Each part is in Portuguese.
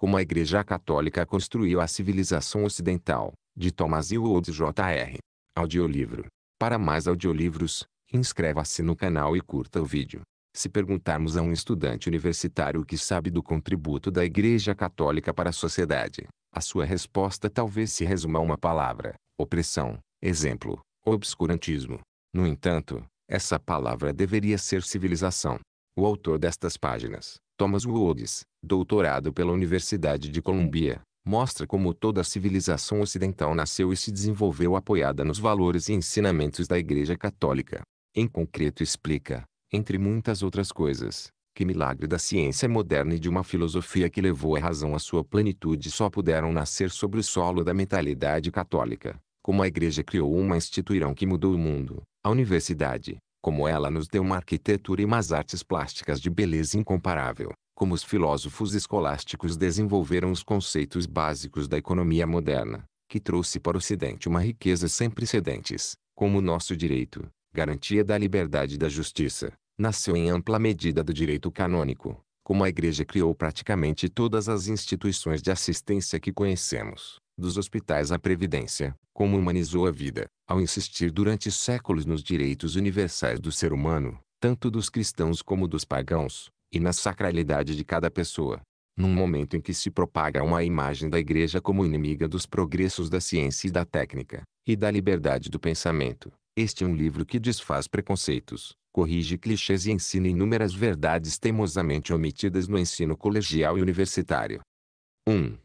como a Igreja Católica construiu a civilização ocidental, de Thomas Woods Jr. Audiolivro. Para mais audiolivros, inscreva-se no canal e curta o vídeo. Se perguntarmos a um estudante universitário o que sabe do contributo da Igreja Católica para a sociedade, a sua resposta talvez se resuma a uma palavra: opressão, exemplo, obscurantismo. No entanto, essa palavra deveria ser civilização. O autor destas páginas, Thomas Woods, doutorado pela Universidade de Columbia, mostra como toda a civilização ocidental nasceu e se desenvolveu apoiada nos valores e ensinamentos da Igreja Católica. Em concreto explica, entre muitas outras coisas, que milagre da ciência moderna e de uma filosofia que levou a razão à sua plenitude só puderam nascer sobre o solo da mentalidade católica, como a Igreja criou uma instituição que mudou o mundo, a universidade, como ela nos deu uma arquitetura e umas artes plásticas de beleza incomparável, como os filósofos escolásticos desenvolveram os conceitos básicos da economia moderna, que trouxe para o Ocidente uma riqueza sem precedentes, como o nosso direito, garantia da liberdade e da justiça, nasceu em ampla medida do direito canônico, como a Igreja criou praticamente todas as instituições de assistência que conhecemos dos hospitais à previdência, como humanizou a vida, ao insistir durante séculos nos direitos universais do ser humano, tanto dos cristãos como dos pagãos, e na sacralidade de cada pessoa. Num momento em que se propaga uma imagem da Igreja como inimiga dos progressos da ciência e da técnica, e da liberdade do pensamento, este é um livro que desfaz preconceitos, corrige clichês e ensina inúmeras verdades teimosamente omitidas no ensino colegial e universitário. 1.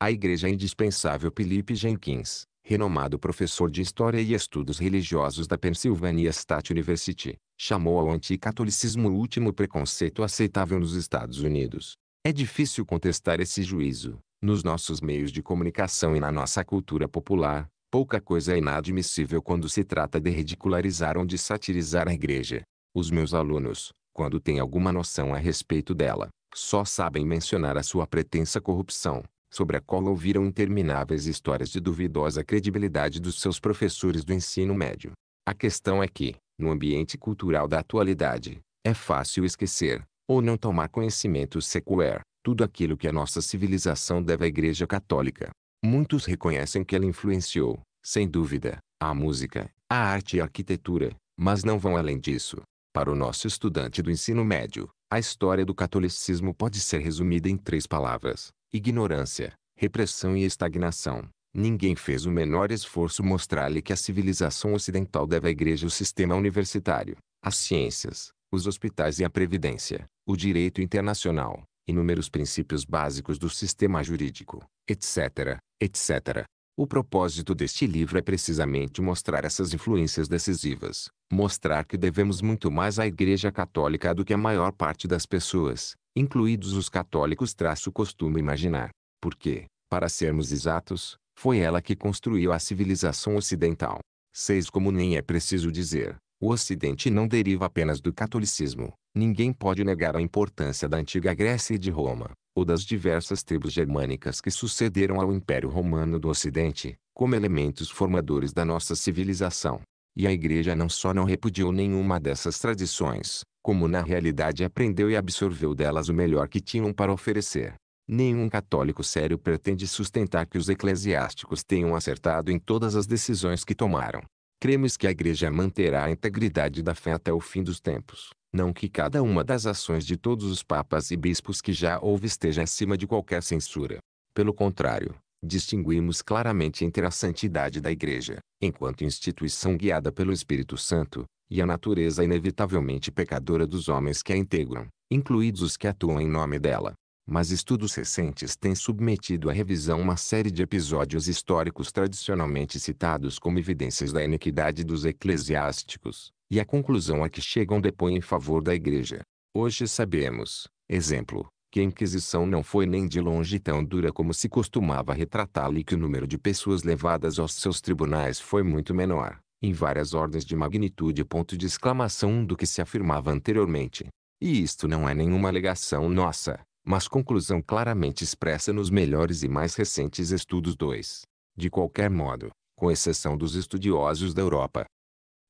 A igreja indispensável Philip Jenkins, renomado professor de História e Estudos Religiosos da Pennsylvania State University, chamou ao anticatolicismo o último preconceito aceitável nos Estados Unidos. É difícil contestar esse juízo. Nos nossos meios de comunicação e na nossa cultura popular, pouca coisa é inadmissível quando se trata de ridicularizar ou de satirizar a igreja. Os meus alunos, quando têm alguma noção a respeito dela, só sabem mencionar a sua pretensa corrupção, sobre a qual ouviram intermináveis histórias de duvidosa credibilidade dos seus professores do ensino médio. A questão é que, no ambiente cultural da atualidade, é fácil esquecer, ou não tomar conhecimento sequer tudo aquilo que a nossa civilização deve à Igreja Católica. Muitos reconhecem que ela influenciou, sem dúvida, a música, a arte e a arquitetura, mas não vão além disso. Para o nosso estudante do ensino médio, a história do catolicismo pode ser resumida em três palavras: ignorância, repressão e estagnação. Ninguém fez o menor esforço mostrar-lhe que a civilização ocidental deve à igreja o sistema universitário, as ciências, os hospitais e a previdência, o direito internacional, inúmeros princípios básicos do sistema jurídico, etc., etc. O propósito deste livro é precisamente mostrar essas influências decisivas, mostrar que devemos muito mais à Igreja Católica do que a maior parte das pessoas, incluídos os católicos, traço costume imaginar. Porque, para sermos exatos, foi ela que construiu a civilização ocidental. Seis como nem é preciso dizer, o Ocidente não deriva apenas do catolicismo. Ninguém pode negar a importância da antiga Grécia e de Roma, ou das diversas tribos germânicas que sucederam ao Império Romano do Ocidente, como elementos formadores da nossa civilização. E a Igreja não só não repudiou nenhuma dessas tradições, como na realidade aprendeu e absorveu delas o melhor que tinham para oferecer. Nenhum católico sério pretende sustentar que os eclesiásticos tenham acertado em todas as decisões que tomaram. Cremos que a Igreja manterá a integridade da fé até o fim dos tempos. Não que cada uma das ações de todos os papas e bispos que já houve esteja acima de qualquer censura. Pelo contrário, distinguimos claramente entre a santidade da Igreja, enquanto instituição guiada pelo Espírito Santo, e a natureza inevitavelmente pecadora dos homens que a integram, incluídos os que atuam em nome dela. Mas estudos recentes têm submetido à revisão uma série de episódios históricos tradicionalmente citados como evidências da iniquidade dos eclesiásticos e a conclusão a que chegam depõem em favor da Igreja. Hoje sabemos, exemplo, que a Inquisição não foi nem de longe tão dura como se costumava retratá-la e que o número de pessoas levadas aos seus tribunais foi muito menor, em várias ordens de magnitude ponto de exclamação do que se afirmava anteriormente. E isto não é nenhuma alegação nossa, mas conclusão claramente expressa nos melhores e mais recentes estudos 2. De qualquer modo, com exceção dos estudiosos da Europa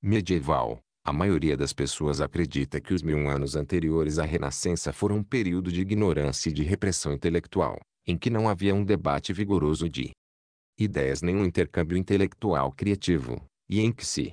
medieval, a maioria das pessoas acredita que os mil anos anteriores à Renascença foram um período de ignorância e de repressão intelectual, em que não havia um debate vigoroso de ideias nem um intercâmbio intelectual criativo, e em que se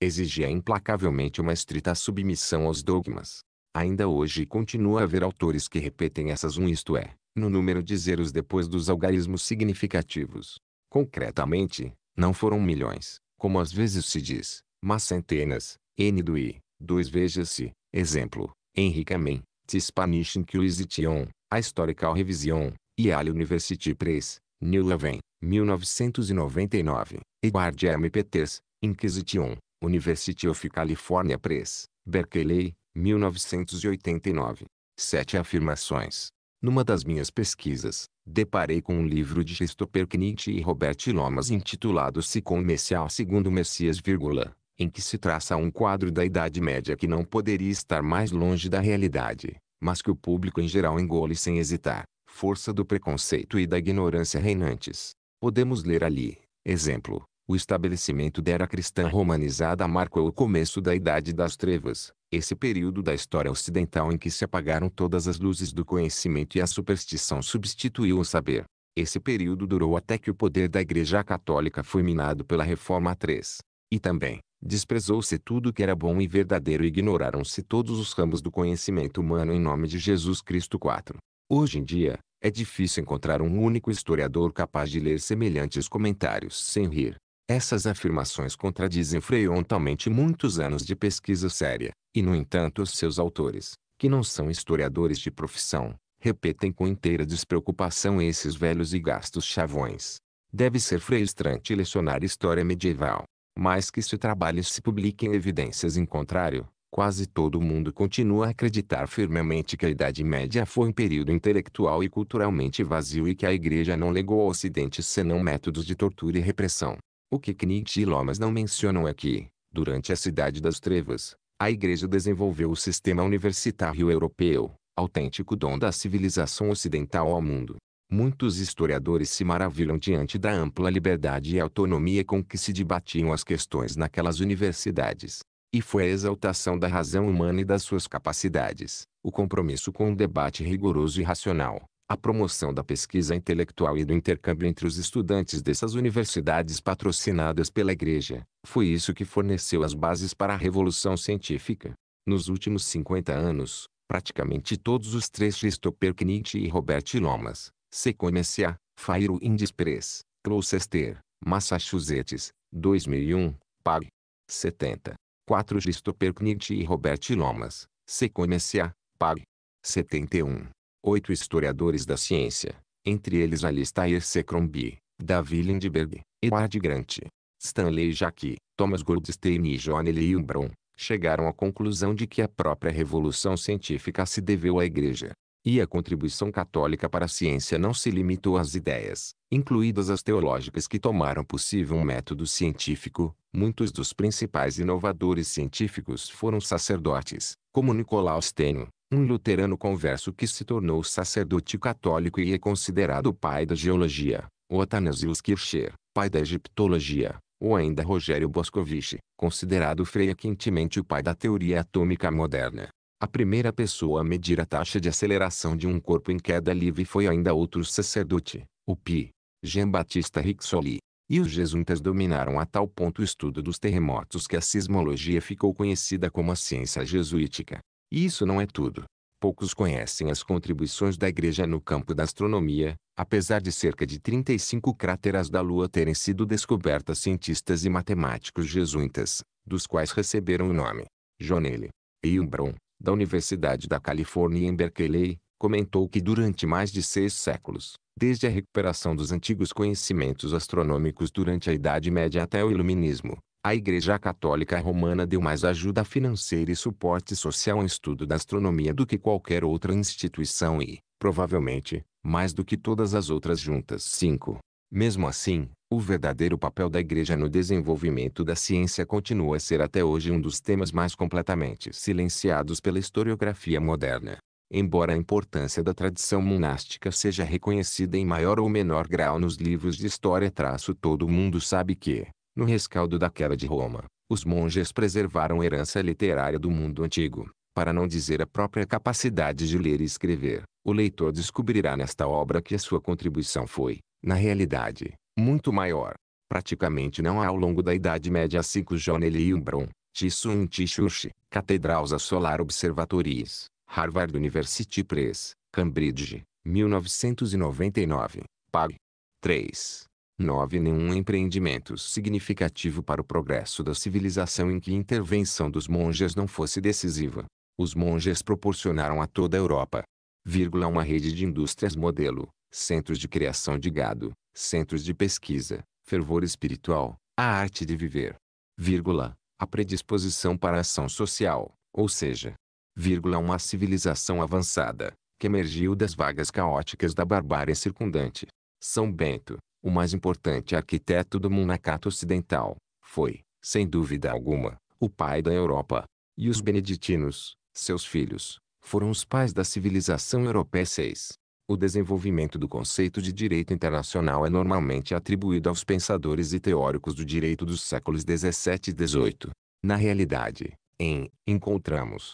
exigia implacavelmente uma estrita submissão aos dogmas. Ainda hoje continua a haver autores que repetem essas um isto é, no número de zeros depois dos algarismos significativos. Concretamente, não foram milhões, como às vezes se diz, mas centenas, N do I, 2 Veja-se, exemplo, Henrique Amen, Tispanishin Inquisition, A Historical Revision, Yale University Press, New Leven, 1999, Edward M. Peters, Inquisition, University of California Press, Berkeley, 1989. Sete afirmações. Numa das minhas pesquisas, deparei com um livro de Christopher Knight e Robert Lomas intitulado Se Comercial Segundo Messias, vírgula, em que se traça um quadro da Idade Média que não poderia estar mais longe da realidade, mas que o público em geral engole sem hesitar, força do preconceito e da ignorância reinantes. Podemos ler ali, exemplo, o estabelecimento da era cristã romanizada marcou o começo da Idade das Trevas, esse período da história ocidental em que se apagaram todas as luzes do conhecimento e a superstição substituiu o saber. Esse período durou até que o poder da Igreja Católica foi minado pela Reforma 3. E também, Desprezou-se tudo que era bom e verdadeiro e ignoraram-se todos os ramos do conhecimento humano em nome de Jesus Cristo IV. Hoje em dia, é difícil encontrar um único historiador capaz de ler semelhantes comentários sem rir. Essas afirmações contradizem freontalmente muitos anos de pesquisa séria, e no entanto os seus autores, que não são historiadores de profissão, repetem com inteira despreocupação esses velhos e gastos chavões. Deve ser frustrante lecionar história medieval, mais que se trabalho se publiquem evidências em contrário, quase todo mundo continua a acreditar firmemente que a Idade Média foi um período intelectual e culturalmente vazio e que a Igreja não legou ao Ocidente senão métodos de tortura e repressão. O que Nietzsche e Lomas não mencionam é que, durante a Cidade das Trevas, a Igreja desenvolveu o sistema universitário europeu, autêntico dom da civilização ocidental ao mundo. Muitos historiadores se maravilham diante da ampla liberdade e autonomia com que se debatiam as questões naquelas universidades. E foi a exaltação da razão humana e das suas capacidades, o compromisso com um debate rigoroso e racional, a promoção da pesquisa intelectual e do intercâmbio entre os estudantes dessas universidades patrocinadas pela Igreja, foi isso que forneceu as bases para a revolução científica. Nos últimos 50 anos, praticamente todos os três Christopher Knight e Robert Lomas, Sequência, Fairo Indispress, Gloucester, Massachusetts, 2001, Pag. 70. 4 Christopher Knight e Robert Lomas, Sequência, Pag. 71. 8 Historiadores da Ciência, entre eles Alistair Secrombi, Davi Lindbergh, Edward Grant, Stanley Jacqui, Thomas Goldstein e John Lilbron, chegaram à conclusão de que a própria revolução científica se deveu à Igreja. E a contribuição católica para a ciência não se limitou às ideias, incluídas as teológicas que tomaram possível um método científico. Muitos dos principais inovadores científicos foram sacerdotes, como Nicolau Stênio, um luterano converso que se tornou sacerdote católico e é considerado o pai da geologia, ou Atanasius Kircher, pai da egiptologia, ou ainda Rogério Boscovici, considerado Freire quentemente o pai da teoria atômica moderna. A primeira pessoa a medir a taxa de aceleração de um corpo em queda livre foi ainda outro sacerdote, o Pi. Jean-Baptista Rixoli. E os jesuítas dominaram a tal ponto o estudo dos terremotos que a sismologia ficou conhecida como a ciência jesuítica. E isso não é tudo. Poucos conhecem as contribuições da igreja no campo da astronomia, apesar de cerca de 35 cráteras da Lua terem sido descobertas cientistas e matemáticos jesuítas, dos quais receberam o nome. Jonelli, e Umbron, da Universidade da Califórnia em Berkeley, comentou que durante mais de seis séculos, desde a recuperação dos antigos conhecimentos astronômicos durante a Idade Média até o Iluminismo, a Igreja Católica Romana deu mais ajuda financeira e suporte social ao estudo da astronomia do que qualquer outra instituição e, provavelmente, mais do que todas as outras juntas. 5. Mesmo assim, o verdadeiro papel da Igreja no desenvolvimento da ciência continua a ser até hoje um dos temas mais completamente silenciados pela historiografia moderna. Embora a importância da tradição monástica seja reconhecida em maior ou menor grau nos livros de história, traço todo mundo sabe que, no rescaldo da queda de Roma, os monges preservaram a herança literária do mundo antigo, para não dizer a própria capacidade de ler e escrever. O leitor descobrirá nesta obra que a sua contribuição foi, na realidade, muito maior. Praticamente não há ao longo da Idade Média cinco Joneliumbrum, Tissum e Catedrals a Solar Observatories, Harvard University Press, Cambridge, 1999, pag. 3. 9. Nenhum empreendimento significativo para o progresso da civilização em que a intervenção dos monges não fosse decisiva. Os monges proporcionaram a toda a Europa, vírgula, uma rede de indústrias modelo, centros de criação de gado, centros de pesquisa, fervor espiritual, a arte de viver, vírgula, a predisposição para a ação social, ou seja, vírgula, uma civilização avançada, que emergiu das vagas caóticas da barbárie circundante. São Bento, o mais importante arquiteto do monacato ocidental, foi, sem dúvida alguma, o pai da Europa. E os beneditinos, seus filhos, foram os pais da civilização europeia 6. O desenvolvimento do conceito de direito internacional é normalmente atribuído aos pensadores e teóricos do direito dos séculos 17 e 18. Na realidade, em encontramos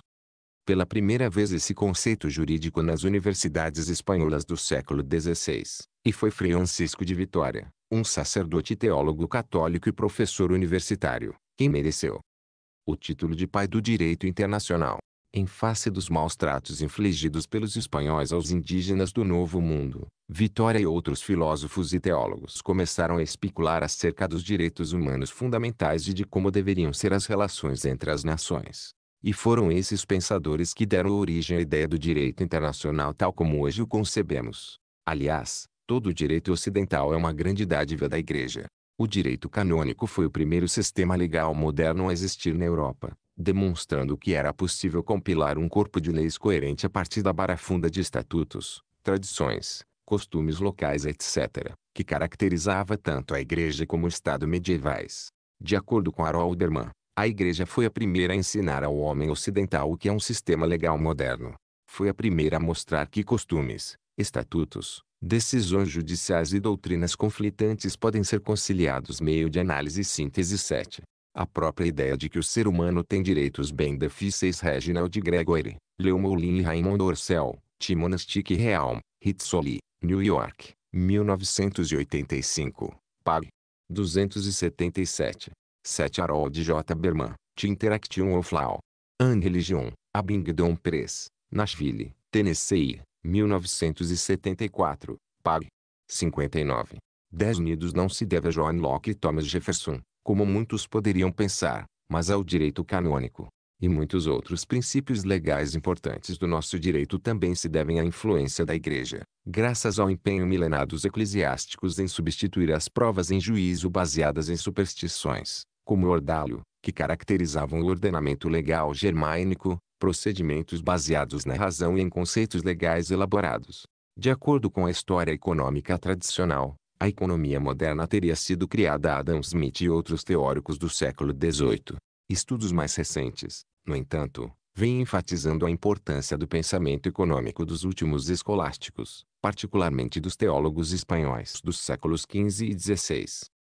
pela primeira vez esse conceito jurídico nas universidades espanholas do século XVI, e foi Frei Francisco de Vitória, um sacerdote teólogo católico e professor universitário, quem mereceu o título de pai do direito internacional em face dos maus tratos infligidos pelos espanhóis aos indígenas do Novo Mundo, Vitória e outros filósofos e teólogos começaram a especular acerca dos direitos humanos fundamentais e de como deveriam ser as relações entre as nações. E foram esses pensadores que deram origem à ideia do direito internacional tal como hoje o concebemos. Aliás, todo o direito ocidental é uma grande dádiva da Igreja. O direito canônico foi o primeiro sistema legal moderno a existir na Europa demonstrando que era possível compilar um corpo de leis coerente a partir da barafunda de estatutos, tradições, costumes locais etc., que caracterizava tanto a Igreja como o Estado medievais. De acordo com Harold Berman, a Igreja foi a primeira a ensinar ao homem ocidental o que é um sistema legal moderno. Foi a primeira a mostrar que costumes, estatutos, decisões judiciais e doutrinas conflitantes podem ser conciliados meio de análise e síntese 7. A própria ideia de que o ser humano tem direitos bem difíceis Reginald Gregory, Leo e Raymond Dorcel, Timonostic Realm, Ritzoli, New York, 1985, pag. 277. 7 Harold J. Berman, The Interaction of Law. An Religion, Abingdon Press, Nashville, Tennessee, 1974, pag. 59. 10 Unidos não se deve a John Locke e Thomas Jefferson, como muitos poderiam pensar, mas ao direito canônico. E muitos outros princípios legais importantes do nosso direito também se devem à influência da Igreja, graças ao empenho milenar dos eclesiásticos em substituir as provas em juízo baseadas em superstições, como o ordalho, que caracterizavam o ordenamento legal germânico, procedimentos baseados na razão e em conceitos legais elaborados. De acordo com a história econômica tradicional, a economia moderna teria sido criada a Adam Smith e outros teóricos do século XVIII. Estudos mais recentes, no entanto, vêm enfatizando a importância do pensamento econômico dos últimos escolásticos, particularmente dos teólogos espanhóis dos séculos XV e XVI.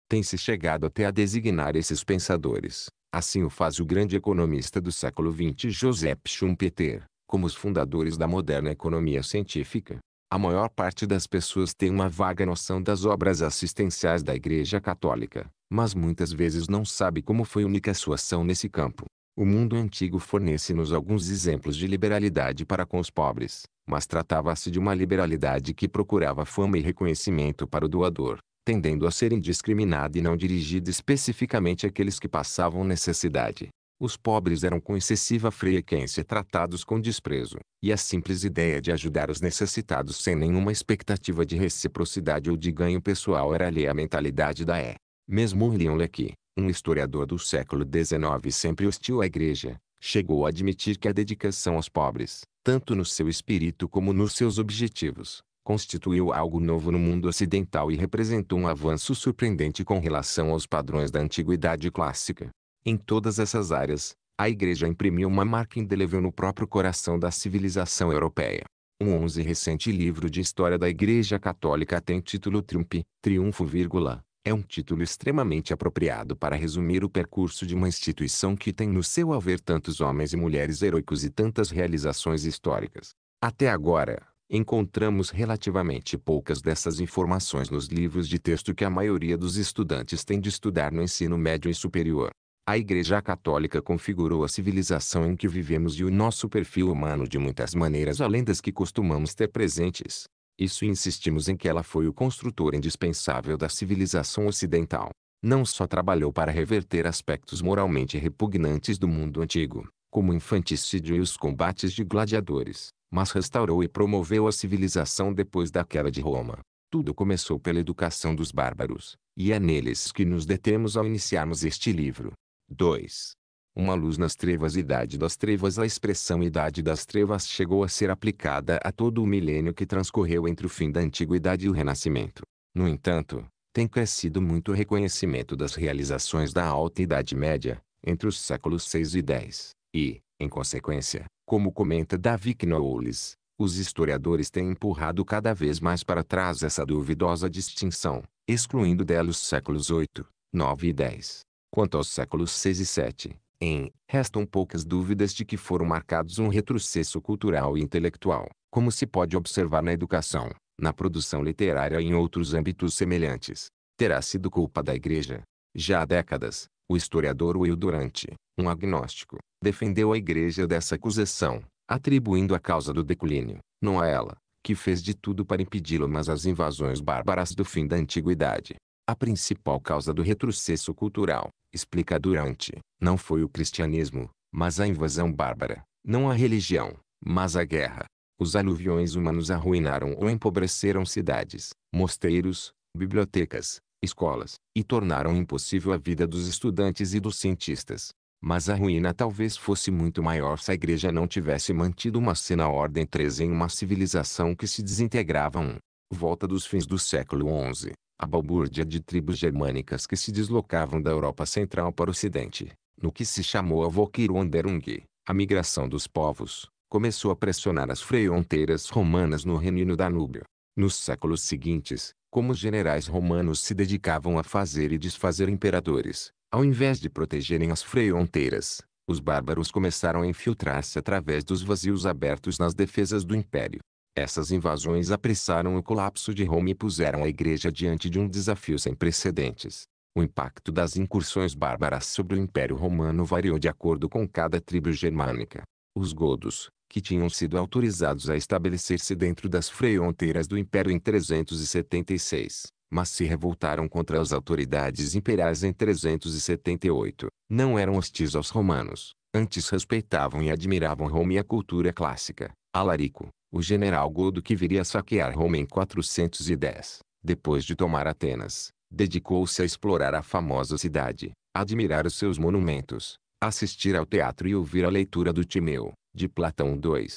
Tem-se chegado até a designar esses pensadores, assim o faz o grande economista do século XX Joseph Schumpeter, como os fundadores da moderna economia científica. A maior parte das pessoas tem uma vaga noção das obras assistenciais da Igreja Católica, mas muitas vezes não sabe como foi única sua ação nesse campo. O mundo antigo fornece-nos alguns exemplos de liberalidade para com os pobres, mas tratava-se de uma liberalidade que procurava fama e reconhecimento para o doador, tendendo a ser indiscriminada e não dirigida especificamente àqueles que passavam necessidade. Os pobres eram com excessiva frequência tratados com desprezo, e a simples ideia de ajudar os necessitados sem nenhuma expectativa de reciprocidade ou de ganho pessoal era alheia à mentalidade da E. Mesmo Leon Lecky, um historiador do século XIX sempre hostil à igreja, chegou a admitir que a dedicação aos pobres, tanto no seu espírito como nos seus objetivos, constituiu algo novo no mundo ocidental e representou um avanço surpreendente com relação aos padrões da antiguidade clássica. Em todas essas áreas, a Igreja imprimiu uma marca indelével no próprio coração da civilização europeia. Um 11 recente livro de história da Igreja Católica tem título Triumpe, Triunfo, vírgula, é um título extremamente apropriado para resumir o percurso de uma instituição que tem no seu haver tantos homens e mulheres heróicos e tantas realizações históricas. Até agora, encontramos relativamente poucas dessas informações nos livros de texto que a maioria dos estudantes tem de estudar no ensino médio e superior a Igreja Católica configurou a civilização em que vivemos e o nosso perfil humano de muitas maneiras além das que costumamos ter presentes. Isso insistimos em que ela foi o construtor indispensável da civilização ocidental. Não só trabalhou para reverter aspectos moralmente repugnantes do mundo antigo, como o infanticídio e os combates de gladiadores, mas restaurou e promoveu a civilização depois da queda de Roma. Tudo começou pela educação dos bárbaros, e é neles que nos detemos ao iniciarmos este livro. 2. Uma luz nas trevas idade das trevas A expressão idade das trevas chegou a ser aplicada a todo o milênio que transcorreu entre o fim da antiguidade e o renascimento. No entanto, tem crescido muito o reconhecimento das realizações da Alta Idade Média, entre os séculos 6 VI e 10, e, em consequência, como comenta Davi Knowles, os historiadores têm empurrado cada vez mais para trás essa duvidosa distinção, excluindo dela os séculos 8, 9 e 10. Quanto aos séculos 6 VI e 7, em, restam poucas dúvidas de que foram marcados um retrocesso cultural e intelectual, como se pode observar na educação, na produção literária e em outros âmbitos semelhantes. Terá sido culpa da Igreja. Já há décadas, o historiador Will Durante, um agnóstico, defendeu a Igreja dessa acusação, atribuindo a causa do declínio, não a ela, que fez de tudo para impedi-lo mas às invasões bárbaras do fim da Antiguidade. A principal causa do retrocesso cultural, explica Durante, não foi o cristianismo, mas a invasão bárbara, não a religião, mas a guerra. Os aluviões humanos arruinaram ou empobreceram cidades, mosteiros, bibliotecas, escolas, e tornaram impossível a vida dos estudantes e dos cientistas. Mas a ruína talvez fosse muito maior se a igreja não tivesse mantido uma cena ordem 13 em uma civilização que se desintegrava um. Volta dos fins do século XI, a balbúrdia de tribos germânicas que se deslocavam da Europa Central para o Ocidente, no que se chamou a Volkirunderung, a migração dos povos, começou a pressionar as fronteiras romanas no Reino e no Danúbio. Nos séculos seguintes, como os generais romanos se dedicavam a fazer e desfazer imperadores, ao invés de protegerem as fronteiras, os bárbaros começaram a infiltrar-se através dos vazios abertos nas defesas do império. Essas invasões apressaram o colapso de Roma e puseram a igreja diante de um desafio sem precedentes. O impacto das incursões bárbaras sobre o Império Romano variou de acordo com cada tribo germânica. Os godos, que tinham sido autorizados a estabelecer-se dentro das fronteiras do Império em 376, mas se revoltaram contra as autoridades imperiais em 378, não eram hostis aos romanos, antes respeitavam e admiravam Roma e a cultura clássica. Alarico, o general Godo que viria saquear Roma em 410, depois de tomar Atenas, dedicou-se a explorar a famosa cidade, admirar os seus monumentos, assistir ao teatro e ouvir a leitura do Timeu, de Platão II.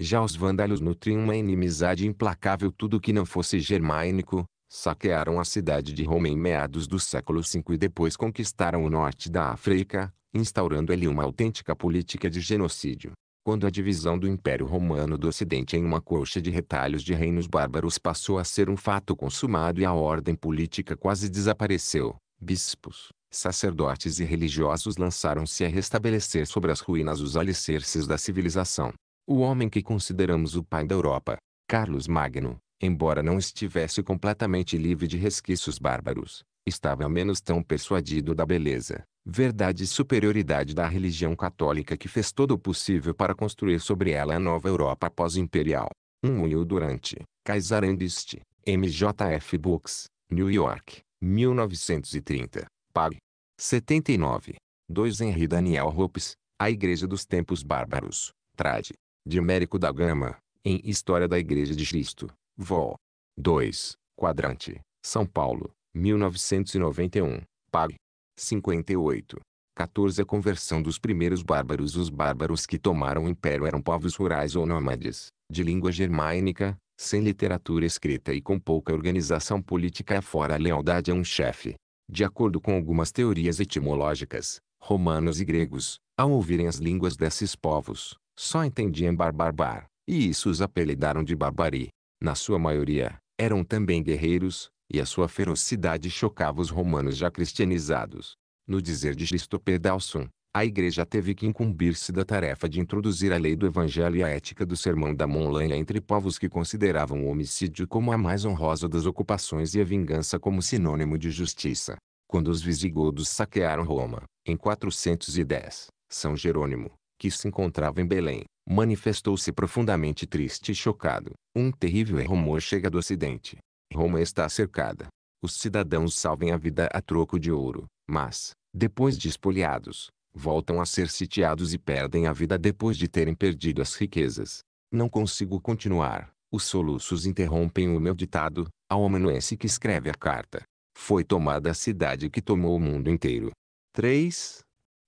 Já os vândalos nutriam uma inimizade implacável tudo que não fosse germânico, saquearam a cidade de Roma em meados do século V e depois conquistaram o norte da África, instaurando ali uma autêntica política de genocídio quando a divisão do Império Romano do Ocidente em uma coxa de retalhos de reinos bárbaros passou a ser um fato consumado e a ordem política quase desapareceu, bispos, sacerdotes e religiosos lançaram-se a restabelecer sobre as ruínas os alicerces da civilização. O homem que consideramos o pai da Europa, Carlos Magno, embora não estivesse completamente livre de resquícios bárbaros, estava ao menos tão persuadido da beleza, verdade e superioridade da religião católica que fez todo o possível para construir sobre ela a nova Europa pós-imperial. um e o Durante, Kaisarandist, MJF Books, New York, 1930, pag. 79. 2 Henri Daniel Ropes, A Igreja dos Tempos Bárbaros, trade, de Mérico da Gama, em História da Igreja de Cristo, Vol. 2, Quadrante, São Paulo, 1991, pag. 58. 14 A conversão dos primeiros bárbaros Os bárbaros que tomaram o império eram povos rurais ou nômades, de língua germânica, sem literatura escrita e com pouca organização política fora a lealdade a um chefe. De acordo com algumas teorias etimológicas, romanos e gregos, ao ouvirem as línguas desses povos, só entendiam barbarbar, bar, e isso os apelidaram de barbari. Na sua maioria, eram também guerreiros, e a sua ferocidade chocava os romanos já cristianizados. No dizer de Christopher Dawson, a igreja teve que incumbir-se da tarefa de introduzir a lei do evangelho e a ética do sermão da montanha entre povos que consideravam o homicídio como a mais honrosa das ocupações e a vingança como sinônimo de justiça. Quando os visigodos saquearam Roma, em 410, São Jerônimo, que se encontrava em Belém, manifestou-se profundamente triste e chocado. Um terrível rumor chega do ocidente, Roma está cercada. Os cidadãos salvem a vida a troco de ouro, mas, depois de espoliados, voltam a ser sitiados e perdem a vida depois de terem perdido as riquezas. Não consigo continuar. Os soluços interrompem o meu ditado, ao amanuense que escreve a carta. Foi tomada a cidade que tomou o mundo inteiro. 3.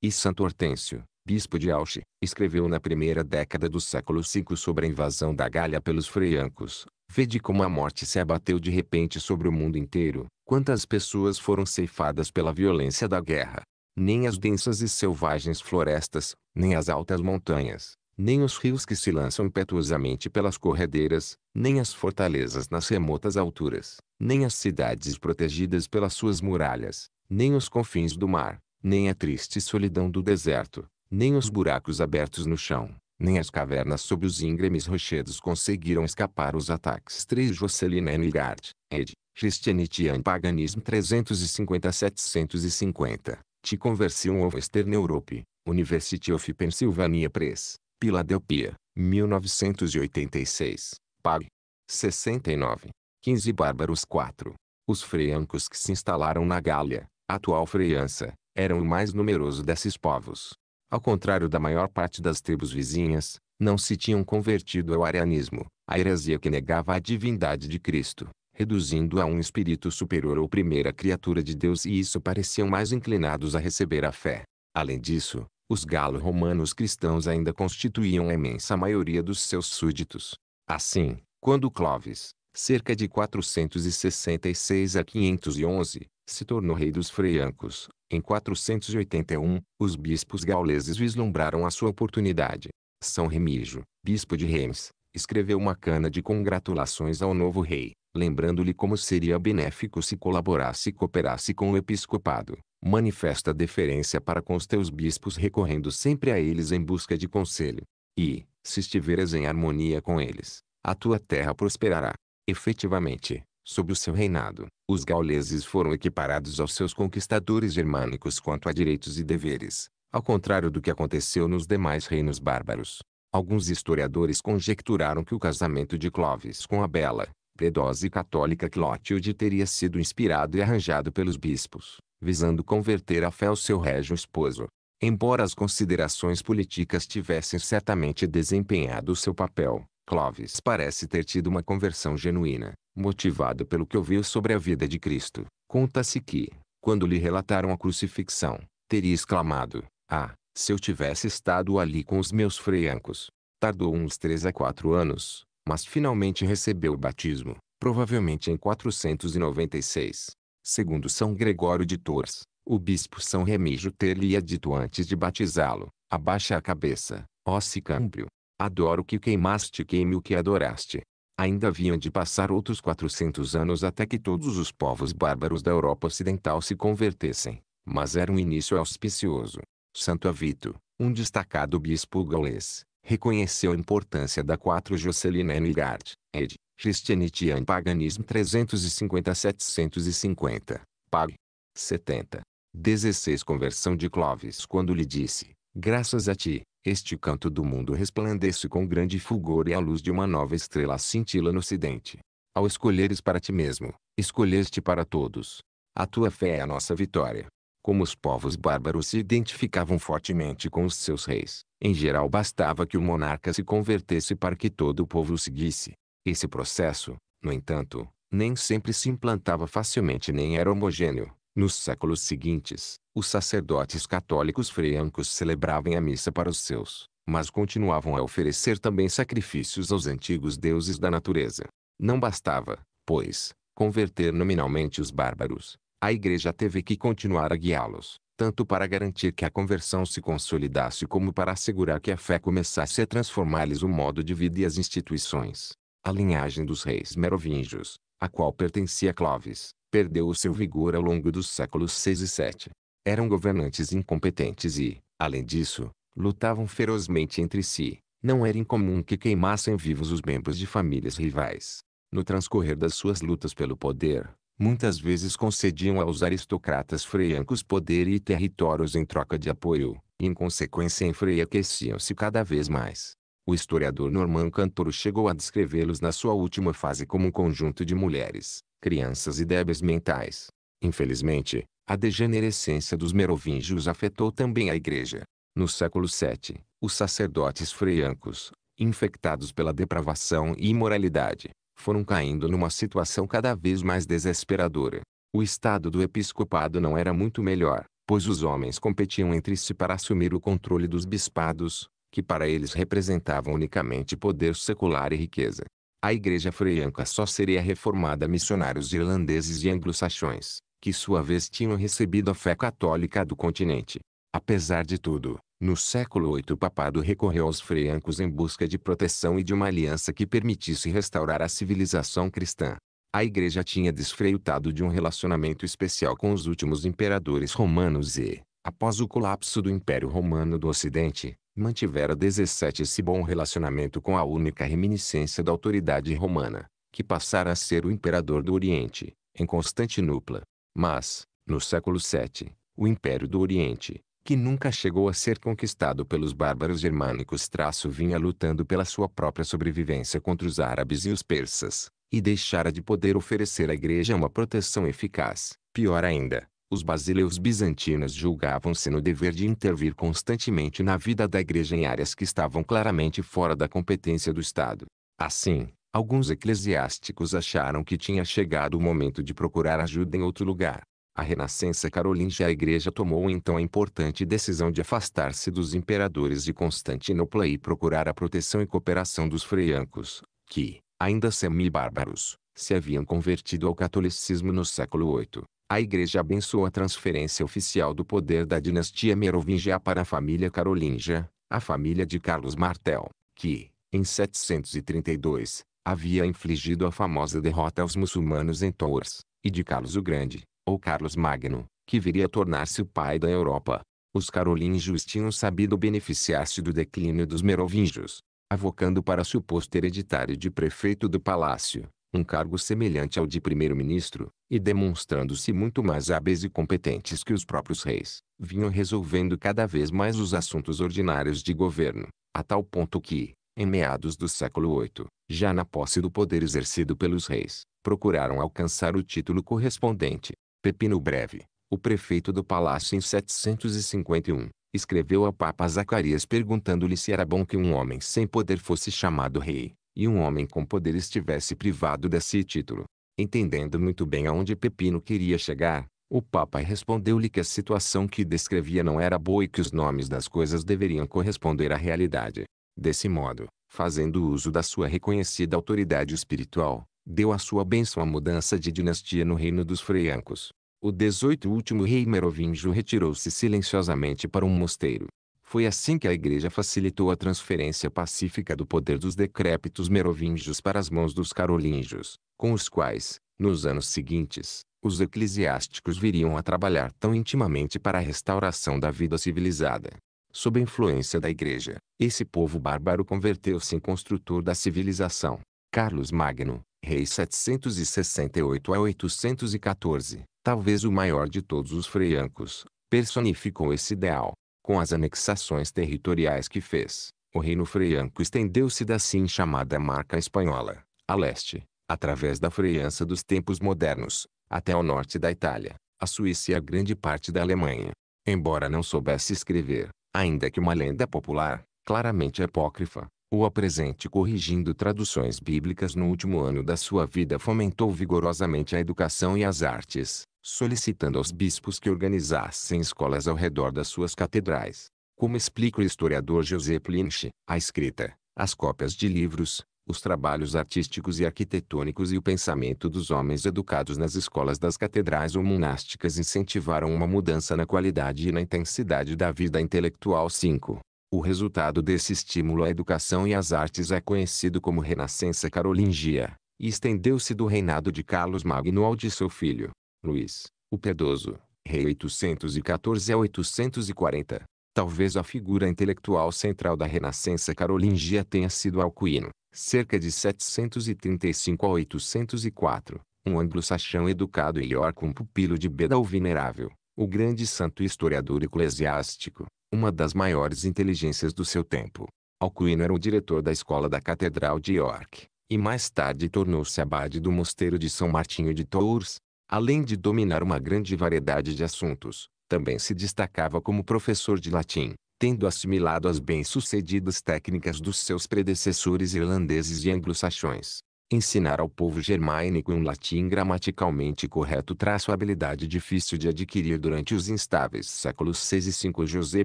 E Santo Hortêncio, bispo de Auchi, escreveu na primeira década do século V sobre a invasão da Gália pelos freiancos, Vede como a morte se abateu de repente sobre o mundo inteiro, quantas pessoas foram ceifadas pela violência da guerra. Nem as densas e selvagens florestas, nem as altas montanhas, nem os rios que se lançam impetuosamente pelas corredeiras, nem as fortalezas nas remotas alturas, nem as cidades protegidas pelas suas muralhas, nem os confins do mar, nem a triste solidão do deserto, nem os buracos abertos no chão, nem as cavernas sob os íngremes rochedos conseguiram escapar os ataques 3 Jocelyn Enigard, ed. Christianitian Paganism 350-750, T. Conversion of Western Europe, University of Pennsylvania Press, Philadelphia, 1986, Pag. 69. 15 Bárbaros 4. Os freiancos que se instalaram na Gália, atual França, eram o mais numeroso desses povos. Ao contrário da maior parte das tribos vizinhas, não se tinham convertido ao arianismo, a heresia que negava a divindade de Cristo, reduzindo a um espírito superior ou primeira criatura de Deus e isso pareciam mais inclinados a receber a fé. Além disso, os galo-romanos cristãos ainda constituíam a imensa maioria dos seus súditos. Assim, quando Clovis, cerca de 466 a 511, se tornou rei dos freiancos. Em 481, os bispos gauleses vislumbraram a sua oportunidade. São Remígio, bispo de Reims, escreveu uma cana de congratulações ao novo rei, lembrando-lhe como seria benéfico se colaborasse e cooperasse com o episcopado. Manifesta deferência para com os teus bispos recorrendo sempre a eles em busca de conselho. E, se estiveres em harmonia com eles, a tua terra prosperará. Efetivamente, Sob o seu reinado, os gauleses foram equiparados aos seus conquistadores germânicos quanto a direitos e deveres, ao contrário do que aconteceu nos demais reinos bárbaros. Alguns historiadores conjecturaram que o casamento de Clovis com a bela, piedosa e católica Clotilde teria sido inspirado e arranjado pelos bispos, visando converter a fé ao seu régio esposo. Embora as considerações políticas tivessem certamente desempenhado seu papel, Clóvis parece ter tido uma conversão genuína, motivado pelo que ouviu sobre a vida de Cristo. Conta-se que, quando lhe relataram a crucifixão, teria exclamado: Ah, se eu tivesse estado ali com os meus freiancos! Tardou uns três a quatro anos, mas finalmente recebeu o batismo, provavelmente em 496. Segundo São Gregório de Tours, o bispo São Remígio ter-lhe dito antes de batizá-lo: Abaixa a cabeça, ó Sicâmbrio, Adoro que queimaste queime o que adoraste. Ainda haviam de passar outros 400 anos até que todos os povos bárbaros da Europa Ocidental se convertessem, mas era um início auspicioso. Santo Avito, um destacado bispo gaulês, reconheceu a importância da 4 Joscelinen Igard, ed. Christianity and Paganism 350-750, pag. 70. 16 Conversão de Clovis quando lhe disse, graças a ti, este canto do mundo resplandece com grande fulgor e a luz de uma nova estrela cintila no ocidente. Ao escolheres para ti mesmo, escolheste para todos. A tua fé é a nossa vitória. Como os povos bárbaros se identificavam fortemente com os seus reis, em geral bastava que o monarca se convertesse para que todo o povo o seguisse. Esse processo, no entanto, nem sempre se implantava facilmente nem era homogêneo. Nos séculos seguintes, os sacerdotes católicos francos celebravam a missa para os seus, mas continuavam a oferecer também sacrifícios aos antigos deuses da natureza. Não bastava, pois, converter nominalmente os bárbaros. A igreja teve que continuar a guiá-los, tanto para garantir que a conversão se consolidasse como para assegurar que a fé começasse a transformar-lhes o modo de vida e as instituições. A linhagem dos reis merovingios, a qual pertencia Clovis, perdeu o seu vigor ao longo dos séculos 6 e 7. Eram governantes incompetentes e, além disso, lutavam ferozmente entre si. Não era incomum que queimassem vivos os membros de famílias rivais. No transcorrer das suas lutas pelo poder, muitas vezes concediam aos aristocratas freiancos poder e territórios em troca de apoio, e em consequência enfraqueciam-se cada vez mais. O historiador Norman Cantoro chegou a descrevê-los na sua última fase como um conjunto de mulheres, crianças e débeis mentais. Infelizmente, a degenerescência dos merovingios afetou também a igreja. No século VII, os sacerdotes freiancos, infectados pela depravação e imoralidade, foram caindo numa situação cada vez mais desesperadora. O estado do episcopado não era muito melhor, pois os homens competiam entre si para assumir o controle dos bispados, que para eles representavam unicamente poder secular e riqueza. A igreja freianca só seria reformada missionários irlandeses e anglo-saxões, que sua vez tinham recebido a fé católica do continente. Apesar de tudo, no século VIII o papado recorreu aos freiancos em busca de proteção e de uma aliança que permitisse restaurar a civilização cristã. A igreja tinha desfreutado de um relacionamento especial com os últimos imperadores romanos e, após o colapso do Império Romano do Ocidente, mantivera 17 esse bom relacionamento com a única reminiscência da autoridade romana, que passara a ser o imperador do Oriente, em Constantinopla. Mas, no século VII, o Império do Oriente, que nunca chegou a ser conquistado pelos bárbaros germânicos traço vinha lutando pela sua própria sobrevivência contra os árabes e os persas, e deixara de poder oferecer à igreja uma proteção eficaz. Pior ainda, os basileus bizantinos julgavam-se no dever de intervir constantemente na vida da igreja em áreas que estavam claramente fora da competência do Estado. Assim, alguns eclesiásticos acharam que tinha chegado o momento de procurar ajuda em outro lugar. A renascença carolíngia a igreja tomou então a importante decisão de afastar-se dos imperadores de Constantinopla e procurar a proteção e cooperação dos freiancos, que, ainda semi-bárbaros, se haviam convertido ao catolicismo no século VIII. A igreja abençoou a transferência oficial do poder da dinastia merovingia para a família carolíngia, a família de Carlos Martel, que, em 732, havia infligido a famosa derrota aos muçulmanos em Tours, e de Carlos o Grande, ou Carlos Magno, que viria a tornar-se o pai da Europa. Os carolíngios tinham sabido beneficiar-se do declínio dos merovingios, avocando para suposto hereditário de prefeito do palácio, um cargo semelhante ao de primeiro-ministro, e demonstrando-se muito mais hábeis e competentes que os próprios reis, vinham resolvendo cada vez mais os assuntos ordinários de governo, a tal ponto que, em meados do século VIII, já na posse do poder exercido pelos reis, procuraram alcançar o título correspondente. Pepino Breve, o prefeito do palácio em 751, escreveu ao Papa Zacarias perguntando-lhe se era bom que um homem sem poder fosse chamado rei, e um homem com poder estivesse privado desse título. Entendendo muito bem aonde Pepino queria chegar, o Papa respondeu-lhe que a situação que descrevia não era boa e que os nomes das coisas deveriam corresponder à realidade. Desse modo, fazendo uso da sua reconhecida autoridade espiritual, deu a sua bênção à mudança de dinastia no reino dos Freiancos. O 18 último rei merovingio retirou-se silenciosamente para um mosteiro. Foi assim que a Igreja facilitou a transferência pacífica do poder dos decrépitos merovingios para as mãos dos carolíngios, com os quais, nos anos seguintes, os eclesiásticos viriam a trabalhar tão intimamente para a restauração da vida civilizada. Sob a influência da Igreja, esse povo bárbaro converteu-se em construtor da civilização. Carlos Magno, rei 768 a 814, talvez o maior de todos os freiancos, personificou esse ideal. Com as anexações territoriais que fez, o reino freianco estendeu-se da assim chamada Marca Espanhola, a leste, através da Freiança dos tempos modernos, até o norte da Itália, a Suíça e a grande parte da Alemanha. Embora não soubesse escrever, ainda que uma lenda popular, claramente apócrifa, o apresente corrigindo traduções bíblicas no último ano da sua vida fomentou vigorosamente a educação e as artes, solicitando aos bispos que organizassem escolas ao redor das suas catedrais. Como explica o historiador José Lynch, a escrita, as cópias de livros, os trabalhos artísticos e arquitetônicos e o pensamento dos homens educados nas escolas das catedrais ou monásticas incentivaram uma mudança na qualidade e na intensidade da vida intelectual. 5. O resultado desse estímulo à educação e às artes é conhecido como Renascença Carolingia, e estendeu-se do reinado de Carlos Magno ao de seu filho, Luiz, o Pedoso, Rei 814 a 840. Talvez a figura intelectual central da Renascença carolingia tenha sido Alcuino, cerca de 735 a 804, um anglo-saxão educado em York um pupilo de Beda o Venerável, o grande santo historiador eclesiástico, uma das maiores inteligências do seu tempo. Alcuino era o diretor da escola da Catedral de York, e mais tarde tornou-se abade do Mosteiro de São Martinho de Tours, Além de dominar uma grande variedade de assuntos, também se destacava como professor de latim, tendo assimilado as bem-sucedidas técnicas dos seus predecessores irlandeses e anglo-saxões. Ensinar ao povo germânico um latim gramaticalmente correto traço habilidade difícil de adquirir durante os instáveis séculos 6 e 5 José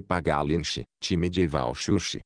Pagalinch, T. Medieval Church,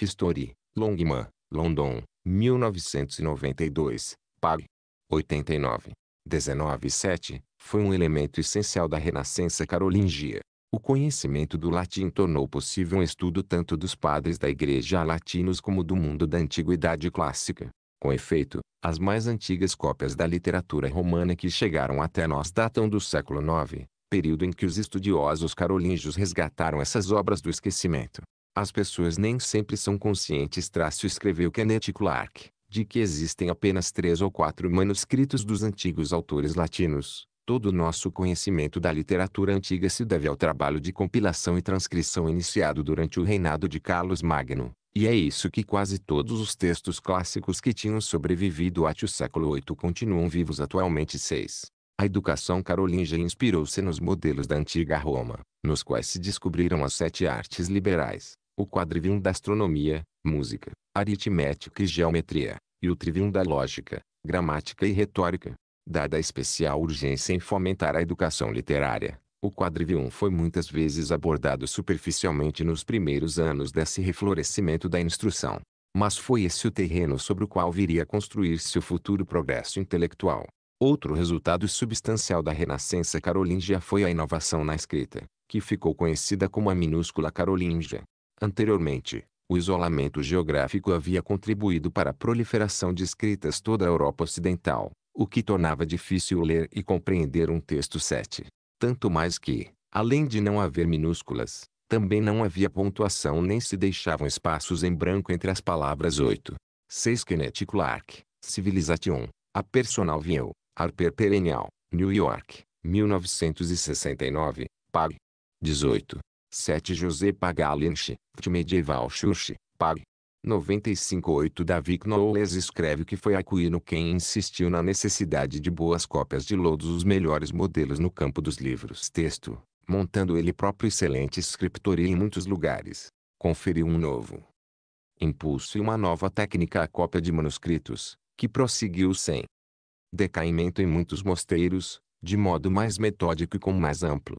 History, Longman, London, 1992, pag. 89. 19.7, foi um elemento essencial da Renascença carolingia. O conhecimento do latim tornou possível um estudo tanto dos padres da Igreja latinos como do mundo da Antiguidade Clássica. Com efeito, as mais antigas cópias da literatura romana que chegaram até nós datam do século IX, período em que os estudiosos carolíngios resgataram essas obras do esquecimento. As pessoas nem sempre são conscientes. Traço escreveu Kenneth Clark de que existem apenas três ou quatro manuscritos dos antigos autores latinos, todo o nosso conhecimento da literatura antiga se deve ao trabalho de compilação e transcrição iniciado durante o reinado de Carlos Magno, e é isso que quase todos os textos clássicos que tinham sobrevivido até o século VIII continuam vivos atualmente. Seis. A educação carolingia inspirou-se nos modelos da antiga Roma, nos quais se descobriram as sete artes liberais, o quadrivium da astronomia, música, aritmética e geometria, e o trivium da lógica, gramática e retórica. Dada a especial urgência em fomentar a educação literária, o quadrivium foi muitas vezes abordado superficialmente nos primeiros anos desse reflorescimento da instrução. Mas foi esse o terreno sobre o qual viria a construir-se o futuro progresso intelectual. Outro resultado substancial da Renascença carolíngia foi a inovação na escrita, que ficou conhecida como a minúscula carolíngia Anteriormente, o isolamento geográfico havia contribuído para a proliferação de escritas toda a Europa Ocidental, o que tornava difícil ler e compreender um texto 7. Tanto mais que, além de não haver minúsculas, também não havia pontuação nem se deixavam espaços em branco entre as palavras 8. 6 Kenneth Clark, Civilization, A Personal View, Harper Perennial, New York, 1969, pag. 18. 7 José de medieval Xuxi, Pag. 95.8 Davi Knowles escreve que foi Aquino quem insistiu na necessidade de boas cópias de lodos os melhores modelos no campo dos livros texto, montando ele próprio excelente escritoria em muitos lugares. Conferiu um novo impulso e uma nova técnica à cópia de manuscritos, que prosseguiu sem decaimento em muitos mosteiros, de modo mais metódico e com mais amplo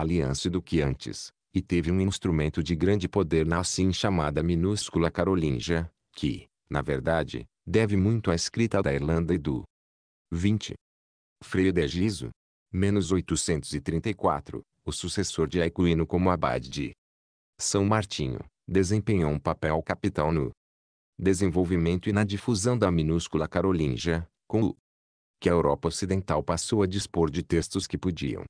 aliança do que antes, e teve um instrumento de grande poder na assim chamada minúscula Carolíngia, que, na verdade, deve muito à escrita da Irlanda e do 20. Freio de Giso, menos 834, o sucessor de Aequino como abade de São Martinho, desempenhou um papel capital no desenvolvimento e na difusão da minúscula Carolíngia, com o que a Europa Ocidental passou a dispor de textos que podiam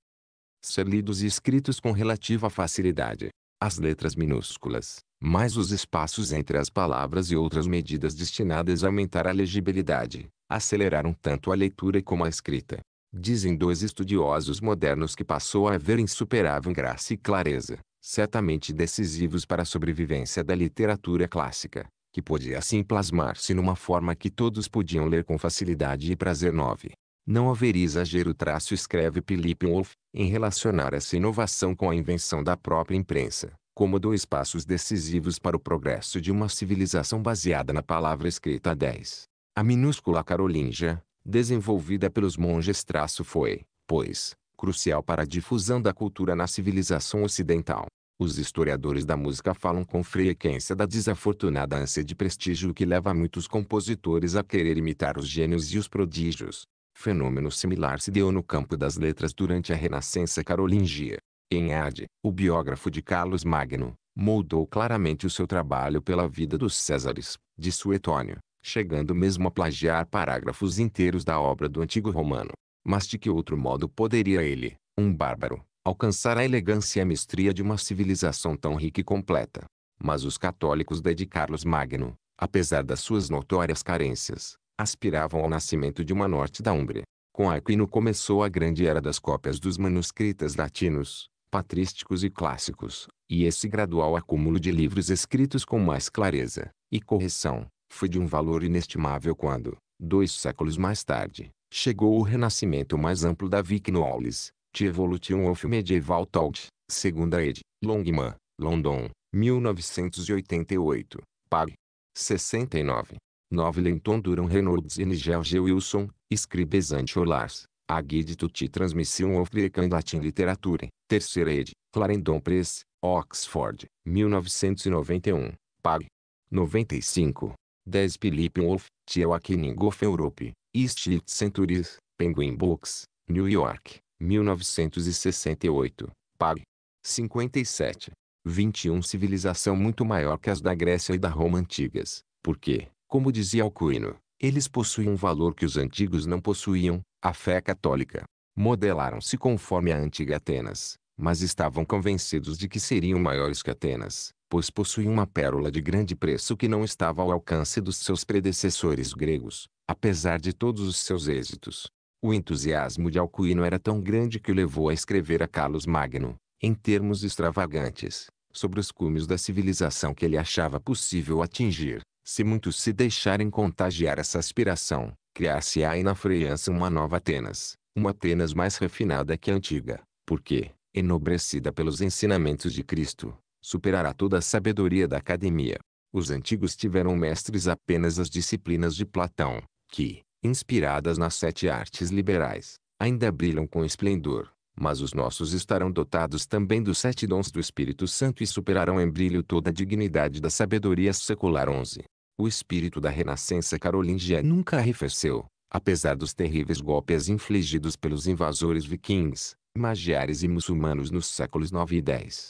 ser lidos e escritos com relativa facilidade. As letras minúsculas, mais os espaços entre as palavras e outras medidas destinadas a aumentar a legibilidade, aceleraram tanto a leitura como a escrita. Dizem dois estudiosos modernos que passou a haver insuperável graça e clareza, certamente decisivos para a sobrevivência da literatura clássica, que podia assim plasmar-se numa forma que todos podiam ler com facilidade e prazer. nove. Não haveria exagero traço escreve Philip Wolff, em relacionar essa inovação com a invenção da própria imprensa, como dois passos decisivos para o progresso de uma civilização baseada na palavra escrita 10. A minúscula carolíngia, desenvolvida pelos monges traço foi, pois, crucial para a difusão da cultura na civilização ocidental. Os historiadores da música falam com frequência da desafortunada ânsia de prestígio que leva muitos compositores a querer imitar os gênios e os prodígios. Fenômeno similar se deu no campo das letras durante a Renascença carolingia. Em Enhade, o biógrafo de Carlos Magno, moldou claramente o seu trabalho pela vida dos Césares, de Suetônio, chegando mesmo a plagiar parágrafos inteiros da obra do antigo romano. Mas de que outro modo poderia ele, um bárbaro, alcançar a elegância e a mestria de uma civilização tão rica e completa? Mas os católicos de Carlos Magno, apesar das suas notórias carências, aspiravam ao nascimento de uma norte da Umbria. Com Aquino começou a grande era das cópias dos manuscritas latinos, patrísticos e clássicos, e esse gradual acúmulo de livros escritos com mais clareza e correção foi de um valor inestimável quando, dois séculos mais tarde, chegou o renascimento mais amplo da Vicnoles, de Evolution of Medieval Thought, segunda ed. Longman, London, 1988, pag. 69. 9. Lenton Duran Reynolds e Nigel G. Wilson, Escribesante Olars, A Guide Tuti Transmission of Grecan Latin Literature, Terceira ed. Clarendon Press, Oxford, 1991, pag. 95. 10. Philippe Wolff, Tiel of Europe, East Centuries, Penguin Books, New York, 1968, pag. 57. 21 Civilização muito maior que as da Grécia e da Roma antigas, porque, como dizia Alcuino, eles possuem um valor que os antigos não possuíam, a fé católica. Modelaram-se conforme a antiga Atenas, mas estavam convencidos de que seriam maiores que Atenas, pois possuíam uma pérola de grande preço que não estava ao alcance dos seus predecessores gregos, apesar de todos os seus êxitos. O entusiasmo de Alcuino era tão grande que o levou a escrever a Carlos Magno, em termos extravagantes, sobre os cumes da civilização que ele achava possível atingir. Se muitos se deixarem contagiar essa aspiração, criar-se-á na França uma nova Atenas, uma Atenas mais refinada que a antiga, porque, enobrecida pelos ensinamentos de Cristo, superará toda a sabedoria da academia. Os antigos tiveram mestres apenas as disciplinas de Platão, que, inspiradas nas sete artes liberais, ainda brilham com esplendor, mas os nossos estarão dotados também dos sete dons do Espírito Santo e superarão em brilho toda a dignidade da sabedoria secular 11. O espírito da renascença carolingia nunca arrefeceu, apesar dos terríveis golpes infligidos pelos invasores vikings, magiares e muçulmanos nos séculos 9 e 10.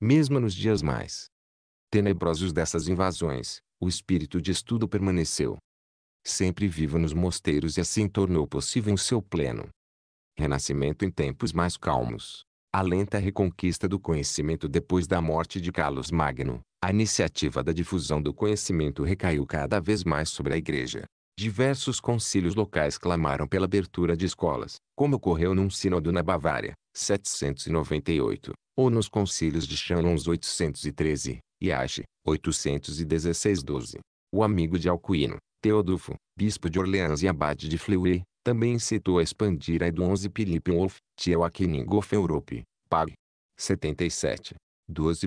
Mesmo nos dias mais tenebrosos dessas invasões, o espírito de estudo permaneceu. Sempre vivo nos mosteiros e assim tornou possível o seu pleno renascimento em tempos mais calmos. A lenta reconquista do conhecimento depois da morte de Carlos Magno, a iniciativa da difusão do conhecimento recaiu cada vez mais sobre a Igreja. Diversos concílios locais clamaram pela abertura de escolas, como ocorreu num sínodo na Bavária, 798, ou nos concílios de Chalons 813, e Ashe, 816-12. O amigo de Alcuino, Teodulfo, bispo de Orleans e abade de Fleury, também incitou a expandir a Edu 11 Pilipinhof, Tielakningof Europe, Pag. 77. 12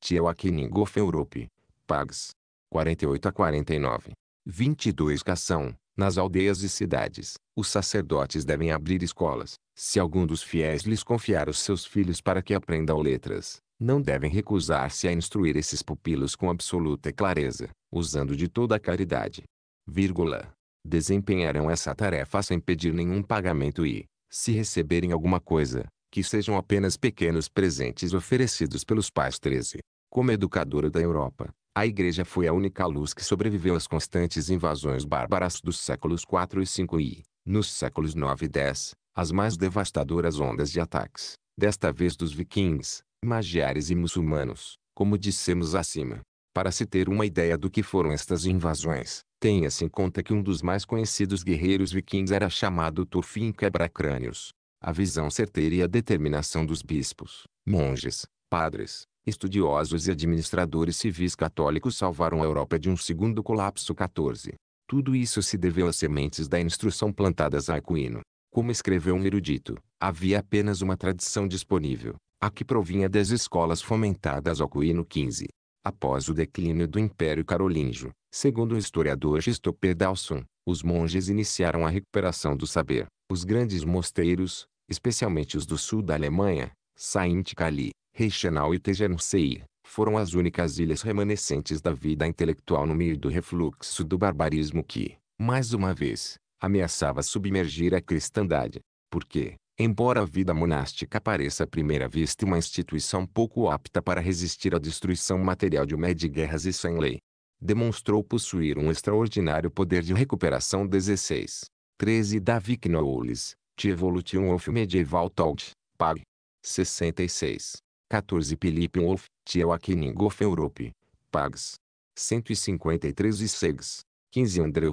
Tiawakining of Europe. Pags. 48 a 49. 22 Cação. Nas aldeias e cidades, os sacerdotes devem abrir escolas. Se algum dos fiéis lhes confiar os seus filhos para que aprendam letras, não devem recusar-se a instruir esses pupilos com absoluta clareza, usando de toda a caridade. Vírgula. Desempenharão essa tarefa sem pedir nenhum pagamento e, se receberem alguma coisa, que sejam apenas pequenos presentes oferecidos pelos pais 13. Como educadora da Europa, a igreja foi a única luz que sobreviveu às constantes invasões bárbaras dos séculos 4 e 5 e, nos séculos 9 e 10, as mais devastadoras ondas de ataques, desta vez dos vikings, magiares e muçulmanos, como dissemos acima. Para se ter uma ideia do que foram estas invasões, tenha-se em conta que um dos mais conhecidos guerreiros vikings era chamado Turfin quebracrânios a visão certeira e a determinação dos bispos, monges, padres, estudiosos e administradores civis católicos salvaram a Europa de um segundo colapso 14. Tudo isso se deveu às sementes da instrução plantadas a Aquino. Como escreveu um erudito, havia apenas uma tradição disponível, a que provinha das escolas fomentadas ao Aquino XV. Após o declínio do Império Carolíngio, segundo o historiador Christopher Dalson, os monges iniciaram a recuperação do saber. Os grandes mosteiros, especialmente os do sul da Alemanha, Saint-Calais, Reichenau e Tegernsee, foram as únicas ilhas remanescentes da vida intelectual no meio do refluxo do barbarismo que, mais uma vez, ameaçava submergir a cristandade. Porque, embora a vida monástica pareça à primeira vista uma instituição pouco apta para resistir à destruição material de uma de guerras e sem lei, demonstrou possuir um extraordinário poder de recuperação 16. 13 Davi Knowles, The Evolution of Medieval Thought, Pag. 66. 14 Philippe of The Awakening of Europe, Pags. 153 e 6. 15 Andreu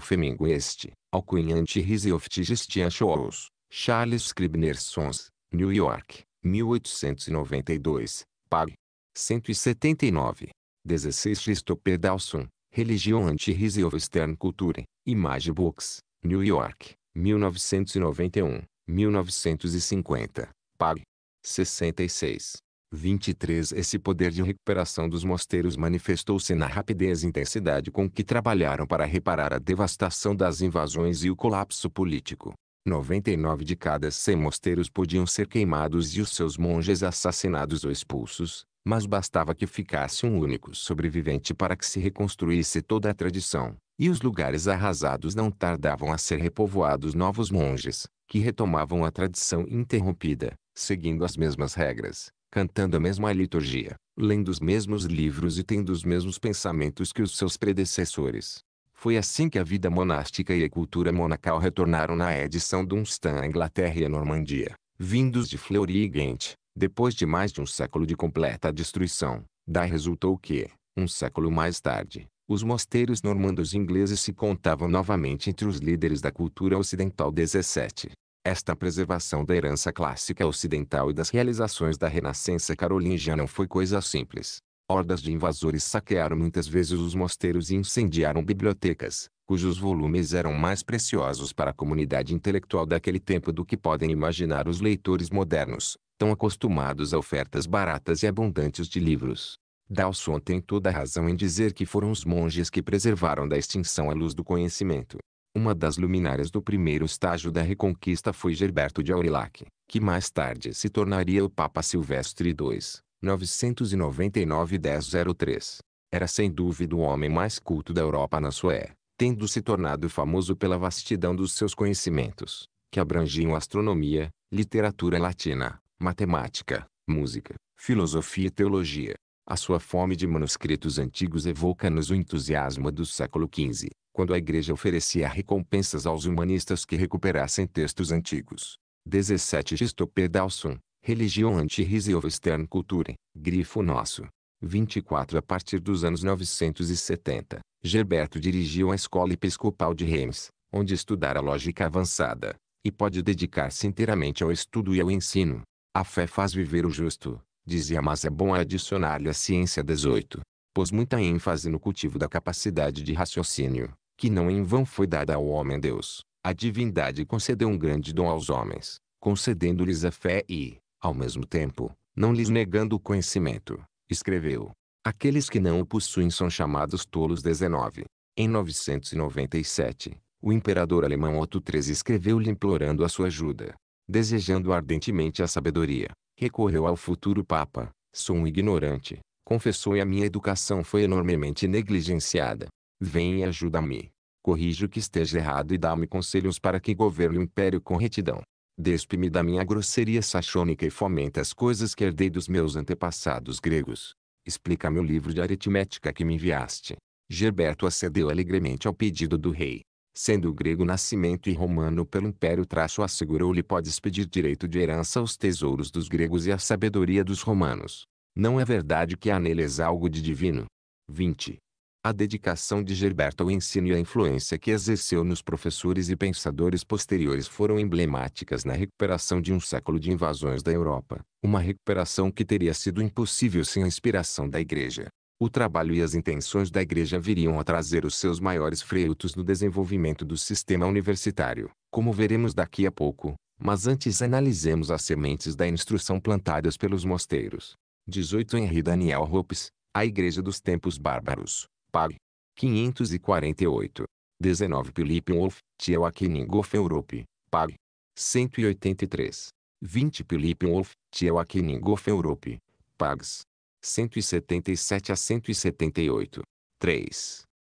este, Alcunhante Rise of Tigestia Shows, Charles Scribner Sons, New York, 1892, Pag. 179. 16 Christopher Dawson, Religião Anti-Rise of Stern Culture, Image Books, New York, 1991. 1950, pag. 66. 23 Esse poder de recuperação dos mosteiros manifestou-se na rapidez e intensidade com que trabalharam para reparar a devastação das invasões e o colapso político. 99 de cada 100 mosteiros podiam ser queimados e os seus monges assassinados ou expulsos, mas bastava que ficasse um único sobrevivente para que se reconstruísse toda a tradição, e os lugares arrasados não tardavam a ser repovoados novos monges, que retomavam a tradição interrompida, seguindo as mesmas regras, cantando a mesma liturgia, lendo os mesmos livros e tendo os mesmos pensamentos que os seus predecessores. Foi assim que a vida monástica e a cultura monacal retornaram na edição Dunstan à Inglaterra e à Normandia, vindos de Fleury e Ghent, depois de mais de um século de completa destruição. Daí resultou que, um século mais tarde, os mosteiros normandos ingleses se contavam novamente entre os líderes da cultura ocidental 17. Esta preservação da herança clássica ocidental e das realizações da Renascença carolingiana não foi coisa simples. Hordas de invasores saquearam muitas vezes os mosteiros e incendiaram bibliotecas, cujos volumes eram mais preciosos para a comunidade intelectual daquele tempo do que podem imaginar os leitores modernos, tão acostumados a ofertas baratas e abundantes de livros. Dalson tem toda a razão em dizer que foram os monges que preservaram da extinção a luz do conhecimento. Uma das luminárias do primeiro estágio da Reconquista foi Gerberto de Aurillac, que mais tarde se tornaria o Papa Silvestre II, 999-1003. Era sem dúvida o homem mais culto da Europa na sua é, tendo se tornado famoso pela vastidão dos seus conhecimentos, que abrangiam astronomia, literatura latina, matemática, música, filosofia e teologia. A sua fome de manuscritos antigos evoca-nos o entusiasmo do século XV, quando a Igreja oferecia recompensas aos humanistas que recuperassem textos antigos. 17 Gestopé Dalson, Religião Anti-Rise Stern Culture, Grifo Nosso. 24 A partir dos anos 970, Gerberto dirigiu a Escola Episcopal de Reims, onde estudara lógica avançada, e pode dedicar-se inteiramente ao estudo e ao ensino. A fé faz viver o justo, dizia mas é bom adicionar-lhe a ciência 18, pôs muita ênfase no cultivo da capacidade de raciocínio, que não em vão foi dada ao homem Deus. A divindade concedeu um grande dom aos homens, concedendo-lhes a fé e, ao mesmo tempo, não lhes negando o conhecimento. Escreveu: Aqueles que não o possuem são chamados tolos 19. Em 997, o imperador alemão Otto III escreveu-lhe implorando a sua ajuda, desejando ardentemente a sabedoria recorreu ao futuro Papa. Sou um ignorante, confessou e a minha educação foi enormemente negligenciada. Vem e ajuda-me. Corrija o que esteja errado e dá-me conselhos para que governe o império com retidão. Despe-me da minha grosseria sachônica e fomenta as coisas que herdei dos meus antepassados gregos. Explica-me o livro de aritmética que me enviaste. Gerberto acedeu alegremente ao pedido do rei sendo grego nascimento e romano pelo império Traço assegurou-lhe podes pedir direito de herança aos tesouros dos gregos e à sabedoria dos romanos. Não é verdade que há neles algo de divino? 20. A dedicação de Gerberto ao ensino e a influência que exerceu nos professores e pensadores posteriores foram emblemáticas na recuperação de um século de invasões da Europa, uma recuperação que teria sido impossível sem a inspiração da Igreja o trabalho e as intenções da igreja viriam a trazer os seus maiores freios no desenvolvimento do sistema universitário, como veremos daqui a pouco, mas antes analisemos as sementes da instrução plantadas pelos mosteiros. 18 Henri Daniel Ropes, A Igreja dos Tempos Bárbaros, Pag. 548. 19 Philippe Wolff, Tielacking of Europe, Pag. 183. 20 Philippe Wolff, Tielacking of Europe, Pags. 177 a 178. 3.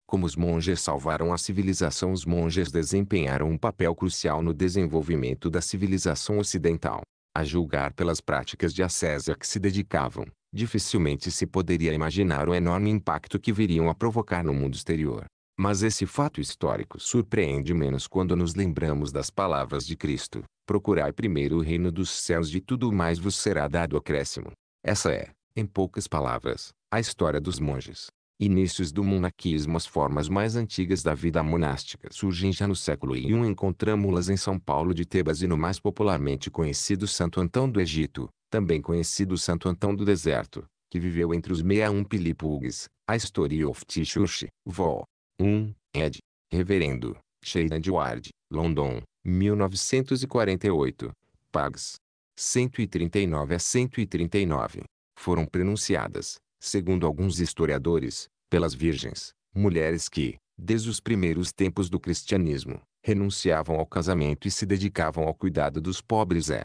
Como os monges salvaram a civilização, os monges desempenharam um papel crucial no desenvolvimento da civilização ocidental. A julgar pelas práticas de ascésia que se dedicavam, dificilmente se poderia imaginar o enorme impacto que viriam a provocar no mundo exterior. Mas esse fato histórico surpreende menos quando nos lembramos das palavras de Cristo: Procurai primeiro o reino dos céus, de tudo mais vos será dado acréscimo. Essa é, em poucas palavras, a história dos monges. Inícios do monaquismo As formas mais antigas da vida monástica surgem já no século I. Encontramos-las em São Paulo de Tebas e no mais popularmente conhecido Santo Antão do Egito, também conhecido Santo Antão do Deserto, que viveu entre os 61 Pilipugues, a Story of Tishush, Vol. 1, ed. Reverendo, de Ward, London, 1948, Pags. 139 a 139 foram pronunciadas, segundo alguns historiadores, pelas virgens, mulheres que, desde os primeiros tempos do cristianismo, renunciavam ao casamento e se dedicavam ao cuidado dos pobres e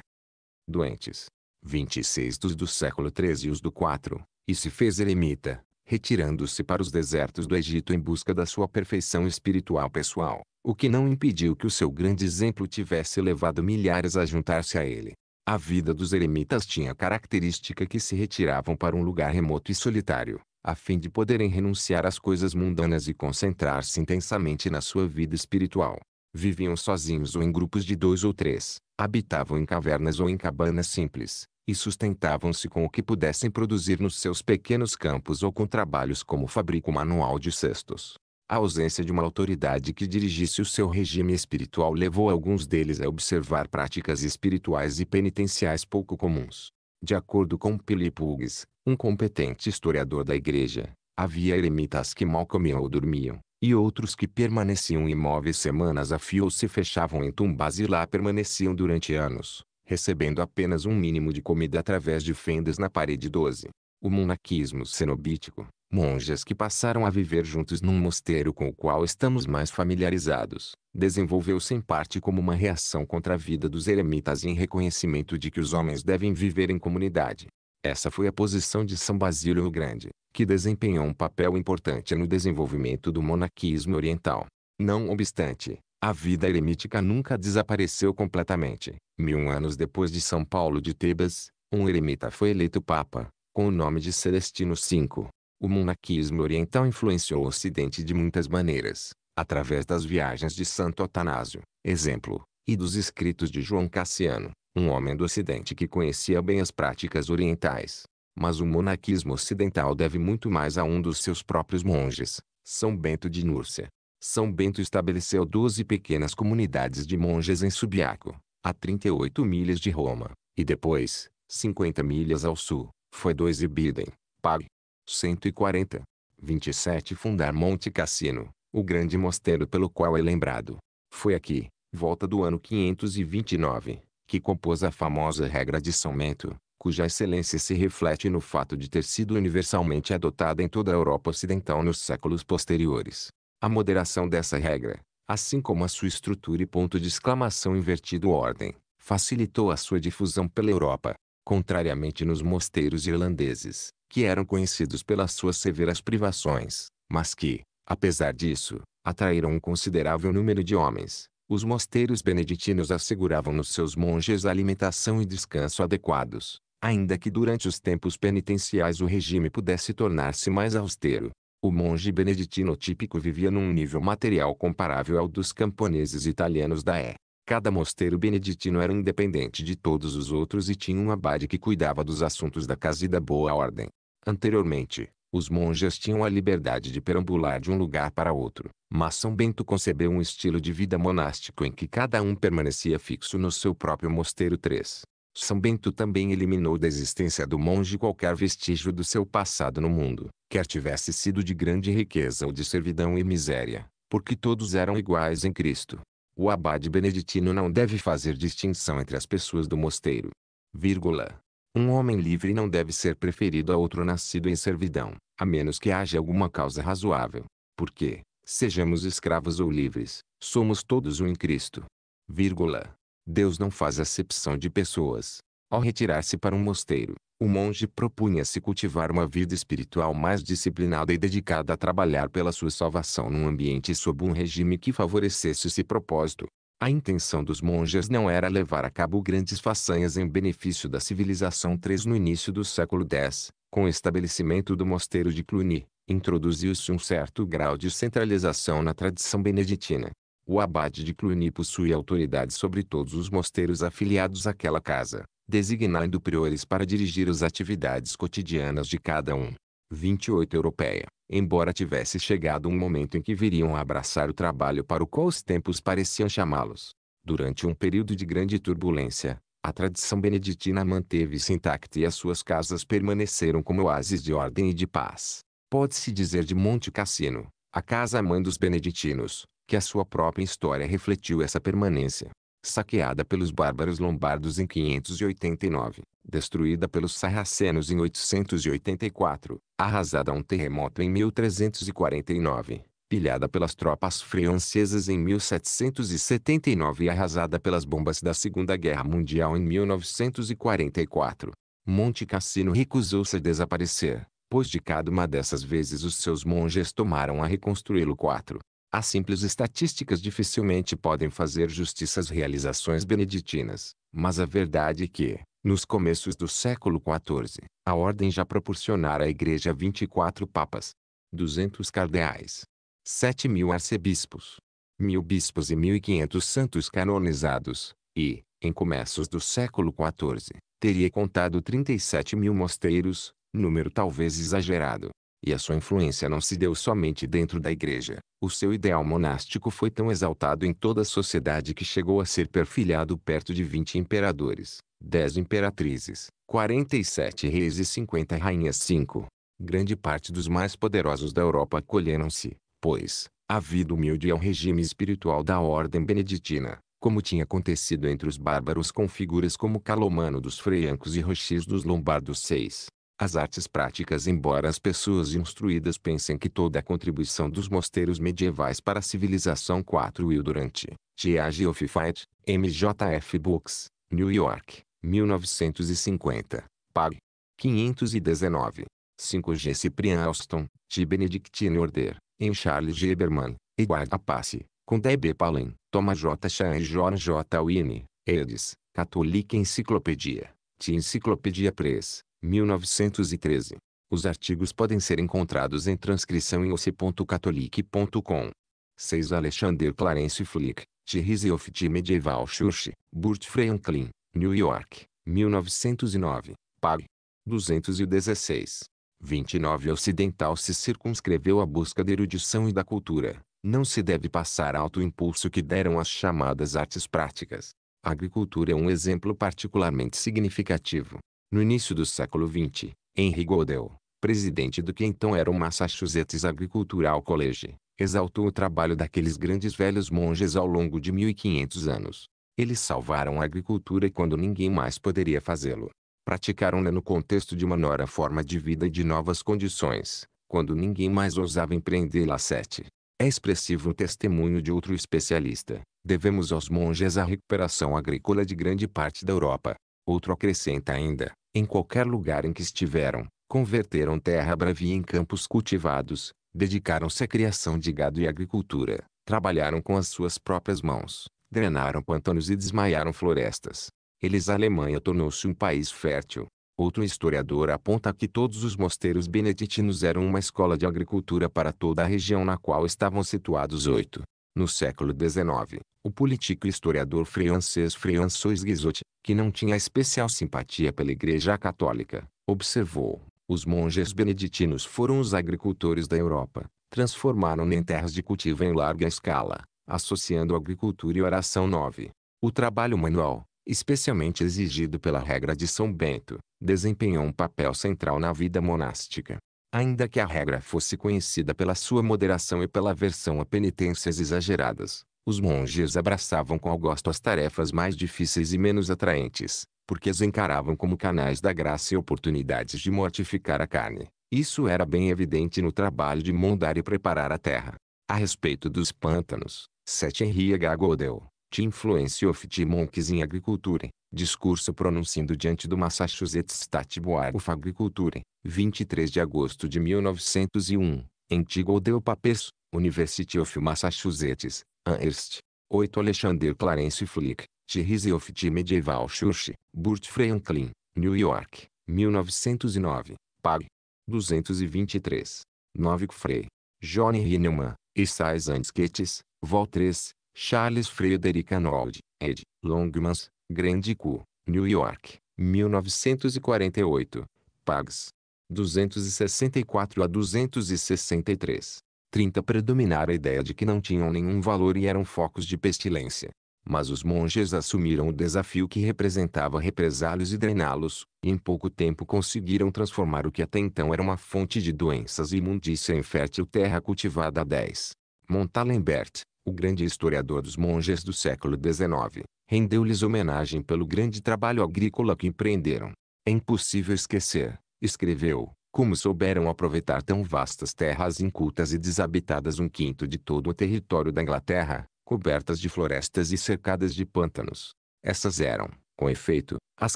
doentes. 26 dos do século XIII e os do IV, e se fez eremita, retirando-se para os desertos do Egito em busca da sua perfeição espiritual pessoal, o que não impediu que o seu grande exemplo tivesse levado milhares a juntar-se a ele. A vida dos eremitas tinha a característica que se retiravam para um lugar remoto e solitário, a fim de poderem renunciar às coisas mundanas e concentrar-se intensamente na sua vida espiritual. Viviam sozinhos ou em grupos de dois ou três, habitavam em cavernas ou em cabanas simples, e sustentavam-se com o que pudessem produzir nos seus pequenos campos ou com trabalhos como fabrico manual de cestos, a ausência de uma autoridade que dirigisse o seu regime espiritual levou alguns deles a observar práticas espirituais e penitenciais pouco comuns. De acordo com Philip Hughes, um competente historiador da igreja, havia eremitas que mal comiam ou dormiam, e outros que permaneciam imóveis semanas a fio ou se fechavam em tumbas e lá permaneciam durante anos, recebendo apenas um mínimo de comida através de fendas na parede 12. O monaquismo cenobítico, monges que passaram a viver juntos num mosteiro com o qual estamos mais familiarizados, desenvolveu-se em parte como uma reação contra a vida dos eremitas em reconhecimento de que os homens devem viver em comunidade. Essa foi a posição de São Basílio o Grande, que desempenhou um papel importante no desenvolvimento do monaquismo oriental. Não obstante, a vida eremítica nunca desapareceu completamente. Mil anos depois de São Paulo de Tebas, um eremita foi eleito papa, com o nome de Celestino V. O monaquismo oriental influenciou o ocidente de muitas maneiras, através das viagens de Santo Atanásio, exemplo, e dos escritos de João Cassiano, um homem do ocidente que conhecia bem as práticas orientais. Mas o monaquismo ocidental deve muito mais a um dos seus próprios monges, São Bento de Núrcia. São Bento estabeleceu 12 pequenas comunidades de monges em Subiaco, a 38 milhas de Roma, e depois, 50 milhas ao sul, foi dois Bidem, Pag, 140. 27 Fundar Monte Cassino, o grande mosteiro pelo qual é lembrado. Foi aqui, volta do ano 529, que compôs a famosa regra de São Mento, cuja excelência se reflete no fato de ter sido universalmente adotada em toda a Europa Ocidental nos séculos posteriores. A moderação dessa regra, assim como a sua estrutura e ponto de exclamação invertido ordem, facilitou a sua difusão pela Europa. Contrariamente nos mosteiros irlandeses, que eram conhecidos pelas suas severas privações, mas que, apesar disso, atraíram um considerável número de homens. Os mosteiros beneditinos asseguravam nos seus monges alimentação e descanso adequados, ainda que durante os tempos penitenciais o regime pudesse tornar-se mais austero. O monge beneditino típico vivia num nível material comparável ao dos camponeses italianos da E. É. Cada mosteiro beneditino era independente de todos os outros e tinha um abade que cuidava dos assuntos da casa e da boa ordem. Anteriormente, os monges tinham a liberdade de perambular de um lugar para outro, mas São Bento concebeu um estilo de vida monástico em que cada um permanecia fixo no seu próprio mosteiro 3. São Bento também eliminou da existência do monge qualquer vestígio do seu passado no mundo, quer tivesse sido de grande riqueza ou de servidão e miséria, porque todos eram iguais em Cristo. O abade beneditino não deve fazer distinção entre as pessoas do mosteiro. Vírgula. Um homem livre não deve ser preferido a outro nascido em servidão, a menos que haja alguma causa razoável. Porque, sejamos escravos ou livres, somos todos um em Cristo. Vírgula. Deus não faz acepção de pessoas. Ao retirar-se para um mosteiro, o monge propunha-se cultivar uma vida espiritual mais disciplinada e dedicada a trabalhar pela sua salvação num ambiente sob um regime que favorecesse esse propósito. A intenção dos monges não era levar a cabo grandes façanhas em benefício da civilização III no início do século X, com o estabelecimento do mosteiro de Cluny, introduziu-se um certo grau de centralização na tradição beneditina. O abade de Cluny possuía autoridade sobre todos os mosteiros afiliados àquela casa, designando priores para dirigir as atividades cotidianas de cada um. 28 europeia, embora tivesse chegado um momento em que viriam a abraçar o trabalho para o qual os tempos pareciam chamá-los. Durante um período de grande turbulência, a tradição beneditina manteve-se intacta e as suas casas permaneceram como oásis de ordem e de paz. Pode-se dizer de Monte Cassino, a casa-mãe dos beneditinos, que a sua própria história refletiu essa permanência saqueada pelos bárbaros lombardos em 589, destruída pelos sarracenos em 884, arrasada a um terremoto em 1349, pilhada pelas tropas francesas em 1779 e arrasada pelas bombas da Segunda Guerra Mundial em 1944. Monte Cassino recusou-se a desaparecer, pois de cada uma dessas vezes os seus monges tomaram a reconstruí-lo. quatro. As simples estatísticas dificilmente podem fazer justiça às realizações beneditinas, mas a verdade é que, nos começos do século XIV, a ordem já proporcionara à Igreja 24 papas, 200 cardeais, 7 mil arcebispos, mil bispos e 1.500 santos canonizados, e, em começos do século XIV, teria contado 37 mil mosteiros, número talvez exagerado, e a sua influência não se deu somente dentro da igreja. O seu ideal monástico foi tão exaltado em toda a sociedade que chegou a ser perfilhado perto de 20 imperadores, 10 imperatrizes, 47 reis e 50 rainhas. 5. Grande parte dos mais poderosos da Europa acolheram-se, pois, a vida humilde ao é regime espiritual da ordem beneditina, como tinha acontecido entre os bárbaros com figuras como Calomano dos Freiancos e Rochis dos Lombardos 6. As artes práticas Embora as pessoas instruídas pensem que toda a contribuição dos mosteiros medievais para a civilização 4 e durante G.A. Geoffite, MJF Books, New York, 1950, pag. 519. 5G Cyprian Alston, T. Benedictine Order, em Charles Geberman, Guarda Passe, com B. Palin, Thomas J. Chan e J. J. Winnie, Edis, Catholic Enciclopédia, T. Enciclopédia Press, 1913. Os artigos podem ser encontrados em transcrição em oc.catholic.com. 6. Alexander Clarence Flick, History of the Medieval Church, Burt Franklin, New York, 1909, pag. 216. 29 Ocidental se circunscreveu à busca da erudição e da cultura. Não se deve passar alto impulso que deram às chamadas artes práticas. A agricultura é um exemplo particularmente significativo. No início do século XX, Henry Goodell, presidente do que então era o Massachusetts Agricultural College, exaltou o trabalho daqueles grandes velhos monges ao longo de 1500 anos. Eles salvaram a agricultura quando ninguém mais poderia fazê-lo. Praticaram-na no contexto de uma nova forma de vida e de novas condições, quando ninguém mais ousava empreendê-la. Sete. É expressivo o testemunho de outro especialista. Devemos aos monges a recuperação agrícola de grande parte da Europa. Outro acrescenta ainda: em qualquer lugar em que estiveram, converteram terra bravia em campos cultivados, dedicaram-se à criação de gado e agricultura, trabalharam com as suas próprias mãos, drenaram pântanos e desmaiaram florestas. Eles a Alemanha tornou-se um país fértil. Outro historiador aponta que todos os mosteiros beneditinos eram uma escola de agricultura para toda a região na qual estavam situados oito. No século XIX, o político e historiador francês François Guizot, que não tinha especial simpatia pela Igreja Católica, observou: os monges beneditinos foram os agricultores da Europa, transformaram-na em terras de cultivo em larga escala, associando agricultura e oração 9. O trabalho manual, especialmente exigido pela regra de São Bento, desempenhou um papel central na vida monástica. Ainda que a regra fosse conhecida pela sua moderação e pela aversão a penitências exageradas, os monges abraçavam com gosto as tarefas mais difíceis e menos atraentes, porque as encaravam como canais da graça e oportunidades de mortificar a carne. Isso era bem evidente no trabalho de mondar e preparar a terra. A respeito dos pântanos, Sete Henri H. Godel, T. Influence of T. Monks in Agriculture, discurso pronunciando diante do Massachusetts State Board of Agriculture, 23 de agosto de 1901, em T. Godel Papes, University of Massachusetts, Anhorst. 8 Alexander Clarence Flick, Theories of the Medieval Church, Burt Franklin, New York, 1909, pag. 223. 9 Frey, Johnny Hineman, Essays and Sketches, Vol 3, Charles Frederick Arnold, ed. Longmans, Grande Cu, New York, 1948, pags. 264 a 263. 30 predominara a ideia de que não tinham nenhum valor e eram focos de pestilência. Mas os monges assumiram o desafio que representava represá-los e drená-los, e em pouco tempo conseguiram transformar o que até então era uma fonte de doenças e imundícia em fértil terra cultivada a 10. Montalembert, o grande historiador dos monges do século XIX, rendeu-lhes homenagem pelo grande trabalho agrícola que empreenderam. É impossível esquecer, escreveu, como souberam aproveitar tão vastas terras incultas e desabitadas um quinto de todo o território da Inglaterra, cobertas de florestas e cercadas de pântanos. Essas eram, com efeito, as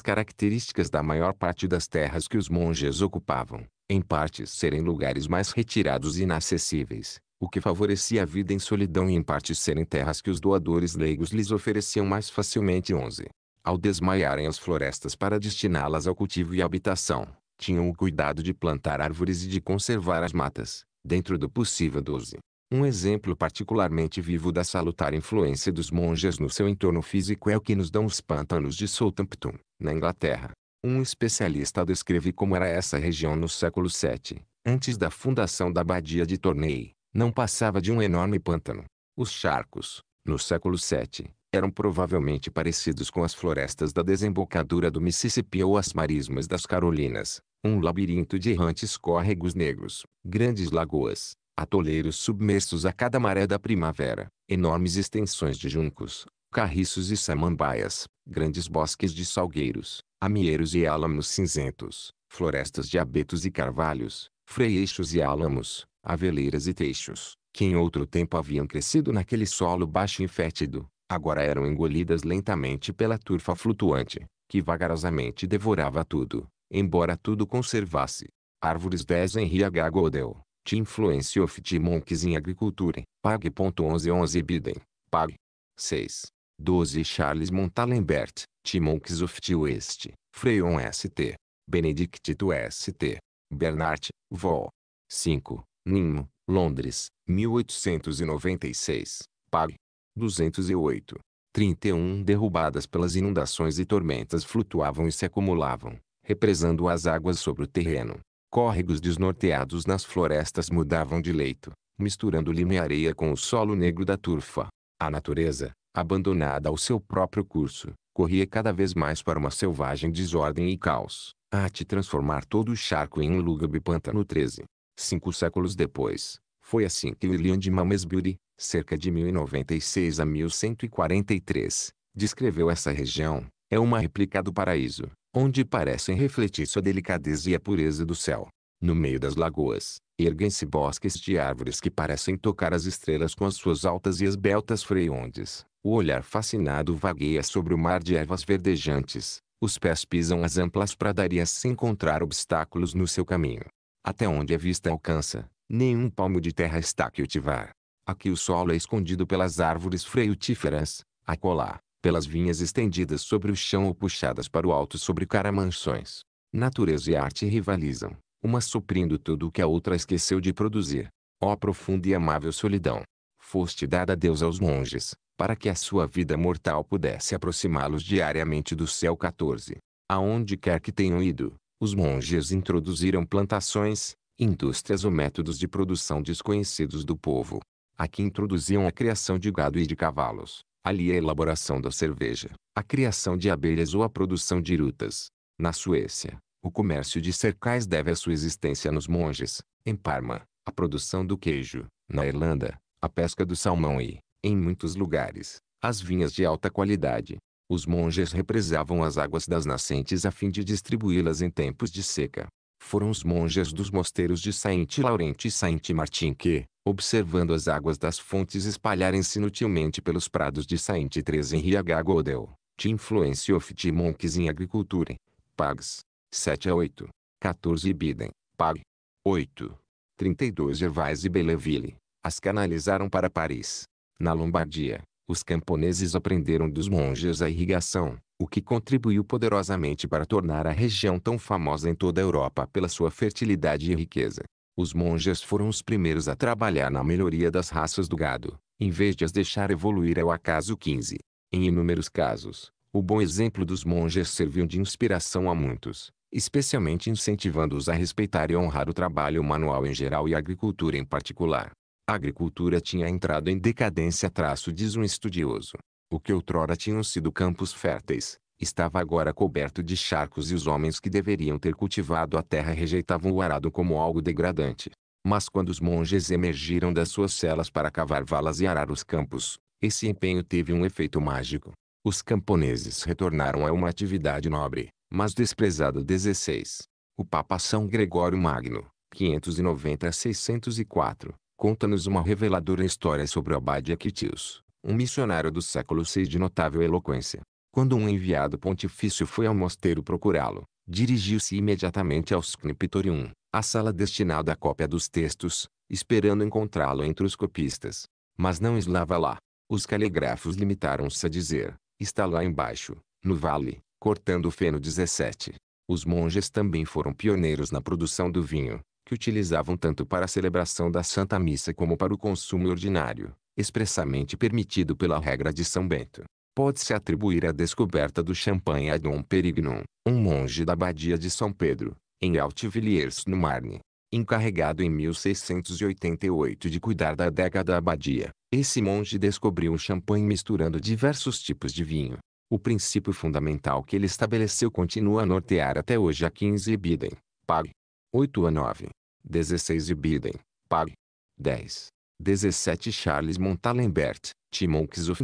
características da maior parte das terras que os monges ocupavam, em partes serem lugares mais retirados e inacessíveis, o que favorecia a vida em solidão e em partes serem terras que os doadores leigos lhes ofereciam mais facilmente. 11. Ao desmaiarem as florestas para destiná-las ao cultivo e habitação, tinham o cuidado de plantar árvores e de conservar as matas, dentro do possível 12. Um exemplo particularmente vivo da salutar influência dos monges no seu entorno físico é o que nos dão os pântanos de Southampton, na Inglaterra. Um especialista descreve como era essa região no século VII, antes da fundação da abadia de Tornei, não passava de um enorme pântano. Os charcos, no século VII, eram provavelmente parecidos com as florestas da desembocadura do Mississippi ou as marismas das Carolinas, um labirinto de errantes córregos negros, grandes lagoas, atoleiros submersos a cada maré da primavera, enormes extensões de juncos, carriços e samambaias, grandes bosques de salgueiros, amieiros e álamos cinzentos, florestas de abetos e carvalhos, freieixos e álamos, aveleiras e teixos, que em outro tempo haviam crescido naquele solo baixo e fétido, agora eram engolidas lentamente pela turfa flutuante, que vagarosamente devorava tudo, embora tudo conservasse. Árvores 10 Henry H. Godel. Te influenciou Fitmonks em agricultura. Pag.1111 Biden. Pag. 6. 12 Charles Montalembert. Timonks of the West. Freon St. Benedictito St. Bernard. Vol. 5. Ninho, Londres, 1896. Pag. 208. 31 Derrubadas pelas inundações e tormentas flutuavam e se acumulavam, represando as águas sobre o terreno. Córregos desnorteados nas florestas mudavam de leito, misturando limo e areia com o solo negro da turfa. A natureza, abandonada ao seu próprio curso, corria cada vez mais para uma selvagem desordem e caos, a te transformar todo o charco em um lúgubre pântano 13. Cinco séculos depois, foi assim que William de Malmesbury, cerca de 1096 a 1143, descreveu essa região, é uma réplica do paraíso, onde parecem refletir sua delicadeza e a pureza do céu. No meio das lagoas, erguem-se bosques de árvores que parecem tocar as estrelas com as suas altas e esbeltas freiões. O olhar fascinado vagueia sobre o mar de ervas verdejantes. Os pés pisam as amplas pradarias sem encontrar obstáculos no seu caminho. Até onde a vista alcança, nenhum palmo de terra está que cultivar. Aqui o solo é escondido pelas árvores frutíferas, acolá, pelas vinhas estendidas sobre o chão ou puxadas para o alto sobre caramanchões. Natureza e arte rivalizam, uma suprindo tudo o que a outra esqueceu de produzir. Ó oh, profunda e amável solidão! Foste dada a Deus aos monges, para que a sua vida mortal pudesse aproximá-los diariamente do céu 14. Aonde quer que tenham ido, os monges introduziram plantações, indústrias ou métodos de produção desconhecidos do povo. Aqui introduziam a criação de gado e de cavalos, Ali a elaboração da cerveja, a criação de abelhas ou a produção de irutas. Na Suécia, o comércio de cercais deve a sua existência nos monges. Em Parma, a produção do queijo. Na Irlanda, a pesca do salmão e, em muitos lugares, as vinhas de alta qualidade. Os monges represavam as águas das nascentes a fim de distribuí-las em tempos de seca. Foram os monges dos mosteiros de Saint Laurent e Saint Martin que, observando as águas das fontes espalharem-se inutilmente pelos prados de saint Therese em Riagagodel, de influência of Monks em agricultura, Pags, 7 a 8, 14 Biden, Pag, 8, 32 Gervais e Belleville, as canalizaram para Paris. Na Lombardia, os camponeses aprenderam dos monges a irrigação, o que contribuiu poderosamente para tornar a região tão famosa em toda a Europa pela sua fertilidade e riqueza. Os monges foram os primeiros a trabalhar na melhoria das raças do gado, em vez de as deixar evoluir ao acaso 15. Em inúmeros casos, o bom exemplo dos monges serviu de inspiração a muitos, especialmente incentivando-os a respeitar e honrar o trabalho manual em geral e a agricultura em particular. A agricultura tinha entrado em decadência traço diz um estudioso. O que outrora tinham sido campos férteis, estava agora coberto de charcos e os homens que deveriam ter cultivado a terra rejeitavam o arado como algo degradante. Mas quando os monges emergiram das suas celas para cavar valas e arar os campos, esse empenho teve um efeito mágico. Os camponeses retornaram a uma atividade nobre, mas desprezada. 16. O Papa São Gregório Magno, 590 a 604, conta-nos uma reveladora história sobre o abade Aquitius, um missionário do século VI de notável eloquência. Quando um enviado pontifício foi ao mosteiro procurá-lo, dirigiu-se imediatamente ao Scriptorium, a sala destinada à cópia dos textos, esperando encontrá-lo entre os copistas. Mas não eslava lá. Os caligrafos limitaram-se a dizer, está lá embaixo, no vale, cortando o feno 17. Os monges também foram pioneiros na produção do vinho, que utilizavam tanto para a celebração da Santa Missa como para o consumo ordinário, expressamente permitido pela regra de São Bento pode-se atribuir a descoberta do champanhe a Dom Perignon, um monge da abadia de São Pedro, em Altivillers no Marne. Encarregado em 1688 de cuidar da adega da abadia, esse monge descobriu o champanhe misturando diversos tipos de vinho. O princípio fundamental que ele estabeleceu continua a nortear até hoje a 15 Biden, pag. 8 a 9. 16 Biden, pag. 10. 17 Charles Montalembert, Timon of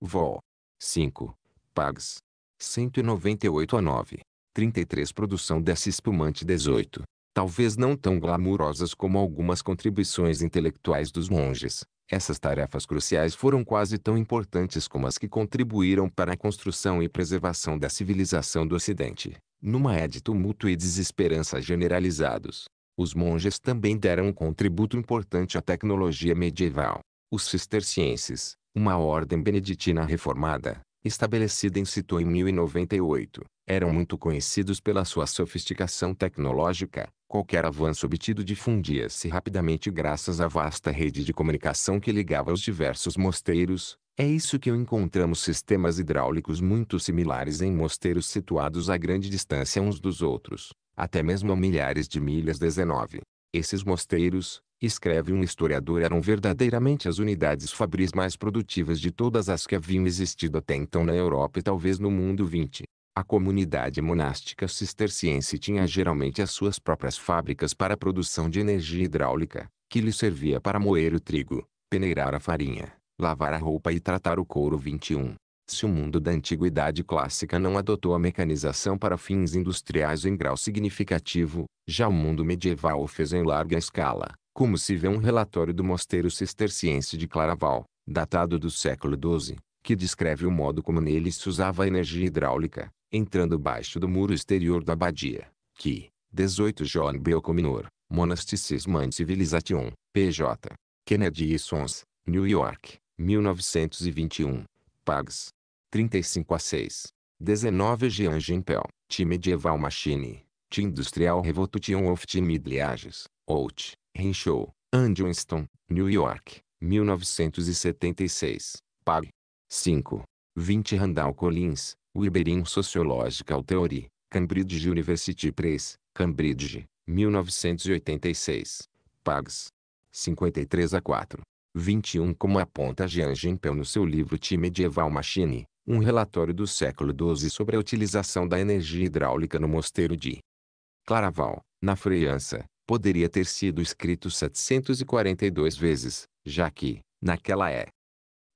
Vol. 5, Pags. 198 a 9. 33 Produção dessa espumante 18. Talvez não tão glamurosas como algumas contribuições intelectuais dos monges, essas tarefas cruciais foram quase tão importantes como as que contribuíram para a construção e preservação da civilização do Ocidente, numa édito mútuo e desesperança generalizados. Os monges também deram um contributo importante à tecnologia medieval. Os cistercienses, uma ordem beneditina reformada, estabelecida em Cito em 1098, eram muito conhecidos pela sua sofisticação tecnológica. Qualquer avanço obtido difundia-se rapidamente graças à vasta rede de comunicação que ligava os diversos mosteiros. É isso que encontramos sistemas hidráulicos muito similares em mosteiros situados a grande distância uns dos outros até mesmo a milhares de milhas 19. Esses mosteiros, escreve um historiador eram verdadeiramente as unidades fabris mais produtivas de todas as que haviam existido até então na Europa e talvez no mundo 20. A comunidade monástica cisterciense tinha geralmente as suas próprias fábricas para a produção de energia hidráulica, que lhe servia para moer o trigo, peneirar a farinha, lavar a roupa e tratar o couro 21. Se o mundo da antiguidade clássica não adotou a mecanização para fins industriais em grau significativo, já o mundo medieval o fez em larga escala, como se vê um relatório do mosteiro cisterciense de Claraval, datado do século XII, que descreve o modo como nele se usava a energia hidráulica, entrando baixo do muro exterior da abadia, que, 18 John Beocominor, Monasticism and Civilization, PJ. Kennedy e Sons, New York, 1921. Pags. 35 a 6. 19 Jean Gimpel, T Medieval Machine, T Industrial Revolution of T Midliages, Out, Renshaw, and Winston, New York, 1976, Pag. 5. 20 Randall Collins, Weberian Sociological Theory, Cambridge University Press, Cambridge, 1986, Pags. 53 a 4. 21 como aponta Jean Gimpel no seu livro *Time Medieval Machine, um relatório do século XII sobre a utilização da energia hidráulica no mosteiro de Claraval, na França, poderia ter sido escrito 742 vezes, já que, naquela é,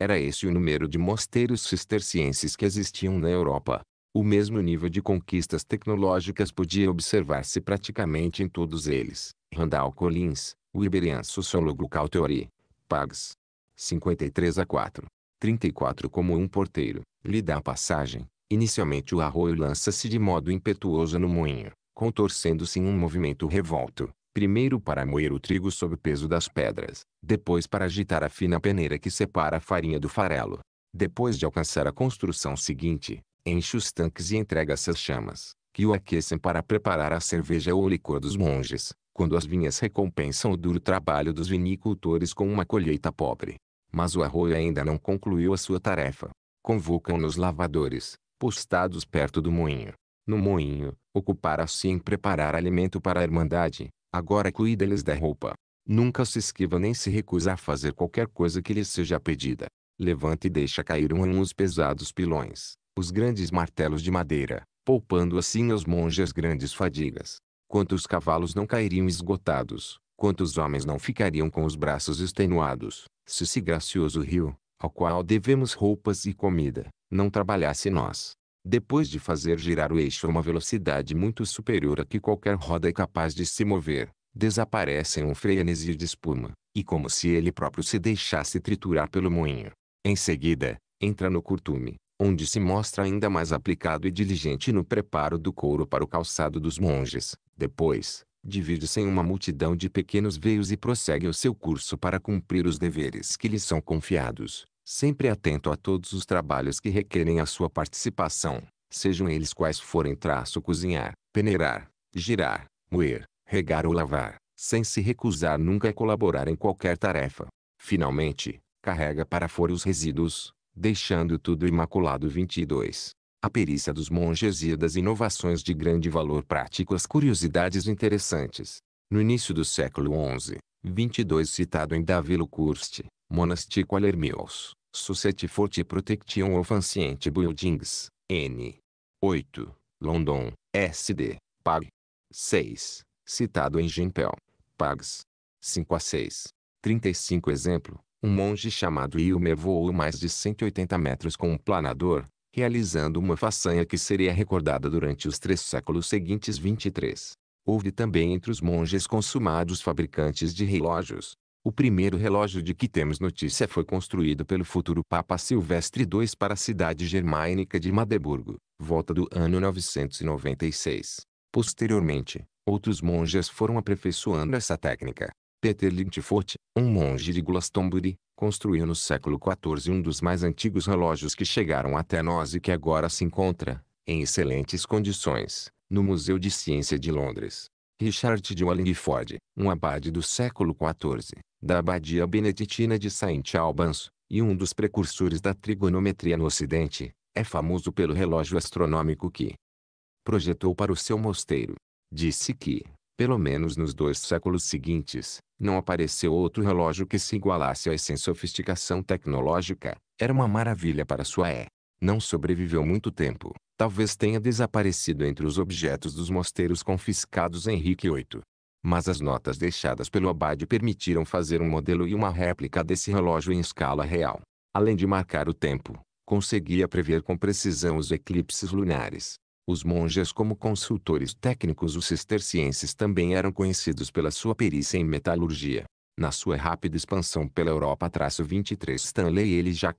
era esse o número de mosteiros cistercienses que existiam na Europa. O mesmo nível de conquistas tecnológicas podia observar-se praticamente em todos eles. Randall Collins, o iberiano sociólogo Cauteori, pagues. 53 a 4. 34 Como um porteiro, lhe dá passagem. Inicialmente o arroio lança-se de modo impetuoso no moinho, contorcendo-se em um movimento revolto, primeiro para moer o trigo sob o peso das pedras, depois para agitar a fina peneira que separa a farinha do farelo. Depois de alcançar a construção seguinte, enche os tanques e entrega-se às chamas, que o aquecem para preparar a cerveja ou o licor dos monges, quando as vinhas recompensam o duro trabalho dos vinicultores com uma colheita pobre. Mas o arroio ainda não concluiu a sua tarefa. Convocam-nos lavadores, postados perto do moinho. No moinho, ocupar se em preparar alimento para a Irmandade, agora cuida-lhes da roupa. Nunca se esquiva nem se recusa a fazer qualquer coisa que lhes seja pedida. Levanta e deixa cair um a um os pesados pilões, os grandes martelos de madeira, poupando assim aos monges grandes fadigas. Quantos cavalos não cairiam esgotados, quantos homens não ficariam com os braços extenuados, se esse gracioso rio, ao qual devemos roupas e comida, não trabalhasse nós. Depois de fazer girar o eixo a uma velocidade muito superior a que qualquer roda é capaz de se mover, desaparece em um frenesi de espuma, e como se ele próprio se deixasse triturar pelo moinho. Em seguida, entra no curtume, onde se mostra ainda mais aplicado e diligente no preparo do couro para o calçado dos monges, depois, divide-se em uma multidão de pequenos veios e prossegue o seu curso para cumprir os deveres que lhe são confiados, sempre atento a todos os trabalhos que requerem a sua participação, sejam eles quais forem traço cozinhar, peneirar, girar, moer, regar ou lavar, sem se recusar nunca a colaborar em qualquer tarefa. Finalmente, carrega para fora os resíduos, deixando tudo imaculado 22. A perícia dos monges e das inovações de grande valor prático as curiosidades interessantes. No início do século XI, 22 citado em Davilo Kurst, Monastico Alermios, Society Forte Protection of Ancient Buildings, N. 8, London, SD, Pag. 6, citado em Gimpel, Pags. 5 a 6. 35 exemplo, um monge chamado Ilme voou mais de 180 metros com um planador, realizando uma façanha que seria recordada durante os três séculos seguintes 23. Houve também entre os monges consumados fabricantes de relógios. O primeiro relógio de que temos notícia foi construído pelo futuro Papa Silvestre II para a cidade germânica de Madeburgo, volta do ano 996. Posteriormente, outros monges foram aperfeiçoando essa técnica. Peter Linkfort, um monge de Glastonbury, construiu no século XIV um dos mais antigos relógios que chegaram até nós e que agora se encontra, em excelentes condições, no Museu de Ciência de Londres. Richard de Wallingford, um abade do século XIV, da abadia beneditina de Saint Albans, e um dos precursores da trigonometria no Ocidente, é famoso pelo relógio astronômico que projetou para o seu mosteiro. Disse que, pelo menos nos dois séculos seguintes, não apareceu outro relógio que se igualasse a essa sofisticação tecnológica. Era uma maravilha para sua é. Não sobreviveu muito tempo. Talvez tenha desaparecido entre os objetos dos mosteiros confiscados Henrique VIII. Mas as notas deixadas pelo abade permitiram fazer um modelo e uma réplica desse relógio em escala real. Além de marcar o tempo, conseguia prever com precisão os eclipses lunares, os monges como consultores técnicos os cistercienses também eram conhecidos pela sua perícia em metalurgia. Na sua rápida expansão pela Europa traço 23 Stanley e já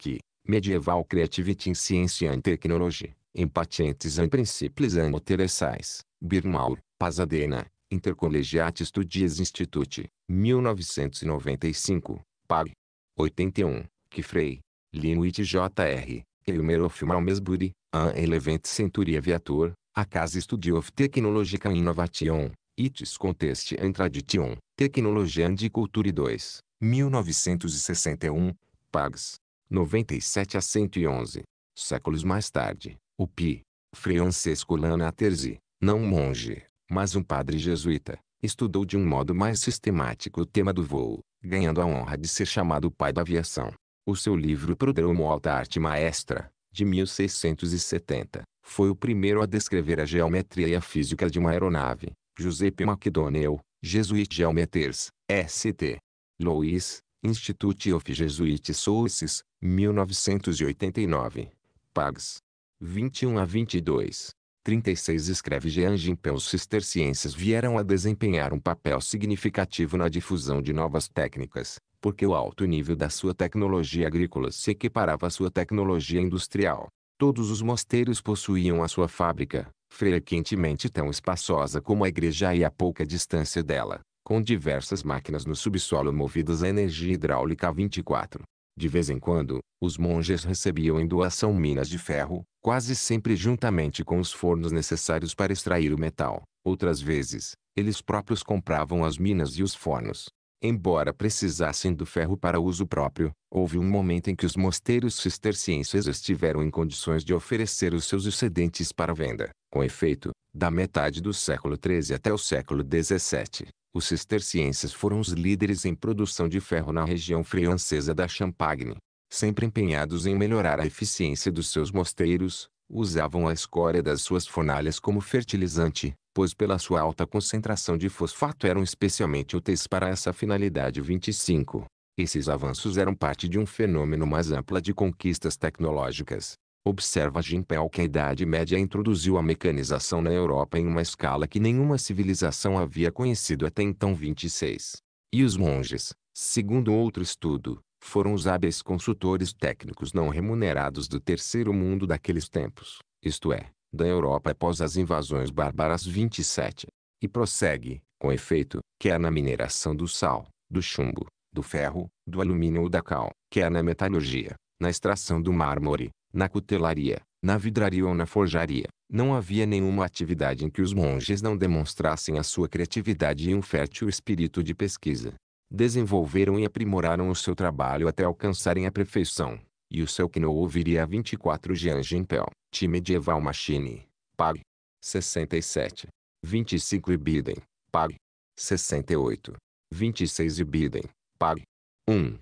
medieval creativity in science and technology, em and principles and interessais, Birmaur, Pasadena, Intercollegiate Studies Institute, 1995, Pag. 81, que Frei, J. R. Elmer of Malmesbury, an Eleventh Century Aviator, a Casa Studio of Technological Innovation, Itis Contest and Tradition, tecnologia and Culture 2, 1961, Pags. 97 a 111. Séculos mais tarde, o P. Francisco Lana Terzi, não monge, mas um padre jesuíta, estudou de um modo mais sistemático o tema do voo, ganhando a honra de ser chamado pai da aviação. O seu livro Prodromo alta arte maestra, de 1670, foi o primeiro a descrever a geometria e a física de uma aeronave. Giuseppe MacDonnell, Jesuit Geometers, St. Louis, Institute of Jesuit Sources, 1989. Pags. 21 a 22. 36 escreve Jean Gimpel os cistercienses vieram a desempenhar um papel significativo na difusão de novas técnicas, porque o alto nível da sua tecnologia agrícola se equiparava à sua tecnologia industrial. Todos os mosteiros possuíam a sua fábrica, frequentemente tão espaçosa como a igreja e a pouca distância dela, com diversas máquinas no subsolo movidas a energia hidráulica 24. De vez em quando, os monges recebiam em doação minas de ferro, quase sempre juntamente com os fornos necessários para extrair o metal. Outras vezes, eles próprios compravam as minas e os fornos. Embora precisassem do ferro para uso próprio, houve um momento em que os mosteiros cistercienses estiveram em condições de oferecer os seus excedentes para venda. Com efeito, da metade do século XIII até o século XVII, os cistercienses foram os líderes em produção de ferro na região francesa da Champagne. Sempre empenhados em melhorar a eficiência dos seus mosteiros, usavam a escória das suas fornalhas como fertilizante, pois pela sua alta concentração de fosfato eram especialmente úteis para essa finalidade. 25. Esses avanços eram parte de um fenômeno mais amplo de conquistas tecnológicas. Observa Gimpel que a Idade Média introduziu a mecanização na Europa em uma escala que nenhuma civilização havia conhecido até então. 26. E os monges, segundo outro estudo, foram os hábeis consultores técnicos não remunerados do terceiro mundo daqueles tempos, isto é, da Europa após as invasões bárbaras 27. E prossegue, com efeito, quer é na mineração do sal, do chumbo, do ferro, do alumínio ou da cal, quer é na metalurgia, na extração do mármore, na cutelaria, na vidraria ou na forjaria. Não havia nenhuma atividade em que os monges não demonstrassem a sua criatividade e um fértil espírito de pesquisa. Desenvolveram e aprimoraram o seu trabalho até alcançarem a perfeição e o seu que não ouviria 24 Jean Gimpel, time Medieval Machine, Pag. 67. 25 Biden, Pag. 68. 26 Biden, Pag. 1.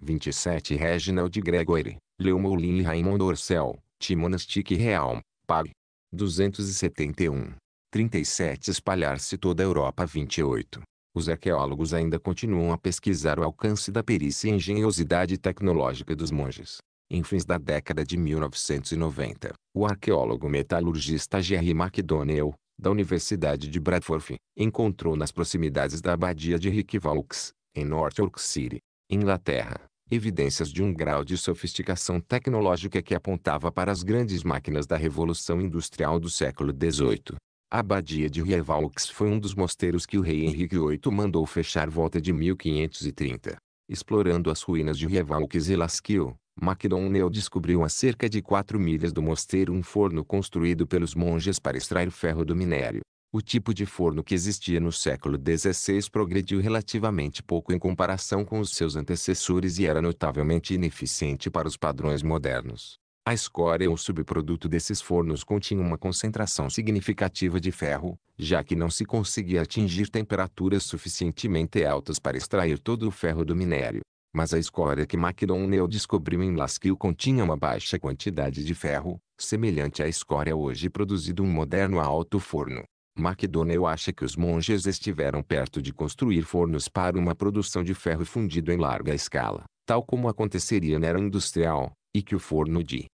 27 Reginald Gregory, Leo Moulin e Raymond Orcel, T Monastic Realm, Pag. 271. 37 Espalhar-se toda a Europa 28. Os arqueólogos ainda continuam a pesquisar o alcance da perícia e engenhosidade tecnológica dos monges. Em fins da década de 1990, o arqueólogo metalurgista Jerry McDonnell, da Universidade de Bradford, encontrou nas proximidades da abadia de Rickvalx, em North City, Inglaterra, evidências de um grau de sofisticação tecnológica que apontava para as grandes máquinas da Revolução Industrial do século XVIII. A abadia de Rievaux foi um dos mosteiros que o rei Henrique VIII mandou fechar volta de 1530. Explorando as ruínas de Rievaux e Lasquil, Macdonnell descobriu a cerca de quatro milhas do mosteiro um forno construído pelos monges para extrair ferro do minério. O tipo de forno que existia no século XVI progrediu relativamente pouco em comparação com os seus antecessores e era notavelmente ineficiente para os padrões modernos. A escória é ou subproduto desses fornos continha uma concentração significativa de ferro, já que não se conseguia atingir temperaturas suficientemente altas para extrair todo o ferro do minério. Mas a escória que McDonnell descobriu em Laskill continha uma baixa quantidade de ferro, semelhante à escória hoje produzida um moderno alto forno. McDonnell acha que os monges estiveram perto de construir fornos para uma produção de ferro fundido em larga escala, tal como aconteceria na era industrial, e que o forno de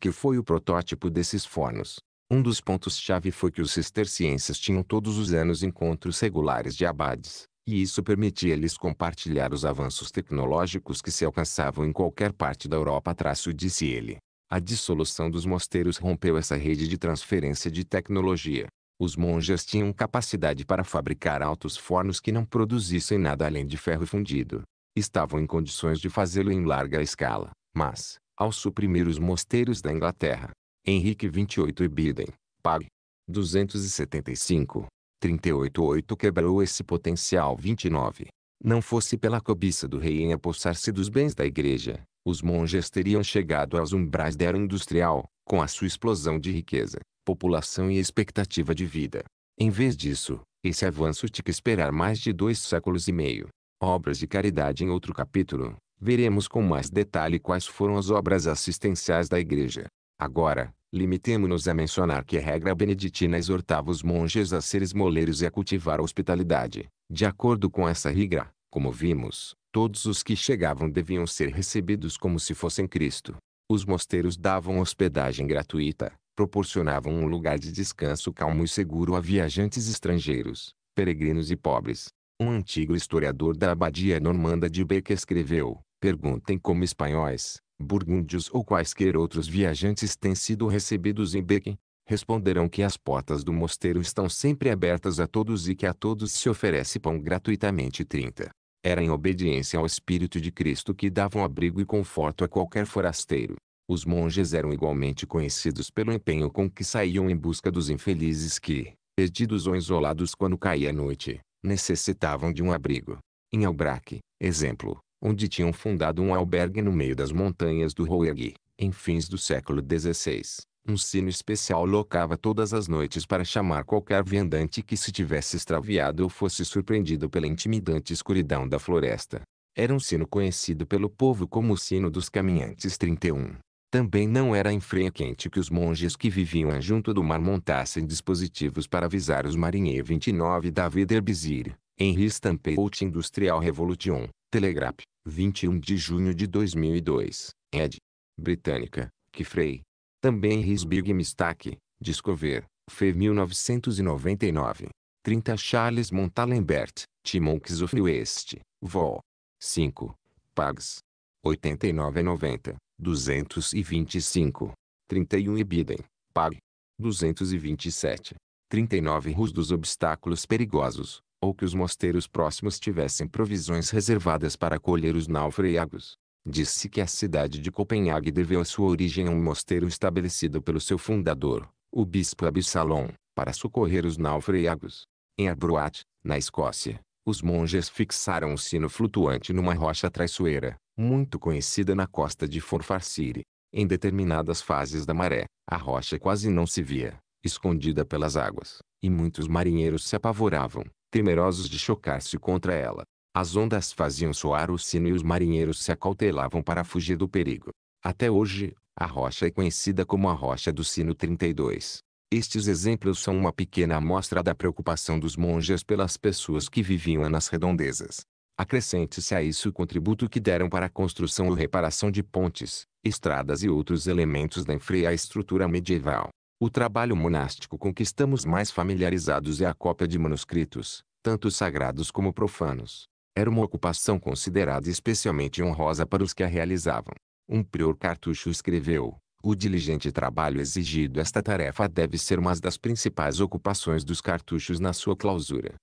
que foi o protótipo desses fornos. Um dos pontos-chave foi que os cistercienses tinham todos os anos encontros regulares de abades, e isso permitia-lhes compartilhar os avanços tecnológicos que se alcançavam em qualquer parte da Europa, traço disse ele. A dissolução dos mosteiros rompeu essa rede de transferência de tecnologia. Os monges tinham capacidade para fabricar altos fornos que não produzissem nada além de ferro fundido. Estavam em condições de fazê-lo em larga escala, mas, ao suprimir os mosteiros da Inglaterra. Henrique 28 e Biden, Pag. 275. 38.8 quebrou esse potencial 29. Não fosse pela cobiça do rei em apossar-se dos bens da igreja, os monges teriam chegado aos umbrais da era industrial, com a sua explosão de riqueza, população e expectativa de vida. Em vez disso, esse avanço tinha que esperar mais de dois séculos e meio. Obras de caridade em outro capítulo. Veremos com mais detalhe quais foram as obras assistenciais da Igreja. Agora, limitemo-nos a mencionar que a regra beneditina exortava os monges a ser esmoleiros e a cultivar a hospitalidade. De acordo com essa regra, como vimos, todos os que chegavam deviam ser recebidos como se fossem Cristo. Os mosteiros davam hospedagem gratuita, proporcionavam um lugar de descanso calmo e seguro a viajantes estrangeiros, peregrinos e pobres. Um antigo historiador da abadia normanda de Beck escreveu: Perguntem como espanhóis, burgúndios ou quaisquer outros viajantes têm sido recebidos em Bequim. Responderão que as portas do mosteiro estão sempre abertas a todos e que a todos se oferece pão gratuitamente. 30. Era em obediência ao Espírito de Cristo que davam abrigo e conforto a qualquer forasteiro. Os monges eram igualmente conhecidos pelo empenho com que saíam em busca dos infelizes que, perdidos ou isolados quando caía a noite, necessitavam de um abrigo. Em Albraque, exemplo, onde tinham fundado um albergue no meio das montanhas do Rouergue. Em fins do século XVI, um sino especial locava todas as noites para chamar qualquer viandante que se tivesse extraviado ou fosse surpreendido pela intimidante escuridão da floresta. Era um sino conhecido pelo povo como o Sino dos Caminhantes 31. Também não era em freio quente que os monges que viviam junto do mar montassem dispositivos para avisar os marinheiros 29 David Herbizir, Henri Stampé Industrial Revolution, Telegraph, 21 de junho de 2002, ed. Britânica, que Frei. Também Risbig Mistake, Discover, Fe 1999. 30 Charles Montalembert, Timonks of West, Vol. 5. Pags. 89-90 225. 31 Ebiden, Pag. 227. 39 Rus dos Obstáculos Perigosos, ou que os mosteiros próximos tivessem provisões reservadas para acolher os naufragos. Disse que a cidade de Copenhague deveu sua origem a um mosteiro estabelecido pelo seu fundador, o bispo Absalom, para socorrer os náufragos. Em Abruat, na Escócia, os monges fixaram um sino flutuante numa rocha traiçoeira, muito conhecida na costa de Forfarcire. Em determinadas fases da maré, a rocha quase não se via, escondida pelas águas, e muitos marinheiros se apavoravam, temerosos de chocar-se contra ela. As ondas faziam soar o sino e os marinheiros se acautelavam para fugir do perigo. Até hoje, a rocha é conhecida como a Rocha do Sino 32. Estes exemplos são uma pequena amostra da preocupação dos monges pelas pessoas que viviam nas redondezas. Acrescente-se a isso o contributo que deram para a construção ou reparação de pontes, estradas e outros elementos da infraestrutura medieval. O trabalho monástico com que estamos mais familiarizados é a cópia de manuscritos, tanto sagrados como profanos. Era uma ocupação considerada especialmente honrosa para os que a realizavam. Um prior cartucho escreveu, o diligente trabalho exigido esta tarefa deve ser uma das principais ocupações dos cartuchos na sua clausura.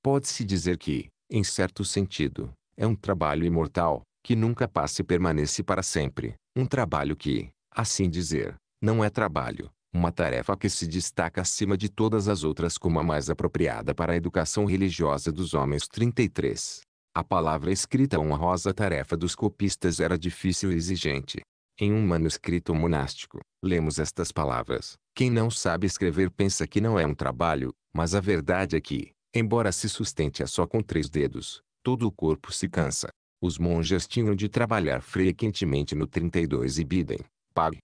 Pode-se dizer que, em certo sentido, é um trabalho imortal, que nunca passa e permanece para sempre. Um trabalho que, assim dizer, não é trabalho, uma tarefa que se destaca acima de todas as outras como a mais apropriada para a educação religiosa dos homens. 33. A palavra escrita honrosa tarefa dos copistas era difícil e exigente. Em um manuscrito monástico, lemos estas palavras. Quem não sabe escrever pensa que não é um trabalho, mas a verdade é que, embora se sustente a só com três dedos, todo o corpo se cansa. Os monges tinham de trabalhar frequentemente no 32 e bidem, pague,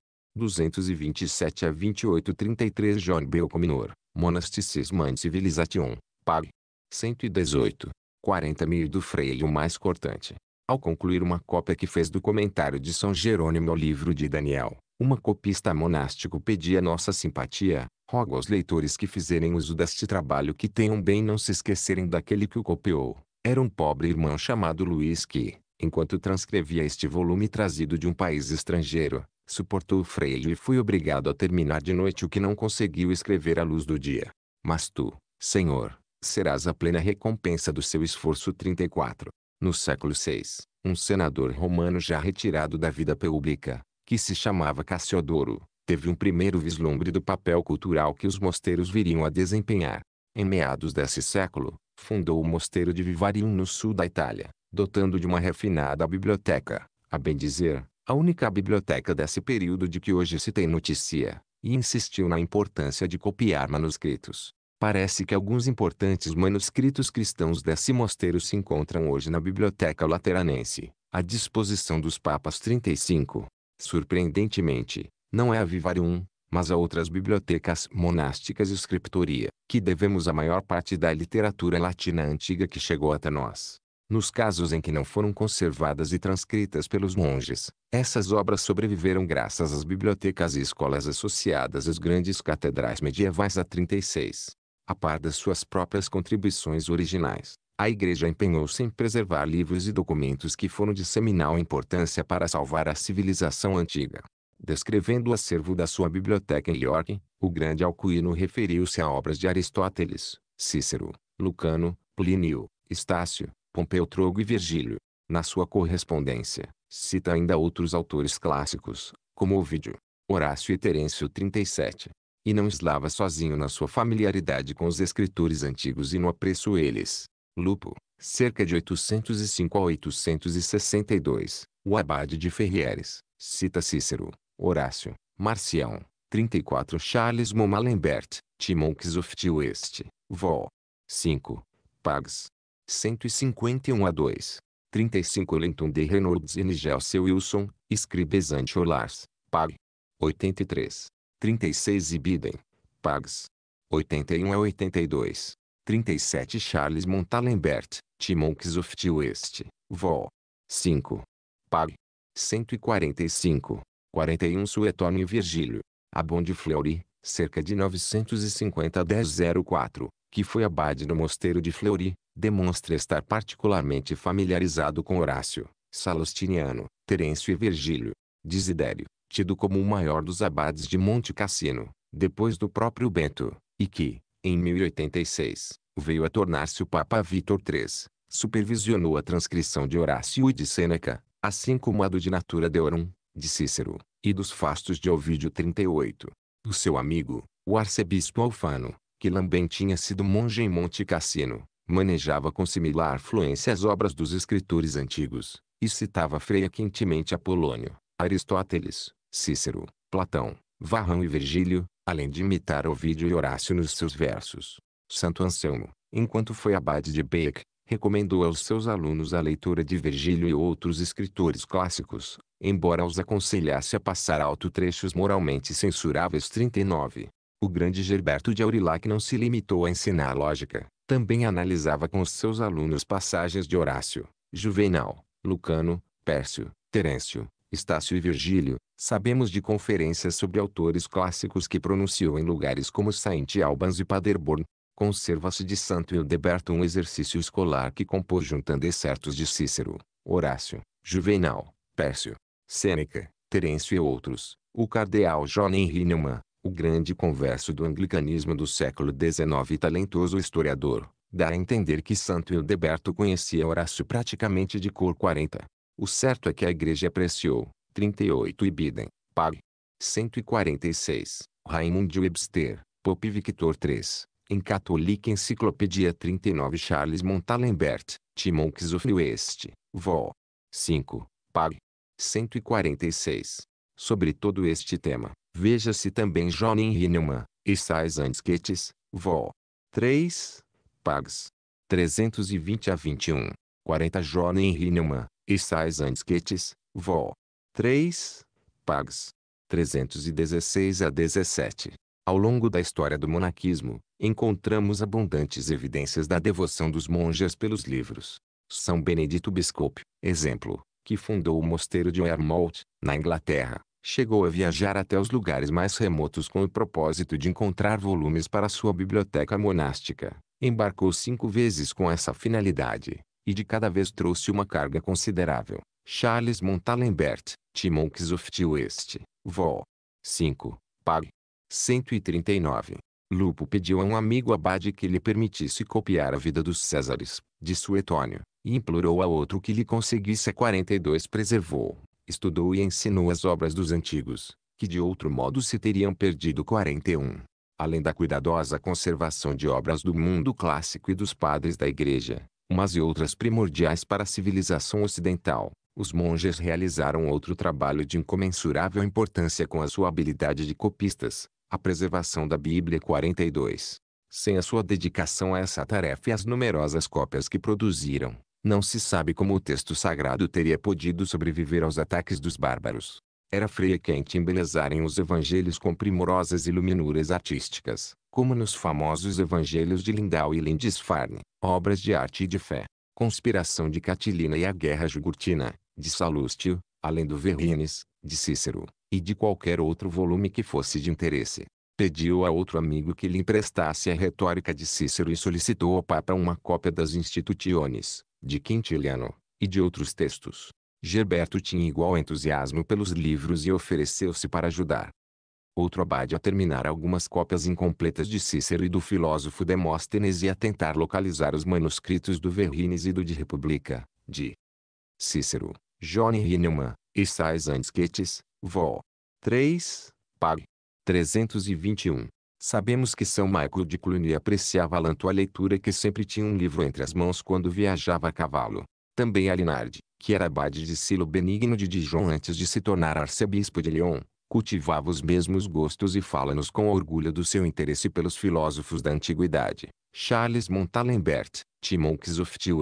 227 a 28 33 John Belcominor, Monasticismo Civilization Pag. 118. 40 mil do freio mais cortante. Ao concluir uma cópia que fez do comentário de São Jerônimo ao livro de Daniel, uma copista monástico pedia nossa simpatia, rogo aos leitores que fizerem uso deste trabalho que tenham bem não se esquecerem daquele que o copiou. Era um pobre irmão chamado Luiz que, enquanto transcrevia este volume trazido de um país estrangeiro, Suportou o freio e fui obrigado a terminar de noite o que não conseguiu escrever à luz do dia. Mas tu, Senhor, serás a plena recompensa do seu esforço. 34. No século VI, um senador romano já retirado da vida pública, que se chamava Cassiodoro, teve um primeiro vislumbre do papel cultural que os mosteiros viriam a desempenhar. Em meados desse século, fundou o mosteiro de Vivarium no sul da Itália, dotando de uma refinada biblioteca, a bem dizer, a única biblioteca desse período de que hoje se tem notícia, e insistiu na importância de copiar manuscritos. Parece que alguns importantes manuscritos cristãos desse mosteiro se encontram hoje na Biblioteca Lateranense, à disposição dos Papas 35. Surpreendentemente, não é a Vivarium, mas a outras bibliotecas monásticas e escritoria, que devemos a maior parte da literatura latina antiga que chegou até nós. Nos casos em que não foram conservadas e transcritas pelos monges, essas obras sobreviveram graças às bibliotecas e escolas associadas às grandes catedrais medievais a 36. A par das suas próprias contribuições originais, a Igreja empenhou-se em preservar livros e documentos que foram de seminal importância para salvar a civilização antiga. Descrevendo o acervo da sua biblioteca em York, o grande Alcuíno referiu-se a obras de Aristóteles, Cícero, Lucano, Plínio, Estácio, Pompeu Trogo e Virgílio, na sua correspondência, cita ainda outros autores clássicos, como Ovídio, Horácio e Terêncio 37. E não eslava sozinho na sua familiaridade com os escritores antigos e no apreço eles. Lupo, cerca de 805 a 862, o abade de Ferrieres, cita Cícero, Horácio, Marcião, 34 Charles Momalembert, Timon Xoftiwest, Vol. 5, Pags, 151 a 2. 35 Lenton de Reynolds e Nigel C. Wilson, escribesante Olars, Pag. 83. 36 Ibidem, Pags. 81 a 82. 37 Charles Montalembert, Timonks of the West, Vol. 5. Pag. 145. 41 Suetônio Virgílio. Abonde Fleury, cerca de 950 a 1004, que foi abade no mosteiro de Fleury, demonstra estar particularmente familiarizado com Horácio, Salustiniano, Terêncio e Virgílio. Desidério, tido como o maior dos abades de Monte Cassino, depois do próprio Bento, e que, em 1086, veio a tornar-se o Papa Vítor III, supervisionou a transcrição de Horácio e de Sêneca, assim como a do de Natura Deorum, de Cícero, e dos fastos de Ovídio 38. O seu amigo, o arcebispo Alfano, que também tinha sido monge em Monte Cassino, manejava com similar fluência as obras dos escritores antigos, e citava Freia quentemente Apolônio, Aristóteles, Cícero, Platão, Varrão e Virgílio, além de imitar Ovídio e Horácio nos seus versos. Santo Anselmo, enquanto foi abade de Bec, recomendou aos seus alunos a leitura de Virgílio e outros escritores clássicos, embora os aconselhasse a passar alto trechos moralmente censuráveis 39. O grande Gerberto de Aurillac não se limitou a ensinar lógica, também analisava com os seus alunos passagens de Horácio, Juvenal, Lucano, Pércio, Terêncio, Estácio e Virgílio. Sabemos de conferências sobre autores clássicos que pronunciou em lugares como Saint Albans e Paderborn. Conserva-se de Santo Ildeberto um exercício escolar que compôs juntando excertos de Cícero, Horácio, Juvenal, Pércio, Sêneca, Terêncio e outros. O cardeal John Henry Newman, o grande converso do anglicanismo do século XIX e talentoso historiador, dá a entender que Santo Ildeberto conhecia Horácio praticamente de cor 40. O certo é que a igreja apreciou 38 Ibidem, Pag. 146, Raimund Webster, Pope Victor III, em Católica Enciclopédia 39 Charles Montalembert, Timon Xofriueste, Vol. 5, Pag. 146. Sobre todo este tema, Veja-se também Jonin Hineman, e Sais Antisquetes, Vol. 3, Pags. 320 a 21. 40 Jonin Hineman, e Sais Antisquetes, Vol. 3, Pags. 316 a 17. Ao longo da história do monaquismo, encontramos abundantes evidências da devoção dos monges pelos livros. São Benedito Biscopo, exemplo, que fundou o mosteiro de Yarmouth, na Inglaterra, Chegou a viajar até os lugares mais remotos com o propósito de encontrar volumes para sua biblioteca monástica. Embarcou cinco vezes com essa finalidade, e de cada vez trouxe uma carga considerável. Charles Montalembert, Timonks of the Vol. 5, Pag. 139. Lupo pediu a um amigo abade que lhe permitisse copiar a vida dos Césares, de Suetônio, e implorou a outro que lhe conseguisse a 42 preservou estudou e ensinou as obras dos antigos, que de outro modo se teriam perdido 41. Além da cuidadosa conservação de obras do mundo clássico e dos padres da Igreja, umas e outras primordiais para a civilização ocidental, os monges realizaram outro trabalho de incomensurável importância com a sua habilidade de copistas, a preservação da Bíblia 42. Sem a sua dedicação a essa tarefa e as numerosas cópias que produziram, não se sabe como o texto sagrado teria podido sobreviver aos ataques dos bárbaros. Era freia quente embelezarem os evangelhos com primorosas iluminuras artísticas, como nos famosos evangelhos de Lindau e Lindisfarne, obras de arte e de fé. Conspiração de Catilina e a Guerra Jugurtina, de Salústio, além do Verrines, de Cícero, e de qualquer outro volume que fosse de interesse pediu a outro amigo que lhe emprestasse a retórica de Cícero e solicitou ao Papa uma cópia das Institutiones, de Quintiliano, e de outros textos. Gerberto tinha igual entusiasmo pelos livros e ofereceu-se para ajudar. Outro abade a terminar algumas cópias incompletas de Cícero e do filósofo Demóstenes e a tentar localizar os manuscritos do Verrines e do De República, de Cícero, John Hineman, e Sais Antisquetes, Vol. 3, Pag. 321. Sabemos que São Michael de Cluny apreciava Lanto a leitura e que sempre tinha um livro entre as mãos quando viajava a cavalo. Também Alinard, que era abade de Silo Benigno de Dijon antes de se tornar arcebispo de Lyon, cultivava os mesmos gostos e fala-nos com orgulho do seu interesse pelos filósofos da antiguidade. Charles Montalembert, Timon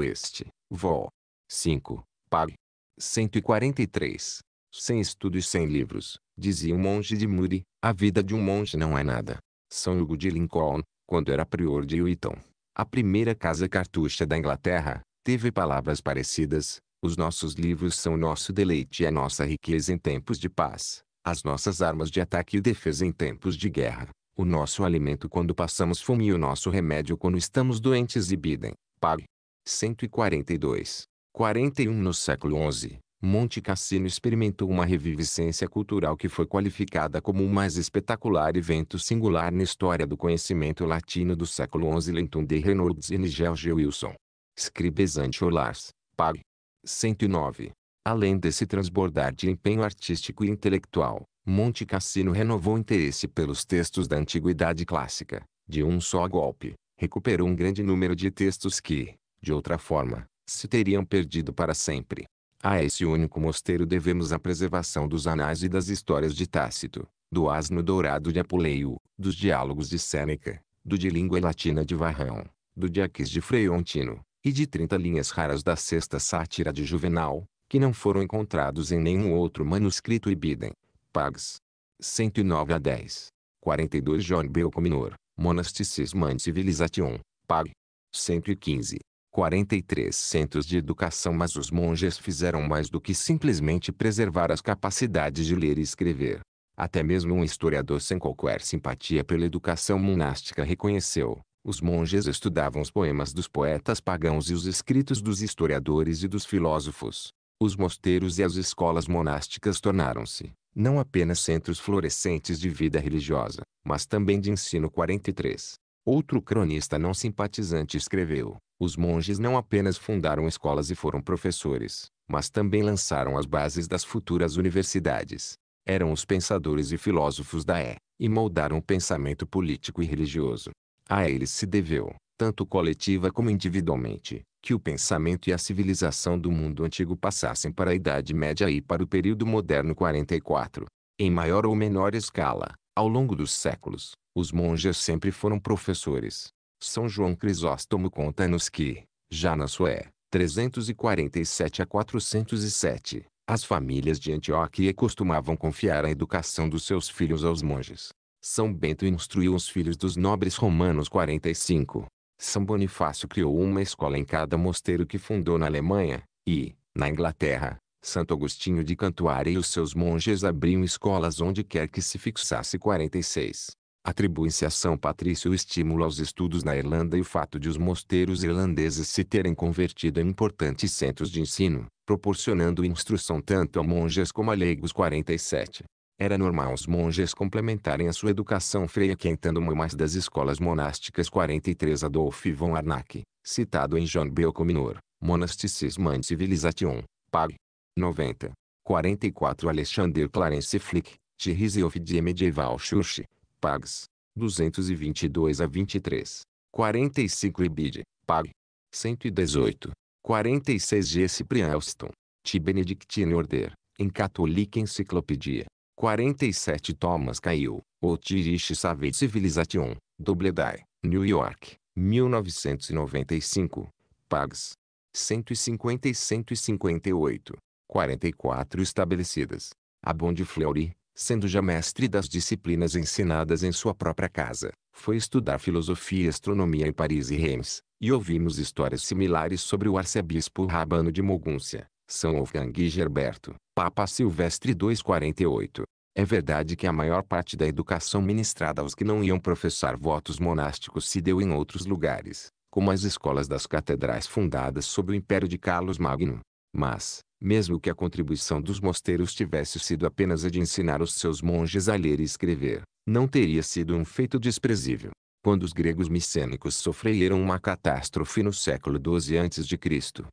Este, Vol. 5, Pag. 143. Sem estudo e sem livros, dizia o monge de Muri, a vida de um monge não é nada. São Hugo de Lincoln, quando era prior de Eton. A primeira casa cartucha da Inglaterra, teve palavras parecidas, os nossos livros são nosso deleite e é a nossa riqueza em tempos de paz, as nossas armas de ataque e defesa em tempos de guerra, o nosso alimento quando passamos fome e o nosso remédio quando estamos doentes e bidem. Pag. 142. 41 no século XI. Monte Cassino experimentou uma reviviscência cultural que foi qualificada como o mais espetacular evento singular na história do conhecimento latino do século XI. Lenton de Reynolds e Nigel G. Wilson. Scribesante Olars, Pag. 109. Além desse transbordar de empenho artístico e intelectual, Monte Cassino renovou o interesse pelos textos da Antiguidade Clássica. De um só golpe, recuperou um grande número de textos que, de outra forma, se teriam perdido para sempre. A esse único mosteiro devemos a preservação dos anais e das histórias de Tácito, do asno dourado de Apuleio, dos diálogos de Sêneca, do de língua latina de Varrão, do de Aquis de Freontino, e de trinta linhas raras da sexta sátira de Juvenal, que não foram encontrados em nenhum outro manuscrito ibidem. Pags. 109 a 10. 42 John Belcominor, Monasticismo Antivilisation, Pag. 115. 43 centros de educação, mas os monges fizeram mais do que simplesmente preservar as capacidades de ler e escrever. Até mesmo um historiador sem qualquer simpatia pela educação monástica reconheceu: os monges estudavam os poemas dos poetas pagãos e os escritos dos historiadores e dos filósofos. Os mosteiros e as escolas monásticas tornaram-se, não apenas centros florescentes de vida religiosa, mas também de ensino. 43. Outro cronista não simpatizante escreveu: os monges não apenas fundaram escolas e foram professores, mas também lançaram as bases das futuras universidades. Eram os pensadores e filósofos da é, e moldaram o pensamento político e religioso. A eles se deveu, tanto coletiva como individualmente, que o pensamento e a civilização do mundo antigo passassem para a Idade Média e para o período moderno 44. Em maior ou menor escala, ao longo dos séculos, os monges sempre foram professores, são João Crisóstomo conta-nos que, já na sua é, 347 a 407, as famílias de Antioquia costumavam confiar a educação dos seus filhos aos monges. São Bento instruiu os filhos dos nobres romanos 45. São Bonifácio criou uma escola em cada mosteiro que fundou na Alemanha, e, na Inglaterra, Santo Agostinho de Cantuária e os seus monges abriam escolas onde quer que se fixasse 46. Atribui-se a São Patrício o estímulo aos estudos na Irlanda e o fato de os mosteiros irlandeses se terem convertido em importantes centros de ensino, proporcionando instrução tanto a monges como a leigos. 47. Era normal os monges complementarem a sua educação freia quentando uma mais das escolas monásticas 43 Adolf von Arnack, citado em John Belcominor, Monasticism and Civilization, Pag. 90. 44 Alexander Clarence Flick, Tiriziof de Medieval Church, Pags. 222 a 23. 45 Ibid. Pag. 118. 46 G. Cyprian Elston. T. Benedictine Order. Em Católica Enciclopédia. 47 Thomas Caiu. O Tirish Savage Civilization. Dobledai. New York. 1995. Pags. 150 e 158. 44 estabelecidas. Abonde Fleury, sendo já mestre das disciplinas ensinadas em sua própria casa. Foi estudar filosofia e astronomia em Paris e Reims, e ouvimos histórias similares sobre o arcebispo Rabano de Mogúncia, São Wolfgang e Gerberto, Papa Silvestre 248. É verdade que a maior parte da educação ministrada aos que não iam professar votos monásticos se deu em outros lugares, como as escolas das catedrais fundadas sob o império de Carlos Magno. Mas, mesmo que a contribuição dos mosteiros tivesse sido apenas a de ensinar os seus monges a ler e escrever, não teria sido um feito desprezível. Quando os gregos micênicos sofreram uma catástrofe no século XII a.C.,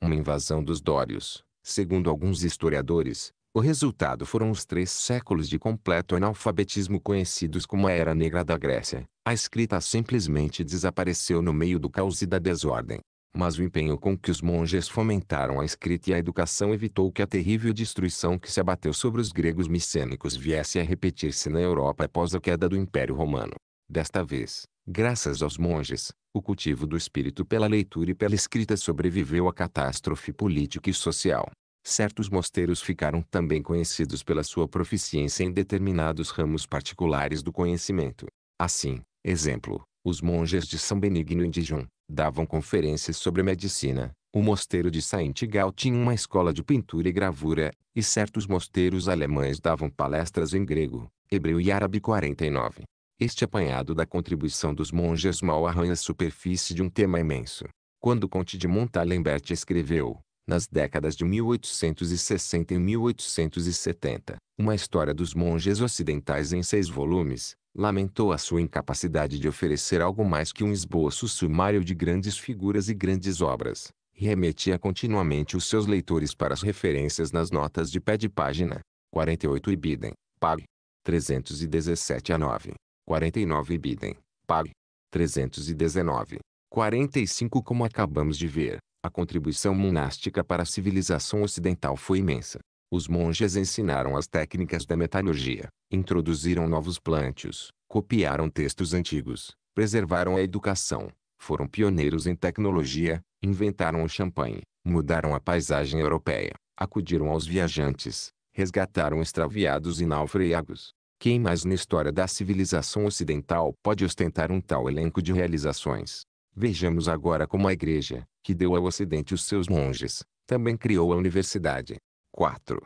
uma invasão dos dórios, segundo alguns historiadores, o resultado foram os três séculos de completo analfabetismo conhecidos como a Era Negra da Grécia. A escrita simplesmente desapareceu no meio do caos e da desordem mas o empenho com que os monges fomentaram a escrita e a educação evitou que a terrível destruição que se abateu sobre os gregos micênicos viesse a repetir-se na Europa após a queda do Império Romano. Desta vez, graças aos monges, o cultivo do espírito pela leitura e pela escrita sobreviveu à catástrofe política e social. Certos mosteiros ficaram também conhecidos pela sua proficiência em determinados ramos particulares do conhecimento. Assim, exemplo, os monges de São Benigno em Dijon, davam conferências sobre medicina. O mosteiro de saint gal tinha uma escola de pintura e gravura, e certos mosteiros alemães davam palestras em grego, hebreu e árabe 49. Este apanhado da contribuição dos monges mal arranha a superfície de um tema imenso. Quando Conte de Montalembert escreveu, nas décadas de 1860 e 1870, uma história dos monges ocidentais em seis volumes, lamentou a sua incapacidade de oferecer algo mais que um esboço sumário de grandes figuras e grandes obras, e remetia continuamente os seus leitores para as referências nas notas de pé de página. 48 Ibidem, pag. 317 a 9. 49 Ibidem, pag. 319. 45 Como acabamos de ver, a contribuição monástica para a civilização ocidental foi imensa. Os monges ensinaram as técnicas da metalurgia, introduziram novos plantios, copiaram textos antigos, preservaram a educação, foram pioneiros em tecnologia, inventaram o champanhe, mudaram a paisagem europeia, acudiram aos viajantes, resgataram extraviados e naufragos. Quem mais na história da civilização ocidental pode ostentar um tal elenco de realizações? Vejamos agora como a igreja, que deu ao ocidente os seus monges, também criou a universidade, 4.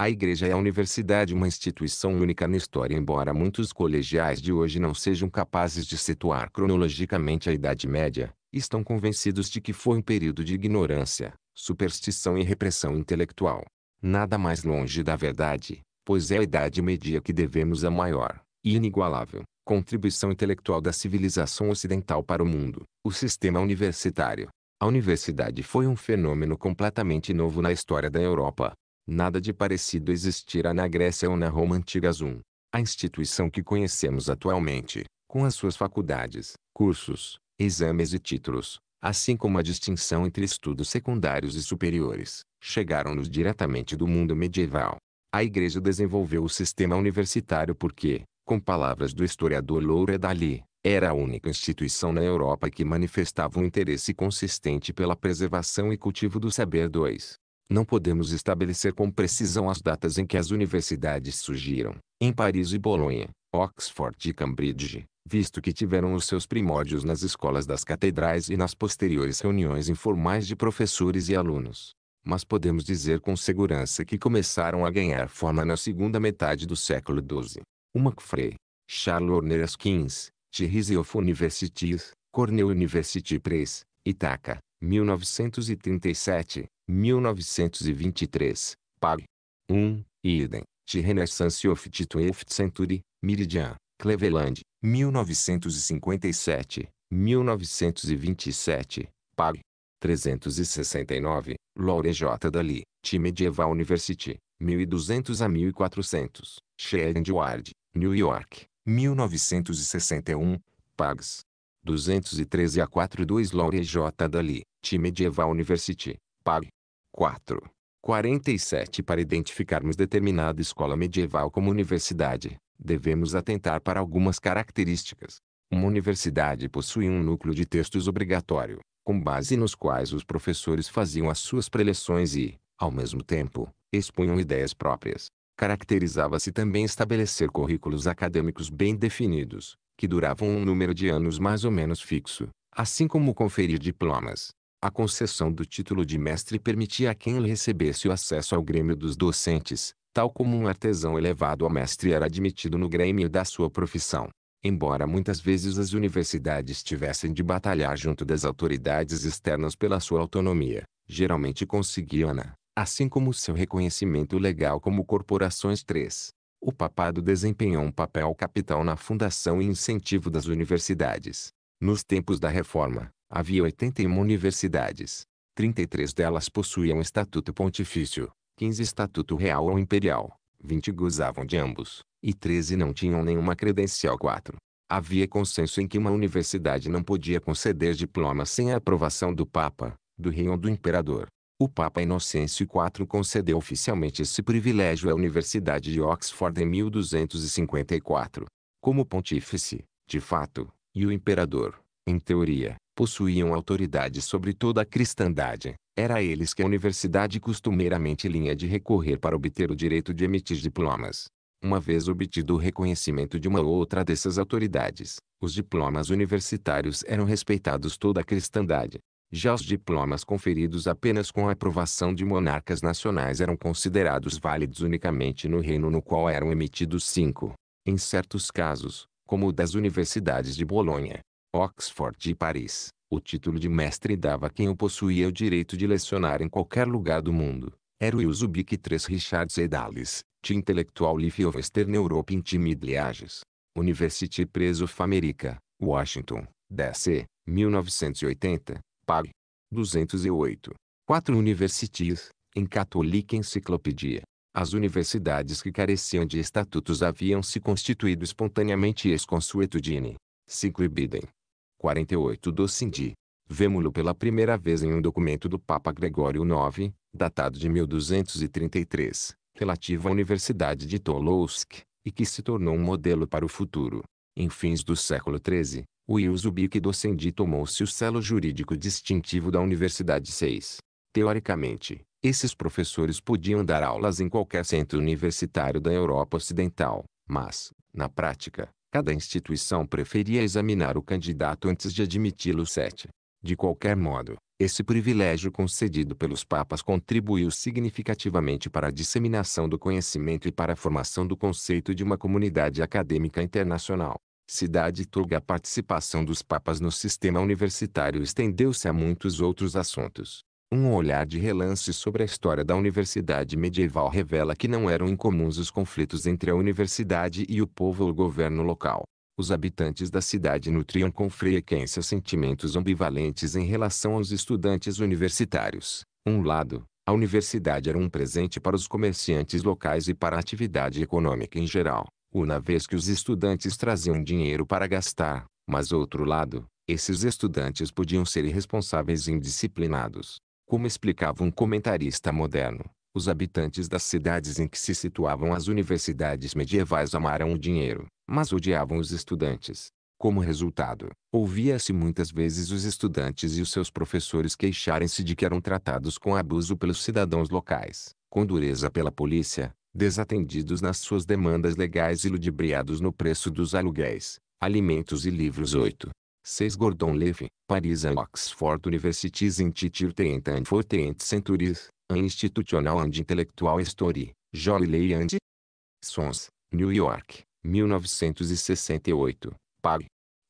A igreja é a universidade uma instituição única na história embora muitos colegiais de hoje não sejam capazes de situar cronologicamente a Idade Média, estão convencidos de que foi um período de ignorância, superstição e repressão intelectual. Nada mais longe da verdade, pois é a Idade Média que devemos a maior, e inigualável, contribuição intelectual da civilização ocidental para o mundo, o sistema universitário. A universidade foi um fenômeno completamente novo na história da Europa, Nada de parecido existira na Grécia ou na Roma antiga. 1. A instituição que conhecemos atualmente, com as suas faculdades, cursos, exames e títulos, assim como a distinção entre estudos secundários e superiores, chegaram-nos diretamente do mundo medieval. A Igreja desenvolveu o sistema universitário porque, com palavras do historiador Loura Dali, era a única instituição na Europa que manifestava um interesse consistente pela preservação e cultivo do saber. 2. Não podemos estabelecer com precisão as datas em que as universidades surgiram, em Paris e Bolonha, Oxford e Cambridge, visto que tiveram os seus primórdios nas escolas das catedrais e nas posteriores reuniões informais de professores e alunos. Mas podemos dizer com segurança que começaram a ganhar forma na segunda metade do século XII. Macfrey, Charles Horner Skins, Thierry of Universities, Cornell University Press, Itaca, 1937, 1923, Pag. 1, Idem, de Renaissance of the 12 Century, Meridian, Cleveland, 1957, 1927, Pag. 369, Laure J. Dali, T. Medieval University, 1200 a 1400, Sheridan Ward, New York, 1961, Pags. 213 a 42 Laure J. Dali, T Medieval University, PAG. 4. 47 Para identificarmos determinada escola medieval como universidade, devemos atentar para algumas características. Uma universidade possui um núcleo de textos obrigatório, com base nos quais os professores faziam as suas preleções e, ao mesmo tempo, expunham ideias próprias. Caracterizava-se também estabelecer currículos acadêmicos bem definidos, que duravam um número de anos mais ou menos fixo, assim como conferir diplomas. A concessão do título de mestre permitia a quem lhe recebesse o acesso ao grêmio dos docentes, tal como um artesão elevado a mestre era admitido no grêmio da sua profissão. Embora muitas vezes as universidades tivessem de batalhar junto das autoridades externas pela sua autonomia, geralmente conseguiam-na, assim como seu reconhecimento legal como corporações 3. O papado desempenhou um papel capital na fundação e incentivo das universidades. Nos tempos da Reforma, Havia 81 universidades. 33 delas possuíam estatuto pontifício, 15 estatuto real ou imperial, 20 gozavam de ambos, e 13 não tinham nenhuma credencial. 4. Havia consenso em que uma universidade não podia conceder diploma sem a aprovação do Papa, do rei ou do imperador. O Papa Inocêncio IV concedeu oficialmente esse privilégio à Universidade de Oxford em 1254. Como pontífice, de fato, e o imperador, em teoria, possuíam autoridade sobre toda a cristandade. Era a eles que a universidade costumeiramente linha de recorrer para obter o direito de emitir diplomas. Uma vez obtido o reconhecimento de uma ou outra dessas autoridades, os diplomas universitários eram respeitados toda a cristandade. Já os diplomas conferidos apenas com a aprovação de monarcas nacionais eram considerados válidos unicamente no reino no qual eram emitidos cinco. Em certos casos, como o das universidades de Bolonha, Oxford e Paris. O título de mestre dava a quem o possuía o direito de lecionar em qualquer lugar do mundo. Era o Yusubik 3 Richard Zedalis, de intelectual Life of Western Europe Intimidiages. University Press of America, Washington, D.C., 1980, pag. 208. Quatro universities, em Católica Enciclopédia. As universidades que careciam de estatutos haviam se constituído espontaneamente ex consuetudine. Sic libidem, 48 do Cindy. Vemo-lo pela primeira vez em um documento do Papa Gregório IX, datado de 1233, relativo à Universidade de Toulouse, e que se tornou um modelo para o futuro. Em fins do século XIII, o do docendi tomou-se o selo jurídico distintivo da Universidade 6. Teoricamente, esses professores podiam dar aulas em qualquer centro universitário da Europa Ocidental, mas, na prática, Cada instituição preferia examinar o candidato antes de admiti-lo. Sete. De qualquer modo, esse privilégio concedido pelos papas contribuiu significativamente para a disseminação do conhecimento e para a formação do conceito de uma comunidade acadêmica internacional. Cidade Turga A participação dos papas no sistema universitário estendeu-se a muitos outros assuntos. Um olhar de relance sobre a história da universidade medieval revela que não eram incomuns os conflitos entre a universidade e o povo ou governo local. Os habitantes da cidade nutriam com frequência sentimentos ambivalentes em relação aos estudantes universitários. Um lado, a universidade era um presente para os comerciantes locais e para a atividade econômica em geral, uma vez que os estudantes traziam dinheiro para gastar, mas outro lado, esses estudantes podiam ser irresponsáveis e indisciplinados, como explicava um comentarista moderno, os habitantes das cidades em que se situavam as universidades medievais amaram o dinheiro, mas odiavam os estudantes. Como resultado, ouvia-se muitas vezes os estudantes e os seus professores queixarem-se de que eram tratados com abuso pelos cidadãos locais, com dureza pela polícia, desatendidos nas suas demandas legais e ludibriados no preço dos aluguéis, alimentos e livros. 8. 6 Gordon Levy, Paris and Oxford Universities in Titirtent and Fortent Centuries, an Institutional and Intellectual History, Jolly Joyley and Sons, New York, 1968, Pag.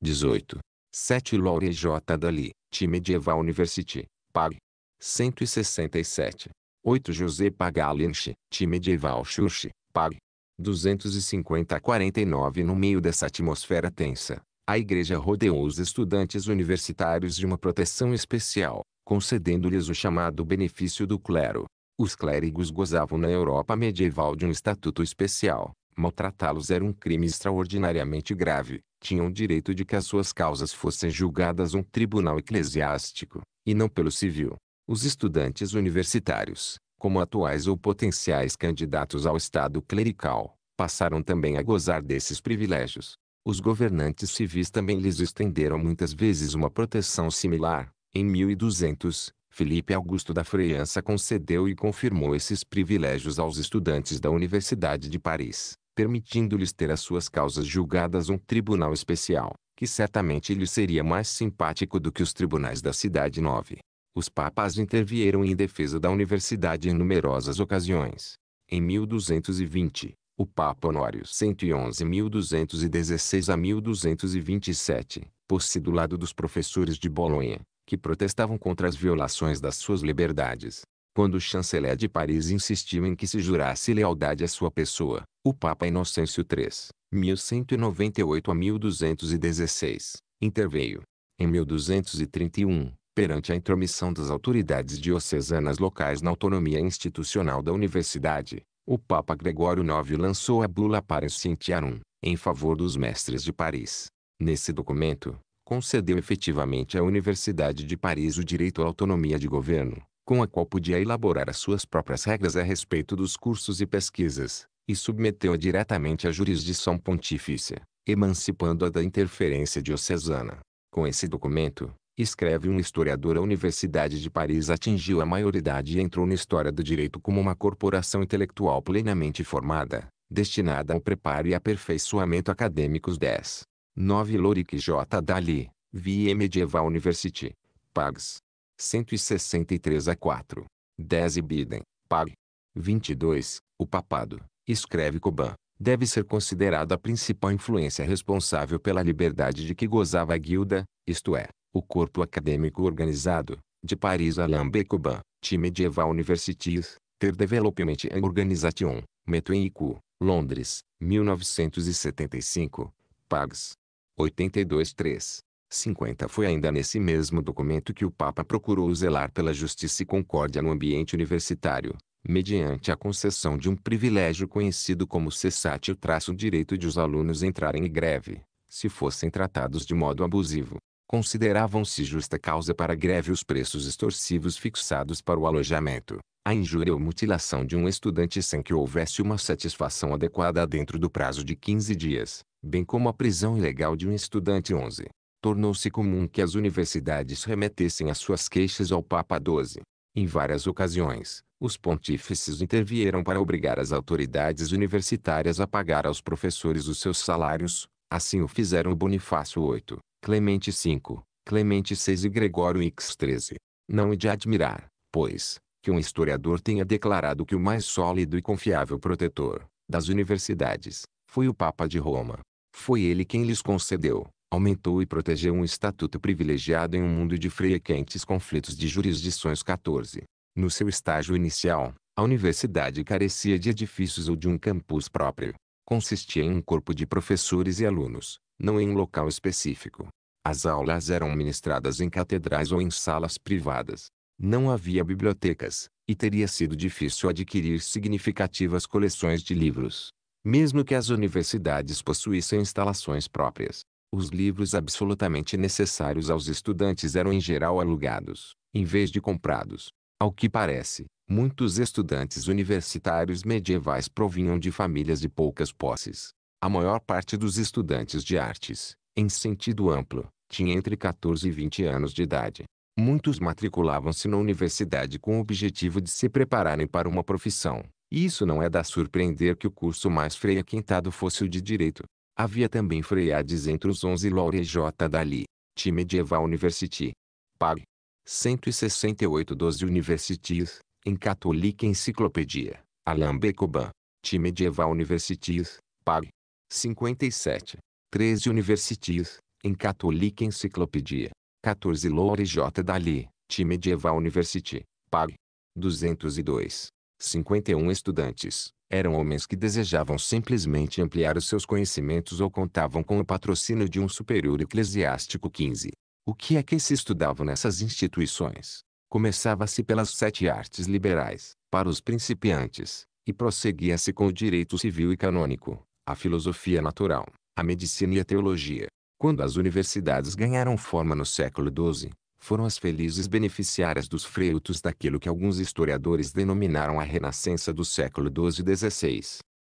18. 7 Laurie J. Daly, T. Medieval University, Pag. 167. 8 José Pagalenche, T. Medieval Church, Pag. 250 a 49 No meio dessa atmosfera tensa, a igreja rodeou os estudantes universitários de uma proteção especial, concedendo-lhes o chamado benefício do clero. Os clérigos gozavam na Europa medieval de um estatuto especial. Maltratá-los era um crime extraordinariamente grave. Tinham direito de que as suas causas fossem julgadas um tribunal eclesiástico, e não pelo civil. Os estudantes universitários, como atuais ou potenciais candidatos ao estado clerical, passaram também a gozar desses privilégios. Os governantes civis também lhes estenderam muitas vezes uma proteção similar. Em 1200, Felipe Augusto da França concedeu e confirmou esses privilégios aos estudantes da Universidade de Paris, permitindo-lhes ter as suas causas julgadas um tribunal especial, que certamente lhes seria mais simpático do que os tribunais da Cidade Nova. Os papas intervieram em defesa da universidade em numerosas ocasiões. Em 1220, o Papa Honório 111.216 a 1.227, pôs-se do lado dos professores de Bolonha, que protestavam contra as violações das suas liberdades. Quando o chanceler de Paris insistiu em que se jurasse lealdade à sua pessoa, o Papa Inocêncio III, 1198 a 1216, interveio. Em 1231, perante a intromissão das autoridades diocesanas locais na autonomia institucional da universidade, o Papa Gregório IX lançou a Bula Parentiarum, em favor dos mestres de Paris. Nesse documento, concedeu efetivamente à Universidade de Paris o direito à autonomia de governo, com a qual podia elaborar as suas próprias regras a respeito dos cursos e pesquisas, e submeteu-a diretamente à jurisdição pontifícia, emancipando-a da interferência diocesana. Com esse documento, escreve um historiador, a Universidade de Paris atingiu a maioridade e entrou na história do direito como uma corporação intelectual plenamente formada, destinada ao preparo e aperfeiçoamento acadêmicos 10. 9 Loric J. Dali, VIE Medieval University, Pags. 163 a 4. 10 Biden, Pag. 22. O Papado, escreve Coban, deve ser considerado a principal influência responsável pela liberdade de que gozava a guilda, isto é, o corpo acadêmico organizado, de Paris à Lambecoban, de Medieval Universities, Ter Development and Organization, Metuenco, Londres, 1975, Pags. 82.3. 50 Foi ainda nesse mesmo documento que o Papa procurou zelar pela justiça e concórdia no ambiente universitário, mediante a concessão de um privilégio conhecido como cessatio traço direito de os alunos entrarem em greve, se fossem tratados de modo abusivo, consideravam-se justa causa para a greve os preços extorsivos fixados para o alojamento, a injúria ou mutilação de um estudante sem que houvesse uma satisfação adequada dentro do prazo de 15 dias, bem como a prisão ilegal de um estudante 11. Tornou-se comum que as universidades remetessem as suas queixas ao Papa 12. Em várias ocasiões, os pontífices intervieram para obrigar as autoridades universitárias a pagar aos professores os seus salários, assim o fizeram o Bonifácio VIII, Clemente V, Clemente VI e Gregório X13. Não é de admirar, pois, que um historiador tenha declarado que o mais sólido e confiável protetor das universidades foi o Papa de Roma. Foi ele quem lhes concedeu, aumentou e protegeu um estatuto privilegiado em um mundo de frequentes conflitos de jurisdições 14. No seu estágio inicial, a universidade carecia de edifícios ou de um campus próprio. Consistia em um corpo de professores e alunos, não em um local específico. As aulas eram ministradas em catedrais ou em salas privadas. Não havia bibliotecas, e teria sido difícil adquirir significativas coleções de livros, mesmo que as universidades possuíssem instalações próprias. Os livros absolutamente necessários aos estudantes eram em geral alugados, em vez de comprados. Ao que parece, muitos estudantes universitários medievais provinham de famílias de poucas posses, a maior parte dos estudantes de artes, em sentido amplo, tinha entre 14 e 20 anos de idade. Muitos matriculavam-se na universidade com o objetivo de se prepararem para uma profissão. E isso não é da surpreender que o curso mais frequentado fosse o de Direito. Havia também freiades entre os 11 Laure J. Dali, T. Medieval University, PAG. 168 12 Universities, em Católica Enciclopédia, Alain Becoban, T. Medieval Universities, PAG. 57. 13 Universities, em Catholic Encyclopedia. 14 Lore J. Dali, T. Medieval University, Pag. 202. 51 estudantes. Eram homens que desejavam simplesmente ampliar os seus conhecimentos ou contavam com o patrocínio de um superior eclesiástico 15. O que é que se estudava nessas instituições? Começava-se pelas sete artes liberais, para os principiantes, e prosseguia-se com o direito civil e canônico, a filosofia natural, a medicina e a teologia. Quando as universidades ganharam forma no século XII, foram as felizes beneficiárias dos frutos daquilo que alguns historiadores denominaram a renascença do século XII e XVI.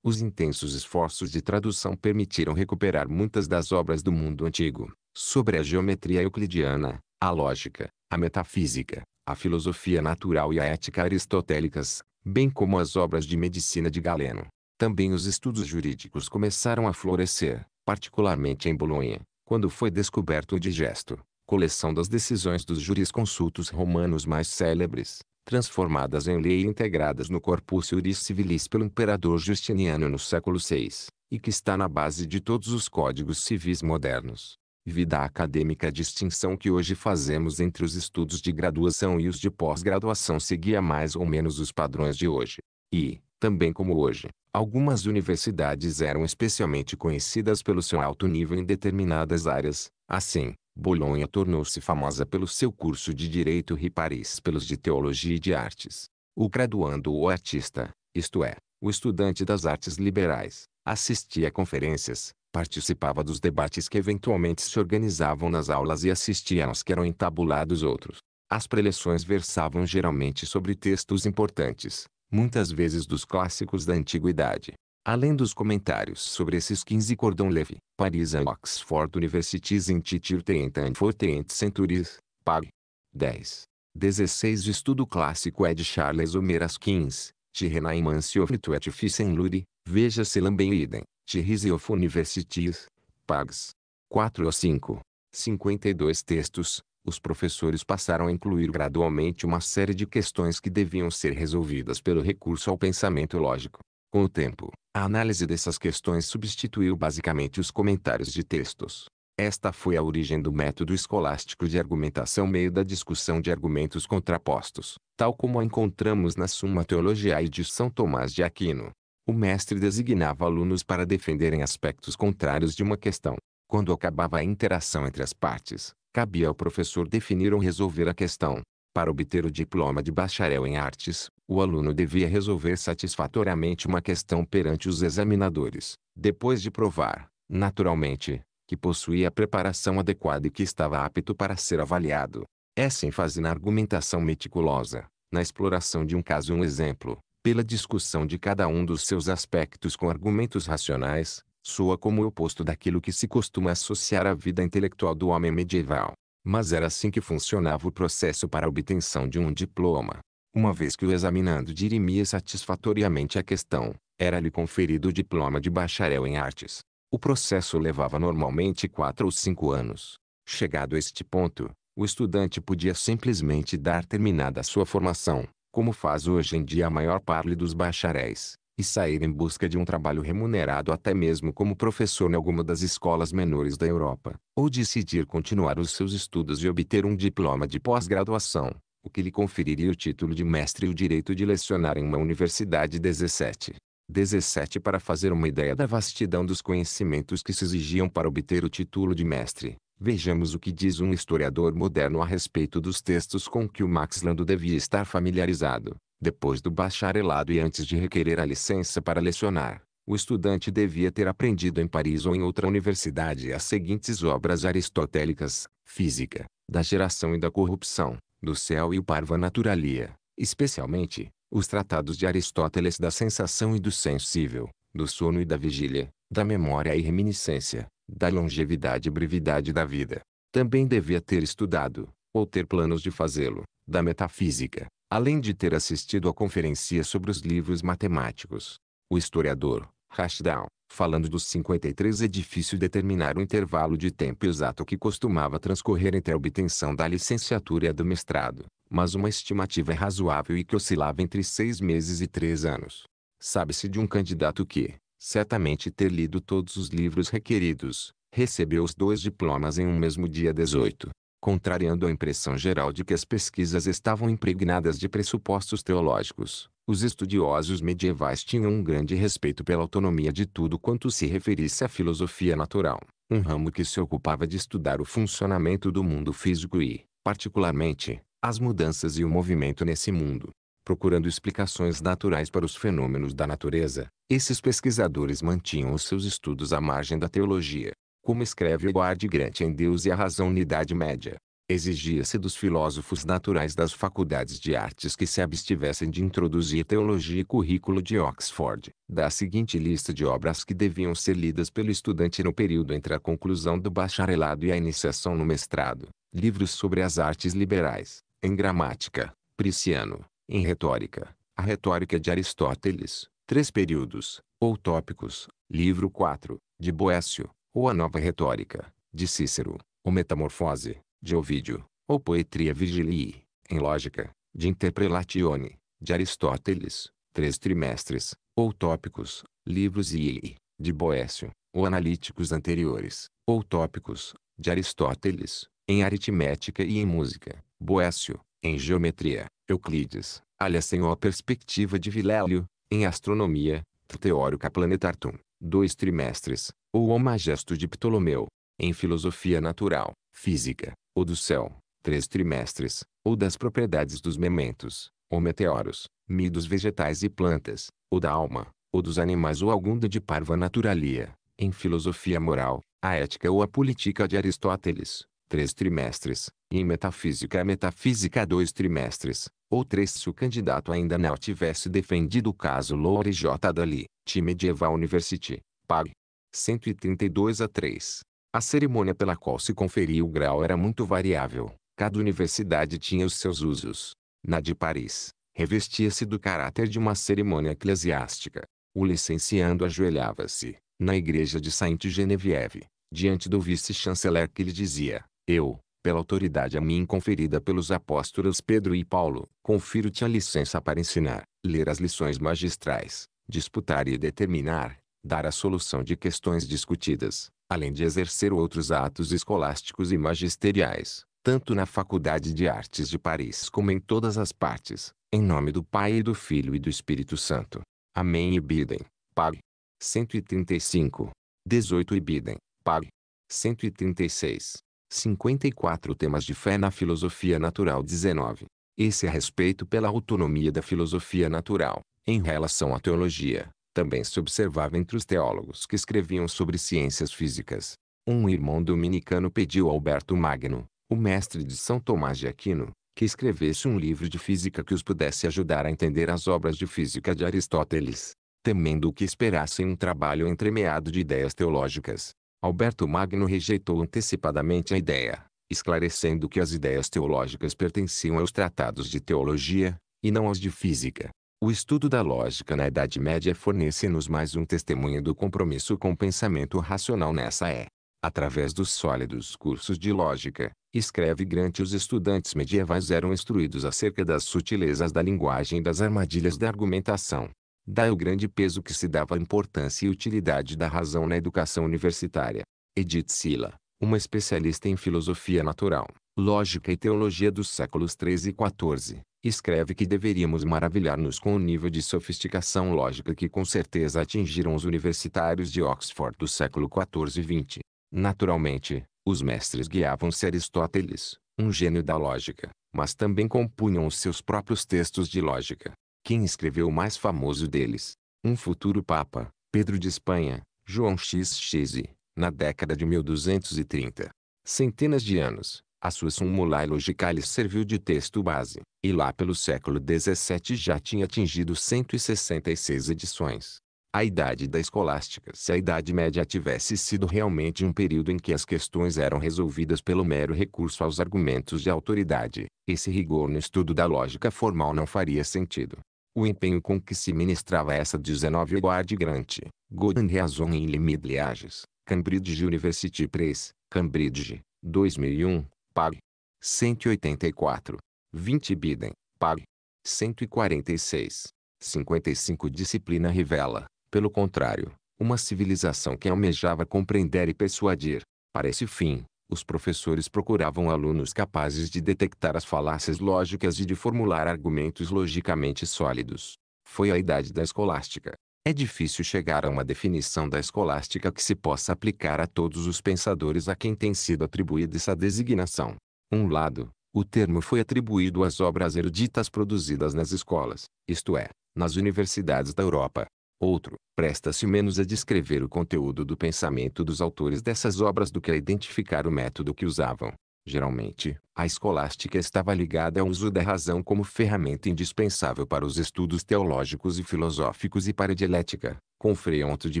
Os intensos esforços de tradução permitiram recuperar muitas das obras do mundo antigo, sobre a geometria euclidiana, a lógica, a metafísica, a filosofia natural e a ética aristotélicas, bem como as obras de medicina de Galeno. Também os estudos jurídicos começaram a florescer, particularmente em Bolonha, quando foi descoberto o digesto, coleção das decisões dos jurisconsultos romanos mais célebres, transformadas em lei e integradas no corpus juris civilis pelo imperador Justiniano no século VI, e que está na base de todos os códigos civis modernos. Vida acadêmica a distinção que hoje fazemos entre os estudos de graduação e os de pós-graduação seguia mais ou menos os padrões de hoje. E, também como hoje, Algumas universidades eram especialmente conhecidas pelo seu alto nível em determinadas áreas. Assim, Bolonha tornou-se famosa pelo seu curso de Direito e Paris pelos de Teologia e de Artes. O graduando ou artista, isto é, o estudante das artes liberais, assistia a conferências, participava dos debates que eventualmente se organizavam nas aulas e assistia aos que eram entabulados outros. As preleções versavam geralmente sobre textos importantes, muitas vezes dos clássicos da antiguidade. Além dos comentários sobre esses 15 cordão leve, Paris and Oxford Universities in 30 and Forteent Centuries, Pag. 10. 16 Estudo clássico é de Charles Omeras 15, Tirrenai Mansio Frituet luri, Veja se Lambeiden, de é of Universities, Pags. 4 ou 5. 52 textos, os professores passaram a incluir gradualmente uma série de questões que deviam ser resolvidas pelo recurso ao pensamento lógico. Com o tempo, a análise dessas questões substituiu basicamente os comentários de textos. Esta foi a origem do método escolástico de argumentação meio da discussão de argumentos contrapostos, tal como a encontramos na Suma Teologiae de São Tomás de Aquino. O mestre designava alunos para defenderem aspectos contrários de uma questão. Quando acabava a interação entre as partes, cabia ao professor definir ou resolver a questão. Para obter o diploma de bacharel em artes, o aluno devia resolver satisfatoriamente uma questão perante os examinadores, depois de provar, naturalmente, que possuía a preparação adequada e que estava apto para ser avaliado. É Essa ênfase na argumentação meticulosa, na exploração de um caso e um exemplo, pela discussão de cada um dos seus aspectos com argumentos racionais, soa como o oposto daquilo que se costuma associar à vida intelectual do homem medieval. Mas era assim que funcionava o processo para a obtenção de um diploma. Uma vez que o examinando dirimia satisfatoriamente a questão, era-lhe conferido o diploma de bacharel em artes. O processo levava normalmente quatro ou cinco anos. Chegado a este ponto, o estudante podia simplesmente dar terminada a sua formação, como faz hoje em dia a maior parte dos bacharéis e sair em busca de um trabalho remunerado até mesmo como professor em alguma das escolas menores da Europa, ou decidir continuar os seus estudos e obter um diploma de pós-graduação, o que lhe conferiria o título de mestre e o direito de lecionar em uma universidade 17. 17 para fazer uma ideia da vastidão dos conhecimentos que se exigiam para obter o título de mestre. Vejamos o que diz um historiador moderno a respeito dos textos com que o Max Lando devia estar familiarizado. Depois do bacharelado e antes de requerer a licença para lecionar, o estudante devia ter aprendido em Paris ou em outra universidade as seguintes obras aristotélicas, Física, da Geração e da Corrupção, do Céu e o Parva Naturalia, especialmente, os tratados de Aristóteles da Sensação e do Sensível, do Sono e da Vigília, da Memória e Reminiscência, da Longevidade e Brevidade da Vida. Também devia ter estudado, ou ter planos de fazê-lo, da Metafísica, além de ter assistido à conferência sobre os livros matemáticos. O historiador, Rashdown, falando dos 53 é difícil determinar o intervalo de tempo exato que costumava transcorrer entre a obtenção da licenciatura e a do mestrado, mas uma estimativa é razoável e que oscilava entre seis meses e três anos. Sabe-se de um candidato que, certamente ter lido todos os livros requeridos, recebeu os dois diplomas em um mesmo dia 18, contrariando a impressão geral de que as pesquisas estavam impregnadas de pressupostos teológicos. Os estudiosos medievais tinham um grande respeito pela autonomia de tudo quanto se referisse à filosofia natural, um ramo que se ocupava de estudar o funcionamento do mundo físico e, particularmente, as mudanças e o movimento nesse mundo. Procurando explicações naturais para os fenômenos da natureza, esses pesquisadores mantinham os seus estudos à margem da teologia como escreve guardi Grant em Deus e a Razão Unidade Média. Exigia-se dos filósofos naturais das faculdades de artes que se abstivessem de introduzir teologia e currículo de Oxford, da seguinte lista de obras que deviam ser lidas pelo estudante no período entre a conclusão do bacharelado e a iniciação no mestrado: livros sobre as artes liberais, em gramática, Prisciano, em retórica, a retórica de Aristóteles, três períodos, ou tópicos, livro 4, de Boécio, ou a nova retórica, de Cícero, ou metamorfose, de Ovídio, ou poetria Virgilii, em lógica, de Interpellatione, de Aristóteles, três trimestres, ou tópicos, livros e de Boécio, ou analíticos anteriores, ou tópicos, de Aristóteles, em aritmética e em música, Boécio, em geometria, Euclides, aliás sem a perspectiva de Vilélio, em astronomia, Teórica Planetartum, dois trimestres, ou ao majesto de Ptolomeu, em filosofia natural, física, ou do céu, três trimestres, ou das propriedades dos mementos, ou meteoros, midos vegetais e plantas, ou da alma, ou dos animais ou alguma de parva naturalia, em filosofia moral, a ética ou a política de Aristóteles, três trimestres, e em metafísica a metafísica dois trimestres, ou três se o candidato ainda não tivesse defendido o caso Lore J. Dali, de Medieval University, PAG. 132 a 3. A cerimônia pela qual se conferia o grau era muito variável. Cada universidade tinha os seus usos. Na de Paris, revestia-se do caráter de uma cerimônia eclesiástica. O licenciando ajoelhava-se, na igreja de Sainte-Geneviève, diante do vice-chanceler que lhe dizia, eu, pela autoridade a mim conferida pelos apóstolos Pedro e Paulo, confiro-te a licença para ensinar, ler as lições magistrais, disputar e determinar, dar a solução de questões discutidas, além de exercer outros atos escolásticos e magisteriais, tanto na Faculdade de Artes de Paris como em todas as partes, em nome do Pai e do Filho e do Espírito Santo. Amém e Bidem, Pag. 135. 18 e Bidem, Pag. 136. 54 temas de fé na filosofia natural 19. Esse é a respeito pela autonomia da filosofia natural, em relação à teologia, também se observava entre os teólogos que escreviam sobre ciências físicas. Um irmão dominicano pediu a Alberto Magno, o mestre de São Tomás de Aquino, que escrevesse um livro de física que os pudesse ajudar a entender as obras de física de Aristóteles, temendo que esperassem um trabalho entremeado de ideias teológicas. Alberto Magno rejeitou antecipadamente a ideia, esclarecendo que as ideias teológicas pertenciam aos tratados de teologia, e não aos de física. O estudo da lógica na Idade Média fornece-nos mais um testemunho do compromisso com o pensamento racional nessa é. Através dos sólidos cursos de lógica, escreve Grant os estudantes medievais eram instruídos acerca das sutilezas da linguagem e das armadilhas da argumentação dá o grande peso que se dava à importância e utilidade da razão na educação universitária. Edith Silla, uma especialista em filosofia natural, lógica e teologia dos séculos 13 e 14, escreve que deveríamos maravilhar-nos com o nível de sofisticação lógica que com certeza atingiram os universitários de Oxford do século 14 e 20. Naturalmente, os mestres guiavam-se Aristóteles, um gênio da lógica, mas também compunham os seus próprios textos de lógica. Quem escreveu o mais famoso deles? Um futuro Papa, Pedro de Espanha, João XXI, na década de 1230. Centenas de anos, a sua Summulae Logicalis serviu de texto base, e lá pelo século XVII já tinha atingido 166 edições. A idade da escolástica Se a Idade Média tivesse sido realmente um período em que as questões eram resolvidas pelo mero recurso aos argumentos de autoridade, esse rigor no estudo da lógica formal não faria sentido. O empenho com que se ministrava essa 19 Eduard grande. Godan Reason em Limibliages, Cambridge University Press, Cambridge, 2001, pag. 184. 20 Biden, pag. 146. 55 Disciplina revela, pelo contrário, uma civilização que almejava compreender e persuadir. Para esse fim, os professores procuravam alunos capazes de detectar as falácias lógicas e de formular argumentos logicamente sólidos. Foi a idade da escolástica. É difícil chegar a uma definição da escolástica que se possa aplicar a todos os pensadores a quem tem sido atribuída essa designação. Um lado, o termo foi atribuído às obras eruditas produzidas nas escolas, isto é, nas universidades da Europa. Outro, presta-se menos a descrever o conteúdo do pensamento dos autores dessas obras do que a identificar o método que usavam. Geralmente, a escolástica estava ligada ao uso da razão como ferramenta indispensável para os estudos teológicos e filosóficos e para a dialética, com freonto de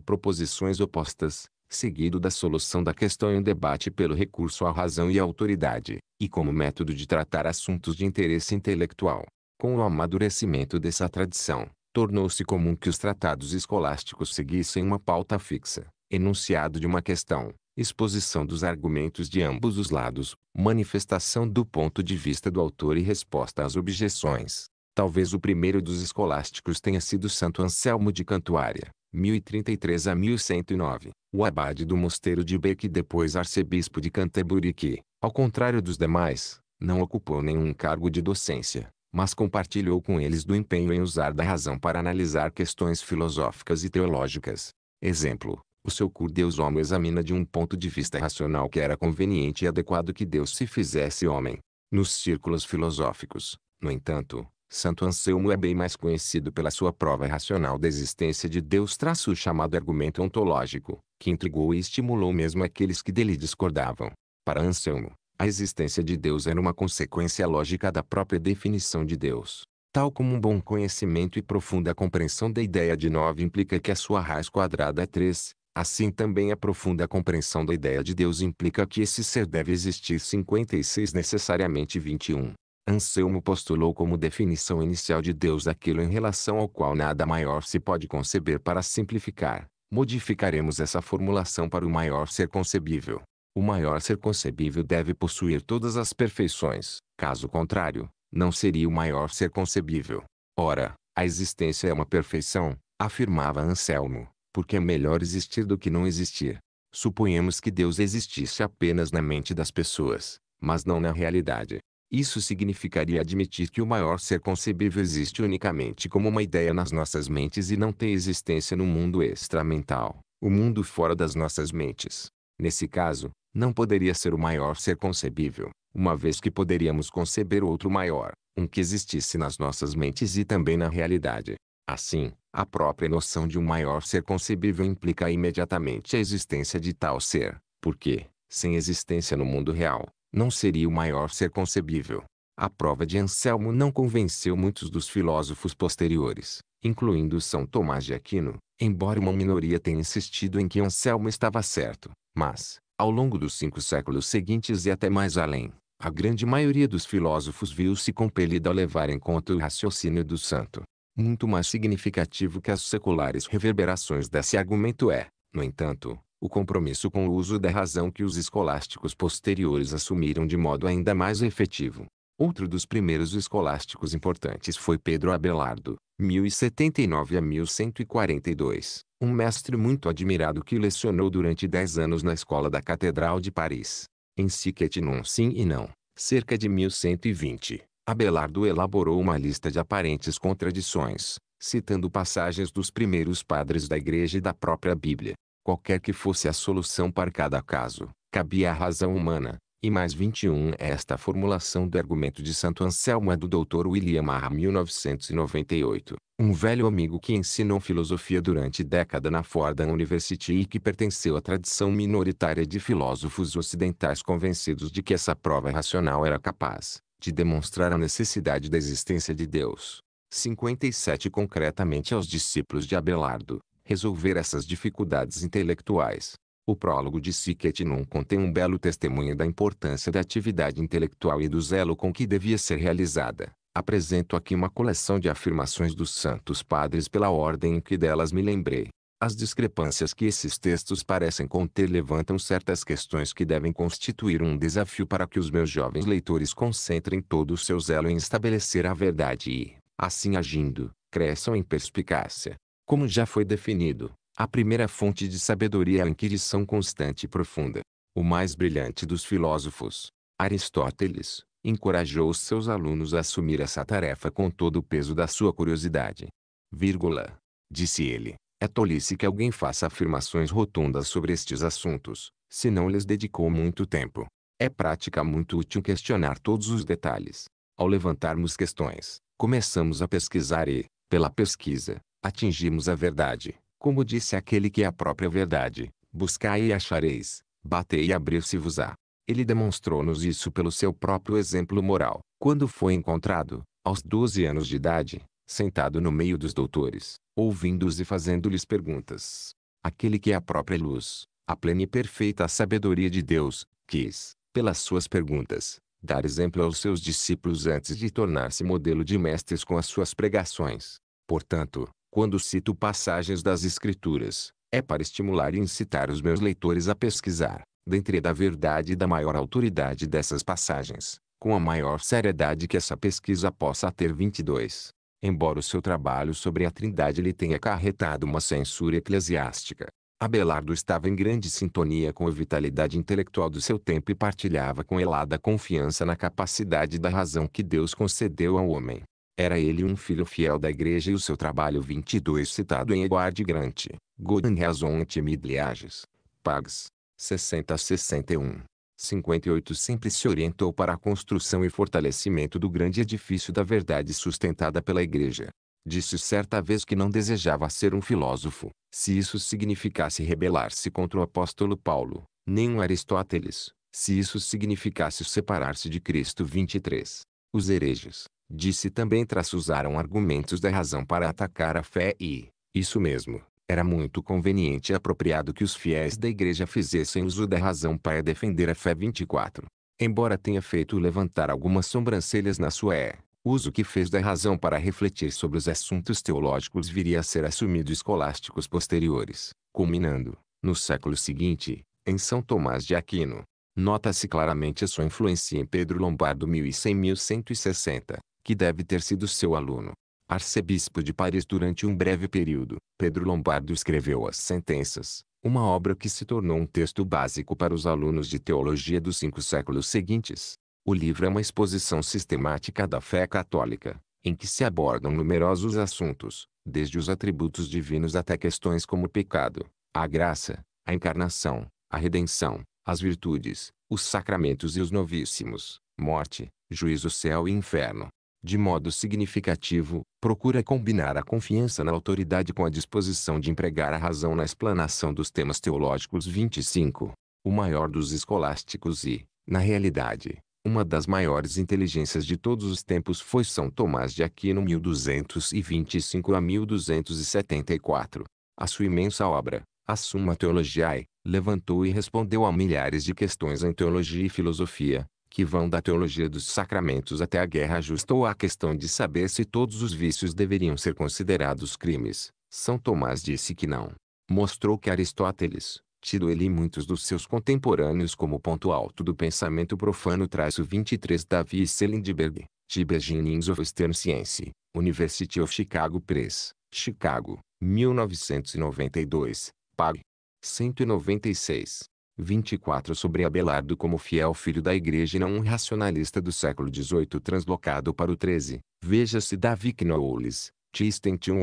proposições opostas, seguido da solução da questão em um debate pelo recurso à razão e à autoridade, e como método de tratar assuntos de interesse intelectual. Com o amadurecimento dessa tradição, tornou-se comum que os tratados escolásticos seguissem uma pauta fixa, enunciado de uma questão, exposição dos argumentos de ambos os lados, manifestação do ponto de vista do autor e resposta às objeções. Talvez o primeiro dos escolásticos tenha sido Santo Anselmo de Cantuária, 1033 a 1109, o abade do mosteiro de Bec e depois arcebispo de Canterbury que, ao contrário dos demais, não ocupou nenhum cargo de docência, mas compartilhou com eles do empenho em usar da razão para analisar questões filosóficas e teológicas. Exemplo, o seu cur Deus homem examina de um ponto de vista racional que era conveniente e adequado que Deus se fizesse homem. Nos círculos filosóficos, no entanto, Santo Anselmo é bem mais conhecido pela sua prova racional da existência de Deus traço o chamado argumento ontológico, que intrigou e estimulou mesmo aqueles que dele discordavam. Para Anselmo, a existência de Deus era uma consequência lógica da própria definição de Deus. Tal como um bom conhecimento e profunda compreensão da ideia de 9 implica que a sua raiz quadrada é 3, assim também a profunda compreensão da ideia de Deus implica que esse ser deve existir 56 necessariamente 21. Anselmo postulou como definição inicial de Deus aquilo em relação ao qual nada maior se pode conceber para simplificar. Modificaremos essa formulação para o maior ser concebível. O maior ser concebível deve possuir todas as perfeições, caso contrário, não seria o maior ser concebível. Ora, a existência é uma perfeição, afirmava Anselmo, porque é melhor existir do que não existir. Suponhamos que Deus existisse apenas na mente das pessoas, mas não na realidade. Isso significaria admitir que o maior ser concebível existe unicamente como uma ideia nas nossas mentes e não tem existência no mundo extramental, o mundo fora das nossas mentes. Nesse caso, não poderia ser o maior ser concebível, uma vez que poderíamos conceber outro maior, um que existisse nas nossas mentes e também na realidade. Assim, a própria noção de um maior ser concebível implica imediatamente a existência de tal ser, porque, sem existência no mundo real, não seria o maior ser concebível. A prova de Anselmo não convenceu muitos dos filósofos posteriores, incluindo São Tomás de Aquino, embora uma minoria tenha insistido em que Anselmo estava certo, mas, ao longo dos cinco séculos seguintes e até mais além, a grande maioria dos filósofos viu-se compelida a levar em conta o raciocínio do santo. Muito mais significativo que as seculares reverberações desse argumento é, no entanto, o compromisso com o uso da razão que os escolásticos posteriores assumiram de modo ainda mais efetivo. Outro dos primeiros escolásticos importantes foi Pedro Abelardo, 1079 a 1142 um mestre muito admirado que lecionou durante dez anos na escola da Catedral de Paris. Em Siquet non sim e não, cerca de 1120, Abelardo elaborou uma lista de aparentes contradições, citando passagens dos primeiros padres da igreja e da própria Bíblia. Qualquer que fosse a solução para cada caso, cabia à razão humana, e mais 21 esta formulação do argumento de Santo Anselmo é do Dr. William Marra, 1998, um velho amigo que ensinou filosofia durante década na Fordham University e que pertenceu à tradição minoritária de filósofos ocidentais convencidos de que essa prova racional era capaz de demonstrar a necessidade da existência de Deus. 57 concretamente aos discípulos de Abelardo, resolver essas dificuldades intelectuais o prólogo de Siketnum contém um belo testemunho da importância da atividade intelectual e do zelo com que devia ser realizada. Apresento aqui uma coleção de afirmações dos santos padres pela ordem em que delas me lembrei. As discrepâncias que esses textos parecem conter levantam certas questões que devem constituir um desafio para que os meus jovens leitores concentrem todo o seu zelo em estabelecer a verdade e, assim agindo, cresçam em perspicácia. Como já foi definido, a primeira fonte de sabedoria é a inquirição constante e profunda. O mais brilhante dos filósofos, Aristóteles, encorajou os seus alunos a assumir essa tarefa com todo o peso da sua curiosidade. Vírgula, disse ele, é tolice que alguém faça afirmações rotundas sobre estes assuntos, se não lhes dedicou muito tempo. É prática muito útil questionar todos os detalhes. Ao levantarmos questões, começamos a pesquisar e, pela pesquisa, atingimos a verdade. Como disse aquele que é a própria verdade, buscai e achareis, batei e abrir-se-vos-á. Ele demonstrou-nos isso pelo seu próprio exemplo moral, quando foi encontrado, aos 12 anos de idade, sentado no meio dos doutores, ouvindo-os e fazendo-lhes perguntas. Aquele que é a própria luz, a plena e perfeita sabedoria de Deus, quis, pelas suas perguntas, dar exemplo aos seus discípulos antes de tornar-se modelo de mestres com as suas pregações. Portanto, quando cito passagens das Escrituras, é para estimular e incitar os meus leitores a pesquisar, dentre da verdade e da maior autoridade dessas passagens, com a maior seriedade que essa pesquisa possa ter 22. Embora o seu trabalho sobre a Trindade lhe tenha acarretado uma censura eclesiástica, Abelardo estava em grande sintonia com a vitalidade intelectual do seu tempo e partilhava com ela a confiança na capacidade da razão que Deus concedeu ao homem. Era ele um filho fiel da igreja e o seu trabalho 22 citado em Eduard Grant, Godan Razonte Midliages, Pags, 60 61. 58 sempre se orientou para a construção e fortalecimento do grande edifício da verdade sustentada pela igreja. Disse certa vez que não desejava ser um filósofo, se isso significasse rebelar-se contra o apóstolo Paulo, nem um Aristóteles, se isso significasse separar-se de Cristo 23. Os hereges, Disse também usaram argumentos da razão para atacar a fé e, isso mesmo, era muito conveniente e apropriado que os fiéis da igreja fizessem uso da razão para defender a fé 24. Embora tenha feito levantar algumas sobrancelhas na sua é, uso que fez da razão para refletir sobre os assuntos teológicos viria a ser assumido escolásticos posteriores, culminando, no século seguinte, em São Tomás de Aquino. Nota-se claramente a sua influência em Pedro Lombardo 1100-1160, que deve ter sido seu aluno, arcebispo de Paris durante um breve período, Pedro Lombardo escreveu as Sentenças, uma obra que se tornou um texto básico para os alunos de teologia dos cinco séculos seguintes. O livro é uma exposição sistemática da fé católica, em que se abordam numerosos assuntos, desde os atributos divinos até questões como o pecado, a graça, a encarnação, a redenção, as virtudes, os sacramentos e os novíssimos, morte, juízo céu e inferno, de modo significativo, procura combinar a confiança na autoridade com a disposição de empregar a razão na explanação dos temas teológicos 25. O maior dos escolásticos e, na realidade, uma das maiores inteligências de todos os tempos foi São Tomás de Aquino 1225 a 1274. A sua imensa obra, a Summa Theologiae, levantou e respondeu a milhares de questões em teologia e filosofia, que vão da teologia dos sacramentos até a guerra justa ou à questão de saber se todos os vícios deveriam ser considerados crimes, São Tomás disse que não. Mostrou que Aristóteles, tido ele e muitos dos seus contemporâneos como ponto alto do pensamento profano traz o 23 Davi Selindenberg, Tiberginins of Eastern Science, University of Chicago Press, Chicago, 1992, pag. 196. 24 sobre Abelardo como fiel filho da igreja e não um racionalista do século XVIII translocado para o XIII, Veja-se Davi Knowles,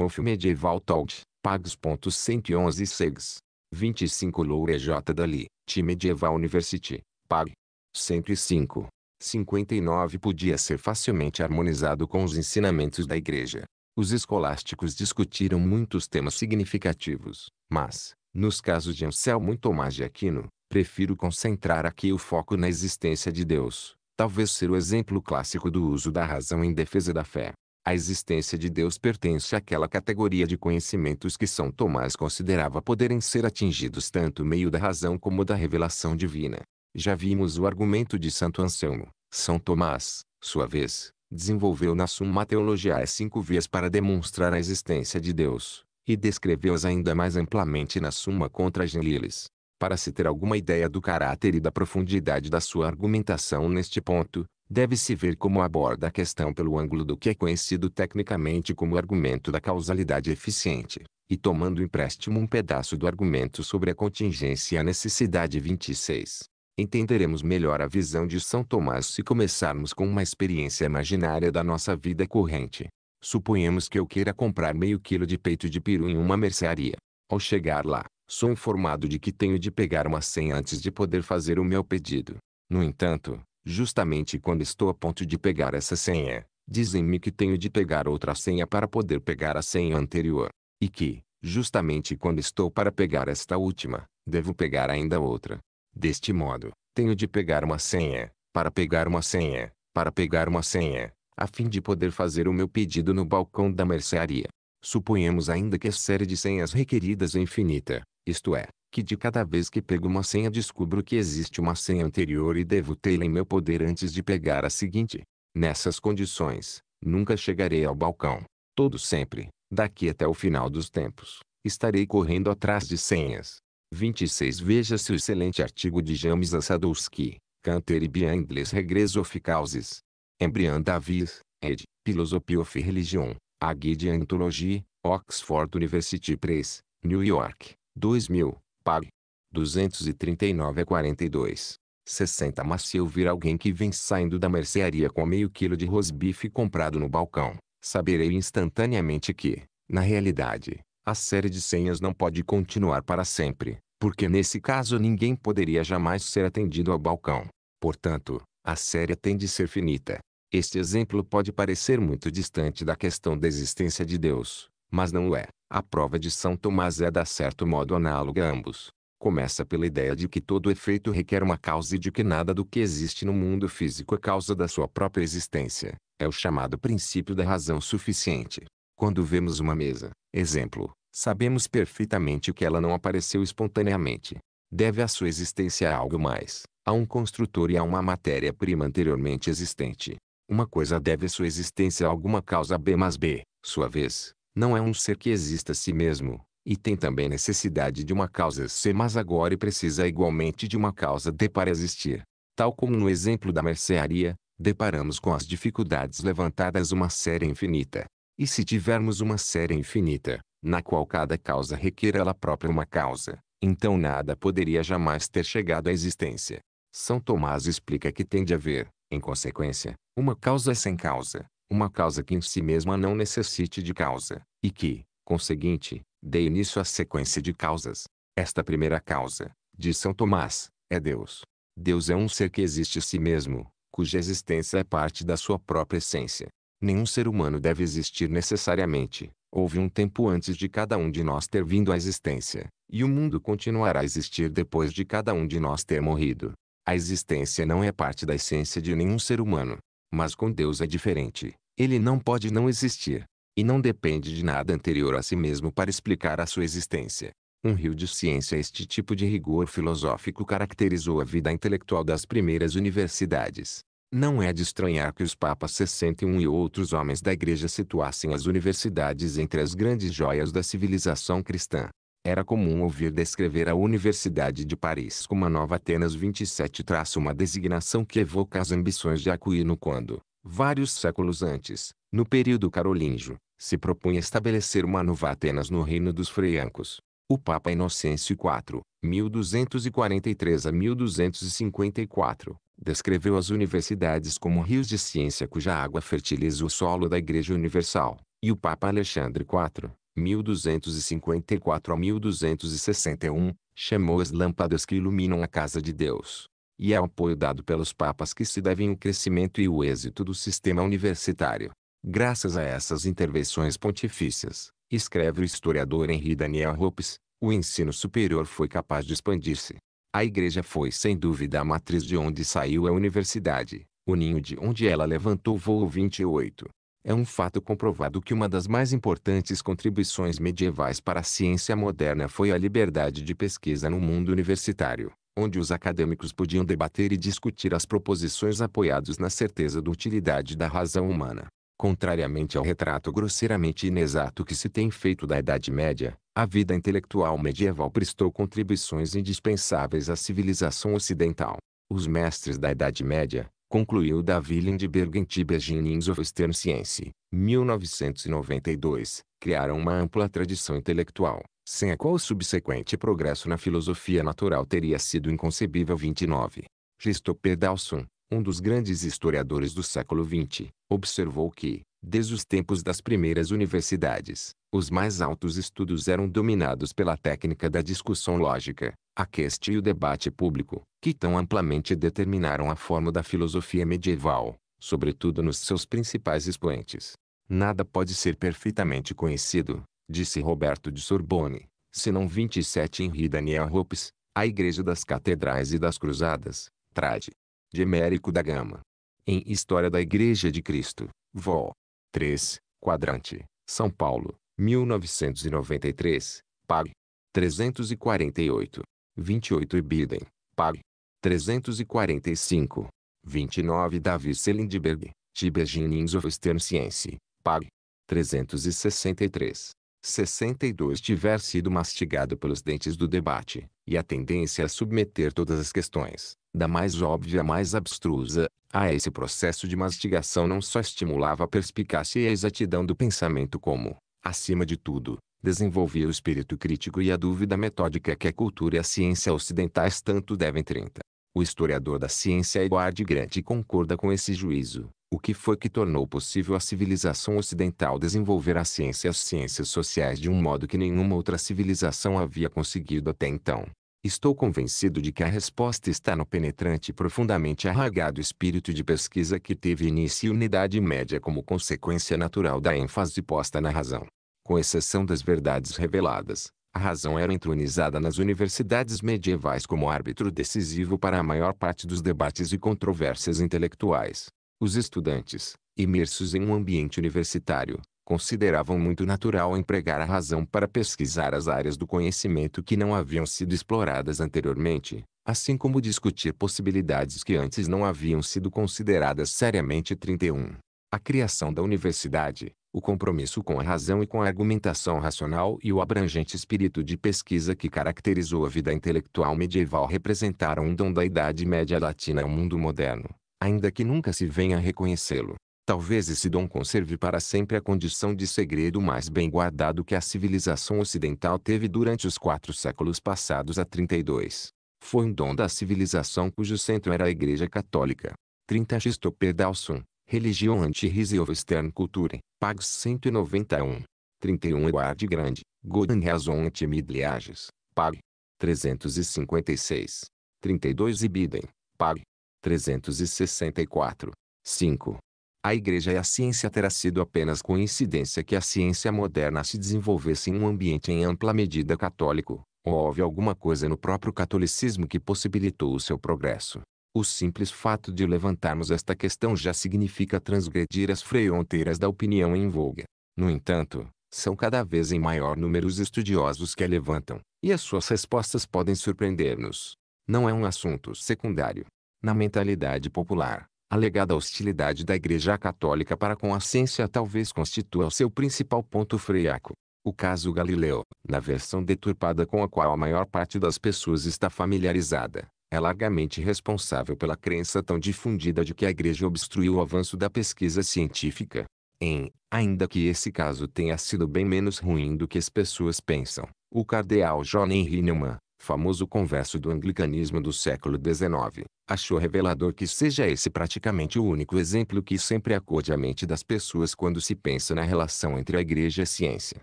of Medieval Told, Pagos. 111 segs. 25 Loure J. Dali, T Medieval University, Pag. 105. 59 podia ser facilmente harmonizado com os ensinamentos da igreja. Os escolásticos discutiram muitos temas significativos, mas, nos casos de Anselmo ou Tomás de Aquino, prefiro concentrar aqui o foco na existência de Deus, talvez ser o exemplo clássico do uso da razão em defesa da fé. A existência de Deus pertence àquela categoria de conhecimentos que São Tomás considerava poderem ser atingidos tanto meio da razão como da revelação divina. Já vimos o argumento de Santo Anselmo. São Tomás, sua vez, desenvolveu na Summa Theologiae cinco vias para demonstrar a existência de Deus, e descreveu-as ainda mais amplamente na Summa Contra Gentiles. Para se ter alguma ideia do caráter e da profundidade da sua argumentação neste ponto, deve-se ver como aborda a questão pelo ângulo do que é conhecido tecnicamente como argumento da causalidade eficiente, e tomando empréstimo um pedaço do argumento sobre a contingência e a necessidade 26. Entenderemos melhor a visão de São Tomás se começarmos com uma experiência imaginária da nossa vida corrente. Suponhamos que eu queira comprar meio quilo de peito de peru em uma mercearia. Ao chegar lá, Sou informado de que tenho de pegar uma senha antes de poder fazer o meu pedido. No entanto, justamente quando estou a ponto de pegar essa senha, dizem-me que tenho de pegar outra senha para poder pegar a senha anterior. E que, justamente quando estou para pegar esta última, devo pegar ainda outra. Deste modo, tenho de pegar uma senha, para pegar uma senha, para pegar uma senha, a fim de poder fazer o meu pedido no balcão da mercearia. Suponhamos ainda que a série de senhas requeridas é infinita, isto é, que de cada vez que pego uma senha descubro que existe uma senha anterior e devo tê-la em meu poder antes de pegar a seguinte. Nessas condições, nunca chegarei ao balcão. Todo sempre, daqui até o final dos tempos, estarei correndo atrás de senhas. 26 Veja-se o excelente artigo de James Asadowski, Canterbury e Biangles Regres of Causes. Embrian Davis, ed. Philosophy of Religion, A Guide Anthology, Oxford University Press, New York. 2000, pag 239 a 42. 60 Mas se eu vir alguém que vem saindo da mercearia com meio quilo de rosbife comprado no balcão, saberei instantaneamente que, na realidade, a série de senhas não pode continuar para sempre, porque nesse caso ninguém poderia jamais ser atendido ao balcão. Portanto, a série tem de ser finita. Este exemplo pode parecer muito distante da questão da existência de Deus, mas não é. A prova de São Tomás é de certo modo análoga a ambos. Começa pela ideia de que todo efeito requer uma causa e de que nada do que existe no mundo físico é causa da sua própria existência. É o chamado princípio da razão suficiente. Quando vemos uma mesa, exemplo, sabemos perfeitamente que ela não apareceu espontaneamente. Deve a sua existência a algo mais, a um construtor e a uma matéria-prima anteriormente existente. Uma coisa deve sua existência a alguma causa B mais B, sua vez, não é um ser que exista a si mesmo, e tem também necessidade de uma causa ser mas agora e precisa igualmente de uma causa de para existir. Tal como no exemplo da mercearia, deparamos com as dificuldades levantadas uma série infinita. E se tivermos uma série infinita, na qual cada causa requer ela própria uma causa, então nada poderia jamais ter chegado à existência. São Tomás explica que tem de haver, em consequência, uma causa sem causa, uma causa que em si mesma não necessite de causa, e que, conseguinte, dê início à sequência de causas. Esta primeira causa, diz São Tomás, é Deus. Deus é um ser que existe em si mesmo, cuja existência é parte da sua própria essência. Nenhum ser humano deve existir necessariamente. Houve um tempo antes de cada um de nós ter vindo à existência, e o mundo continuará a existir depois de cada um de nós ter morrido. A existência não é parte da essência de nenhum ser humano. Mas com Deus é diferente. Ele não pode não existir. E não depende de nada anterior a si mesmo para explicar a sua existência. Um rio de ciência este tipo de rigor filosófico caracterizou a vida intelectual das primeiras universidades. Não é de estranhar que os papas 61 e outros homens da igreja situassem as universidades entre as grandes joias da civilização cristã. Era comum ouvir descrever a Universidade de Paris como a nova Atenas 27 traço uma designação que evoca as ambições de Aquino quando, vários séculos antes, no período carolíngio, se propunha estabelecer uma nova Atenas no reino dos freiancos. O Papa Inocêncio IV, 1243 a 1254, descreveu as universidades como rios de ciência cuja água fertiliza o solo da Igreja Universal, e o Papa Alexandre IV, 1254 a 1261, chamou as lâmpadas que iluminam a casa de Deus. E é o apoio dado pelos papas que se devem o crescimento e o êxito do sistema universitário. Graças a essas intervenções pontifícias, escreve o historiador Henri Daniel Hopes, o ensino superior foi capaz de expandir-se. A igreja foi sem dúvida a matriz de onde saiu a universidade, o ninho de onde ela levantou voo 28 é um fato comprovado que uma das mais importantes contribuições medievais para a ciência moderna foi a liberdade de pesquisa no mundo universitário, onde os acadêmicos podiam debater e discutir as proposições apoiados na certeza da utilidade da razão humana. Contrariamente ao retrato grosseiramente inexato que se tem feito da Idade Média, a vida intelectual medieval prestou contribuições indispensáveis à civilização ocidental. Os mestres da Idade Média, concluiu Davi Lindbergh em Tibeginnings of Eastern Science, 1992, criaram uma ampla tradição intelectual, sem a qual o subsequente progresso na filosofia natural teria sido inconcebível. 29. Christopher Dawson, um dos grandes historiadores do século XX, observou que, desde os tempos das primeiras universidades, os mais altos estudos eram dominados pela técnica da discussão lógica, a questão e o debate público, que tão amplamente determinaram a forma da filosofia medieval, sobretudo nos seus principais expoentes. Nada pode ser perfeitamente conhecido, disse Roberto de Sorbonne, senão 27 Henri Daniel Ropes, a Igreja das Catedrais e das Cruzadas, trade. De Emérico da Gama. Em História da Igreja de Cristo, Vol. 3, Quadrante, São Paulo, 1993, PAG 348, 28 Biden PAG 345, 29 Davi Selindberg, Tibeginins of Eastern Science, PAG 363. 62 tiver sido mastigado pelos dentes do debate, e a tendência a é submeter todas as questões, da mais óbvia à mais abstrusa, a esse processo de mastigação não só estimulava a perspicácia e a exatidão do pensamento como, Acima de tudo, desenvolvia o espírito crítico e a dúvida metódica que a cultura e a ciência ocidentais tanto devem 30. O historiador da ciência Edward Grant concorda com esse juízo. O que foi que tornou possível a civilização ocidental desenvolver a ciência e as ciências sociais de um modo que nenhuma outra civilização havia conseguido até então? Estou convencido de que a resposta está no penetrante e profundamente arraigado espírito de pesquisa que teve início na Idade Média como consequência natural da ênfase posta na razão. Com exceção das verdades reveladas, a razão era entronizada nas universidades medievais como árbitro decisivo para a maior parte dos debates e controvérsias intelectuais. Os estudantes, imersos em um ambiente universitário, consideravam muito natural empregar a razão para pesquisar as áreas do conhecimento que não haviam sido exploradas anteriormente, assim como discutir possibilidades que antes não haviam sido consideradas seriamente. 31. A criação da universidade, o compromisso com a razão e com a argumentação racional e o abrangente espírito de pesquisa que caracterizou a vida intelectual medieval representaram um dom da Idade Média Latina ao mundo moderno, ainda que nunca se venha a reconhecê-lo. Talvez esse dom conserve para sempre a condição de segredo mais bem guardado que a civilização ocidental teve durante os quatro séculos passados a 32. Foi um dom da civilização cujo centro era a Igreja Católica. 30 Christopher Dawson, Religião anti-Rise of Stern Culture, Pags 191. 31 Eduard Grande, Godan Razon anti-Midliages, Pag. 356. 32 Ibidem, Pag. 364. 5 a Igreja e a ciência terá sido apenas coincidência que a ciência moderna se desenvolvesse em um ambiente em ampla medida católico, ou houve alguma coisa no próprio catolicismo que possibilitou o seu progresso. O simples fato de levantarmos esta questão já significa transgredir as fronteiras da opinião em voga. No entanto, são cada vez em maior número os estudiosos que a levantam, e as suas respostas podem surpreender-nos. Não é um assunto secundário. Na mentalidade popular, alegada hostilidade da Igreja Católica para com a ciência talvez constitua o seu principal ponto freaco. O caso Galileu, na versão deturpada com a qual a maior parte das pessoas está familiarizada, é largamente responsável pela crença tão difundida de que a Igreja obstruiu o avanço da pesquisa científica. Em, ainda que esse caso tenha sido bem menos ruim do que as pessoas pensam, o cardeal John Henry Newman, famoso converso do anglicanismo do século XIX, achou revelador que seja esse praticamente o único exemplo que sempre acode à mente das pessoas quando se pensa na relação entre a igreja e a ciência.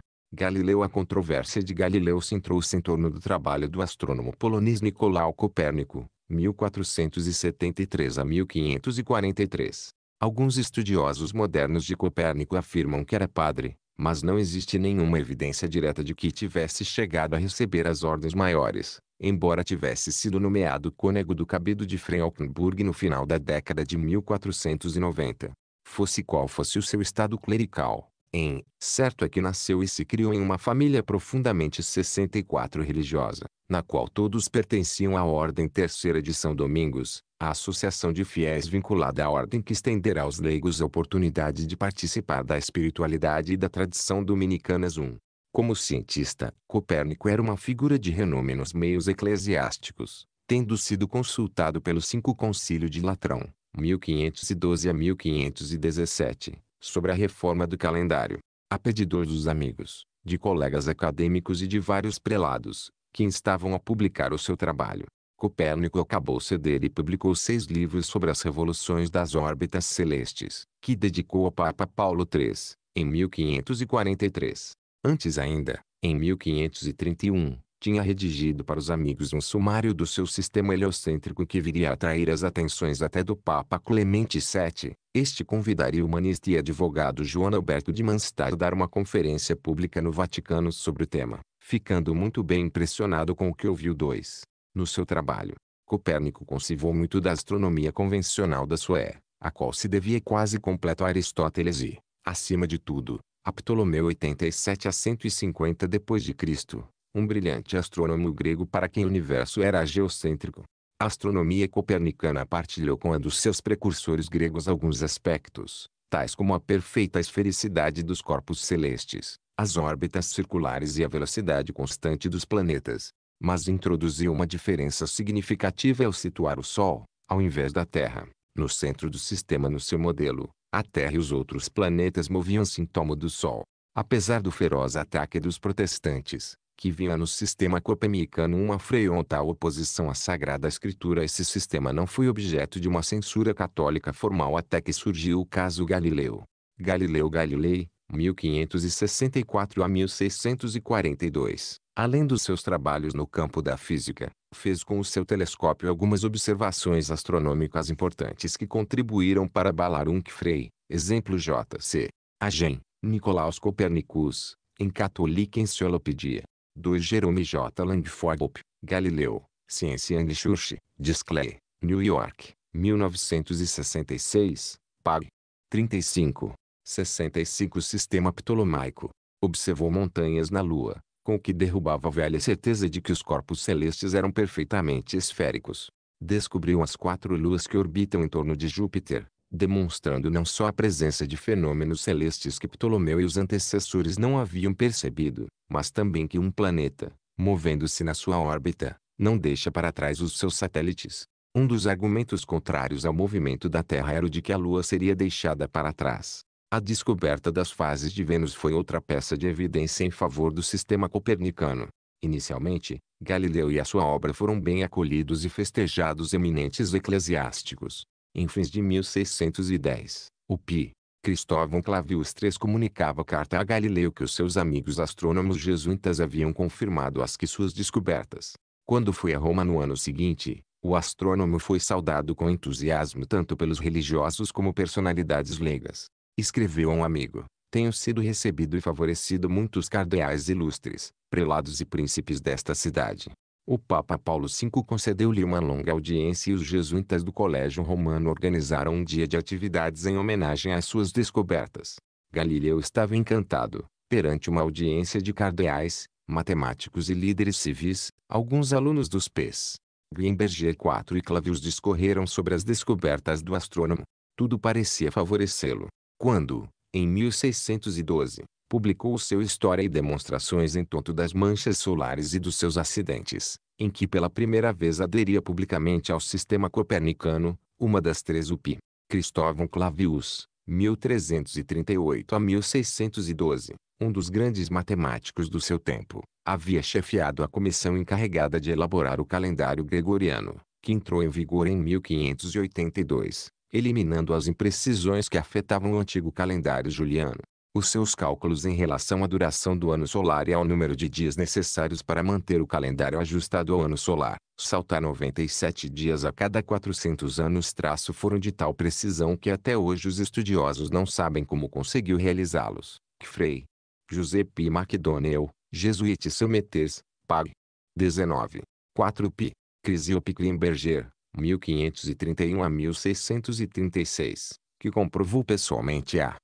Galileu A controvérsia de Galileu centrou-se em torno do trabalho do astrônomo polonês Nicolau Copérnico, 1473 a 1543. Alguns estudiosos modernos de Copérnico afirmam que era padre, mas não existe nenhuma evidência direta de que tivesse chegado a receber as ordens maiores embora tivesse sido nomeado cônego do cabido de Frauenburg no final da década de 1490. Fosse qual fosse o seu estado clerical, em, certo é que nasceu e se criou em uma família profundamente 64 religiosa, na qual todos pertenciam à Ordem Terceira de São Domingos, a associação de fiéis vinculada à ordem que estenderá aos leigos a oportunidade de participar da espiritualidade e da tradição dominicanas. 1. Como cientista, Copérnico era uma figura de renome nos meios eclesiásticos, tendo sido consultado pelo Cinco Concílio de Latrão, 1512 a 1517, sobre a reforma do calendário, a pedidor dos amigos, de colegas acadêmicos e de vários prelados, que estavam a publicar o seu trabalho. Copérnico acabou ceder e publicou seis livros sobre as revoluções das órbitas celestes, que dedicou ao Papa Paulo III, em 1543. Antes ainda, em 1531, tinha redigido para os amigos um sumário do seu sistema heliocêntrico que viria a atrair as atenções até do Papa Clemente VII. Este convidaria o humanista e advogado João Alberto de Manstad a dar uma conferência pública no Vaticano sobre o tema, ficando muito bem impressionado com o que ouviu dois. No seu trabalho, Copérnico concivou muito da astronomia convencional da sua é, a qual se devia quase completo a Aristóteles e, acima de tudo, a Ptolomeu 87 a 150 depois de Cristo, um brilhante astrônomo grego para quem o universo era geocêntrico. A astronomia copernicana partilhou com a dos seus precursores gregos alguns aspectos, tais como a perfeita esfericidade dos corpos celestes, as órbitas circulares e a velocidade constante dos planetas, mas introduziu uma diferença significativa ao situar o Sol, ao invés da Terra, no centro do sistema no seu modelo, a Terra e os outros planetas moviam-se em tomo do Sol. Apesar do feroz ataque dos protestantes, que vinha no sistema copernicano uma freontal oposição à Sagrada Escritura, esse sistema não foi objeto de uma censura católica formal até que surgiu o caso Galileu. Galileu Galilei, 1564 a 1642, Além dos seus trabalhos no campo da física, fez com o seu telescópio algumas observações astronômicas importantes que contribuíram para Balarunk Frey, exemplo J.C. Agen, Nicolaus Copernicus, em Católica Enciolopedia, 2 Jerome J. Langford Galileu, Ciência and Church, Disclay, New York, 1966, pag. 35. 65 Sistema Ptolomaico. Observou montanhas na Lua, com o que derrubava a velha certeza de que os corpos celestes eram perfeitamente esféricos. Descobriu as quatro luas que orbitam em torno de Júpiter, demonstrando não só a presença de fenômenos celestes que Ptolomeu e os antecessores não haviam percebido, mas também que um planeta, movendo-se na sua órbita, não deixa para trás os seus satélites. Um dos argumentos contrários ao movimento da Terra era o de que a Lua seria deixada para trás, a descoberta das fases de Vênus foi outra peça de evidência em favor do sistema copernicano. Inicialmente, Galileu e a sua obra foram bem acolhidos e festejados eminentes eclesiásticos. Em fins de 1610, o Pi. Cristóvão III comunicava carta a Galileu que os seus amigos astrônomos jesuítas haviam confirmado as que suas descobertas. Quando foi a Roma no ano seguinte, o astrônomo foi saudado com entusiasmo tanto pelos religiosos como personalidades leigas. Escreveu a um amigo: Tenho sido recebido e favorecido muitos cardeais ilustres, prelados e príncipes desta cidade. O Papa Paulo V concedeu-lhe uma longa audiência e os jesuítas do Colégio Romano organizaram um dia de atividades em homenagem às suas descobertas. Galileu estava encantado. Perante uma audiência de cardeais, matemáticos e líderes civis, alguns alunos dos PES, Greenberger IV e Clavius discorreram sobre as descobertas do astrônomo. Tudo parecia favorecê-lo quando, em 1612, publicou o seu História e Demonstrações em torno das manchas solares e dos seus acidentes, em que pela primeira vez aderia publicamente ao sistema copernicano, uma das três UPI. Cristóvão Clavius, 1338 a 1612, um dos grandes matemáticos do seu tempo, havia chefiado a comissão encarregada de elaborar o calendário gregoriano, que entrou em vigor em 1582 eliminando as imprecisões que afetavam o antigo calendário juliano. Os seus cálculos em relação à duração do ano solar e ao número de dias necessários para manter o calendário ajustado ao ano solar, saltar 97 dias a cada 400 anos traço foram de tal precisão que até hoje os estudiosos não sabem como conseguiu realizá-los. Frei Giuseppe MacDonnell, Jesuíte Summetes, Pag. 19. 4 P. Crisio Piclimberger. 1531 a 1636, que comprovou pessoalmente a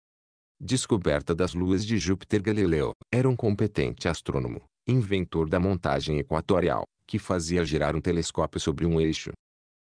descoberta das luas de Júpiter Galileu. Era um competente astrônomo, inventor da montagem equatorial, que fazia girar um telescópio sobre um eixo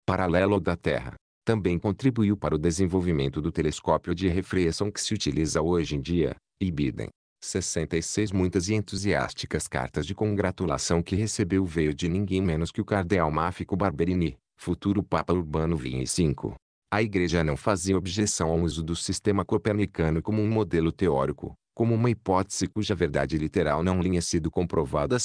paralelo da Terra. Também contribuiu para o desenvolvimento do telescópio de refreiação que se utiliza hoje em dia, e Biden. 66 Muitas e entusiásticas cartas de congratulação que recebeu veio de ninguém menos que o cardeal Máfico Barberini, futuro Papa Urbano XXV. A Igreja não fazia objeção ao uso do sistema copernicano como um modelo teórico, como uma hipótese cuja verdade literal não tinha sido comprovada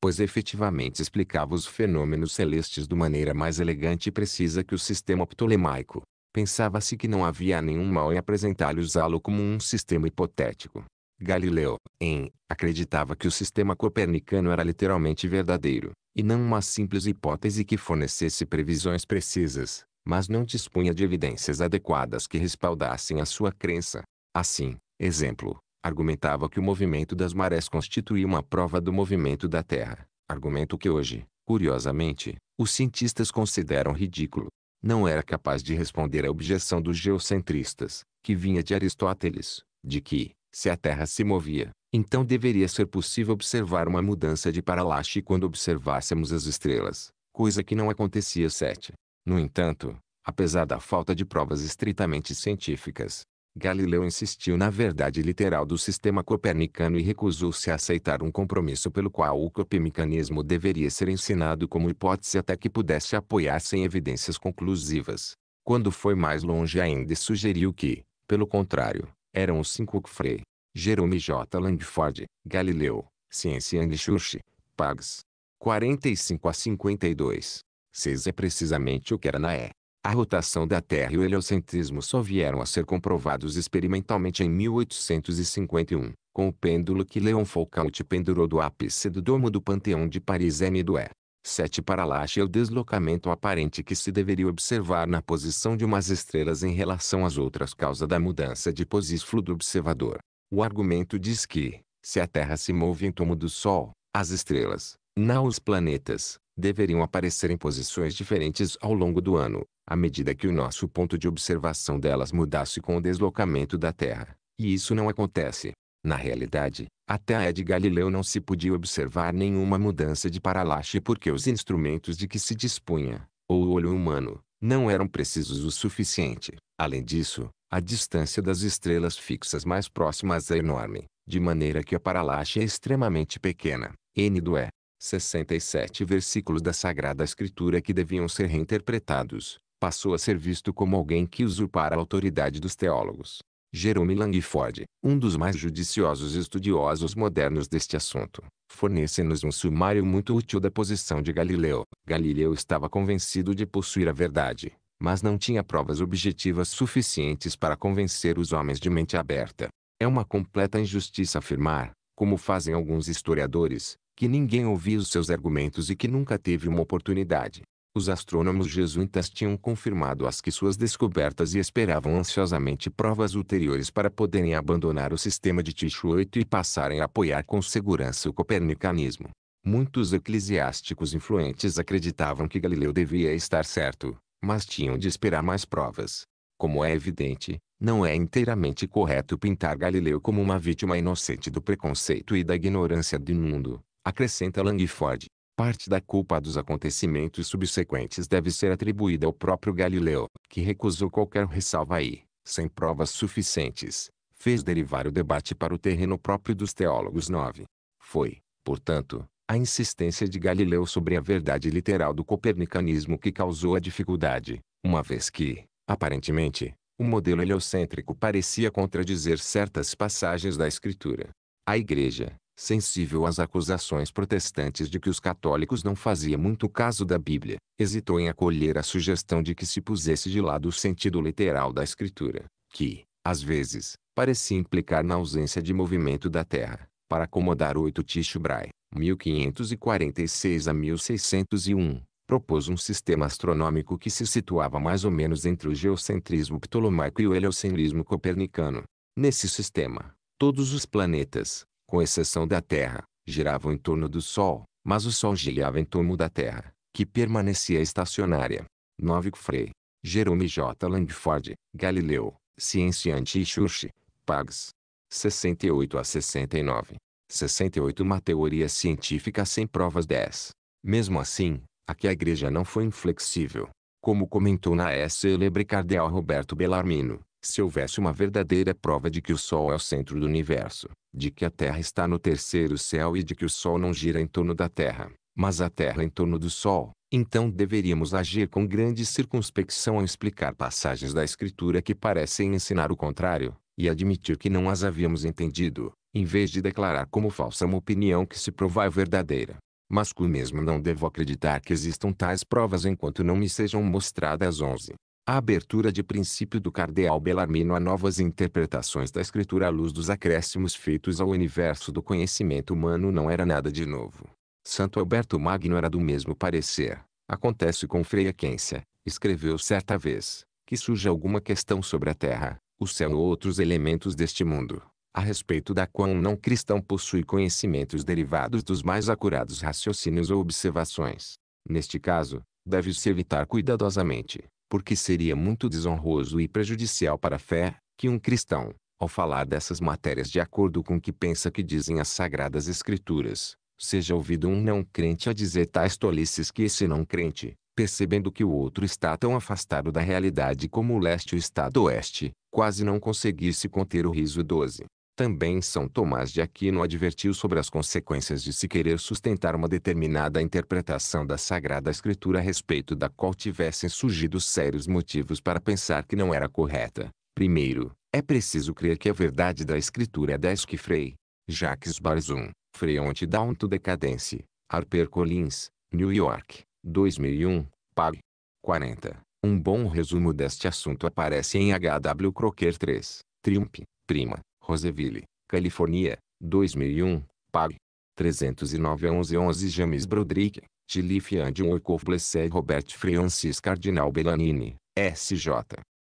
pois efetivamente explicava os fenômenos celestes de maneira mais elegante e precisa que o sistema ptolemaico. Pensava-se que não havia nenhum mal em apresentar e usá-lo como um sistema hipotético. Galileu, em, acreditava que o sistema copernicano era literalmente verdadeiro, e não uma simples hipótese que fornecesse previsões precisas, mas não dispunha de evidências adequadas que respaldassem a sua crença. Assim, exemplo, argumentava que o movimento das marés constituía uma prova do movimento da Terra, argumento que hoje, curiosamente, os cientistas consideram ridículo. Não era capaz de responder à objeção dos geocentristas, que vinha de Aristóteles, de que, se a Terra se movia, então deveria ser possível observar uma mudança de paralaxe quando observássemos as estrelas, coisa que não acontecia sete. No entanto, apesar da falta de provas estritamente científicas, Galileu insistiu na verdade literal do sistema copernicano e recusou-se a aceitar um compromisso pelo qual o copernicanismo deveria ser ensinado como hipótese até que pudesse apoiar-se em evidências conclusivas. Quando foi mais longe ainda sugeriu que, pelo contrário, eram os cinco Gfrey, Jerome J. Langford, Galileu, Cienciang Church, Pags. 45 a 52. 6 é precisamente o que era na E. A rotação da Terra e o heliocentrismo só vieram a ser comprovados experimentalmente em 1851, com o pêndulo que Léon Foucault pendurou do ápice do domo do Panteão de Paris N do E. 7 para Lache é o deslocamento aparente que se deveria observar na posição de umas estrelas em relação às outras causa da mudança de posículo do observador. O argumento diz que, se a Terra se move em torno do Sol, as estrelas, não os planetas, deveriam aparecer em posições diferentes ao longo do ano, à medida que o nosso ponto de observação delas mudasse com o deslocamento da Terra. E isso não acontece. Na realidade, até a Ed Galileu não se podia observar nenhuma mudança de paralaxe porque os instrumentos de que se dispunha, ou o olho humano, não eram precisos o suficiente. Além disso, a distância das estrelas fixas mais próximas é enorme, de maneira que a paralaxe é extremamente pequena. N do E. 67 versículos da Sagrada Escritura que deviam ser reinterpretados, passou a ser visto como alguém que usurpara a autoridade dos teólogos. Jerome Langford, um dos mais judiciosos estudiosos modernos deste assunto, fornece-nos um sumário muito útil da posição de Galileu. Galileu estava convencido de possuir a verdade, mas não tinha provas objetivas suficientes para convencer os homens de mente aberta. É uma completa injustiça afirmar, como fazem alguns historiadores, que ninguém ouvia os seus argumentos e que nunca teve uma oportunidade, os astrônomos jesuítas tinham confirmado as que suas descobertas e esperavam ansiosamente provas ulteriores para poderem abandonar o sistema de Tycho 8 e passarem a apoiar com segurança o copernicanismo. Muitos eclesiásticos influentes acreditavam que Galileu devia estar certo, mas tinham de esperar mais provas. Como é evidente, não é inteiramente correto pintar Galileu como uma vítima inocente do preconceito e da ignorância do mundo, acrescenta Langford parte da culpa dos acontecimentos subsequentes deve ser atribuída ao próprio Galileu, que recusou qualquer ressalva e, sem provas suficientes, fez derivar o debate para o terreno próprio dos teólogos. 9. Foi, portanto, a insistência de Galileu sobre a verdade literal do copernicanismo que causou a dificuldade, uma vez que, aparentemente, o modelo heliocêntrico parecia contradizer certas passagens da Escritura. A Igreja, sensível às acusações protestantes de que os católicos não faziam muito caso da Bíblia, hesitou em acolher a sugestão de que se pusesse de lado o sentido literal da Escritura, que, às vezes, parecia implicar na ausência de movimento da Terra, para acomodar oito Brahe, 1546 a 1601 propôs um sistema astronômico que se situava mais ou menos entre o geocentrismo ptolomaico e o heliocentrismo copernicano. Nesse sistema, todos os planetas, com exceção da Terra, giravam em torno do Sol, mas o Sol girava em torno da Terra, que permanecia estacionária. 9. Frey, Jerome J. Langford, Galileu, Cienciante e Church, Pags. 68 a 69. 68 Uma teoria científica sem provas 10. Mesmo assim, aqui a igreja não foi inflexível. Como comentou na célebre cardeal Roberto Bellarmino, se houvesse uma verdadeira prova de que o Sol é o centro do universo, de que a Terra está no terceiro céu e de que o Sol não gira em torno da Terra, mas a Terra em torno do Sol, então deveríamos agir com grande circunspecção ao explicar passagens da Escritura que parecem ensinar o contrário, e admitir que não as havíamos entendido, em vez de declarar como falsa uma opinião que se provar verdadeira. Mas que mesmo não devo acreditar que existam tais provas enquanto não me sejam mostradas 11. A abertura de princípio do cardeal Bellarmino a novas interpretações da escritura à luz dos acréscimos feitos ao universo do conhecimento humano não era nada de novo. Santo Alberto Magno era do mesmo parecer. Acontece com Frei Aquência, escreveu certa vez, que surge alguma questão sobre a terra, o céu ou outros elementos deste mundo, a respeito da qual um não cristão possui conhecimentos derivados dos mais acurados raciocínios ou observações. Neste caso, deve-se evitar cuidadosamente, porque seria muito desonroso e prejudicial para a fé, que um cristão, ao falar dessas matérias de acordo com o que pensa que dizem as Sagradas Escrituras, seja ouvido um não crente a dizer tais tolices que esse não crente, percebendo que o outro está tão afastado da realidade como o leste o está do oeste, quase não conseguisse conter o riso 12. Também São Tomás de Aquino advertiu sobre as consequências de se querer sustentar uma determinada interpretação da Sagrada Escritura a respeito da qual tivessem surgido sérios motivos para pensar que não era correta. Primeiro, é preciso crer que a verdade da Escritura é das que Frei, Jacques Barzun, Freonte Daunto Decadence, Harper Collins, New York, 2001, pag. 40. Um bom resumo deste assunto aparece em H.W. Crocker 3, Triumph, Prima. Roseville, Califórnia, 2001, Pag. 309 a 1111 James Broderick, Gilife Andy Wyckoff Blessé Robert Francis Cardinal Bellanini, SJ.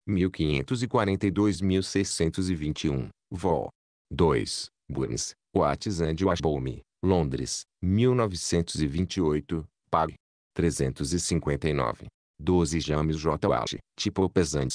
1542-1621, Vol. 2, Burns, Watts and Washbome, Londres, 1928, Pag. 359. 12 James J. Walsh, Tipo Pesant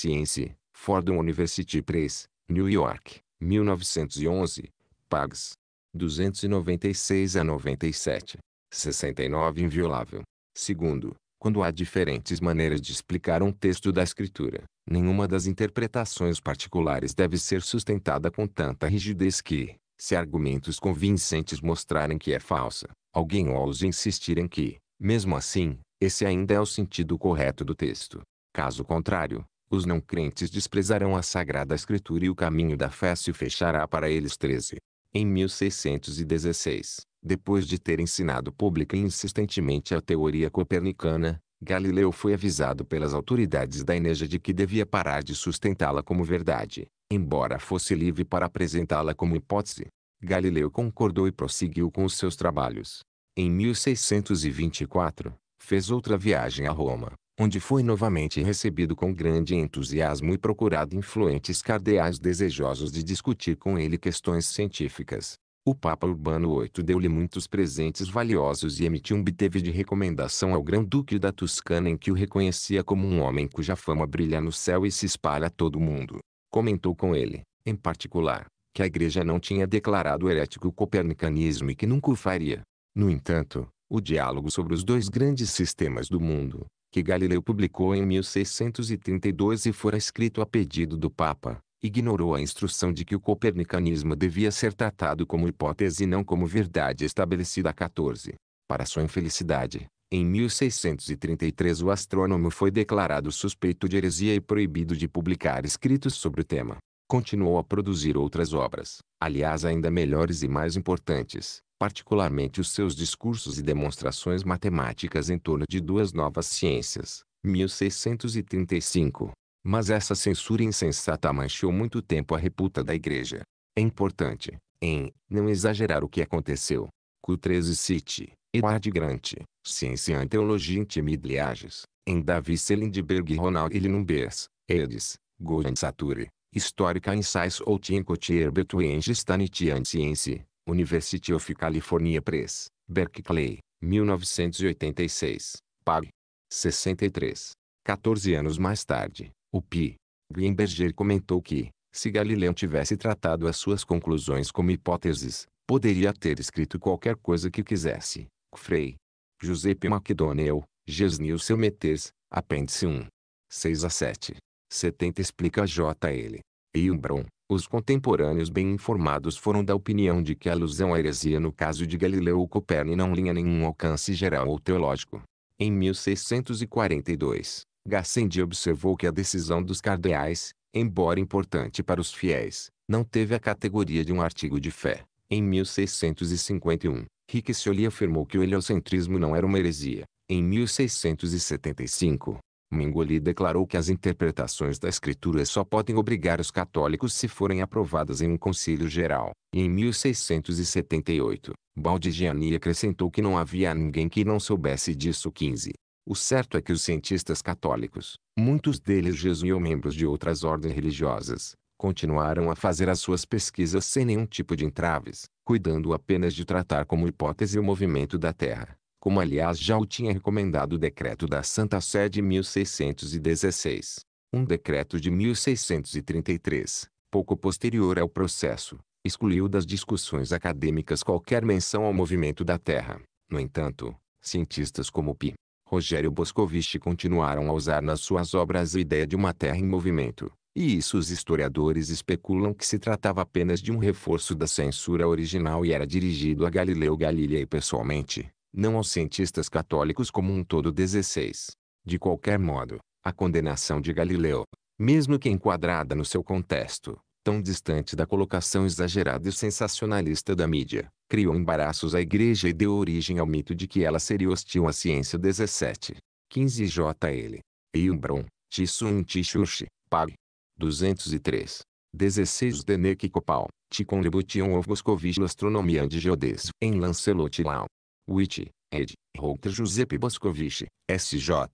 Fordham University Press, New York. 1911, Pags. 296 a 97. 69 inviolável. Segundo, quando há diferentes maneiras de explicar um texto da escritura, nenhuma das interpretações particulares deve ser sustentada com tanta rigidez que, se argumentos convincentes mostrarem que é falsa, alguém ouse insistir em que, mesmo assim, esse ainda é o sentido correto do texto. Caso contrário, os não crentes desprezarão a Sagrada Escritura e o caminho da fé se fechará para eles. 13. Em 1616, depois de ter ensinado pública e insistentemente a teoria copernicana, Galileu foi avisado pelas autoridades da Eneja de que devia parar de sustentá-la como verdade, embora fosse livre para apresentá-la como hipótese. Galileu concordou e prosseguiu com os seus trabalhos. Em 1624, fez outra viagem a Roma, onde foi novamente recebido com grande entusiasmo e procurado influentes cardeais desejosos de discutir com ele questões científicas. O Papa Urbano VIII deu-lhe muitos presentes valiosos e emitiu um biteve de recomendação ao Grão-Duque da Toscana em que o reconhecia como um homem cuja fama brilha no céu e se espalha a todo mundo. Comentou com ele, em particular, que a Igreja não tinha declarado herético o copernicanismo e que nunca o faria. No entanto, o diálogo sobre os dois grandes sistemas do mundo, que Galileu publicou em 1632 e fora escrito a pedido do Papa, ignorou a instrução de que o copernicanismo devia ser tratado como hipótese e não como verdade estabelecida. 14. Para sua infelicidade, em 1633 o astrônomo foi declarado suspeito de heresia e proibido de publicar escritos sobre o tema. Continuou a produzir outras obras, aliás ainda melhores e mais importantes, particularmente os seus discursos e demonstrações matemáticas em torno de duas novas ciências, 1635. Mas essa censura insensata manchou muito tempo a reputa da Igreja. É importante, em, não exagerar o que aconteceu. Q13 City, Edward Grant, Ciência e Teologia em Liages, em Davi Selindberg e Ronald Linumbers, Edis, Goran Sature, Histórica Ensaios ou Tinkotier Betuengestan e Ciência, University of California Press, Berkeley, 1986, pag. 63. 14 anos mais tarde, o P. Greenberger comentou que, se Galileu tivesse tratado as suas conclusões como hipóteses, poderia ter escrito qualquer coisa que quisesse. Frei. Giuseppe MacDonnell, Gesnil Selmeters, Apêndice 1. 6 a 7. 70 explica J. L. Ilbron, os contemporâneos bem informados foram da opinião de que a alusão à heresia no caso de Galileu ou Copérnico não linha nenhum alcance geral ou teológico. Em 1642, Gassendi observou que a decisão dos cardeais, embora importante para os fiéis, não teve a categoria de um artigo de fé. Em 1651, Riccioli afirmou que o heliocentrismo não era uma heresia. Em 1675, Mingoli declarou que as interpretações da escritura só podem obrigar os católicos se forem aprovadas em um concílio geral. E em 1678, Baldigiani acrescentou que não havia ninguém que não soubesse disso 15. O certo é que os cientistas católicos, muitos deles jesuítas ou membros de outras ordens religiosas, continuaram a fazer as suas pesquisas sem nenhum tipo de entraves, cuidando apenas de tratar como hipótese o movimento da Terra como aliás já o tinha recomendado o decreto da Santa Sé de 1616. Um decreto de 1633, pouco posterior ao processo, excluiu das discussões acadêmicas qualquer menção ao movimento da Terra. No entanto, cientistas como Pi, Rogério Boscovitch continuaram a usar nas suas obras a ideia de uma Terra em movimento, e isso os historiadores especulam que se tratava apenas de um reforço da censura original e era dirigido a Galileu Galilei pessoalmente não aos cientistas católicos como um todo. 16. De qualquer modo, a condenação de Galileu, mesmo que enquadrada no seu contexto, tão distante da colocação exagerada e sensacionalista da mídia, criou embaraços à igreja e deu origem ao mito de que ela seria hostil à ciência 17. 15 J. L. Ilbron, Tissun Tishushi, Pag. 203. 16 Denek Kopal, Ticonributian of Moscovich Astronomia de Geodes, em Lancelot Lau. Witt, ed. Rotter Giuseppe Boscovici, S.J.,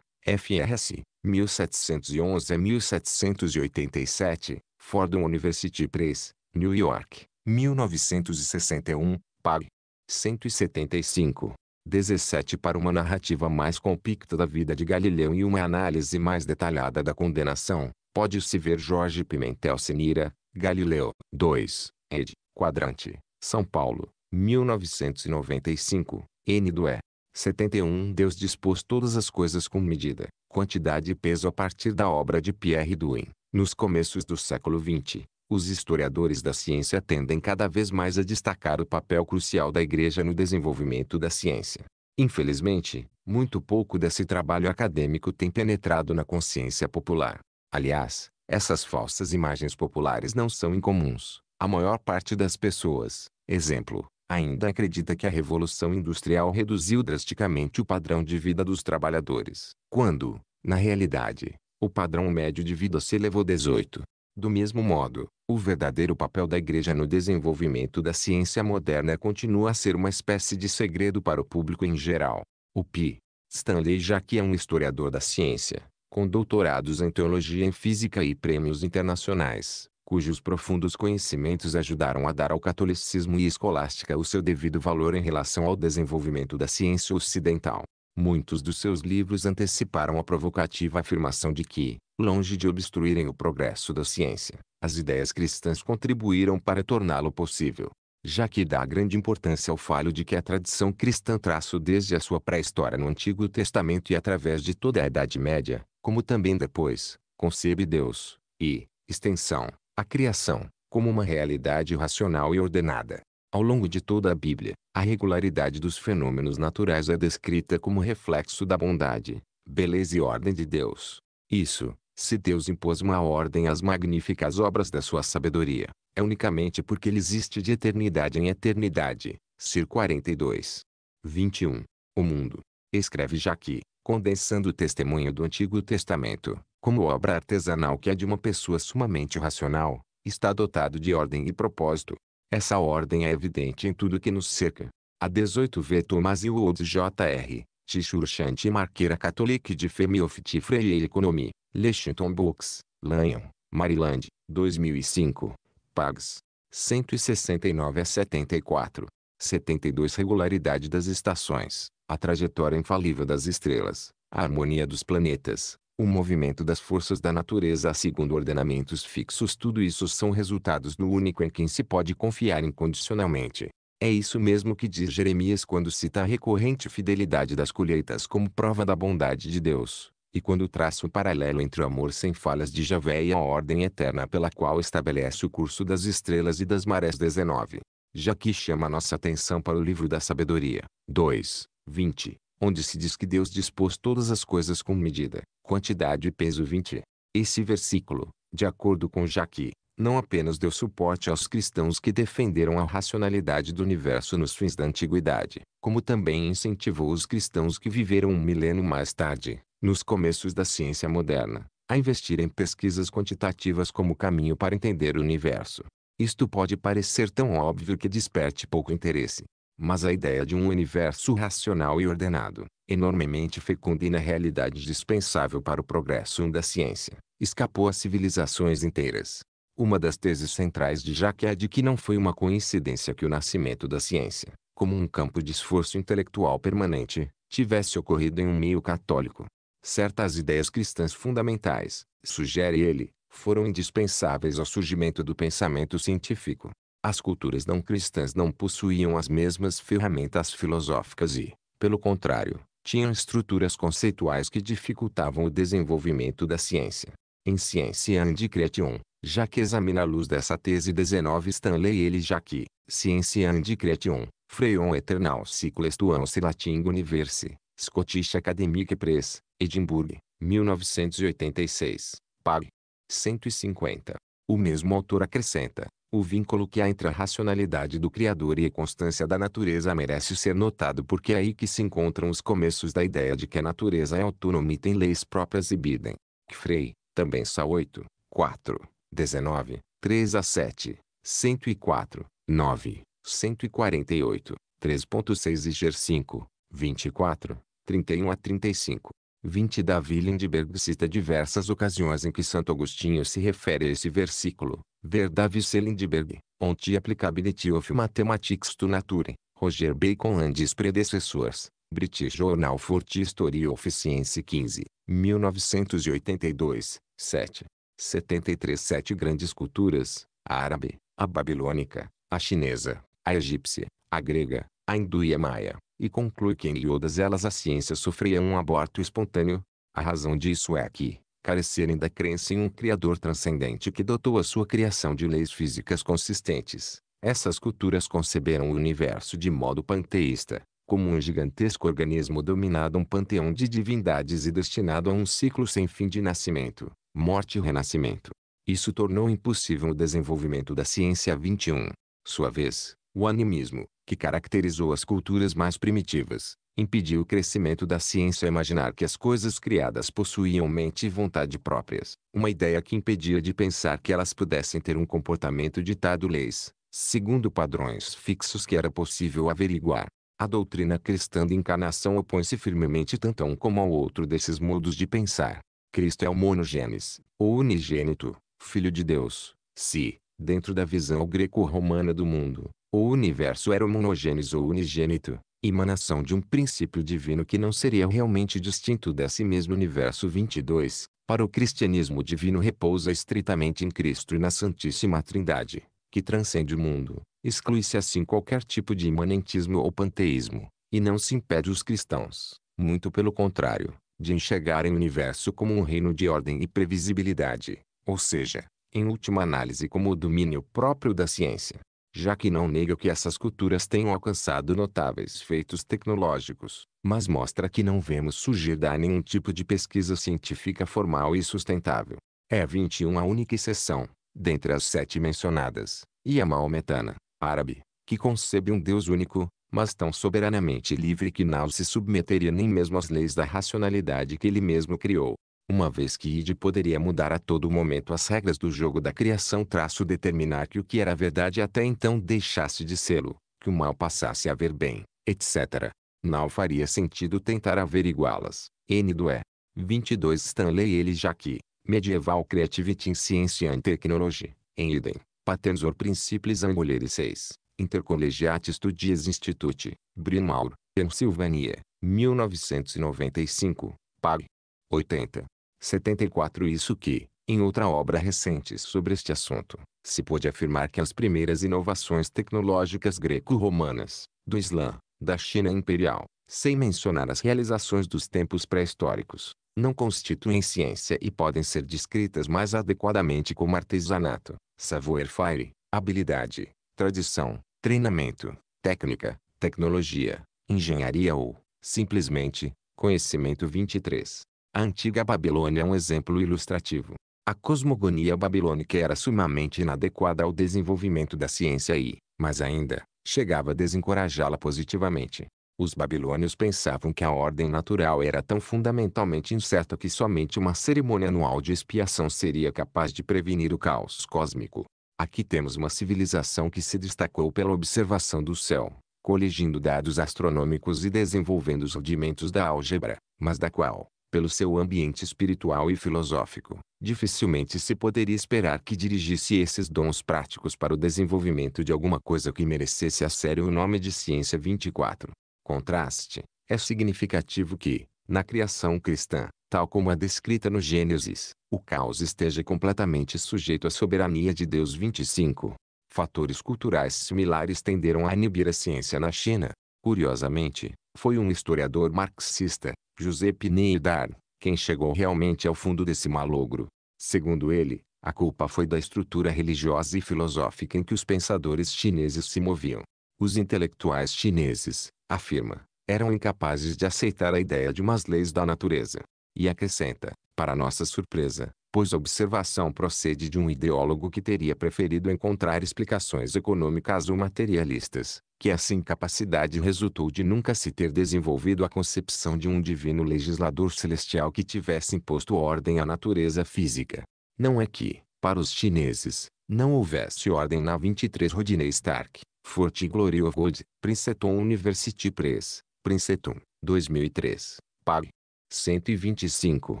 F.R.S., 1711 1787, Fordham University Press, New York, 1961, pag. 175. 17 para uma narrativa mais compacta da vida de Galileu e uma análise mais detalhada da condenação, pode-se ver Jorge Pimentel Senira, Galileu, 2, ed. Quadrante, São Paulo, 1995, N do E. 71 Deus dispôs todas as coisas com medida, quantidade e peso a partir da obra de Pierre Duin. Nos começos do século XX, os historiadores da ciência tendem cada vez mais a destacar o papel crucial da igreja no desenvolvimento da ciência. Infelizmente, muito pouco desse trabalho acadêmico tem penetrado na consciência popular. Aliás, essas falsas imagens populares não são incomuns. A maior parte das pessoas, exemplo, ainda acredita que a Revolução Industrial reduziu drasticamente o padrão de vida dos trabalhadores, quando, na realidade, o padrão médio de vida se elevou 18. Do mesmo modo, o verdadeiro papel da Igreja no desenvolvimento da ciência moderna continua a ser uma espécie de segredo para o público em geral. O P. Stanley Jacques é um historiador da ciência, com doutorados em teologia em física e prêmios internacionais cujos profundos conhecimentos ajudaram a dar ao catolicismo e escolástica o seu devido valor em relação ao desenvolvimento da ciência ocidental. Muitos dos seus livros anteciparam a provocativa afirmação de que, longe de obstruírem o progresso da ciência, as ideias cristãs contribuíram para torná-lo possível, já que dá grande importância ao falho de que a tradição cristã traçou desde a sua pré-história no Antigo Testamento e através de toda a Idade Média, como também depois, concebe Deus, e, extensão, a criação, como uma realidade racional e ordenada. Ao longo de toda a Bíblia, a regularidade dos fenômenos naturais é descrita como reflexo da bondade, beleza e ordem de Deus. Isso, se Deus impôs uma ordem às magníficas obras da sua sabedoria, é unicamente porque ele existe de eternidade em eternidade. Cir 42. 21. O mundo. Escreve Jaqui, condensando o testemunho do Antigo Testamento, como obra artesanal que é de uma pessoa sumamente racional, está dotado de ordem e propósito. Essa ordem é evidente em tudo que nos cerca. A 18V Thomas e Woods Jr. Tichurchante Marqueira Catholique de Femiofitifre e Economy, Lexington Books, Lanham, Maryland, 2005. Pags. 169 a 74. 72 Regularidade das estações, a trajetória infalível das estrelas, a harmonia dos planetas, o movimento das forças da natureza segundo ordenamentos fixos tudo isso são resultados do único em quem se pode confiar incondicionalmente. É isso mesmo que diz Jeremias quando cita a recorrente fidelidade das colheitas como prova da bondade de Deus, e quando traça o paralelo entre o amor sem falhas de Javé e a ordem eterna pela qual estabelece o curso das estrelas e das marés 19. Já que chama nossa atenção para o livro da sabedoria, 2, 20, onde se diz que Deus dispôs todas as coisas com medida, quantidade e peso 20. Esse versículo, de acordo com Jaqui, não apenas deu suporte aos cristãos que defenderam a racionalidade do universo nos fins da antiguidade, como também incentivou os cristãos que viveram um milênio mais tarde, nos começos da ciência moderna, a investir em pesquisas quantitativas como caminho para entender o universo. Isto pode parecer tão óbvio que desperte pouco interesse, mas a ideia de um universo racional e ordenado, enormemente fecundo e na realidade dispensável para o progresso da ciência, escapou a civilizações inteiras. Uma das teses centrais de Jacques é de que não foi uma coincidência que o nascimento da ciência, como um campo de esforço intelectual permanente, tivesse ocorrido em um meio católico. Certas ideias cristãs fundamentais, sugere ele, foram indispensáveis ao surgimento do pensamento científico. As culturas não cristãs não possuíam as mesmas ferramentas filosóficas e, pelo contrário, tinham estruturas conceituais que dificultavam o desenvolvimento da ciência. Em Ciência Andigretium, já que examina a luz dessa tese 19 Stanley ele já que, Ciência Andigretium, Freon Eternal Ciclestuance é, Lating Universe, Scottish Academic Press, Edimburgo, 1986, pag. 150. O mesmo autor acrescenta, o vínculo que há entre a racionalidade do Criador e a constância da natureza merece ser notado porque é aí que se encontram os começos da ideia de que a natureza é autônoma e tem leis próprias e bidem. Frei, também Sá 8, 4, 19, 3 a 7, 104, 9, 148, 3.6 e Ger 5, 24, 31 a 35. 20 Davi Lindbergh cita diversas ocasiões em que Santo Agostinho se refere a esse versículo. Ver Davi C. Lindbergh, On Applicability of Mathematics to Nature, Roger Bacon and his Predecessors, British Journal for History of Science 15, 1982, 7. 73 Sete grandes culturas, a árabe, a babilônica, a chinesa, a egípcia, a grega, a hindu e a maia e conclui que em todas elas a ciência sofria um aborto espontâneo. A razão disso é que, carecerem da crença em um Criador transcendente que dotou a sua criação de leis físicas consistentes, essas culturas conceberam o universo de modo panteísta, como um gigantesco organismo dominado um panteão de divindades e destinado a um ciclo sem fim de nascimento, morte e renascimento. Isso tornou impossível o desenvolvimento da ciência 21. Sua vez, o animismo, que caracterizou as culturas mais primitivas, impediu o crescimento da ciência imaginar que as coisas criadas possuíam mente e vontade próprias, uma ideia que impedia de pensar que elas pudessem ter um comportamento ditado leis, segundo padrões fixos que era possível averiguar. A doutrina cristã da encarnação opõe-se firmemente tanto a um como ao outro desses modos de pensar. Cristo é o monogênes, ou unigênito, Filho de Deus, se, dentro da visão greco-romana do mundo, o universo era monogênese ou unigênito, emanação de um princípio divino que não seria realmente distinto desse mesmo universo 22. Para o cristianismo o divino repousa estritamente em Cristo e na Santíssima Trindade, que transcende o mundo. Exclui-se assim qualquer tipo de imanentismo ou panteísmo, e não se impede os cristãos, muito pelo contrário, de enxergarem o universo como um reino de ordem e previsibilidade, ou seja, em última análise como o domínio próprio da ciência já que não nega que essas culturas tenham alcançado notáveis feitos tecnológicos, mas mostra que não vemos surgir da nenhum tipo de pesquisa científica formal e sustentável. É 21 a única exceção, dentre as sete mencionadas, e a maometana, árabe, que concebe um Deus único, mas tão soberanamente livre que não se submeteria nem mesmo às leis da racionalidade que ele mesmo criou uma vez que id poderia mudar a todo momento as regras do jogo da criação traço determinar que o que era verdade até então deixasse de sê-lo, que o mal passasse a ver bem, etc. Não faria sentido tentar averiguá-las. N do E. 22 Stanley L. Jacqui, Medieval Creativity in Science and Technology, em idem, Patterns or Principles and 6, Intercollegiate Studies Institute, Bryn Mawr, Pennsylvania, 1995, pag. 80. 74 Isso que, em outra obra recente sobre este assunto, se pôde afirmar que as primeiras inovações tecnológicas greco-romanas, do Islã, da China imperial, sem mencionar as realizações dos tempos pré-históricos, não constituem ciência e podem ser descritas mais adequadamente como artesanato, savoir-faire, habilidade, tradição, treinamento, técnica, tecnologia, engenharia ou, simplesmente, conhecimento 23. A antiga Babilônia é um exemplo ilustrativo. A cosmogonia babilônica era sumamente inadequada ao desenvolvimento da ciência e, mais ainda, chegava a desencorajá-la positivamente. Os babilônios pensavam que a ordem natural era tão fundamentalmente incerta que somente uma cerimônia anual de expiação seria capaz de prevenir o caos cósmico. Aqui temos uma civilização que se destacou pela observação do céu, coligindo dados astronômicos e desenvolvendo os rudimentos da álgebra, mas da qual, pelo seu ambiente espiritual e filosófico, dificilmente se poderia esperar que dirigisse esses dons práticos para o desenvolvimento de alguma coisa que merecesse a sério o nome de Ciência 24. Contraste, é significativo que, na criação cristã, tal como a descrita no Gênesis, o caos esteja completamente sujeito à soberania de Deus 25. Fatores culturais similares tenderam a inibir a ciência na China. Curiosamente, foi um historiador marxista, José Pinheidar, quem chegou realmente ao fundo desse malogro. Segundo ele, a culpa foi da estrutura religiosa e filosófica em que os pensadores chineses se moviam. Os intelectuais chineses, afirma, eram incapazes de aceitar a ideia de umas leis da natureza. E acrescenta, para nossa surpresa, pois a observação procede de um ideólogo que teria preferido encontrar explicações econômicas ou materialistas, que essa incapacidade resultou de nunca se ter desenvolvido a concepção de um divino legislador celestial que tivesse imposto ordem à natureza física. Não é que, para os chineses, não houvesse ordem na 23 Rodinei Stark, Forte Glory of God, Princeton University Press, Princeton, 2003, pag. 125.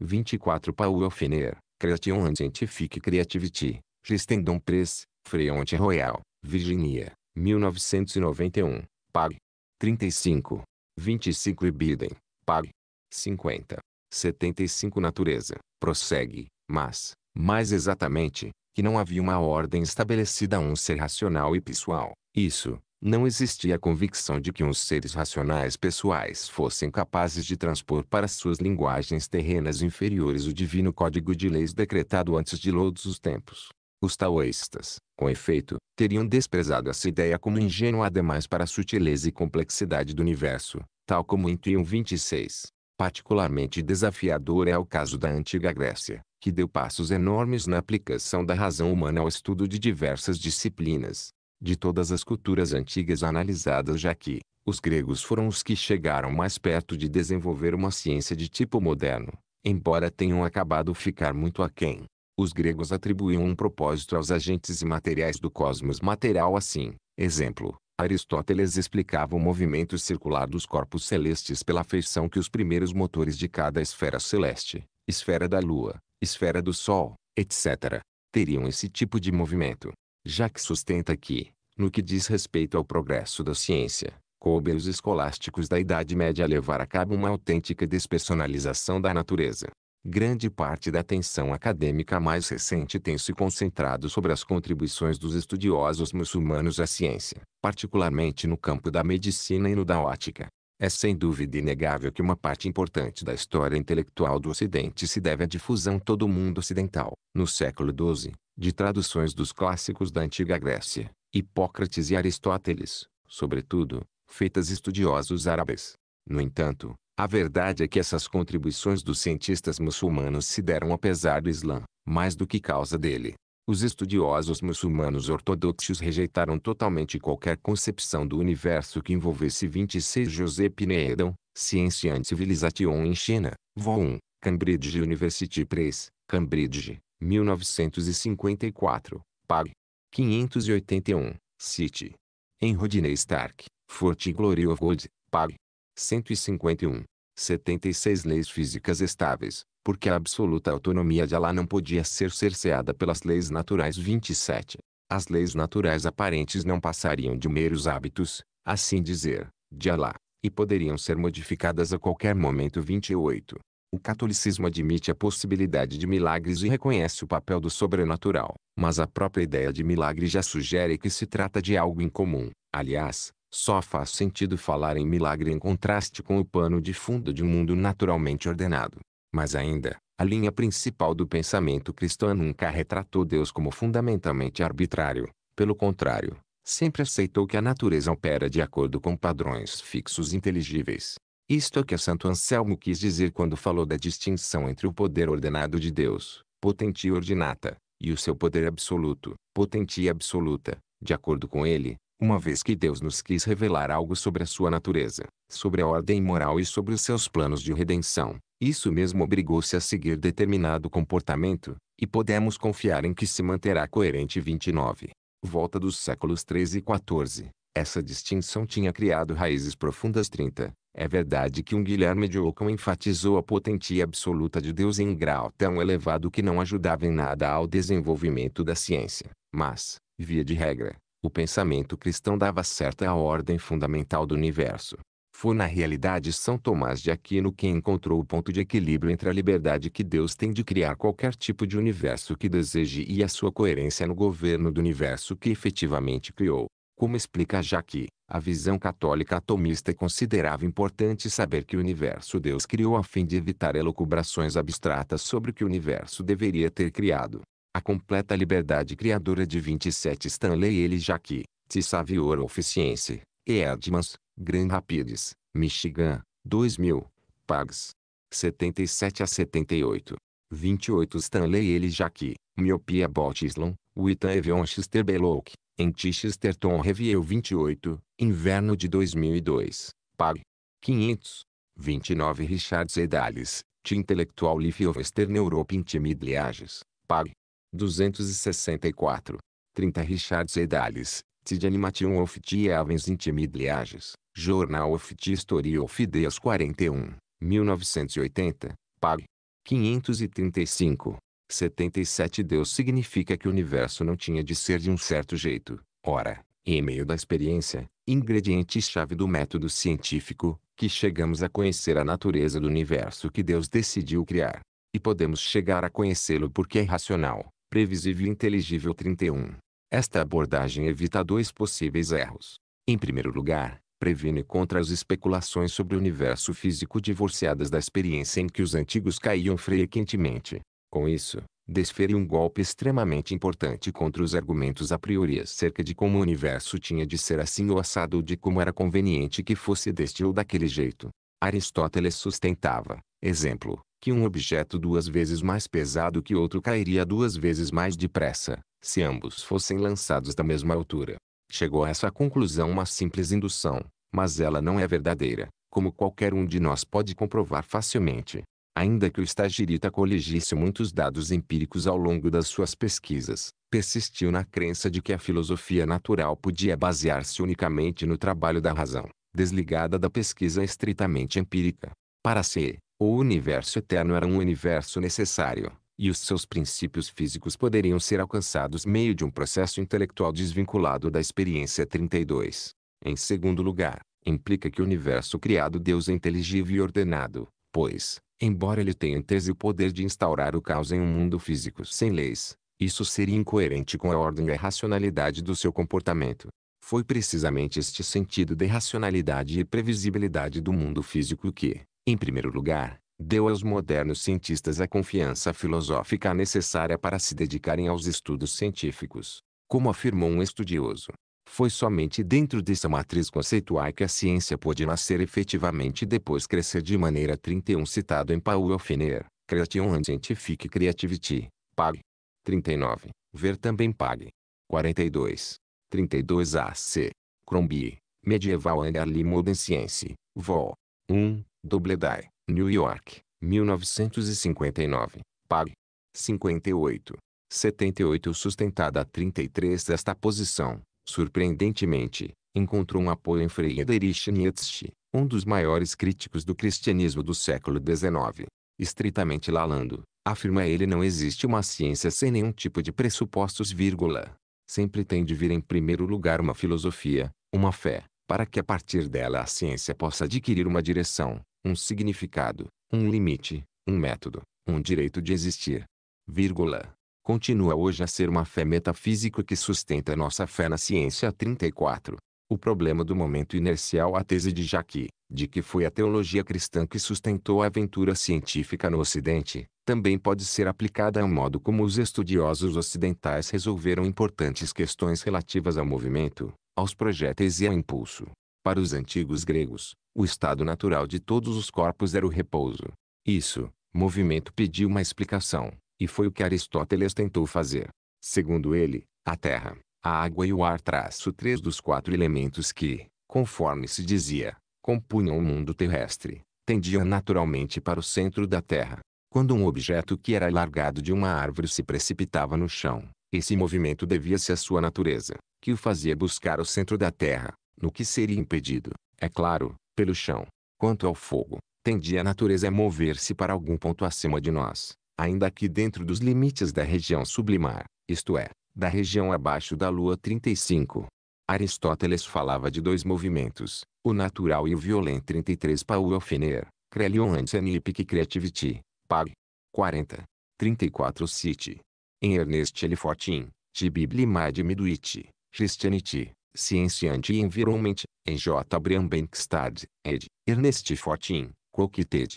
24 Paul Fener, Creation and Scientific Creativity, Christendom Press, Freonte Royal, Virginia, 1991, PAG. 35. 25 e Biden PAG. 50. 75 Natureza, prossegue, mas, mais exatamente, que não havia uma ordem estabelecida a um ser racional e pessoal. Isso, não existia a convicção de que uns seres racionais pessoais fossem capazes de transpor para suas linguagens terrenas inferiores o divino código de leis decretado antes de todos os tempos. Os taoístas, com efeito, teriam desprezado essa ideia como ingênua ademais para a sutileza e complexidade do universo, tal como em 26. Particularmente desafiador é o caso da antiga Grécia, que deu passos enormes na aplicação da razão humana ao estudo de diversas disciplinas. De todas as culturas antigas analisadas já que, os gregos foram os que chegaram mais perto de desenvolver uma ciência de tipo moderno, embora tenham acabado ficar muito aquém os gregos atribuíam um propósito aos agentes imateriais do cosmos material assim, exemplo, Aristóteles explicava o movimento circular dos corpos celestes pela feição que os primeiros motores de cada esfera celeste, esfera da Lua, esfera do Sol, etc., teriam esse tipo de movimento. Já que sustenta que, no que diz respeito ao progresso da ciência, coube os escolásticos da Idade Média levar a cabo uma autêntica despersonalização da natureza. Grande parte da atenção acadêmica mais recente tem se concentrado sobre as contribuições dos estudiosos muçulmanos à ciência, particularmente no campo da medicina e no da ótica. É sem dúvida inegável que uma parte importante da história intelectual do Ocidente se deve à difusão todo mundo ocidental, no século XII, de traduções dos clássicos da antiga Grécia, Hipócrates e Aristóteles, sobretudo, feitas estudiosos árabes. No entanto, a verdade é que essas contribuições dos cientistas muçulmanos se deram apesar do Islã, mais do que causa dele. Os estudiosos muçulmanos ortodoxos rejeitaram totalmente qualquer concepção do universo que envolvesse 26 José Pinedon, Science and Civilization em China, Vol. 1, Cambridge University Press, Cambridge, 1954, Pag. 581, City. Em Rodney Stark, Forte Glory of Gold, Pag. 151. 76 leis físicas estáveis, porque a absoluta autonomia de Allah não podia ser cerceada pelas leis naturais 27. As leis naturais aparentes não passariam de meros hábitos, assim dizer, de Allah, e poderiam ser modificadas a qualquer momento 28. O catolicismo admite a possibilidade de milagres e reconhece o papel do sobrenatural, mas a própria ideia de milagre já sugere que se trata de algo incomum. Aliás, só faz sentido falar em milagre em contraste com o pano de fundo de um mundo naturalmente ordenado. Mas ainda, a linha principal do pensamento cristão nunca retratou Deus como fundamentalmente arbitrário. Pelo contrário, sempre aceitou que a natureza opera de acordo com padrões fixos inteligíveis. Isto é o que Santo Anselmo quis dizer quando falou da distinção entre o poder ordenado de Deus, potentia ordinata, e o seu poder absoluto, potentia absoluta, de acordo com ele, uma vez que Deus nos quis revelar algo sobre a sua natureza, sobre a ordem moral e sobre os seus planos de redenção, isso mesmo obrigou-se a seguir determinado comportamento, e podemos confiar em que se manterá coerente. 29. Volta dos séculos 13 e 14. Essa distinção tinha criado raízes profundas. 30. É verdade que um Guilherme de Ockham enfatizou a potentia absoluta de Deus em grau tão elevado que não ajudava em nada ao desenvolvimento da ciência, mas, via de regra, o pensamento cristão dava certa à ordem fundamental do universo. Foi na realidade São Tomás de Aquino quem encontrou o ponto de equilíbrio entre a liberdade que Deus tem de criar qualquer tipo de universo que deseje e a sua coerência no governo do universo que efetivamente criou. Como explica Jacques, a visão católica atomista é considerava é importante saber que o universo Deus criou a fim de evitar elucubrações abstratas sobre o que o universo deveria ter criado a completa liberdade criadora de 27 Stanley L. Jacqui, Tissavior Oficiense, e Edmonds, Grand Rapids, Michigan, 2000, Pags. 77 a 78. 28 Stanley L. Jacqui, Miopia Botislon, witan Evion Chester Belloc, em Chichesterton Review 28, Inverno de 2002, Pag. 500. 29 Richard Sedalis, T. Intellectual Life of Western Europe Intimidiages, Pag. 264. 30 Richard et Dalis, Tid Animation of the Avens Intimigliages, Journal of the History of Deus 41, 1980, pag. 535. 77 Deus significa que o universo não tinha de ser de um certo jeito. Ora, em meio da experiência, ingrediente-chave do método científico, que chegamos a conhecer a natureza do universo que Deus decidiu criar. E podemos chegar a conhecê-lo porque é racional, previsível e inteligível 31. Esta abordagem evita dois possíveis erros. Em primeiro lugar, previne contra as especulações sobre o universo físico divorciadas da experiência em que os antigos caíam frequentemente. Com isso, desfere um golpe extremamente importante contra os argumentos a priori acerca de como o universo tinha de ser assim ou assado ou de como era conveniente que fosse deste ou daquele jeito. Aristóteles sustentava, exemplo, que um objeto duas vezes mais pesado que outro cairia duas vezes mais depressa, se ambos fossem lançados da mesma altura. Chegou a essa conclusão uma simples indução, mas ela não é verdadeira, como qualquer um de nós pode comprovar facilmente. Ainda que o estagirita coligisse muitos dados empíricos ao longo das suas pesquisas, persistiu na crença de que a filosofia natural podia basear-se unicamente no trabalho da razão desligada da pesquisa estritamente empírica. Para si, o universo eterno era um universo necessário, e os seus princípios físicos poderiam ser alcançados meio de um processo intelectual desvinculado da experiência 32. Em segundo lugar, implica que o universo criado Deus é inteligível e ordenado, pois, embora ele tenha em tese o poder de instaurar o caos em um mundo físico sem leis, isso seria incoerente com a ordem e a racionalidade do seu comportamento. Foi precisamente este sentido de racionalidade e previsibilidade do mundo físico que, em primeiro lugar, deu aos modernos cientistas a confiança filosófica necessária para se dedicarem aos estudos científicos. Como afirmou um estudioso, foi somente dentro dessa matriz conceitual que a ciência pôde nascer efetivamente e depois crescer de maneira 31 citado em Paul Fener, Creation and Scientific Creativity, PAG. 39. Ver também PAG. 42. 32 AC. Crombie, Medieval and Early Modern Science, Vol. 1, Doubleday, New York, 1959, Pag. 58. 78 sustentada a 33 desta posição, surpreendentemente, encontrou um apoio em Friedrich Nietzsche, um dos maiores críticos do cristianismo do século XIX. Estritamente lalando, afirma ele não existe uma ciência sem nenhum tipo de pressupostos vírgula, sempre tem de vir em primeiro lugar uma filosofia, uma fé, para que a partir dela a ciência possa adquirir uma direção, um significado, um limite, um método, um direito de existir. Vírgula. Continua hoje a ser uma fé metafísica que sustenta nossa fé na ciência 34. O problema do momento inercial à tese de Jacques, de que foi a teologia cristã que sustentou a aventura científica no Ocidente, também pode ser aplicada ao modo como os estudiosos ocidentais resolveram importantes questões relativas ao movimento, aos projéteis e ao impulso. Para os antigos gregos, o estado natural de todos os corpos era o repouso. Isso, movimento pediu uma explicação, e foi o que Aristóteles tentou fazer. Segundo ele, a terra, a água e o ar traço três dos quatro elementos que, conforme se dizia, compunham o mundo terrestre, tendiam naturalmente para o centro da terra. Quando um objeto que era largado de uma árvore se precipitava no chão, esse movimento devia-se à sua natureza, que o fazia buscar o centro da terra, no que seria impedido, é claro, pelo chão. Quanto ao fogo, tendia a natureza a mover-se para algum ponto acima de nós, ainda que dentro dos limites da região sublimar, isto é, da região abaixo da Lua 35. Aristóteles falava de dois movimentos, o natural e o violento 33 Paulo Fener, Crelion Ansenipik Creativity. Pag. 40. 34 City. Em Ernest L. Fortin, Gibiblimae Miduit, Christianity, Science and Environment, em J. Abraham Benkstad, ed. Ernest Fortin, Coquited.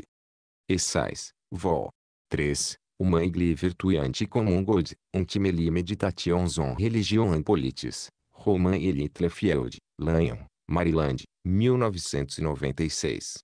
Essais, Vol. 3. Uma igli virtuante comum good, untimeli meditations on religion and politis, Roman e Littlefield, Lanyon, Maryland, 1996.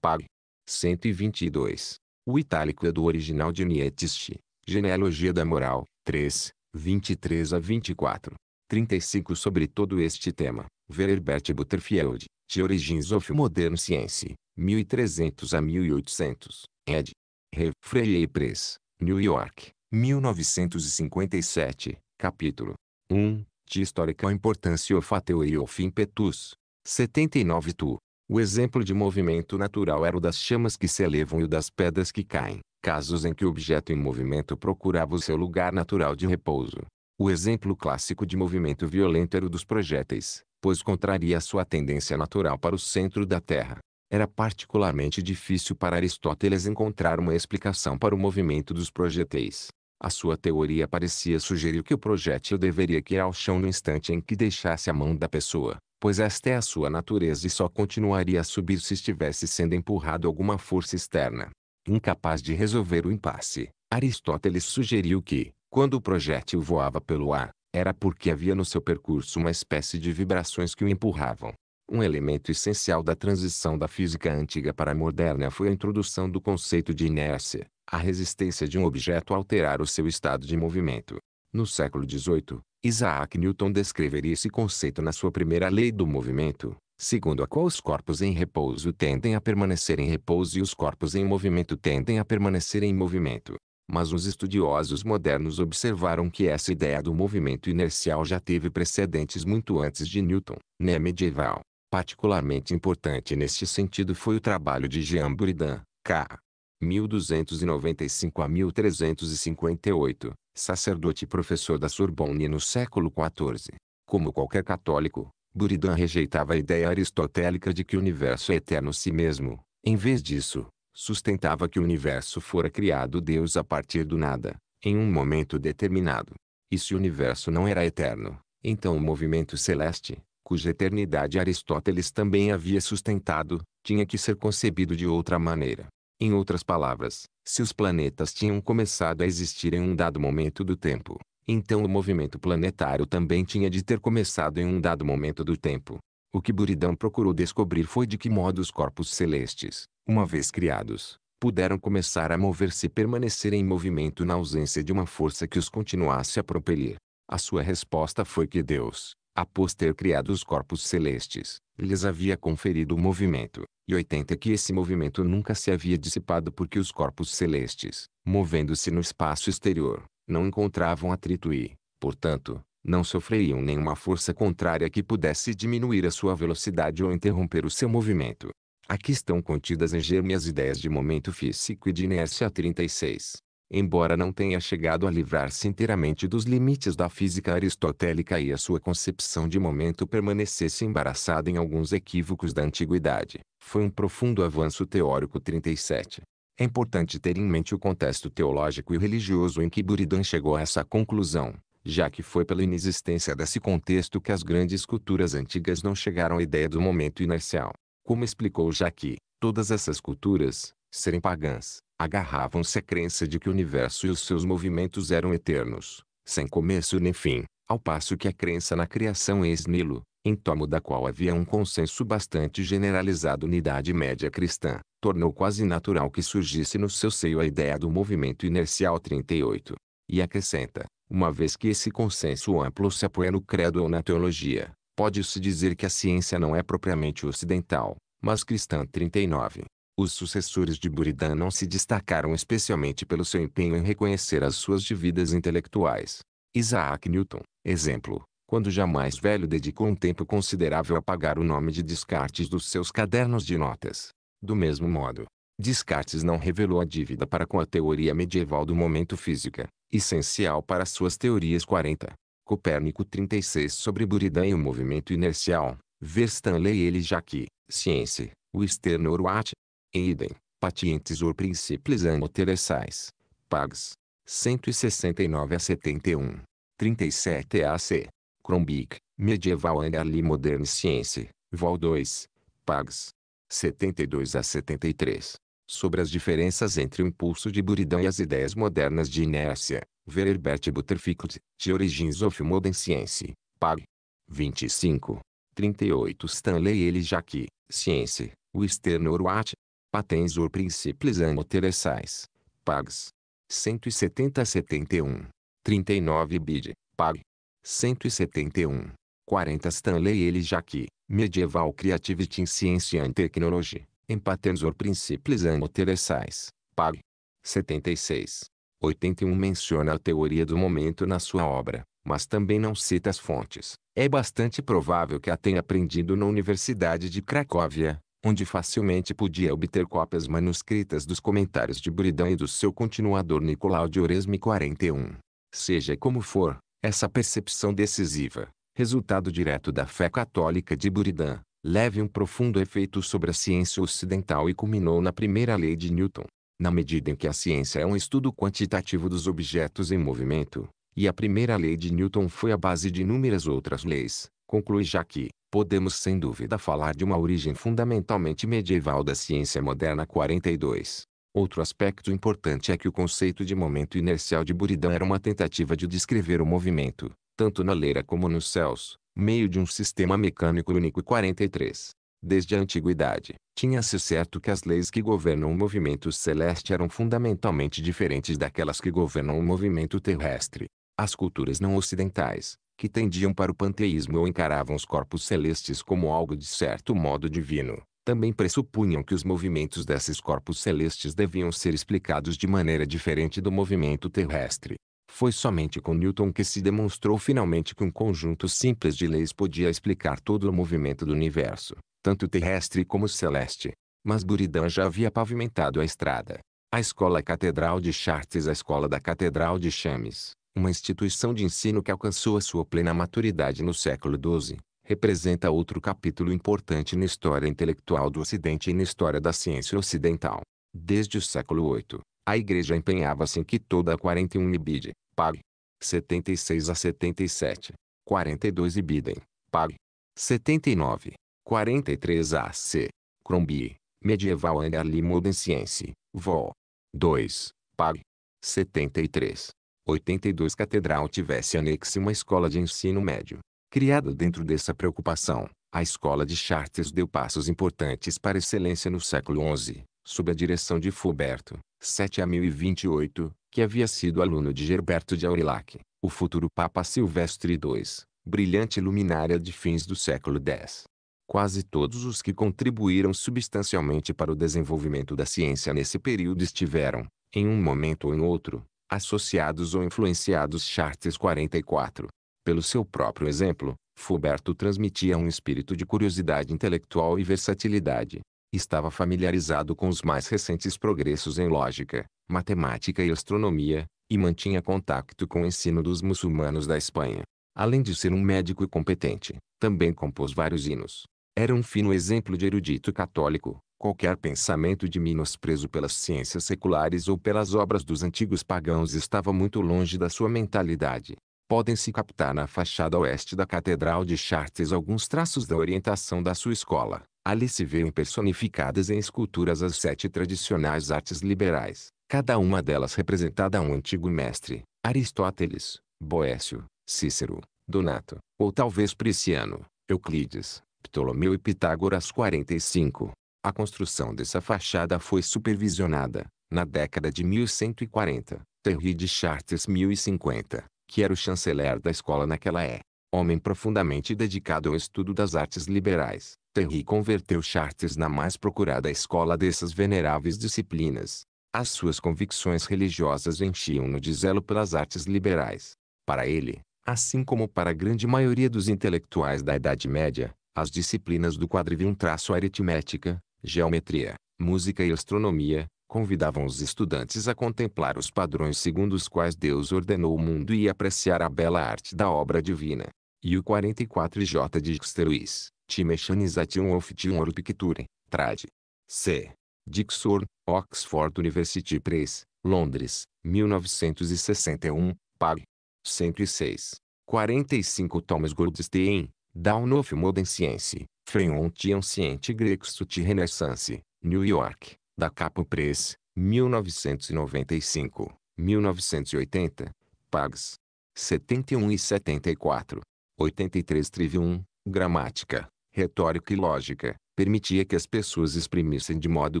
Pag. 122. O itálico é do original de Nietzsche, Genealogia da Moral, 3, 23 a 24. 35 Sobre todo este tema, ver Herbert Butterfield, The Origins of Modern Science, 1300 a 1800, ed. Rev. Freire Press, New York, 1957, capítulo 1, de Historical Importância of e of Impetus, 79 Tu, o exemplo de movimento natural era o das chamas que se elevam e o das pedras que caem, casos em que o objeto em movimento procurava o seu lugar natural de repouso. O exemplo clássico de movimento violento era o dos projéteis, pois contraria a sua tendência natural para o centro da Terra. Era particularmente difícil para Aristóteles encontrar uma explicação para o movimento dos projéteis. A sua teoria parecia sugerir que o projétil deveria cair ao chão no instante em que deixasse a mão da pessoa, pois esta é a sua natureza e só continuaria a subir se estivesse sendo empurrado alguma força externa. Incapaz de resolver o impasse, Aristóteles sugeriu que, quando o projétil voava pelo ar, era porque havia no seu percurso uma espécie de vibrações que o empurravam. Um elemento essencial da transição da física antiga para a moderna foi a introdução do conceito de inércia, a resistência de um objeto a alterar o seu estado de movimento. No século XVIII, Isaac Newton descreveria esse conceito na sua primeira lei do movimento, segundo a qual os corpos em repouso tendem a permanecer em repouso e os corpos em movimento tendem a permanecer em movimento. Mas os estudiosos modernos observaram que essa ideia do movimento inercial já teve precedentes muito antes de Newton, né medieval. Particularmente importante neste sentido foi o trabalho de Jean Buridan, K. 1295 a 1358, sacerdote e professor da Sorbonne no século XIV. Como qualquer católico, Buridan rejeitava a ideia aristotélica de que o universo é eterno si mesmo. Em vez disso, sustentava que o universo fora criado Deus a partir do nada, em um momento determinado. E se o universo não era eterno, então o movimento celeste, cuja eternidade Aristóteles também havia sustentado, tinha que ser concebido de outra maneira. Em outras palavras, se os planetas tinham começado a existir em um dado momento do tempo, então o movimento planetário também tinha de ter começado em um dado momento do tempo. O que Buridão procurou descobrir foi de que modo os corpos celestes, uma vez criados, puderam começar a mover-se e permanecer em movimento na ausência de uma força que os continuasse a propelir. A sua resposta foi que Deus, após ter criado os corpos celestes, lhes havia conferido o movimento, e 80 que esse movimento nunca se havia dissipado porque os corpos celestes, movendo-se no espaço exterior, não encontravam atrito e, portanto, não sofreriam nenhuma força contrária que pudesse diminuir a sua velocidade ou interromper o seu movimento. Aqui estão contidas em germe as ideias de momento físico e de inércia 36, embora não tenha chegado a livrar-se inteiramente dos limites da física aristotélica e a sua concepção de momento permanecesse embaraçada em alguns equívocos da antiguidade, foi um profundo avanço teórico 37. É importante ter em mente o contexto teológico e religioso em que Buridan chegou a essa conclusão, já que foi pela inexistência desse contexto que as grandes culturas antigas não chegaram à ideia do momento inercial. Como explicou Jaqui, todas essas culturas, serem pagãs, agarravam-se à crença de que o universo e os seus movimentos eram eternos, sem começo nem fim, ao passo que a crença na criação é ex-nilo, em tomo da qual havia um consenso bastante generalizado na Idade Média cristã, tornou quase natural que surgisse no seu seio a ideia do movimento inercial 38. E acrescenta, uma vez que esse consenso amplo se apoia no credo ou na teologia, pode-se dizer que a ciência não é propriamente ocidental, mas cristã 39. Os sucessores de Buridan não se destacaram especialmente pelo seu empenho em reconhecer as suas dívidas intelectuais. Isaac Newton, exemplo, quando já mais velho dedicou um tempo considerável a pagar o nome de Descartes dos seus cadernos de notas. Do mesmo modo, Descartes não revelou a dívida para com a teoria medieval do momento física, essencial para suas teorias 40. Copérnico 36 sobre Buridan e o movimento inercial, Verstanley e ele já que, ciência, o externo Oruat, idem, patientes or principles anoteressais. Pags. 169 a 71. 37 AC. Crombich, Medieval and Early Modern Science, Vol 2. Pags. 72 a 73. Sobre as diferenças entre o impulso de Buridão e as ideias modernas de inércia, ver Herbert Butterfield, The Origins of Modern Science, Pag. 25. 38 Stanley L. Jacques, Science, Western Orwatch, patensor principles amoteressais pags. 170 71. 39 bid, pag. 171. 40 Stanley L. Jacqui, Medieval Creativity in Science and Technology, em patens or Principles Anoteressais, pag. 76. 81 menciona a teoria do momento na sua obra, mas também não cita as fontes. É bastante provável que a tenha aprendido na Universidade de Cracóvia, onde facilmente podia obter cópias manuscritas dos comentários de Buridan e do seu continuador Nicolau de Oresme 41. Seja como for, essa percepção decisiva, resultado direto da fé católica de Buridan, leve um profundo efeito sobre a ciência ocidental e culminou na primeira lei de Newton. Na medida em que a ciência é um estudo quantitativo dos objetos em movimento, e a primeira lei de Newton foi a base de inúmeras outras leis, conclui já que, podemos sem dúvida falar de uma origem fundamentalmente medieval da ciência moderna 42. Outro aspecto importante é que o conceito de momento inercial de Buridão era uma tentativa de descrever o movimento, tanto na leira como nos céus, meio de um sistema mecânico único 43. Desde a antiguidade, tinha-se certo que as leis que governam o movimento celeste eram fundamentalmente diferentes daquelas que governam o movimento terrestre. As culturas não ocidentais, que tendiam para o panteísmo ou encaravam os corpos celestes como algo de certo modo divino, também pressupunham que os movimentos desses corpos celestes deviam ser explicados de maneira diferente do movimento terrestre. Foi somente com Newton que se demonstrou finalmente que um conjunto simples de leis podia explicar todo o movimento do universo, tanto terrestre como celeste. Mas Buridan já havia pavimentado a estrada. A escola catedral de Chartres, a escola da catedral de Chames, uma instituição de ensino que alcançou a sua plena maturidade no século XII, representa outro capítulo importante na história intelectual do Ocidente e na história da ciência ocidental. Desde o século VIII, a Igreja empenhava-se em que toda a 41 ibid, pag. 76 a 77, 42 ibidem, pag. 79, 43 a c. Crombie, Medieval Modern Science, Vol. 2, pag. 73, 82 Catedral tivesse anexo uma escola de ensino médio. Criada dentro dessa preocupação, a escola de Chartres deu passos importantes para excelência no século XI, sob a direção de Fulberto, 7 a 1028, que havia sido aluno de Gerberto de Aurillac, o futuro Papa Silvestre II, brilhante luminária de fins do século X. Quase todos os que contribuíram substancialmente para o desenvolvimento da ciência nesse período estiveram, em um momento ou em outro, associados ou influenciados Chartres 44. Pelo seu próprio exemplo, Fuberto transmitia um espírito de curiosidade intelectual e versatilidade. Estava familiarizado com os mais recentes progressos em lógica, matemática e astronomia, e mantinha contato com o ensino dos muçulmanos da Espanha. Além de ser um médico competente, também compôs vários hinos. Era um fino exemplo de erudito católico, Qualquer pensamento de menosprezo pelas ciências seculares ou pelas obras dos antigos pagãos estava muito longe da sua mentalidade. Podem-se captar na fachada oeste da Catedral de Chartres alguns traços da orientação da sua escola. Ali se veem personificadas em esculturas as sete tradicionais artes liberais, cada uma delas representada a um antigo mestre, Aristóteles, Boécio, Cícero, Donato, ou talvez Prisciano, Euclides, Ptolomeu e Pitágoras 45. A construção dessa fachada foi supervisionada, na década de 1140, Thierry de Chartres 1050, que era o chanceler da escola naquela época. Homem profundamente dedicado ao estudo das artes liberais, Thierry converteu Chartres na mais procurada escola dessas veneráveis disciplinas. As suas convicções religiosas enchiam-no de zelo pelas artes liberais. Para ele, assim como para a grande maioria dos intelectuais da Idade Média, as disciplinas do quadrivium traço aritmética, geometria, música e astronomia, convidavam os estudantes a contemplar os padrões segundo os quais Deus ordenou o mundo e apreciar a bela arte da obra divina. E o 44J de Xteruis, Timechanization of Tionor Picture, trad. C. Dixon, Oxford University Press, Londres, 1961, pag. 106. 45 Thomas Goldstein, Down of Modern Science, Fremont e Ancient Grexut Renaissance, New York, da Capo Press, 1995, 1980, Pags. 71 e 74. 83 Trivium, Gramática, Retórica e Lógica, permitia que as pessoas exprimissem de modo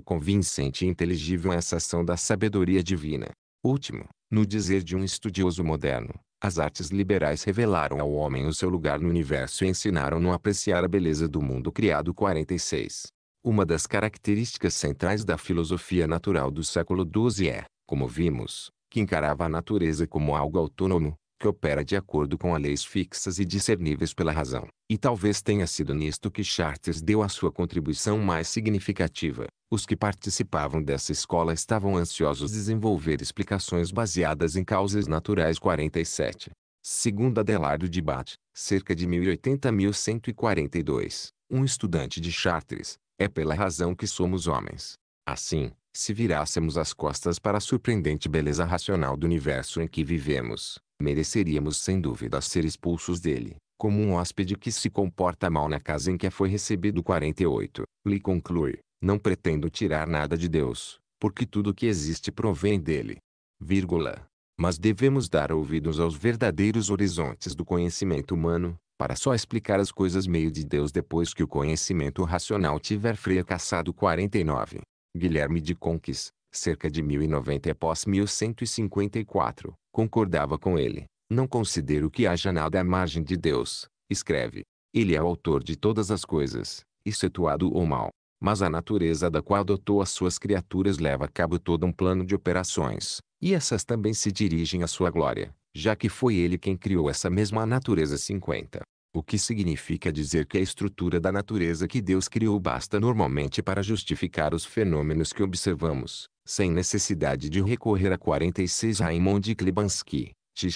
convincente e inteligível essa ação da sabedoria divina. Último, no dizer de um estudioso moderno, as artes liberais revelaram ao homem o seu lugar no universo e ensinaram-no a apreciar a beleza do mundo criado 46. Uma das características centrais da filosofia natural do século XII é, como vimos, que encarava a natureza como algo autônomo, que opera de acordo com as leis fixas e discerníveis pela razão. E talvez tenha sido nisto que Chartres deu a sua contribuição mais significativa. Os que participavam dessa escola estavam ansiosos desenvolver explicações baseadas em causas naturais 47. Segundo Adelardo de Bat, cerca de 1080-1142, um estudante de Chartres, é pela razão que somos homens. Assim, se virássemos as costas para a surpreendente beleza racional do universo em que vivemos, mereceríamos sem dúvida ser expulsos dele, como um hóspede que se comporta mal na casa em que foi recebido 48. Lhe conclui, não pretendo tirar nada de Deus, porque tudo que existe provém dele. Vírgula. Mas devemos dar ouvidos aos verdadeiros horizontes do conhecimento humano, para só explicar as coisas meio de Deus depois que o conhecimento racional tiver fracassado 49. Guilherme de Conques, cerca de 1090 após 1154, concordava com ele. Não considero que haja nada à margem de Deus, escreve. Ele é o autor de todas as coisas, excetuado o mal. Mas a natureza da qual dotou as suas criaturas leva a cabo todo um plano de operações, e essas também se dirigem à sua glória, já que foi ele quem criou essa mesma natureza 50. O que significa dizer que a estrutura da natureza que Deus criou basta normalmente para justificar os fenômenos que observamos, sem necessidade de recorrer a 46 Raymond Klibanski,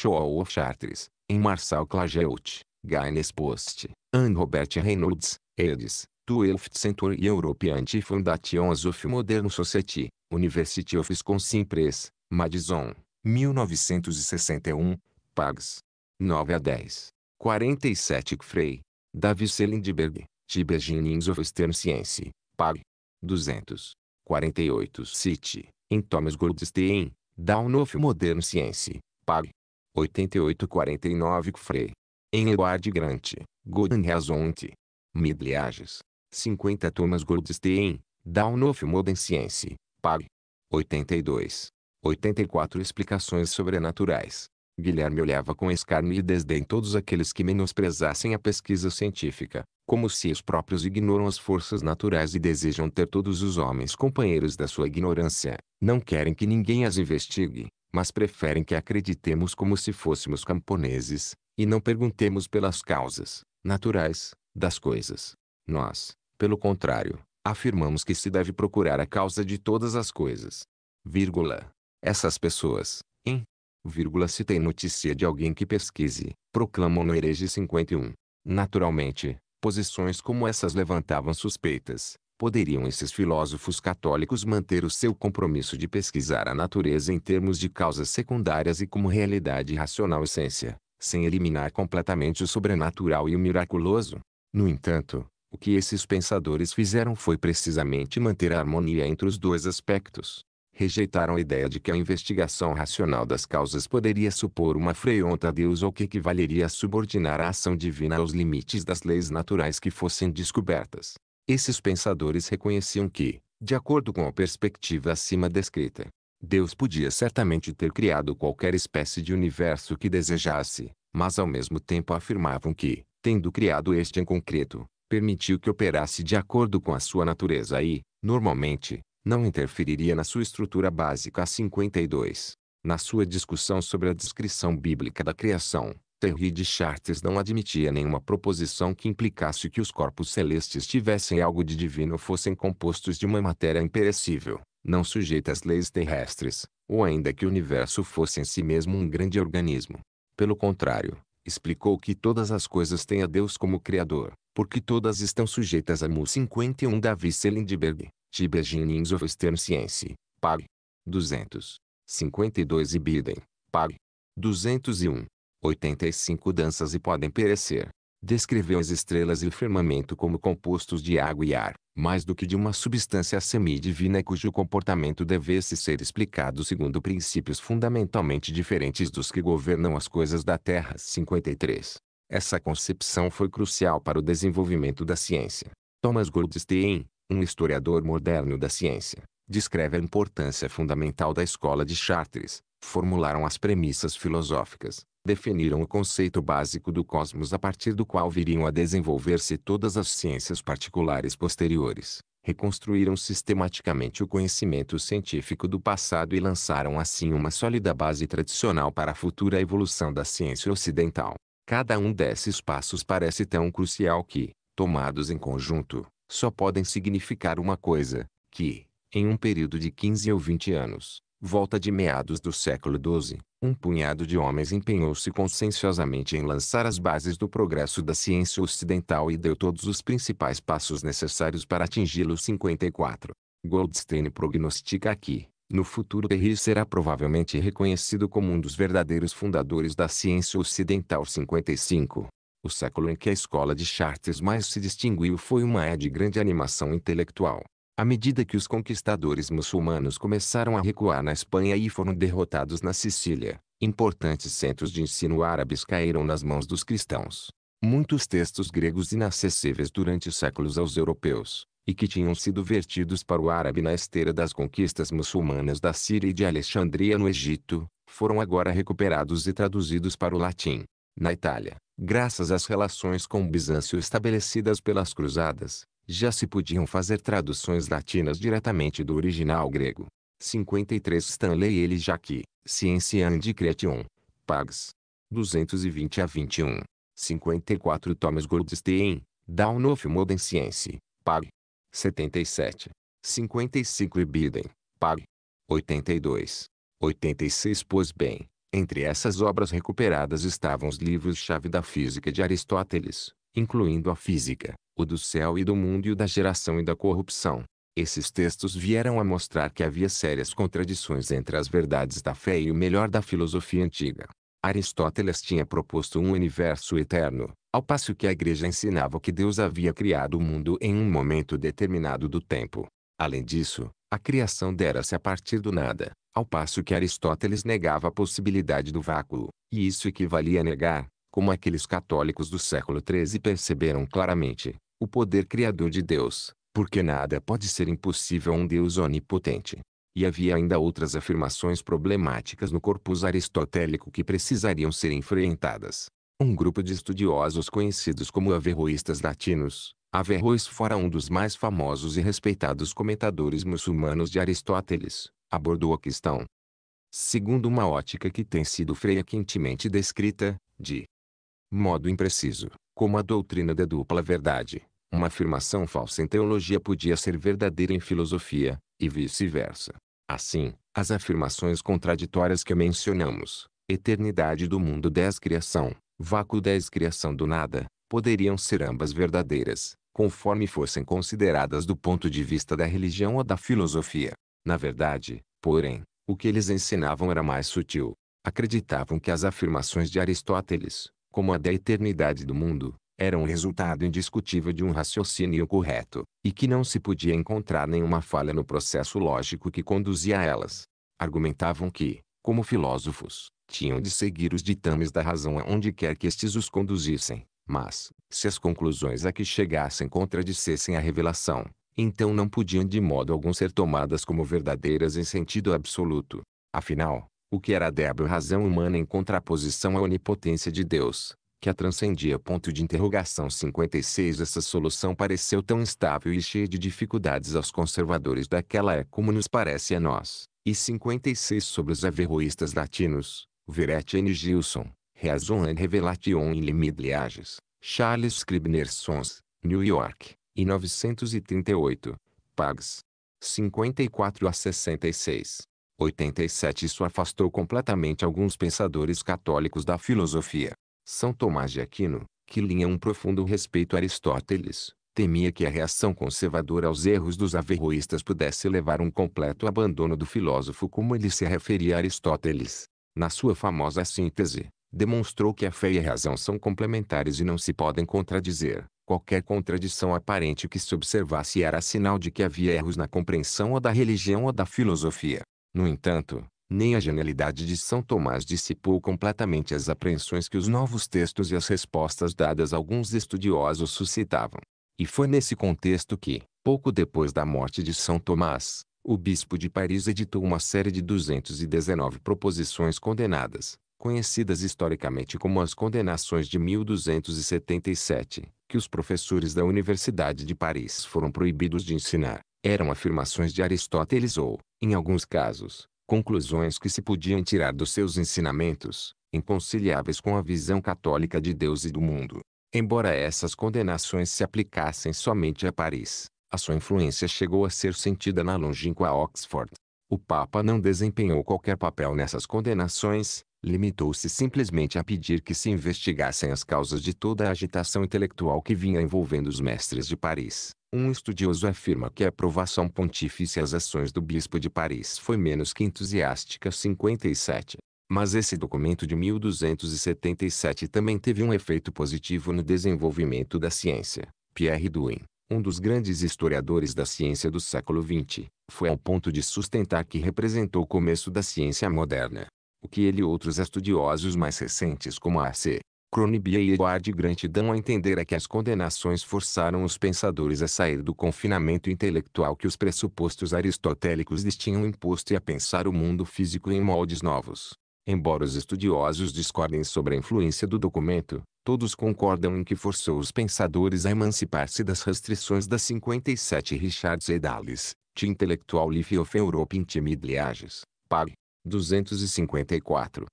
of Chartres, em Marçal Clageut, Gaines Post, Anne Robert Reynolds, Edis, 12th Century European Fundation of Modern Society, University of Wisconsin Press, Madison, 1961, Pags. 9 a 10. 47 Frey. Davi Selindberg, Tiberginins of Stern Science, Pag. 200. 48 City, em Thomas Goldstein, Down of Modern Science, Pag. 88-49 Frey. Em Edward Grant, Godan Horizonte. Midliages. 50 Thomas Goldstein, Down of Modern Science, Pag. 82. 84 Explicações sobrenaturais. Guilherme olhava com escárnio e desdém todos aqueles que menosprezassem a pesquisa científica, como se os próprios ignoram as forças naturais e desejam ter todos os homens companheiros da sua ignorância, não querem que ninguém as investigue, mas preferem que acreditemos como se fôssemos camponeses, e não perguntemos pelas causas naturais das coisas. Nós, pelo contrário, afirmamos que se deve procurar a causa de todas as coisas. Vírgula. Essas pessoas, em vírgula, se tem notícia de alguém que pesquise, proclamam no herege 51. Naturalmente, Posições como essas levantavam suspeitas. Poderiam esses filósofos católicos manter o seu compromisso de pesquisar a natureza em termos de causas secundárias e como realidade racional essência, sem eliminar completamente o sobrenatural e o miraculoso? No entanto, o que esses pensadores fizeram foi precisamente manter a harmonia entre os dois aspectos rejeitaram a ideia de que a investigação racional das causas poderia supor uma freonta a Deus ou que equivaleria a subordinar a ação divina aos limites das leis naturais que fossem descobertas. Esses pensadores reconheciam que, de acordo com a perspectiva acima descrita, Deus podia certamente ter criado qualquer espécie de universo que desejasse, mas ao mesmo tempo afirmavam que, tendo criado este em concreto, permitiu que operasse de acordo com a sua natureza e, normalmente, não interferiria na sua estrutura básica. 52. Na sua discussão sobre a descrição bíblica da criação, Terry de Chartres não admitia nenhuma proposição que implicasse que os corpos celestes tivessem algo de divino ou fossem compostos de uma matéria imperecível, não sujeita às leis terrestres, ou ainda que o universo fosse em si mesmo um grande organismo. Pelo contrário, explicou que todas as coisas têm a Deus como Criador, porque todas estão sujeitas a Mu 51 Davi Selindeberg, Tibeginins of Eastern Science, pag. 252 Biden, pag. 201. 85 danças e podem perecer. Descreveu as estrelas e o firmamento como compostos de água e ar, mais do que de uma substância semidivina cujo comportamento devesse ser explicado segundo princípios fundamentalmente diferentes dos que governam as coisas da Terra. 53. Essa concepção foi crucial para o desenvolvimento da ciência. Thomas Goldstein, um historiador moderno da ciência, descreve a importância fundamental da escola de Chartres, formularam as premissas filosóficas, definiram o conceito básico do cosmos a partir do qual viriam a desenvolver-se todas as ciências particulares posteriores, reconstruíram sistematicamente o conhecimento científico do passado e lançaram assim uma sólida base tradicional para a futura evolução da ciência ocidental. Cada um desses passos parece tão crucial que, tomados em conjunto, só podem significar uma coisa, que, em um período de 15 ou 20 anos, volta de meados do século XII, um punhado de homens empenhou-se conscienciosamente em lançar as bases do progresso da ciência ocidental e deu todos os principais passos necessários para atingi-lo. 54. Goldstein prognostica que, no futuro Perry será provavelmente reconhecido como um dos verdadeiros fundadores da ciência ocidental 55. O século em que a escola de Chartres mais se distinguiu foi uma é de grande animação intelectual. À medida que os conquistadores muçulmanos começaram a recuar na Espanha e foram derrotados na Sicília, importantes centros de ensino árabes caíram nas mãos dos cristãos. Muitos textos gregos inacessíveis durante séculos aos europeus, e que tinham sido vertidos para o árabe na esteira das conquistas muçulmanas da Síria e de Alexandria no Egito, foram agora recuperados e traduzidos para o latim. Na Itália, graças às relações com Bizâncio estabelecidas pelas cruzadas, já se podiam fazer traduções latinas diretamente do original grego. 53 Stanley Ele Jaqui, Scienzian de Cretion, Pags. 220 a 21. 54 Thomas Goldstein, Down of Modern Science, Pag. 77. 55 Ibiden, Pag. 82. 86 Pois bem, entre essas obras recuperadas estavam os livros-chave da física de Aristóteles, incluindo a física, o do céu e do mundo e o da geração e da corrupção. Esses textos vieram a mostrar que havia sérias contradições entre as verdades da fé e o melhor da filosofia antiga. Aristóteles tinha proposto um universo eterno, ao passo que a igreja ensinava que Deus havia criado o mundo em um momento determinado do tempo. Além disso, a criação dera-se a partir do nada, ao passo que Aristóteles negava a possibilidade do vácuo, e isso equivalia a negar, como aqueles católicos do século XIII perceberam claramente, o poder criador de Deus, porque nada pode ser impossível a um Deus onipotente. E havia ainda outras afirmações problemáticas no corpus aristotélico que precisariam ser enfrentadas. Um grupo de estudiosos conhecidos como averroístas latinos, Averroes fora um dos mais famosos e respeitados comentadores muçulmanos de Aristóteles, abordou a questão. Segundo uma ótica que tem sido frequentemente descrita, de modo impreciso, como a doutrina da dupla verdade, uma afirmação falsa em teologia podia ser verdadeira em filosofia, e vice-versa. Assim, as afirmações contraditórias que mencionamos, eternidade do mundo 10 criação, vácuo 10 criação do nada, poderiam ser ambas verdadeiras, conforme fossem consideradas do ponto de vista da religião ou da filosofia. Na verdade, porém, o que eles ensinavam era mais sutil. Acreditavam que as afirmações de Aristóteles, como a da eternidade do mundo, eram o resultado indiscutível de um raciocínio correto, e que não se podia encontrar nenhuma falha no processo lógico que conduzia a elas. Argumentavam que, como filósofos, tinham de seguir os ditames da razão aonde quer que estes os conduzissem, mas, se as conclusões a que chegassem contradissessem a revelação, então não podiam de modo algum ser tomadas como verdadeiras em sentido absoluto. Afinal, o que era a débil razão humana em contraposição à onipotência de Deus, que a transcendia ponto de interrogação 56 Essa solução pareceu tão instável e cheia de dificuldades aos conservadores daquela é como nos parece a nós. E 56 sobre os averroístas latinos, Veretti N. Gilson, Reason and Revelation in Limit Charles Scribner Sons, New York, e 938, pags. 54 a 66. 87 Isso afastou completamente alguns pensadores católicos da filosofia. São Tomás de Aquino, que linha um profundo respeito a Aristóteles, temia que a reação conservadora aos erros dos averroístas pudesse levar um completo abandono do filósofo como ele se referia a Aristóteles. Na sua famosa síntese, demonstrou que a fé e a razão são complementares e não se podem contradizer. Qualquer contradição aparente que se observasse era sinal de que havia erros na compreensão ou da religião ou da filosofia. No entanto, nem a genialidade de São Tomás dissipou completamente as apreensões que os novos textos e as respostas dadas a alguns estudiosos suscitavam. E foi nesse contexto que, pouco depois da morte de São Tomás, o bispo de Paris editou uma série de 219 proposições condenadas, conhecidas historicamente como as condenações de 1277, que os professores da Universidade de Paris foram proibidos de ensinar, eram afirmações de Aristóteles ou, em alguns casos, conclusões que se podiam tirar dos seus ensinamentos, inconciliáveis com a visão católica de Deus e do mundo. Embora essas condenações se aplicassem somente a Paris, a sua influência chegou a ser sentida na longínqua Oxford. O Papa não desempenhou qualquer papel nessas condenações, limitou-se simplesmente a pedir que se investigassem as causas de toda a agitação intelectual que vinha envolvendo os mestres de Paris. Um estudioso afirma que a aprovação pontífice às ações do bispo de Paris foi menos que entusiástica 57. Mas esse documento de 1277 também teve um efeito positivo no desenvolvimento da ciência. Pierre Duin, um dos grandes historiadores da ciência do século XX, foi ao ponto de sustentar que representou o começo da ciência moderna o que ele e outros estudiosos mais recentes como A.C. Cronibia e Edward Grant dão a entender é que as condenações forçaram os pensadores a sair do confinamento intelectual que os pressupostos aristotélicos lhes tinham imposto e a pensar o mundo físico em moldes novos. Embora os estudiosos discordem sobre a influência do documento, todos concordam em que forçou os pensadores a emancipar-se das restrições das 57 Richards Edales, de intelectual Life of Europe Liages, Pag. 254.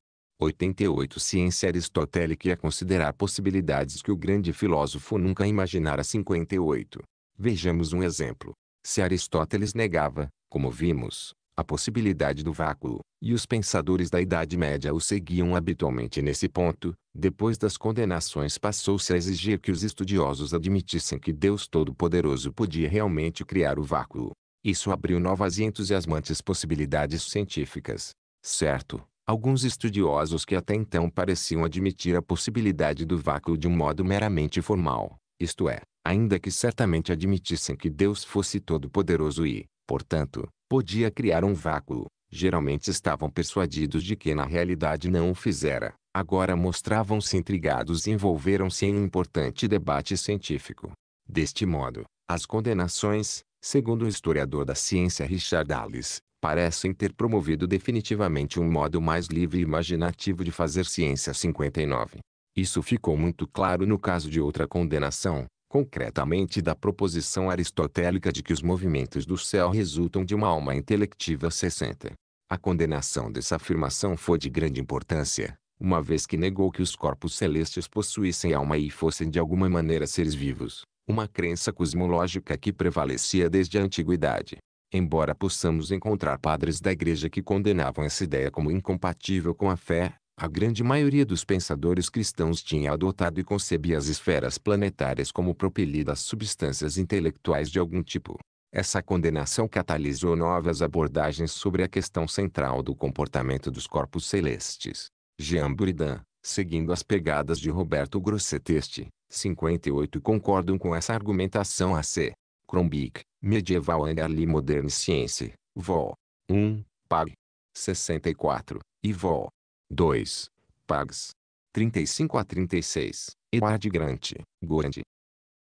88 Ciência aristotélica é considerar possibilidades que o grande filósofo nunca imaginara. 58. Vejamos um exemplo. Se Aristóteles negava, como vimos, a possibilidade do vácuo, e os pensadores da Idade Média o seguiam habitualmente nesse ponto, depois das condenações passou-se a exigir que os estudiosos admitissem que Deus Todo-Poderoso podia realmente criar o vácuo. Isso abriu novas e entusiasmantes possibilidades científicas. Certo, alguns estudiosos que até então pareciam admitir a possibilidade do vácuo de um modo meramente formal, isto é, ainda que certamente admitissem que Deus fosse todo-poderoso e, portanto, podia criar um vácuo, geralmente estavam persuadidos de que na realidade não o fizera. Agora mostravam-se intrigados e envolveram-se em um importante debate científico. Deste modo, as condenações, segundo o historiador da ciência Richard Alice, parecem ter promovido definitivamente um modo mais livre e imaginativo de fazer ciência 59. Isso ficou muito claro no caso de outra condenação, concretamente da proposição aristotélica de que os movimentos do céu resultam de uma alma intelectiva 60. A condenação dessa afirmação foi de grande importância, uma vez que negou que os corpos celestes possuíssem alma e fossem de alguma maneira seres vivos, uma crença cosmológica que prevalecia desde a antiguidade. Embora possamos encontrar padres da igreja que condenavam essa ideia como incompatível com a fé, a grande maioria dos pensadores cristãos tinha adotado e concebia as esferas planetárias como propelidas substâncias intelectuais de algum tipo. Essa condenação catalisou novas abordagens sobre a questão central do comportamento dos corpos celestes. Jean Buridan, seguindo as pegadas de Roberto Grosseteste, 58 concordam com essa argumentação a c. Crombie, Medieval and Early Modern Science, Vol. 1, Pag. 64, e Vol. 2, Pags. 35 a 36, Edward Grant, Gorand.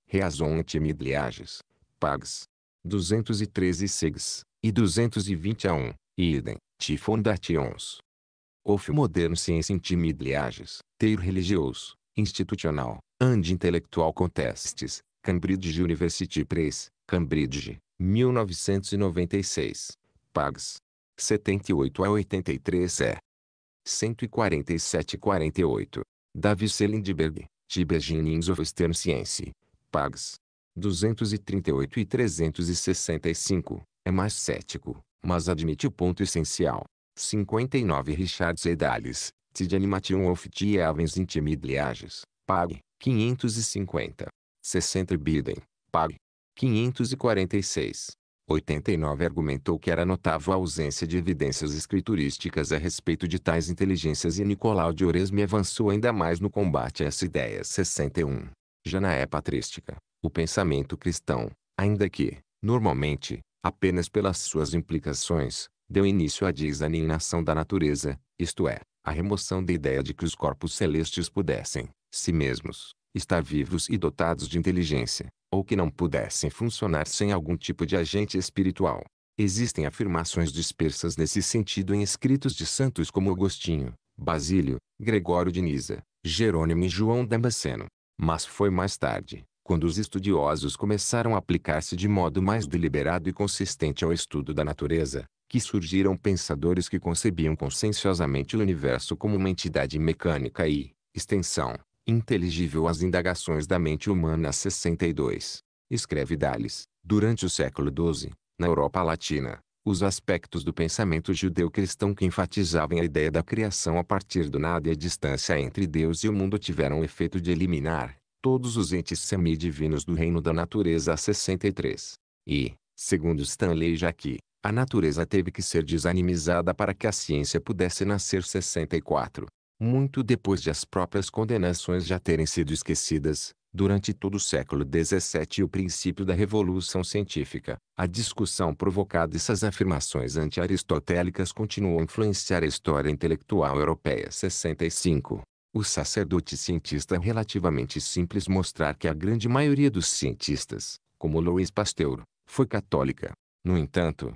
Reason Antimidliages, Pags. 213 Sigs, e 221, idem, Tifon Dation. Of Modern Science Antimidliages, Teir religioso institucional, and intellectual contests, Cambridge University Press, Cambridge, 1996, pags. 78 a 83 é 147-48. Davi Selindberg, Tibergenins of Western Science, pags. 238 e 365, é mais cético, mas admite o ponto essencial. 59 Richard Sedales de animatium of the é avens intimid liages, 550. 60 bidem, pague, 546. 89 argumentou que era notável a ausência de evidências escriturísticas a respeito de tais inteligências e Nicolau de Oresme avançou ainda mais no combate a essa ideia. 61. Já na patrística, o pensamento cristão, ainda que, normalmente, apenas pelas suas implicações, deu início à desanimação da natureza, isto é, a remoção da ideia de que os corpos celestes pudessem, si mesmos, estar vivos e dotados de inteligência, ou que não pudessem funcionar sem algum tipo de agente espiritual. Existem afirmações dispersas nesse sentido em escritos de santos como Agostinho, Basílio, Gregório de Nisa, Jerônimo e João Damasceno. Mas foi mais tarde, quando os estudiosos começaram a aplicar-se de modo mais deliberado e consistente ao estudo da natureza, que surgiram pensadores que concebiam conscienciosamente o universo como uma entidade mecânica e, extensão, inteligível às indagações da mente humana 62. Escreve Dales, durante o século XII, na Europa Latina, os aspectos do pensamento judeu-cristão que enfatizavam a ideia da criação a partir do nada e a distância entre Deus e o mundo tiveram o efeito de eliminar todos os entes semidivinos do reino da natureza 63. E, segundo Stanley Jacquet, a natureza teve que ser desanimizada para que a ciência pudesse nascer 64. Muito depois de as próprias condenações já terem sido esquecidas, durante todo o século XVII e o princípio da Revolução Científica, a discussão provocada essas afirmações anti-aristotélicas continuou a influenciar a história intelectual europeia 65. O sacerdote cientista é relativamente simples mostrar que a grande maioria dos cientistas, como Louis Pasteur, foi católica. No entanto,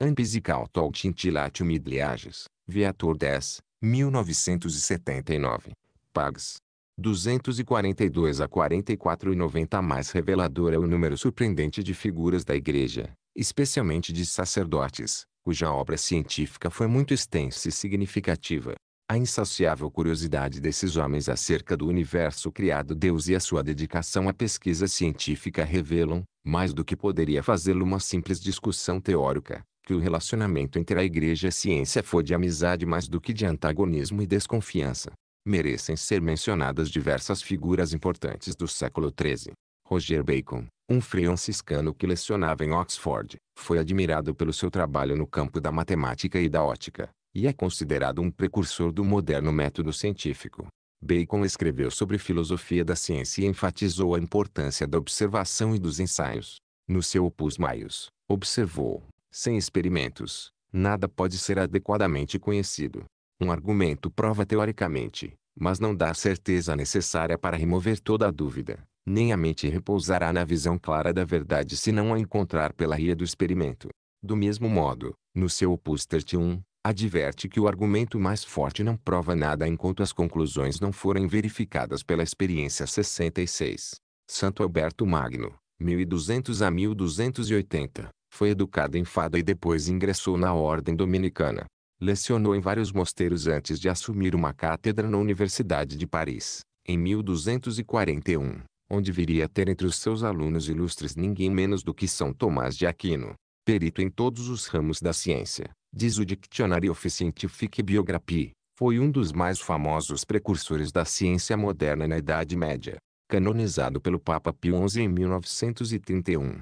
Ambisicautal tintilatio midliages, Viator 10, 1979. Pags. 242 a 44 e 90 mais revelador é o número surpreendente de figuras da igreja, especialmente de sacerdotes, cuja obra científica foi muito extensa e significativa. A insaciável curiosidade desses homens acerca do universo criado Deus e a sua dedicação à pesquisa científica revelam, mais do que poderia fazê-lo uma simples discussão teórica, que o relacionamento entre a igreja e a ciência foi de amizade mais do que de antagonismo e desconfiança. Merecem ser mencionadas diversas figuras importantes do século XIII. Roger Bacon, um franciscano que lecionava em Oxford, foi admirado pelo seu trabalho no campo da matemática e da ótica, e é considerado um precursor do moderno método científico. Bacon escreveu sobre filosofia da ciência e enfatizou a importância da observação e dos ensaios. No seu Opus Maius, observou: sem experimentos, nada pode ser adequadamente conhecido. Um argumento prova teoricamente, mas não dá a certeza necessária para remover toda a dúvida. Nem a mente repousará na visão clara da verdade se não a encontrar pela ria do experimento. Do mesmo modo, no seu Opus 31, adverte que o argumento mais forte não prova nada enquanto as conclusões não forem verificadas pela experiência 66. Santo Alberto Magno, 1200 a 1280. Foi educado em Fada e depois ingressou na Ordem Dominicana. Lecionou em vários mosteiros antes de assumir uma cátedra na Universidade de Paris, em 1241, onde viria a ter entre os seus alunos ilustres ninguém menos do que São Tomás de Aquino, perito em todos os ramos da ciência, diz o Dictionary of Scientific Biography, foi um dos mais famosos precursores da ciência moderna na Idade Média, canonizado pelo Papa Pio XI em 1931.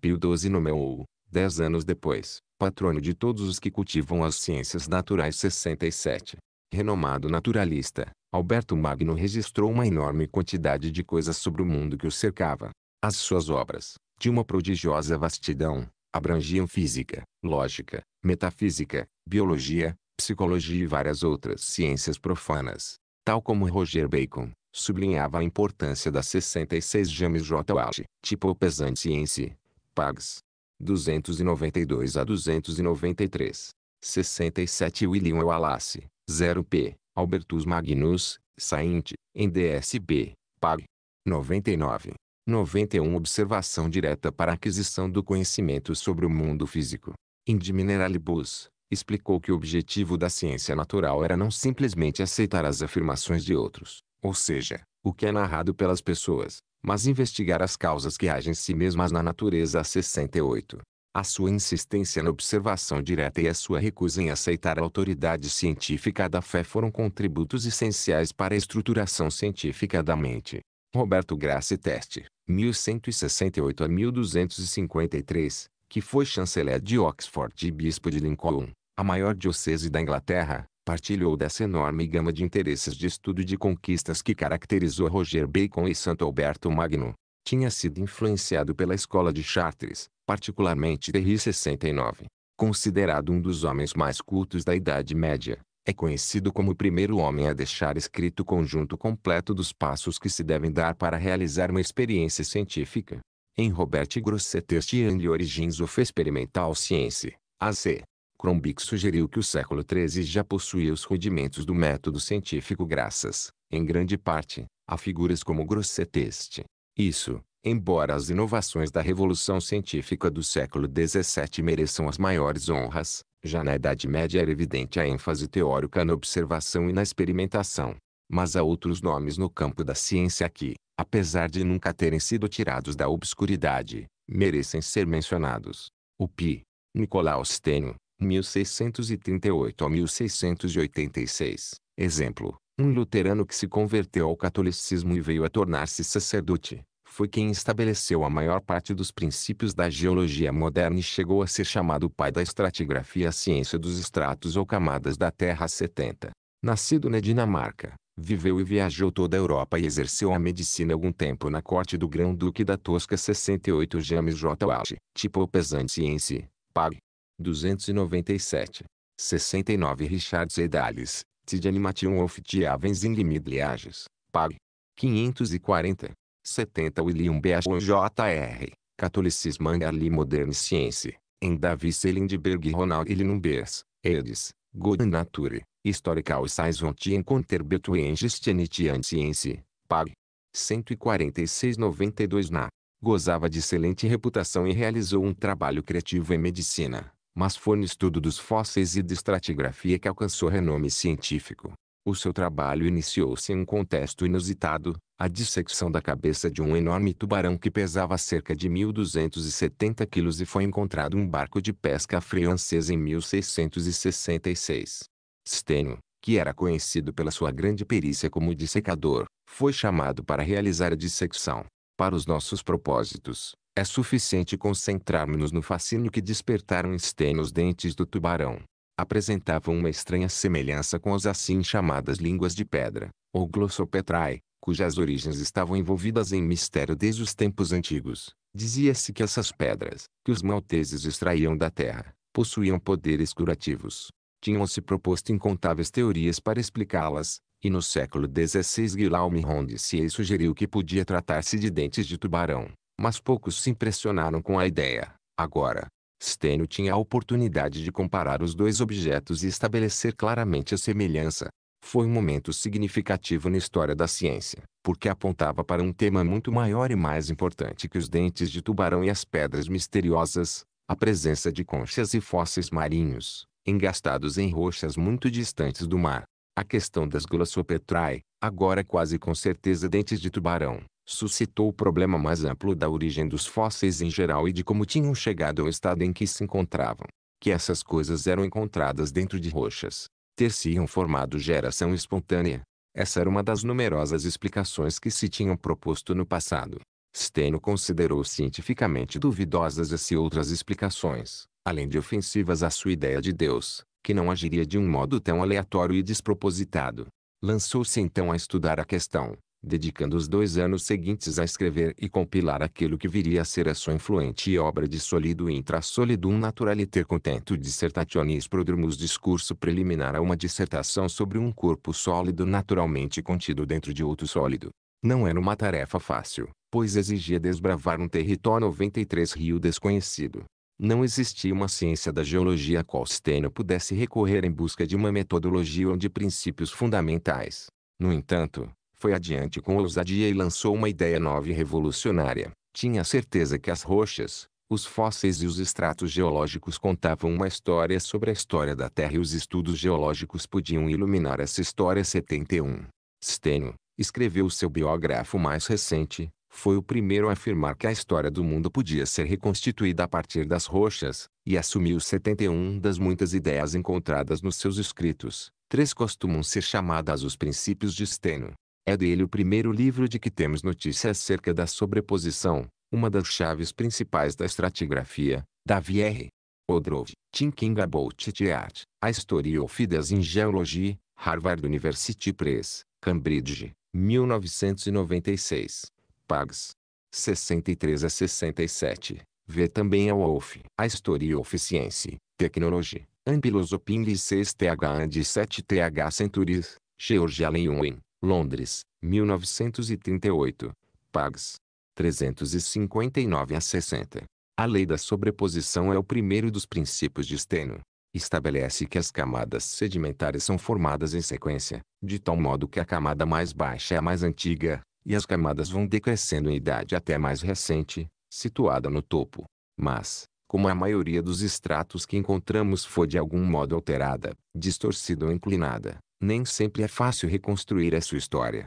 Pio XII nomeou-o, dez anos depois, patrono de todos os que cultivam as ciências naturais 67. Renomado naturalista, Alberto Magno registrou uma enorme quantidade de coisas sobre o mundo que o cercava. As suas obras, de uma prodigiosa vastidão, abrangiam física, lógica, metafísica, biologia, psicologia e várias outras ciências profanas. Tal como Roger Bacon, sublinhava a importância das 66 James J. Walsh, tipo pesante ciência, Pags. 292 a 293. 67 William Wallace, 0p, Albertus Magnus, Saint, em DSB, Pag. 99. 91 Observação direta para aquisição do conhecimento sobre o mundo físico. Indy Mineralibus, explicou que o objetivo da ciência natural era não simplesmente aceitar as afirmações de outros, ou seja, o que é narrado pelas pessoas, mas investigar as causas que agem em si mesmas na natureza. 68. A sua insistência na observação direta e a sua recusa em aceitar a autoridade científica da fé foram contributos essenciais para a estruturação científica da mente. Roberto Grace Teste, 1168 a 1253, que foi chanceler de Oxford e bispo de Lincoln, a maior diocese da Inglaterra, partilhou dessa enorme gama de interesses de estudo e de conquistas que caracterizou Roger Bacon e Santo Alberto Magno. Tinha sido influenciado pela escola de Chartres, particularmente Terry 69. Considerado um dos homens mais cultos da Idade Média, é conhecido como o primeiro homem a deixar escrito o conjunto completo dos passos que se devem dar para realizar uma experiência científica. Em Robert Grosseteste e Origins of Experimental Science, AC, Crombie sugeriu que o século XIII já possuía os rudimentos do método científico graças, em grande parte, a figuras como Grosseteste. Isso, embora as inovações da revolução científica do século XVII mereçam as maiores honras, já na Idade Média era evidente a ênfase teórica na observação e na experimentação. Mas há outros nomes no campo da ciência que, apesar de nunca terem sido tirados da obscuridade, merecem ser mencionados. O Pi, Nicolau Stênio, 1638 a 1686. Exemplo: um luterano que se converteu ao catolicismo e veio a tornar-se sacerdote, foi quem estabeleceu a maior parte dos princípios da geologia moderna e chegou a ser chamado pai da estratigrafia, a ciência dos estratos ou camadas da Terra 70. Nascido na Dinamarca, viveu e viajou toda a Europa e exerceu a medicina algum tempo na corte do Grão-Duque da Tosca 68 James J. Walsh, tipo pesante ciência, Pag, 297. 69 Richard Sedalis, Tid Animation of the Avens in Limidliages, Pag. 540. 70 William B. J.R. Catolicismo Angali Moderne Science, em Davi Selindberg e Ronald Linumbers, Edes, Godan Nature, Historical Science on Tien Conter Between Christianity and Science, Pag. 146-92 na. Gozava de excelente reputação e realizou um trabalho criativo em medicina mas foi no estudo dos fósseis e de estratigrafia que alcançou renome científico. O seu trabalho iniciou-se em um contexto inusitado, a dissecção da cabeça de um enorme tubarão que pesava cerca de 1.270 quilos e foi encontrado um barco de pesca francesa em 1666. Steno, que era conhecido pela sua grande perícia como dissecador, foi chamado para realizar a dissecção. Para os nossos propósitos, é suficiente concentrarmos-nos no fascínio que despertaram em Stein os dentes do tubarão. Apresentavam uma estranha semelhança com as assim chamadas línguas de pedra, ou glossopetrae, cujas origens estavam envolvidas em mistério desde os tempos antigos. Dizia-se que essas pedras, que os malteses extraíam da terra, possuíam poderes curativos. Tinham-se proposto incontáveis teorias para explicá-las, e no século XVI Guillaume Rondissier sugeriu que podia tratar-se de dentes de tubarão, mas poucos se impressionaram com a ideia. Agora, Stênio tinha a oportunidade de comparar os dois objetos e estabelecer claramente a semelhança. Foi um momento significativo na história da ciência, porque apontava para um tema muito maior e mais importante que os dentes de tubarão e as pedras misteriosas, a presença de conchas e fósseis marinhos, engastados em rochas muito distantes do mar. A questão das glossopetrae, agora quase com certeza dentes de tubarão, suscitou o problema mais amplo da origem dos fósseis em geral e de como tinham chegado ao estado em que se encontravam. Que essas coisas eram encontradas dentro de rochas. Ter-se-iam formado geração espontânea. Essa era uma das numerosas explicações que se tinham proposto no passado. Steno considerou cientificamente duvidosas essas outras explicações, além de ofensivas à sua ideia de Deus, que não agiria de um modo tão aleatório e despropositado. Lançou-se então a estudar a questão, dedicando os dois anos seguintes a escrever e compilar aquilo que viria a ser a sua influente obra de Solido intra solidum naturaliter contento dissertationis prodromus discurso preliminar a uma dissertação sobre um corpo sólido naturalmente contido dentro de outro sólido. Não era uma tarefa fácil, pois exigia desbravar um território 93 rio desconhecido. Não existia uma ciência da geologia a qual Steno pudesse recorrer em busca de uma metodologia ou de princípios fundamentais. No entanto, foi adiante com ousadia e lançou uma ideia nova e revolucionária. Tinha certeza que as rochas, os fósseis e os estratos geológicos contavam uma história sobre a história da Terra e os estudos geológicos podiam iluminar essa história 71. Steno escreveu seu biógrafo mais recente, foi o primeiro a afirmar que a história do mundo podia ser reconstituída a partir das rochas, e assumiu 71 das muitas ideias encontradas nos seus escritos. Três costumam ser chamadas os princípios de Steno. É dele o primeiro livro de que temos notícia acerca da sobreposição, uma das chaves principais da estratigrafia, Davi R. Odrov, Thinking About Art, A History of Ideas in Geology, Harvard University Press, Cambridge, 1996. Pags. 63 a 67. Vê também a Wolf, A Story of Science, Technology, Ampilosopin Lices TH and 7 TH Centuries, Georgia Lewin. Londres, 1938. Pags. 359 a 60. A lei da sobreposição é o primeiro dos princípios de Steno. Estabelece que as camadas sedimentares são formadas em sequência, de tal modo que a camada mais baixa é a mais antiga, e as camadas vão decrescendo em idade até a mais recente, situada no topo. Mas, como a maioria dos estratos que encontramos foi de algum modo alterada, distorcida ou inclinada, nem sempre é fácil reconstruir a sua história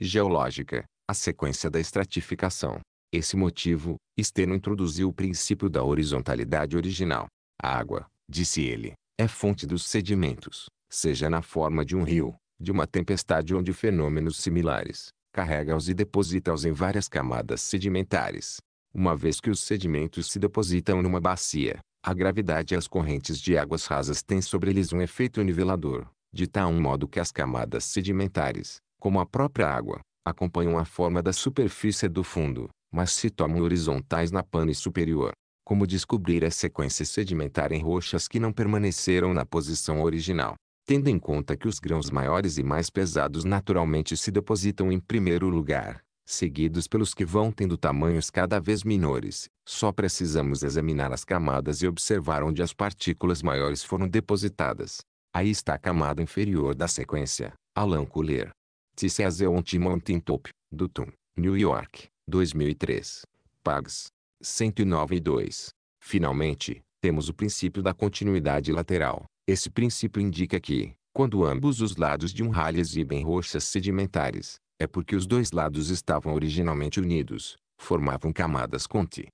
geológica, a sequência da estratificação. Esse motivo, Steno introduziu o princípio da horizontalidade original. A água, disse ele, é fonte dos sedimentos, seja na forma de um rio, de uma tempestade ou de fenômenos similares, carrega-os e deposita-os em várias camadas sedimentares. Uma vez que os sedimentos se depositam numa bacia, a gravidade e as correntes de águas rasas têm sobre eles um efeito nivelador, de tal modo que as camadas sedimentares, como a própria água, acompanham a forma da superfície do fundo, mas se tomam horizontais na pane superior. Como descobrir a sequência sedimentar em rochas que não permaneceram na posição original? Tendo em conta que os grãos maiores e mais pesados naturalmente se depositam em primeiro lugar, seguidos pelos que vão tendo tamanhos cada vez menores, só precisamos examinar as camadas e observar onde as partículas maiores foram depositadas. Aí está a camada inferior da sequência. Alan Cooler. Tisseazeu Mountain Top, Dutton, New York, 2003. Pags. 109 e 2. Finalmente, temos o princípio da continuidade lateral. Esse princípio indica que, quando ambos os lados de um ralho exibem rochas sedimentares, é porque os dois lados estavam originalmente unidos, formavam camadas conti.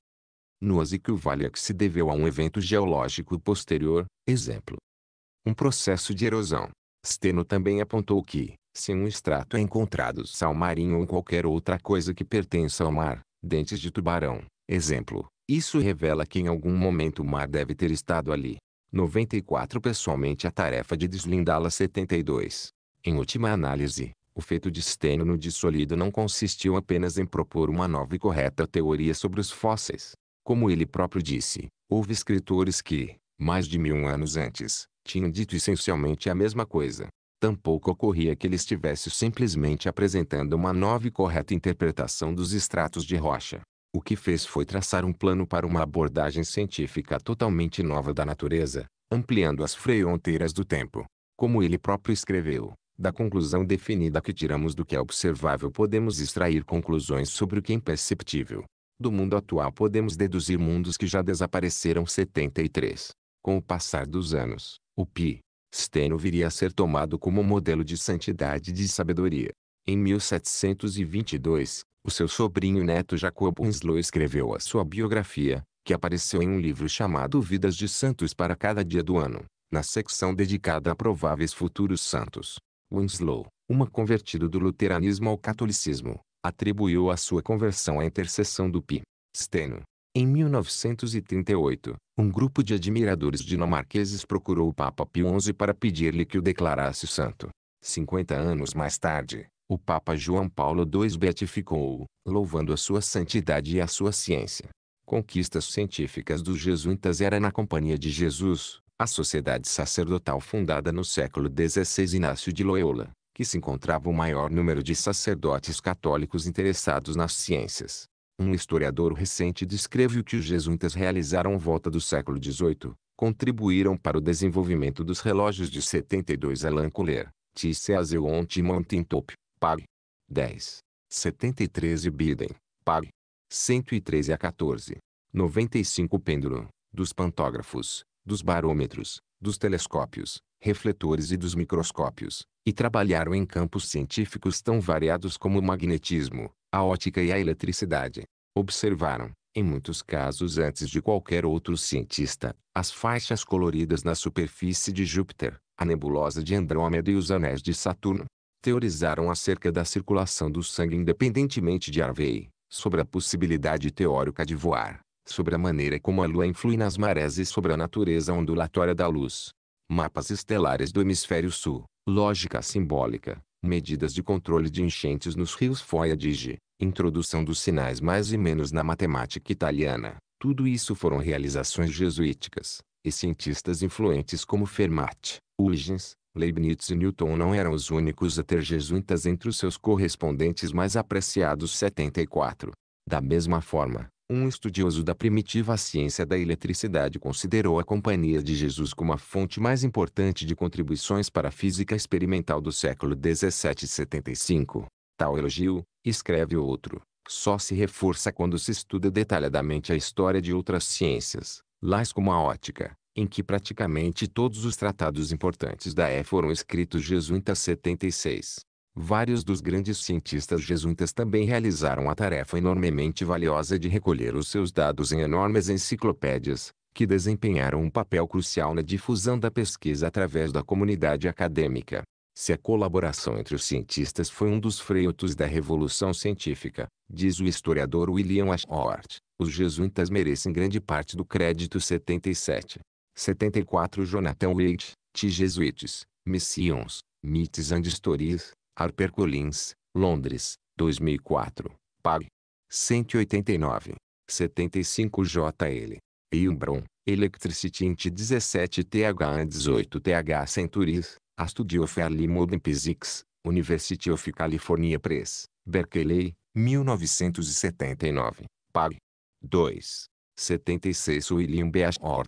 Nuas e que o vale é que se deveu a um evento geológico posterior, exemplo, um processo de erosão. Steno também apontou que, se um extrato é encontrado sal marinho ou qualquer outra coisa que pertença ao mar, dentes de tubarão, exemplo, isso revela que em algum momento o mar deve ter estado ali. 94 Pessoalmente a tarefa de deslindá-la 72. Em última análise, o feito de Steno no dissolido não consistiu apenas em propor uma nova e correta teoria sobre os fósseis. Como ele próprio disse, houve escritores que, mais de mil anos antes, tinham dito essencialmente a mesma coisa. Tampouco ocorria que ele estivesse simplesmente apresentando uma nova e correta interpretação dos estratos de rocha. O que fez foi traçar um plano para uma abordagem científica totalmente nova da natureza, ampliando as fronteiras do tempo. Como ele próprio escreveu, da conclusão definida que tiramos do que é observável podemos extrair conclusões sobre o que é imperceptível. Do mundo atual podemos deduzir mundos que já desapareceram 73. Com o passar dos anos, o Pi Steno viria a ser tomado como modelo de santidade e de sabedoria. Em 1722, o seu sobrinho neto Jacob Winslow escreveu a sua biografia, que apareceu em um livro chamado Vidas de Santos para cada dia do ano, na secção dedicada a prováveis futuros santos. Winslow, uma convertido do luteranismo ao catolicismo, atribuiu a sua conversão à intercessão do Pi. Steno, em 1938, um grupo de admiradores dinamarqueses procurou o Papa Pio XI para pedir-lhe que o declarasse santo. 50 anos mais tarde, o Papa João Paulo II beatificou-o, louvando a sua santidade e a sua ciência. Conquistas científicas dos jesuítas era na Companhia de Jesus, a sociedade sacerdotal fundada no século XVI Inácio de Loyola, que se encontrava o maior número de sacerdotes católicos interessados nas ciências. Um historiador recente descreve o que os jesuítas realizaram volta do século XVIII. Contribuíram para o desenvolvimento dos relógios de 72 Alain Couler, Tisseas e Montintope, Pag. 10. 73 Biden, Pag. 113 a 14. 95 Pêndulo, dos pantógrafos, dos barômetros, dos telescópios, refletores e dos microscópios, e trabalharam em campos científicos tão variados como o magnetismo, a ótica e a eletricidade. Observaram, em muitos casos antes de qualquer outro cientista, as faixas coloridas na superfície de Júpiter, a nebulosa de Andrômeda e os anéis de Saturno. Teorizaram acerca da circulação do sangue independentemente de Harvey, sobre a possibilidade teórica de voar, sobre a maneira como a Lua influi nas marés e sobre a natureza ondulatória da luz. Mapas estelares do hemisfério sul, lógica simbólica, medidas de controle de enchentes nos rios Foia Dige, introdução dos sinais mais e menos na matemática italiana, tudo isso foram realizações jesuíticas, e cientistas influentes como Fermat, Huygens, Leibniz e Newton não eram os únicos a ter jesuítas entre os seus correspondentes mais apreciados 74. Da mesma forma, um estudioso da primitiva ciência da eletricidade considerou a Companhia de Jesus como a fonte mais importante de contribuições para a física experimental do século 1775. Tal elogio, escreve outro, só se reforça quando se estuda detalhadamente a história de outras ciências, lais como a ótica, em que praticamente todos os tratados importantes da E foram escritos jesuítas 76. Vários dos grandes cientistas jesuítas também realizaram a tarefa enormemente valiosa de recolher os seus dados em enormes enciclopédias, que desempenharam um papel crucial na difusão da pesquisa através da comunidade acadêmica. Se a colaboração entre os cientistas foi um dos freios da revolução científica, diz o historiador William Ashworth, os jesuítas merecem grande parte do crédito 77. 74 Jonathan Leite, T. Jesuites, Missions, Myths and Stories, HarperCollins, Londres, 2004. Pag. 189. 75JL. Ilbron, Electricity Int 17TH 18TH Centuries, A Studio Fairly Modern Physics, University of California Press, Berkeley, 1979. Pag. 2. 76 William B. J.R.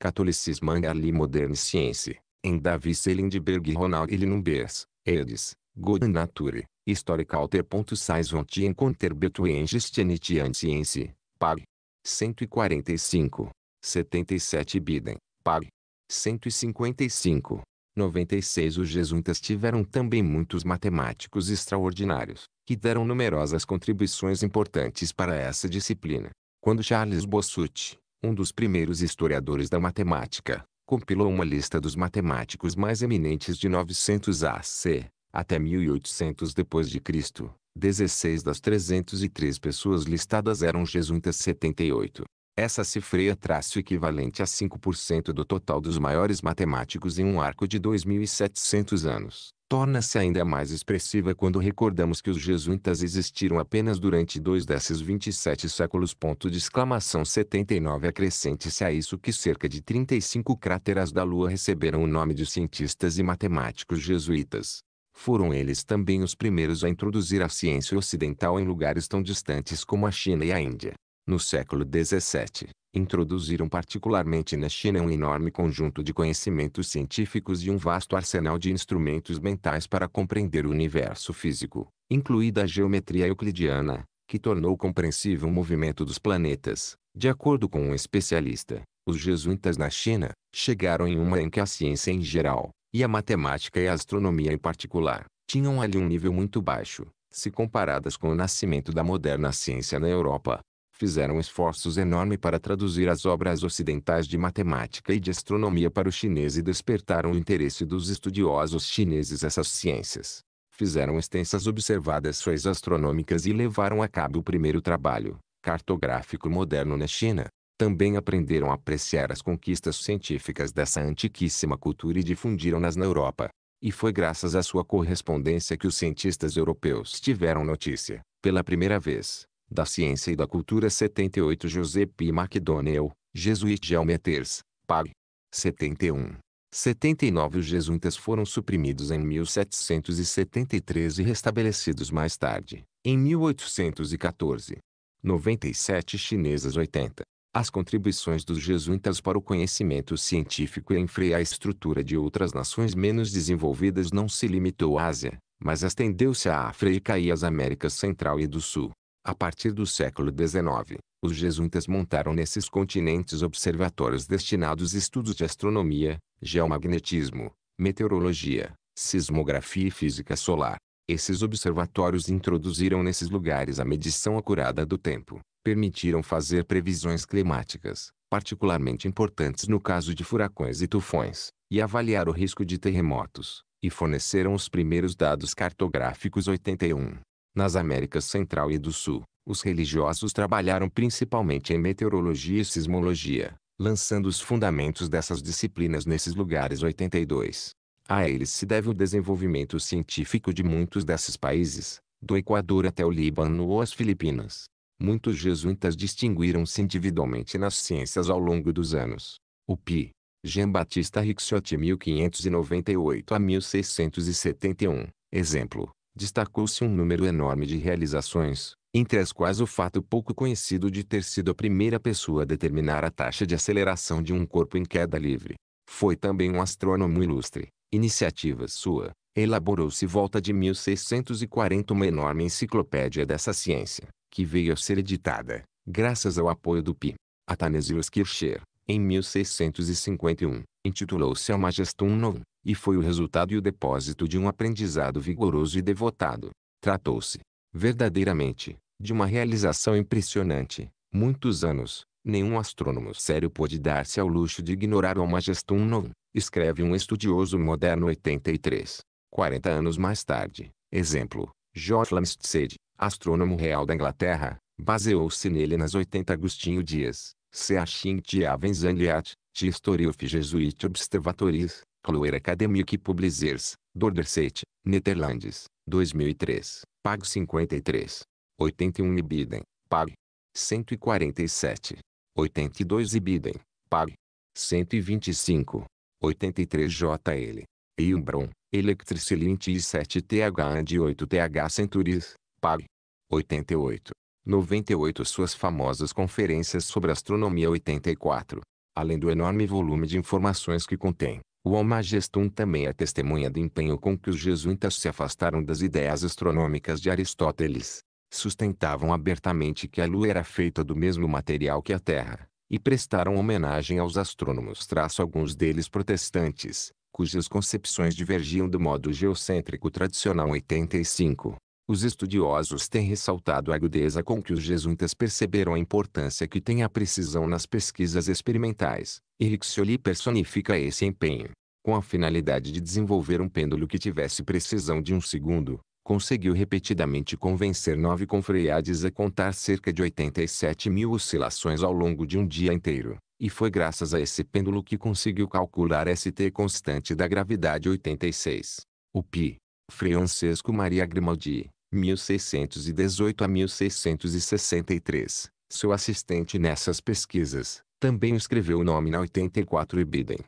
Catolicismo and Early Modern Science, em Davi Selindberg e Ronald Linnumbers, Edes, Good Nature, Historicalter.Saisonti Enconter Between Gestionity and Science, Pag. 145. 77 Biden, Pag. 155. 96 Os jesuítas tiveram também muitos matemáticos extraordinários, que deram numerosas contribuições importantes para essa disciplina. Quando Charles Bossuet, um dos primeiros historiadores da matemática, compilou uma lista dos matemáticos mais eminentes de 900 AC até 1800 depois de Cristo. 16 das 303 pessoas listadas eram jesuítas 78. Essa cifra é traço equivalente a 5% do total dos maiores matemáticos em um arco de 2.700 anos torna-se ainda mais expressiva quando recordamos que os jesuítas existiram apenas durante dois desses 27 séculos. Ponto de exclamação 79 Acrescente-se a isso que cerca de 35 cráteras da Lua receberam o nome de cientistas e matemáticos jesuítas. Foram eles também os primeiros a introduzir a ciência ocidental em lugares tão distantes como a China e a Índia no século XVII, introduziram particularmente na China um enorme conjunto de conhecimentos científicos e um vasto arsenal de instrumentos mentais para compreender o universo físico, incluída a geometria euclidiana, que tornou compreensível o movimento dos planetas. De acordo com um especialista, os jesuítas na China chegaram em uma em que a ciência em geral, e a matemática e a astronomia em particular, tinham ali um nível muito baixo, se comparadas com o nascimento da moderna ciência na Europa fizeram esforços enormes para traduzir as obras ocidentais de matemática e de astronomia para o chinês e despertaram o interesse dos estudiosos chineses essas ciências. Fizeram extensas observações astronômicas e levaram a cabo o primeiro trabalho cartográfico moderno na China. Também aprenderam a apreciar as conquistas científicas dessa antiquíssima cultura e difundiram-nas na Europa. E foi graças à sua correspondência que os cientistas europeus tiveram notícia, pela primeira vez, da Ciência e da Cultura 78 José P. McDonnell, Jesuit Geometers, Pag. 71. 79 Os jesuítas foram suprimidos em 1773 e restabelecidos mais tarde, em 1814. 97 Chinesas 80. As contribuições dos jesuítas para o conhecimento científico e em freio à estrutura de outras nações menos desenvolvidas não se limitou à Ásia, mas estendeu-se à África e às Américas Central e do Sul. A partir do século XIX, os jesuítas montaram nesses continentes observatórios destinados a estudos de astronomia, geomagnetismo, meteorologia, sismografia e física solar. Esses observatórios introduziram nesses lugares a medição acurada do tempo, permitiram fazer previsões climáticas, particularmente importantes no caso de furacões e tufões, e avaliar o risco de terremotos, e forneceram os primeiros dados cartográficos 81. Nas Américas Central e do Sul, os religiosos trabalharam principalmente em meteorologia e sismologia, lançando os fundamentos dessas disciplinas nesses lugares 82. A eles se deve o desenvolvimento científico de muitos desses países, do Equador até o Líbano ou as Filipinas. Muitos jesuítas distinguiram-se individualmente nas ciências ao longo dos anos. O P. Jean-Baptista Ricciotti 1598 a 1671, exemplo, destacou-se um número enorme de realizações, entre as quais o fato pouco conhecido de ter sido a primeira pessoa a determinar a taxa de aceleração de um corpo em queda livre. Foi também um astrônomo ilustre. Iniciativa sua, elaborou-se volta de 1640 uma enorme enciclopédia dessa ciência, que veio a ser editada, graças ao apoio do P. Athanasius Kircher, em 1651, intitulou-se A Majestum Novum, e foi o resultado e o depósito de um aprendizado vigoroso e devotado. Tratou-se, verdadeiramente, de uma realização impressionante. Muitos anos, nenhum astrônomo sério pôde dar-se ao luxo de ignorar o majestum Non, escreve um estudioso moderno 83. 40 anos mais tarde, exemplo, George Lamsteed, astrônomo real da Inglaterra, baseou-se nele nas 80 Agostinho Dias, Seachim de Anliat, Historiof Jesuit Observatoris, Cloer Academic Publishers, Dorderset, Netherlands, 2003, pago 53. 81 Ibiden, pago. 147. 82 Ibiden, pago. 125. 83 JL. Ilbron, Electricilint e 7TH de 8TH Centuries, Pag. 88. 98 Suas famosas conferências sobre astronomia 84. Além do enorme volume de informações que contém, o Almagestum também é testemunha do empenho com que os jesuítas se afastaram das ideias astronômicas de Aristóteles. Sustentavam abertamente que a Lua era feita do mesmo material que a Terra, e prestaram homenagem aos astrônomos traço alguns deles protestantes, cujas concepções divergiam do modo geocêntrico tradicional 85. Os estudiosos têm ressaltado a agudeza com que os jesuítas perceberam a importância que tem a precisão nas pesquisas experimentais. e Rixoli personifica esse empenho com a finalidade de desenvolver um pêndulo que tivesse precisão de um segundo, conseguiu repetidamente convencer nove confreades a contar cerca de 87 mil oscilações ao longo de um dia inteiro, e foi graças a esse pêndulo que conseguiu calcular ST constante da gravidade 86. O Pi. Francesco Maria Grimaldi, 1618 a 1663, seu assistente nessas pesquisas, também escreveu o nome na 84 e Biden.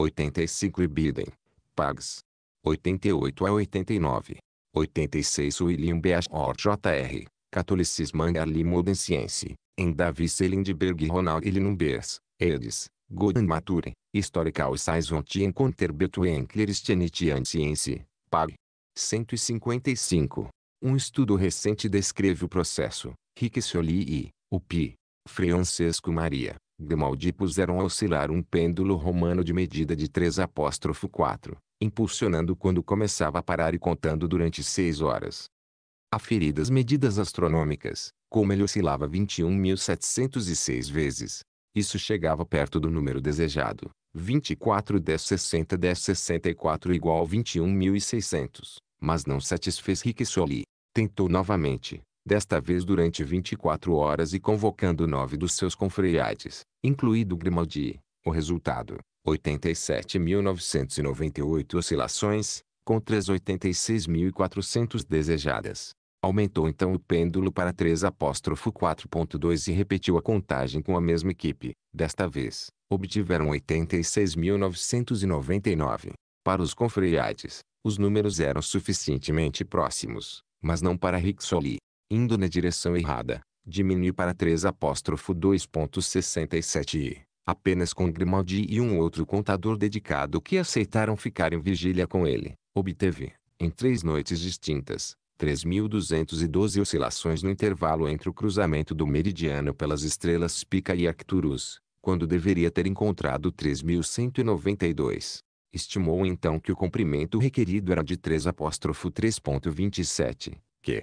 85 Ibidem, Pags. 88 a 89. 86 William Beashor Jr., Catolicismo Angali Modensiense, em Davi Selindberg e Ronald Linumbers, Edis. Goden Mature, Historical Saisonti Conterbetu Conterbetuen Cleristenian Ciência, Pag. 155. Um estudo recente descreve o processo, Rick Soli e, o P. Francesco Maria, Grimaldi puseram a oscilar um pêndulo romano de medida de 3,4, impulsionando quando começava a parar e contando durante seis horas. Aferidas medidas astronômicas, como ele oscilava 21.706 vezes. Isso chegava perto do número desejado, 24 10 60 10 64 igual 21.600, mas não satisfez Riquesoli. Tentou novamente, desta vez durante 24 horas e convocando nove dos seus confreiades, incluído Grimaldi. O resultado, 87.998 oscilações, contra as 86.400 desejadas. Aumentou então o pêndulo para 4.2 e repetiu a contagem com a mesma equipe. Desta vez, obtiveram 86.999. Para os confreiades, os números eram suficientemente próximos, mas não para Rixoli indo na direção errada, diminui para 3,267 e, apenas com Grimaldi e um outro contador dedicado que aceitaram ficar em vigília com ele, obteve, em três noites distintas, 3.212 oscilações no intervalo entre o cruzamento do meridiano pelas estrelas Pica e Arcturus, quando deveria ter encontrado 3.192. Estimou então que o comprimento requerido era de 3,3.27, que,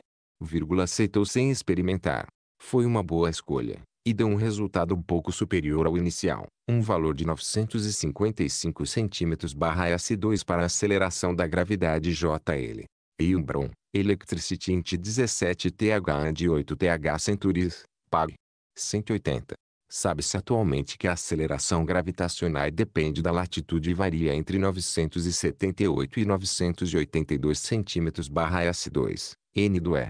aceitou sem experimentar. Foi uma boa escolha, e deu um resultado um pouco superior ao inicial, um valor de 955 centímetros barra s 2 para a aceleração da gravidade JL. E Umbron, Electricity Int 17TH de 8TH Centuries, PAG 180. Sabe-se atualmente que a aceleração gravitacional depende da latitude e varia entre 978 e 982 cm/s2, N do E.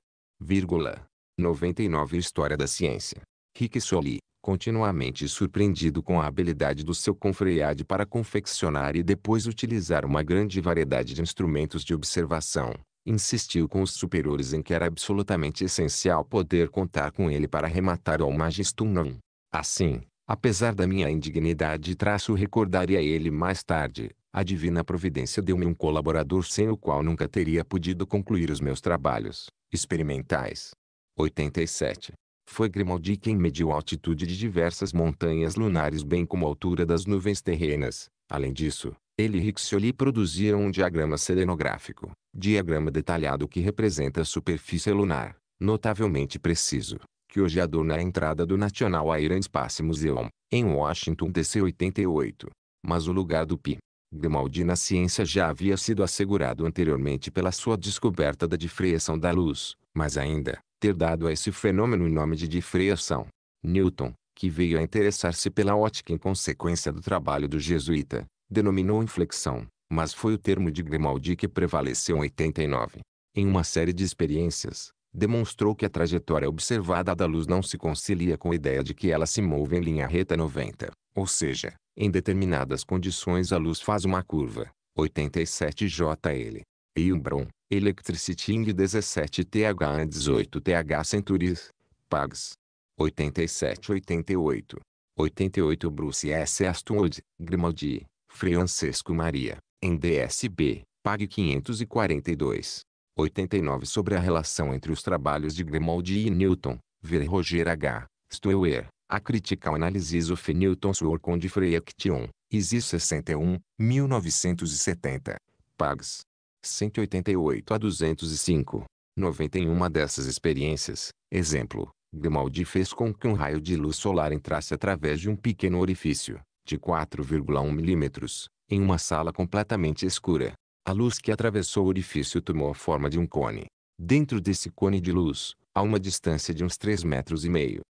99 História da Ciência. Rick Soli, continuamente surpreendido com a habilidade do seu confreade para confeccionar e depois utilizar uma grande variedade de instrumentos de observação, insistiu com os superiores em que era absolutamente essencial poder contar com ele para rematar ao magistum não. Assim, apesar da minha indignidade traço recordaria ele mais tarde, a divina providência deu-me um colaborador sem o qual nunca teria podido concluir os meus trabalhos experimentais. 87. Foi Grimaldi quem mediu a altitude de diversas montanhas lunares bem como a altura das nuvens terrenas. Além disso, ele e Riccioli produziram um diagrama selenográfico, diagrama detalhado que representa a superfície lunar, notavelmente preciso, que hoje adorna a entrada do National Air and Space Museum, em Washington DC 88. Mas o lugar do Pi, Grimaldi na ciência já havia sido assegurado anteriormente pela sua descoberta da difreação da luz, mas ainda, ter dado a esse fenômeno o nome de difreação. Newton, que veio a interessar-se pela ótica em consequência do trabalho do jesuíta, denominou inflexão, mas foi o termo de Grimaldi que prevaleceu em 89. Em uma série de experiências, demonstrou que a trajetória observada da luz não se concilia com a ideia de que ela se move em linha reta 90 ou seja, em determinadas condições a luz faz uma curva. 87JL. E Umbron, Electriciting 17TH 18TH Centuries. Pags. 87 88 88 Bruce S. Astwood, Grimaldi, Francisco Maria, DSB. PAG 542. 89 Sobre a relação entre os trabalhos de Grimaldi e Newton, ver Roger H. Stoewer, a Critical Analysis of Newton Work on Diffraction, ISIS 61, 1970. Pags. 188 a 205. 91 dessas experiências, exemplo, Grimaldi fez com que um raio de luz solar entrasse através de um pequeno orifício, de 4,1 milímetros, em uma sala completamente escura. A luz que atravessou o orifício tomou a forma de um cone. Dentro desse cone de luz, a uma distância de uns 3 metros e meio,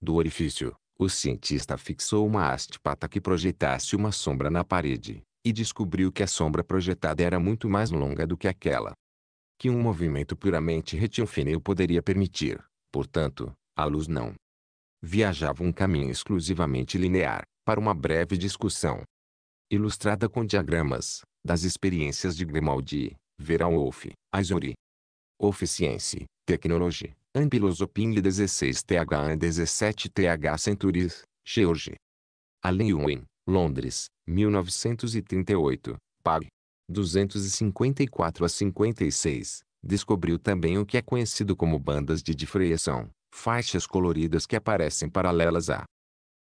do orifício, o cientista fixou uma haste pata que projetasse uma sombra na parede, e descobriu que a sombra projetada era muito mais longa do que aquela que um movimento puramente retinfenil poderia permitir. Portanto, a luz não viajava um caminho exclusivamente linear, para uma breve discussão ilustrada com diagramas, das experiências de Grimaldi, Vera Wolff, Aizori, Oficiense, Technology, Ampilosoping 16th and 17th Centuries, George. Allen Ewing, Londres, 1938, pag. 254 a 56, descobriu também o que é conhecido como bandas de difreação, faixas coloridas que aparecem paralelas à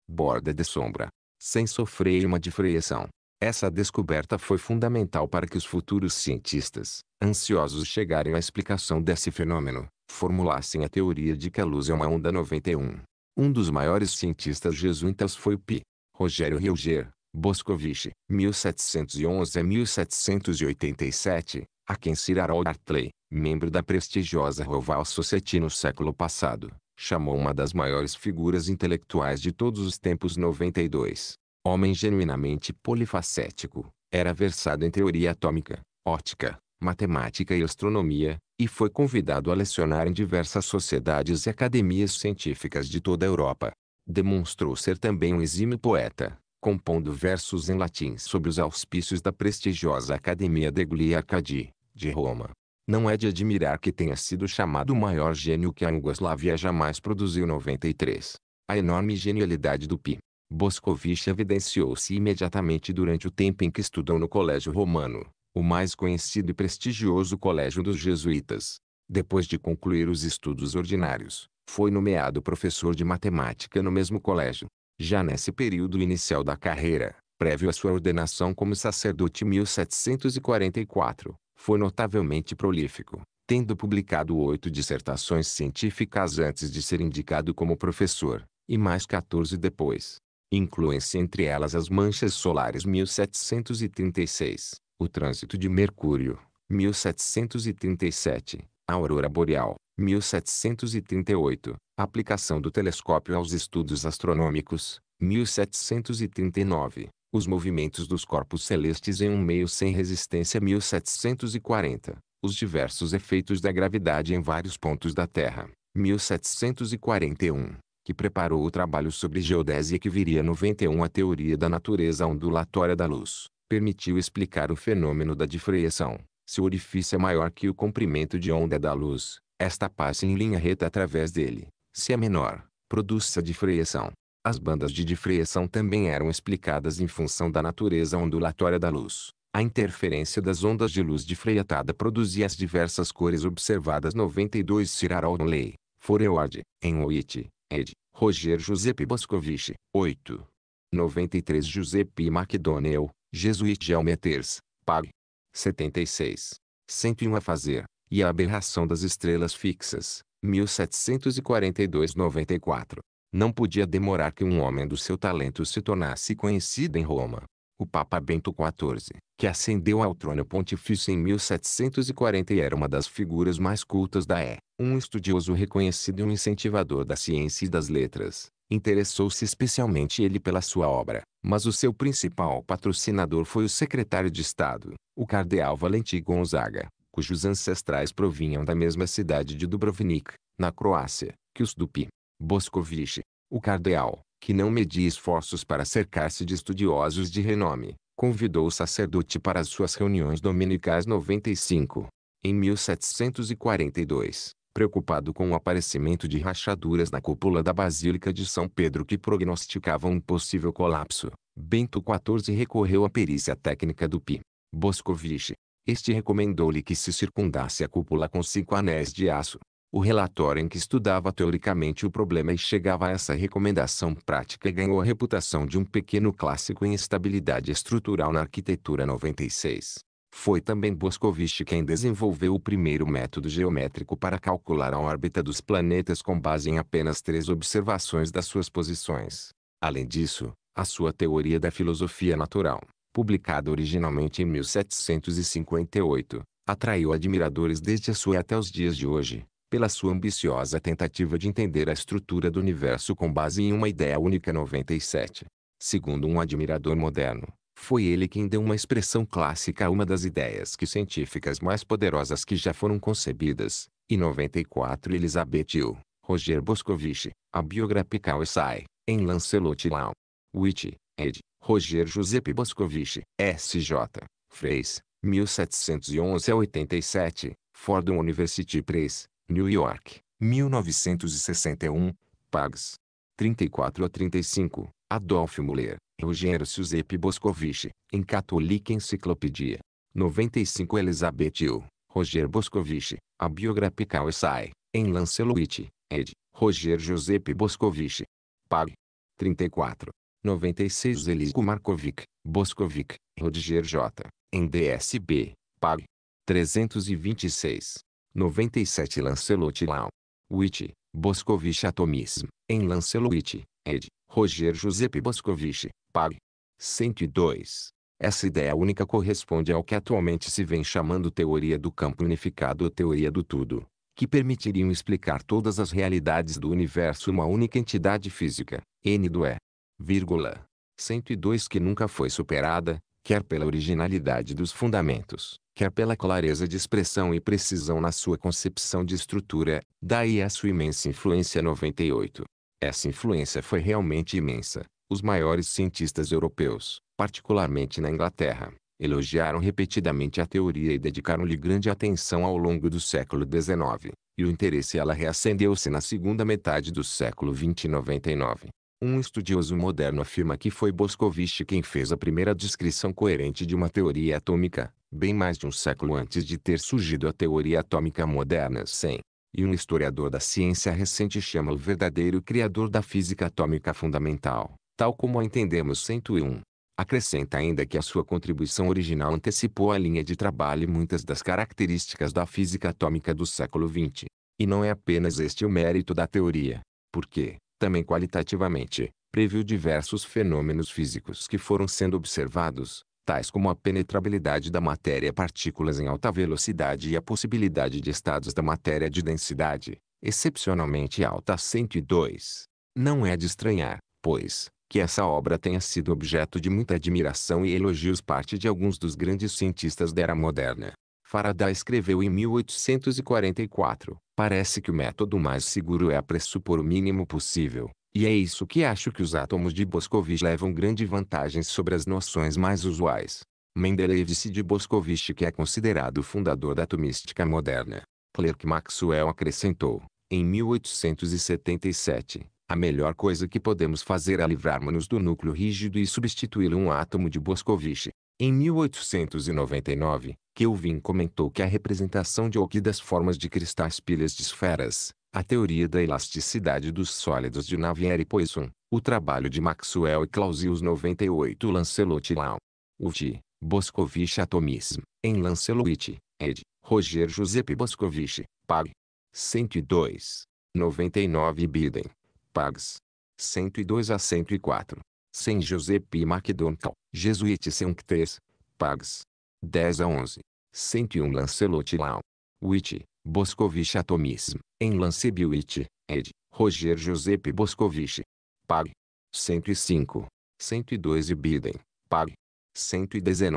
borda de sombra, sem sofrer uma difreação. Essa descoberta foi fundamental para que os futuros cientistas, ansiosos chegarem à explicação desse fenômeno, formulassem a teoria de que a luz é uma onda 91. Um dos maiores cientistas jesuítas foi o P. Rogério Reuger, Boscovici, 1711 a 1787, a quem Sir Harold Hartley, membro da prestigiosa Royal Society no século passado, chamou uma das maiores figuras intelectuais de todos os tempos 92 homem genuinamente polifacético, era versado em teoria atômica, ótica, matemática e astronomia, e foi convidado a lecionar em diversas sociedades e academias científicas de toda a Europa. Demonstrou ser também um exímio poeta, compondo versos em latim sob os auspícios da prestigiosa Academia degli Arcadi, de Roma. Não é de admirar que tenha sido chamado o maior gênio que a Iugoslávia jamais produziu 93. A enorme genialidade do Pi, Boscovich evidenciou-se imediatamente durante o tempo em que estudou no Colégio Romano, o mais conhecido e prestigioso colégio dos jesuítas. Depois de concluir os estudos ordinários, foi nomeado professor de matemática no mesmo colégio. Já nesse período inicial da carreira, prévio à sua ordenação como sacerdote em 1744, foi notavelmente prolífico, tendo publicado oito dissertações científicas antes de ser indicado como professor, e mais 14 depois. Incluem-se entre elas as manchas solares 1736, o trânsito de Mercúrio, 1737, a aurora boreal, 1738, aplicação do telescópio aos estudos astronômicos, 1739, os movimentos dos corpos celestes em um meio sem resistência 1740, os diversos efeitos da gravidade em vários pontos da Terra, 1741, que preparou o trabalho sobre geodésia que viria 91 a teoria da natureza ondulatória da luz, permitiu explicar o fenômeno da difreção. Se o orifício é maior que o comprimento de onda da luz, esta passa em linha reta através dele. Se é menor, produz-se a difreção. As bandas de difreção também eram explicadas em função da natureza ondulatória da luz. A interferência das ondas de luz difreatada produzia as diversas cores observadas 92 Sirarol Ley, Foreword, em Oit, ed. Roger Giuseppe Boscovich, 8. 93 Giuseppe MacDonnell, jesuíte Geometers, Pag. 76. 101 A Fazer, e a Aberração das Estrelas Fixas, 1742-94. Não podia demorar que um homem do seu talento se tornasse conhecido em Roma. O Papa Bento XIV, que ascendeu ao trono pontifício em 1740 e era uma das figuras mais cultas da E, é, um estudioso reconhecido e um incentivador da ciência e das letras, interessou-se especialmente ele pela sua obra, mas o seu principal patrocinador foi o secretário de Estado, o cardeal Valenti Gonzaga, cujos ancestrais provinham da mesma cidade de Dubrovnik, na Croácia, que os Dupi. Boscovici. o cardeal, que não media esforços para cercar-se de estudiosos de renome, convidou o sacerdote para as suas reuniões dominicais 95. Em 1742, preocupado com o aparecimento de rachaduras na cúpula da Basílica de São Pedro que prognosticavam um possível colapso, Bento XIV recorreu à perícia técnica do P. Boscovitch. Este recomendou-lhe que se circundasse a cúpula com cinco anéis de aço, o relatório em que estudava teoricamente o problema e chegava a essa recomendação prática ganhou a reputação de um pequeno clássico em estabilidade estrutural na arquitetura 96. Foi também Boscovich quem desenvolveu o primeiro método geométrico para calcular a órbita dos planetas com base em apenas três observações das suas posições. Além disso, a sua teoria da filosofia natural, publicada originalmente em 1758, atraiu admiradores desde a sua até os dias de hoje pela sua ambiciosa tentativa de entender a estrutura do universo com base em uma ideia única 97. Segundo um admirador moderno, foi ele quem deu uma expressão clássica a uma das ideias que científicas mais poderosas que já foram concebidas, e 94 Elizabeth Hill, Roger Boscovici, a biographical essay, em Lancelot Law. Witt, ed. Roger Giuseppe Boscovici, S.J. Freis, 1711 87, Fordham University Press, New York, 1961, pags. 34 a 35, Adolf Muller, Rogério Giuseppe Boscovich, em Católica Enciclopédia. 95 Elizabeth Hill, Roger Boscovich, A Biographical Essay, em Lanceloit, ed. Roger Giuseppe Boscovich. Pag. 34. 96 Elisgo Markovic, Boscovic, Rodger J. Em DSB, Pag. 326. 97 Lancelot Lau. Witt, Boscovich Atomism, em Lancelot, ed. Roger Giuseppe Boscovich, pag. 102. Essa ideia única corresponde ao que atualmente se vem chamando teoria do campo unificado ou teoria do tudo, que permitiriam explicar todas as realidades do universo uma única entidade física, N do E. Vírgula. 102 que nunca foi superada, quer pela originalidade dos fundamentos, quer pela clareza de expressão e precisão na sua concepção de estrutura, daí a sua imensa influência 98. Essa influência foi realmente imensa. Os maiores cientistas europeus, particularmente na Inglaterra, elogiaram repetidamente a teoria e dedicaram-lhe grande atenção ao longo do século XIX, e o interesse ela reacendeu-se na segunda metade do século XX 99. Um estudioso moderno afirma que foi Boscovich quem fez a primeira descrição coerente de uma teoria atômica, bem mais de um século antes de ter surgido a teoria atômica moderna sem. E um historiador da ciência recente chama o verdadeiro criador da física atômica fundamental, tal como a entendemos 101. Acrescenta ainda que a sua contribuição original antecipou a linha de trabalho e muitas das características da física atômica do século XX. E não é apenas este o mérito da teoria, porque, também qualitativamente, previu diversos fenômenos físicos que foram sendo observados, tais como a penetrabilidade da matéria partículas em alta velocidade e a possibilidade de estados da matéria de densidade, excepcionalmente alta 102. Não é de estranhar, pois, que essa obra tenha sido objeto de muita admiração e elogios parte de alguns dos grandes cientistas da era moderna. Faraday escreveu em 1844, parece que o método mais seguro é a pressupor o mínimo possível, e é isso que acho que os átomos de Boscovich levam grande vantagem sobre as noções mais usuais. Mendeleev disse de Boscovich que é considerado o fundador da atomística moderna. Clerk Maxwell acrescentou, em 1877, a melhor coisa que podemos fazer é livrarmos-nos do núcleo rígido e substituí-lo um átomo de Boscovich. Em 1899, Kelvin comentou que a representação de Hawke das formas de cristais pilhas de esferas, a teoria da elasticidade dos sólidos de Navier e Poisson, o trabalho de Maxwell e Clausius 98 Lancelot Lau. Uti, Boscovich Atomism, em Lancelot, ed. Roger Giuseppe Boscovich, pag. 102. 99 Biden, pags. 102 a 104. Sem Giuseppe MacDonald, Jesuite Seunc 3, pags. 10 a 11. 101 Lancelot Lau. Witty, Boscovich Atomism, em Lancebewit, ed. Roger Giuseppe Boscovich. Pag. 105. 102 e Biden. Pag. 119.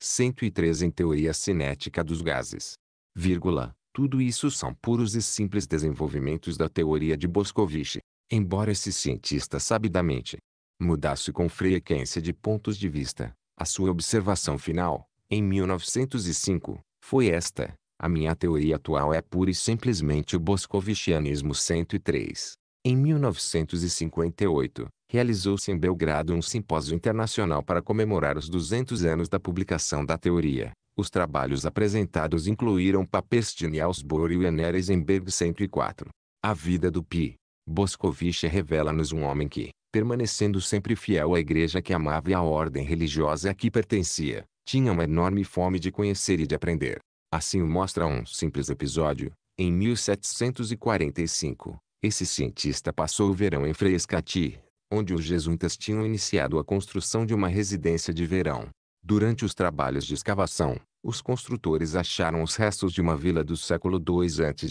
103 em Teoria Cinética dos Gases. Vírgula. Tudo isso são puros e simples desenvolvimentos da teoria de Boscovich, embora esse cientista sabidamente mudasse com frequência de pontos de vista. A sua observação final, em 1905, foi esta, a minha teoria atual é pura e simplesmente o Boscovichianismo 103. Em 1958, realizou-se em Belgrado um simpósio internacional para comemorar os 200 anos da publicação da teoria. Os trabalhos apresentados incluíram Papestini Ausbor e Werner Eisenberg 104. A vida do Pi. Boscovich revela-nos um homem que, permanecendo sempre fiel à igreja que amava e à ordem religiosa a que pertencia, tinha uma enorme fome de conhecer e de aprender. Assim o mostra um simples episódio. Em 1745, esse cientista passou o verão em Frescati, onde os jesuítas tinham iniciado a construção de uma residência de verão. Durante os trabalhos de escavação, os construtores acharam os restos de uma vila do século II a.C.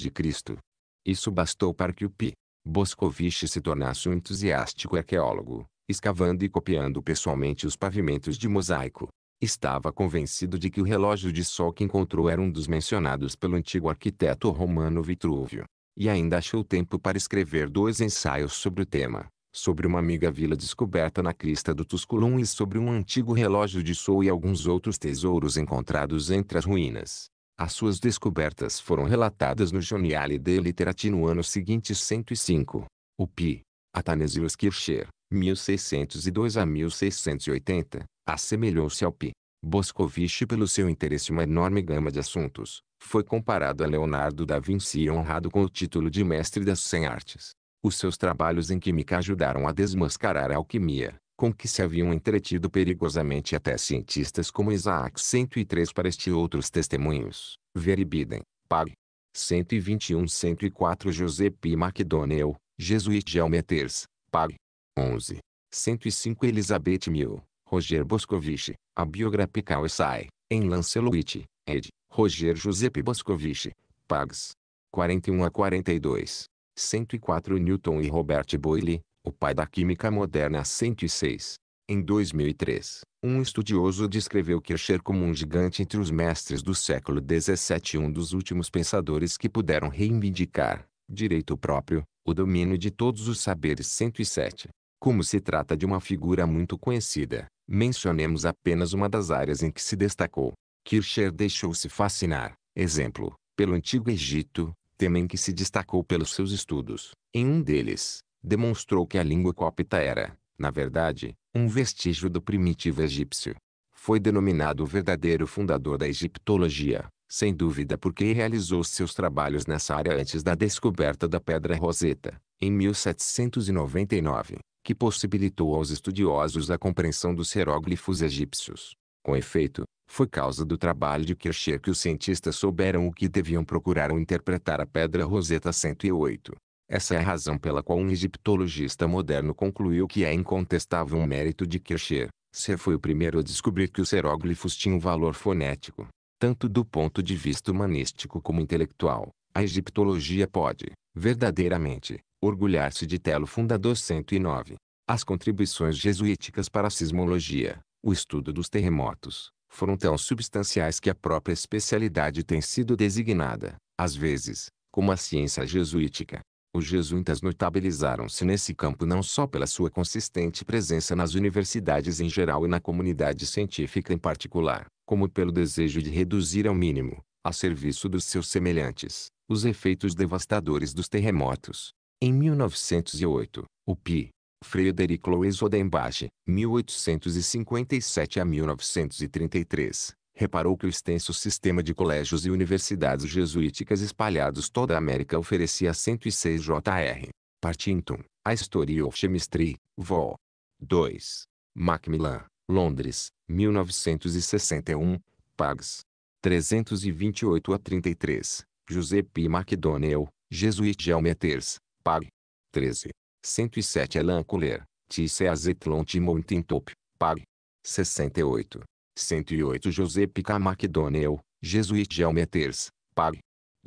Isso bastou para que o P. Boscovich se tornasse um entusiástico arqueólogo, escavando e copiando pessoalmente os pavimentos de mosaico. Estava convencido de que o relógio de sol que encontrou era um dos mencionados pelo antigo arquiteto romano Vitrúvio. E ainda achou tempo para escrever dois ensaios sobre o tema, sobre uma amiga vila descoberta na crista do Tusculum e sobre um antigo relógio de sol e alguns outros tesouros encontrados entre as ruínas. As suas descobertas foram relatadas no Joniale de Literati no ano seguinte 105. O Pi, Atanasius Kircher, 1602 a 1680, assemelhou-se ao P. Boscovich pelo seu interesse em uma enorme gama de assuntos, foi comparado a Leonardo da Vinci e honrado com o título de mestre das Cem artes. Os seus trabalhos em química ajudaram a desmascarar a alquimia, com que se haviam entretido perigosamente até cientistas como Isaac 103 para este e outros testemunhos, Veribiden, Pag. 121-104 José P. MacDonnell, Jesuit Geometers, Pag. 11. 105 Elizabeth Mill, Roger Boscovich, A Biographical Essay, em Lanceloit, ed. Roger Giuseppe Boscovich, Pags. 41 a 42. 104 Newton e Robert Boyle, O Pai da Química Moderna 106. Em 2003, um estudioso descreveu Kircher como um gigante entre os mestres do século XVII e um dos últimos pensadores que puderam reivindicar, direito próprio, o domínio de todos os saberes 107. Como se trata de uma figura muito conhecida, mencionemos apenas uma das áreas em que se destacou. Kircher deixou-se fascinar, exemplo, pelo Antigo Egito, tema em que se destacou pelos seus estudos. Em um deles, demonstrou que a língua cópita era, na verdade, um vestígio do primitivo egípcio. Foi denominado o verdadeiro fundador da egiptologia, sem dúvida porque realizou seus trabalhos nessa área antes da descoberta da Pedra Roseta, em 1799 que possibilitou aos estudiosos a compreensão dos hieróglifos egípcios. Com efeito, foi causa do trabalho de Kircher que os cientistas souberam o que deviam procurar ao interpretar a pedra Roseta 108. Essa é a razão pela qual um egiptologista moderno concluiu que é incontestável um mérito de Kircher. Ser foi o primeiro a descobrir que os hieróglifos tinham valor fonético, tanto do ponto de vista humanístico como intelectual. A egiptologia pode, verdadeiramente, orgulhar-se de Telo Fundador 109. As contribuições jesuíticas para a sismologia, o estudo dos terremotos, foram tão substanciais que a própria especialidade tem sido designada, às vezes, como a ciência jesuítica. Os jesuítas notabilizaram-se nesse campo não só pela sua consistente presença nas universidades em geral e na comunidade científica em particular, como pelo desejo de reduzir ao mínimo, a serviço dos seus semelhantes, os efeitos devastadores dos terremotos, em 1908, o P. Frederick Louis Odenbach, 1857 a 1933, reparou que o extenso sistema de colégios e universidades jesuíticas espalhados toda a América oferecia 106 Jr. Partington, A History of Chemistry, Vol. 2. Macmillan, Londres, 1961, Pags. 328 a 33, José P. MacDonnell, Jesuit Geometers, Pag. 13. 107 Elan Couler, Tisse Azetlon Tintop, Pag. 68. 108 José Pica McDonnell, Jesuit Geometers, Pag.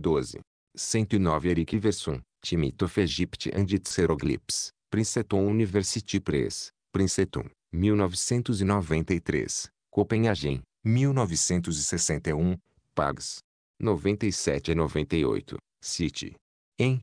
12. 109 Eric Versum, Timit Egypte and Tseroglips, Princeton University Press, Princeton, 1993, Copenhagen, 1961, Pags. 97 e 98, City. Em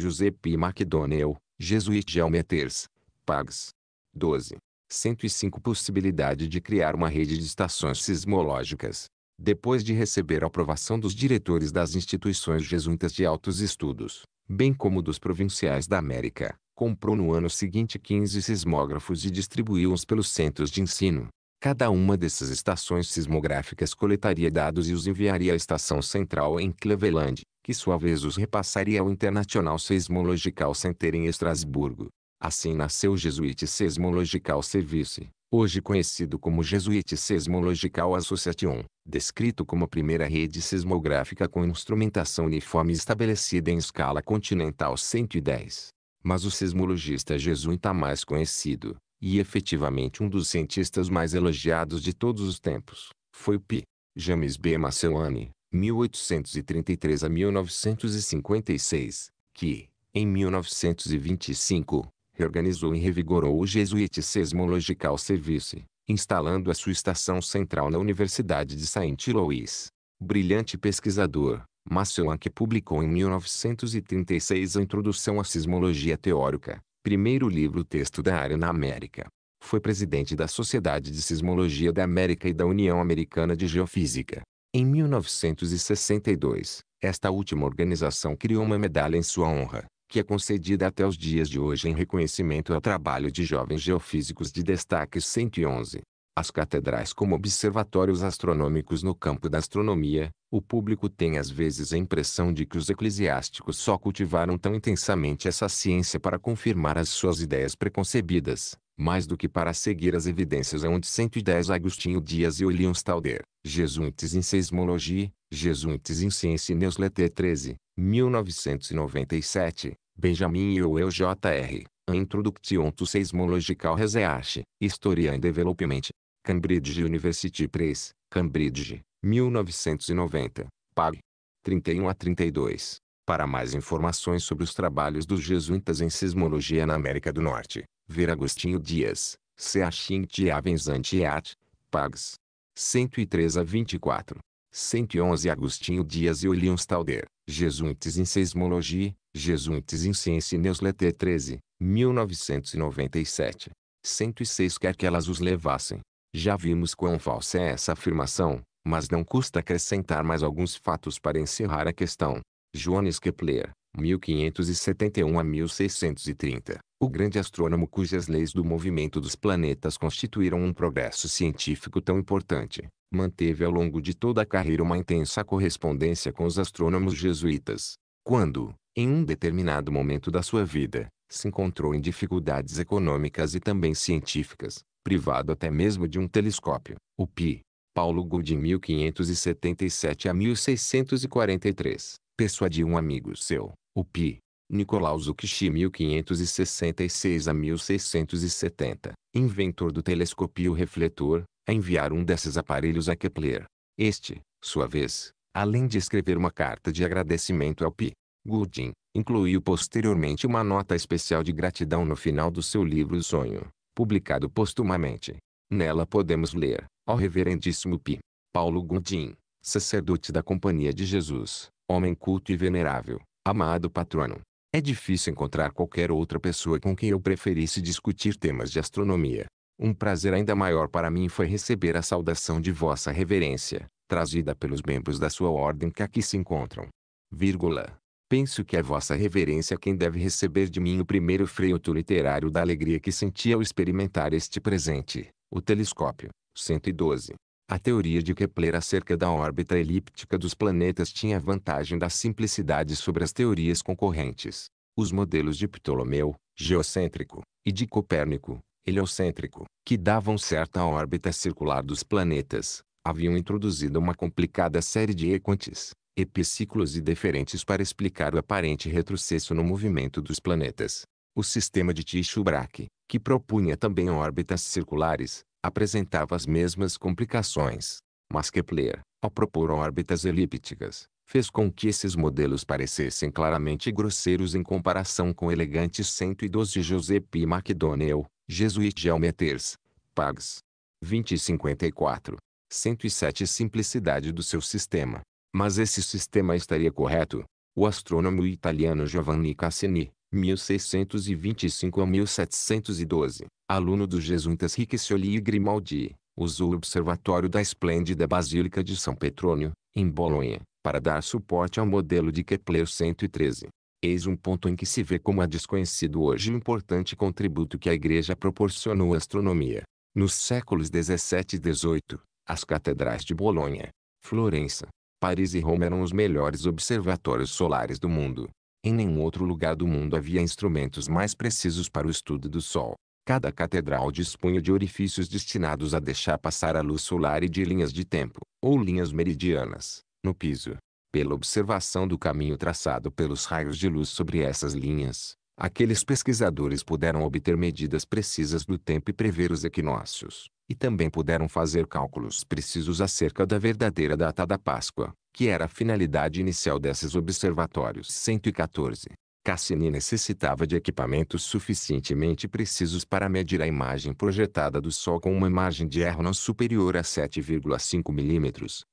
Giuseppe MacDonnell, Jesuit Geometers, Pags. 12. 105 Possibilidade de criar uma rede de estações sismológicas. Depois de receber a aprovação dos diretores das instituições jesuítas de altos estudos, bem como dos provinciais da América, comprou no ano seguinte 15 sismógrafos e distribuiu-os pelos centros de ensino, Cada uma dessas estações sismográficas coletaria dados e os enviaria à estação central em Cleveland, que sua vez os repassaria ao Internacional Seismological Center em Estrasburgo. Assim nasceu o Jesuit Seismological Service, hoje conhecido como Jesuit Seismological Association, descrito como a primeira rede sismográfica com instrumentação uniforme estabelecida em escala continental 110. Mas o sismologista jesuíta mais conhecido, e efetivamente um dos cientistas mais elogiados de todos os tempos, foi o P. James B. Macelani, 1833 a 1956, que, em 1925, reorganizou e revigorou o Jesuiticismo Logical Service, instalando a sua estação central na Universidade de Saint Louis. Brilhante pesquisador, Macellan publicou em 1936 a Introdução à Sismologia Teórica, Primeiro livro texto da área na América. Foi presidente da Sociedade de Sismologia da América e da União Americana de Geofísica. Em 1962, esta última organização criou uma medalha em sua honra, que é concedida até os dias de hoje em reconhecimento ao trabalho de jovens geofísicos de destaque 111 as catedrais como observatórios astronômicos no campo da astronomia, o público tem às vezes a impressão de que os eclesiásticos só cultivaram tão intensamente essa ciência para confirmar as suas ideias preconcebidas, mais do que para seguir as evidências Aonde é 110 Agostinho Dias e William Stalder, Jesuites em seismologia, Jesuites em Ciência e Newsletter 13, 1997, Benjamin e eu J.R. Introduction to Seismological Research, Historian Development, Cambridge University Press, Cambridge, 1990, pag. 31 a 32. Para mais informações sobre os trabalhos dos jesuítas em sismologia na América do Norte, ver Agostinho Dias, Seachinte Avens Antiat, Pags. 103 a 24. 111 Agostinho Dias e William Stalder, Jesuítas em Seismologia, Jesuítas em Ciência e Newsletter 13, 1997. 106 Quer que elas os levassem, já vimos quão falsa é essa afirmação, mas não custa acrescentar mais alguns fatos para encerrar a questão. Johannes Kepler, 1571 a 1630, o grande astrônomo cujas leis do movimento dos planetas constituíram um progresso científico tão importante, manteve ao longo de toda a carreira uma intensa correspondência com os astrônomos jesuítas. Quando, em um determinado momento da sua vida, se encontrou em dificuldades econômicas e também científicas, privado até mesmo de um telescópio, o Pi Paulo Gould em 1577 a 1643, persuadiu um amigo seu, o Pi Nicolau Zucchi 1566 a 1670, inventor do telescópio refletor, a enviar um desses aparelhos a Kepler. Este, sua vez, além de escrever uma carta de agradecimento ao Pi Goodin, incluiu posteriormente uma nota especial de gratidão no final do seu livro Sonho, publicado postumamente. Nela podemos ler, ó reverendíssimo P. Paulo Godin, sacerdote da Companhia de Jesus, homem culto e venerável, amado patrono. É difícil encontrar qualquer outra pessoa com quem eu preferisse discutir temas de astronomia. Um prazer ainda maior para mim foi receber a saudação de vossa reverência, trazida pelos membros da sua ordem que aqui se encontram. Vírgula. Penso que é vossa reverência quem deve receber de mim o primeiro freio literário da alegria que senti ao experimentar este presente, o telescópio. 112. A teoria de Kepler acerca da órbita elíptica dos planetas tinha a vantagem da simplicidade sobre as teorias concorrentes. Os modelos de Ptolomeu, geocêntrico, e de Copérnico, heliocêntrico, que davam certa órbita circular dos planetas, haviam introduzido uma complicada série de equantes, epiciclos e deferentes para explicar o aparente retrocesso no movimento dos planetas. O sistema de Tycho-Brahe, que propunha também órbitas circulares, apresentava as mesmas complicações. Mas Kepler, ao propor órbitas elípticas, fez com que esses modelos parecessem claramente grosseiros em comparação com o elegante 112 Giuseppe MacDonnell, Jesuit Geometers, Pags. 2054. 107 Simplicidade do seu sistema. Mas esse sistema estaria correto. O astrônomo italiano Giovanni Cassini, 1625 a 1712, aluno dos jesuítas Riccioli e Grimaldi, usou o observatório da esplêndida Basílica de São Petrônio, em Bolonha, para dar suporte ao modelo de Kepler 113. Eis um ponto em que se vê como é desconhecido hoje o importante contributo que a Igreja proporcionou à astronomia. Nos séculos 17 e 18, as catedrais de Bolonha, Florença, Paris e Roma eram os melhores observatórios solares do mundo. Em nenhum outro lugar do mundo havia instrumentos mais precisos para o estudo do Sol. Cada catedral dispunha de orifícios destinados a deixar passar a luz solar e de linhas de tempo, ou linhas meridianas, no piso. Pela observação do caminho traçado pelos raios de luz sobre essas linhas, aqueles pesquisadores puderam obter medidas precisas do tempo e prever os equinócios e também puderam fazer cálculos precisos acerca da verdadeira data da Páscoa, que era a finalidade inicial desses observatórios. 114. Cassini necessitava de equipamentos suficientemente precisos para medir a imagem projetada do Sol com uma margem de erro não superior a 7,5 mm.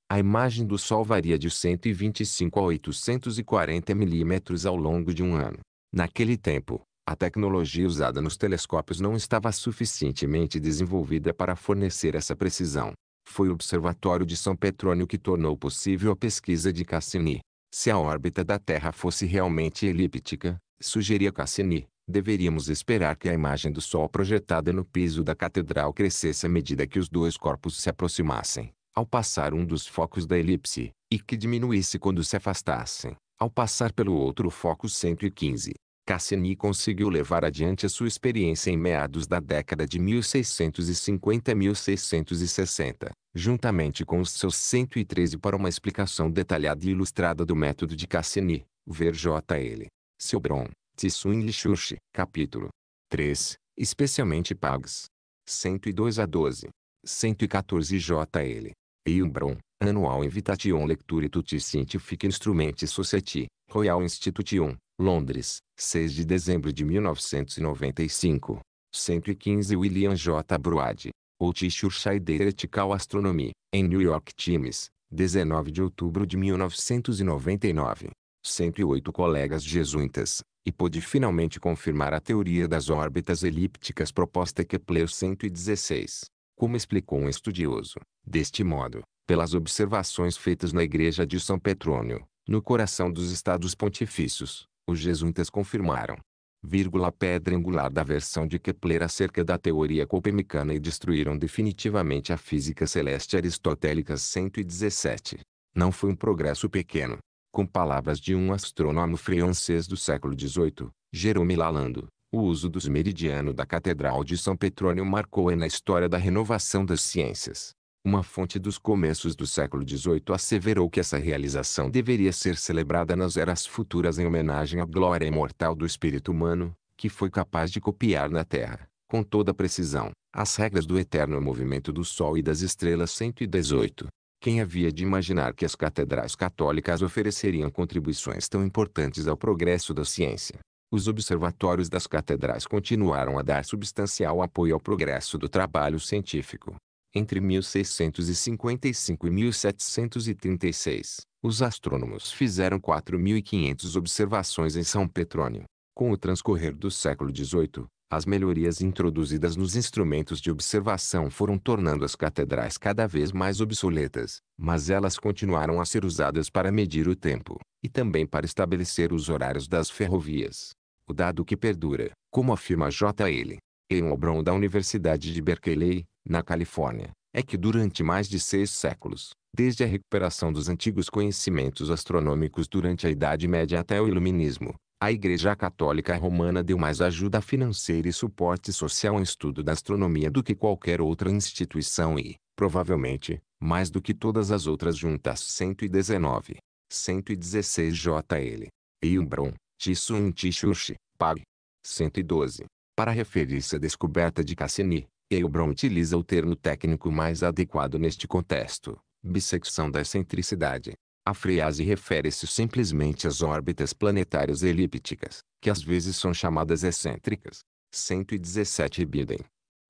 A imagem do Sol varia de 125 a 840 mm ao longo de um ano. Naquele tempo, a tecnologia usada nos telescópios não estava suficientemente desenvolvida para fornecer essa precisão. Foi o Observatório de São Petrônio que tornou possível a pesquisa de Cassini. Se a órbita da Terra fosse realmente elíptica, sugeria Cassini, deveríamos esperar que a imagem do Sol projetada no piso da catedral crescesse à medida que os dois corpos se aproximassem, ao passar um dos focos da elipse, e que diminuísse quando se afastassem, ao passar pelo outro foco 115. Cassini conseguiu levar adiante a sua experiência em meados da década de 1650 e 1660, juntamente com os seus 113 para uma explicação detalhada e ilustrada do método de Cassini, ver J. L. Silbron, Tsuin Lishushi, capítulo 3, especialmente Pags. 102 a 12. 114 J.L. Ilbron, Annual Invitation Lecture Tutti Scientific Instrumenti Society, Royal Institution, Londres, 6 de dezembro de 1995. 115 William J. Bruad. Otishurshay Theoretical Astronomy, em New York Times, 19 de outubro de 1999. 108 colegas jesuítas, e pôde finalmente confirmar a teoria das órbitas elípticas proposta Kepler 116. Como explicou um estudioso, deste modo, pelas observações feitas na igreja de São Petrônio, no coração dos estados pontifícios, os jesuítas confirmaram vírgula, pedra angular da versão de Kepler acerca da teoria copemicana e destruíram definitivamente a física celeste aristotélica 117. Não foi um progresso pequeno. Com palavras de um astrônomo francês do século XVIII, Jerome Lalando, o uso dos meridianos da Catedral de São Petrônio marcou na história da renovação das ciências. Uma fonte dos começos do século XVIII asseverou que essa realização deveria ser celebrada nas eras futuras em homenagem à glória imortal do espírito humano, que foi capaz de copiar na Terra, com toda precisão, as regras do eterno movimento do Sol e das estrelas 118. Quem havia de imaginar que as catedrais católicas ofereceriam contribuições tão importantes ao progresso da ciência? Os observatórios das catedrais continuaram a dar substancial apoio ao progresso do trabalho científico entre 1655 e 1736, os astrônomos fizeram 4.500 observações em São Petrônio. Com o transcorrer do século XVIII, as melhorias introduzidas nos instrumentos de observação foram tornando as catedrais cada vez mais obsoletas, mas elas continuaram a ser usadas para medir o tempo, e também para estabelecer os horários das ferrovias. O dado que perdura, como afirma J. L. Eon Obron da Universidade de Berkeley, na Califórnia, é que durante mais de seis séculos, desde a recuperação dos antigos conhecimentos astronômicos durante a Idade Média até o Iluminismo, a Igreja Católica Romana deu mais ajuda financeira e suporte social ao estudo da astronomia do que qualquer outra instituição e, provavelmente, mais do que todas as outras juntas 119. 116 JL. Ilbron, Tissum Tishushi, Pag. 112. Para referir-se à descoberta de Cassini, Eilbron utiliza o termo técnico mais adequado neste contexto, bissecção da excentricidade. A frase refere-se simplesmente às órbitas planetárias elípticas, que às vezes são chamadas excêntricas. 117 Biden.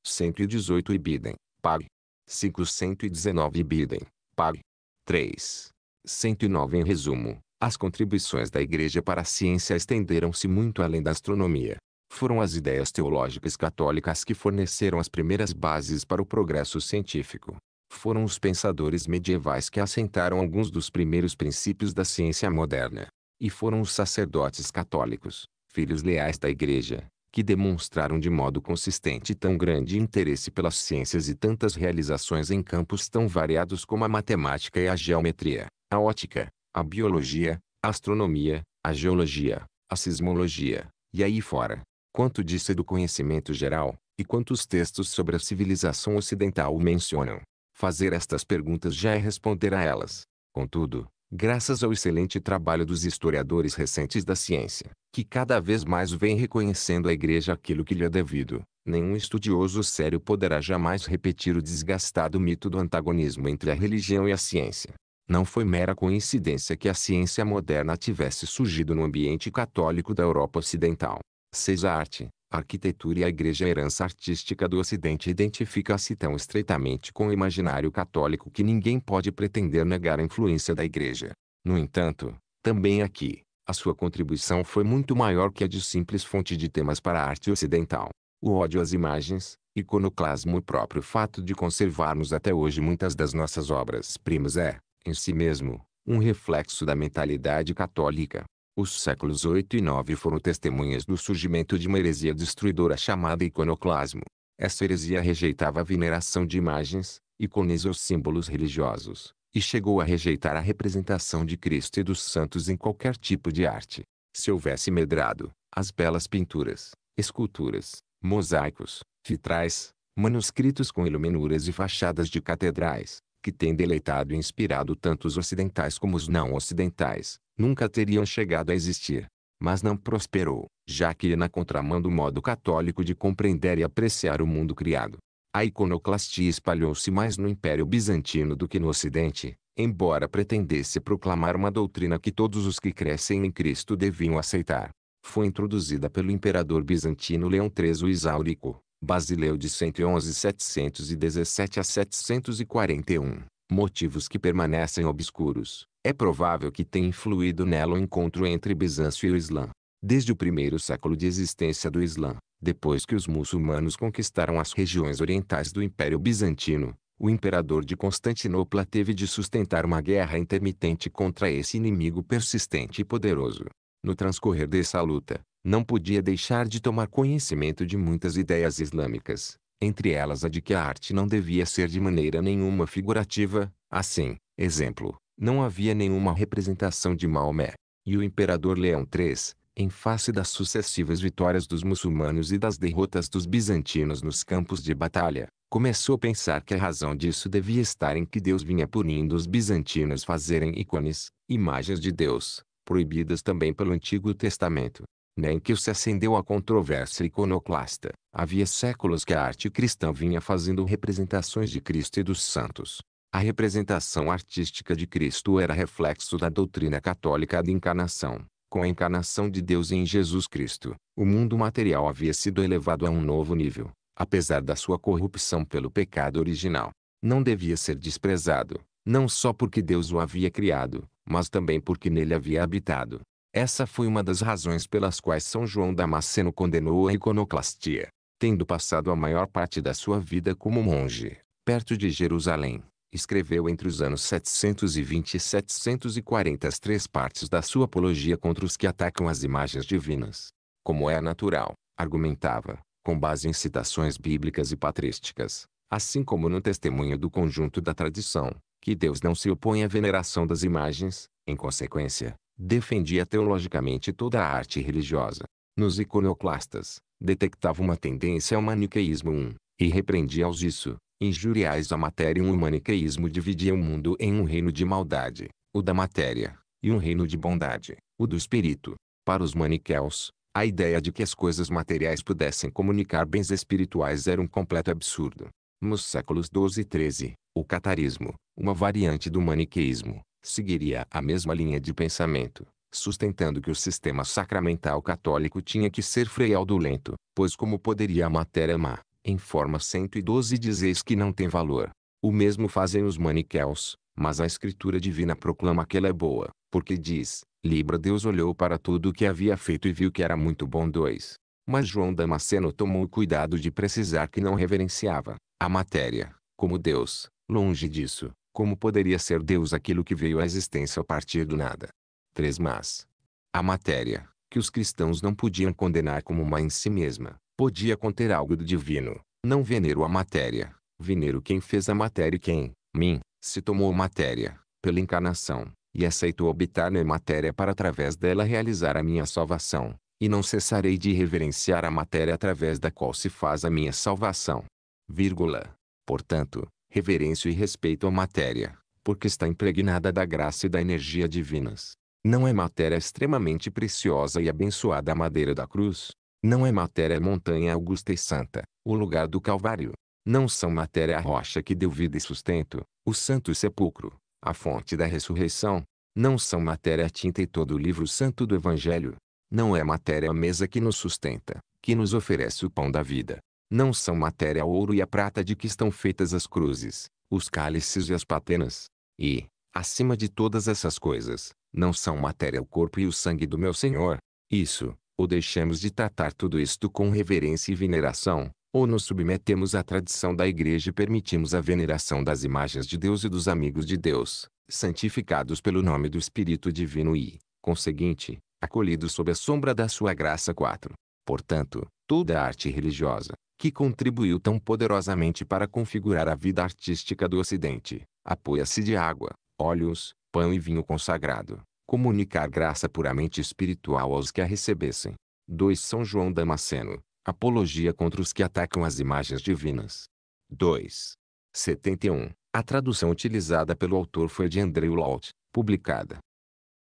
118 Biden, pag. 519 Biden, pag. 3. 109 Em resumo, as contribuições da Igreja para a ciência estenderam-se muito além da astronomia foram as ideias teológicas católicas que forneceram as primeiras bases para o progresso científico. Foram os pensadores medievais que assentaram alguns dos primeiros princípios da ciência moderna. E foram os sacerdotes católicos, filhos leais da Igreja, que demonstraram de modo consistente tão grande interesse pelas ciências e tantas realizações em campos tão variados como a matemática e a geometria, a ótica, a biologia, a astronomia, a geologia, a sismologia, e aí fora quanto disse é do conhecimento geral, e quantos textos sobre a civilização ocidental o mencionam. Fazer estas perguntas já é responder a elas. Contudo, graças ao excelente trabalho dos historiadores recentes da ciência, que cada vez mais vem reconhecendo à Igreja aquilo que lhe é devido, nenhum estudioso sério poderá jamais repetir o desgastado mito do antagonismo entre a religião e a ciência. Não foi mera coincidência que a ciência moderna tivesse surgido no ambiente católico da Europa Ocidental. 6. A arte, a arquitetura e a igreja é a herança artística do Ocidente identifica-se tão estreitamente com o imaginário católico que ninguém pode pretender negar a influência da igreja. No entanto, também aqui, a sua contribuição foi muito maior que a de simples fonte de temas para a arte ocidental. O ódio às imagens, iconoclasmo e o próprio fato de conservarmos até hoje muitas das nossas obras-primas é, em si mesmo, um reflexo da mentalidade católica. Os séculos 8 e 9 foram testemunhas do surgimento de uma heresia destruidora chamada iconoclasmo. Essa heresia rejeitava a veneração de imagens, ícones ou símbolos religiosos, e chegou a rejeitar a representação de Cristo e dos santos em qualquer tipo de arte. Se houvesse medrado, as belas pinturas, esculturas, mosaicos, vitrais, manuscritos com iluminuras e fachadas de catedrais, que têm deleitado e inspirado tanto os ocidentais como os não ocidentais, nunca teriam chegado a existir. Mas não prosperou, já que ia é na contramão do modo católico de compreender e apreciar o mundo criado. A iconoclastia espalhou-se mais no Império Bizantino do que no Ocidente, embora pretendesse proclamar uma doutrina que todos os que crescem em Cristo deviam aceitar. Foi introduzida pelo imperador bizantino Leão III o Isáurico, Basileu de 111-717 a 741 motivos que permanecem obscuros, é provável que tenha influído nela o encontro entre Bizâncio e o Islã. Desde o primeiro século de existência do Islã, depois que os muçulmanos conquistaram as regiões orientais do Império Bizantino, o imperador de Constantinopla teve de sustentar uma guerra intermitente contra esse inimigo persistente e poderoso. No transcorrer dessa luta, não podia deixar de tomar conhecimento de muitas ideias islâmicas, entre elas a de que a arte não devia ser de maneira nenhuma figurativa, assim, exemplo, não havia nenhuma representação de Maomé. E o imperador Leão III, em face das sucessivas vitórias dos muçulmanos e das derrotas dos bizantinos nos campos de batalha, começou a pensar que a razão disso devia estar em que Deus vinha punindo os bizantinos fazerem ícones, imagens de Deus, proibidas também pelo Antigo Testamento nem né, que se acendeu a controvérsia iconoclasta. Havia séculos que a arte cristã vinha fazendo representações de Cristo e dos santos. A representação artística de Cristo era reflexo da doutrina católica da encarnação. Com a encarnação de Deus em Jesus Cristo, o mundo material havia sido elevado a um novo nível, apesar da sua corrupção pelo pecado original. Não devia ser desprezado, não só porque Deus o havia criado, mas também porque nele havia habitado. Essa foi uma das razões pelas quais São João Damasceno condenou a iconoclastia. Tendo passado a maior parte da sua vida como monge, perto de Jerusalém, escreveu entre os anos 720 e 740 as três partes da sua apologia contra os que atacam as imagens divinas. Como é natural, argumentava, com base em citações bíblicas e patrísticas, assim como no testemunho do conjunto da tradição, que Deus não se opõe à veneração das imagens, em consequência, defendia teologicamente toda a arte religiosa. Nos iconoclastas, detectava uma tendência ao maniqueísmo um, e repreendia-os isso. Injuriais à matéria um maniqueísmo dividia o mundo em um reino de maldade, o da matéria, e um reino de bondade, o do espírito. Para os maniqueus, a ideia de que as coisas materiais pudessem comunicar bens espirituais era um completo absurdo. Nos séculos 12 e 13, o catarismo, uma variante do maniqueísmo, seguiria a mesma linha de pensamento, sustentando que o sistema sacramental católico tinha que ser fraudulento, pois como poderia a matéria má, em forma 112 dizeis que não tem valor. O mesmo fazem os maniqueus, mas a escritura divina proclama que ela é boa, porque diz, Libra Deus olhou para tudo o que havia feito e viu que era muito bom. 2. Mas João Damasceno tomou o cuidado de precisar que não reverenciava a matéria, como Deus, longe disso, como poderia ser Deus aquilo que veio à existência a partir do nada? 3. Mas a matéria, que os cristãos não podiam condenar como uma em si mesma, podia conter algo do divino. Não venero a matéria, venero quem fez a matéria e quem, mim, se tomou matéria, pela encarnação, e aceitou habitar na matéria para através dela realizar a minha salvação, e não cessarei de reverenciar a matéria através da qual se faz a minha salvação. Vírgula. Portanto, reverência e respeito à matéria, porque está impregnada da graça e da energia divinas. Não é matéria extremamente preciosa e abençoada a madeira da cruz. Não é matéria montanha augusta e santa, o lugar do Calvário. Não são matéria a rocha que deu vida e sustento, o santo sepulcro, a fonte da ressurreição. Não são matéria a tinta e todo o livro santo do Evangelho. Não é matéria a mesa que nos sustenta, que nos oferece o pão da vida, não são matéria o ouro e a prata de que estão feitas as cruzes, os cálices e as patenas. E, acima de todas essas coisas, não são matéria o corpo e o sangue do meu Senhor. Isso, ou deixamos de tratar tudo isto com reverência e veneração, ou nos submetemos à tradição da igreja e permitimos a veneração das imagens de Deus e dos amigos de Deus, santificados pelo nome do Espírito Divino e, conseguinte, acolhidos sob a sombra da sua graça. 4. Portanto, toda a arte religiosa, que contribuiu tão poderosamente para configurar a vida artística do Ocidente, apoia-se de água, óleos, pão e vinho consagrado, comunicar graça puramente espiritual aos que a recebessem. 2 São João Damasceno, Apologia contra os que atacam as imagens divinas. 2. 71. A tradução utilizada pelo autor foi de André Laut, publicada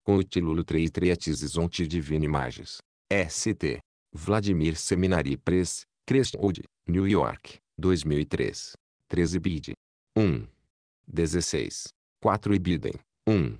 com o título 3 Treatises Onti Divina Imagens. ST. Vladimir Seminary Press, Crestwood, New York, 2003. 13 bid. 1. 16. 4 Ibidem. 1.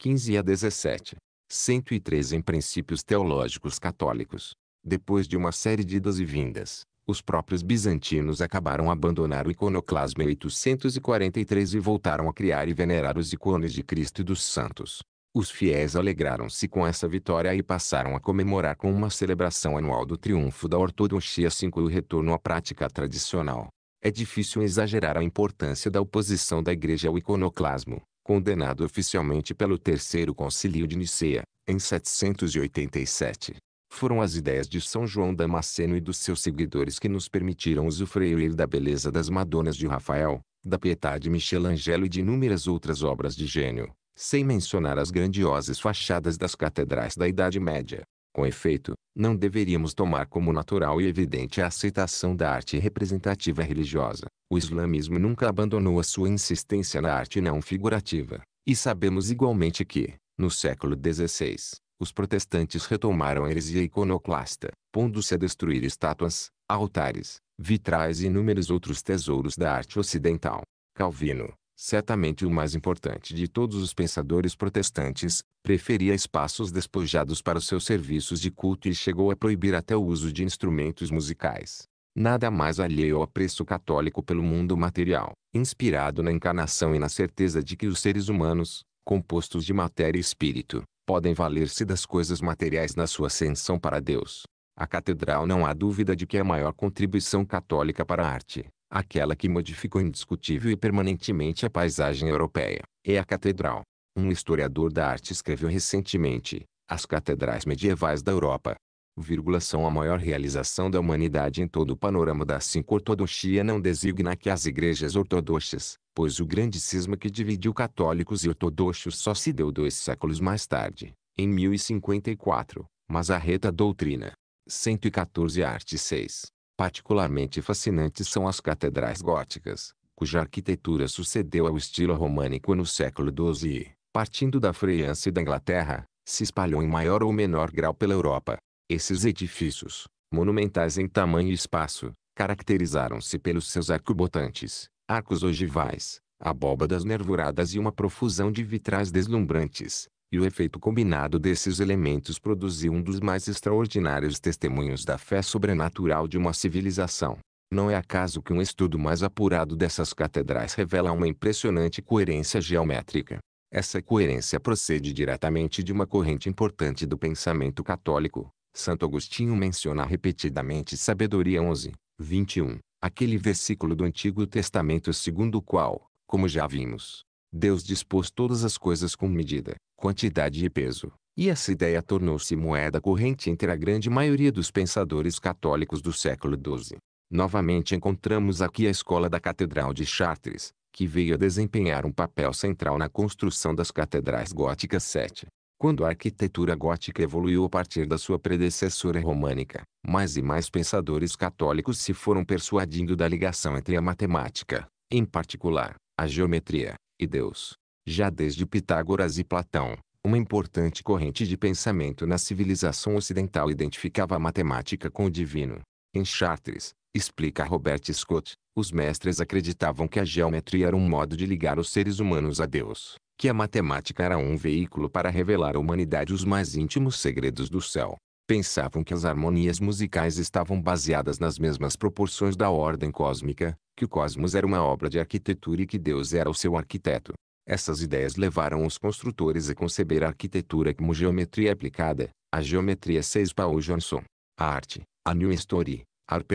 15 a 17. 103 em princípios teológicos católicos. Depois de uma série de idas e vindas, os próprios bizantinos acabaram abandonar o iconoclasmo em 843 e voltaram a criar e venerar os ícones de Cristo e dos santos. Os fiéis alegraram-se com essa vitória e passaram a comemorar com uma celebração anual do triunfo da ortodoxia 5 e o retorno à prática tradicional. É difícil exagerar a importância da oposição da Igreja ao iconoclasmo, condenado oficialmente pelo Terceiro Concílio de Nicea, em 787. Foram as ideias de São João Damasceno e dos seus seguidores que nos permitiram usufruir da beleza das Madonas de Rafael, da Pietade de Michelangelo e de inúmeras outras obras de gênio, sem mencionar as grandiosas fachadas das catedrais da Idade Média. Com efeito, não deveríamos tomar como natural e evidente a aceitação da arte representativa religiosa. O islamismo nunca abandonou a sua insistência na arte não figurativa. E sabemos igualmente que, no século XVI, os protestantes retomaram a heresia iconoclasta, pondo-se a destruir estátuas, altares, vitrais e inúmeros outros tesouros da arte ocidental. Calvino, certamente o mais importante de todos os pensadores protestantes, preferia espaços despojados para os seus serviços de culto e chegou a proibir até o uso de instrumentos musicais. Nada mais alheio ao apreço católico pelo mundo material, inspirado na encarnação e na certeza de que os seres humanos, compostos de matéria e espírito, podem valer-se das coisas materiais na sua ascensão para Deus. A catedral não há dúvida de que é a maior contribuição católica para a arte, aquela que modificou indiscutível e permanentemente a paisagem europeia, é a catedral. Um historiador da arte escreveu recentemente, as catedrais medievais da Europa, vírgula, são a maior realização da humanidade em todo o panorama da cinco ortodoxia não designa que as igrejas ortodoxas, pois o grande cisma que dividiu católicos e ortodoxos só se deu dois séculos mais tarde, em 1054, mas a reta doutrina. 114 arte 6 Particularmente fascinantes são as catedrais góticas, cuja arquitetura sucedeu ao estilo românico no século XII e, partindo da França e da Inglaterra, se espalhou em maior ou menor grau pela Europa. Esses edifícios, monumentais em tamanho e espaço, caracterizaram-se pelos seus arcobotantes, arcos ogivais, abóbadas nervuradas e uma profusão de vitrais deslumbrantes, e o efeito combinado desses elementos produziu um dos mais extraordinários testemunhos da fé sobrenatural de uma civilização. Não é acaso que um estudo mais apurado dessas catedrais revela uma impressionante coerência geométrica. Essa coerência procede diretamente de uma corrente importante do pensamento católico. Santo Agostinho menciona repetidamente Sabedoria 11, 21, aquele versículo do Antigo Testamento segundo o qual, como já vimos, Deus dispôs todas as coisas com medida, quantidade e peso, e essa ideia tornou-se moeda corrente entre a grande maioria dos pensadores católicos do século XII. Novamente encontramos aqui a escola da Catedral de Chartres, que veio a desempenhar um papel central na construção das catedrais góticas 7. Quando a arquitetura gótica evoluiu a partir da sua predecessora românica, mais e mais pensadores católicos se foram persuadindo da ligação entre a matemática, em particular, a geometria, e Deus já desde Pitágoras e Platão, uma importante corrente de pensamento na civilização ocidental identificava a matemática com o divino. Em Chartres, explica Robert Scott, os mestres acreditavam que a geometria era um modo de ligar os seres humanos a Deus, que a matemática era um veículo para revelar à humanidade os mais íntimos segredos do céu. Pensavam que as harmonias musicais estavam baseadas nas mesmas proporções da ordem cósmica, que o cosmos era uma obra de arquitetura e que Deus era o seu arquiteto. Essas ideias levaram os construtores a conceber a arquitetura como geometria aplicada, a geometria 6 Paul Johnson. A arte, a New Story,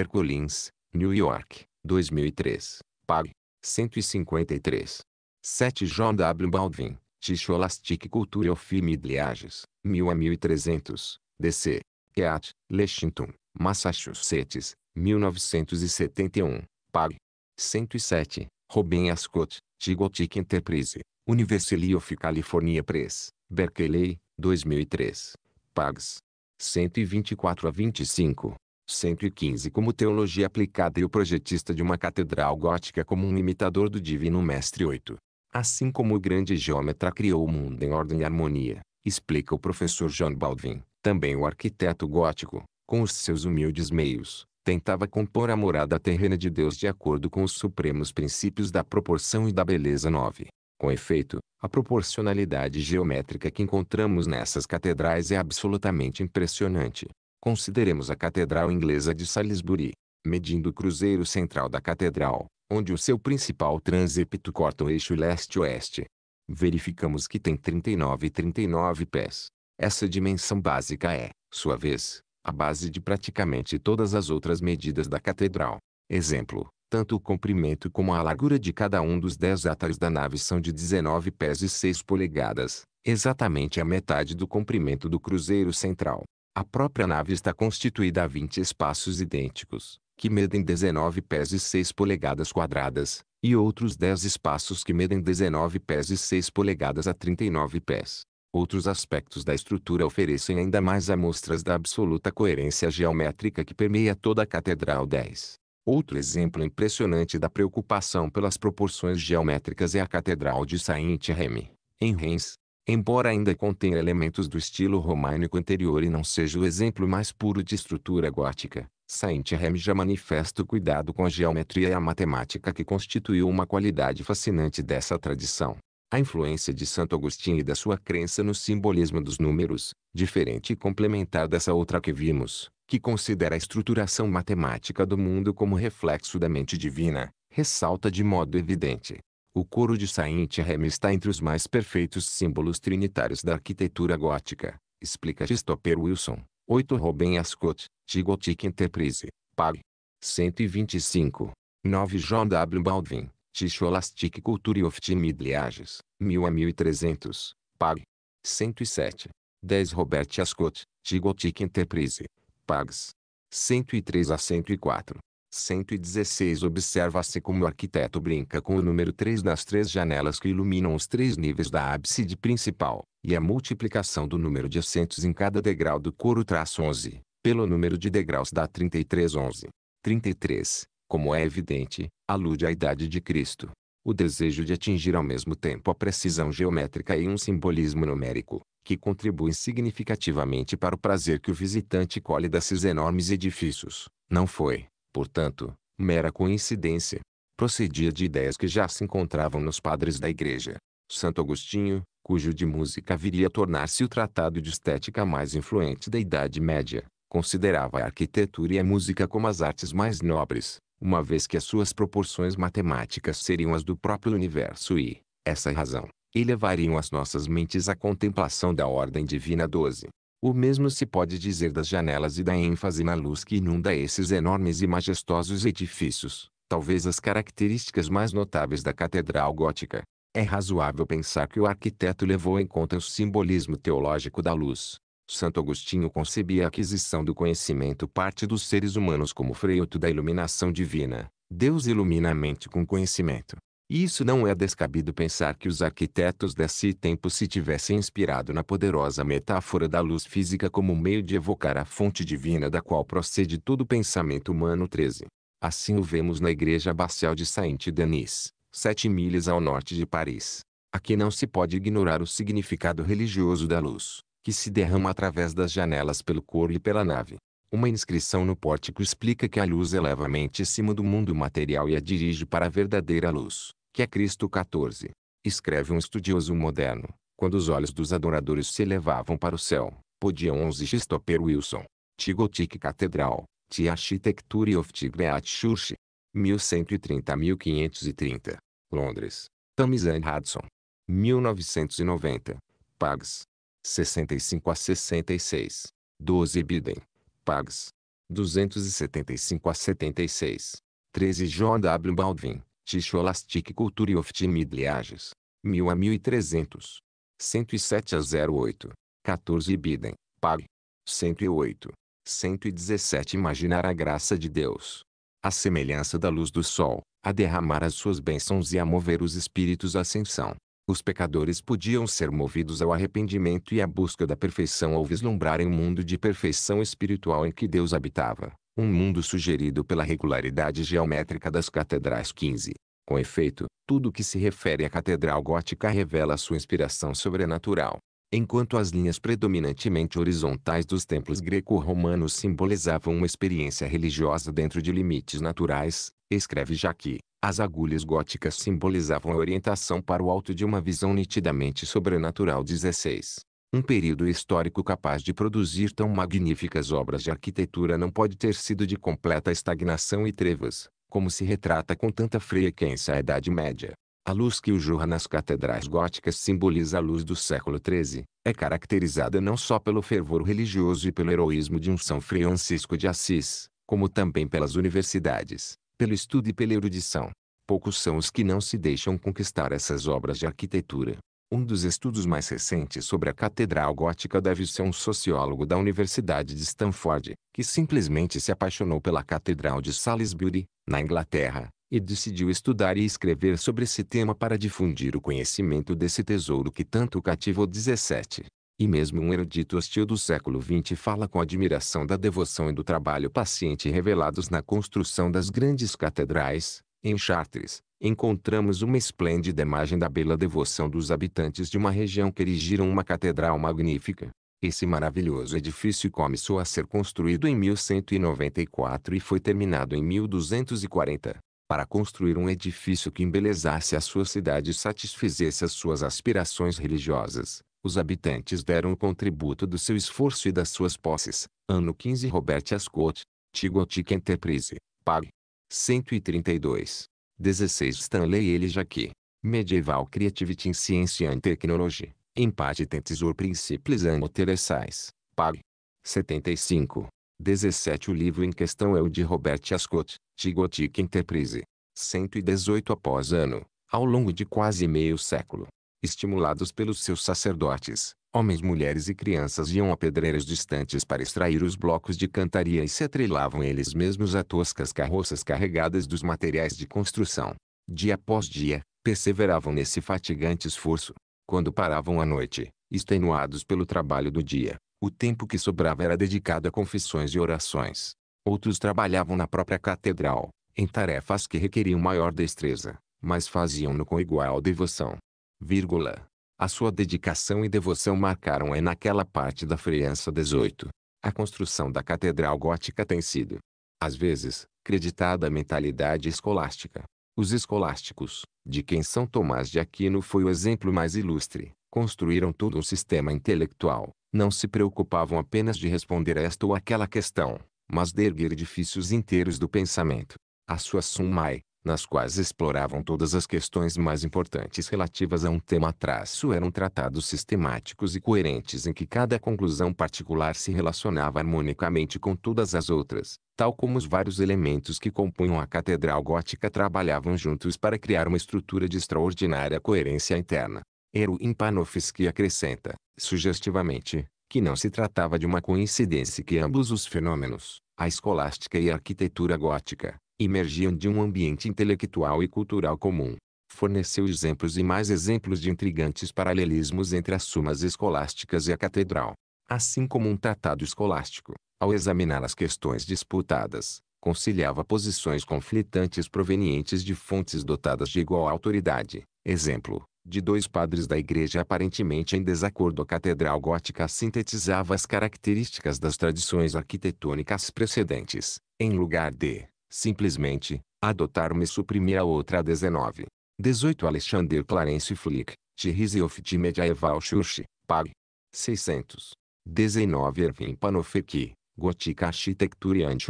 Collins, New York, 2003, pag. 153. 7 John W. Baldwin, Ticholastic Culture of Midliages, 1000 a 1300, DC, Keat, Lexington, Massachusetts, 1971, pag. 107, Robin Ascott, Gigotic Enterprise, University of California Press, Berkeley, 2003. Pags. 124 a 25. 115 Como teologia aplicada e o projetista de uma catedral gótica como um imitador do divino mestre 8. Assim como o grande geômetra criou o mundo em ordem e harmonia, explica o professor John Baldwin, também o arquiteto gótico, com os seus humildes meios, tentava compor a morada terrena de Deus de acordo com os supremos princípios da proporção e da beleza 9. Com efeito, a proporcionalidade geométrica que encontramos nessas catedrais é absolutamente impressionante. Consideremos a Catedral Inglesa de Salisbury, medindo o cruzeiro central da catedral, onde o seu principal transepto corta o eixo leste-oeste. Verificamos que tem 39 e 39 pés. Essa dimensão básica é, sua vez, a base de praticamente todas as outras medidas da catedral. Exemplo, tanto o comprimento como a largura de cada um dos dez átares da nave são de 19 pés e 6 polegadas, exatamente a metade do comprimento do cruzeiro central. A própria nave está constituída a 20 espaços idênticos, que medem 19 pés e 6 polegadas quadradas, e outros 10 espaços que medem 19 pés e 6 polegadas a 39 pés. Outros aspectos da estrutura oferecem ainda mais amostras da absoluta coerência geométrica que permeia toda a Catedral 10. Outro exemplo impressionante da preocupação pelas proporções geométricas é a Catedral de saint rémy em Reims. Embora ainda contenha elementos do estilo românico anterior e não seja o exemplo mais puro de estrutura gótica, saint rémy já manifesta o cuidado com a geometria e a matemática que constituiu uma qualidade fascinante dessa tradição. A influência de Santo Agostinho e da sua crença no simbolismo dos números, diferente e complementar dessa outra que vimos, que considera a estruturação matemática do mundo como reflexo da mente divina, ressalta de modo evidente. O coro de Saint-Remy está entre os mais perfeitos símbolos trinitários da arquitetura gótica, explica Christopher Wilson. 8 Robin Ascot, Tigotic Enterprise, Pag. 125. 9 John W. Baldwin, Tischolastic Culture of Timidliages, 1000 a 1300, pag. 107. 10 Robert Ascot, Tigotic Enterprise, pags. 103 a 104. 116 Observa-se como o arquiteto brinca com o número 3 nas três janelas que iluminam os três níveis da ábside principal, e a multiplicação do número de assentos em cada degrau do coro traço 11, pelo número de degraus 33 3311. 33 como é evidente, alude à idade de Cristo. O desejo de atingir ao mesmo tempo a precisão geométrica e um simbolismo numérico, que contribuem significativamente para o prazer que o visitante colhe desses enormes edifícios, não foi, portanto, mera coincidência. Procedia de ideias que já se encontravam nos padres da Igreja. Santo Agostinho, cujo de música viria a tornar-se o tratado de estética mais influente da Idade Média, considerava a arquitetura e a música como as artes mais nobres, uma vez que as suas proporções matemáticas seriam as do próprio universo e, essa é razão, elevariam as nossas mentes à contemplação da ordem divina 12. O mesmo se pode dizer das janelas e da ênfase na luz que inunda esses enormes e majestosos edifícios, talvez as características mais notáveis da Catedral Gótica. É razoável pensar que o arquiteto levou em conta o simbolismo teológico da luz, Santo Agostinho concebia a aquisição do conhecimento parte dos seres humanos como freio da iluminação divina. Deus ilumina a mente com conhecimento. E isso não é descabido pensar que os arquitetos desse tempo se tivessem inspirado na poderosa metáfora da luz física como meio de evocar a fonte divina da qual procede todo pensamento humano. 13. Assim o vemos na igreja abacial de Saint-Denis, sete milhas ao norte de Paris. Aqui não se pode ignorar o significado religioso da luz que se derrama através das janelas pelo coro e pela nave. Uma inscrição no pórtico explica que a luz eleva a mente acima do mundo material e a dirige para a verdadeira luz, que é Cristo 14. Escreve um estudioso moderno, quando os olhos dos adoradores se elevavam para o céu, podia 11 Christopher Wilson, Tigotic Catedral, The Architecture of Great Church, 1130-1530, Londres, Thames and Hudson, 1990, Pags, 65 a 66. 12 Biden, Pags. 275 a 76. 13 John W. Baldwin, Ticholastic Culture of Timidliages. 1000 a 1300. 107 a 08. 14 Biden, Pag. 108. 117 Imaginar a graça de Deus. A semelhança da luz do sol, a derramar as suas bênçãos e a mover os espíritos à ascensão os pecadores podiam ser movidos ao arrependimento e à busca da perfeição ao vislumbrarem um mundo de perfeição espiritual em que Deus habitava, um mundo sugerido pela regularidade geométrica das catedrais 15. Com efeito, tudo o que se refere à catedral gótica revela sua inspiração sobrenatural. Enquanto as linhas predominantemente horizontais dos templos greco-romanos simbolizavam uma experiência religiosa dentro de limites naturais, escreve Jaqui, as agulhas góticas simbolizavam a orientação para o alto de uma visão nitidamente sobrenatural 16. Um período histórico capaz de produzir tão magníficas obras de arquitetura não pode ter sido de completa estagnação e trevas, como se retrata com tanta frequência a Idade Média. A luz que jorra nas catedrais góticas simboliza a luz do século XIII, é caracterizada não só pelo fervor religioso e pelo heroísmo de um São Francisco de Assis, como também pelas universidades, pelo estudo e pela erudição. Poucos são os que não se deixam conquistar essas obras de arquitetura. Um dos estudos mais recentes sobre a Catedral Gótica deve ser um sociólogo da Universidade de Stanford, que simplesmente se apaixonou pela Catedral de Salisbury, na Inglaterra, e decidiu estudar e escrever sobre esse tema para difundir o conhecimento desse tesouro que tanto cativou 17 e mesmo um erudito hostil do século XX fala com admiração da devoção e do trabalho paciente revelados na construção das grandes catedrais. Em Chartres, encontramos uma esplêndida imagem da bela devoção dos habitantes de uma região que erigiram uma catedral magnífica. Esse maravilhoso edifício começou a ser construído em 1194 e foi terminado em 1240. Para construir um edifício que embelezasse a sua cidade e satisfizesse as suas aspirações religiosas, os habitantes deram o contributo do seu esforço e das suas posses. Ano 15 Robert Ascot, Tigotic Enterprise, Pag. 132. 16 Stanley L. Jacqui. Medieval Creativity in Science and Technology, Empate or Principles and Interessais, Pag. 75. 17 O livro em questão é o de Robert Ascot, Tigotic Enterprise. 118 após ano, ao longo de quase meio século, estimulados pelos seus sacerdotes, homens, mulheres e crianças iam a pedreiras distantes para extrair os blocos de cantaria e se atrelavam eles mesmos a toscas carroças carregadas dos materiais de construção. Dia após dia, perseveravam nesse fatigante esforço. Quando paravam à noite, extenuados pelo trabalho do dia, o tempo que sobrava era dedicado a confissões e orações. Outros trabalhavam na própria catedral, em tarefas que requeriam maior destreza, mas faziam-no com igual devoção vírgula. A sua dedicação e devoção marcaram-a é naquela parte da França 18. A construção da Catedral Gótica tem sido, às vezes, creditada à mentalidade escolástica. Os escolásticos, de quem São Tomás de Aquino foi o exemplo mais ilustre, construíram todo um sistema intelectual. Não se preocupavam apenas de responder a esta ou aquela questão, mas de erguer edifícios inteiros do pensamento. A sua Summae, é, nas quais exploravam todas as questões mais importantes relativas a um tema traço eram tratados sistemáticos e coerentes em que cada conclusão particular se relacionava harmonicamente com todas as outras, tal como os vários elementos que compunham a catedral gótica trabalhavam juntos para criar uma estrutura de extraordinária coerência interna. Ero Panofsky acrescenta, sugestivamente, que não se tratava de uma coincidência que ambos os fenômenos, a escolástica e a arquitetura gótica, emergiam de um ambiente intelectual e cultural comum. Forneceu exemplos e mais exemplos de intrigantes paralelismos entre as sumas escolásticas e a catedral. Assim como um tratado escolástico, ao examinar as questões disputadas, conciliava posições conflitantes provenientes de fontes dotadas de igual autoridade. Exemplo, de dois padres da igreja aparentemente em desacordo a catedral gótica sintetizava as características das tradições arquitetônicas precedentes, em lugar de simplesmente, adotar uma e suprimir a outra. 19. 18 Alexander Clarence Flick, Chiriziov de Medieval Church, Pag. 600. 19 Erwin Panofsky, Gothic Architecture e anti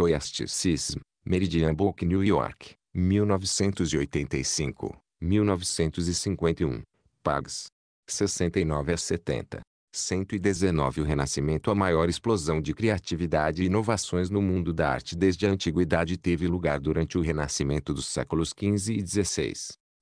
Meridian Book New York, 1985, 1951, Pags. 69 a 70. 119 O Renascimento A maior explosão de criatividade e inovações no mundo da arte desde a antiguidade teve lugar durante o renascimento dos séculos XV e XVI.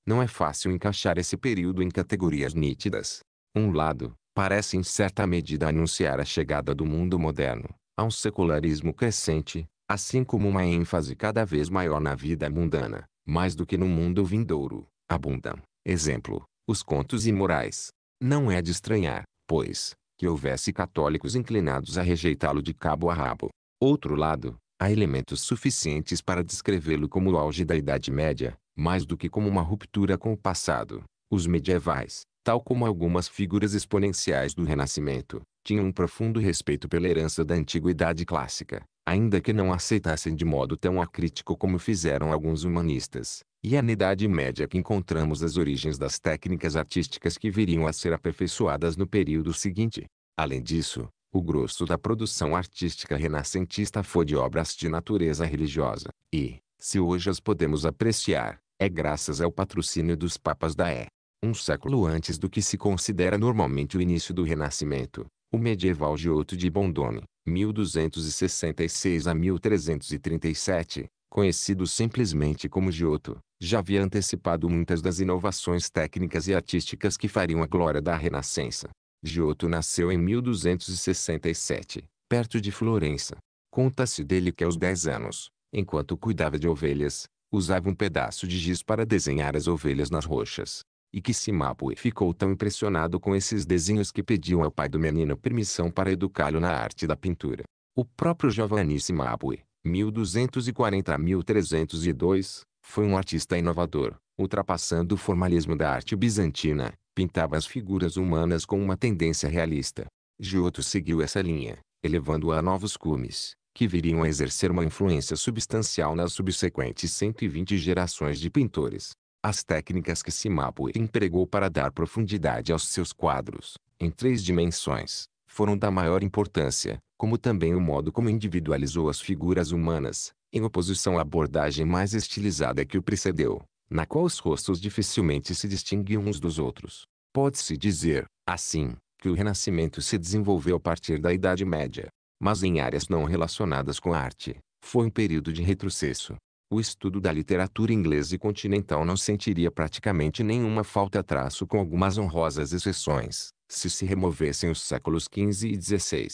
Não é fácil encaixar esse período em categorias nítidas. Um lado, parece em certa medida anunciar a chegada do mundo moderno, a um secularismo crescente, assim como uma ênfase cada vez maior na vida mundana, mais do que no mundo vindouro, abundam, exemplo, os contos imorais. Não é de estranhar, pois, que houvesse católicos inclinados a rejeitá-lo de cabo a rabo. Outro lado, há elementos suficientes para descrevê-lo como o auge da Idade Média, mais do que como uma ruptura com o passado. Os medievais, tal como algumas figuras exponenciais do Renascimento, tinham um profundo respeito pela herança da Antiguidade Clássica, ainda que não aceitassem de modo tão acrítico como fizeram alguns humanistas. E é na Idade Média que encontramos as origens das técnicas artísticas que viriam a ser aperfeiçoadas no período seguinte. Além disso, o grosso da produção artística renascentista foi de obras de natureza religiosa, e, se hoje as podemos apreciar, é graças ao patrocínio dos papas da E. Um século antes do que se considera normalmente o início do Renascimento, o medieval Giotto de Bondone, 1266 a 1337, conhecido simplesmente como Giotto, já havia antecipado muitas das inovações técnicas e artísticas que fariam a glória da Renascença. Giotto nasceu em 1267, perto de Florença. Conta-se dele que aos 10 anos, enquanto cuidava de ovelhas, usava um pedaço de giz para desenhar as ovelhas nas rochas, e que Cimabue ficou tão impressionado com esses desenhos que pediu ao pai do menino permissão para educá-lo na arte da pintura. O próprio Giovanni Cimabue, 1240 a 1302, foi um artista inovador, ultrapassando o formalismo da arte bizantina, pintava as figuras humanas com uma tendência realista. Giotto seguiu essa linha, elevando-a a novos cumes, que viriam a exercer uma influência substancial nas subsequentes 120 gerações de pintores. As técnicas que Simapo empregou para dar profundidade aos seus quadros, em três dimensões, foram da maior importância, como também o modo como individualizou as figuras humanas, em oposição à abordagem mais estilizada que o precedeu, na qual os rostos dificilmente se distinguem uns dos outros. Pode-se dizer, assim, que o Renascimento se desenvolveu a partir da Idade Média, mas em áreas não relacionadas com a arte, foi um período de retrocesso. O estudo da literatura inglesa e continental não sentiria praticamente nenhuma falta traço com algumas honrosas exceções, se se removessem os séculos XV e XVI.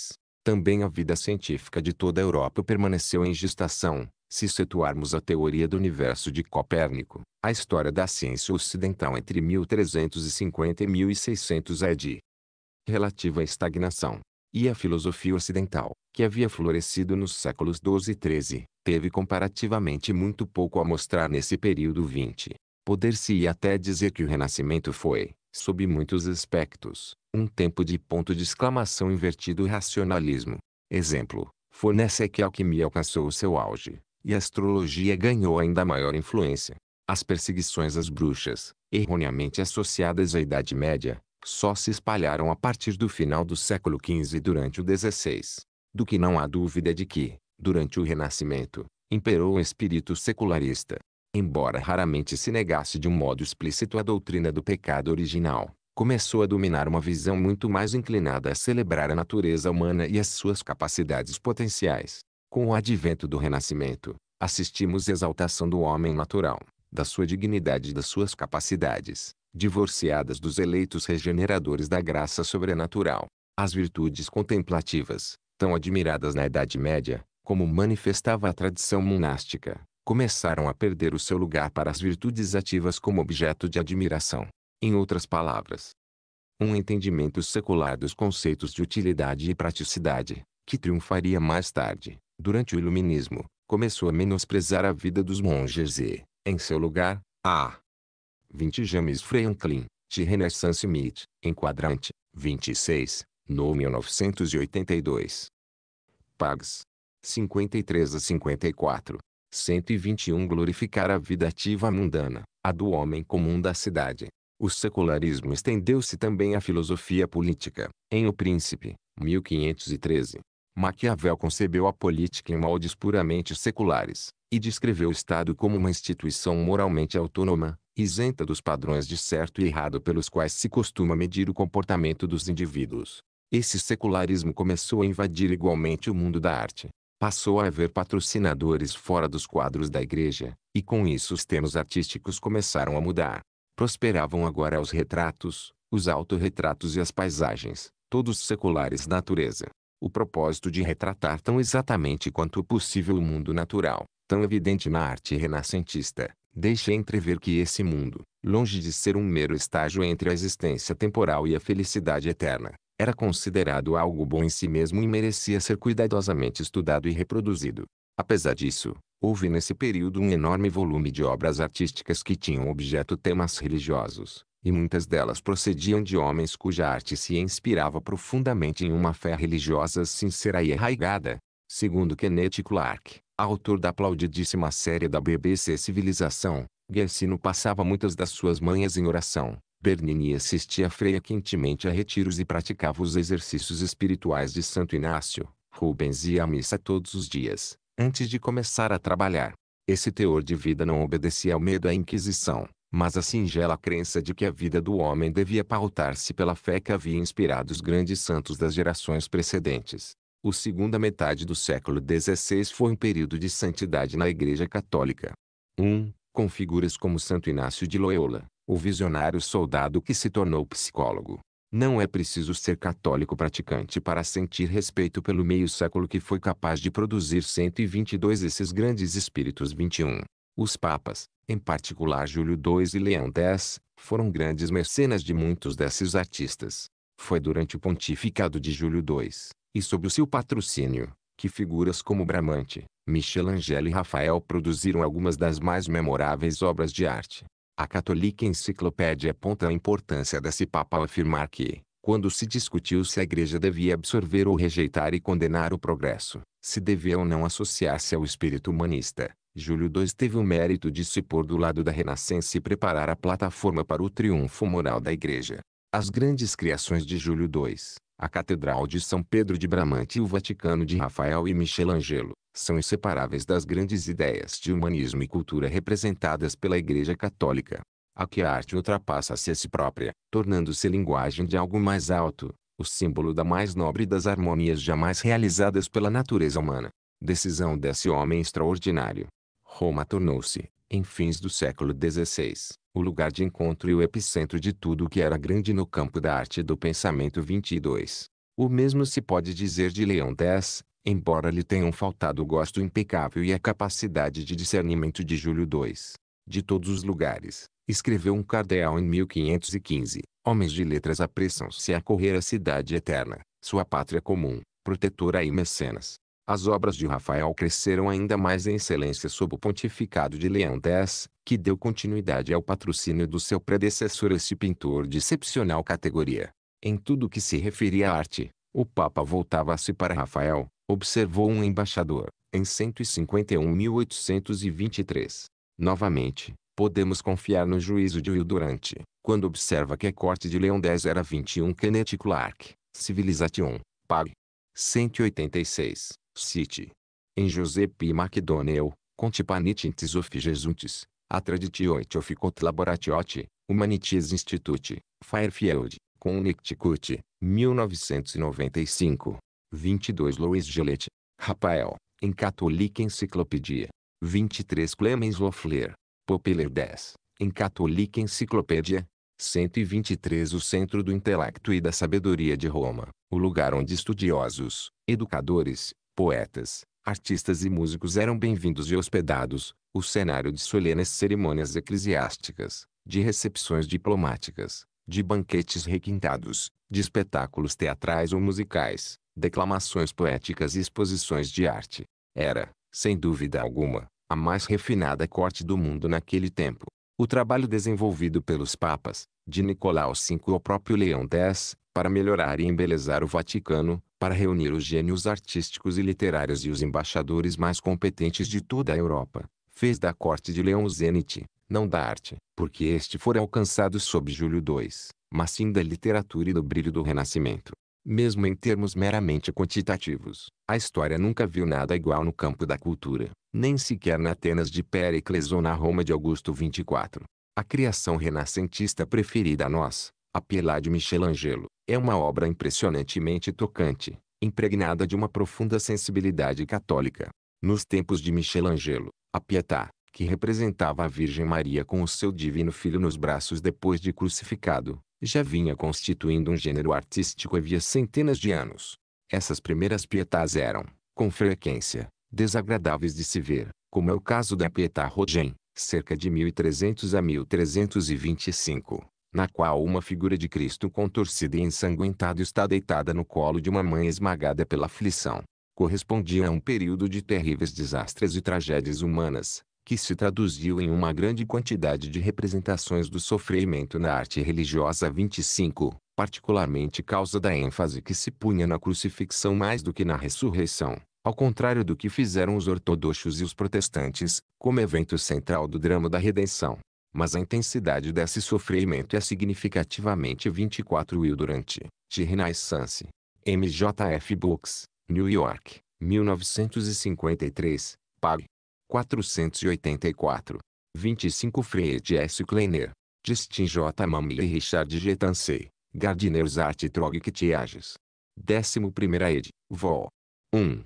Também a vida científica de toda a Europa permaneceu em gestação, se situarmos a teoria do universo de Copérnico, a história da ciência ocidental entre 1350 e 1600 é de Relativa estagnação. E a filosofia ocidental, que havia florescido nos séculos XII e XIII, teve comparativamente muito pouco a mostrar nesse período XX. Poder-se-ia até dizer que o Renascimento foi, sob muitos aspectos, um tempo de ponto de exclamação invertido racionalismo. Exemplo, fornece que a alquimia alcançou seu auge, e a astrologia ganhou ainda maior influência. As perseguições às bruxas, erroneamente associadas à Idade Média, só se espalharam a partir do final do século XV e durante o XVI. Do que não há dúvida de que, durante o Renascimento, imperou o espírito secularista. Embora raramente se negasse de um modo explícito a doutrina do pecado original, começou a dominar uma visão muito mais inclinada a celebrar a natureza humana e as suas capacidades potenciais. Com o advento do Renascimento, assistimos à exaltação do homem natural, da sua dignidade e das suas capacidades, divorciadas dos eleitos regeneradores da graça sobrenatural. As virtudes contemplativas, tão admiradas na Idade Média, como manifestava a tradição monástica, começaram a perder o seu lugar para as virtudes ativas como objeto de admiração. Em outras palavras, um entendimento secular dos conceitos de utilidade e praticidade, que triunfaria mais tarde, durante o iluminismo, começou a menosprezar a vida dos monges e, em seu lugar, a 20 James Franklin, de Renaissance Meet, em quadrante 26, no 1982. Pags 53 a 54. 121 Glorificar a vida ativa mundana, a do homem comum da cidade, o secularismo estendeu-se também à filosofia política. Em O Príncipe, 1513, Maquiavel concebeu a política em moldes puramente seculares, e descreveu o Estado como uma instituição moralmente autônoma, isenta dos padrões de certo e errado pelos quais se costuma medir o comportamento dos indivíduos. Esse secularismo começou a invadir igualmente o mundo da arte. Passou a haver patrocinadores fora dos quadros da igreja, e com isso os termos artísticos começaram a mudar prosperavam agora os retratos, os autorretratos e as paisagens, todos seculares natureza. O propósito de retratar tão exatamente quanto possível o mundo natural, tão evidente na arte renascentista, deixa entrever que esse mundo, longe de ser um mero estágio entre a existência temporal e a felicidade eterna, era considerado algo bom em si mesmo e merecia ser cuidadosamente estudado e reproduzido. Apesar disso, houve nesse período um enorme volume de obras artísticas que tinham objeto temas religiosos, e muitas delas procediam de homens cuja arte se inspirava profundamente em uma fé religiosa sincera e arraigada. Segundo Kenneth Clark, autor da aplaudidíssima série da BBC Civilização, Guercino passava muitas das suas manhas em oração. Bernini assistia frequentemente a retiros e praticava os exercícios espirituais de Santo Inácio, Rubens ia à missa todos os dias antes de começar a trabalhar. Esse teor de vida não obedecia ao medo à Inquisição, mas à singela crença de que a vida do homem devia pautar-se pela fé que havia inspirado os grandes santos das gerações precedentes. O segunda metade do século XVI foi um período de santidade na Igreja Católica. 1. Um, com figuras como Santo Inácio de Loyola, o visionário soldado que se tornou psicólogo, não é preciso ser católico praticante para sentir respeito pelo meio século que foi capaz de produzir 122 desses grandes espíritos 21. Os papas, em particular Júlio II e Leão X, foram grandes mecenas de muitos desses artistas. Foi durante o pontificado de Júlio II, e sob o seu patrocínio, que figuras como Bramante, Michelangelo e Rafael produziram algumas das mais memoráveis obras de arte. A Católica Enciclopédia aponta a importância desse Papa ao afirmar que, quando se discutiu se a Igreja devia absorver ou rejeitar e condenar o progresso, se devia ou não associar-se ao espírito humanista, Júlio II teve o mérito de se pôr do lado da Renascença e preparar a plataforma para o triunfo moral da Igreja. As grandes criações de Júlio II, a Catedral de São Pedro de Bramante e o Vaticano de Rafael e Michelangelo, são inseparáveis das grandes ideias de humanismo e cultura representadas pela Igreja Católica. a que a arte ultrapassa-se a si própria, tornando-se linguagem de algo mais alto, o símbolo da mais nobre das harmonias jamais realizadas pela natureza humana. Decisão desse homem extraordinário. Roma tornou-se, em fins do século XVI, o lugar de encontro e o epicentro de tudo o que era grande no campo da arte e do pensamento 22. O mesmo se pode dizer de Leão X, embora lhe tenham faltado o gosto impecável e a capacidade de discernimento de Júlio II. De todos os lugares, escreveu um cardeal em 1515, homens de letras apressam-se a correr à cidade eterna, sua pátria comum, protetora e mecenas. As obras de Rafael cresceram ainda mais em excelência sob o pontificado de Leão X, que deu continuidade ao patrocínio do seu predecessor este pintor de excepcional categoria. Em tudo que se referia à arte, o Papa voltava-se para Rafael, observou um embaixador, em 151.823. Novamente, podemos confiar no juízo de Will Durante, quando observa que a corte de Leão X era 21 Kenneth Clark, Civilization, Pag. 186, City. Em José P. McDonnell, Contipanitins of Jesuntis, Atraditioit of Collaboratiot, Humanities Institute, Fairfield, Connecticut, 1995. 22 Louis Gillet, Rafael, em Católica Enciclopédia. 23 Clemens Loeffler, Popular 10, em Católica Enciclopédia. 123 O centro do intelecto e da sabedoria de Roma, o lugar onde estudiosos, educadores, poetas, artistas e músicos eram bem-vindos e hospedados, o cenário de solenes cerimônias eclesiásticas, de recepções diplomáticas, de banquetes requintados, de espetáculos teatrais ou musicais, declamações poéticas e exposições de arte. Era, sem dúvida alguma, a mais refinada corte do mundo naquele tempo. O trabalho desenvolvido pelos papas, de Nicolau V ao próprio Leão X, para melhorar e embelezar o Vaticano, para reunir os gênios artísticos e literários e os embaixadores mais competentes de toda a Europa, fez da corte de Leão o não da arte, porque este fora alcançado sob Júlio II, mas sim da literatura e do brilho do Renascimento mesmo em termos meramente quantitativos. A história nunca viu nada igual no campo da cultura, nem sequer na Atenas de Péricles ou na Roma de Augusto 24. A criação renascentista preferida a nós, a Pielá de Michelangelo, é uma obra impressionantemente tocante, impregnada de uma profunda sensibilidade católica. Nos tempos de Michelangelo, a Pietà, que representava a Virgem Maria com o seu divino filho nos braços depois de crucificado, já vinha constituindo um gênero artístico havia centenas de anos. Essas primeiras pietas eram, com frequência, desagradáveis de se ver, como é o caso da Pietà Rogem, cerca de 1300 a 1325, na qual uma figura de Cristo contorcida e ensanguentado está deitada no colo de uma mãe esmagada pela aflição. Correspondia a um período de terríveis desastres e tragédias humanas, que se traduziu em uma grande quantidade de representações do sofrimento na arte religiosa 25, particularmente causa da ênfase que se punha na crucifixão mais do que na ressurreição, ao contrário do que fizeram os ortodoxos e os protestantes, como evento central do drama da redenção. Mas a intensidade desse sofrimento é significativamente 24 e durante de Renaissance. MJF Books, New York, 1953, pag. 484. 25 Fred S. Kleiner. Distin J. Mamie e Richard G. Tansey. Gardiners Art Trog Tiages. 11 ed. Vol. 1.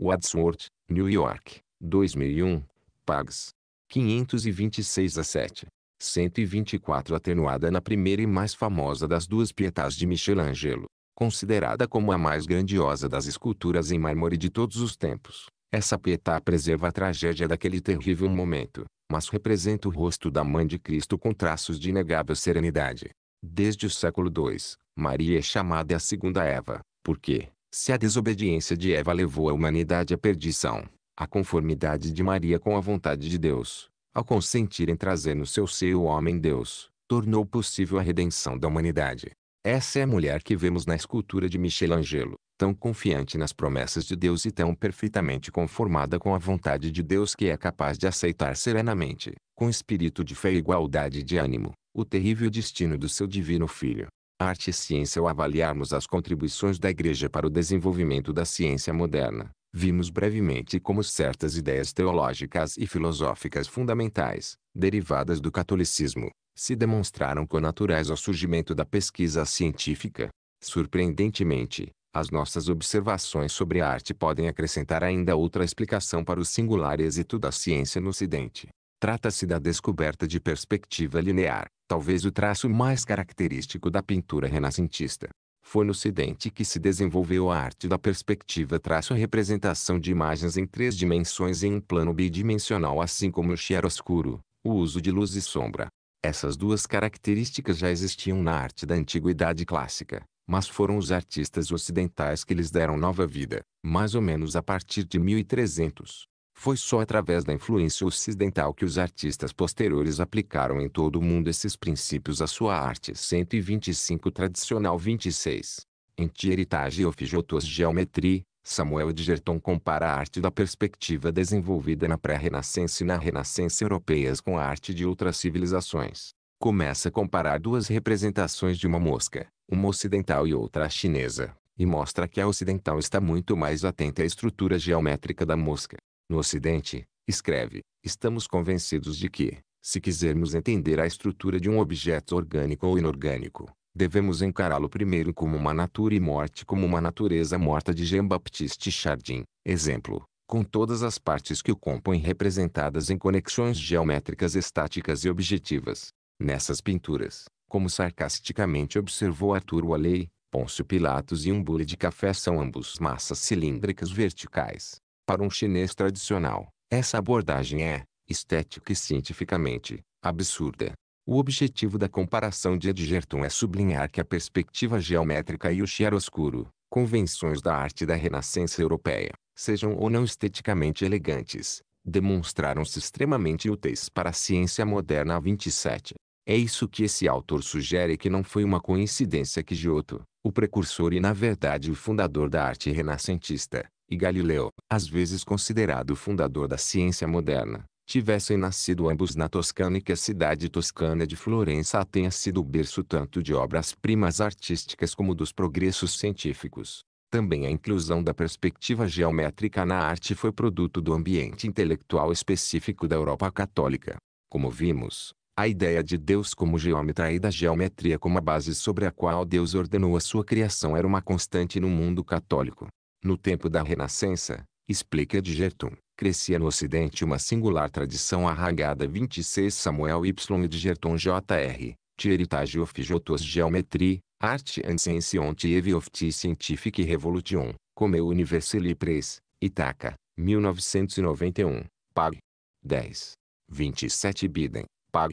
Wadsworth, New York. 2001. Pags. 526 a 7. 124 atenuada na primeira e mais famosa das duas pietas de Michelangelo, considerada como a mais grandiosa das esculturas em mármore de todos os tempos. Essa pietá preserva a tragédia daquele terrível momento, mas representa o rosto da Mãe de Cristo com traços de inegável serenidade. Desde o século II, Maria é chamada a segunda Eva, porque, se a desobediência de Eva levou a humanidade à perdição, a conformidade de Maria com a vontade de Deus, ao consentir em trazer no seu seio o homem Deus, tornou possível a redenção da humanidade. Essa é a mulher que vemos na escultura de Michelangelo, tão confiante nas promessas de Deus e tão perfeitamente conformada com a vontade de Deus que é capaz de aceitar serenamente, com espírito de fé e igualdade de ânimo, o terrível destino do seu divino filho. arte e ciência ao avaliarmos as contribuições da Igreja para o desenvolvimento da ciência moderna, vimos brevemente como certas ideias teológicas e filosóficas fundamentais, derivadas do catolicismo, se demonstraram conaturais ao surgimento da pesquisa científica. Surpreendentemente, as nossas observações sobre a arte podem acrescentar ainda outra explicação para o singular êxito da ciência no Ocidente. Trata-se da descoberta de perspectiva linear, talvez o traço mais característico da pintura renascentista. Foi no Ocidente que se desenvolveu a arte da perspectiva traço a representação de imagens em três dimensões em um plano bidimensional assim como o chiaroscuro, o uso de luz e sombra. Essas duas características já existiam na arte da antiguidade clássica, mas foram os artistas ocidentais que lhes deram nova vida, mais ou menos a partir de 1300. Foi só através da influência ocidental que os artistas posteriores aplicaram em todo o mundo esses princípios à sua arte 125 tradicional 26. Em Heritage of Jotos Geometry, Samuel Edgerton compara a arte da perspectiva desenvolvida na pré-renascença e na renascença europeias com a arte de outras civilizações. Começa a comparar duas representações de uma mosca, uma ocidental e outra chinesa, e mostra que a ocidental está muito mais atenta à estrutura geométrica da mosca. No Ocidente, escreve, estamos convencidos de que, se quisermos entender a estrutura de um objeto orgânico ou inorgânico, devemos encará-lo primeiro como uma natura e morte como uma natureza morta de Jean-Baptiste Chardin, exemplo, com todas as partes que o compõem representadas em conexões geométricas estáticas e objetivas. Nessas pinturas, como sarcasticamente observou Arthur Walley, Pôncio Pilatos e um bule de café são ambos massas cilíndricas verticais, para um chinês tradicional, essa abordagem é, estética e cientificamente, absurda. O objetivo da comparação de Edgerton é sublinhar que a perspectiva geométrica e o chiaroscuro, convenções da arte da Renascença europeia, sejam ou não esteticamente elegantes, demonstraram-se extremamente úteis para a ciência moderna a 27. É isso que esse autor sugere que não foi uma coincidência que Giotto, o precursor e na verdade o fundador da arte renascentista, e Galileu, às vezes considerado o fundador da ciência moderna, tivessem nascido ambos na Toscana e que a cidade toscana de Florença tenha sido o berço tanto de obras-primas artísticas como dos progressos científicos. Também a inclusão da perspectiva geométrica na arte foi produto do ambiente intelectual específico da Europa católica. Como vimos, a ideia de Deus como geômetra e da geometria como a base sobre a qual Deus ordenou a sua criação era uma constante no mundo católico. No tempo da Renascença, explica de Gertum, crescia no Ocidente uma singular tradição arragada 26 Samuel Y de Gerton Jr. Heritage of Jotos Geometry, Art and Science of T Scientific Revolution, Comeu Universali Press, Itaca, 1991, pag. 10. 27 Biden, pag.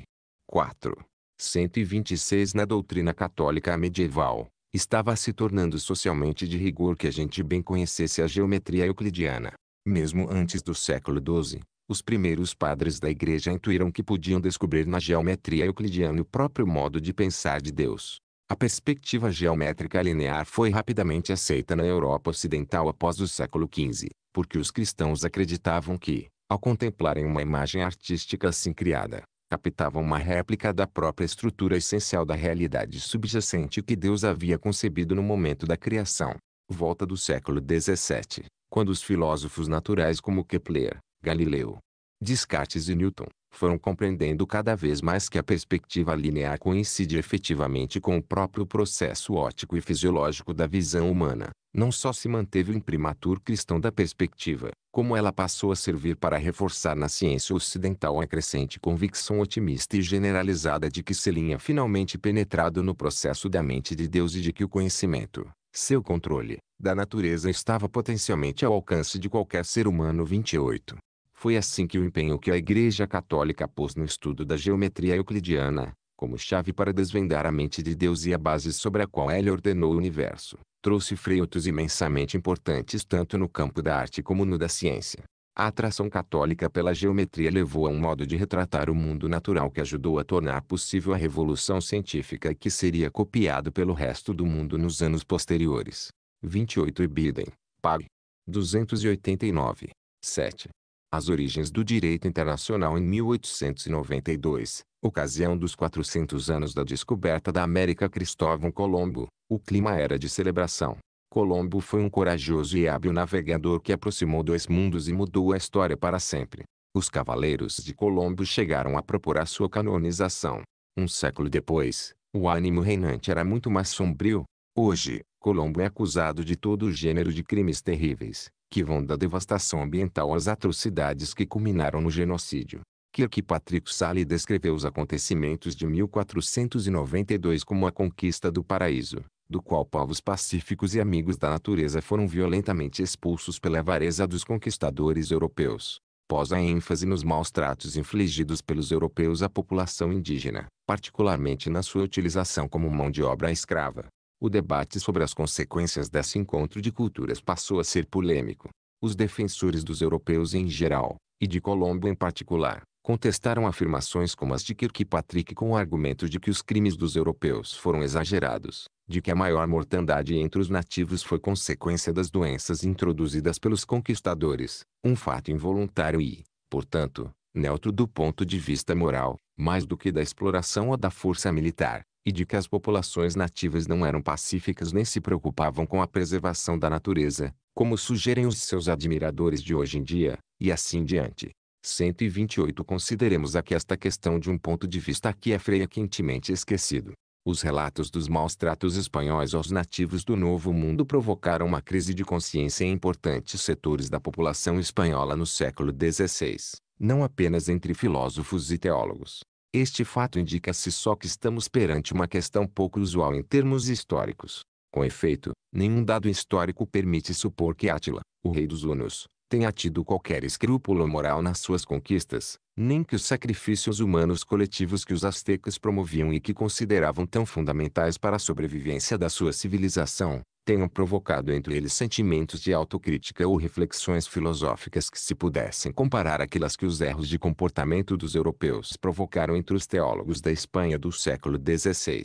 4. 126 na doutrina católica medieval, estava se tornando socialmente de rigor que a gente bem conhecesse a geometria euclidiana. Mesmo antes do século XII, os primeiros padres da igreja intuíram que podiam descobrir na geometria euclidiana o próprio modo de pensar de Deus. A perspectiva geométrica linear foi rapidamente aceita na Europa Ocidental após o século XV, porque os cristãos acreditavam que, ao contemplarem uma imagem artística assim criada, captavam uma réplica da própria estrutura essencial da realidade subjacente que Deus havia concebido no momento da criação. Volta do século XVII, quando os filósofos naturais como Kepler, Galileu, Descartes e Newton, foram compreendendo cada vez mais que a perspectiva linear coincide efetivamente com o próprio processo óptico e fisiológico da visão humana não só se manteve o imprimatur cristão da perspectiva, como ela passou a servir para reforçar na ciência ocidental a crescente convicção otimista e generalizada de que se linha é finalmente penetrado no processo da mente de Deus e de que o conhecimento, seu controle, da natureza estava potencialmente ao alcance de qualquer ser humano. 28. Foi assim que o empenho que a Igreja Católica pôs no estudo da geometria euclidiana, como chave para desvendar a mente de Deus e a base sobre a qual ele ordenou o universo, trouxe freitos imensamente importantes tanto no campo da arte como no da ciência. A atração católica pela geometria levou a um modo de retratar o mundo natural que ajudou a tornar possível a revolução científica que seria copiado pelo resto do mundo nos anos posteriores. 28 Ibidem, Pag. 289. 7. As origens do direito internacional em 1892, ocasião dos 400 anos da descoberta da América Cristóvão Colombo, o clima era de celebração. Colombo foi um corajoso e hábil navegador que aproximou dois mundos e mudou a história para sempre. Os cavaleiros de Colombo chegaram a propor a sua canonização. Um século depois, o ânimo reinante era muito mais sombrio. Hoje, Colombo é acusado de todo o gênero de crimes terríveis, que vão da devastação ambiental às atrocidades que culminaram no genocídio. Kirkpatrick Sally descreveu os acontecimentos de 1492 como a conquista do paraíso, do qual povos pacíficos e amigos da natureza foram violentamente expulsos pela avareza dos conquistadores europeus. Pós a ênfase nos maus tratos infligidos pelos europeus à população indígena, particularmente na sua utilização como mão de obra escrava. O debate sobre as consequências desse encontro de culturas passou a ser polêmico. Os defensores dos europeus em geral, e de Colombo em particular, contestaram afirmações como as de Kirkpatrick com o argumento de que os crimes dos europeus foram exagerados, de que a maior mortandade entre os nativos foi consequência das doenças introduzidas pelos conquistadores, um fato involuntário e, portanto, neutro do ponto de vista moral, mais do que da exploração ou da força militar, e de que as populações nativas não eram pacíficas nem se preocupavam com a preservação da natureza, como sugerem os seus admiradores de hoje em dia, e assim diante. 128 Consideremos aqui esta questão de um ponto de vista que é frequentemente esquecido. Os relatos dos maus tratos espanhóis aos nativos do Novo Mundo provocaram uma crise de consciência em importantes setores da população espanhola no século XVI, não apenas entre filósofos e teólogos. Este fato indica-se só que estamos perante uma questão pouco usual em termos históricos. Com efeito, nenhum dado histórico permite supor que Átila, o rei dos Hunos, tenha tido qualquer escrúpulo moral nas suas conquistas, nem que os sacrifícios humanos coletivos que os astecas promoviam e que consideravam tão fundamentais para a sobrevivência da sua civilização, tenham provocado entre eles sentimentos de autocrítica ou reflexões filosóficas que se pudessem comparar àquelas que os erros de comportamento dos europeus provocaram entre os teólogos da Espanha do século XVI.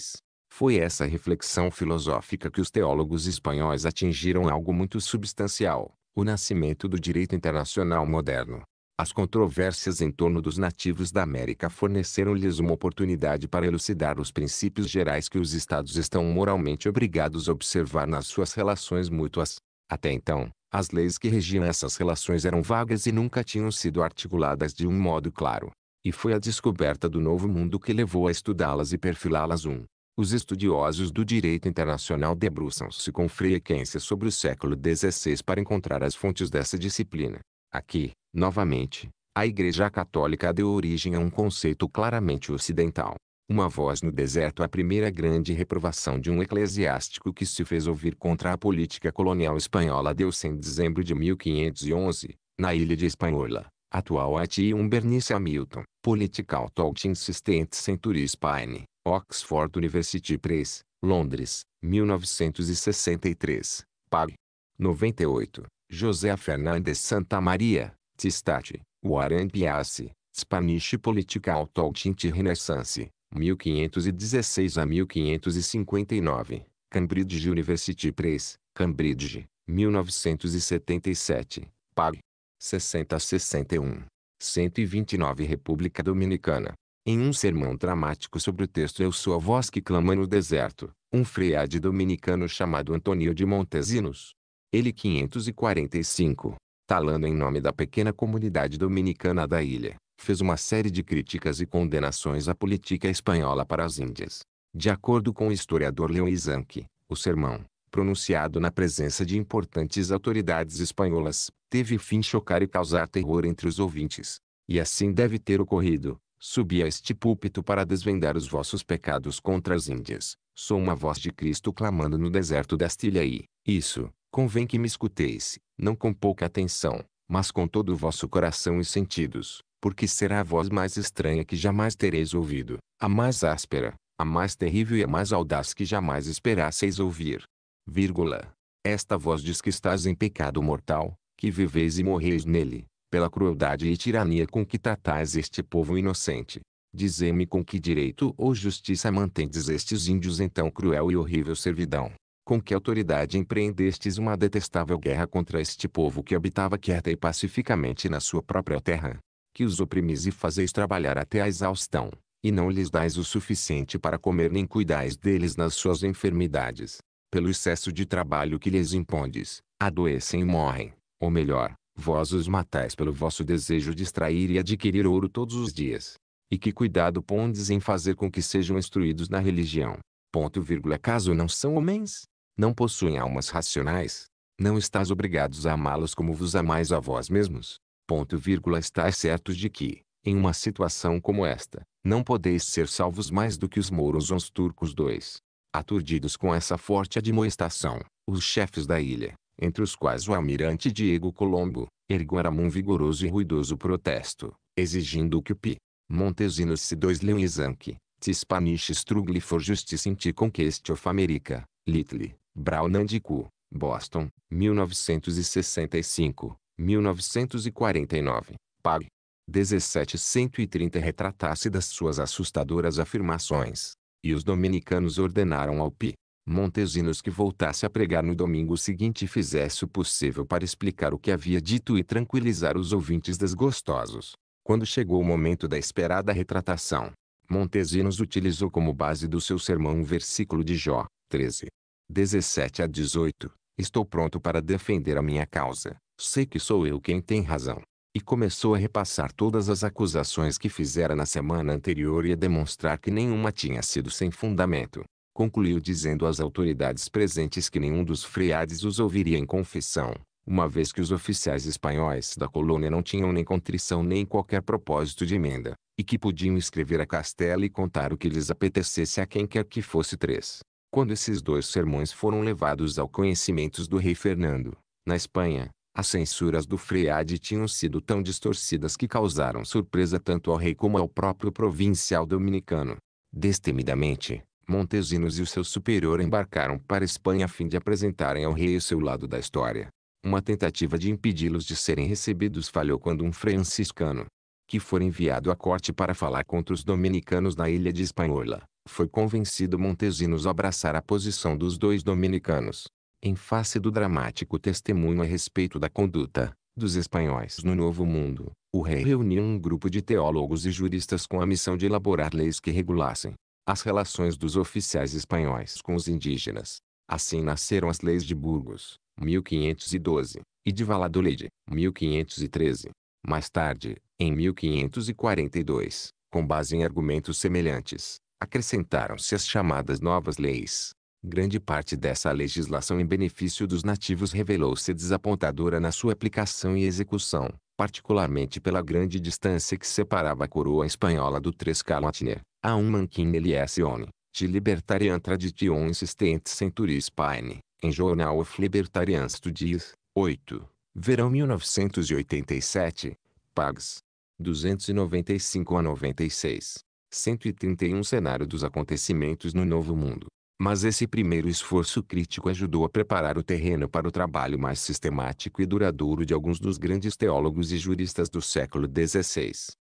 Foi essa reflexão filosófica que os teólogos espanhóis atingiram algo muito substancial, o nascimento do direito internacional moderno. As controvérsias em torno dos nativos da América forneceram-lhes uma oportunidade para elucidar os princípios gerais que os Estados estão moralmente obrigados a observar nas suas relações mútuas. Até então, as leis que regiam essas relações eram vagas e nunca tinham sido articuladas de um modo claro. E foi a descoberta do novo mundo que levou a estudá-las e perfilá-las um os estudiosos do direito internacional debruçam-se com frequência sobre o século XVI para encontrar as fontes dessa disciplina. Aqui, novamente, a Igreja Católica deu origem a um conceito claramente ocidental. Uma voz no deserto a primeira grande reprovação de um eclesiástico que se fez ouvir contra a política colonial espanhola deu-se em dezembro de 1511, na ilha de Espanhola, atual Haiti e um Bernice Hamilton, political talk insistente centuris Spain, Oxford University Press, Londres, 1963, pag. 98. José Fernandes Santa Maria, Tistate, Warren Piassi, Spanish Political Talking Renaissance, 1516 a 1559, Cambridge University Press, Cambridge, 1977, pag. 60 a 61. 129 República Dominicana, em um sermão dramático sobre o texto Eu Sou a Voz que Clama no Deserto, um freade dominicano chamado Antonio de Montesinos. Ele 545, talando em nome da pequena comunidade dominicana da ilha, fez uma série de críticas e condenações à política espanhola para as Índias. De acordo com o historiador Leo Anke, o sermão, pronunciado na presença de importantes autoridades espanholas, teve fim chocar e causar terror entre os ouvintes. E assim deve ter ocorrido, Subi a este púlpito para desvendar os vossos pecados contra as Índias. Sou uma voz de Cristo clamando no deserto desta ilha e, isso, convém que me escuteis, não com pouca atenção, mas com todo o vosso coração e sentidos, porque será a voz mais estranha que jamais tereis ouvido, a mais áspera, a mais terrível e a mais audaz que jamais esperasseis ouvir. Vírgula. Esta voz diz que estás em pecado mortal, que viveis e morreis nele, pela crueldade e tirania com que tratais este povo inocente. Dizei-me com que direito ou justiça mantendes estes índios em tão cruel e horrível servidão? Com que autoridade empreendestes uma detestável guerra contra este povo que habitava quieta e pacificamente na sua própria terra? Que os oprimis e fazeis trabalhar até a exaustão, e não lhes dais o suficiente para comer nem cuidais deles nas suas enfermidades. Pelo excesso de trabalho que lhes impondes, adoecem e morrem, ou melhor, Vós os matais pelo vosso desejo de extrair e adquirir ouro todos os dias. E que cuidado pondes em fazer com que sejam instruídos na religião. Ponto vírgula. Caso não são homens, não possuem almas racionais, não estás obrigados a amá-los como vos amais a vós mesmos. Ponto vírgula. Estás certos de que, em uma situação como esta, não podeis ser salvos mais do que os mouros ou os turcos dois. Aturdidos com essa forte admoestação, os chefes da ilha, entre os quais o almirante Diego Colombo, erguera um vigoroso e ruidoso protesto, exigindo que o P. Montesinos se dois Leuizanque, Tispaniche Strugli for justiça in conquest of America, Little, Braunandicu, Boston, 1965, 1949, pag. 1730 retratasse das suas assustadoras afirmações, e os dominicanos ordenaram ao P. Montesinos que voltasse a pregar no domingo seguinte e fizesse o possível para explicar o que havia dito e tranquilizar os ouvintes desgostosos. Quando chegou o momento da esperada retratação, Montesinos utilizou como base do seu sermão um versículo de Jó 13, 17 a 18. Estou pronto para defender a minha causa. Sei que sou eu quem tem razão. E começou a repassar todas as acusações que fizera na semana anterior e a demonstrar que nenhuma tinha sido sem fundamento concluiu dizendo às autoridades presentes que nenhum dos freades os ouviria em confissão, uma vez que os oficiais espanhóis da colônia não tinham nem contrição nem qualquer propósito de emenda, e que podiam escrever a Castela e contar o que lhes apetecesse a quem quer que fosse três. Quando esses dois sermões foram levados ao conhecimento do rei Fernando, na Espanha, as censuras do Freade tinham sido tão distorcidas que causaram surpresa tanto ao rei como ao próprio provincial dominicano. Destemidamente, Montesinos e o seu superior embarcaram para Espanha a fim de apresentarem ao rei o seu lado da história. Uma tentativa de impedi-los de serem recebidos falhou quando um franciscano, que fora enviado à corte para falar contra os dominicanos na ilha de Espanhola, foi convencido Montesinos a abraçar a posição dos dois dominicanos. Em face do dramático testemunho a respeito da conduta dos espanhóis no Novo Mundo, o rei reuniu um grupo de teólogos e juristas com a missão de elaborar leis que regulassem as relações dos oficiais espanhóis com os indígenas. Assim nasceram as leis de Burgos, 1512, e de Valladolid, 1513. Mais tarde, em 1542, com base em argumentos semelhantes, acrescentaram-se as chamadas novas leis. Grande parte dessa legislação em benefício dos nativos revelou-se desapontadora na sua aplicação e execução particularmente pela grande distância que separava a coroa espanhola do Trescalatiner, a um manquim eliacione, de libertarian tradition insistente century spine, em Journal of Libertarian Studies, 8, verão 1987, pags. 295 a 96. 131 Cenário dos acontecimentos no Novo Mundo. Mas esse primeiro esforço crítico ajudou a preparar o terreno para o trabalho mais sistemático e duradouro de alguns dos grandes teólogos e juristas do século XVI.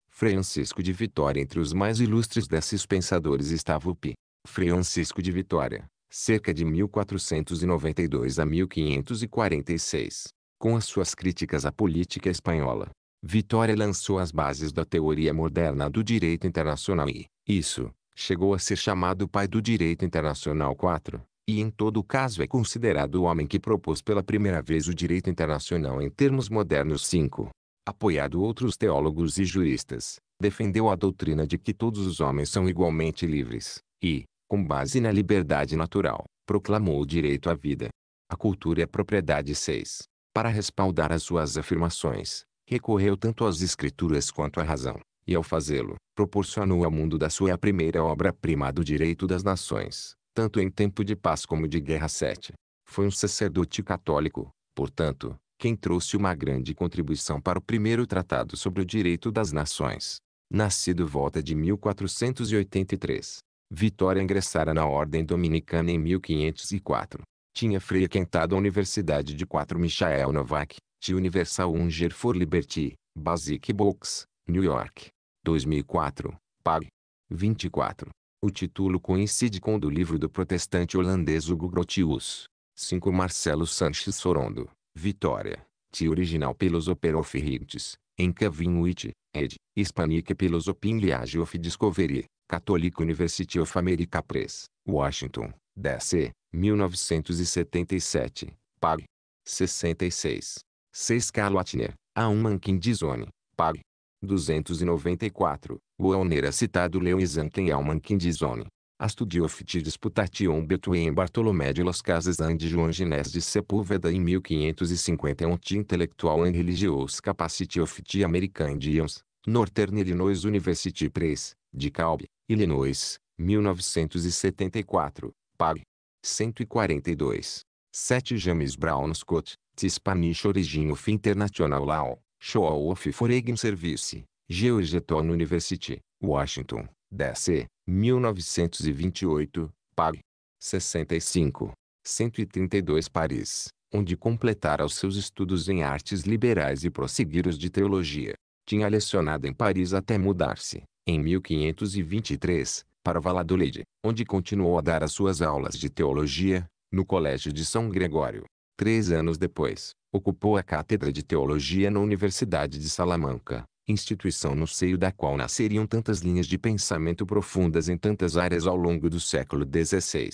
Francisco de Vitória entre os mais ilustres desses pensadores estava o P. Francisco de Vitória, cerca de 1492 a 1546. Com as suas críticas à política espanhola, Vitória lançou as bases da teoria moderna do direito internacional e, isso, chegou a ser chamado pai do direito internacional 4, e em todo caso é considerado o homem que propôs pela primeira vez o direito internacional em termos modernos 5. Apoiado outros teólogos e juristas, defendeu a doutrina de que todos os homens são igualmente livres, e, com base na liberdade natural, proclamou o direito à vida. A cultura é propriedade 6. Para respaldar as suas afirmações, recorreu tanto às escrituras quanto à razão, e ao fazê-lo, proporcionou ao mundo da sua primeira obra-prima do direito das nações, tanto em tempo de paz como de guerra 7. Foi um sacerdote católico, portanto, quem trouxe uma grande contribuição para o primeiro tratado sobre o direito das nações. Nascido volta de 1483, Vitória ingressara na Ordem Dominicana em 1504. Tinha frequentado a Universidade de 4 Michael Novak, de Universal Unger for Liberty, Basic Books, New York. 2004, pag. 24. O título coincide com o do livro do protestante holandês Hugo Grotius. 5. Marcelo Sanches Sorondo, Vitória. Ti original pelos operofirrites, em Cavinwit, ed. Hispanic pelos Opin Liage of Discovery, Catholic University of America Press, Washington, D.C., 1977, pag. 66. 6. Carlo Carlotner, A. Um Manquin pag. 294. O era citado Leoisanten Almanquin de Zone. A studiofiti disputation between Bartolomé de las Casas and João Ginés de Sepúlveda em 1551 Intelectual Intellectual and Religious Capacity of the American Indians, Northern Illinois University Press, de Calb, Illinois, 1974, pag. 142. 7 James Brown Scott, The Spanish Origin of International Law, Show of Foreign Service, Georgetown University, Washington, D.C., 1928, pag. 65. 132 Paris, onde completara os seus estudos em artes liberais e prosseguir os de teologia. Tinha lecionado em Paris até mudar-se, em 1523, para Valladolid, onde continuou a dar as suas aulas de teologia, no Colégio de São Gregório. Três anos depois, Ocupou a cátedra de teologia na Universidade de Salamanca, instituição no seio da qual nasceriam tantas linhas de pensamento profundas em tantas áreas ao longo do século XVI.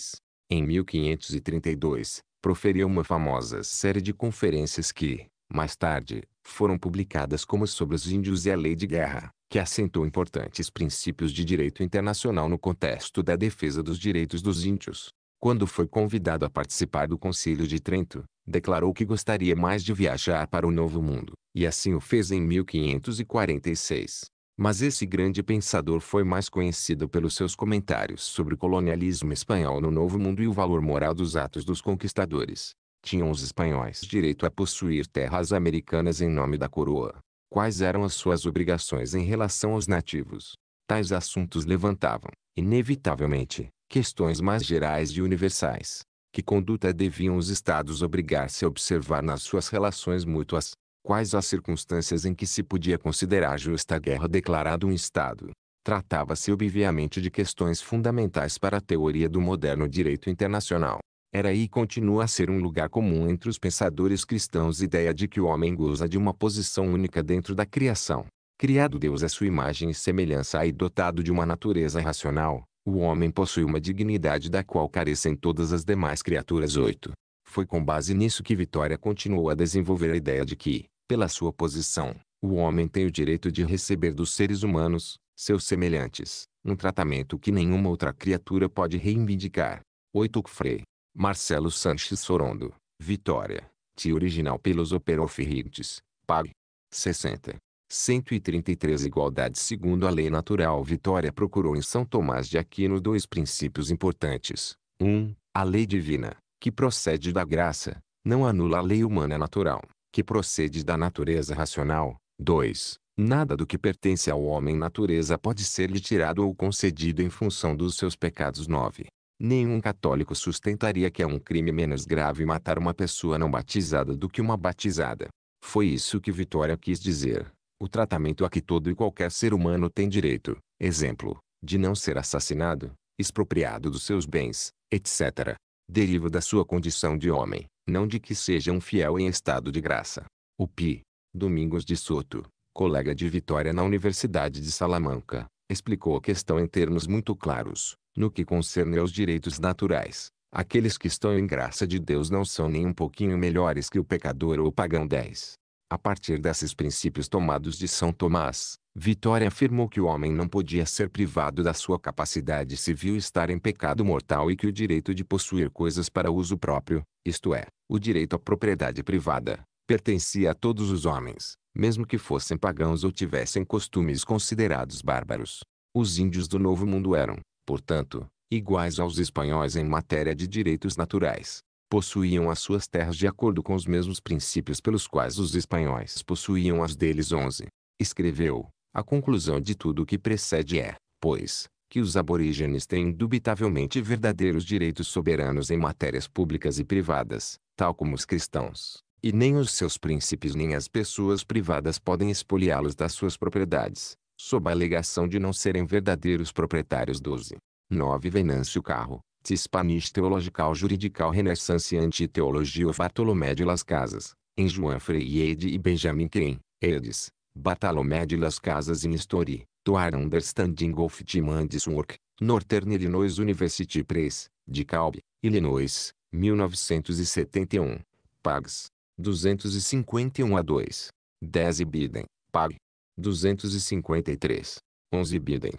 Em 1532, proferiu uma famosa série de conferências que, mais tarde, foram publicadas como Sobre os Índios e a Lei de Guerra, que assentou importantes princípios de direito internacional no contexto da defesa dos direitos dos índios. Quando foi convidado a participar do Concílio de Trento, declarou que gostaria mais de viajar para o Novo Mundo, e assim o fez em 1546. Mas esse grande pensador foi mais conhecido pelos seus comentários sobre o colonialismo espanhol no Novo Mundo e o valor moral dos atos dos conquistadores. Tinham os espanhóis direito a possuir terras americanas em nome da coroa. Quais eram as suas obrigações em relação aos nativos? Tais assuntos levantavam, inevitavelmente, questões mais gerais e universais, que conduta deviam os Estados obrigar-se a observar nas suas relações mútuas? Quais as circunstâncias em que se podia considerar justa a guerra declarada um Estado? Tratava-se obviamente de questões fundamentais para a teoria do moderno direito internacional. Era e continua a ser um lugar comum entre os pensadores cristãos a ideia de que o homem goza de uma posição única dentro da criação. Criado Deus à é sua imagem e semelhança e dotado de uma natureza racional, o homem possui uma dignidade da qual carecem todas as demais criaturas. 8. Foi com base nisso que Vitória continuou a desenvolver a ideia de que, pela sua posição, o homem tem o direito de receber dos seres humanos, seus semelhantes, um tratamento que nenhuma outra criatura pode reivindicar. 8. Frei. Marcelo Sanches Sorondo, Vitória. T. Original pelos Operofirrites, Pag. 60. 133 Igualdade segundo a lei natural Vitória procurou em São Tomás de Aquino dois princípios importantes. 1. Um, a lei divina, que procede da graça, não anula a lei humana natural, que procede da natureza racional. 2. Nada do que pertence ao homem natureza pode ser-lhe tirado ou concedido em função dos seus pecados. 9. Nenhum católico sustentaria que é um crime menos grave matar uma pessoa não batizada do que uma batizada. Foi isso que Vitória quis dizer o tratamento a que todo e qualquer ser humano tem direito, exemplo, de não ser assassinado, expropriado dos seus bens, etc., deriva da sua condição de homem, não de que seja um fiel em estado de graça. O Pi. Domingos de Soto, colega de Vitória na Universidade de Salamanca, explicou a questão em termos muito claros, no que concerne aos direitos naturais. Aqueles que estão em graça de Deus não são nem um pouquinho melhores que o pecador ou o pagão 10. A partir desses princípios tomados de São Tomás, Vitória afirmou que o homem não podia ser privado da sua capacidade civil estar em pecado mortal e que o direito de possuir coisas para uso próprio, isto é, o direito à propriedade privada, pertencia a todos os homens, mesmo que fossem pagãos ou tivessem costumes considerados bárbaros. Os índios do Novo Mundo eram, portanto, iguais aos espanhóis em matéria de direitos naturais, possuíam as suas terras de acordo com os mesmos princípios pelos quais os espanhóis possuíam as deles. 11. Escreveu, a conclusão de tudo o que precede é, pois, que os aborígenes têm indubitavelmente verdadeiros direitos soberanos em matérias públicas e privadas, tal como os cristãos, e nem os seus príncipes nem as pessoas privadas podem expoliá-los das suas propriedades, sob a alegação de não serem verdadeiros proprietários. 12. 9. Venâncio Carro, Hispanis Theological Juridical Renaissance e of Bartolomé de las Casas, em João Freire e Benjamin Crem, Edis, Bartolomé de las Casas in History, to Our Understanding of Timandis Work, Northern Illinois University Press, de Calbe, Illinois, 1971. Pags. 251 a 2. 10 Biden. Pag. 253. 11 Biden.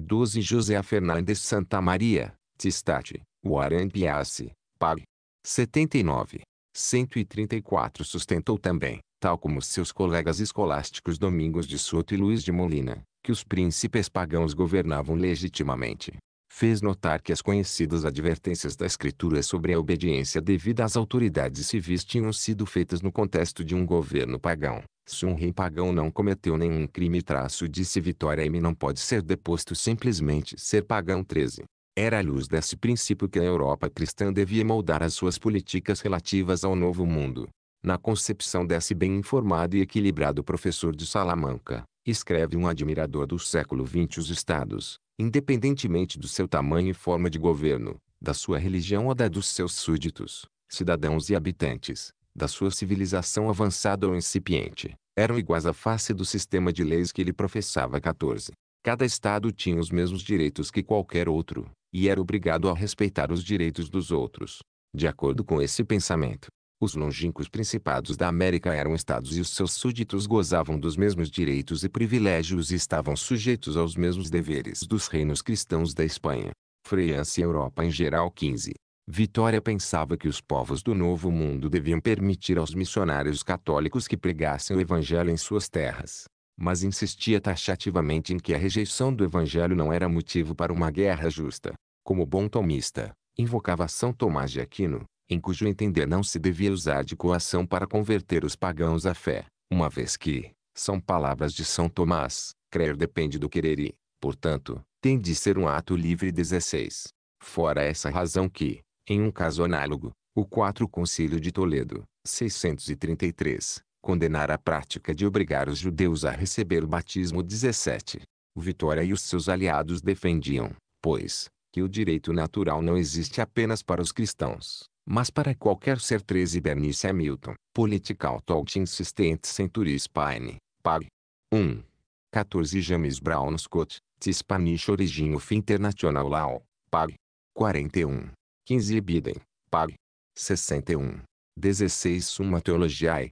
12 José Fernandes Santa Maria. Tistate, Warren Piassi, Pag. 79. 134 Sustentou também, tal como seus colegas escolásticos Domingos de Soto e Luiz de Molina, que os príncipes pagãos governavam legitimamente. Fez notar que as conhecidas advertências da Escritura sobre a obediência devida às autoridades civis tinham sido feitas no contexto de um governo pagão. Se um rei pagão não cometeu nenhum crime traço disse Vitória M não pode ser deposto simplesmente ser pagão 13. Era à luz desse princípio que a Europa cristã devia moldar as suas políticas relativas ao Novo Mundo. Na concepção desse bem informado e equilibrado professor de Salamanca, escreve um admirador do século XX os estados, independentemente do seu tamanho e forma de governo, da sua religião ou da dos seus súditos, cidadãos e habitantes, da sua civilização avançada ou incipiente, eram iguais à face do sistema de leis que ele professava 14. Cada Estado tinha os mesmos direitos que qualquer outro, e era obrigado a respeitar os direitos dos outros. De acordo com esse pensamento, os longínquos principados da América eram estados e os seus súditos gozavam dos mesmos direitos e privilégios e estavam sujeitos aos mesmos deveres dos reinos cristãos da Espanha, França e Europa em geral 15. Vitória pensava que os povos do Novo Mundo deviam permitir aos missionários católicos que pregassem o evangelho em suas terras, mas insistia taxativamente em que a rejeição do Evangelho não era motivo para uma guerra justa. Como bom tomista, invocava São Tomás de Aquino, em cujo entender não se devia usar de coação para converter os pagãos à fé, uma vez que, são palavras de São Tomás, crer depende do querer e, portanto, tem de ser um ato livre 16. Fora essa razão que, em um caso análogo, o 4 Concílio de Toledo, 633, condenar a prática de obrigar os judeus a receber o batismo 17. Vitória e os seus aliados defendiam, pois, que o direito natural não existe apenas para os cristãos, mas para qualquer ser 13 Bernice Hamilton, Political Talk Insistente Century Spine, Pag. 1. 14 James Brown Scott, Spanish Origin of International Law, Pag. 41. 15 Biden, Pag. 61. 16 Summa Theologiae,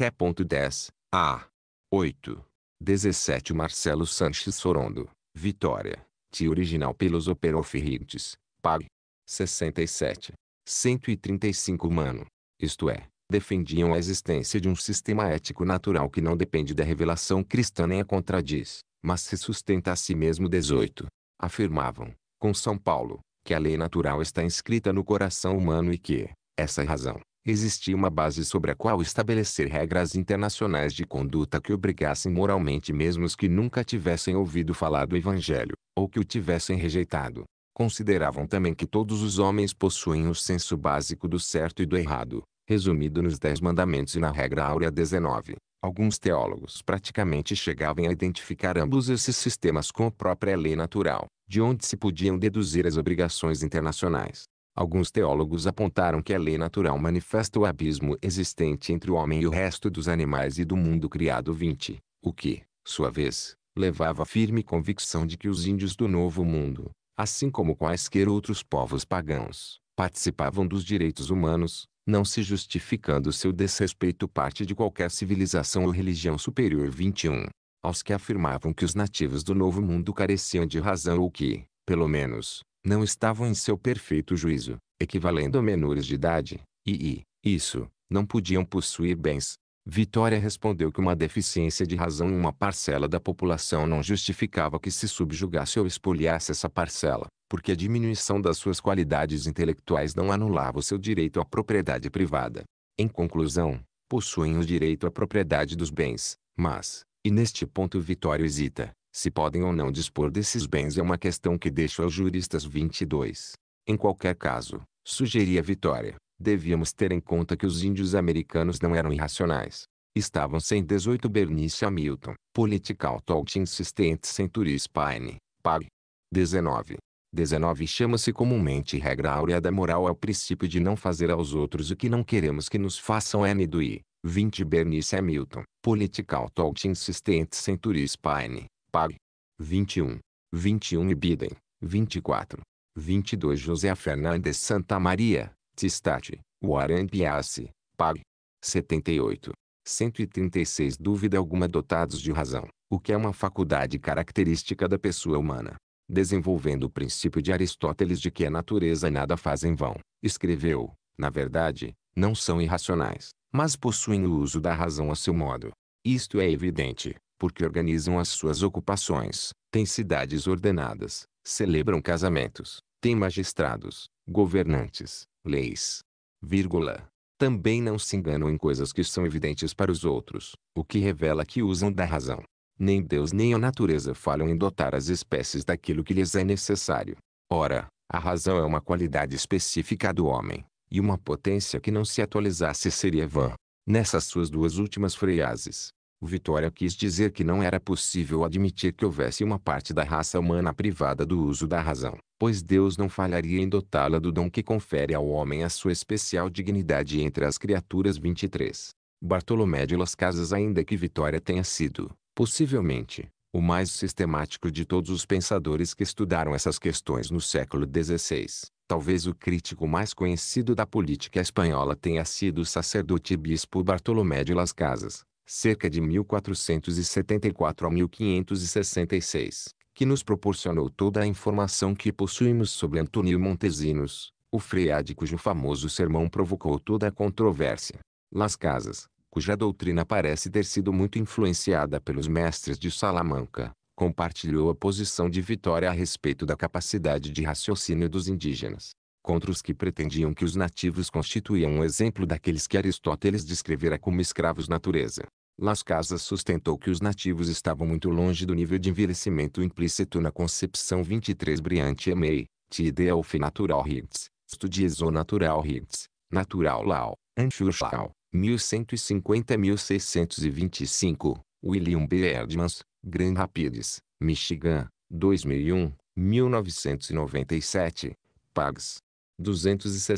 é ponto Q.10, A. 8. 17 Marcelo Sanches Sorondo, Vitória, T. Original pelos operofirrintes, Pag. 67. 135 Humano, isto é, defendiam a existência de um sistema ético natural que não depende da revelação cristã nem a contradiz, mas se sustenta a si mesmo 18. Afirmavam, com São Paulo, que a lei natural está inscrita no coração humano e que, essa é razão, existia uma base sobre a qual estabelecer regras internacionais de conduta que obrigassem moralmente mesmo os que nunca tivessem ouvido falar do Evangelho, ou que o tivessem rejeitado. Consideravam também que todos os homens possuem o senso básico do certo e do errado, resumido nos Dez Mandamentos e na Regra Áurea 19. Alguns teólogos praticamente chegavam a identificar ambos esses sistemas com a própria lei natural, de onde se podiam deduzir as obrigações internacionais. Alguns teólogos apontaram que a lei natural manifesta o abismo existente entre o homem e o resto dos animais e do mundo criado 20, o que, sua vez, levava à firme convicção de que os índios do Novo Mundo, assim como quaisquer outros povos pagãos, participavam dos direitos humanos, não se justificando seu desrespeito parte de qualquer civilização ou religião superior 21. Aos que afirmavam que os nativos do Novo Mundo careciam de razão ou que, pelo menos, não estavam em seu perfeito juízo, equivalendo a menores de idade, e, e, isso, não podiam possuir bens. Vitória respondeu que uma deficiência de razão em uma parcela da população não justificava que se subjugasse ou espoliasse essa parcela, porque a diminuição das suas qualidades intelectuais não anulava o seu direito à propriedade privada. Em conclusão, possuem o direito à propriedade dos bens, mas, e neste ponto Vitória hesita, se podem ou não dispor desses bens é uma questão que deixo aos juristas 22. Em qualquer caso, sugeria Vitória, devíamos ter em conta que os índios americanos não eram irracionais. Estavam sem 18 Bernice Hamilton, Political Talk Insistente Centuris Spine, Pag. 19. 19 chama-se comumente regra áurea da moral ao princípio de não fazer aos outros o que não queremos que nos façam N do I. 20 Bernice Hamilton, Political Talk Insistente Centuris Spine, Pag. 21. 21 Ibidem. 24. 22 José Fernandes Santa Maria, Tistate, Guarampiace, Pag. 78. 136 Dúvida alguma dotados de razão, o que é uma faculdade característica da pessoa humana. Desenvolvendo o princípio de Aristóteles de que a natureza nada faz em vão, escreveu, na verdade, não são irracionais, mas possuem o uso da razão a seu modo. Isto é evidente, porque organizam as suas ocupações, têm cidades ordenadas, celebram casamentos, têm magistrados, governantes, leis. Vírgula. Também não se enganam em coisas que são evidentes para os outros, o que revela que usam da razão. Nem Deus nem a natureza falham em dotar as espécies daquilo que lhes é necessário. Ora, a razão é uma qualidade específica do homem, e uma potência que não se atualizasse seria vã. Nessas suas duas últimas frases, o Vitória quis dizer que não era possível admitir que houvesse uma parte da raça humana privada do uso da razão, pois Deus não falharia em dotá-la do dom que confere ao homem a sua especial dignidade entre as criaturas 23. Bartolomé de Las Casas ainda que Vitória tenha sido, possivelmente, o mais sistemático de todos os pensadores que estudaram essas questões no século XVI. Talvez o crítico mais conhecido da política espanhola tenha sido o sacerdote e bispo Bartolomé de Las Casas, cerca de 1474 a 1566, que nos proporcionou toda a informação que possuímos sobre Antônio Montesinos, o freade cujo famoso sermão provocou toda a controvérsia. Las Casas, cuja doutrina parece ter sido muito influenciada pelos mestres de Salamanca, compartilhou a posição de Vitória a respeito da capacidade de raciocínio dos indígenas contra os que pretendiam que os nativos constituíam um exemplo daqueles que Aristóteles descrevera como escravos natureza. Las Casas sustentou que os nativos estavam muito longe do nível de envelhecimento implícito na concepção 23 Briante May, Tidea of Natural Rights, Studies Natural Rights, Natural Law, Anschurschau, 1150-1625, William B. Erdmans, Grand Rapids, Michigan, 2001, 1997, Pags. 269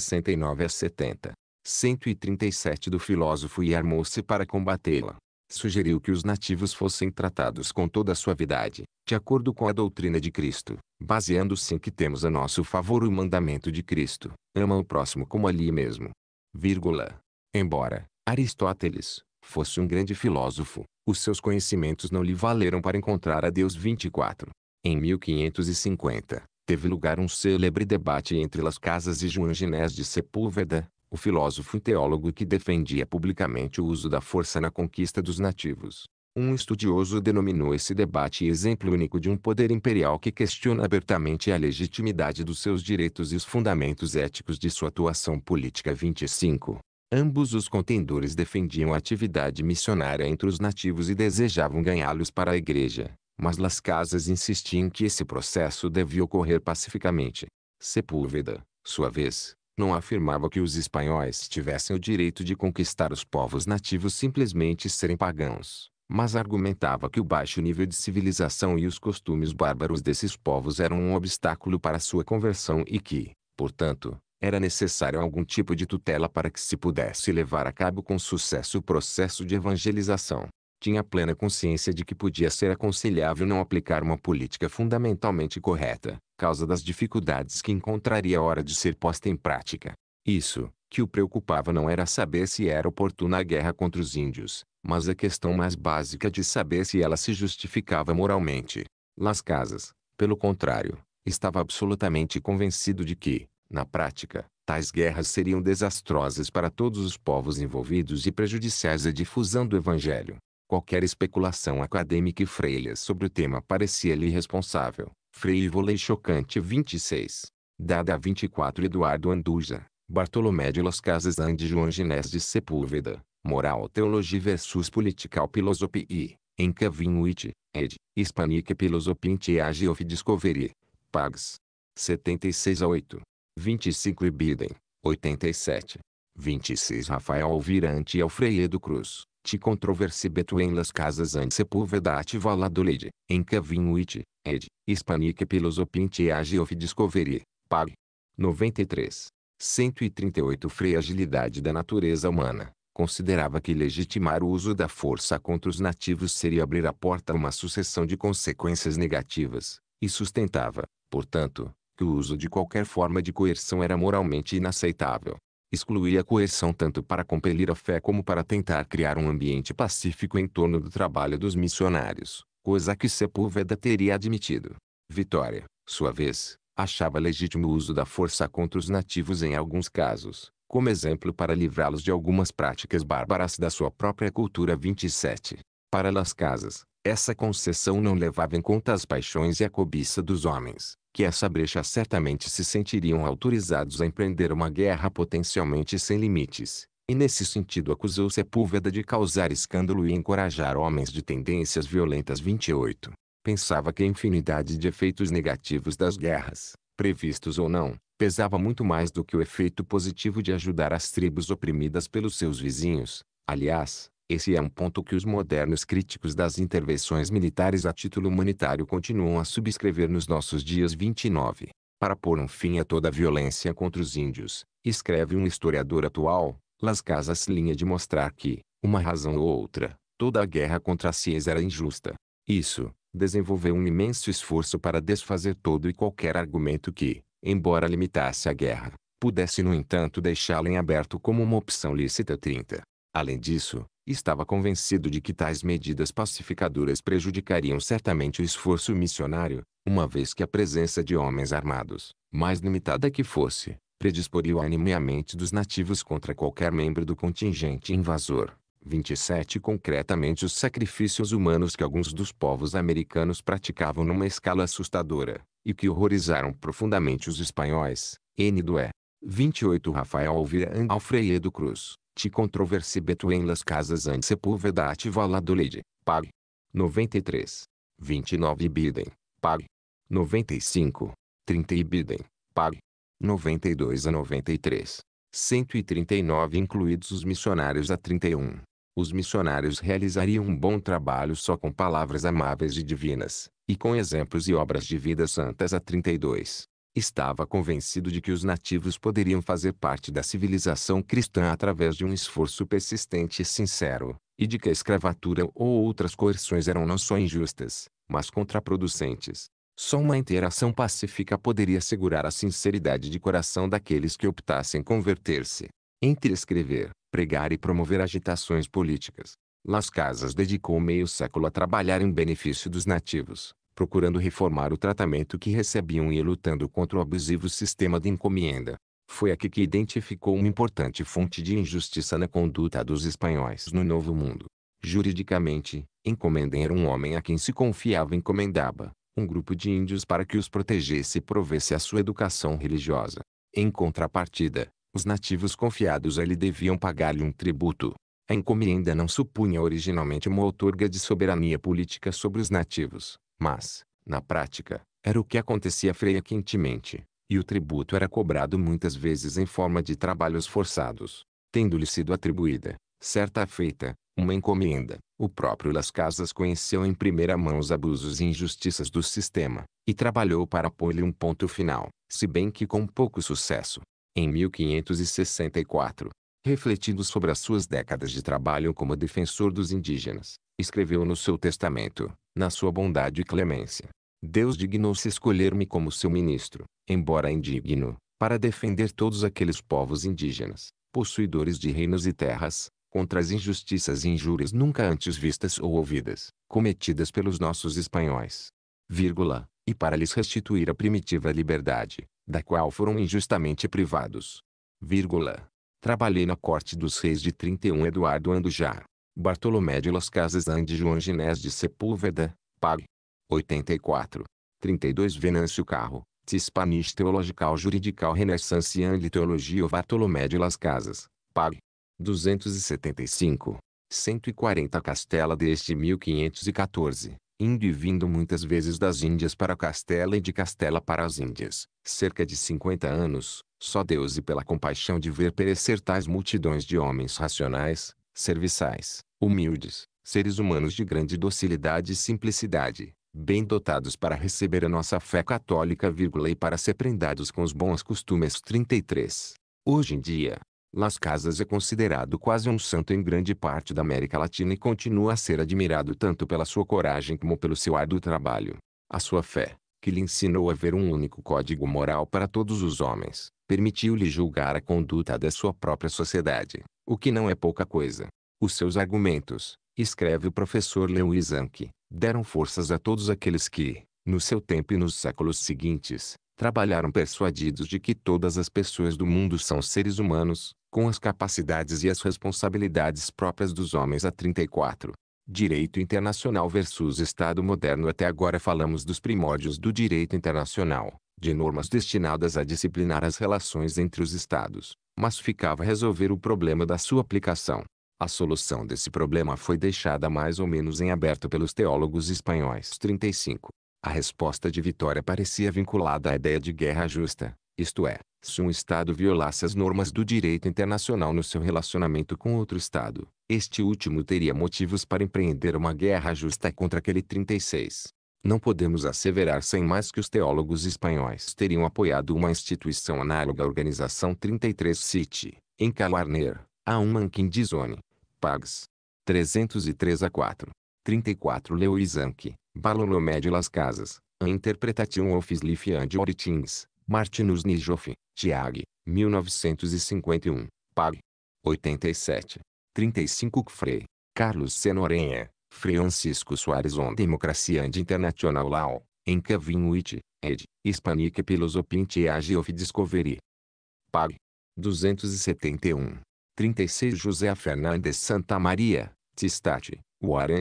a 70, 137 do filósofo e armou-se para combatê-la. Sugeriu que os nativos fossem tratados com toda a suavidade, de acordo com a doutrina de Cristo, baseando-se em que temos a nosso favor o mandamento de Cristo, ama o próximo como ali mesmo. Vírgula. Embora, Aristóteles, fosse um grande filósofo, os seus conhecimentos não lhe valeram para encontrar a Deus 24. Em 1550, teve lugar um célebre debate entre Las Casas e João Ginés de Sepúlveda, o filósofo e teólogo que defendia publicamente o uso da força na conquista dos nativos. Um estudioso denominou esse debate exemplo único de um poder imperial que questiona abertamente a legitimidade dos seus direitos e os fundamentos éticos de sua atuação política. 25. Ambos os contendores defendiam a atividade missionária entre os nativos e desejavam ganhá-los para a igreja, mas Las Casas insistia em que esse processo devia ocorrer pacificamente. Sepúlveda, sua vez, não afirmava que os espanhóis tivessem o direito de conquistar os povos nativos simplesmente serem pagãos, mas argumentava que o baixo nível de civilização e os costumes bárbaros desses povos eram um obstáculo para sua conversão e que, portanto, era necessário algum tipo de tutela para que se pudesse levar a cabo com sucesso o processo de evangelização tinha plena consciência de que podia ser aconselhável não aplicar uma política fundamentalmente correta, causa das dificuldades que encontraria a hora de ser posta em prática. Isso, que o preocupava não era saber se era oportuna a guerra contra os índios, mas a questão mais básica de saber se ela se justificava moralmente. Las Casas, pelo contrário, estava absolutamente convencido de que, na prática, tais guerras seriam desastrosas para todos os povos envolvidos e prejudiciais à difusão do Evangelho. Qualquer especulação acadêmica e freira sobre o tema parecia-lhe irresponsável. Frívole e chocante 26. Dada 24 Eduardo Anduja, Bartolomé de Las Casas and João Ginés de Sepúlveda, Moral Teologia versus Political Philosophy, em Cavinwit, ed. Hispanic Philosophy Age of Discovery, Pags. 76 a 8. 25 e Biden. 87. 26 Rafael Alvirante e Alfredo Cruz, te controversi between las casas ante ansepulvedati valladolid, em Cavinhuit, ed, hispanic pilosopinte age of discovery, pag. 93. 138 Frei Agilidade da Natureza Humana considerava que legitimar o uso da força contra os nativos seria abrir a porta a uma sucessão de consequências negativas, e sustentava, portanto, que o uso de qualquer forma de coerção era moralmente inaceitável excluir a coerção tanto para compelir a fé como para tentar criar um ambiente pacífico em torno do trabalho dos missionários, coisa que Sepúlveda teria admitido. Vitória, sua vez, achava legítimo o uso da força contra os nativos em alguns casos, como exemplo para livrá-los de algumas práticas bárbaras da sua própria cultura 27. Para Las Casas, essa concessão não levava em conta as paixões e a cobiça dos homens, que essa brecha certamente se sentiriam autorizados a empreender uma guerra potencialmente sem limites, e nesse sentido acusou Sepúlveda de causar escândalo e encorajar homens de tendências violentas 28. Pensava que a infinidade de efeitos negativos das guerras, previstos ou não, pesava muito mais do que o efeito positivo de ajudar as tribos oprimidas pelos seus vizinhos. Aliás, esse é um ponto que os modernos críticos das intervenções militares a título humanitário continuam a subscrever nos nossos dias 29. Para pôr um fim a toda a violência contra os índios, escreve um historiador atual, Las Casas linha de mostrar que, uma razão ou outra, toda a guerra contra Cies era injusta. Isso, desenvolveu um imenso esforço para desfazer todo e qualquer argumento que, embora limitasse a guerra, pudesse no entanto deixá-la em aberto como uma opção lícita 30. Além disso, estava convencido de que tais medidas pacificadoras prejudicariam certamente o esforço missionário, uma vez que a presença de homens armados, mais limitada que fosse, predisporia o ânimo e a mente dos nativos contra qualquer membro do contingente invasor. 27 Concretamente os sacrifícios humanos que alguns dos povos americanos praticavam numa escala assustadora, e que horrorizaram profundamente os espanhóis, N do E. 28 Rafael Alvira Alfredo Cruz te controversi between las casas and sepulveda at Valladolid, pag. 93. 29 Biden, pag. 95. 30 Biden, pag. 92 a 93. 139 incluídos os missionários a 31. Os missionários realizariam um bom trabalho só com palavras amáveis e divinas, e com exemplos e obras de vida santas a 32. Estava convencido de que os nativos poderiam fazer parte da civilização cristã através de um esforço persistente e sincero, e de que a escravatura ou outras coerções eram não só injustas, mas contraproducentes. Só uma interação pacífica poderia assegurar a sinceridade de coração daqueles que optassem converter-se. Entre escrever, pregar e promover agitações políticas, Las Casas dedicou meio século a trabalhar em benefício dos nativos procurando reformar o tratamento que recebiam e lutando contra o abusivo sistema de encomenda. Foi aqui que identificou uma importante fonte de injustiça na conduta dos espanhóis no Novo Mundo. Juridicamente, encomenda era um homem a quem se confiava encomendaba, um grupo de índios para que os protegesse e provesse a sua educação religiosa. Em contrapartida, os nativos confiados a ele deviam pagar-lhe um tributo. A encomenda não supunha originalmente uma outorga de soberania política sobre os nativos, mas, na prática, era o que acontecia frequentemente, e o tributo era cobrado muitas vezes em forma de trabalhos forçados, tendo-lhe sido atribuída, certa feita, uma encomenda. O próprio Las Casas conheceu em primeira mão os abusos e injustiças do sistema, e trabalhou para pôr-lhe um ponto final, se bem que com pouco sucesso. Em 1564, refletindo sobre as suas décadas de trabalho como defensor dos indígenas, escreveu no seu testamento na sua bondade e clemência. Deus dignou-se escolher-me como seu ministro, embora indigno, para defender todos aqueles povos indígenas, possuidores de reinos e terras, contra as injustiças e injúrias nunca antes vistas ou ouvidas, cometidas pelos nossos espanhóis. Vírgula, e para lhes restituir a primitiva liberdade, da qual foram injustamente privados. Vírgula. Trabalhei na corte dos reis de 31 Eduardo Andujá, Bartolomé de Las Casas Ande João Ginés de Sepúlveda, Pag. 84. 32 Venâncio Carro, Tispanis Teological Juridical Renascenciane Teologia Bartolomé de Las Casas, Pag. 275. 140 Castela deste 1514, indo e vindo muitas vezes das Índias para Castela e de Castela para as Índias, cerca de 50 anos, só Deus e pela compaixão de ver perecer tais multidões de homens racionais, serviçais, humildes, seres humanos de grande docilidade e simplicidade, bem dotados para receber a nossa fé católica e para ser prendados com os bons costumes 33. Hoje em dia, Las Casas é considerado quase um santo em grande parte da América Latina e continua a ser admirado tanto pela sua coragem como pelo seu árduo trabalho. A sua fé, que lhe ensinou a ver um único código moral para todos os homens, permitiu-lhe julgar a conduta da sua própria sociedade, o que não é pouca coisa. Os seus argumentos, escreve o professor Lewis Anke, deram forças a todos aqueles que, no seu tempo e nos séculos seguintes, trabalharam persuadidos de que todas as pessoas do mundo são seres humanos, com as capacidades e as responsabilidades próprias dos homens a 34. Direito internacional versus Estado moderno Até agora falamos dos primórdios do direito internacional, de normas destinadas a disciplinar as relações entre os Estados, mas ficava resolver o problema da sua aplicação. A solução desse problema foi deixada mais ou menos em aberto pelos teólogos espanhóis. 35. A resposta de Vitória parecia vinculada à ideia de guerra justa, isto é, se um Estado violasse as normas do direito internacional no seu relacionamento com outro Estado, este último teria motivos para empreender uma guerra justa contra aquele 36. Não podemos asseverar sem mais que os teólogos espanhóis teriam apoiado uma instituição análoga à Organização 33 City, em Calarner, a uma Anquindizone, Pags. 303 a 4. 34 Leuizanque, Balolomé de Las Casas, a Interpretation of Slifian de Martinus Nijoff, Tiag, 1951, Pag. 87. 35 Frei, Carlos Senorenha, Francisco Soares on Democracia and International Law, em Kevin Witt, ed. Hispanic Philosophy and Age of Discovery. Pag. 271. 36 José Fernandes Santa Maria, Tistate,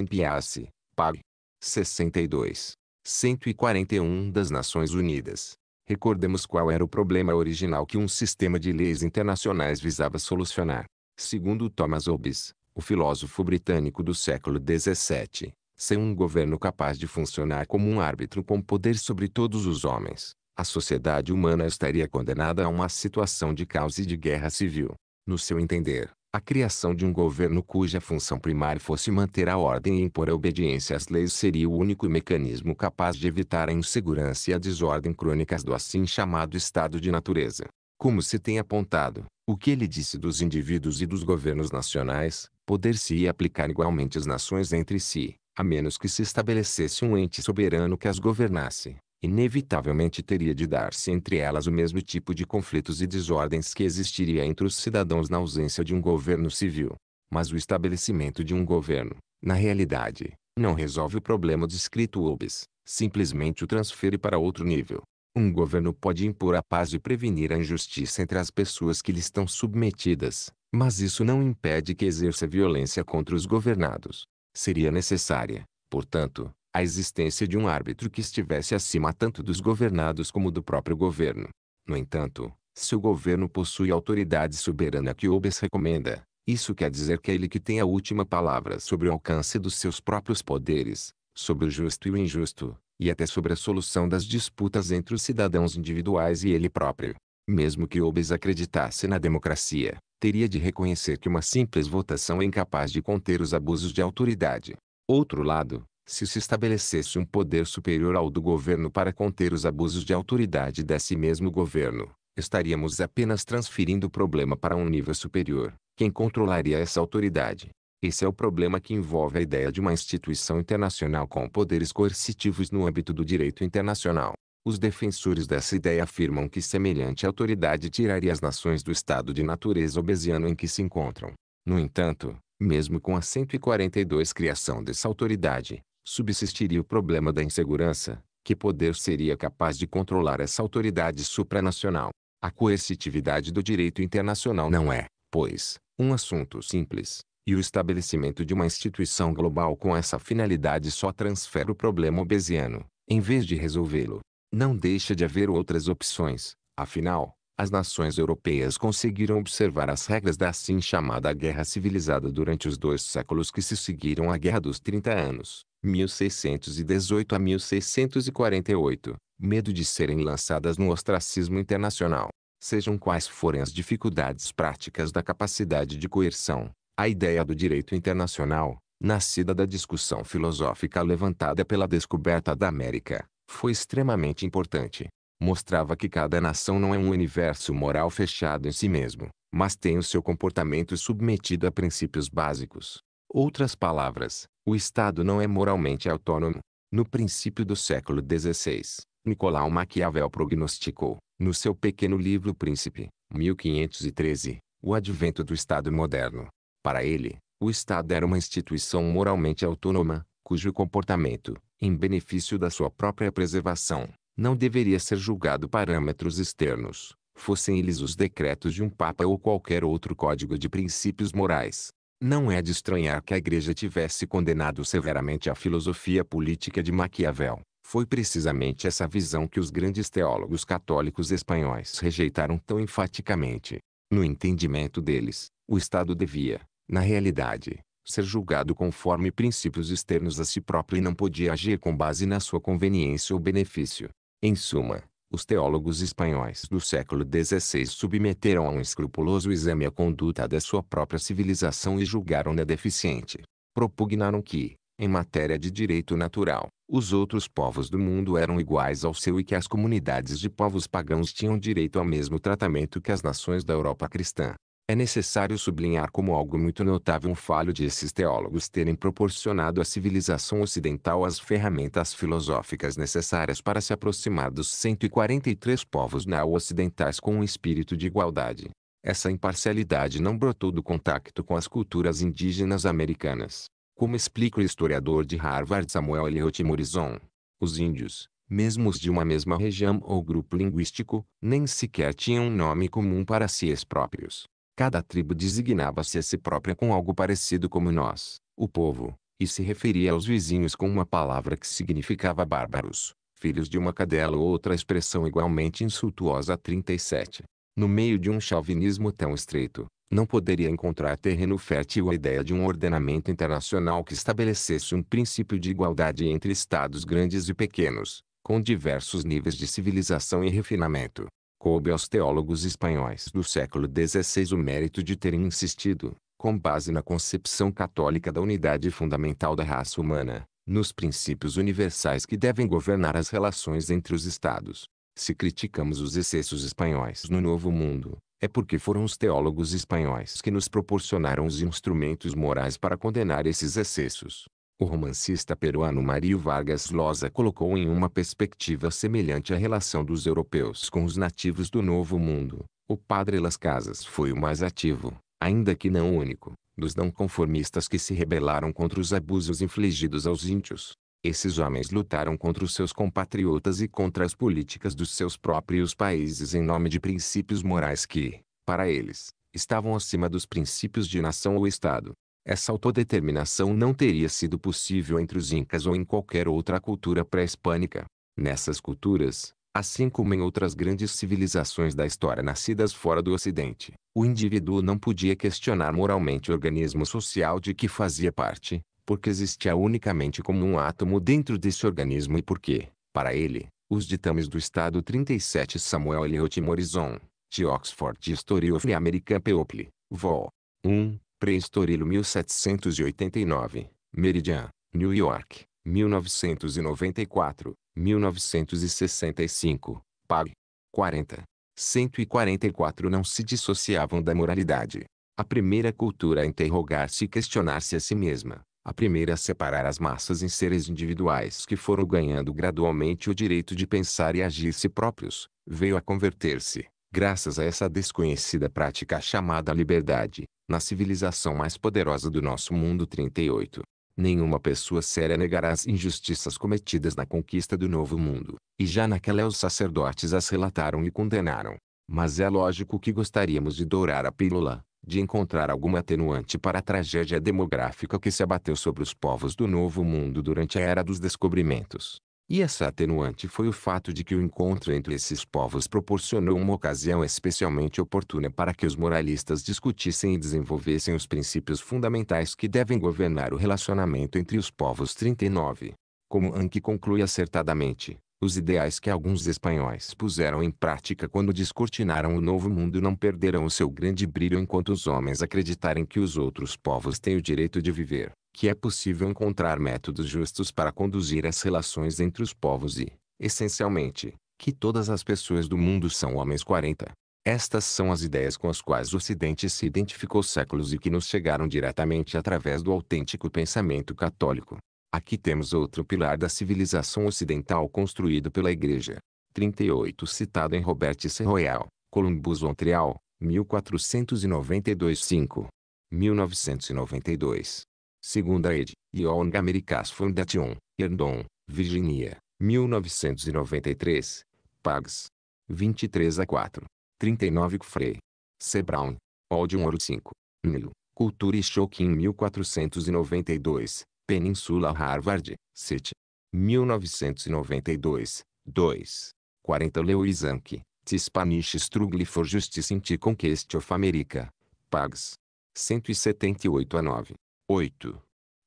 Piace, Pag. 62. 141 das Nações Unidas. Recordemos qual era o problema original que um sistema de leis internacionais visava solucionar. Segundo Thomas Hobbes, o filósofo britânico do século XVII, sem um governo capaz de funcionar como um árbitro com poder sobre todos os homens, a sociedade humana estaria condenada a uma situação de caos e de guerra civil. No seu entender, a criação de um governo cuja função primária fosse manter a ordem e impor a obediência às leis seria o único mecanismo capaz de evitar a insegurança e a desordem crônicas do assim chamado estado de natureza. Como se tem apontado, o que ele disse dos indivíduos e dos governos nacionais, poder-se-ia aplicar igualmente as nações entre si, a menos que se estabelecesse um ente soberano que as governasse. Inevitavelmente teria de dar-se entre elas o mesmo tipo de conflitos e desordens que existiria entre os cidadãos na ausência de um governo civil. Mas o estabelecimento de um governo, na realidade, não resolve o problema descrito obis, simplesmente o transfere para outro nível. Um governo pode impor a paz e prevenir a injustiça entre as pessoas que lhe estão submetidas, mas isso não impede que exerça violência contra os governados. Seria necessária, portanto, a existência de um árbitro que estivesse acima tanto dos governados como do próprio governo. No entanto, se o governo possui autoridade soberana que Obes recomenda, isso quer dizer que é ele que tem a última palavra sobre o alcance dos seus próprios poderes, sobre o justo e o injusto, e até sobre a solução das disputas entre os cidadãos individuais e ele próprio mesmo que Obes acreditasse na democracia, teria de reconhecer que uma simples votação é incapaz de conter os abusos de autoridade. Outro lado, se se estabelecesse um poder superior ao do governo para conter os abusos de autoridade desse mesmo governo, estaríamos apenas transferindo o problema para um nível superior. Quem controlaria essa autoridade? Esse é o problema que envolve a ideia de uma instituição internacional com poderes coercitivos no âmbito do direito internacional. Os defensores dessa ideia afirmam que semelhante autoridade tiraria as nações do estado de natureza obesiano em que se encontram. No entanto, mesmo com a 142 criação dessa autoridade, subsistiria o problema da insegurança, que poder seria capaz de controlar essa autoridade supranacional. A coercitividade do direito internacional não é, pois, um assunto simples, e o estabelecimento de uma instituição global com essa finalidade só transfere o problema obesiano, em vez de resolvê-lo. Não deixa de haver outras opções, afinal, as nações europeias conseguiram observar as regras da assim chamada Guerra Civilizada durante os dois séculos que se seguiram à Guerra dos 30 Anos, 1618 a 1648, medo de serem lançadas no ostracismo internacional. Sejam quais forem as dificuldades práticas da capacidade de coerção, a ideia do direito internacional, nascida da discussão filosófica levantada pela descoberta da América, foi extremamente importante. Mostrava que cada nação não é um universo moral fechado em si mesmo, mas tem o seu comportamento submetido a princípios básicos. Outras palavras, o Estado não é moralmente autônomo. No princípio do século XVI, Nicolau Maquiavel prognosticou, no seu pequeno livro Príncipe, 1513, o advento do Estado moderno. Para ele, o Estado era uma instituição moralmente autônoma, cujo comportamento, em benefício da sua própria preservação, não deveria ser julgado parâmetros externos, fossem eles os decretos de um papa ou qualquer outro código de princípios morais. Não é de estranhar que a Igreja tivesse condenado severamente a filosofia política de Maquiavel. Foi precisamente essa visão que os grandes teólogos católicos espanhóis rejeitaram tão enfaticamente. No entendimento deles, o Estado devia, na realidade, ser julgado conforme princípios externos a si próprio e não podia agir com base na sua conveniência ou benefício. Em suma, os teólogos espanhóis do século XVI submeteram a um escrupuloso exame a conduta da sua própria civilização e julgaram-na deficiente. Propugnaram que, em matéria de direito natural, os outros povos do mundo eram iguais ao seu e que as comunidades de povos pagãos tinham direito ao mesmo tratamento que as nações da Europa cristã. É necessário sublinhar como algo muito notável um falho de esses teólogos terem proporcionado à civilização ocidental as ferramentas filosóficas necessárias para se aproximar dos 143 povos neo-ocidentais com um espírito de igualdade. Essa imparcialidade não brotou do contacto com as culturas indígenas americanas. Como explica o historiador de Harvard Samuel Eliot Hottimorizon, os índios, mesmo os de uma mesma região ou grupo linguístico, nem sequer tinham um nome comum para si próprios. Cada tribo designava-se a si própria com algo parecido como nós, o povo, e se referia aos vizinhos com uma palavra que significava bárbaros, filhos de uma cadela ou outra expressão igualmente insultuosa. 37. No meio de um chauvinismo tão estreito, não poderia encontrar terreno fértil a ideia de um ordenamento internacional que estabelecesse um princípio de igualdade entre estados grandes e pequenos, com diversos níveis de civilização e refinamento. Coube aos teólogos espanhóis do século XVI o mérito de terem insistido, com base na concepção católica da unidade fundamental da raça humana, nos princípios universais que devem governar as relações entre os Estados. Se criticamos os excessos espanhóis no Novo Mundo, é porque foram os teólogos espanhóis que nos proporcionaram os instrumentos morais para condenar esses excessos. O romancista peruano Mario Vargas Llosa colocou em uma perspectiva semelhante a relação dos europeus com os nativos do Novo Mundo. O padre Las Casas foi o mais ativo, ainda que não único, dos não conformistas que se rebelaram contra os abusos infligidos aos índios. Esses homens lutaram contra os seus compatriotas e contra as políticas dos seus próprios países em nome de princípios morais que, para eles, estavam acima dos princípios de nação ou Estado. Essa autodeterminação não teria sido possível entre os Incas ou em qualquer outra cultura pré-hispânica. Nessas culturas, assim como em outras grandes civilizações da história nascidas fora do Ocidente, o indivíduo não podia questionar moralmente o organismo social de que fazia parte, porque existia unicamente como um átomo dentro desse organismo e porque, para ele, os ditames do Estado 37 Samuel Eliot Morrison, de Oxford History of the American People, Vol. 1, Preistorilo 1789, Meridian, New York, 1994, 1965, Pag. 40. 144 não se dissociavam da moralidade. A primeira cultura a interrogar-se e questionar-se a si mesma. A primeira a separar as massas em seres individuais que foram ganhando gradualmente o direito de pensar e agir se próprios, veio a converter-se, graças a essa desconhecida prática chamada liberdade, na civilização mais poderosa do nosso mundo 38. Nenhuma pessoa séria negará as injustiças cometidas na conquista do novo mundo, e já naquela os sacerdotes as relataram e condenaram. Mas é lógico que gostaríamos de dourar a pílula, de encontrar alguma atenuante para a tragédia demográfica que se abateu sobre os povos do novo mundo durante a era dos descobrimentos. E essa atenuante foi o fato de que o encontro entre esses povos proporcionou uma ocasião especialmente oportuna para que os moralistas discutissem e desenvolvessem os princípios fundamentais que devem governar o relacionamento entre os povos 39. Como Anki conclui acertadamente, os ideais que alguns espanhóis puseram em prática quando descortinaram o novo mundo não perderão o seu grande brilho enquanto os homens acreditarem que os outros povos têm o direito de viver, que é possível encontrar métodos justos para conduzir as relações entre os povos e, essencialmente, que todas as pessoas do mundo são homens 40. Estas são as ideias com as quais o Ocidente se identificou séculos e que nos chegaram diretamente através do autêntico pensamento católico. Aqui temos outro pilar da civilização ocidental construído pela Igreja. 38 Citado em Robert C. Royal, Columbus Montreal, 1492-5. 1992. Segunda ed. Young Americas Foundation, Herndon, Virginia, 1993. Pags. 23 a 4. 39 Frey. C. Brown. Old 5. Nilo. Cultura e Choque em 1492, Península Harvard, CIT. 1992, 2. 40 Lewis Anke, Spanish Struggle for Justice in the Conquest of America. Pags. 178 a 9. 8.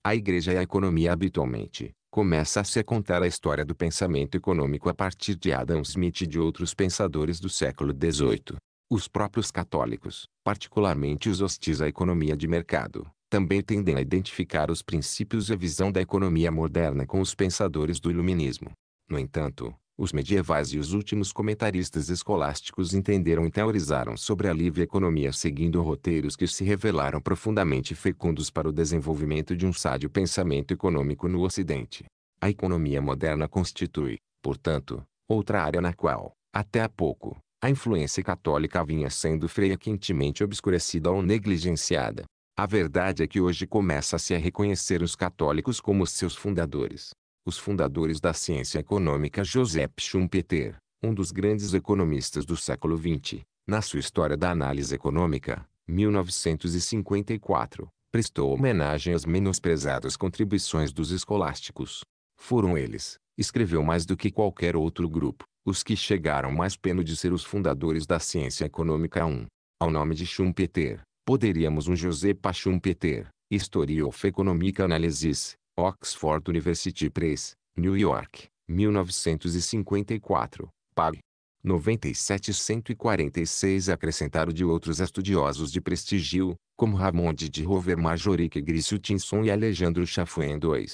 A igreja e a economia habitualmente, começa-se a contar a história do pensamento econômico a partir de Adam Smith e de outros pensadores do século XVIII. Os próprios católicos, particularmente os hostis à economia de mercado, também tendem a identificar os princípios e a visão da economia moderna com os pensadores do iluminismo. No entanto, os medievais e os últimos comentaristas escolásticos entenderam e teorizaram sobre a livre economia seguindo roteiros que se revelaram profundamente fecundos para o desenvolvimento de um sádio pensamento econômico no Ocidente. A economia moderna constitui, portanto, outra área na qual, até há pouco, a influência católica vinha sendo frequentemente obscurecida ou negligenciada. A verdade é que hoje começa-se a reconhecer os católicos como seus fundadores. Os fundadores da ciência econômica Joseph Schumpeter, um dos grandes economistas do século XX, na sua História da Análise Econômica, 1954, prestou homenagem às menosprezadas contribuições dos escolásticos. Foram eles, escreveu mais do que qualquer outro grupo, os que chegaram mais peno de ser os fundadores da ciência econômica 1. Ao nome de Schumpeter, poderíamos um José Peter, History of Economic Analysis, Oxford University Press, New York, 1954, pag. 9746 o de outros estudiosos de prestígio, como Ramon de Rover Majoric Grício Tinson e Alejandro Chafuen II.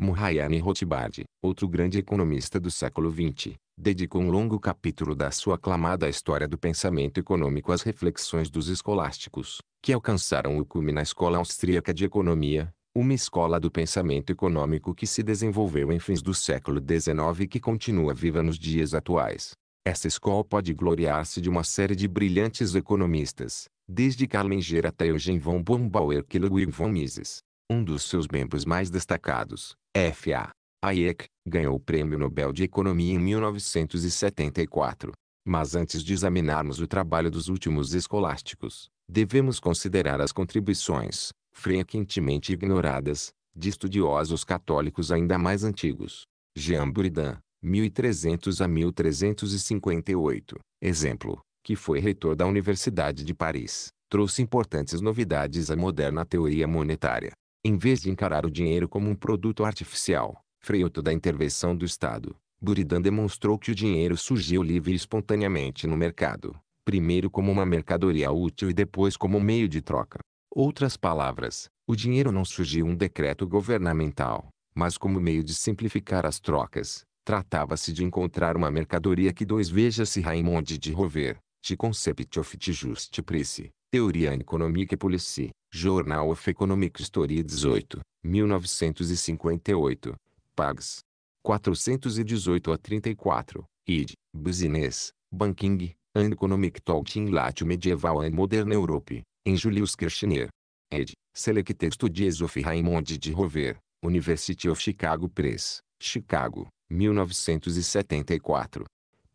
Murrayane Rothbard, outro grande economista do século XX, dedicou um longo capítulo da sua aclamada História do Pensamento Econômico às reflexões dos escolásticos, que alcançaram o cume na Escola Austríaca de Economia, uma escola do pensamento econômico que se desenvolveu em fins do século XIX e que continua viva nos dias atuais. Essa escola pode gloriar-se de uma série de brilhantes economistas, desde Karl Menger até Eugen von Bombauer e Ludwig von Mises. Um dos seus membros mais destacados, F.A. Hayek, ganhou o Prêmio Nobel de Economia em 1974. Mas antes de examinarmos o trabalho dos últimos escolásticos, devemos considerar as contribuições, frequentemente ignoradas, de estudiosos católicos ainda mais antigos. Jean Buridan, 1300 a 1358, exemplo, que foi reitor da Universidade de Paris, trouxe importantes novidades à moderna teoria monetária. Em vez de encarar o dinheiro como um produto artificial, freio da intervenção do Estado, Buridan demonstrou que o dinheiro surgiu livre e espontaneamente no mercado, primeiro como uma mercadoria útil e depois como meio de troca. Outras palavras, o dinheiro não surgiu um decreto governamental, mas como meio de simplificar as trocas. Tratava-se de encontrar uma mercadoria que dois veja-se Raymond de Rover, de Concept of the Just Price, Teoria Economique Policy, Journal of Economic History 18, 1958, pags. 418 a 34, id, business, banking, An Economic Talk in Latin Medieval and Modern Europe, em Julius Kirchner. Ed. Selected Studies of Raymond de Rover, University of Chicago Press, Chicago, 1974.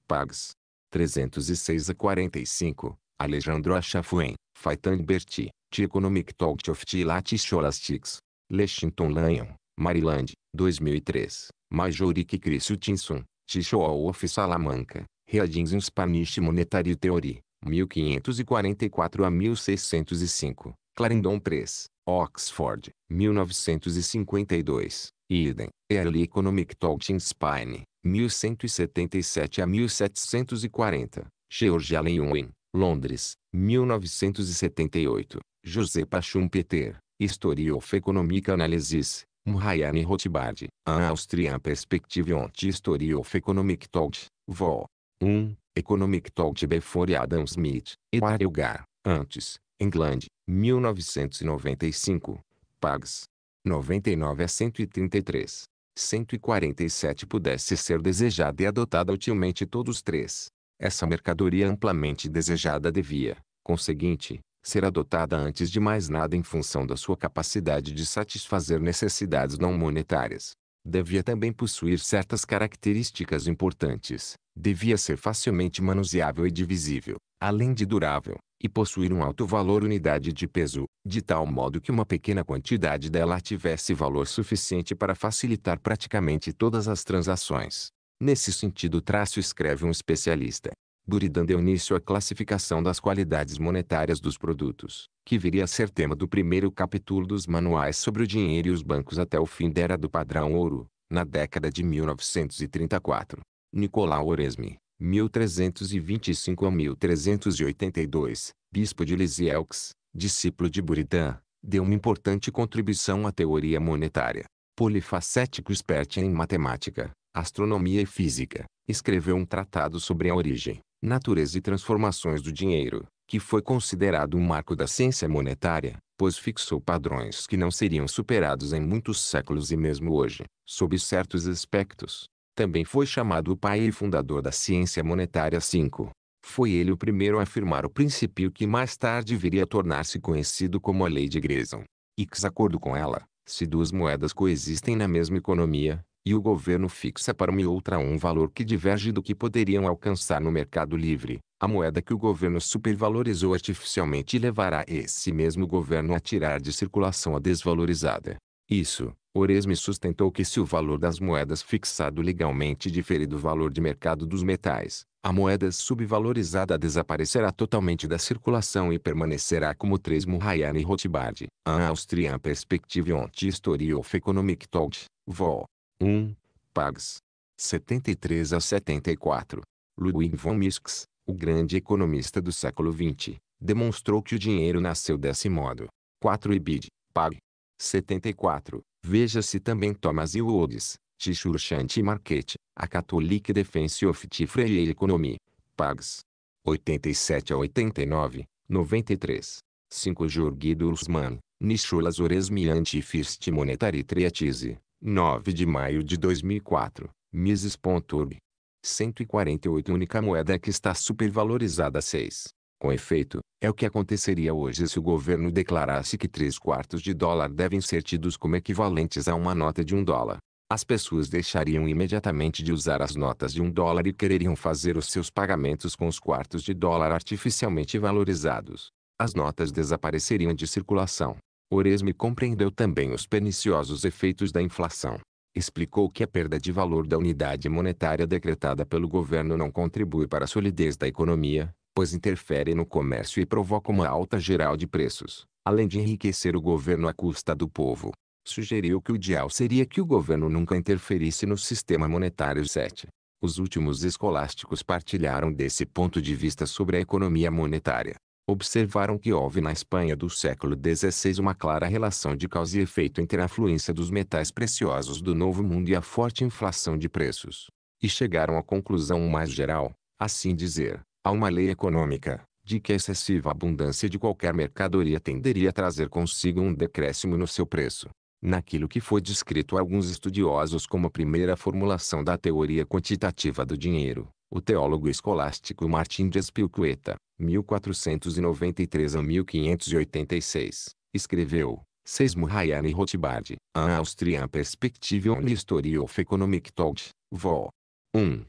Pags. 306 a 45. Alejandro Achafuen, Faitan Berti, The Economic Talk of the Latis Scholastics. Lexington Lyon, Maryland, 2003. Majoric Chris Hutchinson, Show of Salamanca, Readings in Spanish Monetary Theory, 1544 a 1605, Clarendon Press, Oxford, 1952, Eden, Early Economic Talks in Spain, 1177 a 1740, George Lewin, Londres, 1978, José Schumpeter, History of Economic Analysis, Murayane Rothbard, An Austrian Perspective on History of Economic Thought, Vol. 1. Economic Talk Before Adam Smith, Edward Elgar, antes, England, 1995. Pags. 99 a 133. 147 pudesse ser desejada e adotada utilmente todos três. Essa mercadoria amplamente desejada devia, conseguinte, ser adotada antes de mais nada em função da sua capacidade de satisfazer necessidades não monetárias. Devia também possuir certas características importantes, devia ser facilmente manuseável e divisível, além de durável, e possuir um alto valor unidade de peso, de tal modo que uma pequena quantidade dela tivesse valor suficiente para facilitar praticamente todas as transações. Nesse sentido traço escreve um especialista. Buridan deu início à classificação das qualidades monetárias dos produtos, que viria a ser tema do primeiro capítulo dos manuais sobre o dinheiro e os bancos até o fim da era do padrão ouro, na década de 1934. Nicolau Oresme, 1325 a 1382, bispo de Lisieux, discípulo de Buridan, deu uma importante contribuição à teoria monetária. Polifacético expert em matemática, astronomia e física, escreveu um tratado sobre a origem, natureza e transformações do dinheiro, que foi considerado um marco da ciência monetária, pois fixou padrões que não seriam superados em muitos séculos e mesmo hoje, sob certos aspectos, também foi chamado o pai e fundador da ciência monetária 5. Foi ele o primeiro a afirmar o princípio que mais tarde viria a tornar-se conhecido como a lei de Grayson. E que, acordo com ela, se duas moedas coexistem na mesma economia, e o governo fixa para uma e outra um valor que diverge do que poderiam alcançar no mercado livre, a moeda que o governo supervalorizou artificialmente levará esse mesmo governo a tirar de circulação a desvalorizada. Isso, Oresme sustentou que se o valor das moedas fixado legalmente diferir do valor de mercado dos metais, a moeda subvalorizada desaparecerá totalmente da circulação e permanecerá como Tresmo e Rothbard, An Austrian Perspective on History of Economic Thought, Vol. 1, Pags. 73 a 74. Ludwig von Mises, o grande economista do século XX, demonstrou que o dinheiro nasceu desse modo. 4 Ibid, Pag. 74. Veja-se também Thomas e Woods, Chichurchante e Marquette, A Catholic Defense of Tifre e economie, Pags. 87 a 89, 93. 5 Jorgi Dursman, Nishola Zoresmiante e First Monetary Treatise, 9 de maio de 2004, Mises.org. 148 Única moeda que está supervalorizada 6. Com efeito, é o que aconteceria hoje se o governo declarasse que três quartos de dólar devem ser tidos como equivalentes a uma nota de um dólar. As pessoas deixariam imediatamente de usar as notas de um dólar e quereriam fazer os seus pagamentos com os quartos de dólar artificialmente valorizados. As notas desapareceriam de circulação. Oresme compreendeu também os perniciosos efeitos da inflação. Explicou que a perda de valor da unidade monetária decretada pelo governo não contribui para a solidez da economia, pois interferem no comércio e provocam uma alta geral de preços, além de enriquecer o governo à custa do povo. Sugeriu que o ideal seria que o governo nunca interferisse no sistema monetário 7. Os últimos escolásticos partilharam desse ponto de vista sobre a economia monetária. Observaram que houve na Espanha do século XVI uma clara relação de causa e efeito entre a afluência dos metais preciosos do Novo Mundo e a forte inflação de preços. E chegaram à conclusão mais geral, assim dizer, Há uma lei econômica, de que a excessiva abundância de qualquer mercadoria tenderia a trazer consigo um decréscimo no seu preço. Naquilo que foi descrito a alguns estudiosos como a primeira formulação da teoria quantitativa do dinheiro, o teólogo escolástico Martin Despilcueta, 1493 a 1586, escreveu, Sesmo Hayan e Rothbard, An Austrian Perspective on History of Economic Thought, Vol. 1.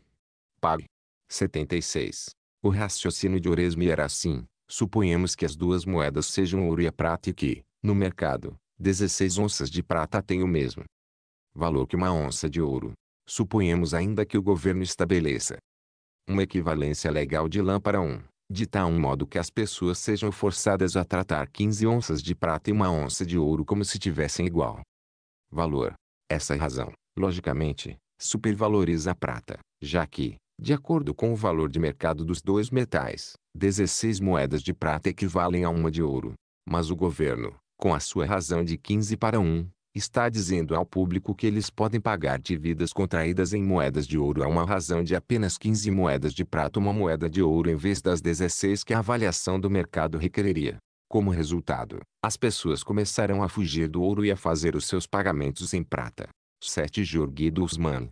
Pag. 76. O raciocínio de Oresme era assim. Suponhamos que as duas moedas sejam ouro e a prata e que, no mercado, 16 onças de prata têm o mesmo valor que uma onça de ouro. Suponhamos ainda que o governo estabeleça uma equivalência legal de lã para um, de tal modo que as pessoas sejam forçadas a tratar 15 onças de prata e uma onça de ouro como se tivessem igual valor. Essa razão, logicamente, supervaloriza a prata, já que, de acordo com o valor de mercado dos dois metais, 16 moedas de prata equivalem a uma de ouro. Mas o governo, com a sua razão de 15 para 1, está dizendo ao público que eles podem pagar dívidas contraídas em moedas de ouro a uma razão de apenas 15 moedas de prata uma moeda de ouro em vez das 16 que a avaliação do mercado requereria. Como resultado, as pessoas começarão a fugir do ouro e a fazer os seus pagamentos em prata. 7 Jorge Dusman,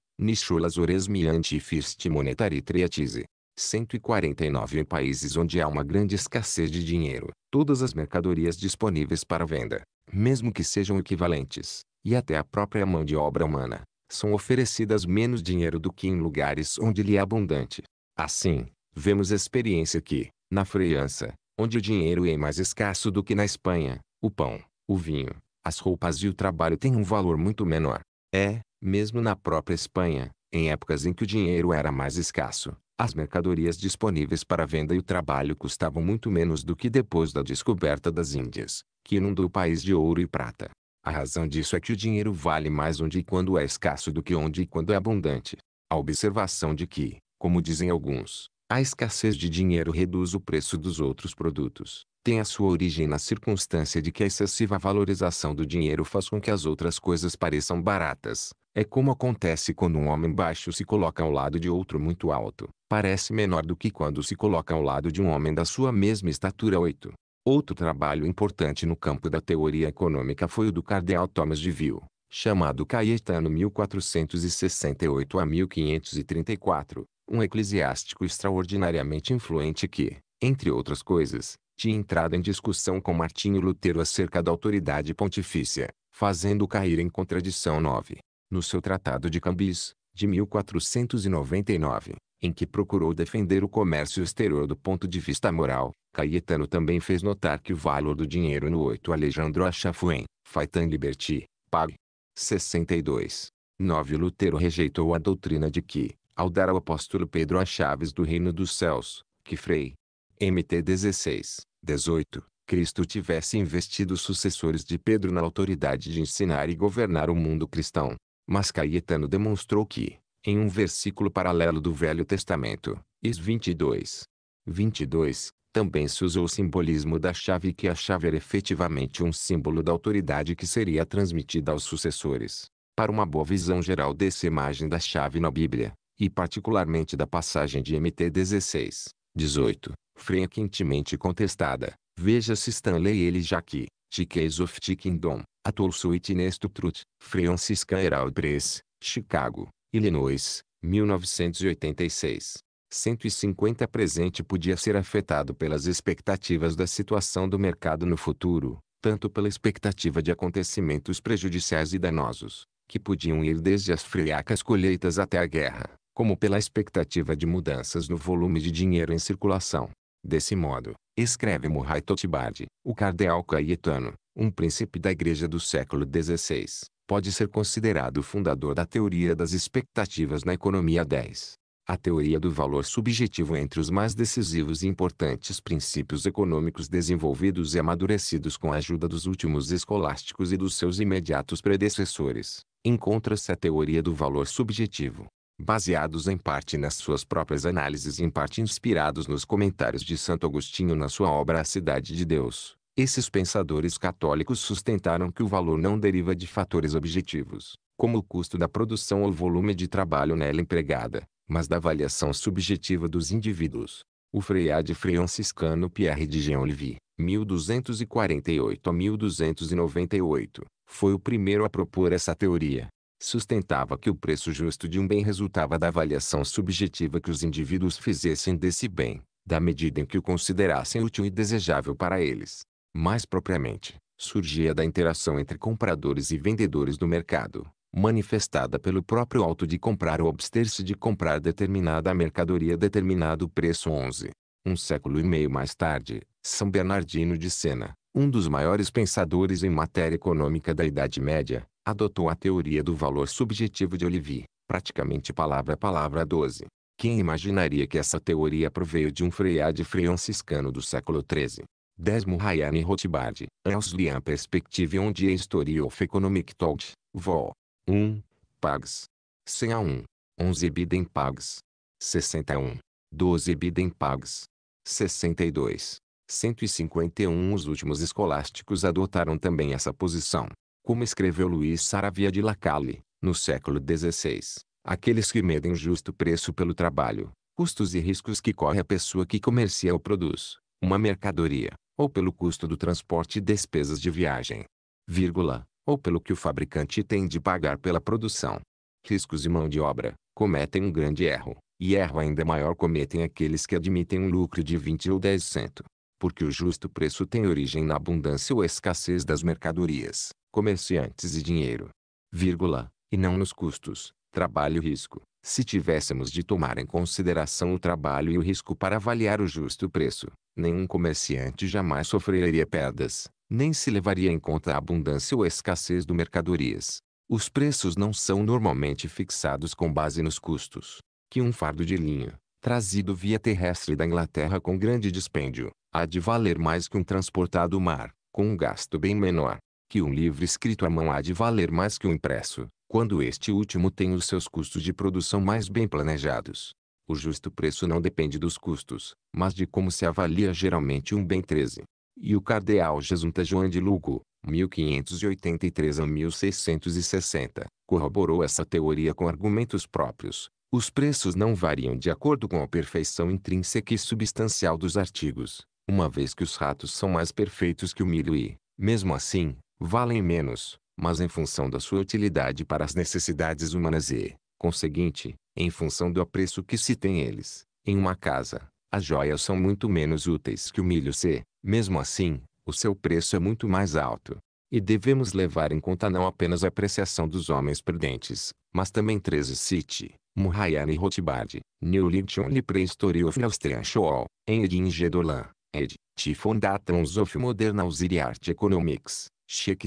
Oresmiante e Antifist Monetari Treatise. 149 Em países onde há uma grande escassez de dinheiro, todas as mercadorias disponíveis para venda, mesmo que sejam equivalentes, e até a própria mão de obra humana, são oferecidas menos dinheiro do que em lugares onde lhe é abundante. Assim, vemos experiência que, na França, onde o dinheiro é mais escasso do que na Espanha, o pão, o vinho, as roupas e o trabalho têm um valor muito menor. É, mesmo na própria Espanha, em épocas em que o dinheiro era mais escasso, as mercadorias disponíveis para venda e o trabalho custavam muito menos do que depois da descoberta das Índias, que inundou o país de ouro e prata. A razão disso é que o dinheiro vale mais onde e quando é escasso do que onde e quando é abundante. A observação de que, como dizem alguns, a escassez de dinheiro reduz o preço dos outros produtos, tem a sua origem na circunstância de que a excessiva valorização do dinheiro faz com que as outras coisas pareçam baratas. É como acontece quando um homem baixo se coloca ao lado de outro muito alto. Parece menor do que quando se coloca ao lado de um homem da sua mesma estatura 8. Outro trabalho importante no campo da teoria econômica foi o do cardeal Thomas de Ville, chamado Caetano 1468 a 1534, um eclesiástico extraordinariamente influente que, entre outras coisas, tinha entrado em discussão com Martinho Lutero acerca da autoridade pontifícia, fazendo cair em contradição 9. No seu Tratado de Cambis, de 1499, em que procurou defender o comércio exterior do ponto de vista moral, Caetano também fez notar que o valor do dinheiro no 8 Alejandro Achafuen, Faitan Liberty, Pag. 62. 9 Lutero rejeitou a doutrina de que, ao dar ao apóstolo Pedro as chaves do reino dos céus, que Frei, MT 16, 18, Cristo tivesse investido sucessores de Pedro na autoridade de ensinar e governar o mundo cristão. Mas Caetano demonstrou que, em um versículo paralelo do Velho Testamento, Is 22, 22, também se usou o simbolismo da chave que a chave era efetivamente um símbolo da autoridade que seria transmitida aos sucessores. Para uma boa visão geral dessa imagem da chave na Bíblia, e particularmente da passagem de MT 16, 18, frequentemente contestada. Veja-se Stanley ele já que, Case of Tickingdom, Atolsuit Suite Nestutrut, Franciscan Herald Press, Chicago, Illinois, 1986. 150 presente podia ser afetado pelas expectativas da situação do mercado no futuro, tanto pela expectativa de acontecimentos prejudiciais e danosos, que podiam ir desde as friacas colheitas até a guerra, como pela expectativa de mudanças no volume de dinheiro em circulação. Desse modo, escreve Murray Totibard, o cardeal Cayetano, um príncipe da igreja do século XVI, pode ser considerado o fundador da teoria das expectativas na economia 10. A teoria do valor subjetivo é entre os mais decisivos e importantes princípios econômicos desenvolvidos e amadurecidos com a ajuda dos últimos escolásticos e dos seus imediatos predecessores. Encontra-se a teoria do valor subjetivo, baseados em parte nas suas próprias análises e em parte inspirados nos comentários de Santo Agostinho na sua obra A Cidade de Deus. Esses pensadores católicos sustentaram que o valor não deriva de fatores objetivos, como o custo da produção ou o volume de trabalho nela empregada, mas da avaliação subjetiva dos indivíduos. O Freyade franciscano Pierre de Jean-Olivier, 1248 a 1298, foi o primeiro a propor essa teoria sustentava que o preço justo de um bem resultava da avaliação subjetiva que os indivíduos fizessem desse bem, da medida em que o considerassem útil e desejável para eles. Mais propriamente, surgia da interação entre compradores e vendedores do mercado, manifestada pelo próprio auto de comprar ou abster-se de comprar determinada mercadoria a determinado preço 11. Um século e meio mais tarde, São Bernardino de Sena, um dos maiores pensadores em matéria econômica da Idade Média, adotou a teoria do valor subjetivo de Olivier, praticamente palavra a palavra 12. Quem imaginaria que essa teoria proveio de um freiade franciscano do século XIII? Desmo Hayane Rothbard, Auslian Perspective on the History of Economic Thought, Vol. 1, Pags. 101. 11 Biden Pags. 61. 12 Biden Pags. 62. 151 Os últimos escolásticos adotaram também essa posição como escreveu Luiz Saravia de Lacalle, no século XVI, aqueles que medem justo preço pelo trabalho, custos e riscos que corre a pessoa que comercia ou produz uma mercadoria, ou pelo custo do transporte e despesas de viagem, vírgula, ou pelo que o fabricante tem de pagar pela produção. Riscos e mão de obra cometem um grande erro, e erro ainda maior cometem aqueles que admitem um lucro de 20 ou 10 cento, porque o justo preço tem origem na abundância ou escassez das mercadorias comerciantes e dinheiro, vírgula, e não nos custos, trabalho e risco. Se tivéssemos de tomar em consideração o trabalho e o risco para avaliar o justo preço, nenhum comerciante jamais sofreria perdas, nem se levaria em conta a abundância ou escassez de mercadorias. Os preços não são normalmente fixados com base nos custos. Que um fardo de linho, trazido via terrestre da Inglaterra com grande dispêndio, há de valer mais que um transportado mar, com um gasto bem menor que um livro escrito à mão há de valer mais que o um impresso, quando este último tem os seus custos de produção mais bem planejados. O justo preço não depende dos custos, mas de como se avalia geralmente um bem 13. E o cardeal Jesunta João de Lugo, 1583 a 1660, corroborou essa teoria com argumentos próprios. Os preços não variam de acordo com a perfeição intrínseca e substancial dos artigos, uma vez que os ratos são mais perfeitos que o milho e, mesmo assim, valem menos, mas em função da sua utilidade para as necessidades humanas e, conseguinte, em função do apreço que se tem eles. Em uma casa, as joias são muito menos úteis que o milho se, mesmo assim, o seu preço é muito mais alto. E devemos levar em conta não apenas a apreciação dos homens prudentes, mas também Treze City, Muhayani Rotbard, Newlinton e Prehistory of Austrian Shoal, Engin Gedolan, ed. Tifon Datans of Modern Auxiliary Economics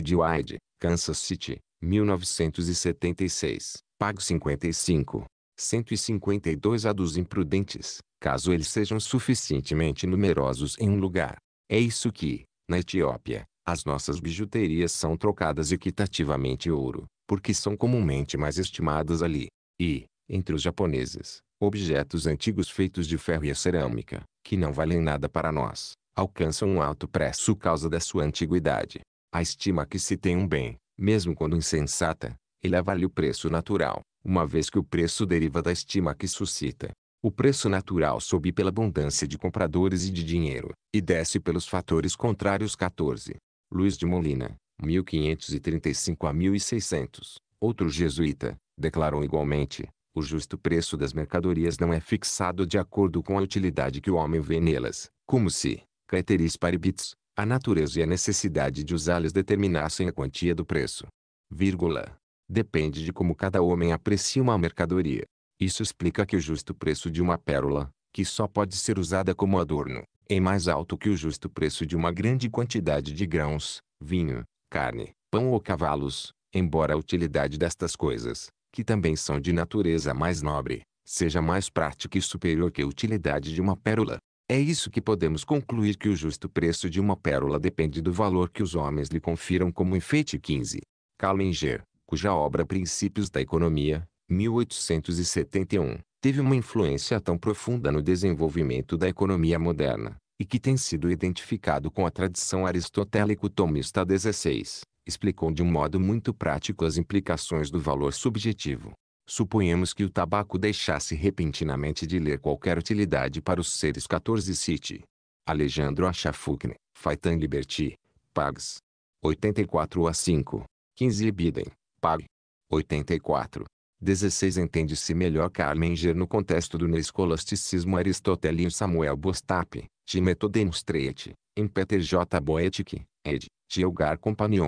de Wide, Kansas City, 1976, pago 55. 152 a dos imprudentes, caso eles sejam suficientemente numerosos em um lugar. É isso que, na Etiópia, as nossas bijuterias são trocadas equitativamente ouro, porque são comumente mais estimadas ali. E, entre os japoneses, objetos antigos feitos de ferro e cerâmica, que não valem nada para nós, alcançam um alto preço causa da sua antiguidade. A estima que se tem um bem, mesmo quando insensata, eleva-lhe o preço natural, uma vez que o preço deriva da estima que suscita. O preço natural sobe pela abundância de compradores e de dinheiro, e desce pelos fatores contrários 14. Luiz de Molina, 1535 a 1600, outro jesuíta, declarou igualmente, o justo preço das mercadorias não é fixado de acordo com a utilidade que o homem vê nelas, como se, caeteris paribits, a natureza e a necessidade de usá-las determinassem a quantia do preço. Vírgula. Depende de como cada homem aprecia uma mercadoria. Isso explica que o justo preço de uma pérola, que só pode ser usada como adorno, é mais alto que o justo preço de uma grande quantidade de grãos, vinho, carne, pão ou cavalos, embora a utilidade destas coisas, que também são de natureza mais nobre, seja mais prática e superior que a utilidade de uma pérola. É isso que podemos concluir que o justo preço de uma pérola depende do valor que os homens lhe confiram como enfeite 15. Calinger, cuja obra Princípios da Economia, 1871, teve uma influência tão profunda no desenvolvimento da economia moderna, e que tem sido identificado com a tradição aristotélico-tomista 16, explicou de um modo muito prático as implicações do valor subjetivo, Suponhamos que o tabaco deixasse repentinamente de ler qualquer utilidade para os seres 14 City. Alejandro Achafugne, Faitan Liberty, Pags. 84 a 5. 15 Ibidem, Pag. 84. 16 Entende-se melhor Carmenger no contexto do neescolasticismo aristotélico Samuel Bostap, de Metodemonstrate, em Peter J. Boetic, ed. de Elgar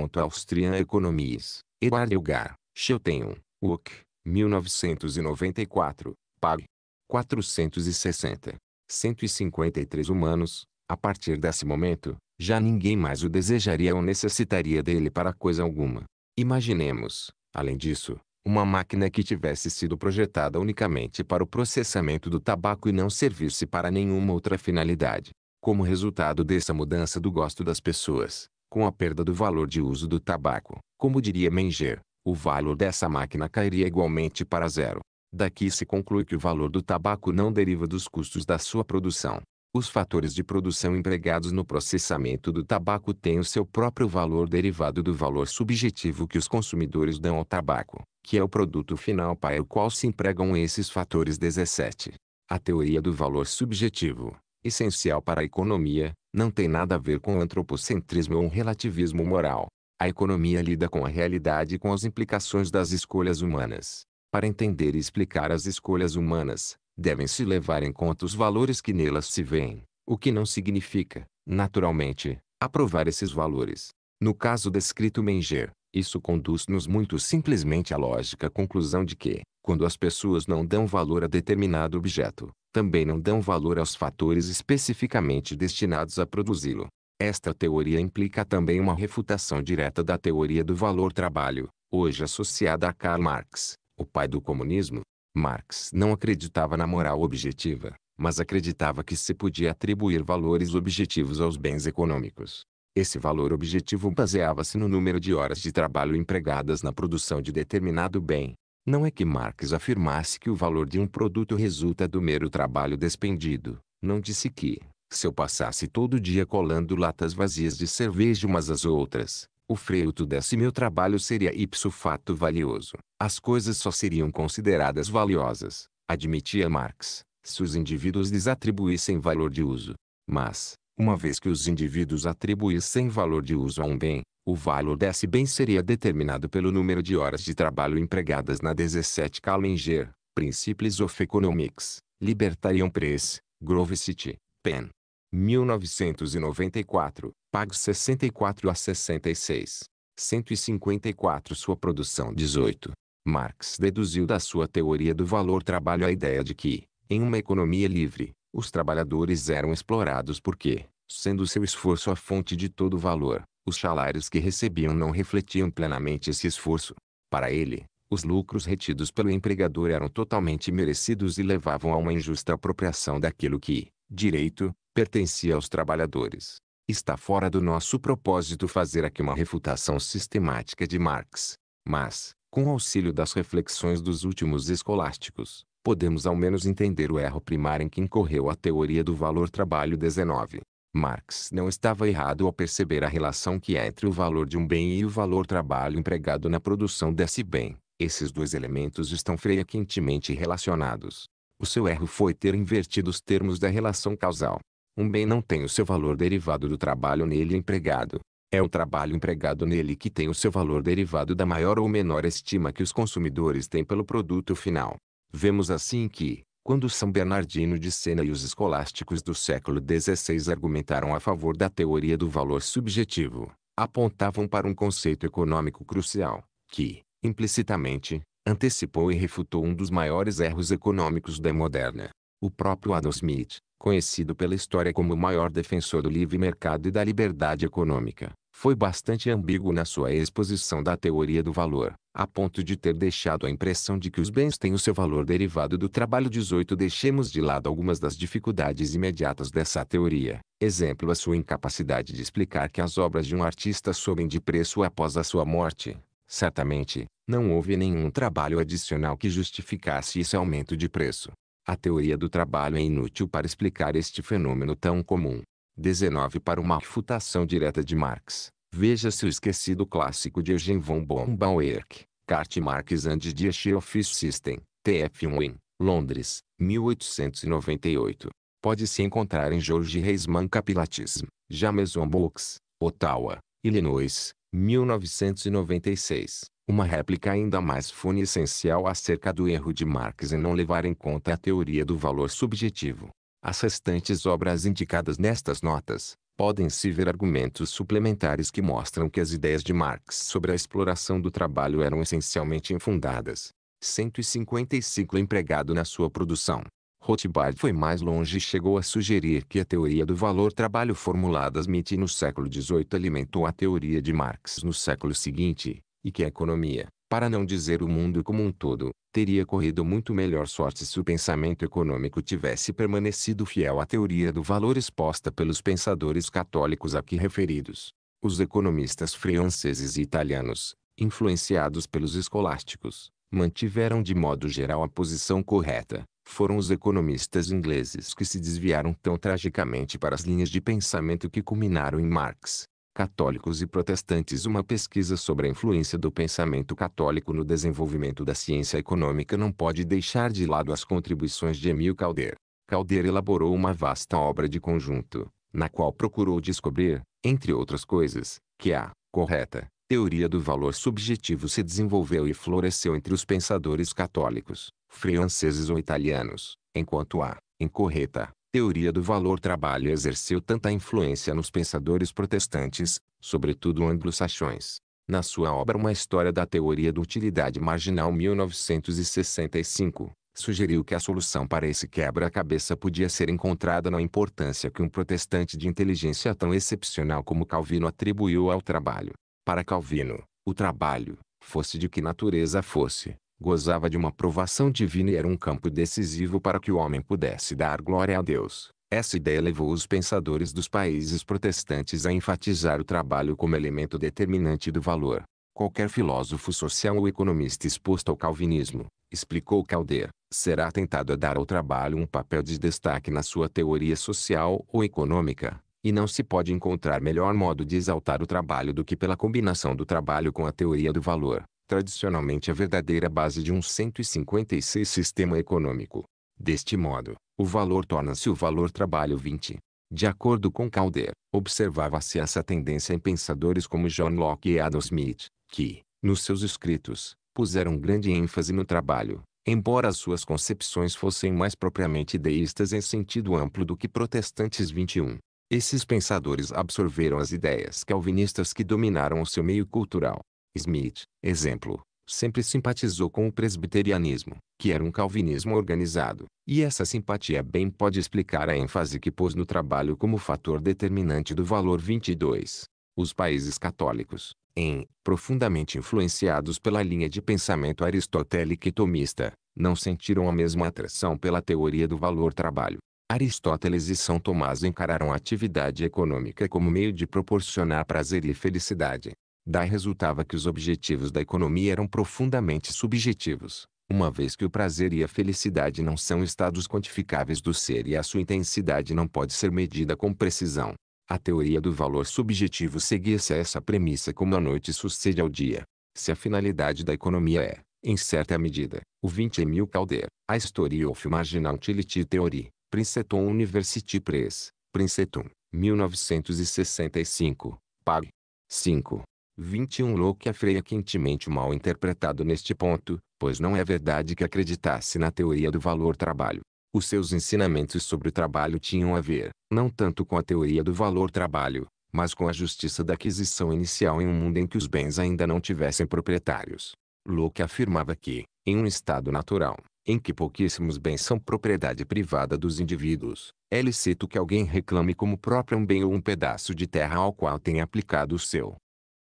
to Austrian Economies, Eduard Elgar, Schelten, Uck, 1994, pag. 460. 153 humanos, a partir desse momento, já ninguém mais o desejaria ou necessitaria dele para coisa alguma. Imaginemos, além disso, uma máquina que tivesse sido projetada unicamente para o processamento do tabaco e não servisse para nenhuma outra finalidade. Como resultado dessa mudança do gosto das pessoas, com a perda do valor de uso do tabaco, como diria Menger, o valor dessa máquina cairia igualmente para zero. Daqui se conclui que o valor do tabaco não deriva dos custos da sua produção. Os fatores de produção empregados no processamento do tabaco têm o seu próprio valor derivado do valor subjetivo que os consumidores dão ao tabaco, que é o produto final para o qual se empregam esses fatores 17. A teoria do valor subjetivo, essencial para a economia, não tem nada a ver com antropocentrismo ou um relativismo moral. A economia lida com a realidade e com as implicações das escolhas humanas. Para entender e explicar as escolhas humanas, devem-se levar em conta os valores que nelas se veem, o que não significa, naturalmente, aprovar esses valores. No caso descrito Menger, isso conduz-nos muito simplesmente à lógica conclusão de que, quando as pessoas não dão valor a determinado objeto, também não dão valor aos fatores especificamente destinados a produzi-lo. Esta teoria implica também uma refutação direta da teoria do valor-trabalho, hoje associada a Karl Marx, o pai do comunismo. Marx não acreditava na moral objetiva, mas acreditava que se podia atribuir valores objetivos aos bens econômicos. Esse valor objetivo baseava-se no número de horas de trabalho empregadas na produção de determinado bem. Não é que Marx afirmasse que o valor de um produto resulta do mero trabalho despendido, não disse que, se eu passasse todo dia colando latas vazias de cerveja umas às outras, o do desse meu trabalho seria ipso fato valioso. As coisas só seriam consideradas valiosas, admitia Marx, se os indivíduos lhes atribuíssem valor de uso. Mas, uma vez que os indivíduos atribuíssem valor de uso a um bem, o valor desse bem seria determinado pelo número de horas de trabalho empregadas na 17 kalinger Principles of Economics, Libertarian Press, Grove City, Penn. 1994, pag 64 a 66. 154 Sua produção 18. Marx deduziu da sua teoria do valor trabalho a ideia de que, em uma economia livre, os trabalhadores eram explorados porque, sendo seu esforço a fonte de todo valor, os salários que recebiam não refletiam plenamente esse esforço. Para ele, os lucros retidos pelo empregador eram totalmente merecidos e levavam a uma injusta apropriação daquilo que, direito, pertencia aos trabalhadores. Está fora do nosso propósito fazer aqui uma refutação sistemática de Marx. Mas, com auxílio das reflexões dos últimos escolásticos, podemos ao menos entender o erro primário em que incorreu a teoria do valor trabalho 19. Marx não estava errado ao perceber a relação que há entre o valor de um bem e o valor trabalho empregado na produção desse bem. Esses dois elementos estão frequentemente relacionados. O seu erro foi ter invertido os termos da relação causal. Um bem não tem o seu valor derivado do trabalho nele empregado. É o trabalho empregado nele que tem o seu valor derivado da maior ou menor estima que os consumidores têm pelo produto final. Vemos assim que, quando São Bernardino de Sena e os escolásticos do século XVI argumentaram a favor da teoria do valor subjetivo, apontavam para um conceito econômico crucial, que, implicitamente, antecipou e refutou um dos maiores erros econômicos da moderna. O próprio Adam Smith, conhecido pela história como o maior defensor do livre mercado e da liberdade econômica, foi bastante ambíguo na sua exposição da teoria do valor, a ponto de ter deixado a impressão de que os bens têm o seu valor derivado do trabalho 18. Deixemos de lado algumas das dificuldades imediatas dessa teoria, exemplo a sua incapacidade de explicar que as obras de um artista sobem de preço após a sua morte. Certamente, não houve nenhum trabalho adicional que justificasse esse aumento de preço. A teoria do trabalho é inútil para explicar este fenômeno tão comum. 19 Para uma refutação direta de Marx, veja-se o esquecido clássico de Eugen von Bombaerk, Carte Marx and the Office System, TF1 Londres, 1898. Pode-se encontrar em George Reisman Capilatism, Jameson Books, Ottawa, Illinois, 1996. Uma réplica ainda mais fune essencial acerca do erro de Marx em não levar em conta a teoria do valor subjetivo. As restantes obras indicadas nestas notas, podem-se ver argumentos suplementares que mostram que as ideias de Marx sobre a exploração do trabalho eram essencialmente infundadas. 155 empregado na sua produção. Rothbard foi mais longe e chegou a sugerir que a teoria do valor trabalho formulada Smith no século XVIII alimentou a teoria de Marx no século seguinte, e que a economia, para não dizer o mundo como um todo, teria corrido muito melhor sorte se o pensamento econômico tivesse permanecido fiel à teoria do valor exposta pelos pensadores católicos aqui referidos. Os economistas franceses e italianos, influenciados pelos escolásticos, mantiveram de modo geral a posição correta. Foram os economistas ingleses que se desviaram tão tragicamente para as linhas de pensamento que culminaram em Marx, Católicos e Protestantes Uma pesquisa sobre a influência do pensamento católico no desenvolvimento da ciência econômica não pode deixar de lado as contribuições de Emil Calder. Calder elaborou uma vasta obra de conjunto, na qual procurou descobrir, entre outras coisas, que a correta teoria do valor subjetivo se desenvolveu e floresceu entre os pensadores católicos, franceses ou italianos, enquanto a incorreta teoria do valor trabalho exerceu tanta influência nos pensadores protestantes, sobretudo anglo-saxões. Na sua obra Uma História da Teoria da Utilidade Marginal 1965, sugeriu que a solução para esse quebra-cabeça podia ser encontrada na importância que um protestante de inteligência tão excepcional como Calvino atribuiu ao trabalho. Para Calvino, o trabalho, fosse de que natureza fosse, gozava de uma provação divina e era um campo decisivo para que o homem pudesse dar glória a Deus. Essa ideia levou os pensadores dos países protestantes a enfatizar o trabalho como elemento determinante do valor. Qualquer filósofo social ou economista exposto ao calvinismo, explicou Calder, será tentado a dar ao trabalho um papel de destaque na sua teoria social ou econômica, e não se pode encontrar melhor modo de exaltar o trabalho do que pela combinação do trabalho com a teoria do valor tradicionalmente a verdadeira base de um 156 sistema econômico. Deste modo, o valor torna-se o valor trabalho 20. De acordo com Calder, observava-se essa tendência em pensadores como John Locke e Adam Smith, que, nos seus escritos, puseram grande ênfase no trabalho, embora suas concepções fossem mais propriamente deístas em sentido amplo do que protestantes 21. Esses pensadores absorveram as ideias calvinistas que dominaram o seu meio cultural, Smith, exemplo, sempre simpatizou com o presbiterianismo, que era um calvinismo organizado, e essa simpatia bem pode explicar a ênfase que pôs no trabalho como fator determinante do valor 22. Os países católicos, em, profundamente influenciados pela linha de pensamento aristotélico e tomista, não sentiram a mesma atração pela teoria do valor trabalho. Aristóteles e São Tomás encararam a atividade econômica como meio de proporcionar prazer e felicidade, Daí resultava que os objetivos da economia eram profundamente subjetivos, uma vez que o prazer e a felicidade não são estados quantificáveis do ser e a sua intensidade não pode ser medida com precisão. A teoria do valor subjetivo seguia-se a essa premissa como a noite sucede ao dia. Se a finalidade da economia é, em certa medida, o 20.000 Calder, a Story of Marginal Utility Theory, Princeton University Press, Princeton, 1965, pag. 5. 21 Louco a freia quentemente mal interpretado neste ponto, pois não é verdade que acreditasse na teoria do valor trabalho. Os seus ensinamentos sobre o trabalho tinham a ver, não tanto com a teoria do valor trabalho, mas com a justiça da aquisição inicial em um mundo em que os bens ainda não tivessem proprietários. Locke afirmava que, em um estado natural, em que pouquíssimos bens são propriedade privada dos indivíduos, é lícito que alguém reclame como próprio um bem ou um pedaço de terra ao qual tenha aplicado o seu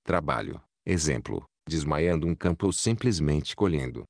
trabalho, exemplo, desmaiando um campo ou simplesmente colhendo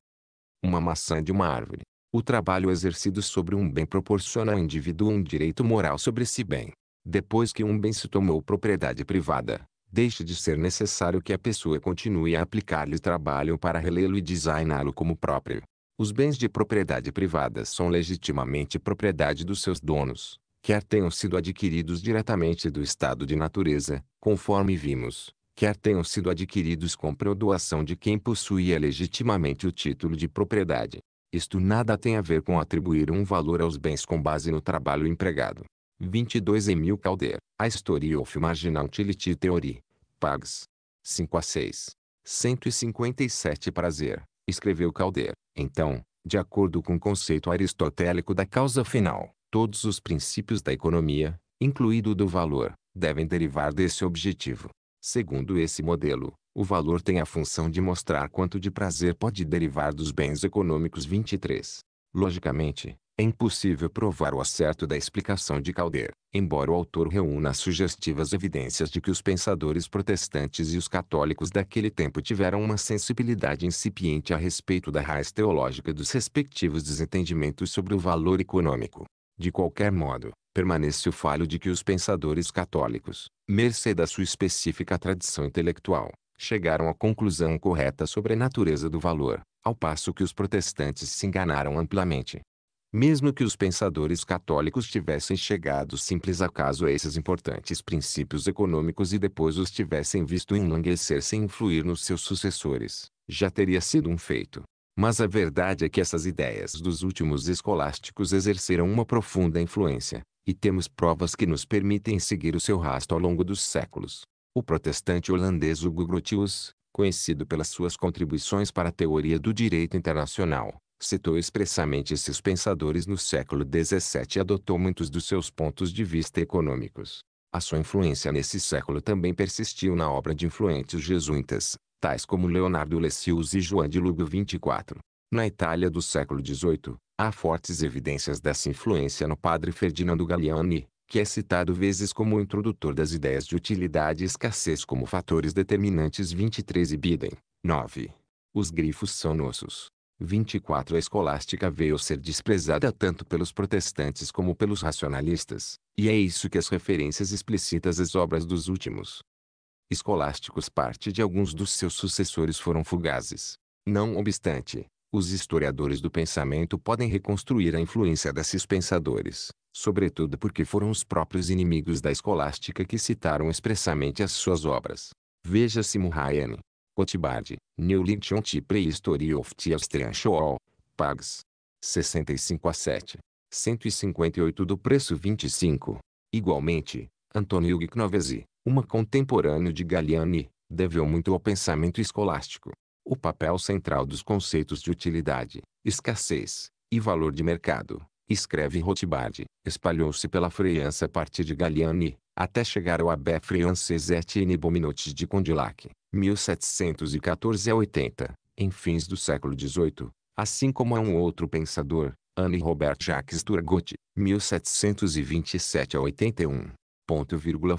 uma maçã de uma árvore. O trabalho exercido sobre um bem proporciona ao indivíduo um direito moral sobre esse bem. Depois que um bem se tomou propriedade privada, deixa de ser necessário que a pessoa continue a aplicar-lhe trabalho para relê-lo e designá-lo como próprio. Os bens de propriedade privada são legitimamente propriedade dos seus donos, quer tenham sido adquiridos diretamente do estado de natureza, conforme vimos, quer tenham sido adquiridos com doação de quem possuía legitimamente o título de propriedade. Isto nada tem a ver com atribuir um valor aos bens com base no trabalho empregado. 22 Emil Calder, A Story of Marginal Utility Theory, Pags. 5 a 6. 157 Prazer, escreveu Calder. Então, de acordo com o conceito aristotélico da causa final, todos os princípios da economia, incluído o do valor, devem derivar desse objetivo. Segundo esse modelo, o valor tem a função de mostrar quanto de prazer pode derivar dos bens econômicos 23. Logicamente, é impossível provar o acerto da explicação de Calder, embora o autor reúna sugestivas evidências de que os pensadores protestantes e os católicos daquele tempo tiveram uma sensibilidade incipiente a respeito da raiz teológica dos respectivos desentendimentos sobre o valor econômico. De qualquer modo, permanece o falho de que os pensadores católicos, mercê da sua específica tradição intelectual, chegaram à conclusão correta sobre a natureza do valor, ao passo que os protestantes se enganaram amplamente. Mesmo que os pensadores católicos tivessem chegado simples acaso a esses importantes princípios econômicos e depois os tivessem visto enlanguecer sem influir nos seus sucessores, já teria sido um feito. Mas a verdade é que essas ideias dos últimos escolásticos exerceram uma profunda influência, e temos provas que nos permitem seguir o seu rastro ao longo dos séculos. O protestante holandês Hugo Grotius, conhecido pelas suas contribuições para a teoria do direito internacional, citou expressamente esses pensadores no século XVII e adotou muitos dos seus pontos de vista econômicos. A sua influência nesse século também persistiu na obra de influentes jesuítas, tais como Leonardo Lessius e João de Lugo 24. Na Itália do século XVIII, há fortes evidências dessa influência no padre Ferdinando Galliani, que é citado vezes como o introdutor das ideias de utilidade e escassez como fatores determinantes 23 e Bidem. 9. Os grifos são nossos. 24 A escolástica veio ser desprezada tanto pelos protestantes como pelos racionalistas, e é isso que as referências explícitas às obras dos últimos escolásticos parte de alguns dos seus sucessores foram fugazes. Não obstante, os historiadores do pensamento podem reconstruir a influência desses pensadores, sobretudo porque foram os próprios inimigos da escolástica que citaram expressamente as suas obras. Veja-se Murrayane, Cotibard, New Lintiontiple Prehistory of Theostranshoal, Pags. 65 a 7. 158 do preço 25. Igualmente, Antonio Ghiconovesi, uma contemporâneo de Galiani, deveu muito ao pensamento escolástico. O papel central dos conceitos de utilidade, escassez e valor de mercado, escreve Rothbard, espalhou-se pela França a partir de Galiani, até chegar ao Abbé Français et Bominotes de Condillac, 1714 a 80, em fins do século XVIII, assim como a um outro pensador, Anne Robert Jacques Turgot, 1727 a 81, Ponto vírgula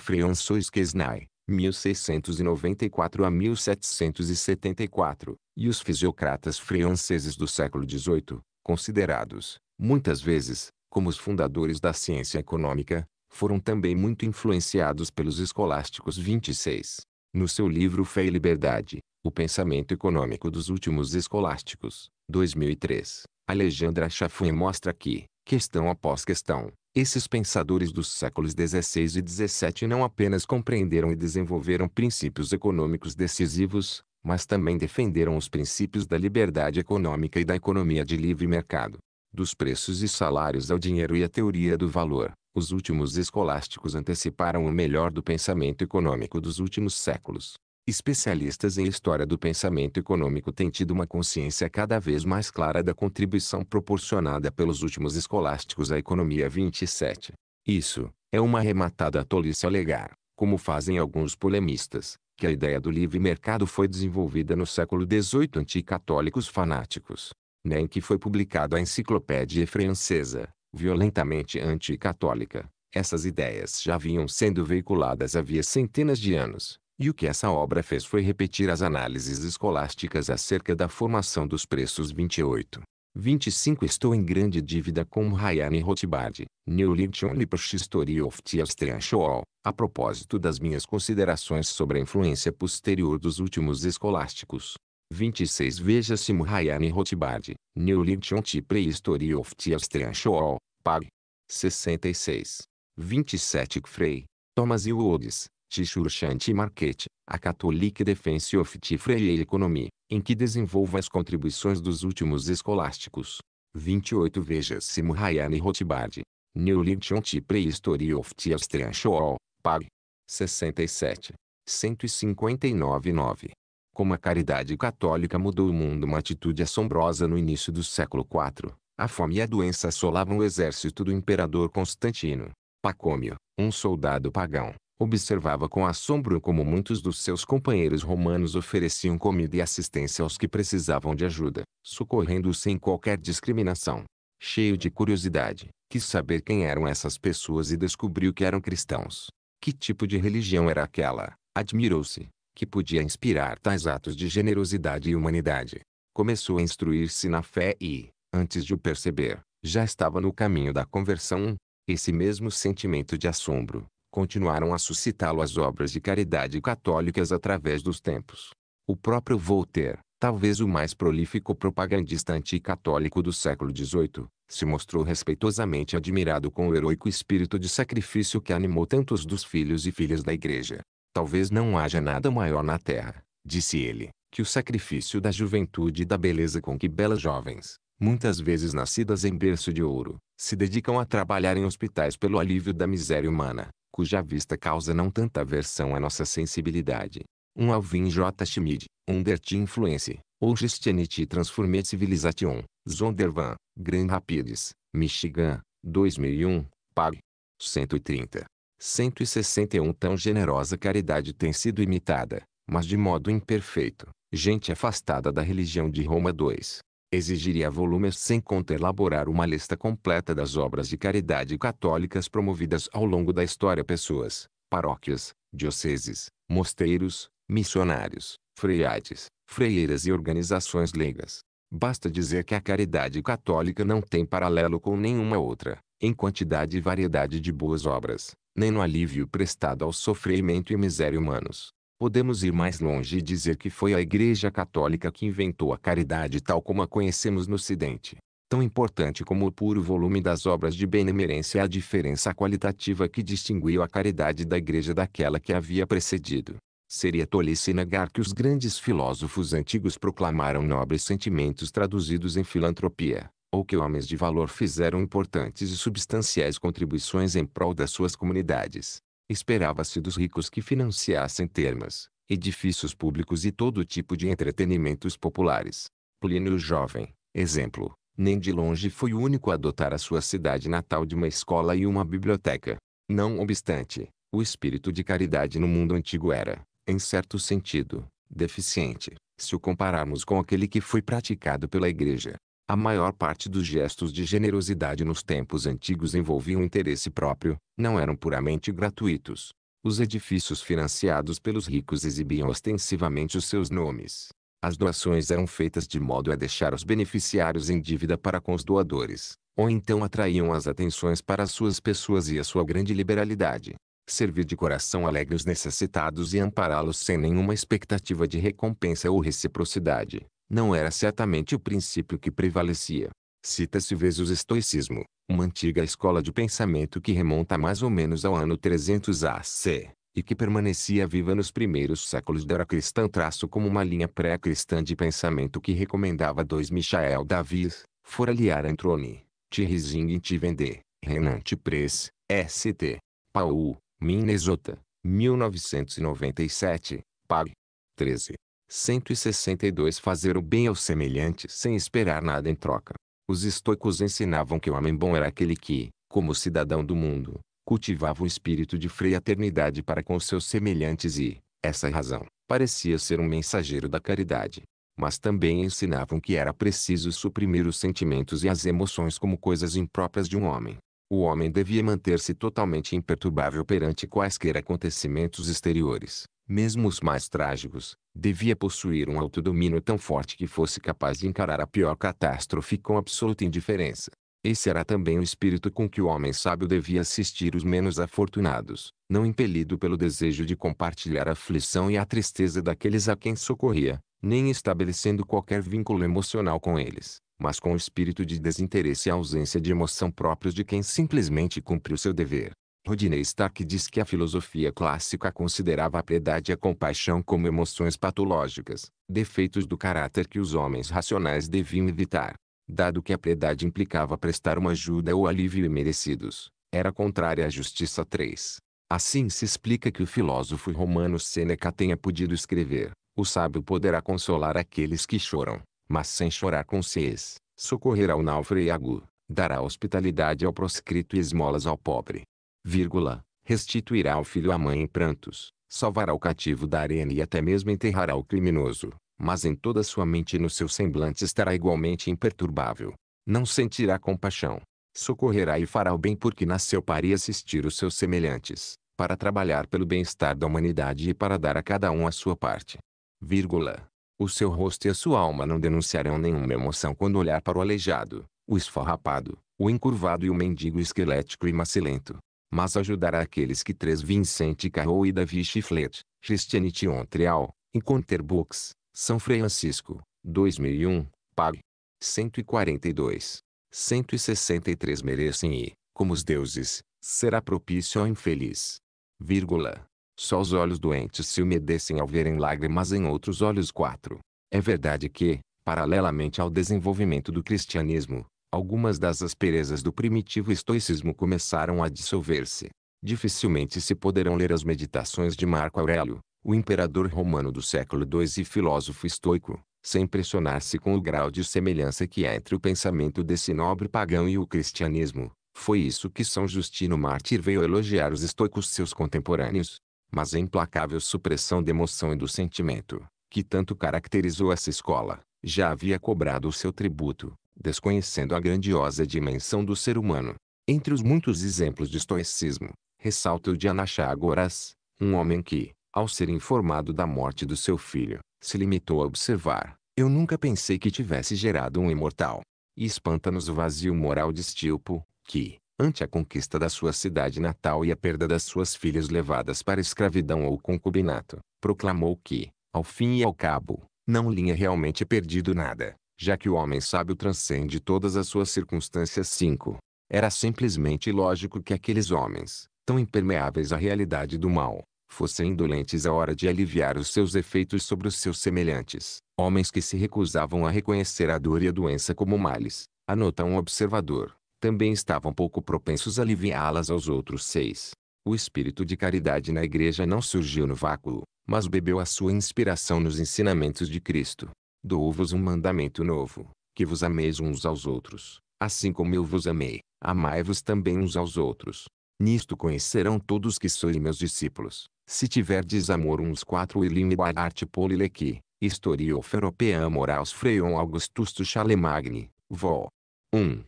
Quesnay, 1694 a 1774, e os fisiocratas franceses do século XVIII, considerados, muitas vezes, como os fundadores da ciência econômica, foram também muito influenciados pelos escolásticos 26. No seu livro Fé e Liberdade, O Pensamento Econômico dos Últimos Escolásticos, 2003, Alexandre Chaffin mostra que, questão após questão, esses pensadores dos séculos XVI e XVII não apenas compreenderam e desenvolveram princípios econômicos decisivos, mas também defenderam os princípios da liberdade econômica e da economia de livre mercado. Dos preços e salários ao dinheiro e à teoria do valor, os últimos escolásticos anteciparam o melhor do pensamento econômico dos últimos séculos. Especialistas em história do pensamento econômico têm tido uma consciência cada vez mais clara da contribuição proporcionada pelos últimos escolásticos à economia 27. Isso, é uma arrematada tolice alegar, como fazem alguns polemistas, que a ideia do livre mercado foi desenvolvida no século XVIII anticatólicos fanáticos, nem que foi publicada a enciclopédia francesa, violentamente anticatólica. Essas ideias já vinham sendo veiculadas havia centenas de anos e o que essa obra fez foi repetir as análises escolásticas acerca da formação dos preços 28. 25 Estou em grande dívida com Rayane Rothbard, Neulichon History of Tiastrianchoal, a propósito das minhas considerações sobre a influência posterior dos últimos escolásticos. 26 Veja se Rayane Rothbard, Neulichon History of Tiastrianchoal, Pag. 66. 27 Frey Thomas e Woods, Tichurchante Market, a Catholic Defense of e Economy, em que desenvolva as contribuições dos últimos escolásticos. 28 Veja-se Muhayani Rotbard. New Liction History of Tiastranchoal, Pag. 67. 159-9. Como a caridade católica mudou o mundo uma atitude assombrosa no início do século IV. A fome e a doença assolavam o exército do imperador Constantino. Pacômio, um soldado pagão, Observava com assombro como muitos dos seus companheiros romanos ofereciam comida e assistência aos que precisavam de ajuda, socorrendo -os sem qualquer discriminação. Cheio de curiosidade, quis saber quem eram essas pessoas e descobriu que eram cristãos. Que tipo de religião era aquela? Admirou-se, que podia inspirar tais atos de generosidade e humanidade. Começou a instruir-se na fé e, antes de o perceber, já estava no caminho da conversão. Esse mesmo sentimento de assombro, continuaram a suscitá-lo às obras de caridade católicas através dos tempos. O próprio Voltaire, talvez o mais prolífico propagandista anticatólico do século XVIII, se mostrou respeitosamente admirado com o heróico espírito de sacrifício que animou tantos dos filhos e filhas da Igreja. Talvez não haja nada maior na terra, disse ele, que o sacrifício da juventude e da beleza com que belas jovens, muitas vezes nascidas em berço de ouro, se dedicam a trabalhar em hospitais pelo alívio da miséria humana, cuja vista causa não tanta aversão à nossa sensibilidade. Um Alvin J. Schmid, Under die Influence, ou Christianity Transformed Civilization, Zondervan, Grand Rapids, Michigan, 2001, pag. 130. 161 Tão generosa caridade tem sido imitada, mas de modo imperfeito. Gente afastada da religião de Roma 2 exigiria volumes sem conta elaborar uma lista completa das obras de caridade católicas promovidas ao longo da história pessoas, paróquias, dioceses, mosteiros, missionários, freiades, freieiras e organizações leigas. Basta dizer que a caridade católica não tem paralelo com nenhuma outra, em quantidade e variedade de boas obras, nem no alívio prestado ao sofrimento e miséria humanos, podemos ir mais longe e dizer que foi a Igreja Católica que inventou a caridade tal como a conhecemos no Ocidente. Tão importante como o puro volume das obras de benemerência é a diferença qualitativa que distinguiu a caridade da Igreja daquela que havia precedido. Seria tolice negar que os grandes filósofos antigos proclamaram nobres sentimentos traduzidos em filantropia, ou que homens de valor fizeram importantes e substanciais contribuições em prol das suas comunidades. Esperava-se dos ricos que financiassem termas, edifícios públicos e todo tipo de entretenimentos populares. Plínio Jovem, exemplo, nem de longe foi o único a adotar a sua cidade natal de uma escola e uma biblioteca. Não obstante, o espírito de caridade no mundo antigo era, em certo sentido, deficiente, se o compararmos com aquele que foi praticado pela Igreja. A maior parte dos gestos de generosidade nos tempos antigos envolviam interesse próprio, não eram puramente gratuitos. Os edifícios financiados pelos ricos exibiam ostensivamente os seus nomes. As doações eram feitas de modo a deixar os beneficiários em dívida para com os doadores, ou então atraíam as atenções para as suas pessoas e a sua grande liberalidade. Servir de coração alegre os necessitados e ampará-los sem nenhuma expectativa de recompensa ou reciprocidade não era certamente o princípio que prevalecia. Cita-se vez o estoicismo, uma antiga escola de pensamento que remonta mais ou menos ao ano 300 AC, e que permanecia viva nos primeiros séculos da era cristã traço como uma linha pré-cristã de pensamento que recomendava dois Michael Davis, Foraliar Antroni, Thierry Zing Tivendé, Renan Press, ST, Paul, Minnesota, 1997, Pag. 13. 162 Fazer o bem ao semelhante sem esperar nada em troca. Os estoicos ensinavam que o homem bom era aquele que, como cidadão do mundo, cultivava o espírito de fraternidade para com seus semelhantes e, essa razão, parecia ser um mensageiro da caridade. Mas também ensinavam que era preciso suprimir os sentimentos e as emoções como coisas impróprias de um homem. O homem devia manter-se totalmente imperturbável perante quaisquer acontecimentos exteriores, mesmo os mais trágicos, devia possuir um autodomínio tão forte que fosse capaz de encarar a pior catástrofe com absoluta indiferença. Esse era também o espírito com que o homem sábio devia assistir os menos afortunados, não impelido pelo desejo de compartilhar a aflição e a tristeza daqueles a quem socorria, nem estabelecendo qualquer vínculo emocional com eles, mas com o espírito de desinteresse e ausência de emoção próprios de quem simplesmente cumpriu seu dever. Rodinei Stark diz que a filosofia clássica considerava a piedade e a compaixão como emoções patológicas, defeitos do caráter que os homens racionais deviam evitar. Dado que a piedade implicava prestar uma ajuda ou alívio merecidos, era contrária à justiça 3. Assim se explica que o filósofo romano Sêneca tenha podido escrever: O sábio poderá consolar aqueles que choram, mas sem chorar com seis, socorrerá o náufrago, dará hospitalidade ao proscrito e esmolas ao pobre vírgula, restituirá ao filho a mãe em prantos, salvará o cativo da arena e até mesmo enterrará o criminoso, mas em toda sua mente e no seu semblante estará igualmente imperturbável. Não sentirá compaixão. Socorrerá e fará o bem porque nasceu para assistir os seus semelhantes, para trabalhar pelo bem-estar da humanidade e para dar a cada um a sua parte. Vírgula. O seu rosto e a sua alma não denunciarão nenhuma emoção quando olhar para o aleijado, o esfarrapado, o encurvado e o mendigo esquelético e macilento mas ajudará aqueles que três Vincent Carrou e Davi Chiflet, Christianity Montreal, Encounter Books, São Francisco, 2001, Pag. 142. 163 merecem e, como os deuses, será propício ao infeliz. Vírgula. Só os olhos doentes se umedecem ao verem lágrimas em outros olhos. 4. É verdade que, paralelamente ao desenvolvimento do cristianismo, algumas das asperezas do primitivo estoicismo começaram a dissolver-se. Dificilmente se poderão ler as meditações de Marco Aurélio, o imperador romano do século II e filósofo estoico, sem impressionar-se com o grau de semelhança que há entre o pensamento desse nobre pagão e o cristianismo. Foi isso que São Justino Mártir veio elogiar os estoicos seus contemporâneos. Mas a implacável supressão da emoção e do sentimento, que tanto caracterizou essa escola, já havia cobrado o seu tributo, desconhecendo a grandiosa dimensão do ser humano. Entre os muitos exemplos de estoicismo, ressalta o de Anaxágoras, um homem que, ao ser informado da morte do seu filho, se limitou a observar: Eu nunca pensei que tivesse gerado um imortal. E espanta-nos o vazio moral de Estilpo, que, ante a conquista da sua cidade natal e a perda das suas filhas levadas para escravidão ou concubinato, proclamou que, ao fim e ao cabo, não lhe é realmente perdido nada já que o homem sábio transcende todas as suas circunstâncias. 5. Era simplesmente lógico que aqueles homens, tão impermeáveis à realidade do mal, fossem indolentes à hora de aliviar os seus efeitos sobre os seus semelhantes, homens que se recusavam a reconhecer a dor e a doença como males, anota um observador, também estavam pouco propensos a aliviá-las aos outros seis. O espírito de caridade na igreja não surgiu no vácuo, mas bebeu a sua inspiração nos ensinamentos de Cristo. Dou-vos um mandamento novo, que vos ameis uns aos outros, assim como eu vos amei, amai-vos também uns aos outros. Nisto conhecerão todos que sois meus discípulos, se tiverdes amor uns quatro ilimibar arte polilequi, historio feropea moraus freion augustus chalemagne, vol. 1.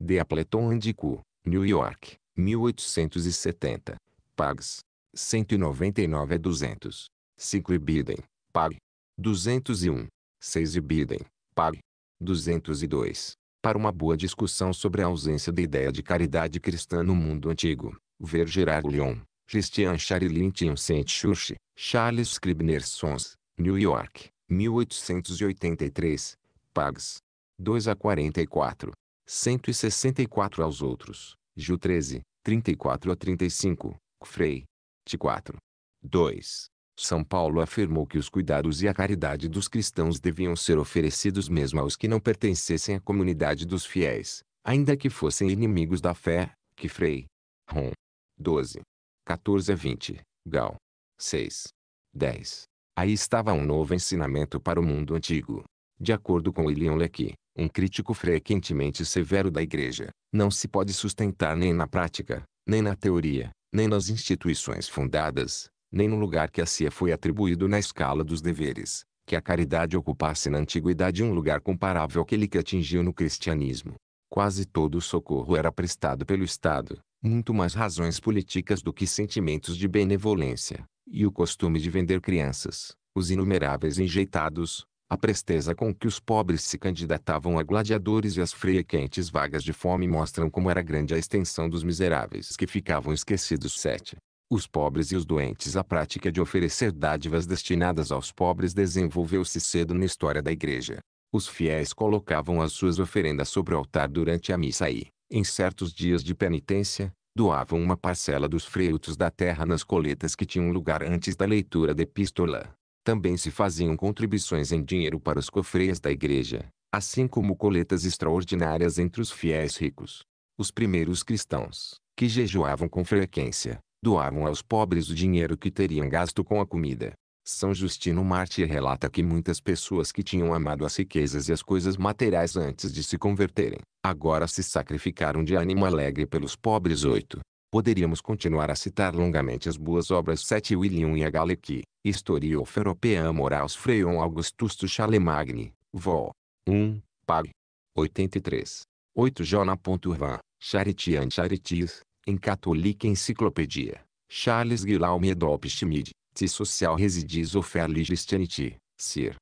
De Apleton Andicu, New York, 1870. Pags. 199 a 200. 5 Ibidem, Pag. 201 se exibirem. Pague. 202. Para uma boa discussão sobre a ausência da ideia de caridade cristã no mundo antigo, ver Gerard Lyon, Christian Charilint e Saint Church, Charles Scribner Sons, New York, 1883, Pags. 2 a 44. 164 aos outros, Ju 13, 34 a 35, Frei. T4. 2. São Paulo afirmou que os cuidados e a caridade dos cristãos deviam ser oferecidos mesmo aos que não pertencessem à comunidade dos fiéis, ainda que fossem inimigos da fé, que Frei. Rom. 12. 14 a 20. Gal. 6. 10. Aí estava um novo ensinamento para o mundo antigo. De acordo com William Lecky, um crítico frequentemente severo da igreja, não se pode sustentar nem na prática, nem na teoria, nem nas instituições fundadas, nem no lugar que a cia foi atribuído na escala dos deveres, que a caridade ocupasse na antiguidade um lugar comparável àquele que atingiu no cristianismo. Quase todo o socorro era prestado pelo Estado, muito mais razões políticas do que sentimentos de benevolência, e o costume de vender crianças, os inumeráveis enjeitados, a presteza com que os pobres se candidatavam a gladiadores e as frequentes vagas de fome mostram como era grande a extensão dos miseráveis que ficavam esquecidos. 7 os pobres e os doentes. A prática de oferecer dádivas destinadas aos pobres desenvolveu-se cedo na história da Igreja. Os fiéis colocavam as suas oferendas sobre o altar durante a missa e, em certos dias de penitência, doavam uma parcela dos frutos da terra nas coletas que tinham lugar antes da leitura da epístola. Também se faziam contribuições em dinheiro para os cofreias da igreja, assim como coletas extraordinárias entre os fiéis ricos. Os primeiros cristãos, que jejuavam com frequência, doavam aos pobres o dinheiro que teriam gasto com a comida. São Justino Mártir relata que muitas pessoas que tinham amado as riquezas e as coisas materiais antes de se converterem, agora se sacrificaram de ânimo alegre pelos pobres. Oito. Poderíamos continuar a citar longamente as boas obras 7 William e a Galecki, Historiof European Morals Freon Augustus Chalemagne, Vol. 1, Pag. 83. 8 Jona.van, Charity and Charities, em Católica Enciclopédia, Charles Guillaume Dopstimid, Ti social residis ofer ligistianity, Sir.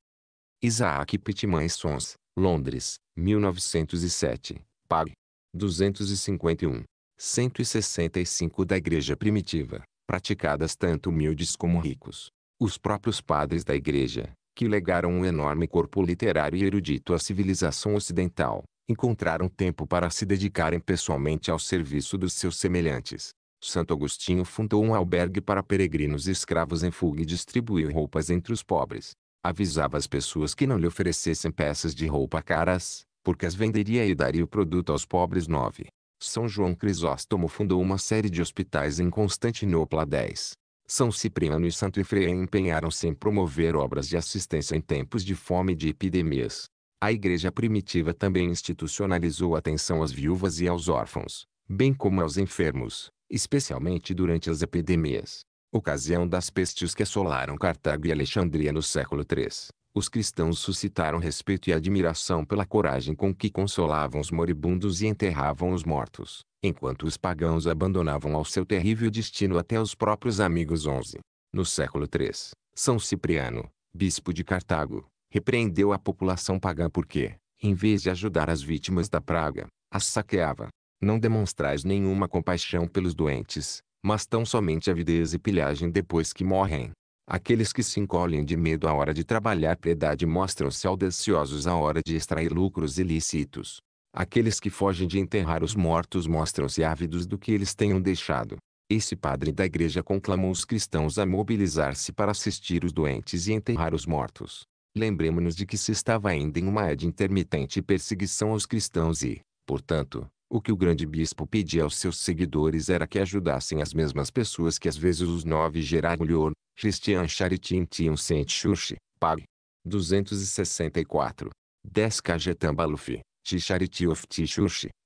Isaac Pittman Sons, Londres, 1907, pag. 251. 165 da Igreja Primitiva, praticadas tanto humildes como ricos. Os próprios padres da Igreja, que legaram um enorme corpo literário e erudito à civilização ocidental, encontraram tempo para se dedicarem pessoalmente ao serviço dos seus semelhantes. Santo Agostinho fundou um albergue para peregrinos e escravos em fuga e distribuiu roupas entre os pobres. Avisava as pessoas que não lhe oferecessem peças de roupa caras, porque as venderia e daria o produto aos pobres. 9. São João Crisóstomo fundou uma série de hospitais em Constantinopla. 10. São Cipriano e Santo Efraim empenharam-se em promover obras de assistência em tempos de fome e de epidemias. A igreja primitiva também institucionalizou atenção às viúvas e aos órfãos, bem como aos enfermos, especialmente durante as epidemias. Ocasião das pestes que assolaram Cartago e Alexandria no século III, os cristãos suscitaram respeito e admiração pela coragem com que consolavam os moribundos e enterravam os mortos, enquanto os pagãos abandonavam ao seu terrível destino até os próprios amigos. 11. No século III, São Cipriano, bispo de Cartago, repreendeu a população pagã porque, em vez de ajudar as vítimas da praga, as saqueava. Não demonstrais nenhuma compaixão pelos doentes, mas tão somente avidez e pilhagem depois que morrem. Aqueles que se encolhem de medo à hora de trabalhar piedade mostram-se audaciosos à hora de extrair lucros ilícitos. Aqueles que fogem de enterrar os mortos mostram-se ávidos do que eles tenham deixado. Esse padre da igreja conclamou os cristãos a mobilizar-se para assistir os doentes e enterrar os mortos. Lembremos-nos de que se estava ainda em uma de intermitente perseguição aos cristãos e, portanto, o que o grande bispo pedia aos seus seguidores era que ajudassem as mesmas pessoas que às vezes os nove Gerardo Christian Charitin tinham sente Church, Pag. 264. 10 Cajetan Balufi, Ticharity of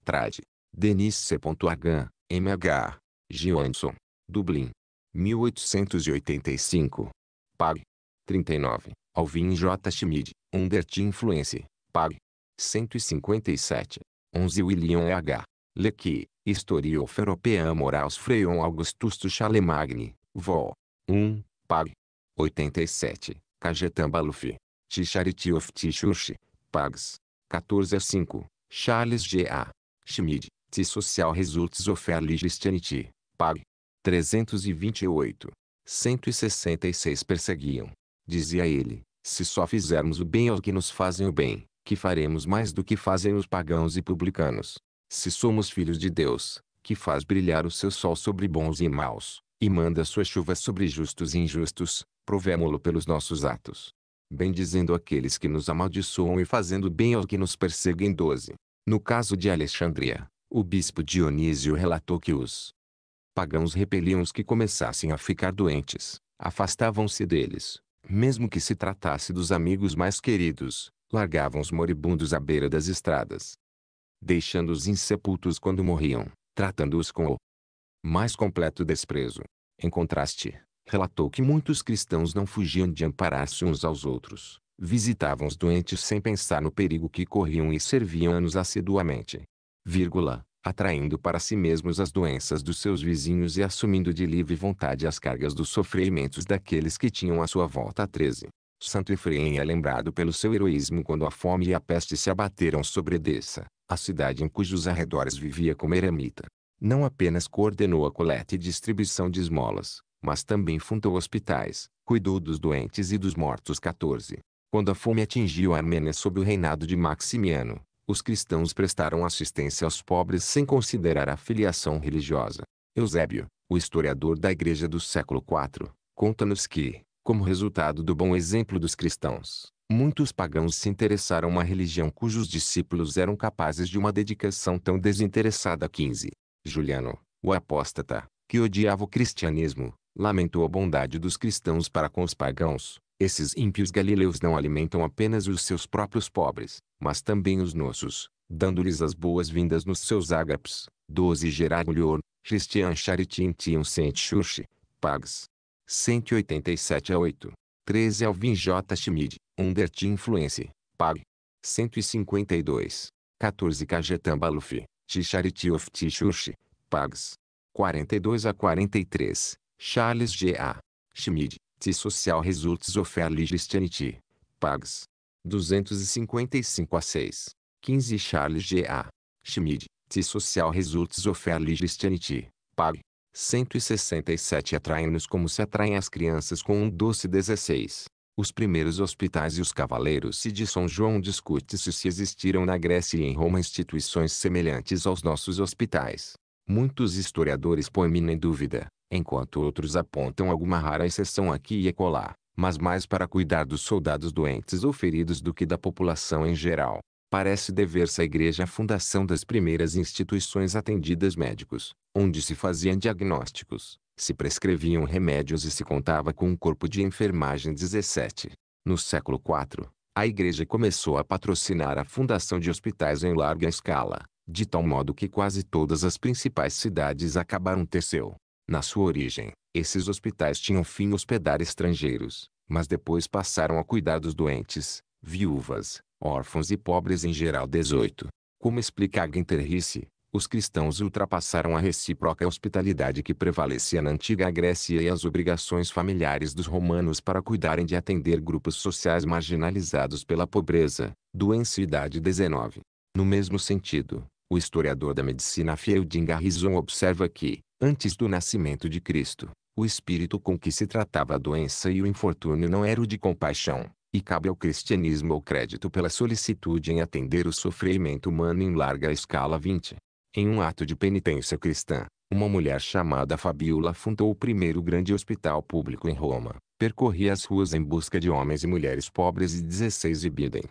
Trad. Denis C. Argan, MH. Johansson, Dublin. 1885. Pag. 39. Alvin J. Schmid, Under the Influence, Pag. 157. 11 William H. Lecky, History of European Morals Freon Augustus Chalemagne, Vol. 1, Pag. 87, Cajetan Balufi, Ticharity of Tichurch, Pags. 14.5, Charles G. A. Schmid, T. Social Results of Early Christianity, Pag. 328. 166 Perseguiam, Dizia ele, se só fizermos o bem aos que nos fazem o bem, que faremos mais do que fazem os pagãos e publicanos. Se somos filhos de Deus, que faz brilhar o seu sol sobre bons e maus, e manda sua chuva sobre justos e injustos, provemo-lo pelos nossos atos. Bendizendo aqueles que nos amaldiçoam e fazendo bem aos que nos perseguem. 12. No caso de Alexandria, o bispo Dionísio relatou que os pagãos repeliam os que começassem a ficar doentes, afastavam-se deles, mesmo que se tratasse dos amigos mais queridos, largavam os moribundos à beira das estradas, deixando-os insepultos quando morriam, tratando-os com o mais completo desprezo. Em contraste, relatou que muitos cristãos não fugiam de amparar-se uns aos outros, visitavam os doentes sem pensar no perigo que corriam e serviam-nos assiduamente. Vírgula atraindo para si mesmos as doenças dos seus vizinhos e assumindo de livre vontade as cargas dos sofrimentos daqueles que tinham à sua volta. 13. Santo Efrem é lembrado pelo seu heroísmo quando a fome e a peste se abateram sobre Edessa, a cidade em cujos arredores vivia como eremita. Não apenas coordenou a coleta e distribuição de esmolas, mas também fundou hospitais, cuidou dos doentes e dos mortos. 14. Quando a fome atingiu a Armênia sob o reinado de Maximiano, os cristãos prestaram assistência aos pobres sem considerar a filiação religiosa. Eusébio, o historiador da Igreja do século IV, conta-nos que, como resultado do bom exemplo dos cristãos, muitos pagãos se interessaram uma religião cujos discípulos eram capazes de uma dedicação tão desinteressada. 15. Juliano, o apóstata, que odiava o cristianismo, lamentou a bondade dos cristãos para com os pagãos. Esses ímpios galileus não alimentam apenas os seus próprios pobres, mas também os nossos, dando-lhes as boas-vindas nos seus ágapes. 12 Geraglior, Christian Charitintion Saint Church, Pags. 187 a 8. 13 Alvin J. Schmid, Undert Influence, Pag. 152. 14 Cajetan Baluf, Ticharity of Tichurch, Pags. 42 a 43. Charles G. A. Schmid, T. Social Results of Christianity, Pags. 255 a 6. 15 Charles G. A. Schmid, T. Social Results of Early Christianity, Pag. 167 Atraem-nos como se atraem as crianças com um doce 16. Os primeiros hospitais e os cavaleiros e de São João discute-se se existiram na Grécia e em Roma instituições semelhantes aos nossos hospitais. Muitos historiadores põem mina em dúvida, enquanto outros apontam alguma rara exceção aqui e acolá mas mais para cuidar dos soldados doentes ou feridos do que da população em geral. Parece dever-se à igreja a fundação das primeiras instituições atendidas médicos, onde se faziam diagnósticos, se prescreviam remédios e se contava com um corpo de enfermagem 17. No século IV, a igreja começou a patrocinar a fundação de hospitais em larga escala, de tal modo que quase todas as principais cidades acabaram ter seu na sua origem, esses hospitais tinham fim hospedar estrangeiros, mas depois passaram a cuidar dos doentes, viúvas, órfãos e pobres em geral. 18. Como explica Genterrice, os cristãos ultrapassaram a recíproca hospitalidade que prevalecia na antiga Grécia e as obrigações familiares dos romanos para cuidarem de atender grupos sociais marginalizados pela pobreza, doença e idade 19. No mesmo sentido, o historiador da medicina Fielding Garrison observa que, Antes do nascimento de Cristo, o espírito com que se tratava a doença e o infortúnio não era o de compaixão, e cabe ao cristianismo o crédito pela solicitude em atender o sofrimento humano em larga escala 20. Em um ato de penitência cristã, uma mulher chamada Fabiola fundou o primeiro grande hospital público em Roma, percorria as ruas em busca de homens e mulheres pobres e 16 Ibidem.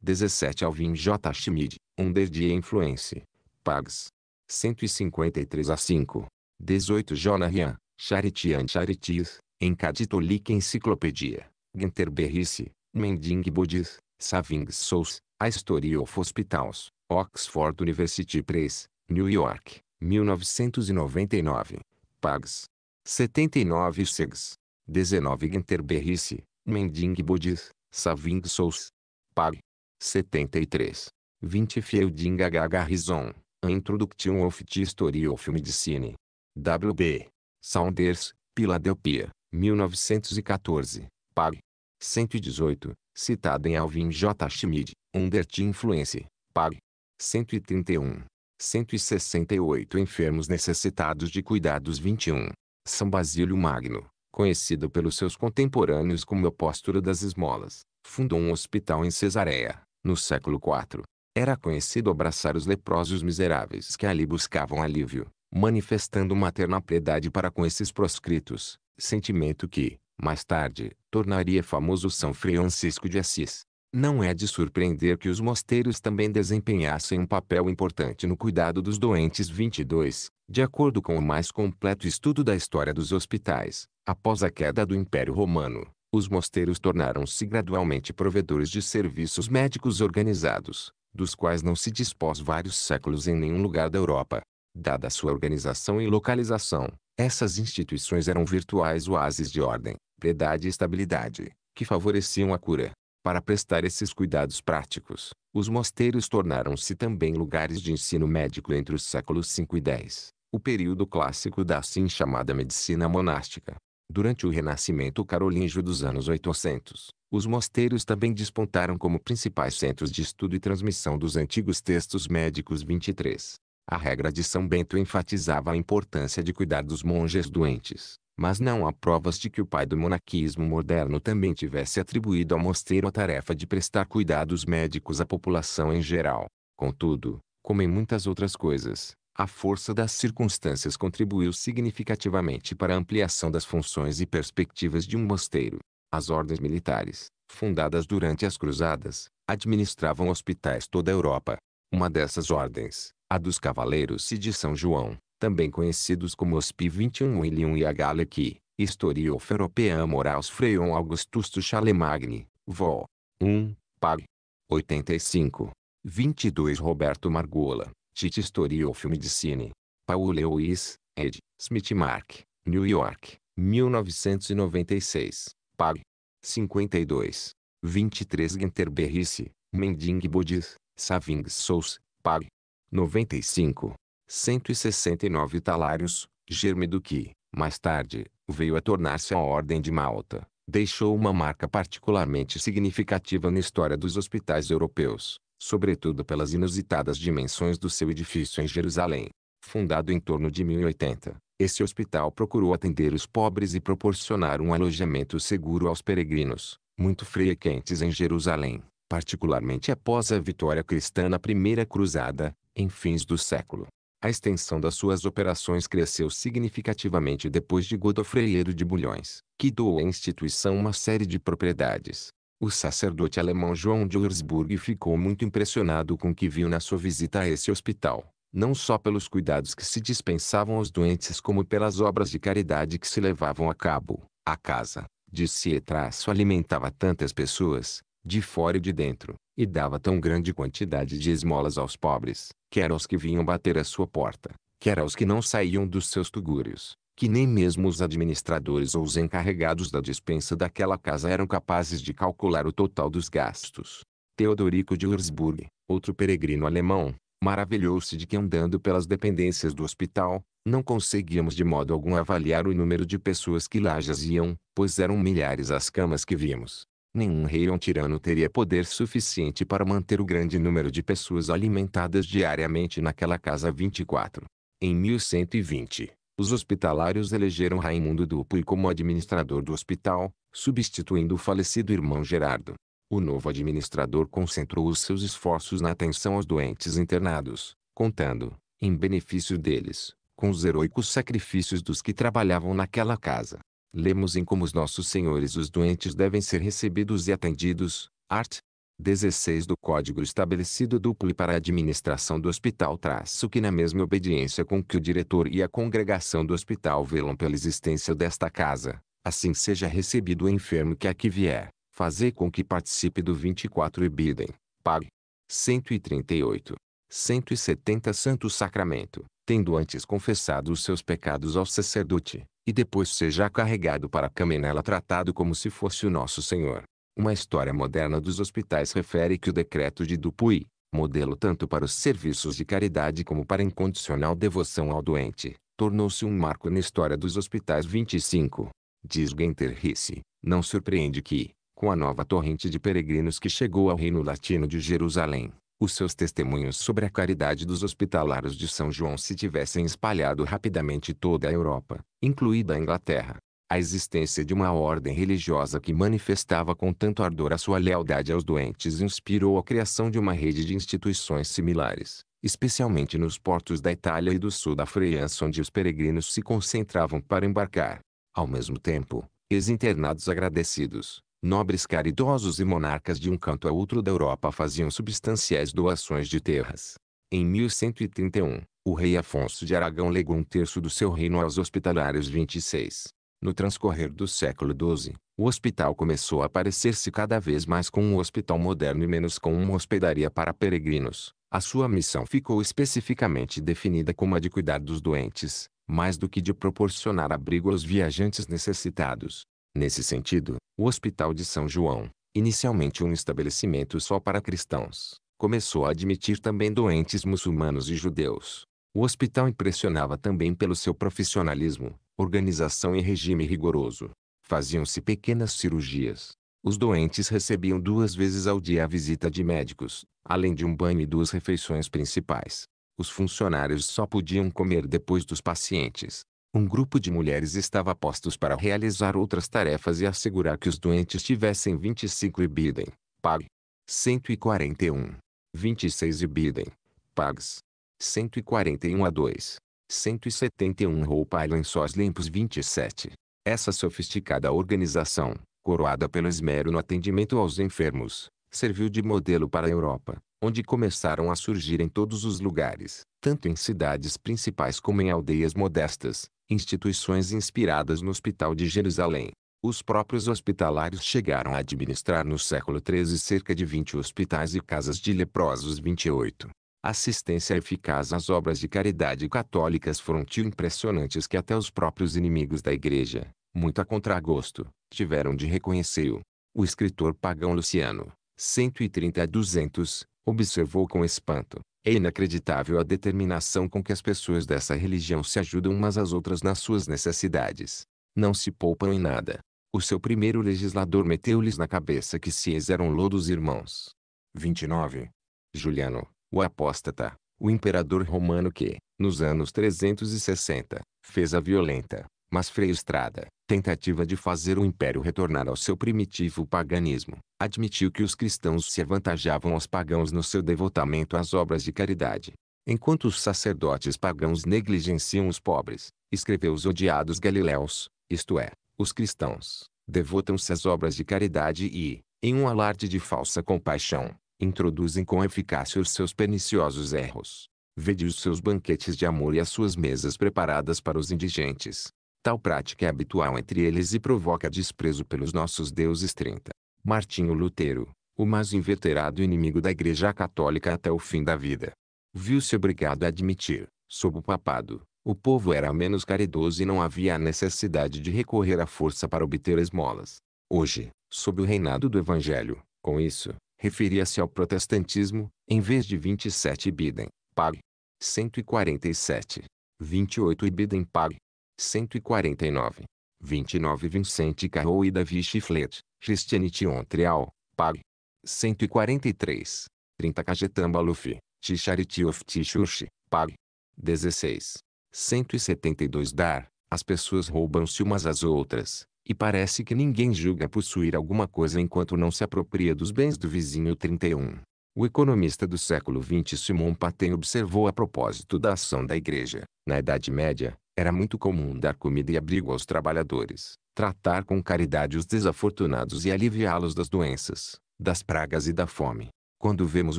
17 Alvin J. Schmid, um Under die Influence, Pags. 153 a 5. 18 Jonahian, Charitian Charities, em Caditolic Enciclopédia, Genter Berrice, Mending Budis, Saving Souls, A History of Hospitals, Oxford University Press, New York, 1999. Pags. 79 Segs. 19 Genter Berrice, Mending Budis, Saving Souls. Pag. 73. 20 Fielding H. Garrison, Introduction of History of Medicine, W.B. Saunders, Philadelphia, 1914, pag. 118, citado em Alvin J. Schmid, Under Influence, pag. 131. 168 enfermos necessitados de cuidados 21. São Basílio Magno, conhecido pelos seus contemporâneos como apóstolo das esmolas, fundou um hospital em Cesareia, no século IV. Era conhecido abraçar os leprosos miseráveis que ali buscavam alívio manifestando uma terna piedade para com esses proscritos, sentimento que, mais tarde, tornaria famoso São Francisco de Assis. Não é de surpreender que os mosteiros também desempenhassem um papel importante no cuidado dos doentes 22, de acordo com o mais completo estudo da história dos hospitais. Após a queda do Império Romano, os mosteiros tornaram-se gradualmente provedores de serviços médicos organizados, dos quais não se dispôs vários séculos em nenhum lugar da Europa. Dada sua organização e localização, essas instituições eram virtuais oásis de ordem, piedade e estabilidade, que favoreciam a cura. Para prestar esses cuidados práticos, os mosteiros tornaram-se também lugares de ensino médico entre os séculos 5 e 10, o período clássico da assim chamada medicina monástica. Durante o Renascimento carolíngio dos anos 800, os mosteiros também despontaram como principais centros de estudo e transmissão dos antigos textos médicos 23, a regra de São Bento enfatizava a importância de cuidar dos monges doentes, mas não há provas de que o pai do monaquismo moderno também tivesse atribuído ao mosteiro a tarefa de prestar cuidados médicos à população em geral. Contudo, como em muitas outras coisas, a força das circunstâncias contribuiu significativamente para a ampliação das funções e perspectivas de um mosteiro. As ordens militares, fundadas durante as Cruzadas, administravam hospitais toda a Europa. Uma dessas ordens, a dos Cavaleiros e de São João, também conhecidos como os Pi 21 William e a Galaki, Historioferopeam Moraus Freion Augustusto Chalemagne, Vol. 1, Pag. 85. 22 Roberto Margola, Tite Story de Medicine. Paul Lewis, ed. Smith Mark, New York, 1996. Pag. 52. 23 Genter Berrice, Mending Budis, Savings Souls, Pag. 95, 169 talários, germe do que, mais tarde, veio a tornar-se a Ordem de Malta, deixou uma marca particularmente significativa na história dos hospitais europeus, sobretudo pelas inusitadas dimensões do seu edifício em Jerusalém. Fundado em torno de 1080, esse hospital procurou atender os pobres e proporcionar um alojamento seguro aos peregrinos, muito frequentes em Jerusalém, particularmente após a vitória cristã na Primeira Cruzada, em fins do século. A extensão das suas operações cresceu significativamente depois de Godofredo de Bulhões, que doou à instituição uma série de propriedades. O sacerdote alemão João de Würzburg ficou muito impressionado com o que viu na sua visita a esse hospital, não só pelos cuidados que se dispensavam aos doentes como pelas obras de caridade que se levavam a cabo. A casa, de Sietraço alimentava tantas pessoas, de fora e de dentro, e dava tão grande quantidade de esmolas aos pobres, quer aos que vinham bater à sua porta, quer aos que não saíam dos seus tugúrios, que nem mesmo os administradores ou os encarregados da dispensa daquela casa eram capazes de calcular o total dos gastos. Teodorico de Würzburg, outro peregrino alemão, maravilhou-se de que andando pelas dependências do hospital, não conseguíamos de modo algum avaliar o número de pessoas que lá jaziam, pois eram milhares as camas que vimos nenhum rei ou tirano teria poder suficiente para manter o grande número de pessoas alimentadas diariamente naquela casa 24. Em 1120, os hospitalários elegeram Raimundo Dupuy como administrador do hospital, substituindo o falecido irmão Gerardo. O novo administrador concentrou os seus esforços na atenção aos doentes internados, contando, em benefício deles, com os heroicos sacrifícios dos que trabalhavam naquela casa lemos em como os nossos senhores os doentes devem ser recebidos e atendidos, art. 16 do Código estabelecido duplo e para a administração do hospital traço que na mesma obediência com que o diretor e a congregação do hospital velam pela existência desta casa, assim seja recebido o enfermo que aqui vier, fazer com que participe do 24 e bidem, pague. 138. 170 Santo Sacramento tendo antes confessado os seus pecados ao sacerdote, e depois seja carregado para a caminela tratado como se fosse o nosso Senhor. Uma história moderna dos hospitais refere que o decreto de Dupuy, modelo tanto para os serviços de caridade como para a incondicional devoção ao doente, tornou-se um marco na história dos hospitais 25. Diz Genter Risse, não surpreende que, com a nova torrente de peregrinos que chegou ao Reino Latino de Jerusalém, os seus testemunhos sobre a caridade dos hospitalários de São João se tivessem espalhado rapidamente toda a Europa, incluída a Inglaterra. A existência de uma ordem religiosa que manifestava com tanto ardor a sua lealdade aos doentes inspirou a criação de uma rede de instituições similares, especialmente nos portos da Itália e do sul da França onde os peregrinos se concentravam para embarcar. Ao mesmo tempo, ex-internados agradecidos, nobres caridosos e monarcas de um canto a outro da Europa faziam substanciais doações de terras. Em 1131, o rei Afonso de Aragão legou um terço do seu reino aos hospitalários 26. No transcorrer do século XII, o hospital começou a parecer-se cada vez mais com um hospital moderno e menos com uma hospedaria para peregrinos. A sua missão ficou especificamente definida como a de cuidar dos doentes, mais do que de proporcionar abrigo aos viajantes necessitados. Nesse sentido, o Hospital de São João, inicialmente um estabelecimento só para cristãos, começou a admitir também doentes muçulmanos e judeus. O hospital impressionava também pelo seu profissionalismo, organização e regime rigoroso. Faziam-se pequenas cirurgias. Os doentes recebiam duas vezes ao dia a visita de médicos, além de um banho e duas refeições principais. Os funcionários só podiam comer depois dos pacientes. Um grupo de mulheres estava postos para realizar outras tarefas e assegurar que os doentes tivessem 25 ibidem, pag. 141. 26 ibidem, pags. 141 a 2. 171 roupa e lençóis limpos 27. Essa sofisticada organização, coroada pelo esmero no atendimento aos enfermos, serviu de modelo para a Europa, onde começaram a surgir em todos os lugares, tanto em cidades principais como em aldeias modestas, instituições inspiradas no Hospital de Jerusalém. Os próprios hospitalários chegaram a administrar no século XIII cerca de 20 hospitais e casas de leprosos 28. Assistência eficaz às obras de caridade católicas foram tão impressionantes que até os próprios inimigos da igreja, muito a contragosto, tiveram de reconhecê-lo. O escritor pagão Luciano, 130 a 200, observou com espanto. É inacreditável a determinação com que as pessoas dessa religião se ajudam umas às outras nas suas necessidades. Não se poupam em nada. O seu primeiro legislador meteu-lhes na cabeça que se eles eram lodos irmãos. 29. Juliano, o apóstata, o imperador romano que, nos anos 360, fez a violenta, mas Frei Estrada, tentativa de fazer o império retornar ao seu primitivo paganismo, admitiu que os cristãos se avantajavam aos pagãos no seu devotamento às obras de caridade. Enquanto os sacerdotes pagãos negligenciam os pobres, escreveu os odiados galileus, isto é, os cristãos, devotam-se às obras de caridade e, em um alarde de falsa compaixão, introduzem com eficácia os seus perniciosos erros. Vede os seus banquetes de amor e as suas mesas preparadas para os indigentes, Tal prática é habitual entre eles e provoca desprezo pelos nossos deuses 30. Martinho Lutero, o mais inveterado inimigo da Igreja Católica até o fim da vida, viu-se obrigado a admitir, sob o papado, o povo era menos caridoso e não havia a necessidade de recorrer à força para obter esmolas. Hoje, sob o reinado do Evangelho, com isso, referia-se ao protestantismo, em vez de 27 Bidem, pague. 147. 28 Ibidem pague. 149. 29 Vincent Carrou e Davi Chiflet, Christianity Montreal, Pag. 143. 30 Cajetamba Luffy, Tichariti of Tichurchi, Pag. 16. 172 Dar, as pessoas roubam-se umas às outras, e parece que ninguém julga possuir alguma coisa enquanto não se apropria dos bens do vizinho 31. O economista do século XX Simon Paten, observou a propósito da ação da igreja, na Idade Média, era muito comum dar comida e abrigo aos trabalhadores, tratar com caridade os desafortunados e aliviá-los das doenças, das pragas e da fome. Quando vemos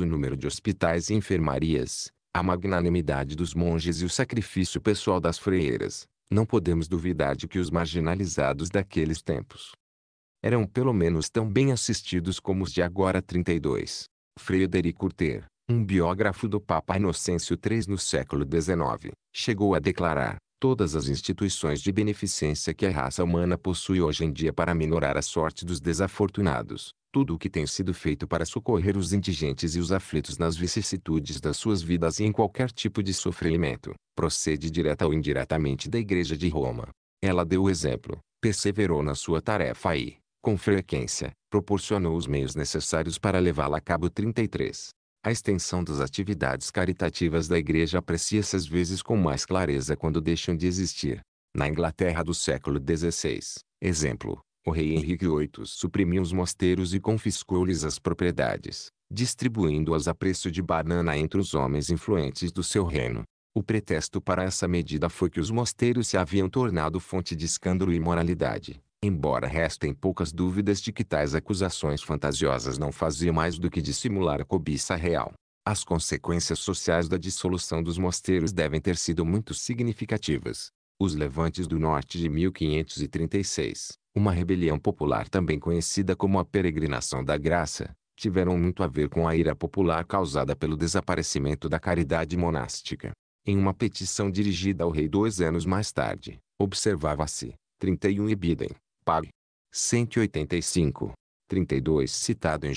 o número de hospitais e enfermarias, a magnanimidade dos monges e o sacrifício pessoal das freiras, não podemos duvidar de que os marginalizados daqueles tempos eram pelo menos tão bem assistidos como os de agora 32. Frederico Urter, um biógrafo do Papa Inocêncio III no século XIX, chegou a declarar, todas as instituições de beneficência que a raça humana possui hoje em dia para minorar a sorte dos desafortunados, tudo o que tem sido feito para socorrer os indigentes e os aflitos nas vicissitudes das suas vidas e em qualquer tipo de sofrimento, procede direta ou indiretamente da Igreja de Roma. Ela deu o exemplo, perseverou na sua tarefa e, com frequência, proporcionou os meios necessários para levá-la a cabo. 33. A extensão das atividades caritativas da igreja aprecia-se às vezes com mais clareza quando deixam de existir. Na Inglaterra do século XVI, exemplo, o rei Henrique VIII suprimiu os mosteiros e confiscou-lhes as propriedades, distribuindo-as a preço de banana entre os homens influentes do seu reino. O pretexto para essa medida foi que os mosteiros se haviam tornado fonte de escândalo e imoralidade embora restem poucas dúvidas de que tais acusações fantasiosas não faziam mais do que dissimular a cobiça real. As consequências sociais da dissolução dos mosteiros devem ter sido muito significativas. Os levantes do norte de 1536, uma rebelião popular também conhecida como a Peregrinação da Graça, tiveram muito a ver com a ira popular causada pelo desaparecimento da caridade monástica. Em uma petição dirigida ao rei dois anos mais tarde, observava-se, 31 e bidem". Pag. 185. 32 Citado em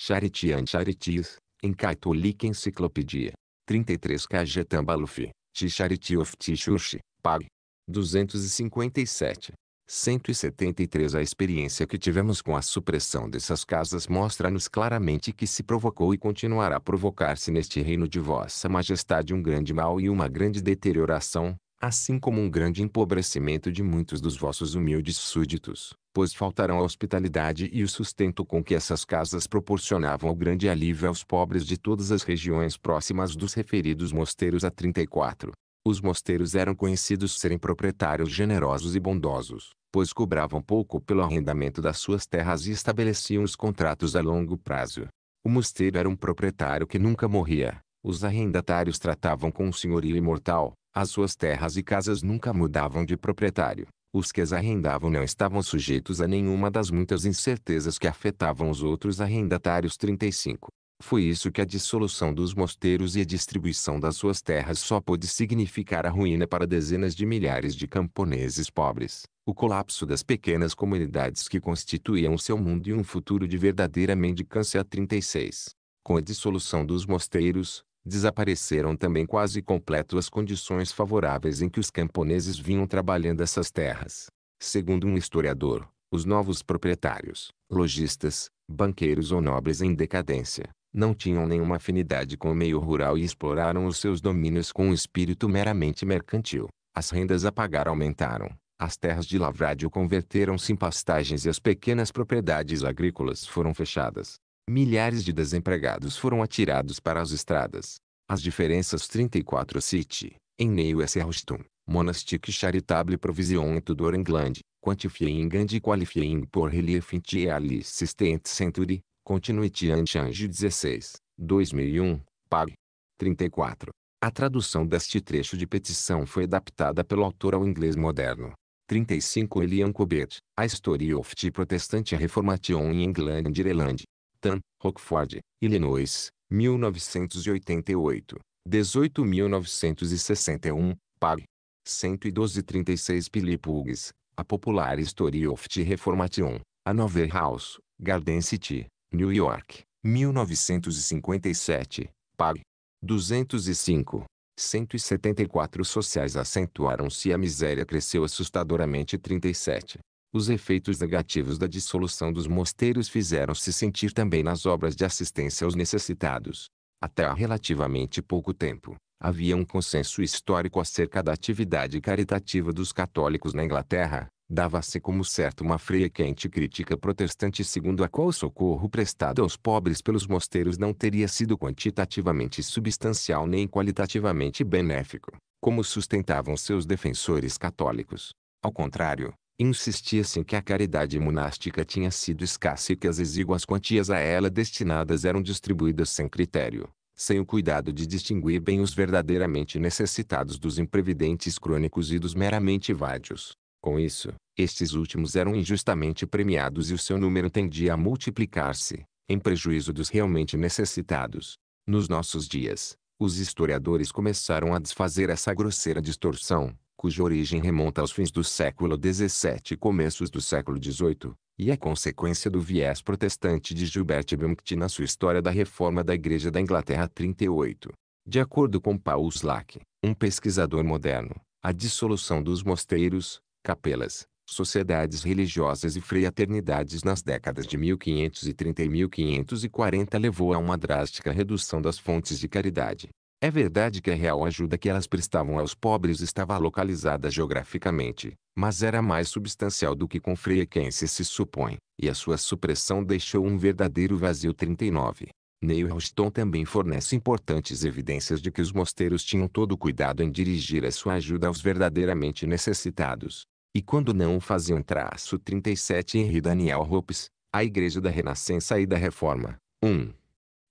Charity and Charities, em Catholic Encyclopedia. 33 Kajetambalufi, Balufi, Ticharity of Tichushi, Pag. 257. 173 A experiência que tivemos com a supressão dessas casas mostra-nos claramente que se provocou e continuará a provocar-se neste reino de Vossa Majestade um grande mal e uma grande deterioração, assim como um grande empobrecimento de muitos dos vossos humildes súditos, pois faltarão a hospitalidade e o sustento com que essas casas proporcionavam o grande alívio aos pobres de todas as regiões próximas dos referidos mosteiros a 34. Os mosteiros eram conhecidos serem proprietários generosos e bondosos, pois cobravam pouco pelo arrendamento das suas terras e estabeleciam os contratos a longo prazo. O mosteiro era um proprietário que nunca morria. Os arrendatários tratavam com um senhorio imortal, as suas terras e casas nunca mudavam de proprietário. Os que as arrendavam não estavam sujeitos a nenhuma das muitas incertezas que afetavam os outros arrendatários. 35. Foi isso que a dissolução dos mosteiros e a distribuição das suas terras só pôde significar a ruína para dezenas de milhares de camponeses pobres, o colapso das pequenas comunidades que constituíam seu mundo e um futuro de verdadeira mendicância. 36. Com a dissolução dos mosteiros, desapareceram também quase completo as condições favoráveis em que os camponeses vinham trabalhando essas terras. Segundo um historiador, os novos proprietários, lojistas, banqueiros ou nobres em decadência, não tinham nenhuma afinidade com o meio rural e exploraram os seus domínios com um espírito meramente mercantil. As rendas a pagar aumentaram, as terras de lavradio converteram-se em pastagens e as pequenas propriedades agrícolas foram fechadas milhares de desempregados foram atirados para as estradas. As diferenças 34 City, em Neio S. Rustum, Monastique Charitable Provision em Tudor England, Quantifying and Qualifying por Relief in Alice Stent Century, Continuity and Change 16, 2001, PAG. 34. A tradução deste trecho de petição foi adaptada pelo autor ao inglês moderno. 35 Elian Cobert, A Story of the Protestant Reformation in England and Ireland, Tan, Rockford, Illinois, 1988. 18.961, Pag. 112.36 Pilipugs, A Popular History of the Reformation, A Novel House, Garden City, New York, 1957, Pag. 205. 174 sociais acentuaram-se e a miséria cresceu assustadoramente 37. Os efeitos negativos da dissolução dos mosteiros fizeram-se sentir também nas obras de assistência aos necessitados. Até há relativamente pouco tempo, havia um consenso histórico acerca da atividade caritativa dos católicos na Inglaterra. Dava-se como certo uma fria e quente crítica protestante segundo a qual o socorro prestado aos pobres pelos mosteiros não teria sido quantitativamente substancial nem qualitativamente benéfico, como sustentavam seus defensores católicos. Ao contrário, Insistia-se em que a caridade monástica tinha sido escassa e que as exíguas quantias a ela destinadas eram distribuídas sem critério, sem o cuidado de distinguir bem os verdadeiramente necessitados dos imprevidentes crônicos e dos meramente vádios. Com isso, estes últimos eram injustamente premiados e o seu número tendia a multiplicar-se, em prejuízo dos realmente necessitados. Nos nossos dias, os historiadores começaram a desfazer essa grosseira distorção, cuja origem remonta aos fins do século XVII e começos do século XVIII, e é consequência do viés protestante de Gilbert Bempt na sua História da Reforma da Igreja da Inglaterra 38. De acordo com Paul Slack, um pesquisador moderno, a dissolução dos mosteiros, capelas, sociedades religiosas e fraternidades nas décadas de 1530 e 1540 levou a uma drástica redução das fontes de caridade, é verdade que a real ajuda que elas prestavam aos pobres estava localizada geograficamente, mas era mais substancial do que com frequência se supõe, e a sua supressão deixou um verdadeiro vazio 39. Neil Houston também fornece importantes evidências de que os mosteiros tinham todo o cuidado em dirigir a sua ajuda aos verdadeiramente necessitados. E quando não o faziam traço 37 Henri Daniel Hopes, a Igreja da Renascença e da Reforma. 1.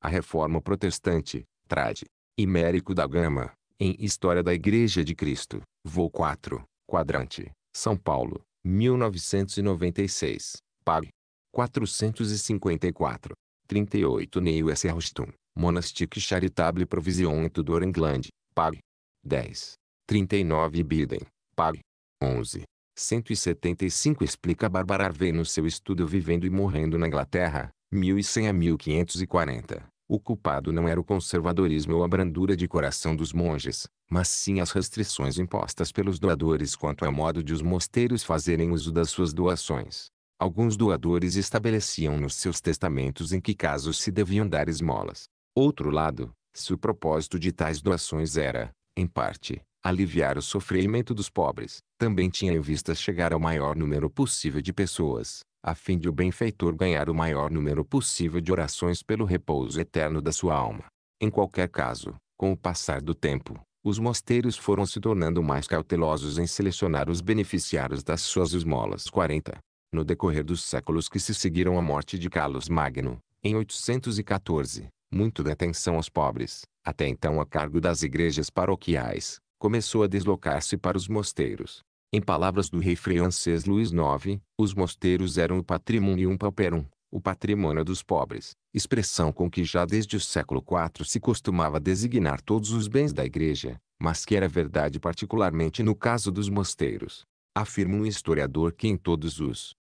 A Reforma Protestante, trade, Imérico da Gama, em História da Igreja de Cristo, Vol 4, Quadrante, São Paulo, 1996, Pag. 454. 38 Neil S. Rostum, Monastique Charitable Provision et Tudor England, Pag. 10. 39 Biden, Pag. 11. 175 explica Barbara Arvey no seu estudo Vivendo e Morrendo na Inglaterra, 1100 a 1540. O culpado não era o conservadorismo ou a brandura de coração dos monges, mas sim as restrições impostas pelos doadores quanto ao modo de os mosteiros fazerem uso das suas doações. Alguns doadores estabeleciam nos seus testamentos em que casos se deviam dar esmolas. Outro lado, se o propósito de tais doações era, em parte, aliviar o sofrimento dos pobres, também tinha em vista chegar ao maior número possível de pessoas, a fim de o benfeitor ganhar o maior número possível de orações pelo repouso eterno da sua alma. Em qualquer caso, com o passar do tempo, os mosteiros foram se tornando mais cautelosos em selecionar os beneficiários das suas esmolas 40. No decorrer dos séculos que se seguiram à morte de Carlos Magno, em 814, muito da atenção aos pobres, até então a cargo das igrejas paroquiais, começou a deslocar-se para os mosteiros. Em palavras do rei francês Luís IX, os mosteiros eram o patrimonium pauperum, o patrimônio dos pobres, expressão com que já desde o século IV se costumava designar todos os bens da igreja, mas que era verdade particularmente no caso dos mosteiros. Afirma um historiador que em todos os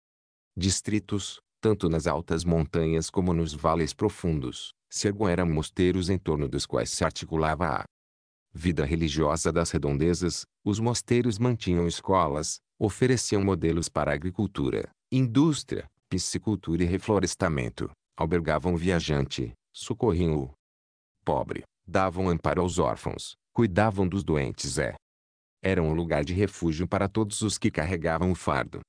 distritos, tanto nas altas montanhas como nos vales profundos, se eram mosteiros em torno dos quais se articulava a vida religiosa das redondezas, os mosteiros mantinham escolas, ofereciam modelos para agricultura, indústria, piscicultura e reflorestamento, albergavam o viajante, socorriam o pobre, davam amparo aos órfãos, cuidavam dos doentes é. Era um lugar de refúgio para todos os que carregavam o fardo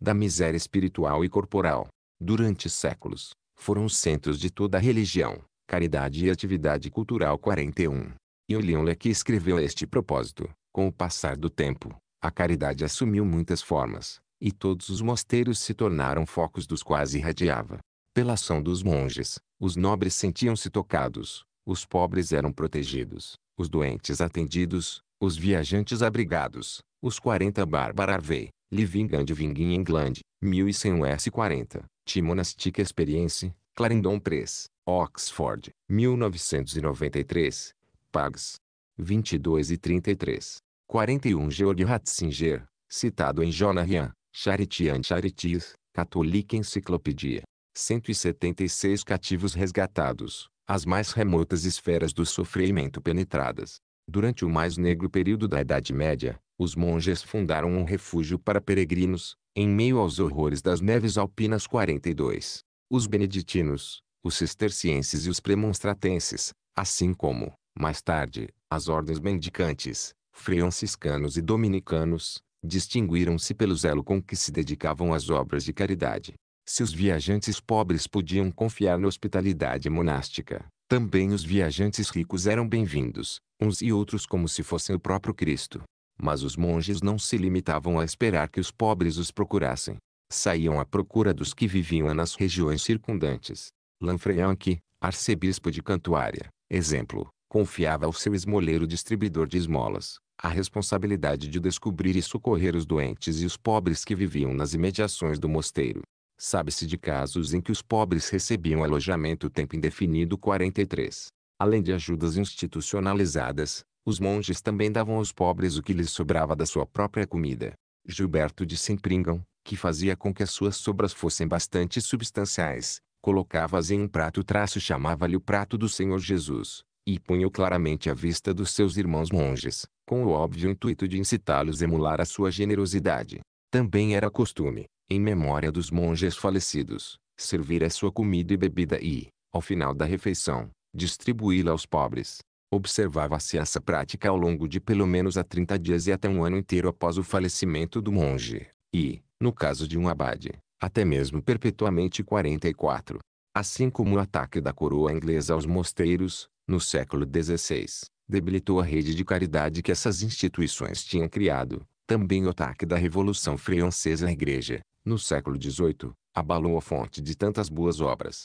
da miséria espiritual e corporal. Durante séculos, foram centros de toda a religião, caridade e atividade cultural 41. E o Julian Leque escreveu a este propósito. Com o passar do tempo, a caridade assumiu muitas formas, e todos os mosteiros se tornaram focos dos quais irradiava. Pela ação dos monges, os nobres sentiam-se tocados, os pobres eram protegidos, os doentes atendidos, os viajantes abrigados, os 40 Bárbara Harvey, Living and England, 1100 S40, Timonastic Experience, Clarendon Press, Oxford, 1993, Pags. 22 e 33. 41 Georg Ratzinger, citado em Jonahian, Charitiant Charities, Católica Enciclopédia. 176 Cativos resgatados, as mais remotas esferas do sofrimento penetradas. Durante o mais negro período da Idade Média, os monges fundaram um refúgio para peregrinos, em meio aos horrores das neves alpinas 42. Os beneditinos, os cistercienses e os premonstratenses, assim como mais tarde, as ordens mendicantes, franciscanos e dominicanos, distinguiram-se pelo zelo com que se dedicavam às obras de caridade. Se os viajantes pobres podiam confiar na hospitalidade monástica, também os viajantes ricos eram bem-vindos, uns e outros como se fossem o próprio Cristo. Mas os monges não se limitavam a esperar que os pobres os procurassem. Saíam à procura dos que viviam nas regiões circundantes. Lanfranc, arcebispo de Cantuária, exemplo, confiava ao seu esmoleiro distribuidor de esmolas, a responsabilidade de descobrir e socorrer os doentes e os pobres que viviam nas imediações do mosteiro. Sabe-se de casos em que os pobres recebiam alojamento tempo indefinido 43. Além de ajudas institucionalizadas, os monges também davam aos pobres o que lhes sobrava da sua própria comida. Gilberto de Sempringão, que fazia com que as suas sobras fossem bastante substanciais, colocava-as em um prato traço chamava-lhe o prato do Senhor Jesus, e punham claramente à vista dos seus irmãos monges, com o óbvio intuito de incitá-los a emular a sua generosidade. Também era costume, em memória dos monges falecidos, servir a sua comida e bebida e, ao final da refeição, distribuí-la aos pobres. Observava-se essa prática ao longo de pelo menos a 30 dias e até um ano inteiro após o falecimento do monge, e, no caso de um abade, até mesmo perpetuamente 44. Assim como o ataque da coroa inglesa aos mosteiros, no século XVI, debilitou a rede de caridade que essas instituições tinham criado. Também o ataque da Revolução Francesa à Igreja, no século XVIII, abalou a fonte de tantas boas obras.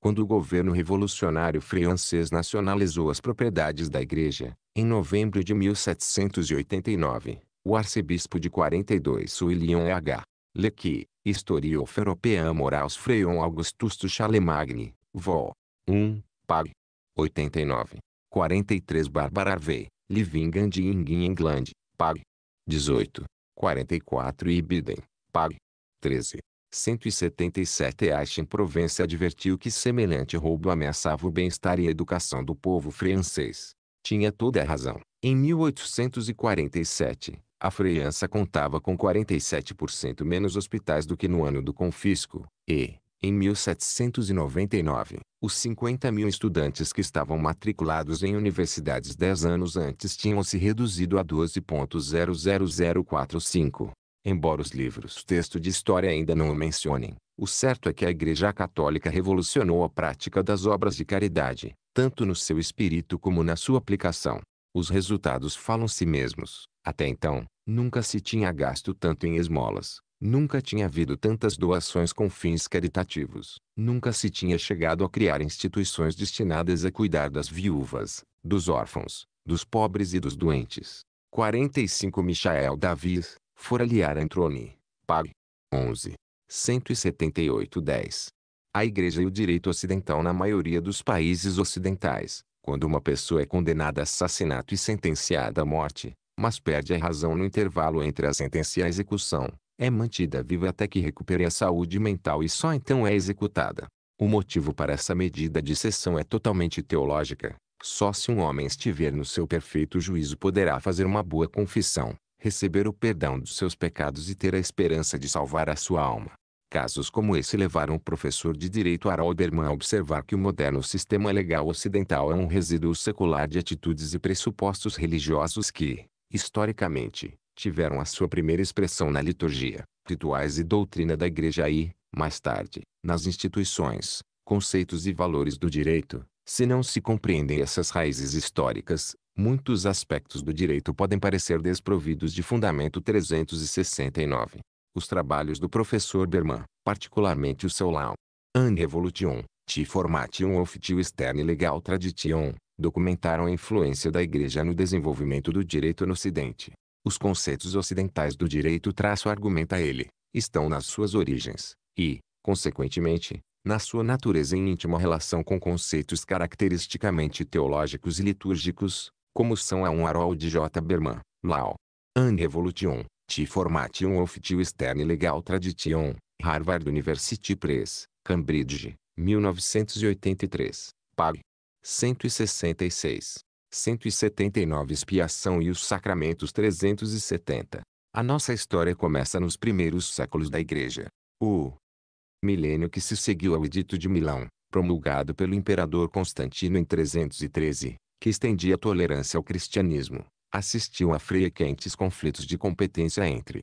Quando o governo revolucionário francês nacionalizou as propriedades da igreja, em novembro de 1789, o arcebispo de 42 William H. Lequi, historiofer européen morals Freion Augustus Chalemagne, vol. 1, pag. 89. 43 Barbara V, Livingham de England, Pag. 18. 44 Ibiden, Pag. 13. 177 Achen Provence, advertiu que semelhante roubo ameaçava o bem-estar e a educação do povo francês. Tinha toda a razão. Em 1847, a França contava com 47% menos hospitais do que no ano do confisco, e, em 1799, os 50 mil estudantes que estavam matriculados em universidades dez anos antes tinham se reduzido a 12.00045. Embora os livros texto de história ainda não o mencionem, o certo é que a Igreja Católica revolucionou a prática das obras de caridade, tanto no seu espírito como na sua aplicação. Os resultados falam-se si mesmos. Até então, nunca se tinha gasto tanto em esmolas, Nunca tinha havido tantas doações com fins caritativos. Nunca se tinha chegado a criar instituições destinadas a cuidar das viúvas, dos órfãos, dos pobres e dos doentes. 45 Michael Davis, Foraliar Antroni, Pag. 11. 178-10. A Igreja e o direito ocidental na maioria dos países ocidentais, quando uma pessoa é condenada a assassinato e sentenciada à morte, mas perde a razão no intervalo entre a sentença e a execução, é mantida viva até que recupere a saúde mental e só então é executada. O motivo para essa medida de cessão é totalmente teológica. Só se um homem estiver no seu perfeito juízo poderá fazer uma boa confissão, receber o perdão dos seus pecados e ter a esperança de salvar a sua alma. Casos como esse levaram o professor de direito Harold Berman a observar que o moderno sistema legal ocidental é um resíduo secular de atitudes e pressupostos religiosos que, historicamente, tiveram a sua primeira expressão na liturgia, rituais e doutrina da igreja e, mais tarde, nas instituições, conceitos e valores do direito. Se não se compreendem essas raízes históricas, muitos aspectos do direito podem parecer desprovidos de fundamento 369. Os trabalhos do professor Berman, particularmente o seu Lau, An Revolution, Ti Formation of Tio Externe Legal Tradition, documentaram a influência da Igreja no desenvolvimento do direito no Ocidente. Os conceitos ocidentais do direito traço argumenta ele, estão nas suas origens, e, consequentemente, na sua natureza em íntima relação com conceitos caracteristicamente teológicos e litúrgicos, como são a um Arol de J. Berman, Lau. An Revolution, T. Formation of Tio Externe Legal Tradition, Harvard University Press, Cambridge, 1983, pag. 166. 179 Expiação e os Sacramentos 370. A nossa história começa nos primeiros séculos da Igreja. O milênio que se seguiu ao Edito de Milão, promulgado pelo imperador Constantino em 313, que estendia a tolerância ao cristianismo, assistiu a frequentes conflitos de competência entre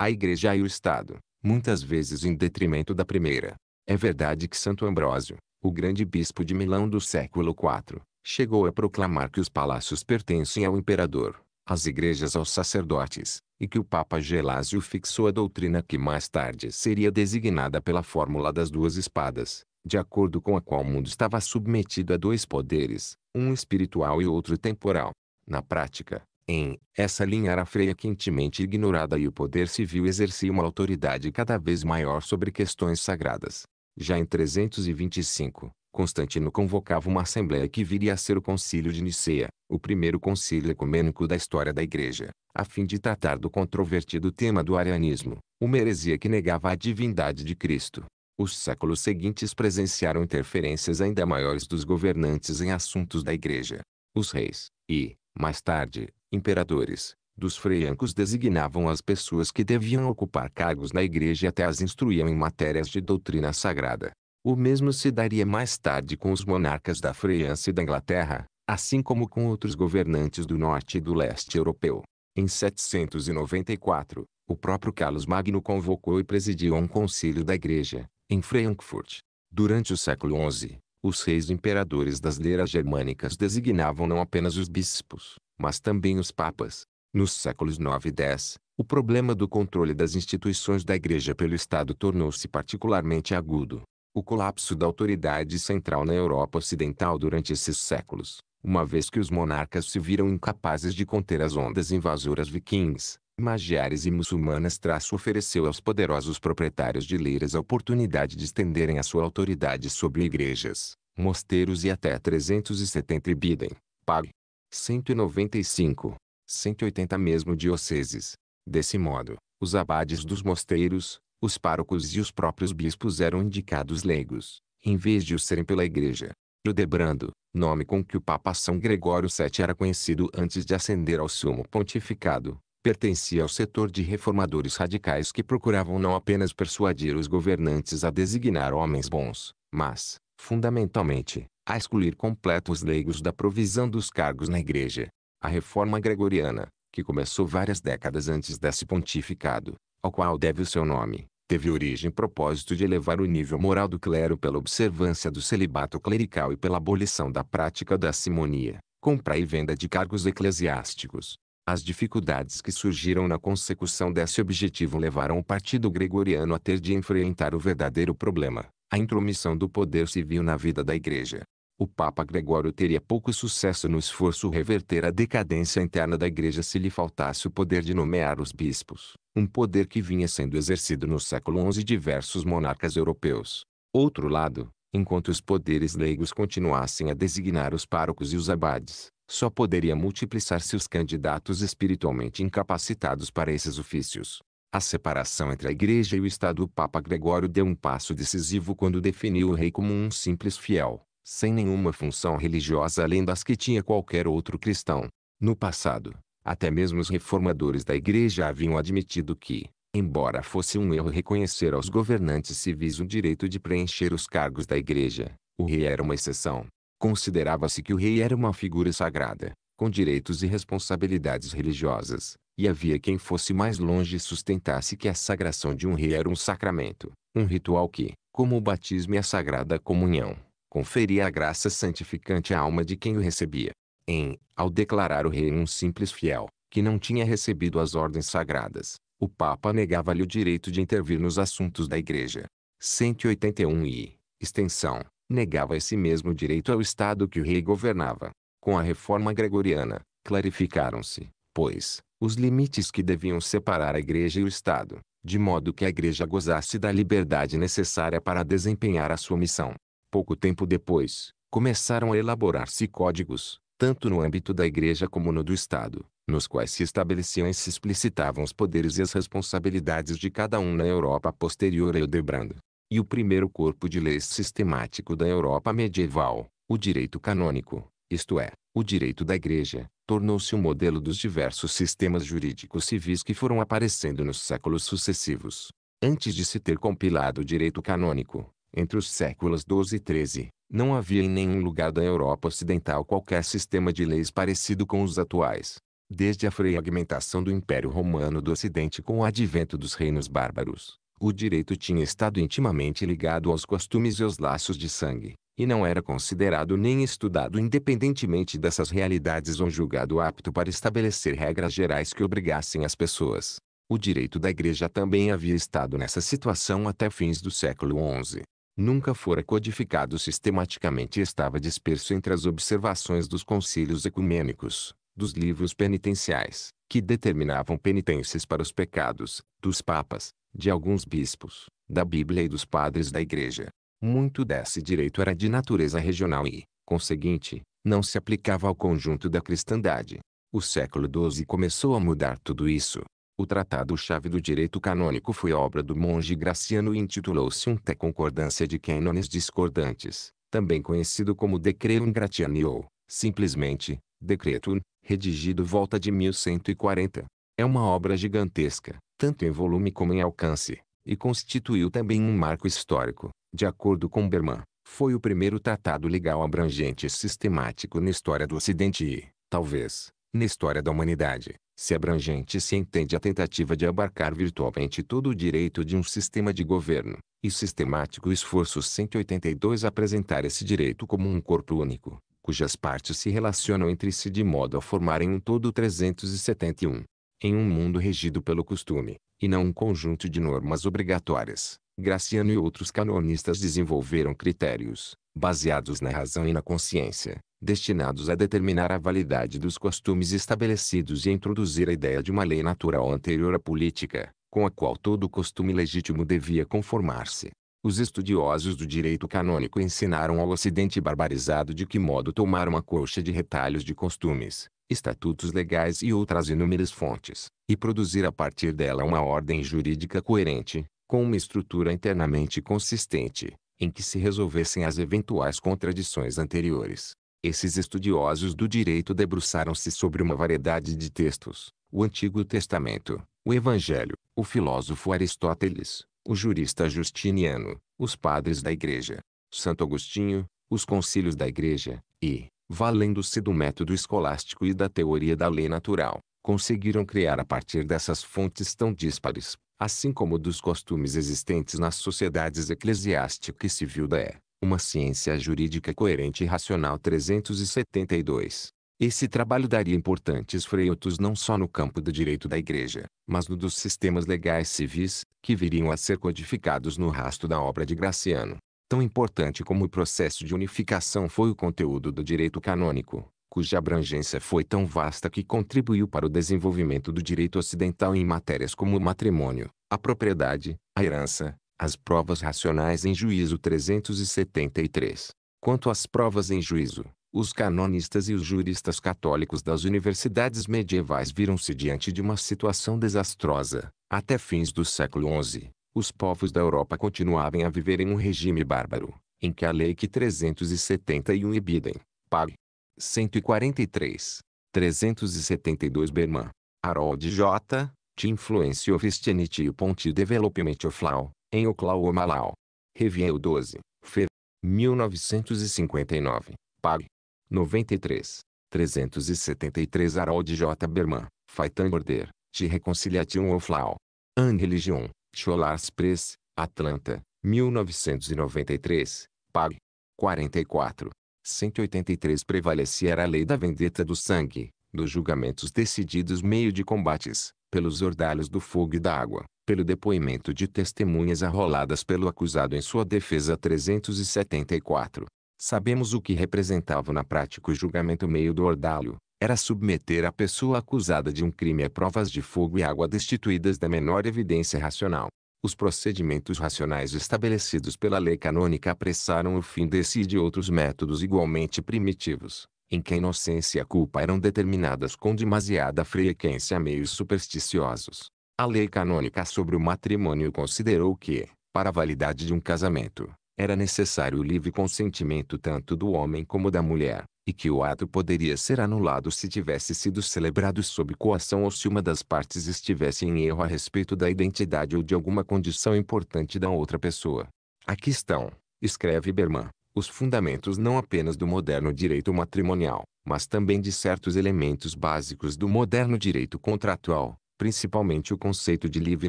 a Igreja e o Estado, muitas vezes em detrimento da primeira. É verdade que Santo Ambrósio, o grande bispo de Milão do século IV, chegou a proclamar que os palácios pertencem ao imperador, as igrejas aos sacerdotes, e que o Papa Gelásio fixou a doutrina que mais tarde seria designada pela fórmula das duas espadas, de acordo com a qual o mundo estava submetido a dois poderes, um espiritual e outro temporal. Na prática, em essa linha era freia quentemente ignorada e o poder civil exercia uma autoridade cada vez maior sobre questões sagradas. Já em 325, Constantino convocava uma assembleia que viria a ser o Concílio de Nicea, o primeiro concílio ecumênico da história da Igreja, a fim de tratar do controvertido tema do arianismo, uma heresia que negava a divindade de Cristo. Os séculos seguintes presenciaram interferências ainda maiores dos governantes em assuntos da Igreja. Os reis, e, mais tarde, imperadores, dos freiancos designavam as pessoas que deviam ocupar cargos na Igreja e até as instruíam em matérias de doutrina sagrada. O mesmo se daria mais tarde com os monarcas da França e da Inglaterra, assim como com outros governantes do norte e do leste europeu. Em 794, o próprio Carlos Magno convocou e presidiu um concílio da igreja, em Frankfurt. Durante o século XI, os reis imperadores das leiras germânicas designavam não apenas os bispos, mas também os papas. Nos séculos IX e X, o problema do controle das instituições da Igreja pelo Estado tornou-se particularmente agudo o colapso da autoridade central na Europa Ocidental durante esses séculos, uma vez que os monarcas se viram incapazes de conter as ondas invasoras vikings, magiares e muçulmanas. Traço ofereceu aos poderosos proprietários de leiras a oportunidade de estenderem a sua autoridade sobre igrejas, mosteiros e até 370 bidem, pag. 195, 180 mesmo dioceses. Desse modo, os abades dos mosteiros, os párocos e os próprios bispos eram indicados leigos, em vez de o serem pela igreja. Judebrando, nome com que o Papa São Gregório VII era conhecido antes de ascender ao sumo pontificado, pertencia ao setor de reformadores radicais que procuravam não apenas persuadir os governantes a designar homens bons, mas, fundamentalmente, a excluir completos os leigos da provisão dos cargos na Igreja. A reforma gregoriana, que começou várias décadas antes desse pontificado, ao qual deve o seu nome, teve origem e propósito de elevar o nível moral do clero pela observância do celibato clerical e pela abolição da prática da simonia, compra e venda de cargos eclesiásticos. As dificuldades que surgiram na consecução desse objetivo levaram o partido gregoriano a ter de enfrentar o verdadeiro problema, a intromissão do poder civil na vida da igreja o Papa Gregório teria pouco sucesso no esforço reverter a decadência interna da Igreja se lhe faltasse o poder de nomear os bispos, um poder que vinha sendo exercido no século XI diversos monarcas europeus. Outro lado, enquanto os poderes leigos continuassem a designar os párocos e os abades, só poderia multiplicar-se os candidatos espiritualmente incapacitados para esses ofícios. A separação entre a Igreja e o Estado o Papa Gregório deu um passo decisivo quando definiu o rei como um simples fiel sem nenhuma função religiosa além das que tinha qualquer outro cristão. No passado, até mesmo os reformadores da igreja haviam admitido que, embora fosse um erro reconhecer aos governantes civis o direito de preencher os cargos da igreja, o rei era uma exceção. Considerava-se que o rei era uma figura sagrada, com direitos e responsabilidades religiosas, e havia quem fosse mais longe e sustentasse que a sagração de um rei era um sacramento, um ritual que, como o batismo e a sagrada comunhão, conferia a graça santificante à alma de quem o recebia. Em, ao declarar o rei um simples fiel, que não tinha recebido as ordens sagradas, o Papa negava-lhe o direito de intervir nos assuntos da Igreja. 181 e, extensão, negava esse mesmo direito ao Estado que o rei governava. Com a reforma gregoriana, clarificaram-se, pois, os limites que deviam separar a Igreja e o Estado, de modo que a Igreja gozasse da liberdade necessária para desempenhar a sua missão pouco tempo depois, começaram a elaborar-se códigos, tanto no âmbito da Igreja como no do Estado, nos quais se estabeleciam e se explicitavam os poderes e as responsabilidades de cada um na Europa posterior a Hildebrand. E o primeiro corpo de leis sistemático da Europa medieval, o direito canônico, isto é, o direito da Igreja, tornou-se o um modelo dos diversos sistemas jurídicos civis que foram aparecendo nos séculos sucessivos. Antes de se ter compilado o direito canônico, entre os séculos XII e XIII, não havia em nenhum lugar da Europa ocidental qualquer sistema de leis parecido com os atuais. Desde a fragmentação do Império Romano do Ocidente com o advento dos reinos bárbaros, o direito tinha estado intimamente ligado aos costumes e aos laços de sangue, e não era considerado nem estudado independentemente dessas realidades ou julgado apto para estabelecer regras gerais que obrigassem as pessoas. O direito da Igreja também havia estado nessa situação até fins do século XI, nunca fora codificado sistematicamente e estava disperso entre as observações dos concílios ecumênicos, dos livros penitenciais, que determinavam penitências para os pecados, dos papas, de alguns bispos, da Bíblia e dos padres da Igreja. Muito desse direito era de natureza regional e, conseguinte, não se aplicava ao conjunto da cristandade. O século XII começou a mudar tudo isso, o tratado-chave do direito canônico foi obra do monge Graciano e intitulou-se Um Te Concordância de Cânones Discordantes, também conhecido como Decreum Gratiani ou, simplesmente, Decretum, redigido volta de 1140. É uma obra gigantesca, tanto em volume como em alcance, e constituiu também um marco histórico. De acordo com Berman, foi o primeiro tratado legal abrangente e sistemático na história do Ocidente e, talvez, na história da humanidade, se abrangente se entende a tentativa de abarcar virtualmente todo o direito de um sistema de governo, e sistemático esforço 182 apresentar esse direito como um corpo único, cujas partes se relacionam entre si de modo a formarem um todo 371. Em um mundo regido pelo costume, e não um conjunto de normas obrigatórias, Graciano e outros canonistas desenvolveram critérios, baseados na razão e na consciência, destinados a determinar a validade dos costumes estabelecidos e introduzir a ideia de uma lei natural anterior à política, com a qual todo costume legítimo devia conformar-se. Os estudiosos do direito canônico ensinaram ao ocidente barbarizado de que modo tomar uma colcha de retalhos de costumes, estatutos legais e outras inúmeras fontes, e produzir a partir dela uma ordem jurídica coerente, com uma estrutura internamente consistente, em que se resolvessem as eventuais contradições anteriores. Esses estudiosos do direito debruçaram-se sobre uma variedade de textos: o Antigo Testamento, o Evangelho, o filósofo Aristóteles, o jurista Justiniano, os padres da Igreja, Santo Agostinho, os concílios da Igreja, e, valendo-se do método escolástico e da teoria da lei natural, conseguiram criar a partir dessas fontes tão díspares, assim como dos costumes existentes nas sociedades eclesiástica e civil da uma ciência jurídica coerente e racional 372. Esse trabalho daria importantes freios não só no campo do direito da igreja, mas no dos sistemas legais civis, que viriam a ser codificados no rastro da obra de Graciano. Tão importante como o processo de unificação foi o conteúdo do direito canônico, cuja abrangência foi tão vasta que contribuiu para o desenvolvimento do direito ocidental em matérias como o matrimônio, a propriedade, a herança, as provas racionais em juízo 373. Quanto às provas em juízo, os canonistas e os juristas católicos das universidades medievais viram-se diante de uma situação desastrosa. Até fins do século XI, os povos da Europa continuavam a viver em um regime bárbaro, em que a Lei que 371 Ibidem, Pag. 143, 372 Berman, Harold J., Te Influencio Christianity Ponti Development of Law, em Oklahoma Law. Review 12, Fev. 1959, Pag. 93. 373 Harold J. Berman, Faitan Border, de Reconciliation of Law. An Religion, Scholars Press, Atlanta, 1993, Pag. 44. 183 Prevalecer a lei da vendeta do sangue, dos julgamentos decididos meio de combates, pelos ordalhos do fogo e da água, pelo depoimento de testemunhas arroladas pelo acusado em sua defesa 374. Sabemos o que representava na prática o julgamento meio do ordalho. Era submeter a pessoa acusada de um crime a provas de fogo e água destituídas da menor evidência racional. Os procedimentos racionais estabelecidos pela lei canônica apressaram o fim desse e de outros métodos igualmente primitivos, em que a inocência e a culpa eram determinadas com demasiada frequência a meios supersticiosos. A lei canônica sobre o matrimônio considerou que, para a validade de um casamento, era necessário o livre consentimento tanto do homem como da mulher, e que o ato poderia ser anulado se tivesse sido celebrado sob coação ou se uma das partes estivesse em erro a respeito da identidade ou de alguma condição importante da outra pessoa. Aqui estão, escreve Berman, os fundamentos não apenas do moderno direito matrimonial, mas também de certos elementos básicos do moderno direito contratual, principalmente o conceito de livre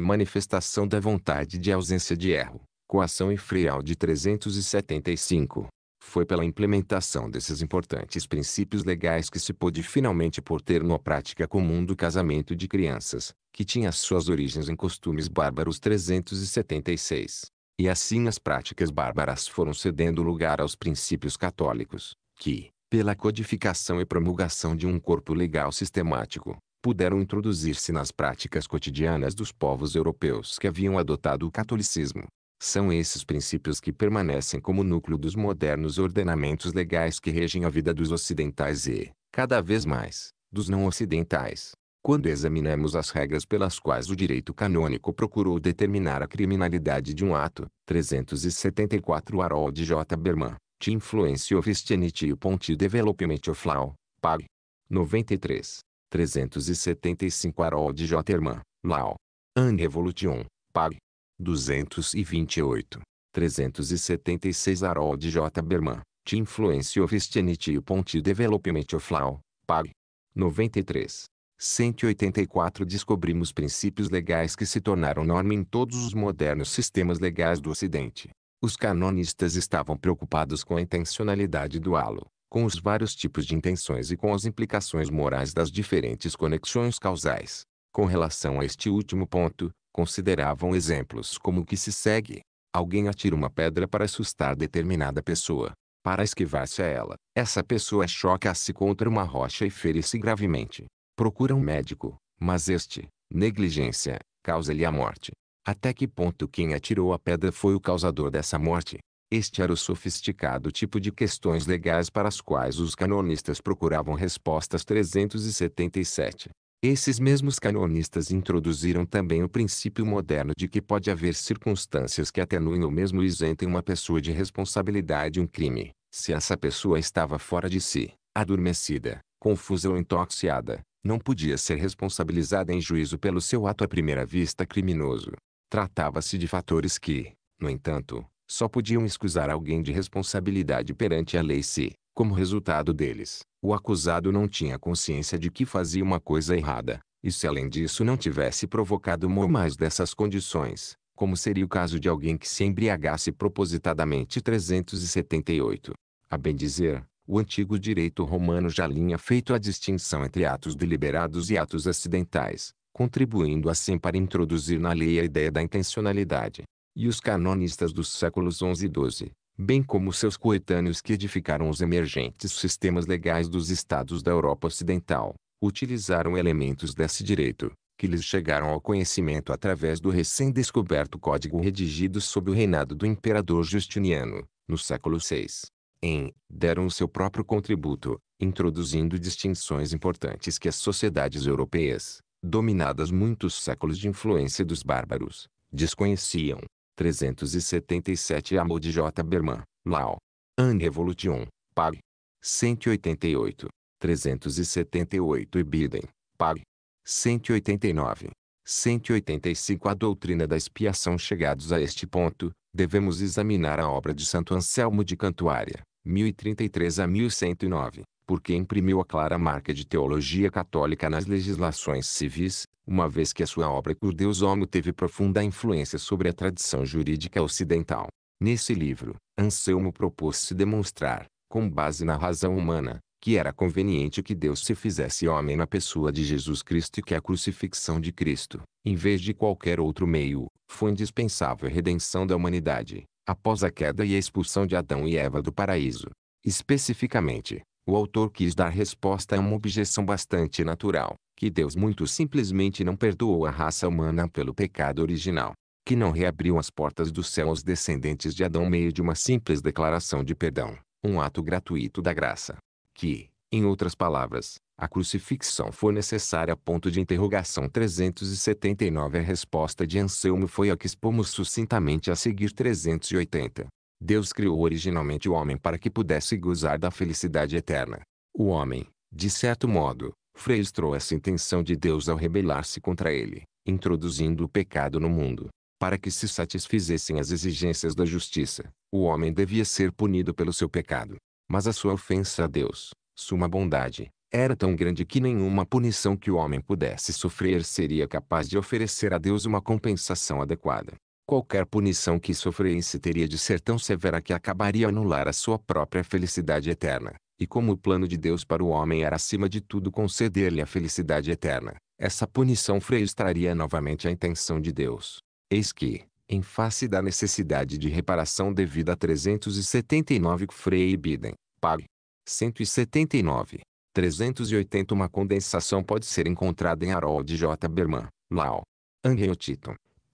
manifestação da vontade de ausência de erro, coação e freial de 375. Foi pela implementação desses importantes princípios legais que se pôde finalmente pôr termo à prática comum do casamento de crianças, que tinha suas origens em costumes bárbaros 376. E assim as práticas bárbaras foram cedendo lugar aos princípios católicos, que, pela codificação e promulgação de um corpo legal sistemático, puderam introduzir-se nas práticas cotidianas dos povos europeus que haviam adotado o catolicismo. São esses princípios que permanecem como núcleo dos modernos ordenamentos legais que regem a vida dos ocidentais e, cada vez mais, dos não ocidentais. Quando examinamos as regras pelas quais o direito canônico procurou determinar a criminalidade de um ato, 374 Harold J. Berman, T. Influence of Christianity Ponti Development of Law, Pag. 93. 375 Arol de Joterman, Lau. An Revolution, Pag. 228. 376 Arol de J. Berman, T. Influence of Christianity Ponte Development of Law, Pag. 93. 184 Descobrimos princípios legais que se tornaram norma em todos os modernos sistemas legais do Ocidente. Os canonistas estavam preocupados com a intencionalidade do halo, com os vários tipos de intenções e com as implicações morais das diferentes conexões causais. Com relação a este último ponto, consideravam exemplos como o que se segue. Alguém atira uma pedra para assustar determinada pessoa. Para esquivar-se a ela, essa pessoa choca-se contra uma rocha e fere-se gravemente. Procura um médico, mas este, negligência, causa-lhe a morte. Até que ponto quem atirou a pedra foi o causador dessa morte? Este era o sofisticado tipo de questões legais para as quais os canonistas procuravam respostas 377. Esses mesmos canonistas introduziram também o princípio moderno de que pode haver circunstâncias que atenuem ou mesmo isentem uma pessoa de responsabilidade de um crime, se essa pessoa estava fora de si, adormecida, confusa ou intoxicada, não podia ser responsabilizada em juízo pelo seu ato à primeira vista criminoso. Tratava-se de fatores que, no entanto, só podiam escusar alguém de responsabilidade perante a lei se, como resultado deles, o acusado não tinha consciência de que fazia uma coisa errada, e se além disso não tivesse provocado uma ou mais dessas condições, como seria o caso de alguém que se embriagasse propositadamente 378. A bem dizer, o antigo direito romano já linha feito a distinção entre atos deliberados e atos acidentais, contribuindo assim para introduzir na lei a ideia da intencionalidade e os canonistas dos séculos XI e XII, bem como seus coetâneos que edificaram os emergentes sistemas legais dos estados da Europa Ocidental, utilizaram elementos desse direito, que lhes chegaram ao conhecimento através do recém-descoberto código redigido sob o reinado do imperador Justiniano, no século VI. Em, deram o seu próprio contributo, introduzindo distinções importantes que as sociedades europeias, dominadas muitos séculos de influência dos bárbaros, desconheciam, 377 Amor de J. Berman, Lao. An Revolution, Pag. 188. 378 Ibiden, Pag. 189. 185 A doutrina da expiação Chegados a este ponto, devemos examinar a obra de Santo Anselmo de Cantuária, 1033 a 1109, porque imprimiu a clara marca de teologia católica nas legislações civis, uma vez que a sua obra por Deus Homo teve profunda influência sobre a tradição jurídica ocidental. Nesse livro, Anselmo propôs-se demonstrar, com base na razão humana, que era conveniente que Deus se fizesse homem na pessoa de Jesus Cristo e que a crucifixão de Cristo, em vez de qualquer outro meio, foi indispensável à redenção da humanidade, após a queda e a expulsão de Adão e Eva do paraíso. Especificamente, o autor quis dar resposta a uma objeção bastante natural, que Deus muito simplesmente não perdoou a raça humana pelo pecado original, que não reabriu as portas do céu aos descendentes de Adão meio de uma simples declaração de perdão, um ato gratuito da graça. Que, em outras palavras, a crucifixão foi necessária. Ponto de interrogação 379 A resposta de Anselmo foi a que expomos sucintamente a seguir 380. Deus criou originalmente o homem para que pudesse gozar da felicidade eterna. O homem, de certo modo, frustrou essa intenção de Deus ao rebelar-se contra ele, introduzindo o pecado no mundo. Para que se satisfizessem as exigências da justiça, o homem devia ser punido pelo seu pecado. Mas a sua ofensa a Deus, suma bondade, era tão grande que nenhuma punição que o homem pudesse sofrer seria capaz de oferecer a Deus uma compensação adequada. Qualquer punição que sofresse teria de ser tão severa que acabaria anular a sua própria felicidade eterna. E como o plano de Deus para o homem era acima de tudo conceder-lhe a felicidade eterna, essa punição frustraria novamente a intenção de Deus. Eis que, em face da necessidade de reparação devida a 379 Frei Biden, Pag. 179. 380 Uma condensação pode ser encontrada em Harold J. Berman, Lau. Angel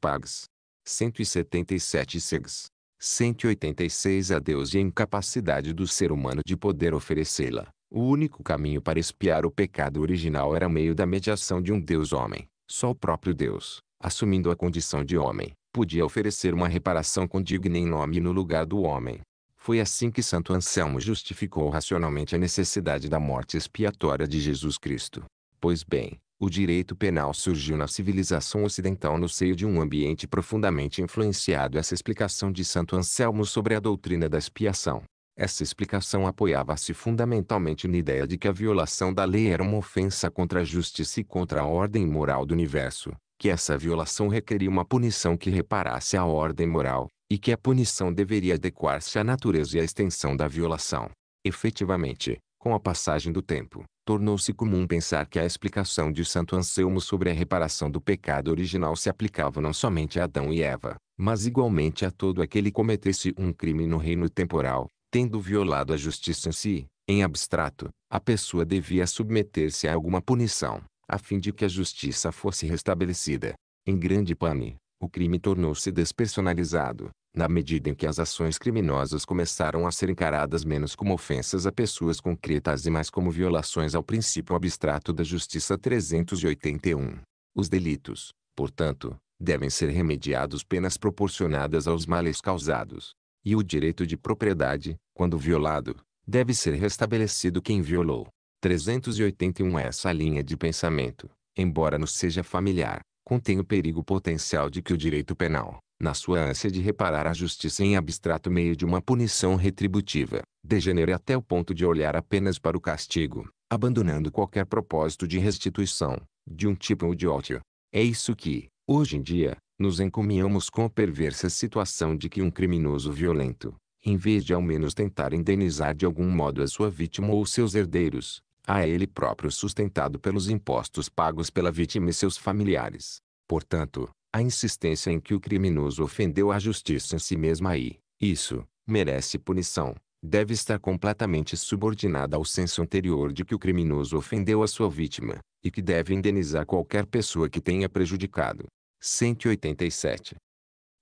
Pags. 177 segs. 186 A Deus e a incapacidade do ser humano de poder oferecê-la. O único caminho para expiar o pecado original era meio da mediação de um Deus-homem. Só o próprio Deus, assumindo a condição de homem, podia oferecer uma reparação condigna em nome no lugar do homem. Foi assim que Santo Anselmo justificou racionalmente a necessidade da morte expiatória de Jesus Cristo. Pois bem, o direito penal surgiu na civilização ocidental no seio de um ambiente profundamente influenciado essa explicação de Santo Anselmo sobre a doutrina da expiação. Essa explicação apoiava-se fundamentalmente na ideia de que a violação da lei era uma ofensa contra a justiça e contra a ordem moral do universo, que essa violação requeria uma punição que reparasse a ordem moral, e que a punição deveria adequar-se à natureza e à extensão da violação. Efetivamente, com a passagem do tempo, tornou-se comum pensar que a explicação de Santo Anselmo sobre a reparação do pecado original se aplicava não somente a Adão e Eva, mas igualmente a todo aquele que cometesse um crime no reino temporal, tendo violado a justiça em si, em abstrato, a pessoa devia submeter-se a alguma punição, a fim de que a justiça fosse restabelecida. Em grande pane, o crime tornou-se despersonalizado, na medida em que as ações criminosas começaram a ser encaradas menos como ofensas a pessoas concretas e mais como violações ao princípio abstrato da Justiça 381. Os delitos, portanto, devem ser remediados penas proporcionadas aos males causados. E o direito de propriedade, quando violado, deve ser restabelecido quem violou. 381 é essa linha de pensamento, embora nos seja familiar, contém o perigo potencial de que o direito penal, na sua ânsia de reparar a justiça em abstrato meio de uma punição retributiva, degenere até o ponto de olhar apenas para o castigo, abandonando qualquer propósito de restituição, de um tipo ou de outro. É isso que, hoje em dia, nos encomiamos com a perversa situação de que um criminoso violento, em vez de ao menos tentar indenizar de algum modo a sua vítima ou seus herdeiros, a ele próprio sustentado pelos impostos pagos pela vítima e seus familiares. Portanto, a insistência em que o criminoso ofendeu a justiça em si mesma e, isso, merece punição, deve estar completamente subordinada ao senso anterior de que o criminoso ofendeu a sua vítima, e que deve indenizar qualquer pessoa que tenha prejudicado. 187.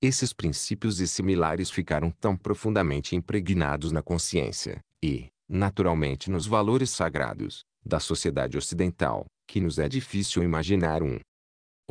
Esses princípios e similares ficaram tão profundamente impregnados na consciência, e, naturalmente nos valores sagrados, da sociedade ocidental, que nos é difícil imaginar um,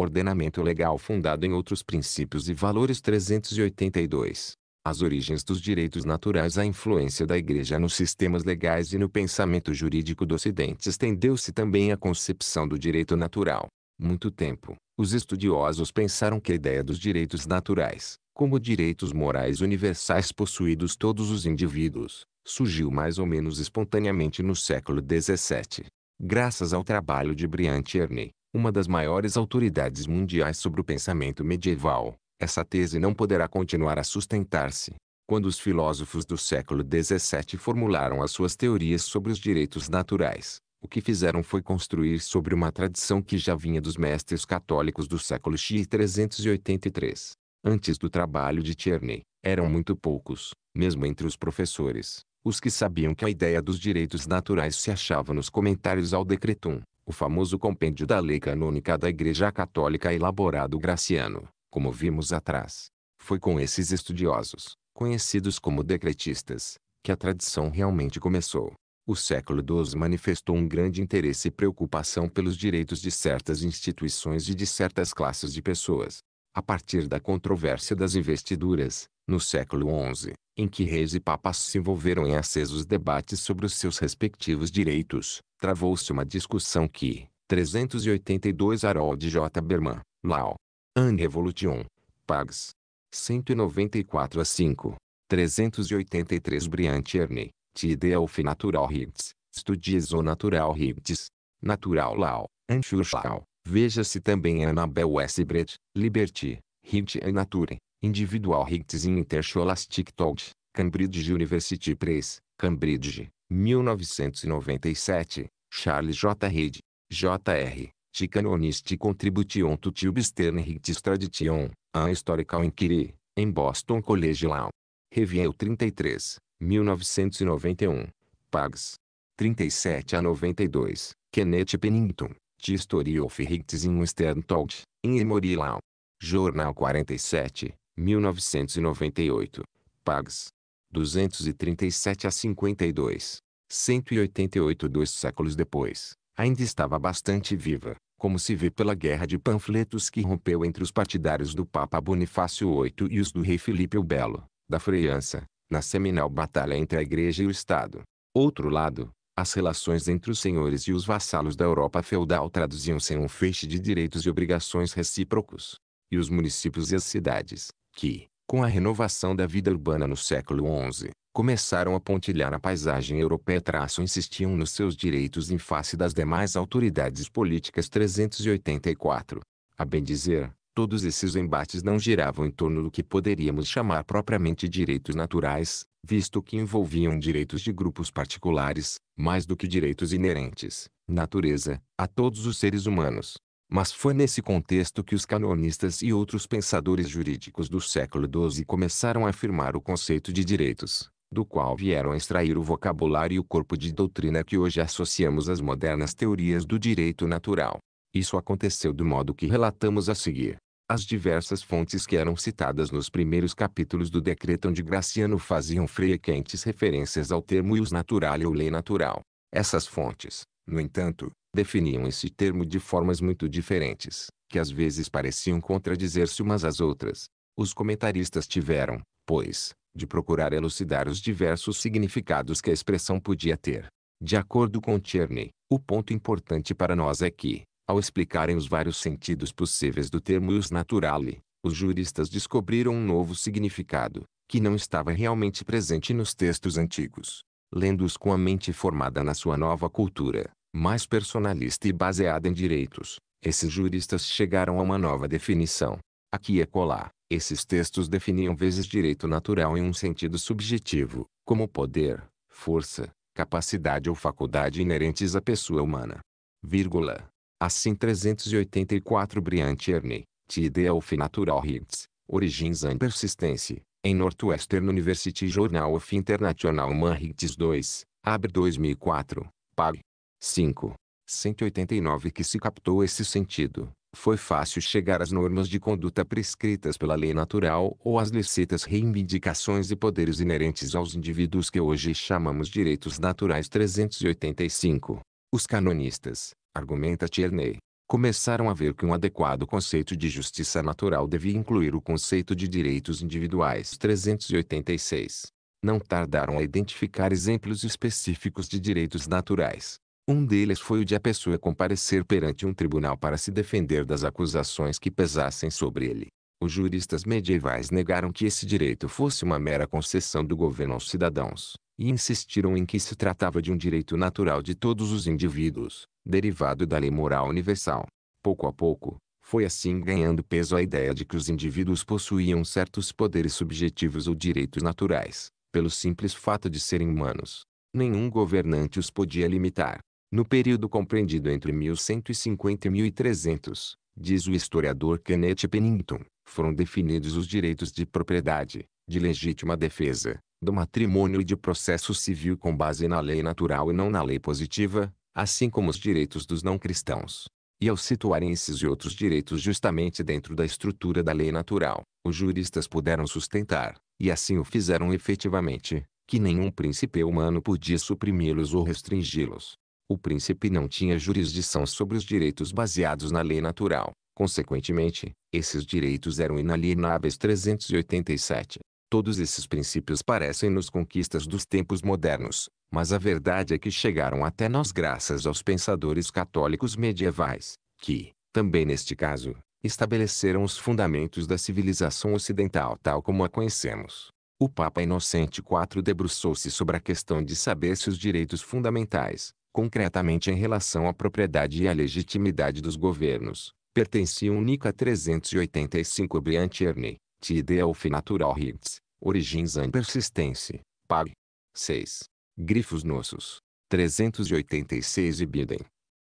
Ordenamento legal fundado em outros princípios e valores 382. As origens dos direitos naturais A influência da Igreja nos sistemas legais e no pensamento jurídico do Ocidente estendeu-se também à concepção do direito natural. Muito tempo, os estudiosos pensaram que a ideia dos direitos naturais, como direitos morais universais possuídos todos os indivíduos, surgiu mais ou menos espontaneamente no século XVII. Graças ao trabalho de Brian Erney, uma das maiores autoridades mundiais sobre o pensamento medieval, essa tese não poderá continuar a sustentar-se. Quando os filósofos do século XVII formularam as suas teorias sobre os direitos naturais, o que fizeram foi construir sobre uma tradição que já vinha dos mestres católicos do século XI 383. Antes do trabalho de Tierney, eram muito poucos, mesmo entre os professores, os que sabiam que a ideia dos direitos naturais se achava nos comentários ao Decretum. O famoso compêndio da lei canônica da Igreja Católica elaborado Graciano, como vimos atrás. Foi com esses estudiosos, conhecidos como decretistas, que a tradição realmente começou. O século XII manifestou um grande interesse e preocupação pelos direitos de certas instituições e de certas classes de pessoas. A partir da controvérsia das investiduras, no século XI, em que reis e papas se envolveram em acesos debates sobre os seus respectivos direitos, travou-se uma discussão que, 382 Harold J. Berman, Lau. An Revolution, Pags. 194 a 5. 383 Briant Erne, Tideof Natural Higgs, Studies o Natural Higgs, Natural Lau, Anschurschau. Veja-se também Annabel S. Brett, Liberty, Higgs and Nature, Individual Higgs in Interscholastic Told, Cambridge University Press, Cambridge, 1997, Charles J. Reid, J.R., de Canonist Contribution to Tubesternrichtis Tradition, An Historical Inquiry, em Boston College Law. Review 33, 1991, Pags. 37 a 92, Kenneth Pennington, The History of Rights in Western Told, em Emory Law. Jornal 47, 1998, Pags. 237 a 52. 188 dois séculos depois, ainda estava bastante viva, como se vê pela guerra de panfletos que rompeu entre os partidários do Papa Bonifácio VIII e os do rei Filipe o Belo, da França, na seminal batalha entre a Igreja e o Estado. Outro lado, as relações entre os senhores e os vassalos da Europa feudal traduziam-se em um feixe de direitos e obrigações recíprocos. E os municípios e as cidades, que, com a renovação da vida urbana no século XI, começaram a pontilhar a paisagem europeia traço insistiam nos seus direitos em face das demais autoridades políticas 384. A bem dizer, todos esses embates não giravam em torno do que poderíamos chamar propriamente direitos naturais, visto que envolviam direitos de grupos particulares, mais do que direitos inerentes, natureza, a todos os seres humanos. Mas foi nesse contexto que os canonistas e outros pensadores jurídicos do século XII começaram a afirmar o conceito de direitos, do qual vieram a extrair o vocabulário e o corpo de doutrina que hoje associamos às modernas teorias do direito natural. Isso aconteceu do modo que relatamos a seguir. As diversas fontes que eram citadas nos primeiros capítulos do decreto de Graciano faziam frequentes referências ao termo ius naturale ou lei natural. Essas fontes, no entanto, definiam esse termo de formas muito diferentes, que às vezes pareciam contradizer-se umas às outras. Os comentaristas tiveram, pois, de procurar elucidar os diversos significados que a expressão podia ter. De acordo com Tierney, o ponto importante para nós é que, ao explicarem os vários sentidos possíveis do termo us naturale, os juristas descobriram um novo significado, que não estava realmente presente nos textos antigos. Lendo-os com a mente formada na sua nova cultura, mais personalista e baseada em direitos, esses juristas chegaram a uma nova definição. Aqui e é acolá, esses textos definiam vezes direito natural em um sentido subjetivo, como poder, força, capacidade ou faculdade inerentes à pessoa humana. Vírgula. Assim 384 Briant Erne, Tidea of Natural Rights, Origins and Persistence, em Northwestern University Journal of International Human Rights 2, abre 2004, pag. 5. 189 que se captou esse sentido, foi fácil chegar às normas de conduta prescritas pela lei natural ou às licitas reivindicações e poderes inerentes aos indivíduos que hoje chamamos direitos naturais 385. Os canonistas, argumenta Tierney, começaram a ver que um adequado conceito de justiça natural devia incluir o conceito de direitos individuais 386. Não tardaram a identificar exemplos específicos de direitos naturais, um deles foi o de a pessoa comparecer perante um tribunal para se defender das acusações que pesassem sobre ele. Os juristas medievais negaram que esse direito fosse uma mera concessão do governo aos cidadãos, e insistiram em que se tratava de um direito natural de todos os indivíduos, derivado da lei moral universal. Pouco a pouco, foi assim ganhando peso a ideia de que os indivíduos possuíam certos poderes subjetivos ou direitos naturais, pelo simples fato de serem humanos. Nenhum governante os podia limitar, no período compreendido entre 1150 e 1300, diz o historiador Kenneth Pennington, foram definidos os direitos de propriedade, de legítima defesa, do matrimônio e de processo civil com base na lei natural e não na lei positiva, assim como os direitos dos não-cristãos. E ao situarem esses e outros direitos justamente dentro da estrutura da lei natural, os juristas puderam sustentar, e assim o fizeram efetivamente, que nenhum príncipe humano podia suprimi-los ou restringi-los. O príncipe não tinha jurisdição sobre os direitos baseados na lei natural. Consequentemente, esses direitos eram inalienáveis 387. Todos esses princípios parecem nos conquistas dos tempos modernos, mas a verdade é que chegaram até nós graças aos pensadores católicos medievais, que, também neste caso, estabeleceram os fundamentos da civilização ocidental tal como a conhecemos. O Papa Inocente IV debruçou-se sobre a questão de saber se os direitos fundamentais, concretamente em relação à propriedade e à legitimidade dos governos, pertenciam única 385 Briantierne, Of Natural Hits, Origins and Persistence, Pag. 6. Grifos Nossos. 386 Biden,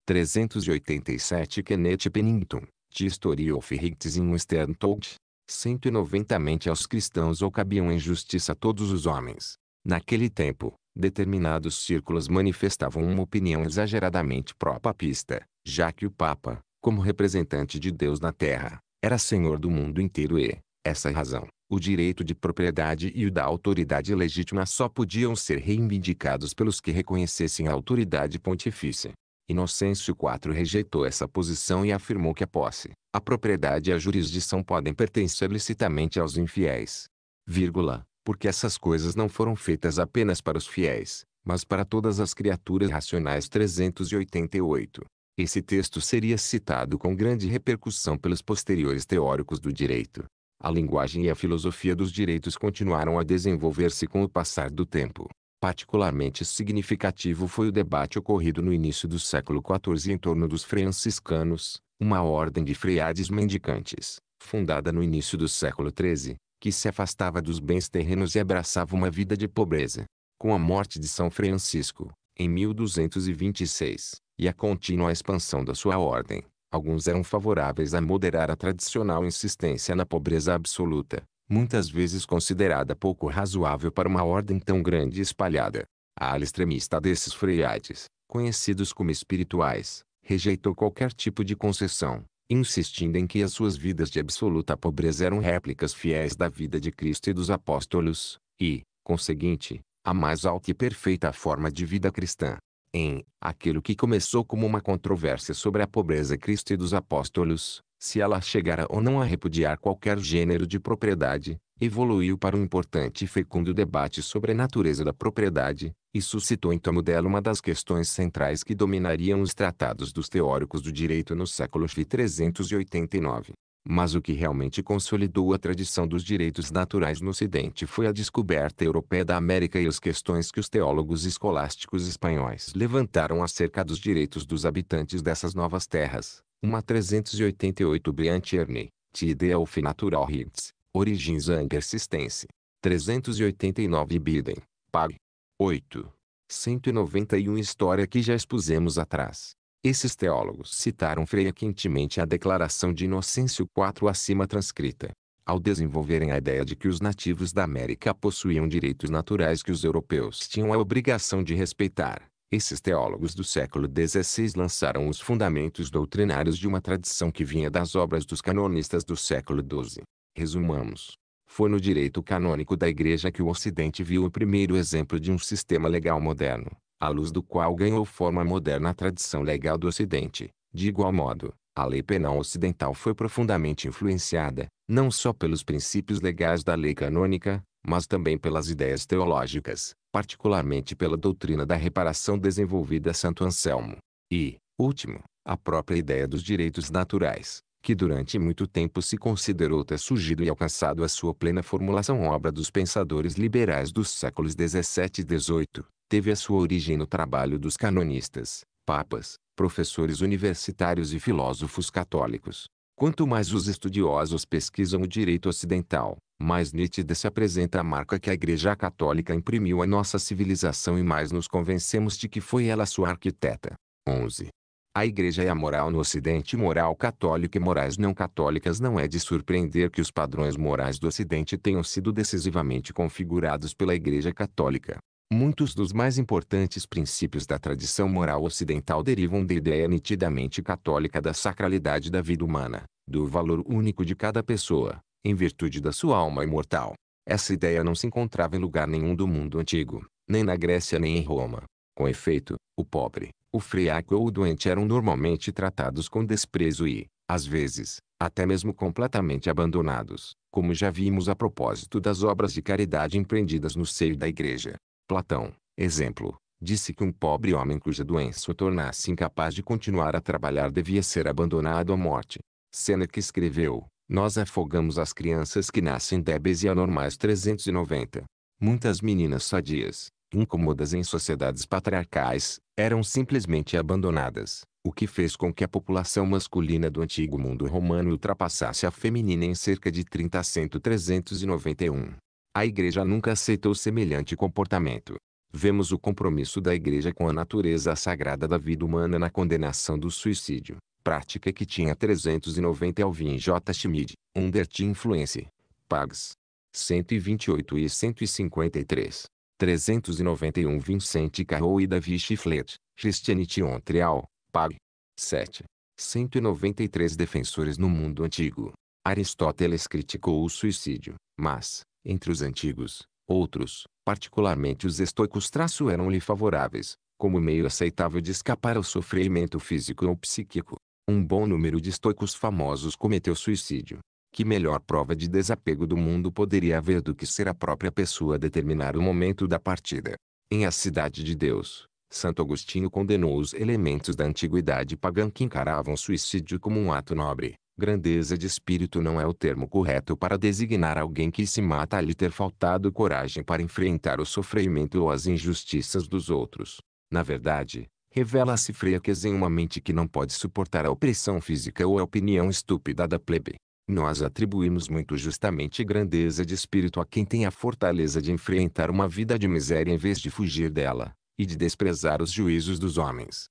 387 Kenneth Pennington, Historia of Hicks in Western Told. 190 Mente aos cristãos ou cabiam em justiça a todos os homens. Naquele tempo, determinados círculos manifestavam uma opinião exageradamente pró-papista, já que o Papa, como representante de Deus na Terra, era senhor do mundo inteiro e, essa é razão, o direito de propriedade e o da autoridade legítima só podiam ser reivindicados pelos que reconhecessem a autoridade pontifícia. Inocêncio IV rejeitou essa posição e afirmou que a posse, a propriedade e a jurisdição podem pertencer licitamente aos infiéis. Vírgula porque essas coisas não foram feitas apenas para os fiéis, mas para todas as criaturas racionais 388. Esse texto seria citado com grande repercussão pelos posteriores teóricos do direito. A linguagem e a filosofia dos direitos continuaram a desenvolver-se com o passar do tempo. Particularmente significativo foi o debate ocorrido no início do século XIV em torno dos franciscanos, uma ordem de freades mendicantes, fundada no início do século XIII, que se afastava dos bens terrenos e abraçava uma vida de pobreza. Com a morte de São Francisco, em 1226, e a contínua expansão da sua ordem, alguns eram favoráveis a moderar a tradicional insistência na pobreza absoluta, muitas vezes considerada pouco razoável para uma ordem tão grande e espalhada. A ala extremista desses freiates, conhecidos como espirituais, rejeitou qualquer tipo de concessão, insistindo em que as suas vidas de absoluta pobreza eram réplicas fiéis da vida de Cristo e dos apóstolos, e, conseguinte, a mais alta e perfeita forma de vida cristã. Em aquilo que começou como uma controvérsia sobre a pobreza Cristo e dos apóstolos, se ela chegara ou não a repudiar qualquer gênero de propriedade, evoluiu para um importante e fecundo debate sobre a natureza da propriedade, e suscitou em tomo dela uma das questões centrais que dominariam os tratados dos teóricos do direito no século de 389. Mas o que realmente consolidou a tradição dos direitos naturais no Ocidente foi a descoberta europeia da América e as questões que os teólogos escolásticos espanhóis levantaram acerca dos direitos dos habitantes dessas novas terras, uma 388 Bryant Ernie, Tidea of Natural Hits, Origins and Persistence. 389 Biden, Pag. 8. 191 História que já expusemos atrás. Esses teólogos citaram frequentemente a declaração de Inocêncio IV acima transcrita, ao desenvolverem a ideia de que os nativos da América possuíam direitos naturais que os europeus tinham a obrigação de respeitar. Esses teólogos do século XVI lançaram os fundamentos doutrinários de uma tradição que vinha das obras dos canonistas do século XII. Resumamos. Foi no direito canônico da Igreja que o Ocidente viu o primeiro exemplo de um sistema legal moderno, à luz do qual ganhou forma moderna a tradição legal do Ocidente. De igual modo, a lei penal ocidental foi profundamente influenciada, não só pelos princípios legais da lei canônica, mas também pelas ideias teológicas, particularmente pela doutrina da reparação desenvolvida a Santo Anselmo. E, último, a própria ideia dos direitos naturais, que durante muito tempo se considerou ter surgido e alcançado a sua plena formulação obra dos pensadores liberais dos séculos 17 e 18, teve a sua origem no trabalho dos canonistas, papas, professores universitários e filósofos católicos. Quanto mais os estudiosos pesquisam o direito ocidental, mais nítida se apresenta a marca que a Igreja Católica imprimiu à nossa civilização e mais nos convencemos de que foi ela sua arquiteta. 11. A Igreja é a moral no Ocidente moral católica e morais não católicas não é de surpreender que os padrões morais do Ocidente tenham sido decisivamente configurados pela Igreja Católica. Muitos dos mais importantes princípios da tradição moral ocidental derivam da ideia nitidamente católica da sacralidade da vida humana, do valor único de cada pessoa, em virtude da sua alma imortal. Essa ideia não se encontrava em lugar nenhum do mundo antigo, nem na Grécia nem em Roma. Com efeito, o pobre, o friaco ou o doente eram normalmente tratados com desprezo e, às vezes, até mesmo completamente abandonados, como já vimos a propósito das obras de caridade empreendidas no seio da igreja. Platão, exemplo, disse que um pobre homem cuja doença o tornasse incapaz de continuar a trabalhar devia ser abandonado à morte. Seneca escreveu, nós afogamos as crianças que nascem débeis e anormais 390. Muitas meninas sadias, incômodas em sociedades patriarcais, eram simplesmente abandonadas, o que fez com que a população masculina do antigo mundo romano ultrapassasse a feminina em cerca de 30 a 1391. A igreja nunca aceitou semelhante comportamento, vemos o compromisso da Igreja com a natureza sagrada da vida humana na condenação do suicídio, prática que tinha 390 Alvin J. Schmid, Undert Influence, Pags. 128 e 153. 391 Vincent Carroll e Davi Chiflet, Christianity Montreal, Pag. 7. 193 Defensores no Mundo Antigo. Aristóteles criticou o suicídio, mas, entre os antigos, outros, particularmente os estoicos traço eram-lhe favoráveis, como meio aceitável de escapar ao sofrimento físico ou psíquico. Um bom número de estoicos famosos cometeu suicídio. Que melhor prova de desapego do mundo poderia haver do que ser a própria pessoa a determinar o momento da partida? Em A Cidade de Deus, Santo Agostinho condenou os elementos da antiguidade pagã que encaravam o suicídio como um ato nobre. Grandeza de espírito não é o termo correto para designar alguém que se mata a lhe ter faltado coragem para enfrentar o sofrimento ou as injustiças dos outros. Na verdade, revela-se fraqueza em uma mente que não pode suportar a opressão física ou a opinião estúpida da plebe. Nós atribuímos muito justamente grandeza de espírito a quem tem a fortaleza de enfrentar uma vida de miséria em vez de fugir dela, e de desprezar os juízos dos homens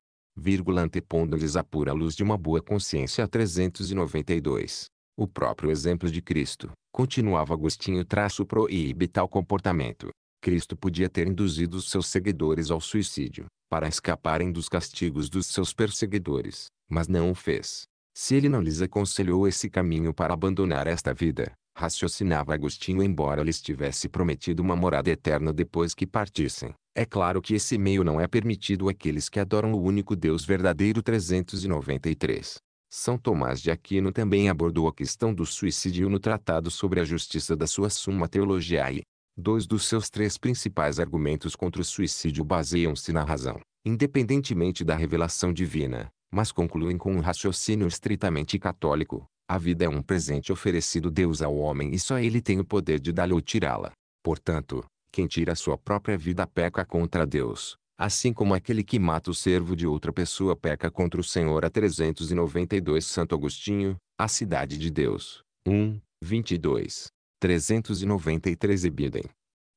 antepondo-lhes a pura luz de uma boa consciência 392. O próprio exemplo de Cristo, continuava Agostinho traço proíbe tal comportamento. Cristo podia ter induzido os seus seguidores ao suicídio, para escaparem dos castigos dos seus perseguidores, mas não o fez. Se ele não lhes aconselhou esse caminho para abandonar esta vida, raciocinava Agostinho embora lhes tivesse prometido uma morada eterna depois que partissem. É claro que esse meio não é permitido àqueles que adoram o único Deus verdadeiro 393. São Tomás de Aquino também abordou a questão do suicídio no tratado sobre a justiça da sua Suma Teologiae. Dois dos seus três principais argumentos contra o suicídio baseiam-se na razão, independentemente da revelação divina, mas concluem com um raciocínio estritamente católico, a vida é um presente oferecido Deus ao homem e só ele tem o poder de dá-la ou tirá-la. Portanto, quem tira sua própria vida peca contra Deus, assim como aquele que mata o servo de outra pessoa peca contra o Senhor. A 392 Santo Agostinho, A Cidade de Deus, 1, 22. 393 biden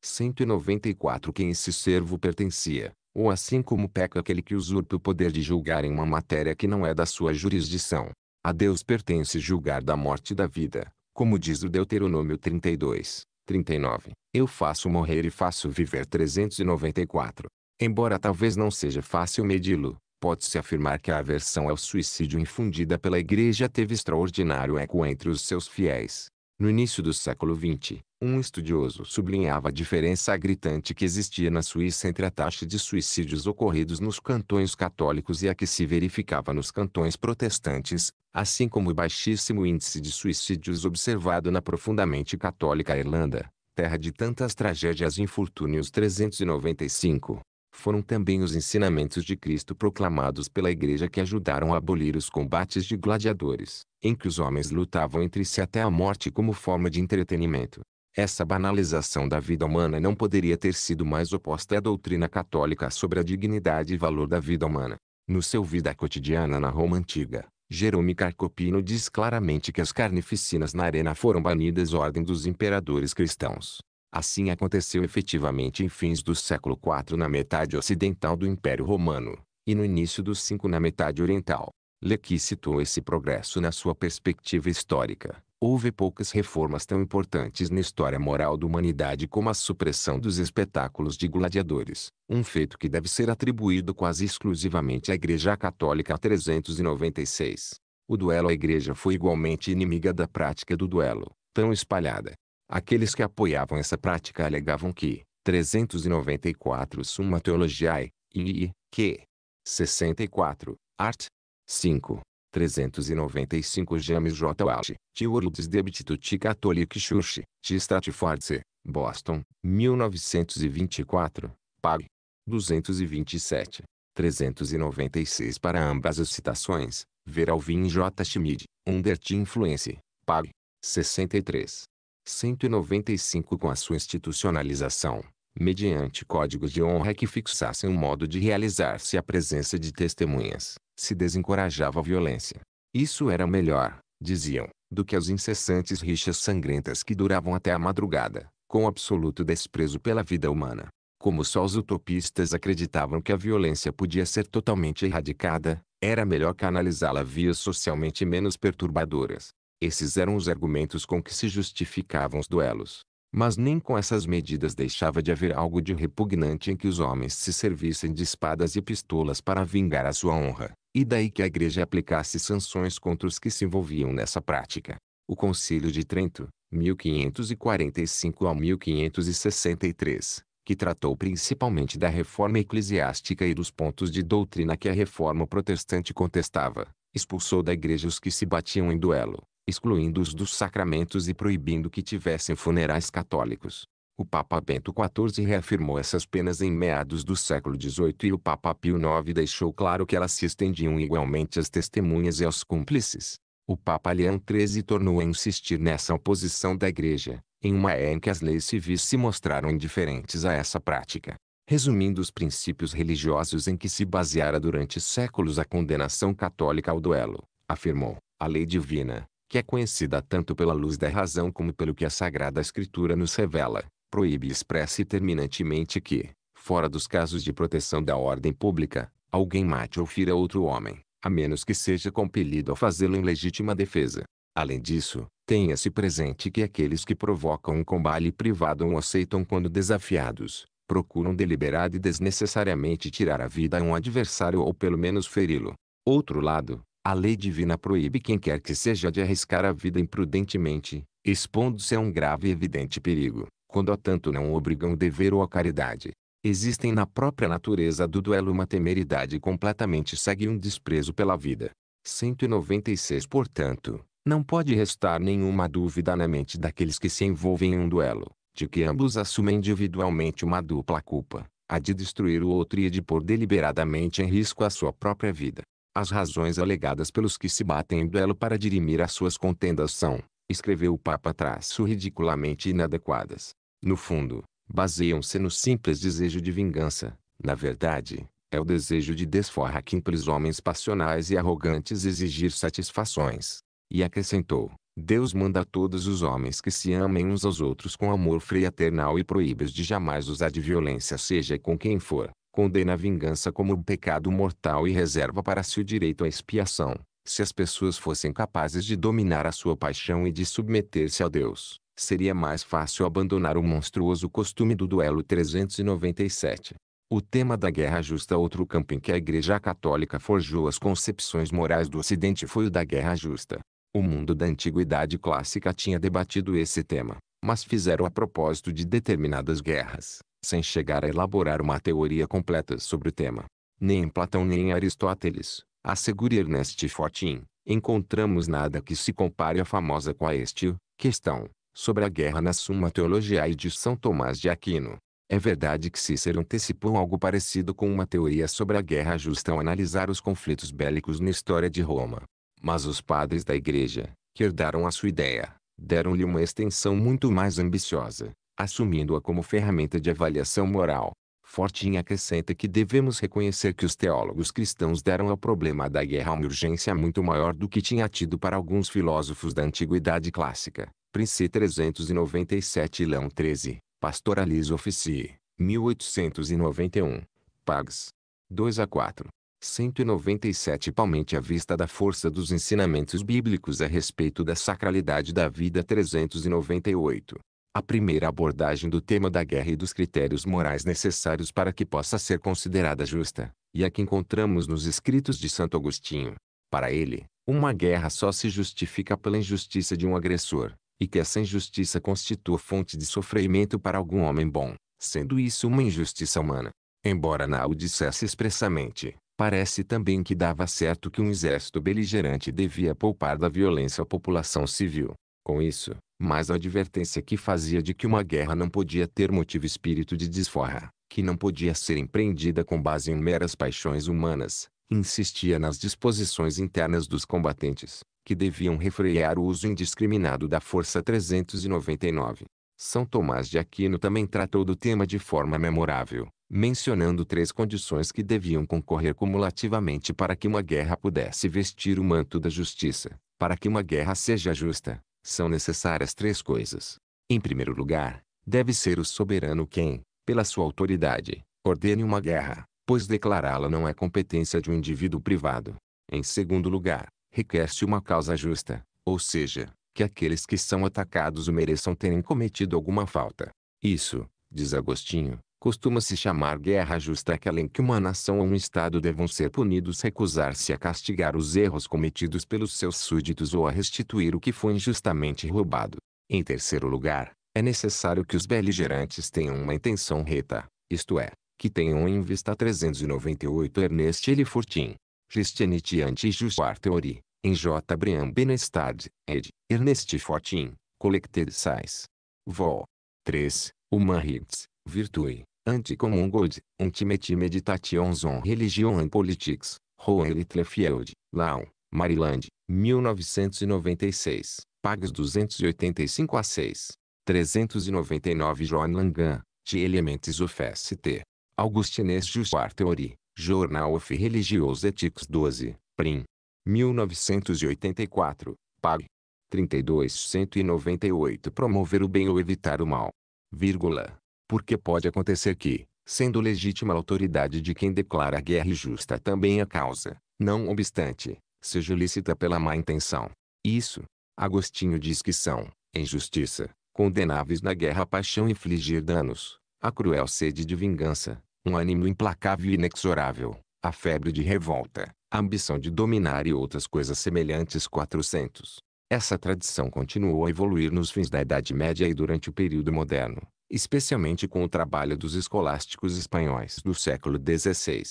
194 Quem esse servo pertencia, ou assim como peca aquele que usurpa o poder de julgar em uma matéria que não é da sua jurisdição, a Deus pertence julgar da morte e da vida, como diz o Deuteronômio 32, 39. Eu faço morrer e faço viver 394. Embora talvez não seja fácil medi-lo, pode-se afirmar que a aversão ao suicídio infundida pela Igreja teve extraordinário eco entre os seus fiéis. No início do século XX, um estudioso sublinhava a diferença gritante que existia na Suíça entre a taxa de suicídios ocorridos nos cantões católicos e a que se verificava nos cantões protestantes, assim como o baixíssimo índice de suicídios observado na profundamente católica Irlanda, terra de tantas tragédias e infortúnios 395. Foram também os ensinamentos de Cristo proclamados pela Igreja que ajudaram a abolir os combates de gladiadores, em que os homens lutavam entre si até a morte como forma de entretenimento. Essa banalização da vida humana não poderia ter sido mais oposta à doutrina católica sobre a dignidade e valor da vida humana. No seu Vida Cotidiana na Roma Antiga, Jerome Carcopino diz claramente que as carnificinas na arena foram banidas ordem dos imperadores cristãos. Assim aconteceu efetivamente em fins do século IV na metade ocidental do Império Romano, e no início do V na metade oriental. Lequi citou esse progresso na sua perspectiva histórica, Houve poucas reformas tão importantes na história moral da humanidade como a supressão dos espetáculos de gladiadores, um feito que deve ser atribuído quase exclusivamente à Igreja Católica 396. O duelo à Igreja foi igualmente inimiga da prática do duelo, tão espalhada. Aqueles que apoiavam essa prática alegavam que 394 Summa Theologiae, e que 64, Art. 5. 395 James J. Walsh, The World's Debit to the Catholic Church, The Stratfordshire, Boston, 1924, pag. 227. 396 Para ambas as citações, ver Alvin J. Schmid, Under the Influence, pag. 63. 195 Com a sua institucionalização, mediante códigos de honra que fixassem um modo de realizar-se a presença de testemunhas, se desencorajava a violência. Isso era melhor, diziam, do que as incessantes rixas sangrentas que duravam até a madrugada, com absoluto desprezo pela vida humana. Como só os utopistas acreditavam que a violência podia ser totalmente erradicada, era melhor canalizá-la vias socialmente menos perturbadoras. Esses eram os argumentos com que se justificavam os duelos. Mas nem com essas medidas deixava de haver algo de repugnante em que os homens se servissem de espadas e pistolas para vingar a sua honra, e daí que a igreja aplicasse sanções contra os que se envolviam nessa prática. O Concílio de Trento, 1545 a 1563, que tratou principalmente da reforma eclesiástica e dos pontos de doutrina que a reforma protestante contestava, expulsou da igreja os que se batiam em duelo, excluindo-os dos sacramentos e proibindo que tivessem funerais católicos. O Papa Bento XIV reafirmou essas penas em meados do século XVIII e o Papa Pio IX deixou claro que elas se estendiam igualmente às testemunhas e aos cúmplices. O Papa Leão XIII tornou a insistir nessa oposição da Igreja, em uma era em que as leis civis se mostraram indiferentes a essa prática. Resumindo os princípios religiosos em que se baseara durante séculos a condenação católica ao duelo, afirmou, a lei divina, que é conhecida tanto pela luz da razão como pelo que a Sagrada Escritura nos revela, proíbe expressa e terminantemente que, fora dos casos de proteção da ordem pública, alguém mate ou fira outro homem, a menos que seja compelido a fazê-lo em legítima defesa. Além disso, tenha-se presente que aqueles que provocam um combate privado ou aceitam quando desafiados, procuram deliberado e desnecessariamente tirar a vida a um adversário ou pelo menos feri-lo. Outro lado, a lei divina proíbe quem quer que seja de arriscar a vida imprudentemente, expondo-se a um grave e evidente perigo, quando a tanto não obrigam o dever ou a caridade. Existem na própria natureza do duelo uma temeridade completamente segue um desprezo pela vida. 196 Portanto, não pode restar nenhuma dúvida na mente daqueles que se envolvem em um duelo, de que ambos assumem individualmente uma dupla culpa, a de destruir o outro e a de pôr deliberadamente em risco a sua própria vida. As razões alegadas pelos que se batem em duelo para dirimir as suas contendas são, escreveu o Papa traço ridiculamente inadequadas. No fundo, baseiam-se no simples desejo de vingança. Na verdade, é o desejo de desforra que químples homens passionais e arrogantes exigir satisfações. E acrescentou, Deus manda a todos os homens que se amem uns aos outros com amor fraternal e proíbe-os de jamais usar de violência seja com quem for condena a vingança como um pecado mortal e reserva para si o direito à expiação. Se as pessoas fossem capazes de dominar a sua paixão e de submeter-se a Deus, seria mais fácil abandonar o monstruoso costume do duelo 397. O tema da guerra justa Outro campo em que a Igreja Católica forjou as concepções morais do Ocidente foi o da guerra justa. O mundo da Antiguidade Clássica tinha debatido esse tema, mas fizeram a propósito de determinadas guerras, sem chegar a elaborar uma teoria completa sobre o tema. Nem em Platão nem em Aristóteles, assegura Ernest Fortin, encontramos nada que se compare à famosa quaestio, questão, sobre a guerra na Suma Teologiae de São Tomás de Aquino. É verdade que Cícero antecipou algo parecido com uma teoria sobre a guerra justa ao analisar os conflitos bélicos na história de Roma. Mas os padres da igreja, que herdaram a sua ideia, deram-lhe uma extensão muito mais ambiciosa, assumindo-a como ferramenta de avaliação moral. Fortin acrescenta que devemos reconhecer que os teólogos cristãos deram ao problema da guerra uma urgência muito maior do que tinha tido para alguns filósofos da antiguidade clássica. Prince 397 Lão 13, Pastoralis Officii, 1891, Pags. 2 a 4. 197 Palmente à vista da força dos ensinamentos bíblicos a respeito da sacralidade da vida 398. A primeira abordagem do tema da guerra e dos critérios morais necessários para que possa ser considerada justa, e a que encontramos nos escritos de Santo Agostinho. Para ele, uma guerra só se justifica pela injustiça de um agressor, e que essa injustiça constitua fonte de sofrimento para algum homem bom, sendo isso uma injustiça humana. Embora não o dissesse expressamente, Parece também que dava certo que um exército beligerante devia poupar da violência a população civil, com isso, mais a advertência que fazia de que uma guerra não podia ter motivo espírito de desforra, que não podia ser empreendida com base em meras paixões humanas, insistia nas disposições internas dos combatentes, que deviam refrear o uso indiscriminado da força 399. São Tomás de Aquino também tratou do tema de forma memorável, mencionando três condições que deviam concorrer cumulativamente para que uma guerra pudesse vestir o manto da justiça, para que uma guerra seja justa, são necessárias três coisas. Em primeiro lugar, deve ser o soberano quem, pela sua autoridade, ordene uma guerra, pois declará-la não é competência de um indivíduo privado. Em segundo lugar, requer-se uma causa justa, ou seja, que aqueles que são atacados o mereçam terem cometido alguma falta. Isso, diz Agostinho, Costuma-se chamar guerra justa aquela em que uma nação ou um estado devam ser punidos recusar-se a castigar os erros cometidos pelos seus súditos ou a restituir o que foi injustamente roubado. Em terceiro lugar, é necessário que os beligerantes tenham uma intenção reta, isto é, que tenham em vista 398 Ernest L. Fortin, Christianity Anti-Justice Theory, em J. Brian Benestad, ed. Ernest Fortin, Collected Size. Vol. 3, Human Rights, Virtue, Anticommun God, Ultimate Meditations on Religion and Politics, Roel Littlefield, Lau, Maryland, 1996, pagos 285 a 6. 399 John Langan, de Elements of ST. Augustines Jusuar Theory, Journal of Religious Ethics 12, Prim. 1984, pag. 32 198 Promover o bem ou evitar o mal. Vírgula porque pode acontecer que, sendo legítima a autoridade de quem declara a guerra justa também a causa, não obstante, seja lícita pela má intenção. Isso, Agostinho diz que são, em justiça, condenáveis na guerra a paixão infligir danos, a cruel sede de vingança, um ânimo implacável e inexorável, a febre de revolta, a ambição de dominar e outras coisas semelhantes 400. Essa tradição continuou a evoluir nos fins da Idade Média e durante o período moderno, especialmente com o trabalho dos escolásticos espanhóis do século XVI.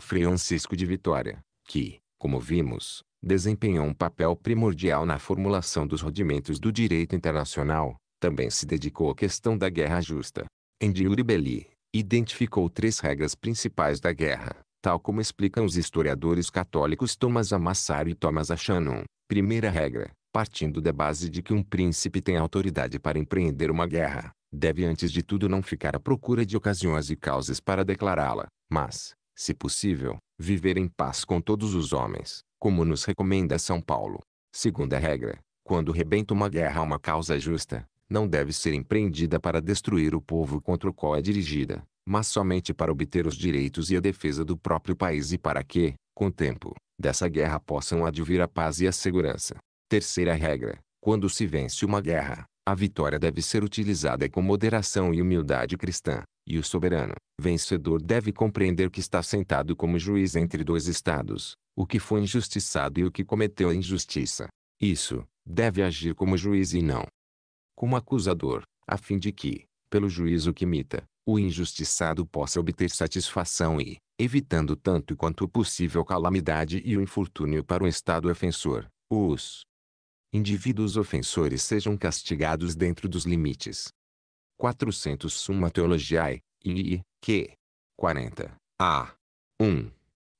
Francisco de Vitória, que, como vimos, desempenhou um papel primordial na formulação dos rudimentos do direito internacional, também se dedicou à questão da guerra justa. Em Diuribelli, identificou três regras principais da guerra, tal como explicam os historiadores católicos Thomas Amassaro e Thomas Achanon. Primeira regra, partindo da base de que um príncipe tem autoridade para empreender uma guerra, deve antes de tudo não ficar à procura de ocasiões e causas para declará-la, mas, se possível, viver em paz com todos os homens, como nos recomenda São Paulo. Segunda regra, quando rebenta uma guerra a uma causa justa, não deve ser empreendida para destruir o povo contra o qual é dirigida, mas somente para obter os direitos e a defesa do próprio país e para que, com o tempo, dessa guerra possam advir a paz e a segurança. Terceira regra: quando se vence uma guerra, a vitória deve ser utilizada com moderação e humildade cristã, e o soberano, vencedor deve compreender que está sentado como juiz entre dois estados, o que foi injustiçado e o que cometeu a injustiça. Isso, deve agir como juiz e não como acusador, a fim de que, pelo juízo que imita, o injustiçado possa obter satisfação e, evitando tanto quanto possível calamidade e o infortúnio para o Estado ofensor, os indivíduos ofensores sejam castigados dentro dos limites. 400 Summa Theologiae, i Q. 40. A. 1.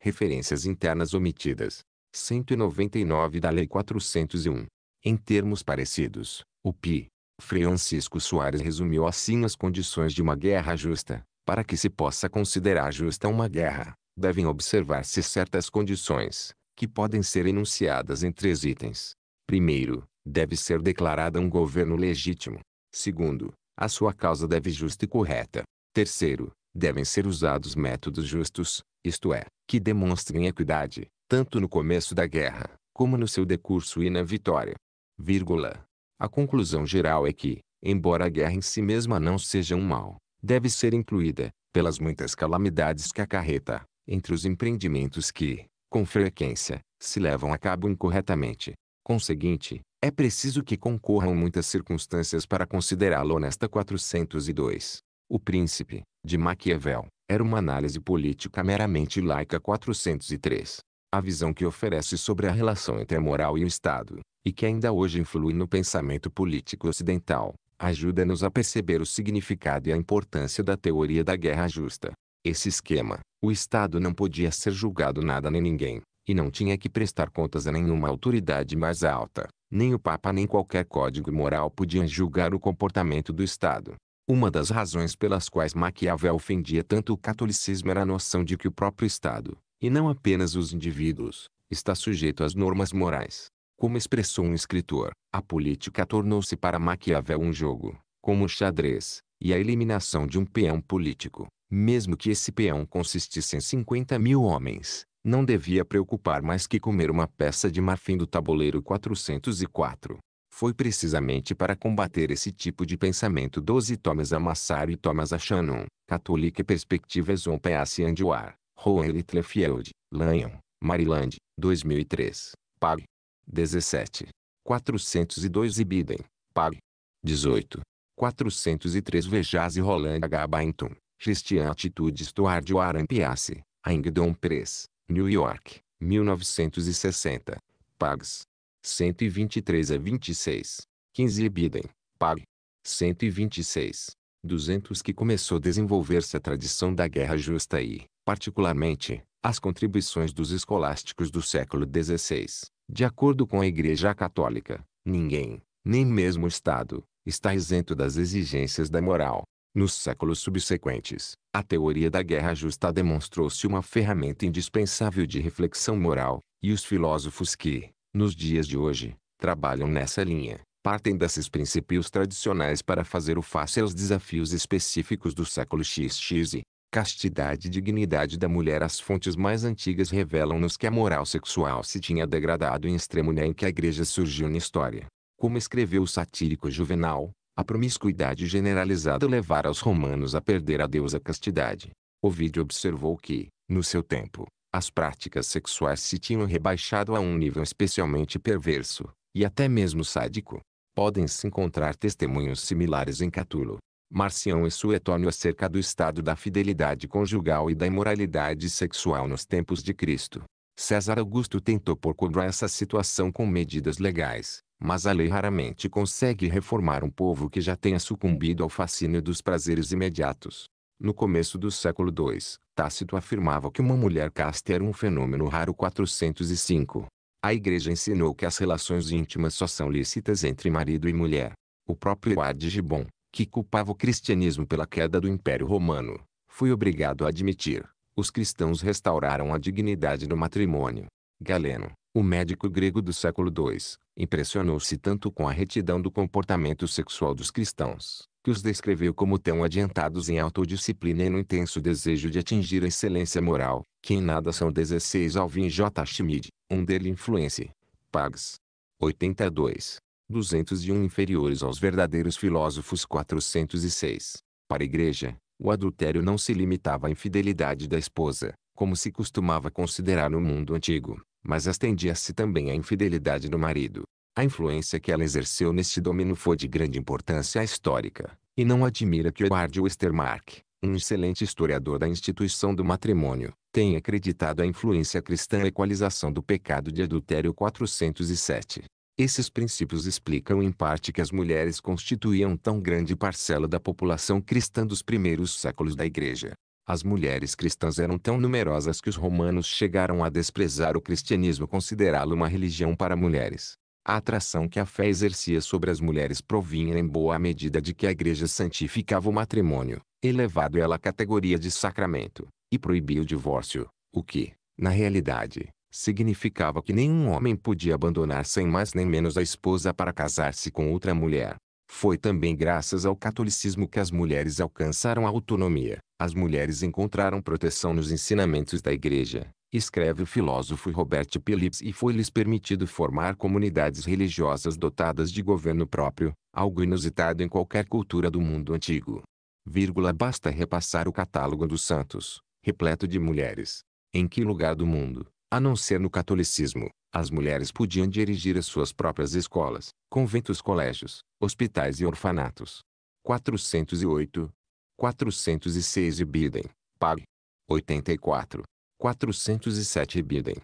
Referências internas omitidas. 199 da Lei 401. Em termos parecidos, o P. Francisco Soares resumiu assim as condições de uma guerra justa. Para que se possa considerar justa uma guerra, devem observar-se certas condições, que podem ser enunciadas em três itens. Primeiro, deve ser declarada um governo legítimo. Segundo, a sua causa deve justa e correta. Terceiro, devem ser usados métodos justos, isto é, que demonstrem equidade, tanto no começo da guerra, como no seu decurso e na vitória. Vírgula. A conclusão geral é que, embora a guerra em si mesma não seja um mal, deve ser incluída, pelas muitas calamidades que acarreta, entre os empreendimentos que, com frequência, se levam a cabo incorretamente. Conseguinte, é preciso que concorram muitas circunstâncias para considerá-lo honesta. 402. O Príncipe, de Maquiavel, era uma análise política meramente laica 403. A visão que oferece sobre a relação entre a moral e o Estado, e que ainda hoje influi no pensamento político ocidental, ajuda-nos a perceber o significado e a importância da teoria da guerra justa. Esse esquema, o Estado não podia ser julgado nada nem ninguém, e não tinha que prestar contas a nenhuma autoridade mais alta. Nem o Papa nem qualquer código moral podiam julgar o comportamento do Estado. Uma das razões pelas quais Maquiavel ofendia tanto o catolicismo era a noção de que o próprio Estado, e não apenas os indivíduos, está sujeito às normas morais. Como expressou um escritor, a política tornou-se para Maquiavel um jogo, como o xadrez, e a eliminação de um peão político, mesmo que esse peão consistisse em 50 mil homens, não devia preocupar mais que comer uma peça de marfim do tabuleiro 404. Foi precisamente para combater esse tipo de pensamento 12 Thomas a Massaro e Thomas a Shannon, Catholic Perspectives on Peace and War, Rowan Littlefield, Lanyon, Maryland, 2003, pag. 17. 402 e Biden, pag. 18. 403 Vejaz e Roland H. Bainton, Christian Attitudes Toward War and Peace, Engdon Press, New York, 1960. Pags. 123 a 26. 15 Biden, Pag. 126. 200 que começou a desenvolver-se a tradição da guerra justa e, particularmente, as contribuições dos escolásticos do século XVI. De acordo com a Igreja Católica, ninguém, nem mesmo o Estado, está isento das exigências da moral, nos séculos subsequentes, a teoria da guerra justa demonstrou-se uma ferramenta indispensável de reflexão moral, e os filósofos que, nos dias de hoje, trabalham nessa linha, partem desses princípios tradicionais para fazer o face aos desafios específicos do século XX castidade e dignidade da mulher As fontes mais antigas revelam-nos que a moral sexual se tinha degradado em extremo nem né, que a igreja surgiu na história. Como escreveu o satírico Juvenal, a promiscuidade generalizada levara os romanos a perder a Deus a castidade. vídeo observou que, no seu tempo, as práticas sexuais se tinham rebaixado a um nível especialmente perverso, e até mesmo sádico. Podem-se encontrar testemunhos similares em Catulo, Marcião e Suetônio acerca do estado da fidelidade conjugal e da imoralidade sexual nos tempos de Cristo. César Augusto tentou por cobrar essa situação com medidas legais, mas a lei raramente consegue reformar um povo que já tenha sucumbido ao fascínio dos prazeres imediatos. No começo do século II, Tácito afirmava que uma mulher casta era um fenômeno raro 405. A igreja ensinou que as relações íntimas só são lícitas entre marido e mulher. O próprio Ad Gibbon, que culpava o cristianismo pela queda do Império Romano, foi obrigado a admitir. Os cristãos restauraram a dignidade do matrimônio. Galeno, o médico grego do século II impressionou-se tanto com a retidão do comportamento sexual dos cristãos, que os descreveu como tão adiantados em autodisciplina e no intenso desejo de atingir a excelência moral, que em nada são 16 Alvin J. Schmid, um dele influência. Pags. 82. 201 inferiores aos verdadeiros filósofos 406. Para a igreja, o adultério não se limitava à infidelidade da esposa, como se costumava considerar no mundo antigo, mas estendia-se também à infidelidade do marido. A influência que ela exerceu neste domínio foi de grande importância histórica, e não admira que Edward Westermark, um excelente historiador da instituição do matrimônio, tenha acreditado a influência cristã à equalização do pecado de adultério 407. Esses princípios explicam em parte que as mulheres constituíam tão grande parcela da população cristã dos primeiros séculos da Igreja, as mulheres cristãs eram tão numerosas que os romanos chegaram a desprezar o cristianismo considerá-lo uma religião para mulheres. A atração que a fé exercia sobre as mulheres provinha em boa medida de que a igreja santificava o matrimônio, elevado ela à categoria de sacramento, e proibia o divórcio, o que, na realidade, significava que nenhum homem podia abandonar sem mais nem menos a esposa para casar-se com outra mulher. Foi também graças ao catolicismo que as mulheres alcançaram a autonomia. As mulheres encontraram proteção nos ensinamentos da igreja, escreve o filósofo Robert Phillips e foi-lhes permitido formar comunidades religiosas dotadas de governo próprio, algo inusitado em qualquer cultura do mundo antigo. Vírgula, basta repassar o catálogo dos santos, repleto de mulheres. Em que lugar do mundo, a não ser no catolicismo, as mulheres podiam dirigir as suas próprias escolas, conventos, colégios, hospitais e orfanatos. 408. 406 Biden, Pag. 84. 407 Biden.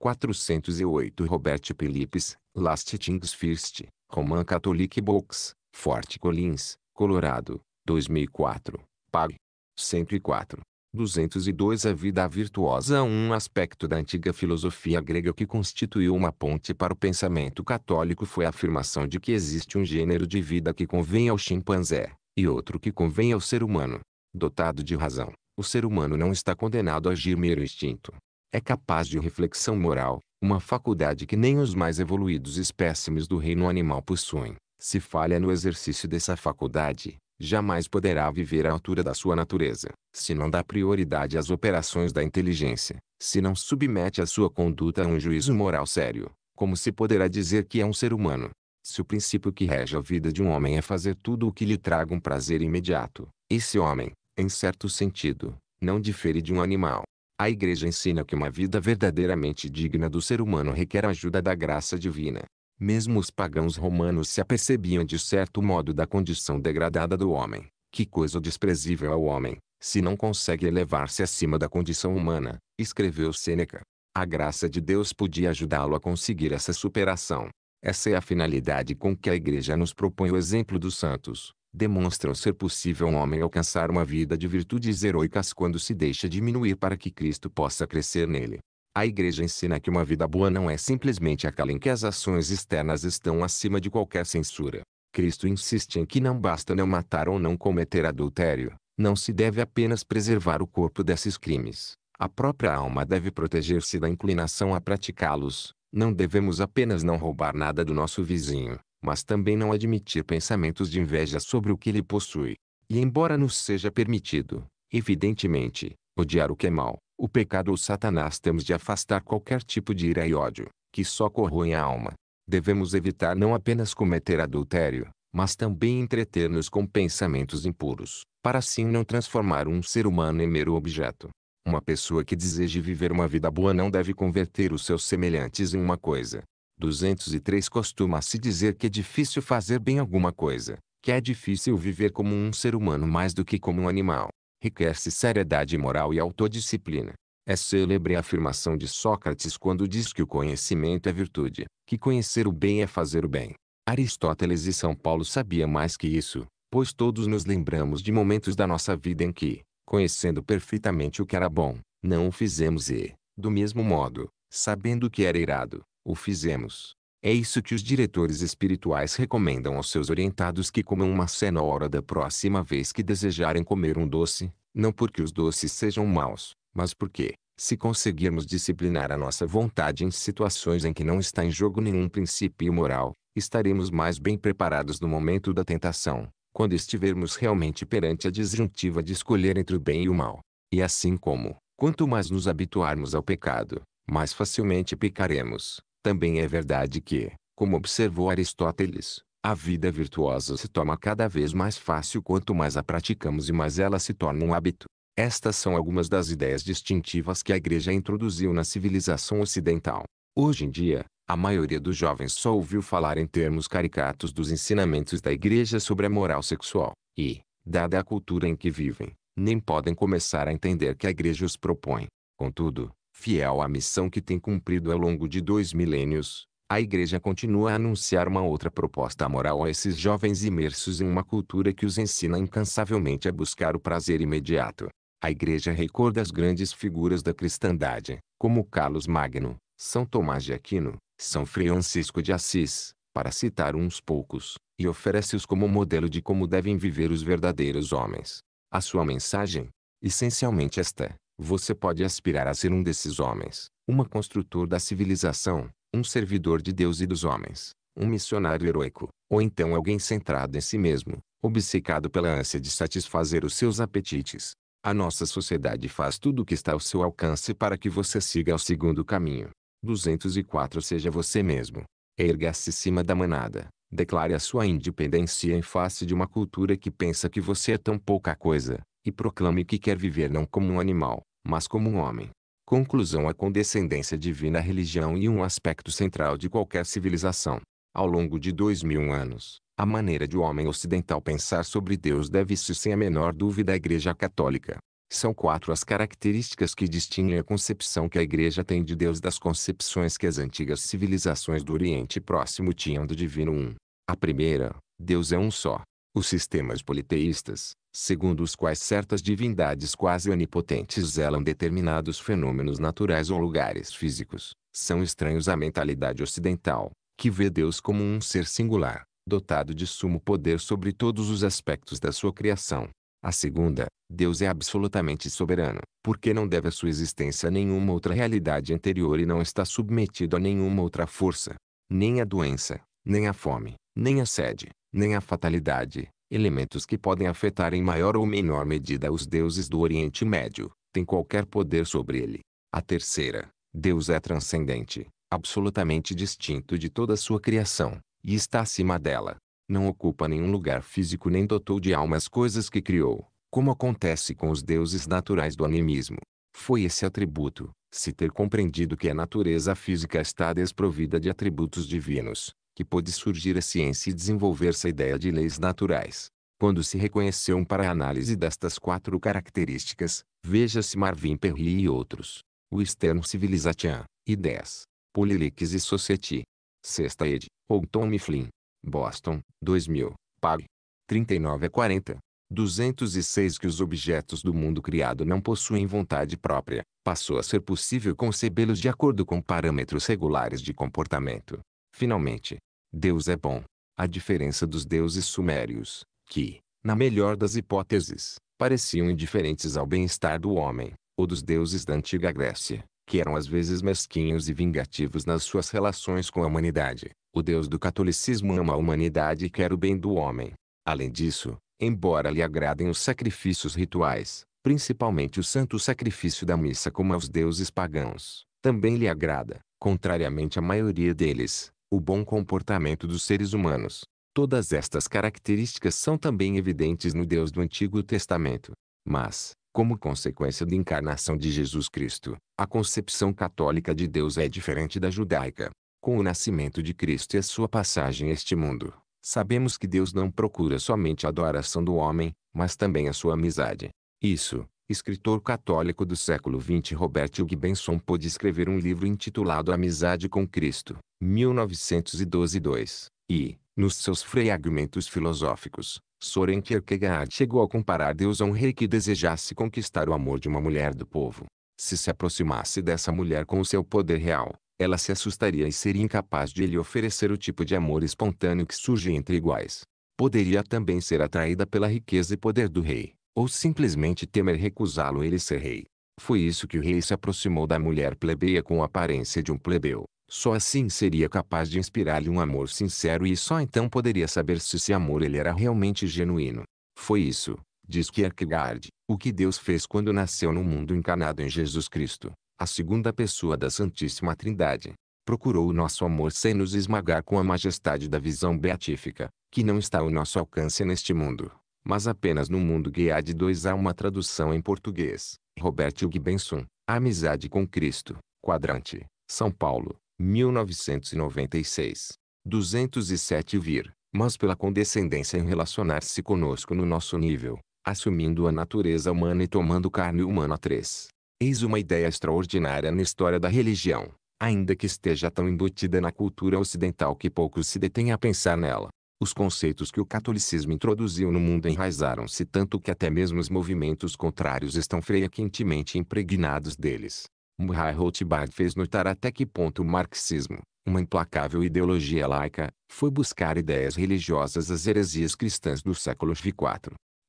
408 Robert Phillips, Last Things First, Roman Catholic Books, Fort Collins, Colorado, 2004, Pag. 104. 202 A vida virtuosa Um aspecto da antiga filosofia grega que constituiu uma ponte para o pensamento católico foi a afirmação de que existe um gênero de vida que convém ao chimpanzé, e outro que convém ao ser humano. Dotado de razão, o ser humano não está condenado a agir mero instinto. É capaz de reflexão moral, uma faculdade que nem os mais evoluídos espécimes do reino animal possuem. Se falha no exercício dessa faculdade, jamais poderá viver à altura da sua natureza, se não dá prioridade às operações da inteligência, se não submete a sua conduta a um juízo moral sério, como se poderá dizer que é um ser humano? Se o princípio que rege a vida de um homem é fazer tudo o que lhe traga um prazer imediato, esse homem, em certo sentido, não difere de um animal. A igreja ensina que uma vida verdadeiramente digna do ser humano requer a ajuda da graça divina. Mesmo os pagãos romanos se apercebiam de certo modo da condição degradada do homem. Que coisa desprezível ao homem, se não consegue elevar-se acima da condição humana, escreveu Sêneca. A graça de Deus podia ajudá-lo a conseguir essa superação. Essa é a finalidade com que a Igreja nos propõe o exemplo dos santos. Demonstram ser possível um homem alcançar uma vida de virtudes heroicas quando se deixa diminuir para que Cristo possa crescer nele. A igreja ensina que uma vida boa não é simplesmente aquela em que as ações externas estão acima de qualquer censura. Cristo insiste em que não basta não matar ou não cometer adultério, não se deve apenas preservar o corpo desses crimes. A própria alma deve proteger-se da inclinação a praticá-los. Não devemos apenas não roubar nada do nosso vizinho, mas também não admitir pensamentos de inveja sobre o que ele possui. E embora nos seja permitido, evidentemente, odiar o que é mal, o pecado ou Satanás temos de afastar qualquer tipo de ira e ódio, que só corroem a alma. Devemos evitar não apenas cometer adultério, mas também entreter-nos com pensamentos impuros, para assim não transformar um ser humano em mero objeto. Uma pessoa que deseje viver uma vida boa não deve converter os seus semelhantes em uma coisa. 203 Costuma-se dizer que é difícil fazer bem alguma coisa, que é difícil viver como um ser humano mais do que como um animal requer-se seriedade moral e autodisciplina. É célebre a afirmação de Sócrates quando diz que o conhecimento é virtude, que conhecer o bem é fazer o bem. Aristóteles e São Paulo sabiam mais que isso, pois todos nos lembramos de momentos da nossa vida em que, conhecendo perfeitamente o que era bom, não o fizemos e, do mesmo modo, sabendo o que era irado, o fizemos. É isso que os diretores espirituais recomendam aos seus orientados que comam uma cena hora da próxima vez que desejarem comer um doce, não porque os doces sejam maus, mas porque, se conseguirmos disciplinar a nossa vontade em situações em que não está em jogo nenhum princípio moral, estaremos mais bem preparados no momento da tentação, quando estivermos realmente perante a disjuntiva de escolher entre o bem e o mal. E assim como, quanto mais nos habituarmos ao pecado, mais facilmente pecaremos, também é verdade que, como observou Aristóteles, a vida virtuosa se torna cada vez mais fácil quanto mais a praticamos e mais ela se torna um hábito. Estas são algumas das ideias distintivas que a Igreja introduziu na civilização ocidental. Hoje em dia, a maioria dos jovens só ouviu falar em termos caricatos dos ensinamentos da Igreja sobre a moral sexual, e, dada a cultura em que vivem, nem podem começar a entender que a Igreja os propõe. Contudo, Fiel à missão que tem cumprido ao longo de dois milênios, a Igreja continua a anunciar uma outra proposta moral a esses jovens imersos em uma cultura que os ensina incansavelmente a buscar o prazer imediato. A Igreja recorda as grandes figuras da cristandade, como Carlos Magno, São Tomás de Aquino, São Francisco de Assis, para citar uns poucos, e oferece-os como modelo de como devem viver os verdadeiros homens. A sua mensagem, essencialmente esta, você pode aspirar a ser um desses homens, uma construtor da civilização, um servidor de Deus e dos homens, um missionário heróico, ou então alguém centrado em si mesmo, obcecado pela ânsia de satisfazer os seus apetites. A nossa sociedade faz tudo o que está ao seu alcance para que você siga o segundo caminho. 204 Seja você mesmo. Erga-se cima da manada. Declare a sua independência em face de uma cultura que pensa que você é tão pouca coisa, e proclame que quer viver não como um animal, mas como um homem. Conclusão: a condescendência divina à religião e um aspecto central de qualquer civilização. Ao longo de dois mil anos, a maneira de o homem ocidental pensar sobre Deus deve-se sem a menor dúvida à Igreja Católica. São quatro as características que distinguem a concepção que a Igreja tem de Deus das concepções que as antigas civilizações do Oriente Próximo tinham do Divino Um. A primeira, Deus é um só. Os sistemas politeístas, segundo os quais certas divindades quase onipotentes zelam determinados fenômenos naturais ou lugares físicos, são estranhos à mentalidade ocidental, que vê Deus como um ser singular, dotado de sumo poder sobre todos os aspectos da sua criação. A segunda, Deus é absolutamente soberano, porque não deve a sua existência a nenhuma outra realidade anterior e não está submetido a nenhuma outra força, nem a doença, nem a fome, nem a sede, nem a fatalidade, elementos que podem afetar em maior ou menor medida os deuses do Oriente Médio, têm qualquer poder sobre ele. A terceira, Deus é transcendente, absolutamente distinto de toda sua criação, e está acima dela. Não ocupa nenhum lugar físico nem dotou de alma as coisas que criou, como acontece com os deuses naturais do animismo. Foi esse atributo, se ter compreendido que a natureza física está desprovida de atributos divinos, que pôde surgir a ciência e desenvolver-se a ideia de leis naturais. Quando se reconheceu um para a análise destas quatro características, veja-se Marvin Perry e outros, o externo civilization, e 10, Polilix e Society. Sexta ed, Houghton Mifflin. Boston, 2000, pag. 39 a 40. 206 que os objetos do mundo criado não possuem vontade própria, passou a ser possível concebê-los de acordo com parâmetros regulares de comportamento, Finalmente, Deus é bom. A diferença dos deuses sumérios, que, na melhor das hipóteses, pareciam indiferentes ao bem-estar do homem, ou dos deuses da antiga Grécia, que eram às vezes mesquinhos e vingativos nas suas relações com a humanidade. O Deus do catolicismo ama a humanidade e quer o bem do homem. Além disso, embora lhe agradem os sacrifícios rituais, principalmente o santo sacrifício da missa como aos deuses pagãos, também lhe agrada, contrariamente à maioria deles, o bom comportamento dos seres humanos. Todas estas características são também evidentes no Deus do Antigo Testamento. Mas, como consequência da encarnação de Jesus Cristo, a concepção católica de Deus é diferente da judaica. Com o nascimento de Cristo e a sua passagem a este mundo, sabemos que Deus não procura somente a adoração do homem, mas também a sua amizade. Isso, escritor católico do século XX Robert Hugh Benson pôde escrever um livro intitulado Amizade com Cristo, 1912-2, e, nos seus fragmentos filosóficos, Soren Kierkegaard chegou a comparar Deus a um rei que desejasse conquistar o amor de uma mulher do povo. Se se aproximasse dessa mulher com o seu poder real, ela se assustaria e seria incapaz de lhe oferecer o tipo de amor espontâneo que surge entre iguais. Poderia também ser atraída pela riqueza e poder do rei, ou simplesmente temer recusá-lo ele ser rei. Foi isso que o rei se aproximou da mulher plebeia com a aparência de um plebeu. Só assim seria capaz de inspirar-lhe um amor sincero e só então poderia saber se esse amor ele era realmente genuíno. Foi isso, diz Kierkegaard, o que Deus fez quando nasceu no mundo encarnado em Jesus Cristo, a segunda pessoa da Santíssima Trindade. Procurou o nosso amor sem nos esmagar com a majestade da visão beatífica, que não está ao nosso alcance neste mundo mas apenas no mundo que de dois há uma tradução em português. Robert Hugh Amizade com Cristo, Quadrante, São Paulo, 1996. 207 vir, mas pela condescendência em relacionar-se conosco no nosso nível, assumindo a natureza humana e tomando carne humana 3. Eis uma ideia extraordinária na história da religião, ainda que esteja tão embutida na cultura ocidental que poucos se detêm a pensar nela. Os conceitos que o catolicismo introduziu no mundo enraizaram-se tanto que até mesmo os movimentos contrários estão frequentemente impregnados deles. Murray Rothbard fez notar até que ponto o marxismo, uma implacável ideologia laica, foi buscar ideias religiosas às heresias cristãs do século XIV.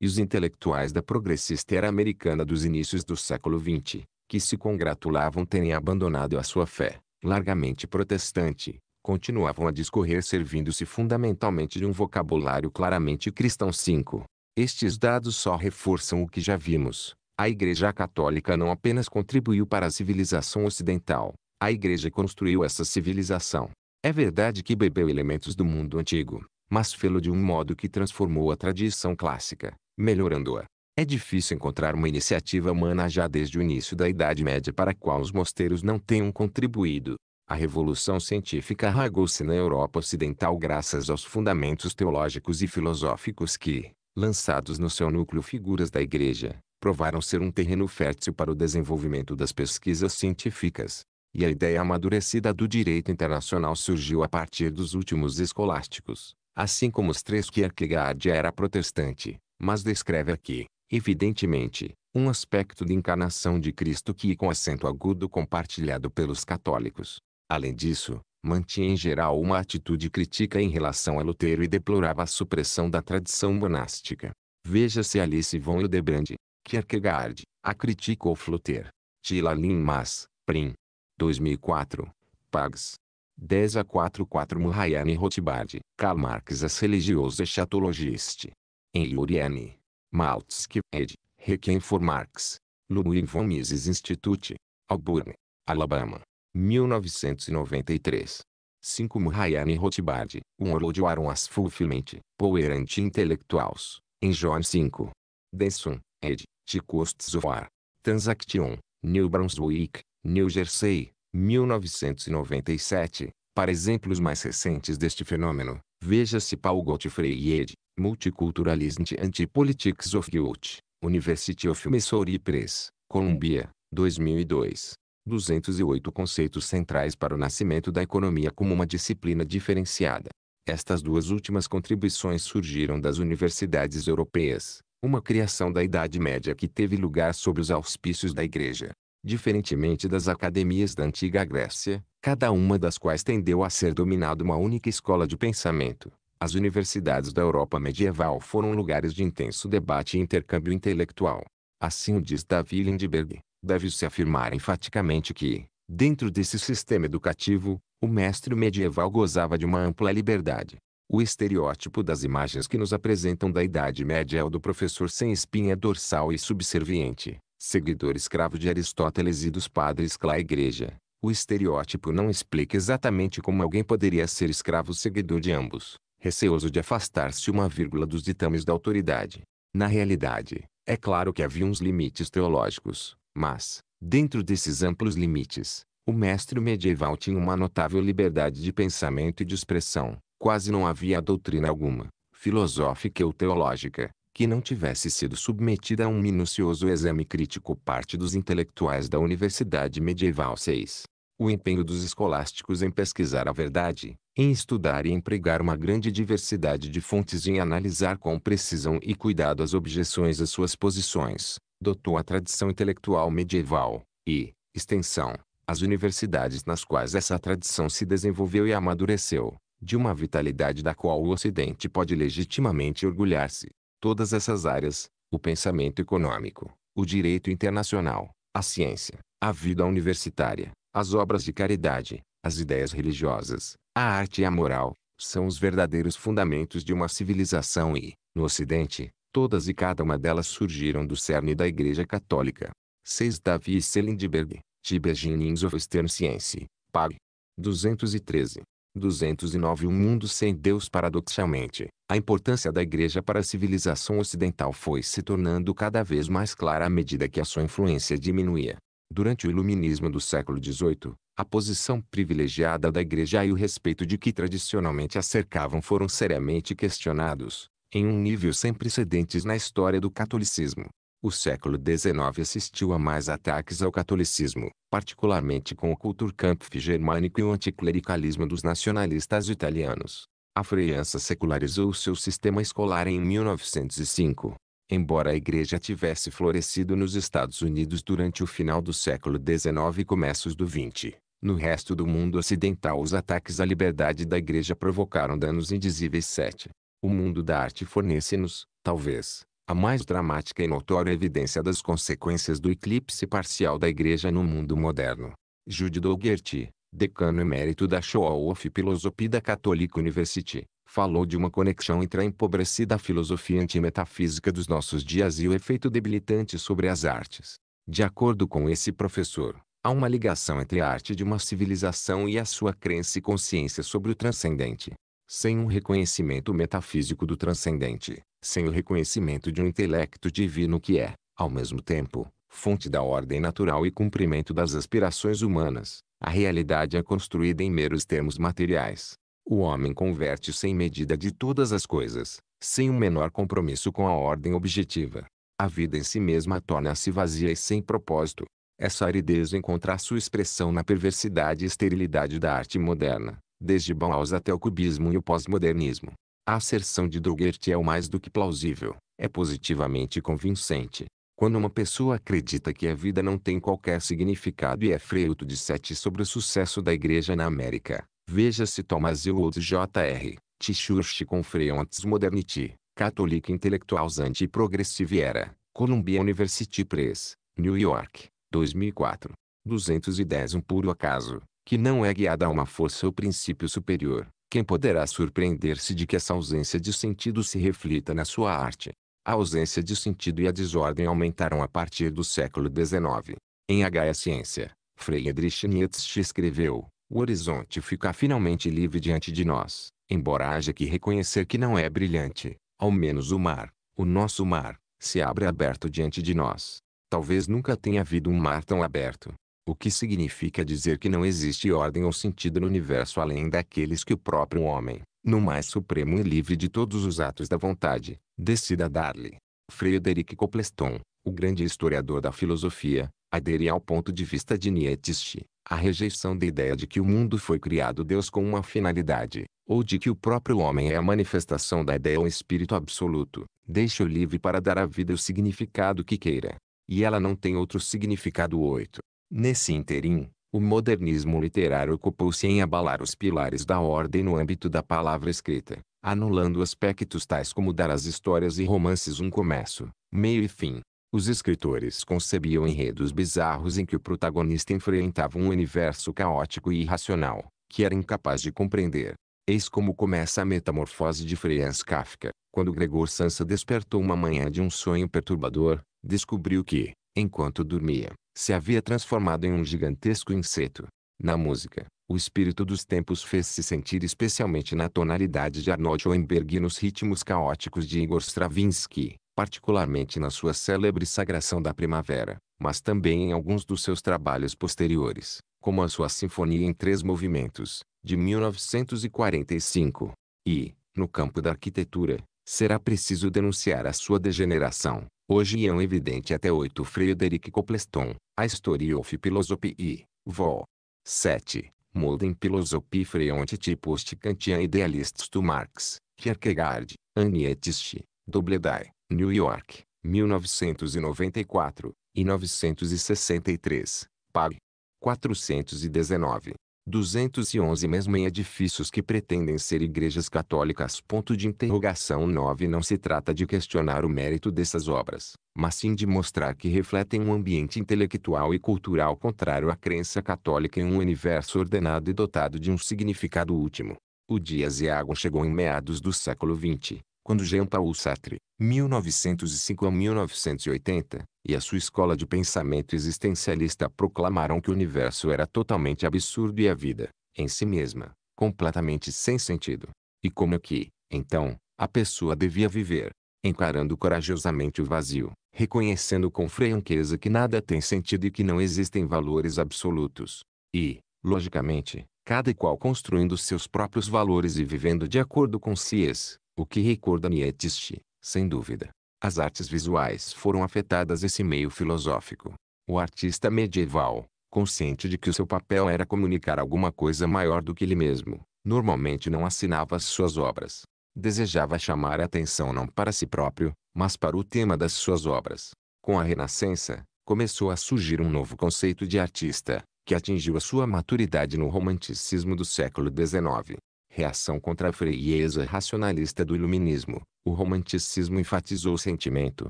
E os intelectuais da progressista era americana dos inícios do século XX, que se congratulavam terem abandonado a sua fé, largamente protestante, continuavam a discorrer servindo-se fundamentalmente de um vocabulário claramente cristão. 5. Estes dados só reforçam o que já vimos. A Igreja Católica não apenas contribuiu para a civilização ocidental, a Igreja construiu essa civilização. É verdade que bebeu elementos do mundo antigo, mas fê-lo de um modo que transformou a tradição clássica, melhorando-a. É difícil encontrar uma iniciativa humana já desde o início da Idade Média para a qual os mosteiros não tenham contribuído. A revolução científica arragou se na Europa Ocidental graças aos fundamentos teológicos e filosóficos que, lançados no seu núcleo figuras da Igreja, provaram ser um terreno fértil para o desenvolvimento das pesquisas científicas. E a ideia amadurecida do direito internacional surgiu a partir dos últimos escolásticos, assim como os três que Kierkegaard era protestante, mas descreve aqui, evidentemente, um aspecto de encarnação de Cristo que com acento agudo compartilhado pelos católicos. Além disso, mantinha em geral uma atitude crítica em relação a Lutero e deplorava a supressão da tradição monástica. Veja-se Alice von Hildebrand, Kierkegaard, a critica ou Luther. Tila Mas, Prim. 2004. Pags. 10 a 44 Murrayane Rothbard, Karl Marx as religioso eschatologiste. Em Luriane. Maltzke ed. Requiem for Marx. Louis von Mises Institute. Auburn. Alabama. 1993. 5 Murrayane Rotbard, um orlojuarum as fulfilmente, poerante intelectuals, em John 5. Dessun, ed, De Ticostozoar. Transaction, New Brunswick, New Jersey, 1997. Para exemplos mais recentes deste fenômeno, veja-se Paul Gottfried Ed, Multiculturalism and Politics of Youth, University of Missouri Press, Columbia, 2002. 208 conceitos centrais para o nascimento da economia como uma disciplina diferenciada. Estas duas últimas contribuições surgiram das universidades europeias, uma criação da Idade Média que teve lugar sob os auspícios da Igreja. Diferentemente das academias da antiga Grécia, cada uma das quais tendeu a ser dominada uma única escola de pensamento, as universidades da Europa medieval foram lugares de intenso debate e intercâmbio intelectual. Assim o diz Davi Lindbergh deve-se afirmar enfaticamente que, dentro desse sistema educativo, o mestre medieval gozava de uma ampla liberdade. O estereótipo das imagens que nos apresentam da Idade Média é o do professor sem espinha dorsal e subserviente, seguidor escravo de Aristóteles e dos padres Clá Igreja. O estereótipo não explica exatamente como alguém poderia ser escravo seguidor de ambos, receoso de afastar-se uma vírgula dos ditames da autoridade. Na realidade, é claro que havia uns limites teológicos, mas, dentro desses amplos limites, o mestre medieval tinha uma notável liberdade de pensamento e de expressão. Quase não havia doutrina alguma, filosófica ou teológica, que não tivesse sido submetida a um minucioso exame crítico parte dos intelectuais da Universidade Medieval 6. O empenho dos escolásticos em pesquisar a verdade, em estudar e empregar uma grande diversidade de fontes e em analisar com precisão e cuidado as objeções às suas posições, dotou a tradição intelectual medieval e, extensão, as universidades nas quais essa tradição se desenvolveu e amadureceu, de uma vitalidade da qual o Ocidente pode legitimamente orgulhar-se. Todas essas áreas, o pensamento econômico, o direito internacional, a ciência, a vida universitária, as obras de caridade, as ideias religiosas, a arte e a moral, são os verdadeiros fundamentos de uma civilização e, no Ocidente, Todas e cada uma delas surgiram do cerne da Igreja Católica. 6. Davi Selindberg, Tibeginins of Eastern Science, Pag. 213. 209 Um mundo sem Deus Paradoxalmente, a importância da Igreja para a civilização ocidental foi se tornando cada vez mais clara à medida que a sua influência diminuía. Durante o iluminismo do século XVIII, a posição privilegiada da Igreja e o respeito de que tradicionalmente a cercavam foram seriamente questionados em um nível sem precedentes na história do catolicismo. O século XIX assistiu a mais ataques ao catolicismo, particularmente com o Kulturkampf germânico e o anticlericalismo dos nacionalistas italianos. A França secularizou seu sistema escolar em 1905. Embora a igreja tivesse florescido nos Estados Unidos durante o final do século XIX e começos do XX, no resto do mundo ocidental os ataques à liberdade da igreja provocaram danos indizíveis. 7. O mundo da arte fornece-nos, talvez, a mais dramática e notória evidência das consequências do eclipse parcial da Igreja no mundo moderno. Jude Dougherty, decano emérito da School of Philosophy da Catholic University, falou de uma conexão entre a empobrecida filosofia antimetafísica dos nossos dias e o efeito debilitante sobre as artes. De acordo com esse professor, há uma ligação entre a arte de uma civilização e a sua crença e consciência sobre o transcendente. Sem um reconhecimento metafísico do transcendente, sem o reconhecimento de um intelecto divino que é, ao mesmo tempo, fonte da ordem natural e cumprimento das aspirações humanas, a realidade é construída em meros termos materiais. O homem converte sem em medida de todas as coisas, sem um menor compromisso com a ordem objetiva. A vida em si mesma torna-se vazia e sem propósito. Essa aridez encontra sua expressão na perversidade e esterilidade da arte moderna desde Bauhaus até o cubismo e o pós-modernismo. A asserção de Dougherty é o mais do que plausível, é positivamente convincente. Quando uma pessoa acredita que a vida não tem qualquer significado e é freuto de sete sobre o sucesso da igreja na América, veja-se Thomas Eudes J.R., Tichurch com Freontes Modernity, Católica Intelectuals Anti-Progressiviera, Columbia University Press, New York, 2004. 210 Um puro acaso, que não é guiada a uma força ou princípio superior, quem poderá surpreender-se de que essa ausência de sentido se reflita na sua arte? A ausência de sentido e a desordem aumentaram a partir do século XIX. Em H. A é Ciência, Friedrich Nietzsche escreveu, o horizonte fica finalmente livre diante de nós, embora haja que reconhecer que não é brilhante, ao menos o mar, o nosso mar, se abre aberto diante de nós. Talvez nunca tenha havido um mar tão aberto, o que significa dizer que não existe ordem ou sentido no universo além daqueles que o próprio homem, no mais supremo e livre de todos os atos da vontade, decida dar-lhe. Frederic Copleston, o grande historiador da filosofia, aderia ao ponto de vista de Nietzsche, a rejeição da ideia de que o mundo foi criado Deus com uma finalidade, ou de que o próprio homem é a manifestação da ideia ou espírito absoluto, deixa-o livre para dar à vida o significado que queira. E ela não tem outro significado 8. Nesse interim, o modernismo literário ocupou-se em abalar os pilares da ordem no âmbito da palavra escrita, anulando aspectos tais como dar às histórias e romances um começo, meio e fim. Os escritores concebiam enredos bizarros em que o protagonista enfrentava um universo caótico e irracional, que era incapaz de compreender. Eis como começa a metamorfose de Franz Kafka, quando Gregor Sansa despertou uma manhã de um sonho perturbador, descobriu que, enquanto dormia, se havia transformado em um gigantesco inseto. Na música, o espírito dos tempos fez-se sentir especialmente na tonalidade de Arnold Schoenberg e nos ritmos caóticos de Igor Stravinsky, particularmente na sua célebre Sagração da Primavera, mas também em alguns dos seus trabalhos posteriores, como a sua Sinfonia em Três Movimentos, de 1945. E, no campo da arquitetura, será preciso denunciar a sua degeneração, hoje é em evidente até oito Frederic Copleston, a History of Philosophy, Vol. 7, Modern Philosophy Freont Post Kantian Idealists to Marx, Kierkegaard, Anietist, Dobledai, New York, 1994 e 963, pag. 419. 211 mesmo em edifícios que pretendem ser igrejas católicas. Ponto de interrogação 9 Não se trata de questionar o mérito dessas obras, mas sim de mostrar que refletem um ambiente intelectual e cultural contrário à crença católica em um universo ordenado e dotado de um significado último. O Dias e Água chegou em meados do século XX, quando Jean Paul Sartre, 1905 a 1980, e a sua escola de pensamento existencialista proclamaram que o universo era totalmente absurdo e a vida, em si mesma, completamente sem sentido. E como que, então, a pessoa devia viver? Encarando corajosamente o vazio, reconhecendo com franqueza que nada tem sentido e que não existem valores absolutos. E, logicamente, cada qual construindo seus próprios valores e vivendo de acordo com si, o que recorda Nietzsche, sem dúvida. As artes visuais foram afetadas esse meio filosófico. O artista medieval, consciente de que o seu papel era comunicar alguma coisa maior do que ele mesmo, normalmente não assinava as suas obras. Desejava chamar a atenção não para si próprio, mas para o tema das suas obras. Com a Renascença, começou a surgir um novo conceito de artista, que atingiu a sua maturidade no romanticismo do século XIX. Reação contra a frieza racionalista do iluminismo, o romanticismo enfatizou o sentimento,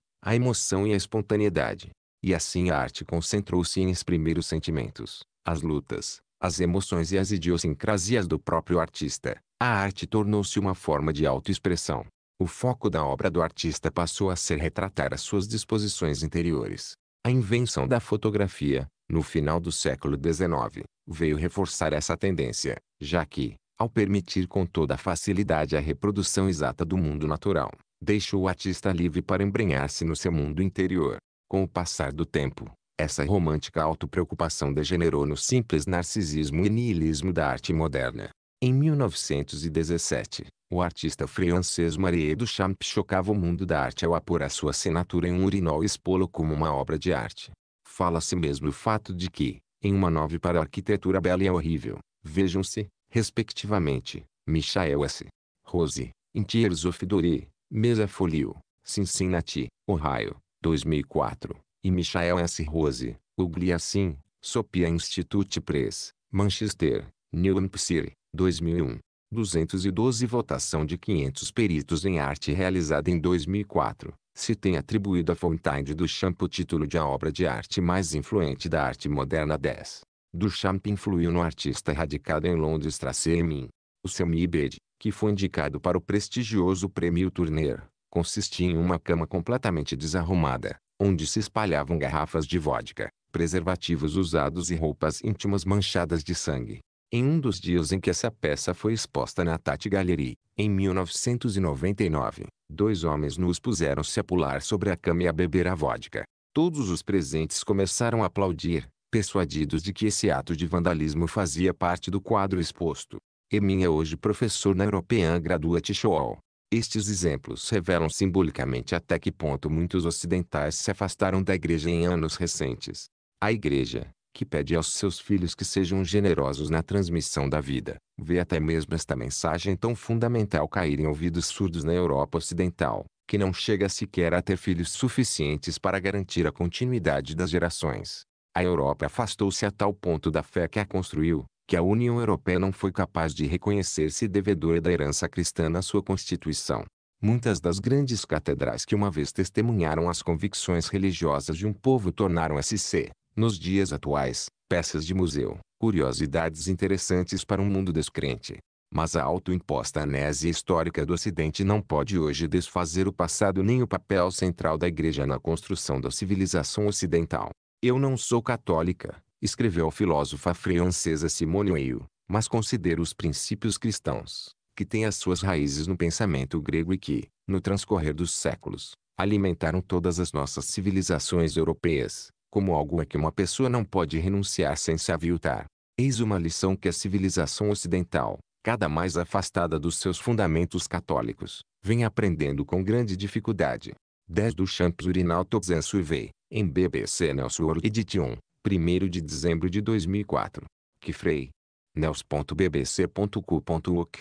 a emoção e a espontaneidade. E assim a arte concentrou-se em exprimir os sentimentos, as lutas, as emoções e as idiosincrasias do próprio artista. A arte tornou-se uma forma de autoexpressão. O foco da obra do artista passou a ser retratar as suas disposições interiores. A invenção da fotografia, no final do século XIX, veio reforçar essa tendência, já que, ao permitir com toda facilidade a reprodução exata do mundo natural, deixou o artista livre para embrenhar-se no seu mundo interior. Com o passar do tempo, essa romântica autopreocupação degenerou no simples narcisismo e niilismo da arte moderna. Em 1917, o artista francês Marie Duchamp chocava o mundo da arte ao apor a sua assinatura em um urinol e expô-lo como uma obra de arte. Fala-se mesmo o fato de que, em uma nova para a arquitetura bela e horrível, vejam-se, respectivamente, Michael S. Rose, Intiers of Dory, Mesa Folio, Cincinnati, Ohio, 2004, e Michael S. Rose, Ugliassin, Sopia Institute Press, Manchester, New Hampshire, 2001. 212 Votação de 500 peritos em arte realizada em 2004, se tem atribuído a Fontaine do Champ o título de a obra de arte mais influente da arte moderna 10. Duchamp influiu no artista radicado em Londres Tracemin, O seu Mibed, que foi indicado para o prestigioso prêmio Turner, consistia em uma cama completamente desarrumada, onde se espalhavam garrafas de vodka, preservativos usados e roupas íntimas manchadas de sangue. Em um dos dias em que essa peça foi exposta na Tate Gallery, em 1999, dois homens nus puseram-se a pular sobre a cama e a beber a vodka. Todos os presentes começaram a aplaudir, persuadidos de que esse ato de vandalismo fazia parte do quadro exposto. Emin é hoje professor na European Graduate School. Estes exemplos revelam simbolicamente até que ponto muitos ocidentais se afastaram da igreja em anos recentes. A igreja, que pede aos seus filhos que sejam generosos na transmissão da vida, vê até mesmo esta mensagem tão fundamental cair em ouvidos surdos na Europa Ocidental, que não chega sequer a ter filhos suficientes para garantir a continuidade das gerações. A Europa afastou-se a tal ponto da fé que a construiu, que a União Europeia não foi capaz de reconhecer-se devedora da herança cristã na sua Constituição. Muitas das grandes catedrais que uma vez testemunharam as convicções religiosas de um povo tornaram-se ser, nos dias atuais, peças de museu, curiosidades interessantes para um mundo descrente. Mas a autoimposta anésia histórica do Ocidente não pode hoje desfazer o passado nem o papel central da Igreja na construção da civilização ocidental. Eu não sou católica, escreveu a filósofa francesa Simone Weil, mas considero os princípios cristãos, que têm as suas raízes no pensamento grego e que, no transcorrer dos séculos, alimentaram todas as nossas civilizações europeias, como algo a que uma pessoa não pode renunciar sem se aviltar. Eis uma lição que a civilização ocidental, cada mais afastada dos seus fundamentos católicos, vem aprendendo com grande dificuldade. 10 do Champsurinal Tobsensuivei em BBC Nelson World Edition, 1 de dezembro de 2004. Que Frei. neus.bbc.cu.uc.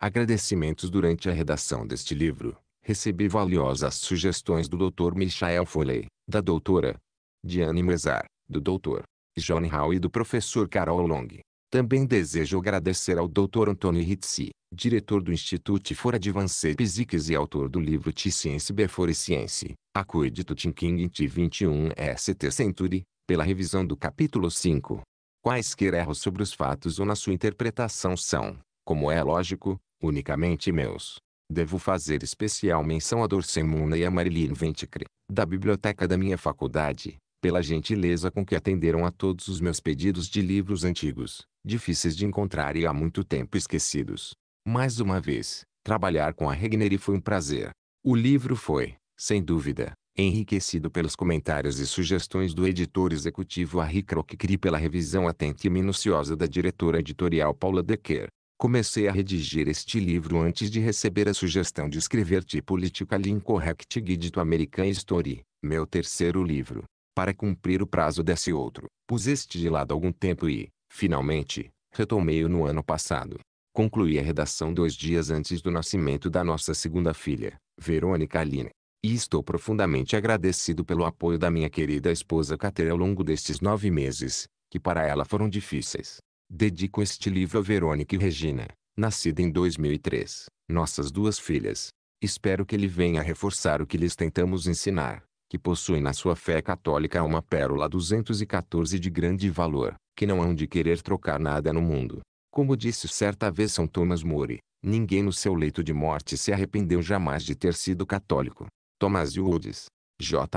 Agradecimentos durante a redação deste livro. Recebi valiosas sugestões do Dr. Michael Foley, da doutora Diane Mesar, do Dr. John Howe e do professor Carol Long. Também desejo agradecer ao Dr. Antônio Ritzi, diretor do Instituto Fora de Avancée Physiques e autor do livro T-Science Before Science, Acuedito Tinking T21 ST Century, pela revisão do capítulo 5. Quaisquer erros sobre os fatos ou na sua interpretação são, como é lógico, unicamente meus. Devo fazer especial menção a Dorsemuna e a Marilyn Venticre, da biblioteca da minha faculdade, pela gentileza com que atenderam a todos os meus pedidos de livros antigos, difíceis de encontrar e há muito tempo esquecidos. Mais uma vez, trabalhar com a Regneri foi um prazer. O livro foi, sem dúvida, enriquecido pelos comentários e sugestões do editor executivo Harry Crockery pela revisão atenta e minuciosa da diretora editorial Paula Decker. Comecei a redigir este livro antes de receber a sugestão de escrever The Politically Incorrect Guide to American History, meu terceiro livro. Para cumprir o prazo desse outro, pus este de lado algum tempo e, finalmente, retomei-o no ano passado. Concluí a redação dois dias antes do nascimento da nossa segunda filha, Verônica Aline. E estou profundamente agradecido pelo apoio da minha querida esposa Cater ao longo destes nove meses, que para ela foram difíceis. Dedico este livro a Verônica e Regina, nascida em 2003, nossas duas filhas. Espero que ele venha reforçar o que lhes tentamos ensinar, que possuem na sua fé católica uma pérola 214 de grande valor, que não hão de querer trocar nada no mundo. Como disse certa vez São Thomas More, ninguém no seu leito de morte se arrependeu jamais de ter sido católico. Thomas Woods, J.R.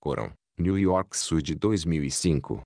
Coron, New York de 2005.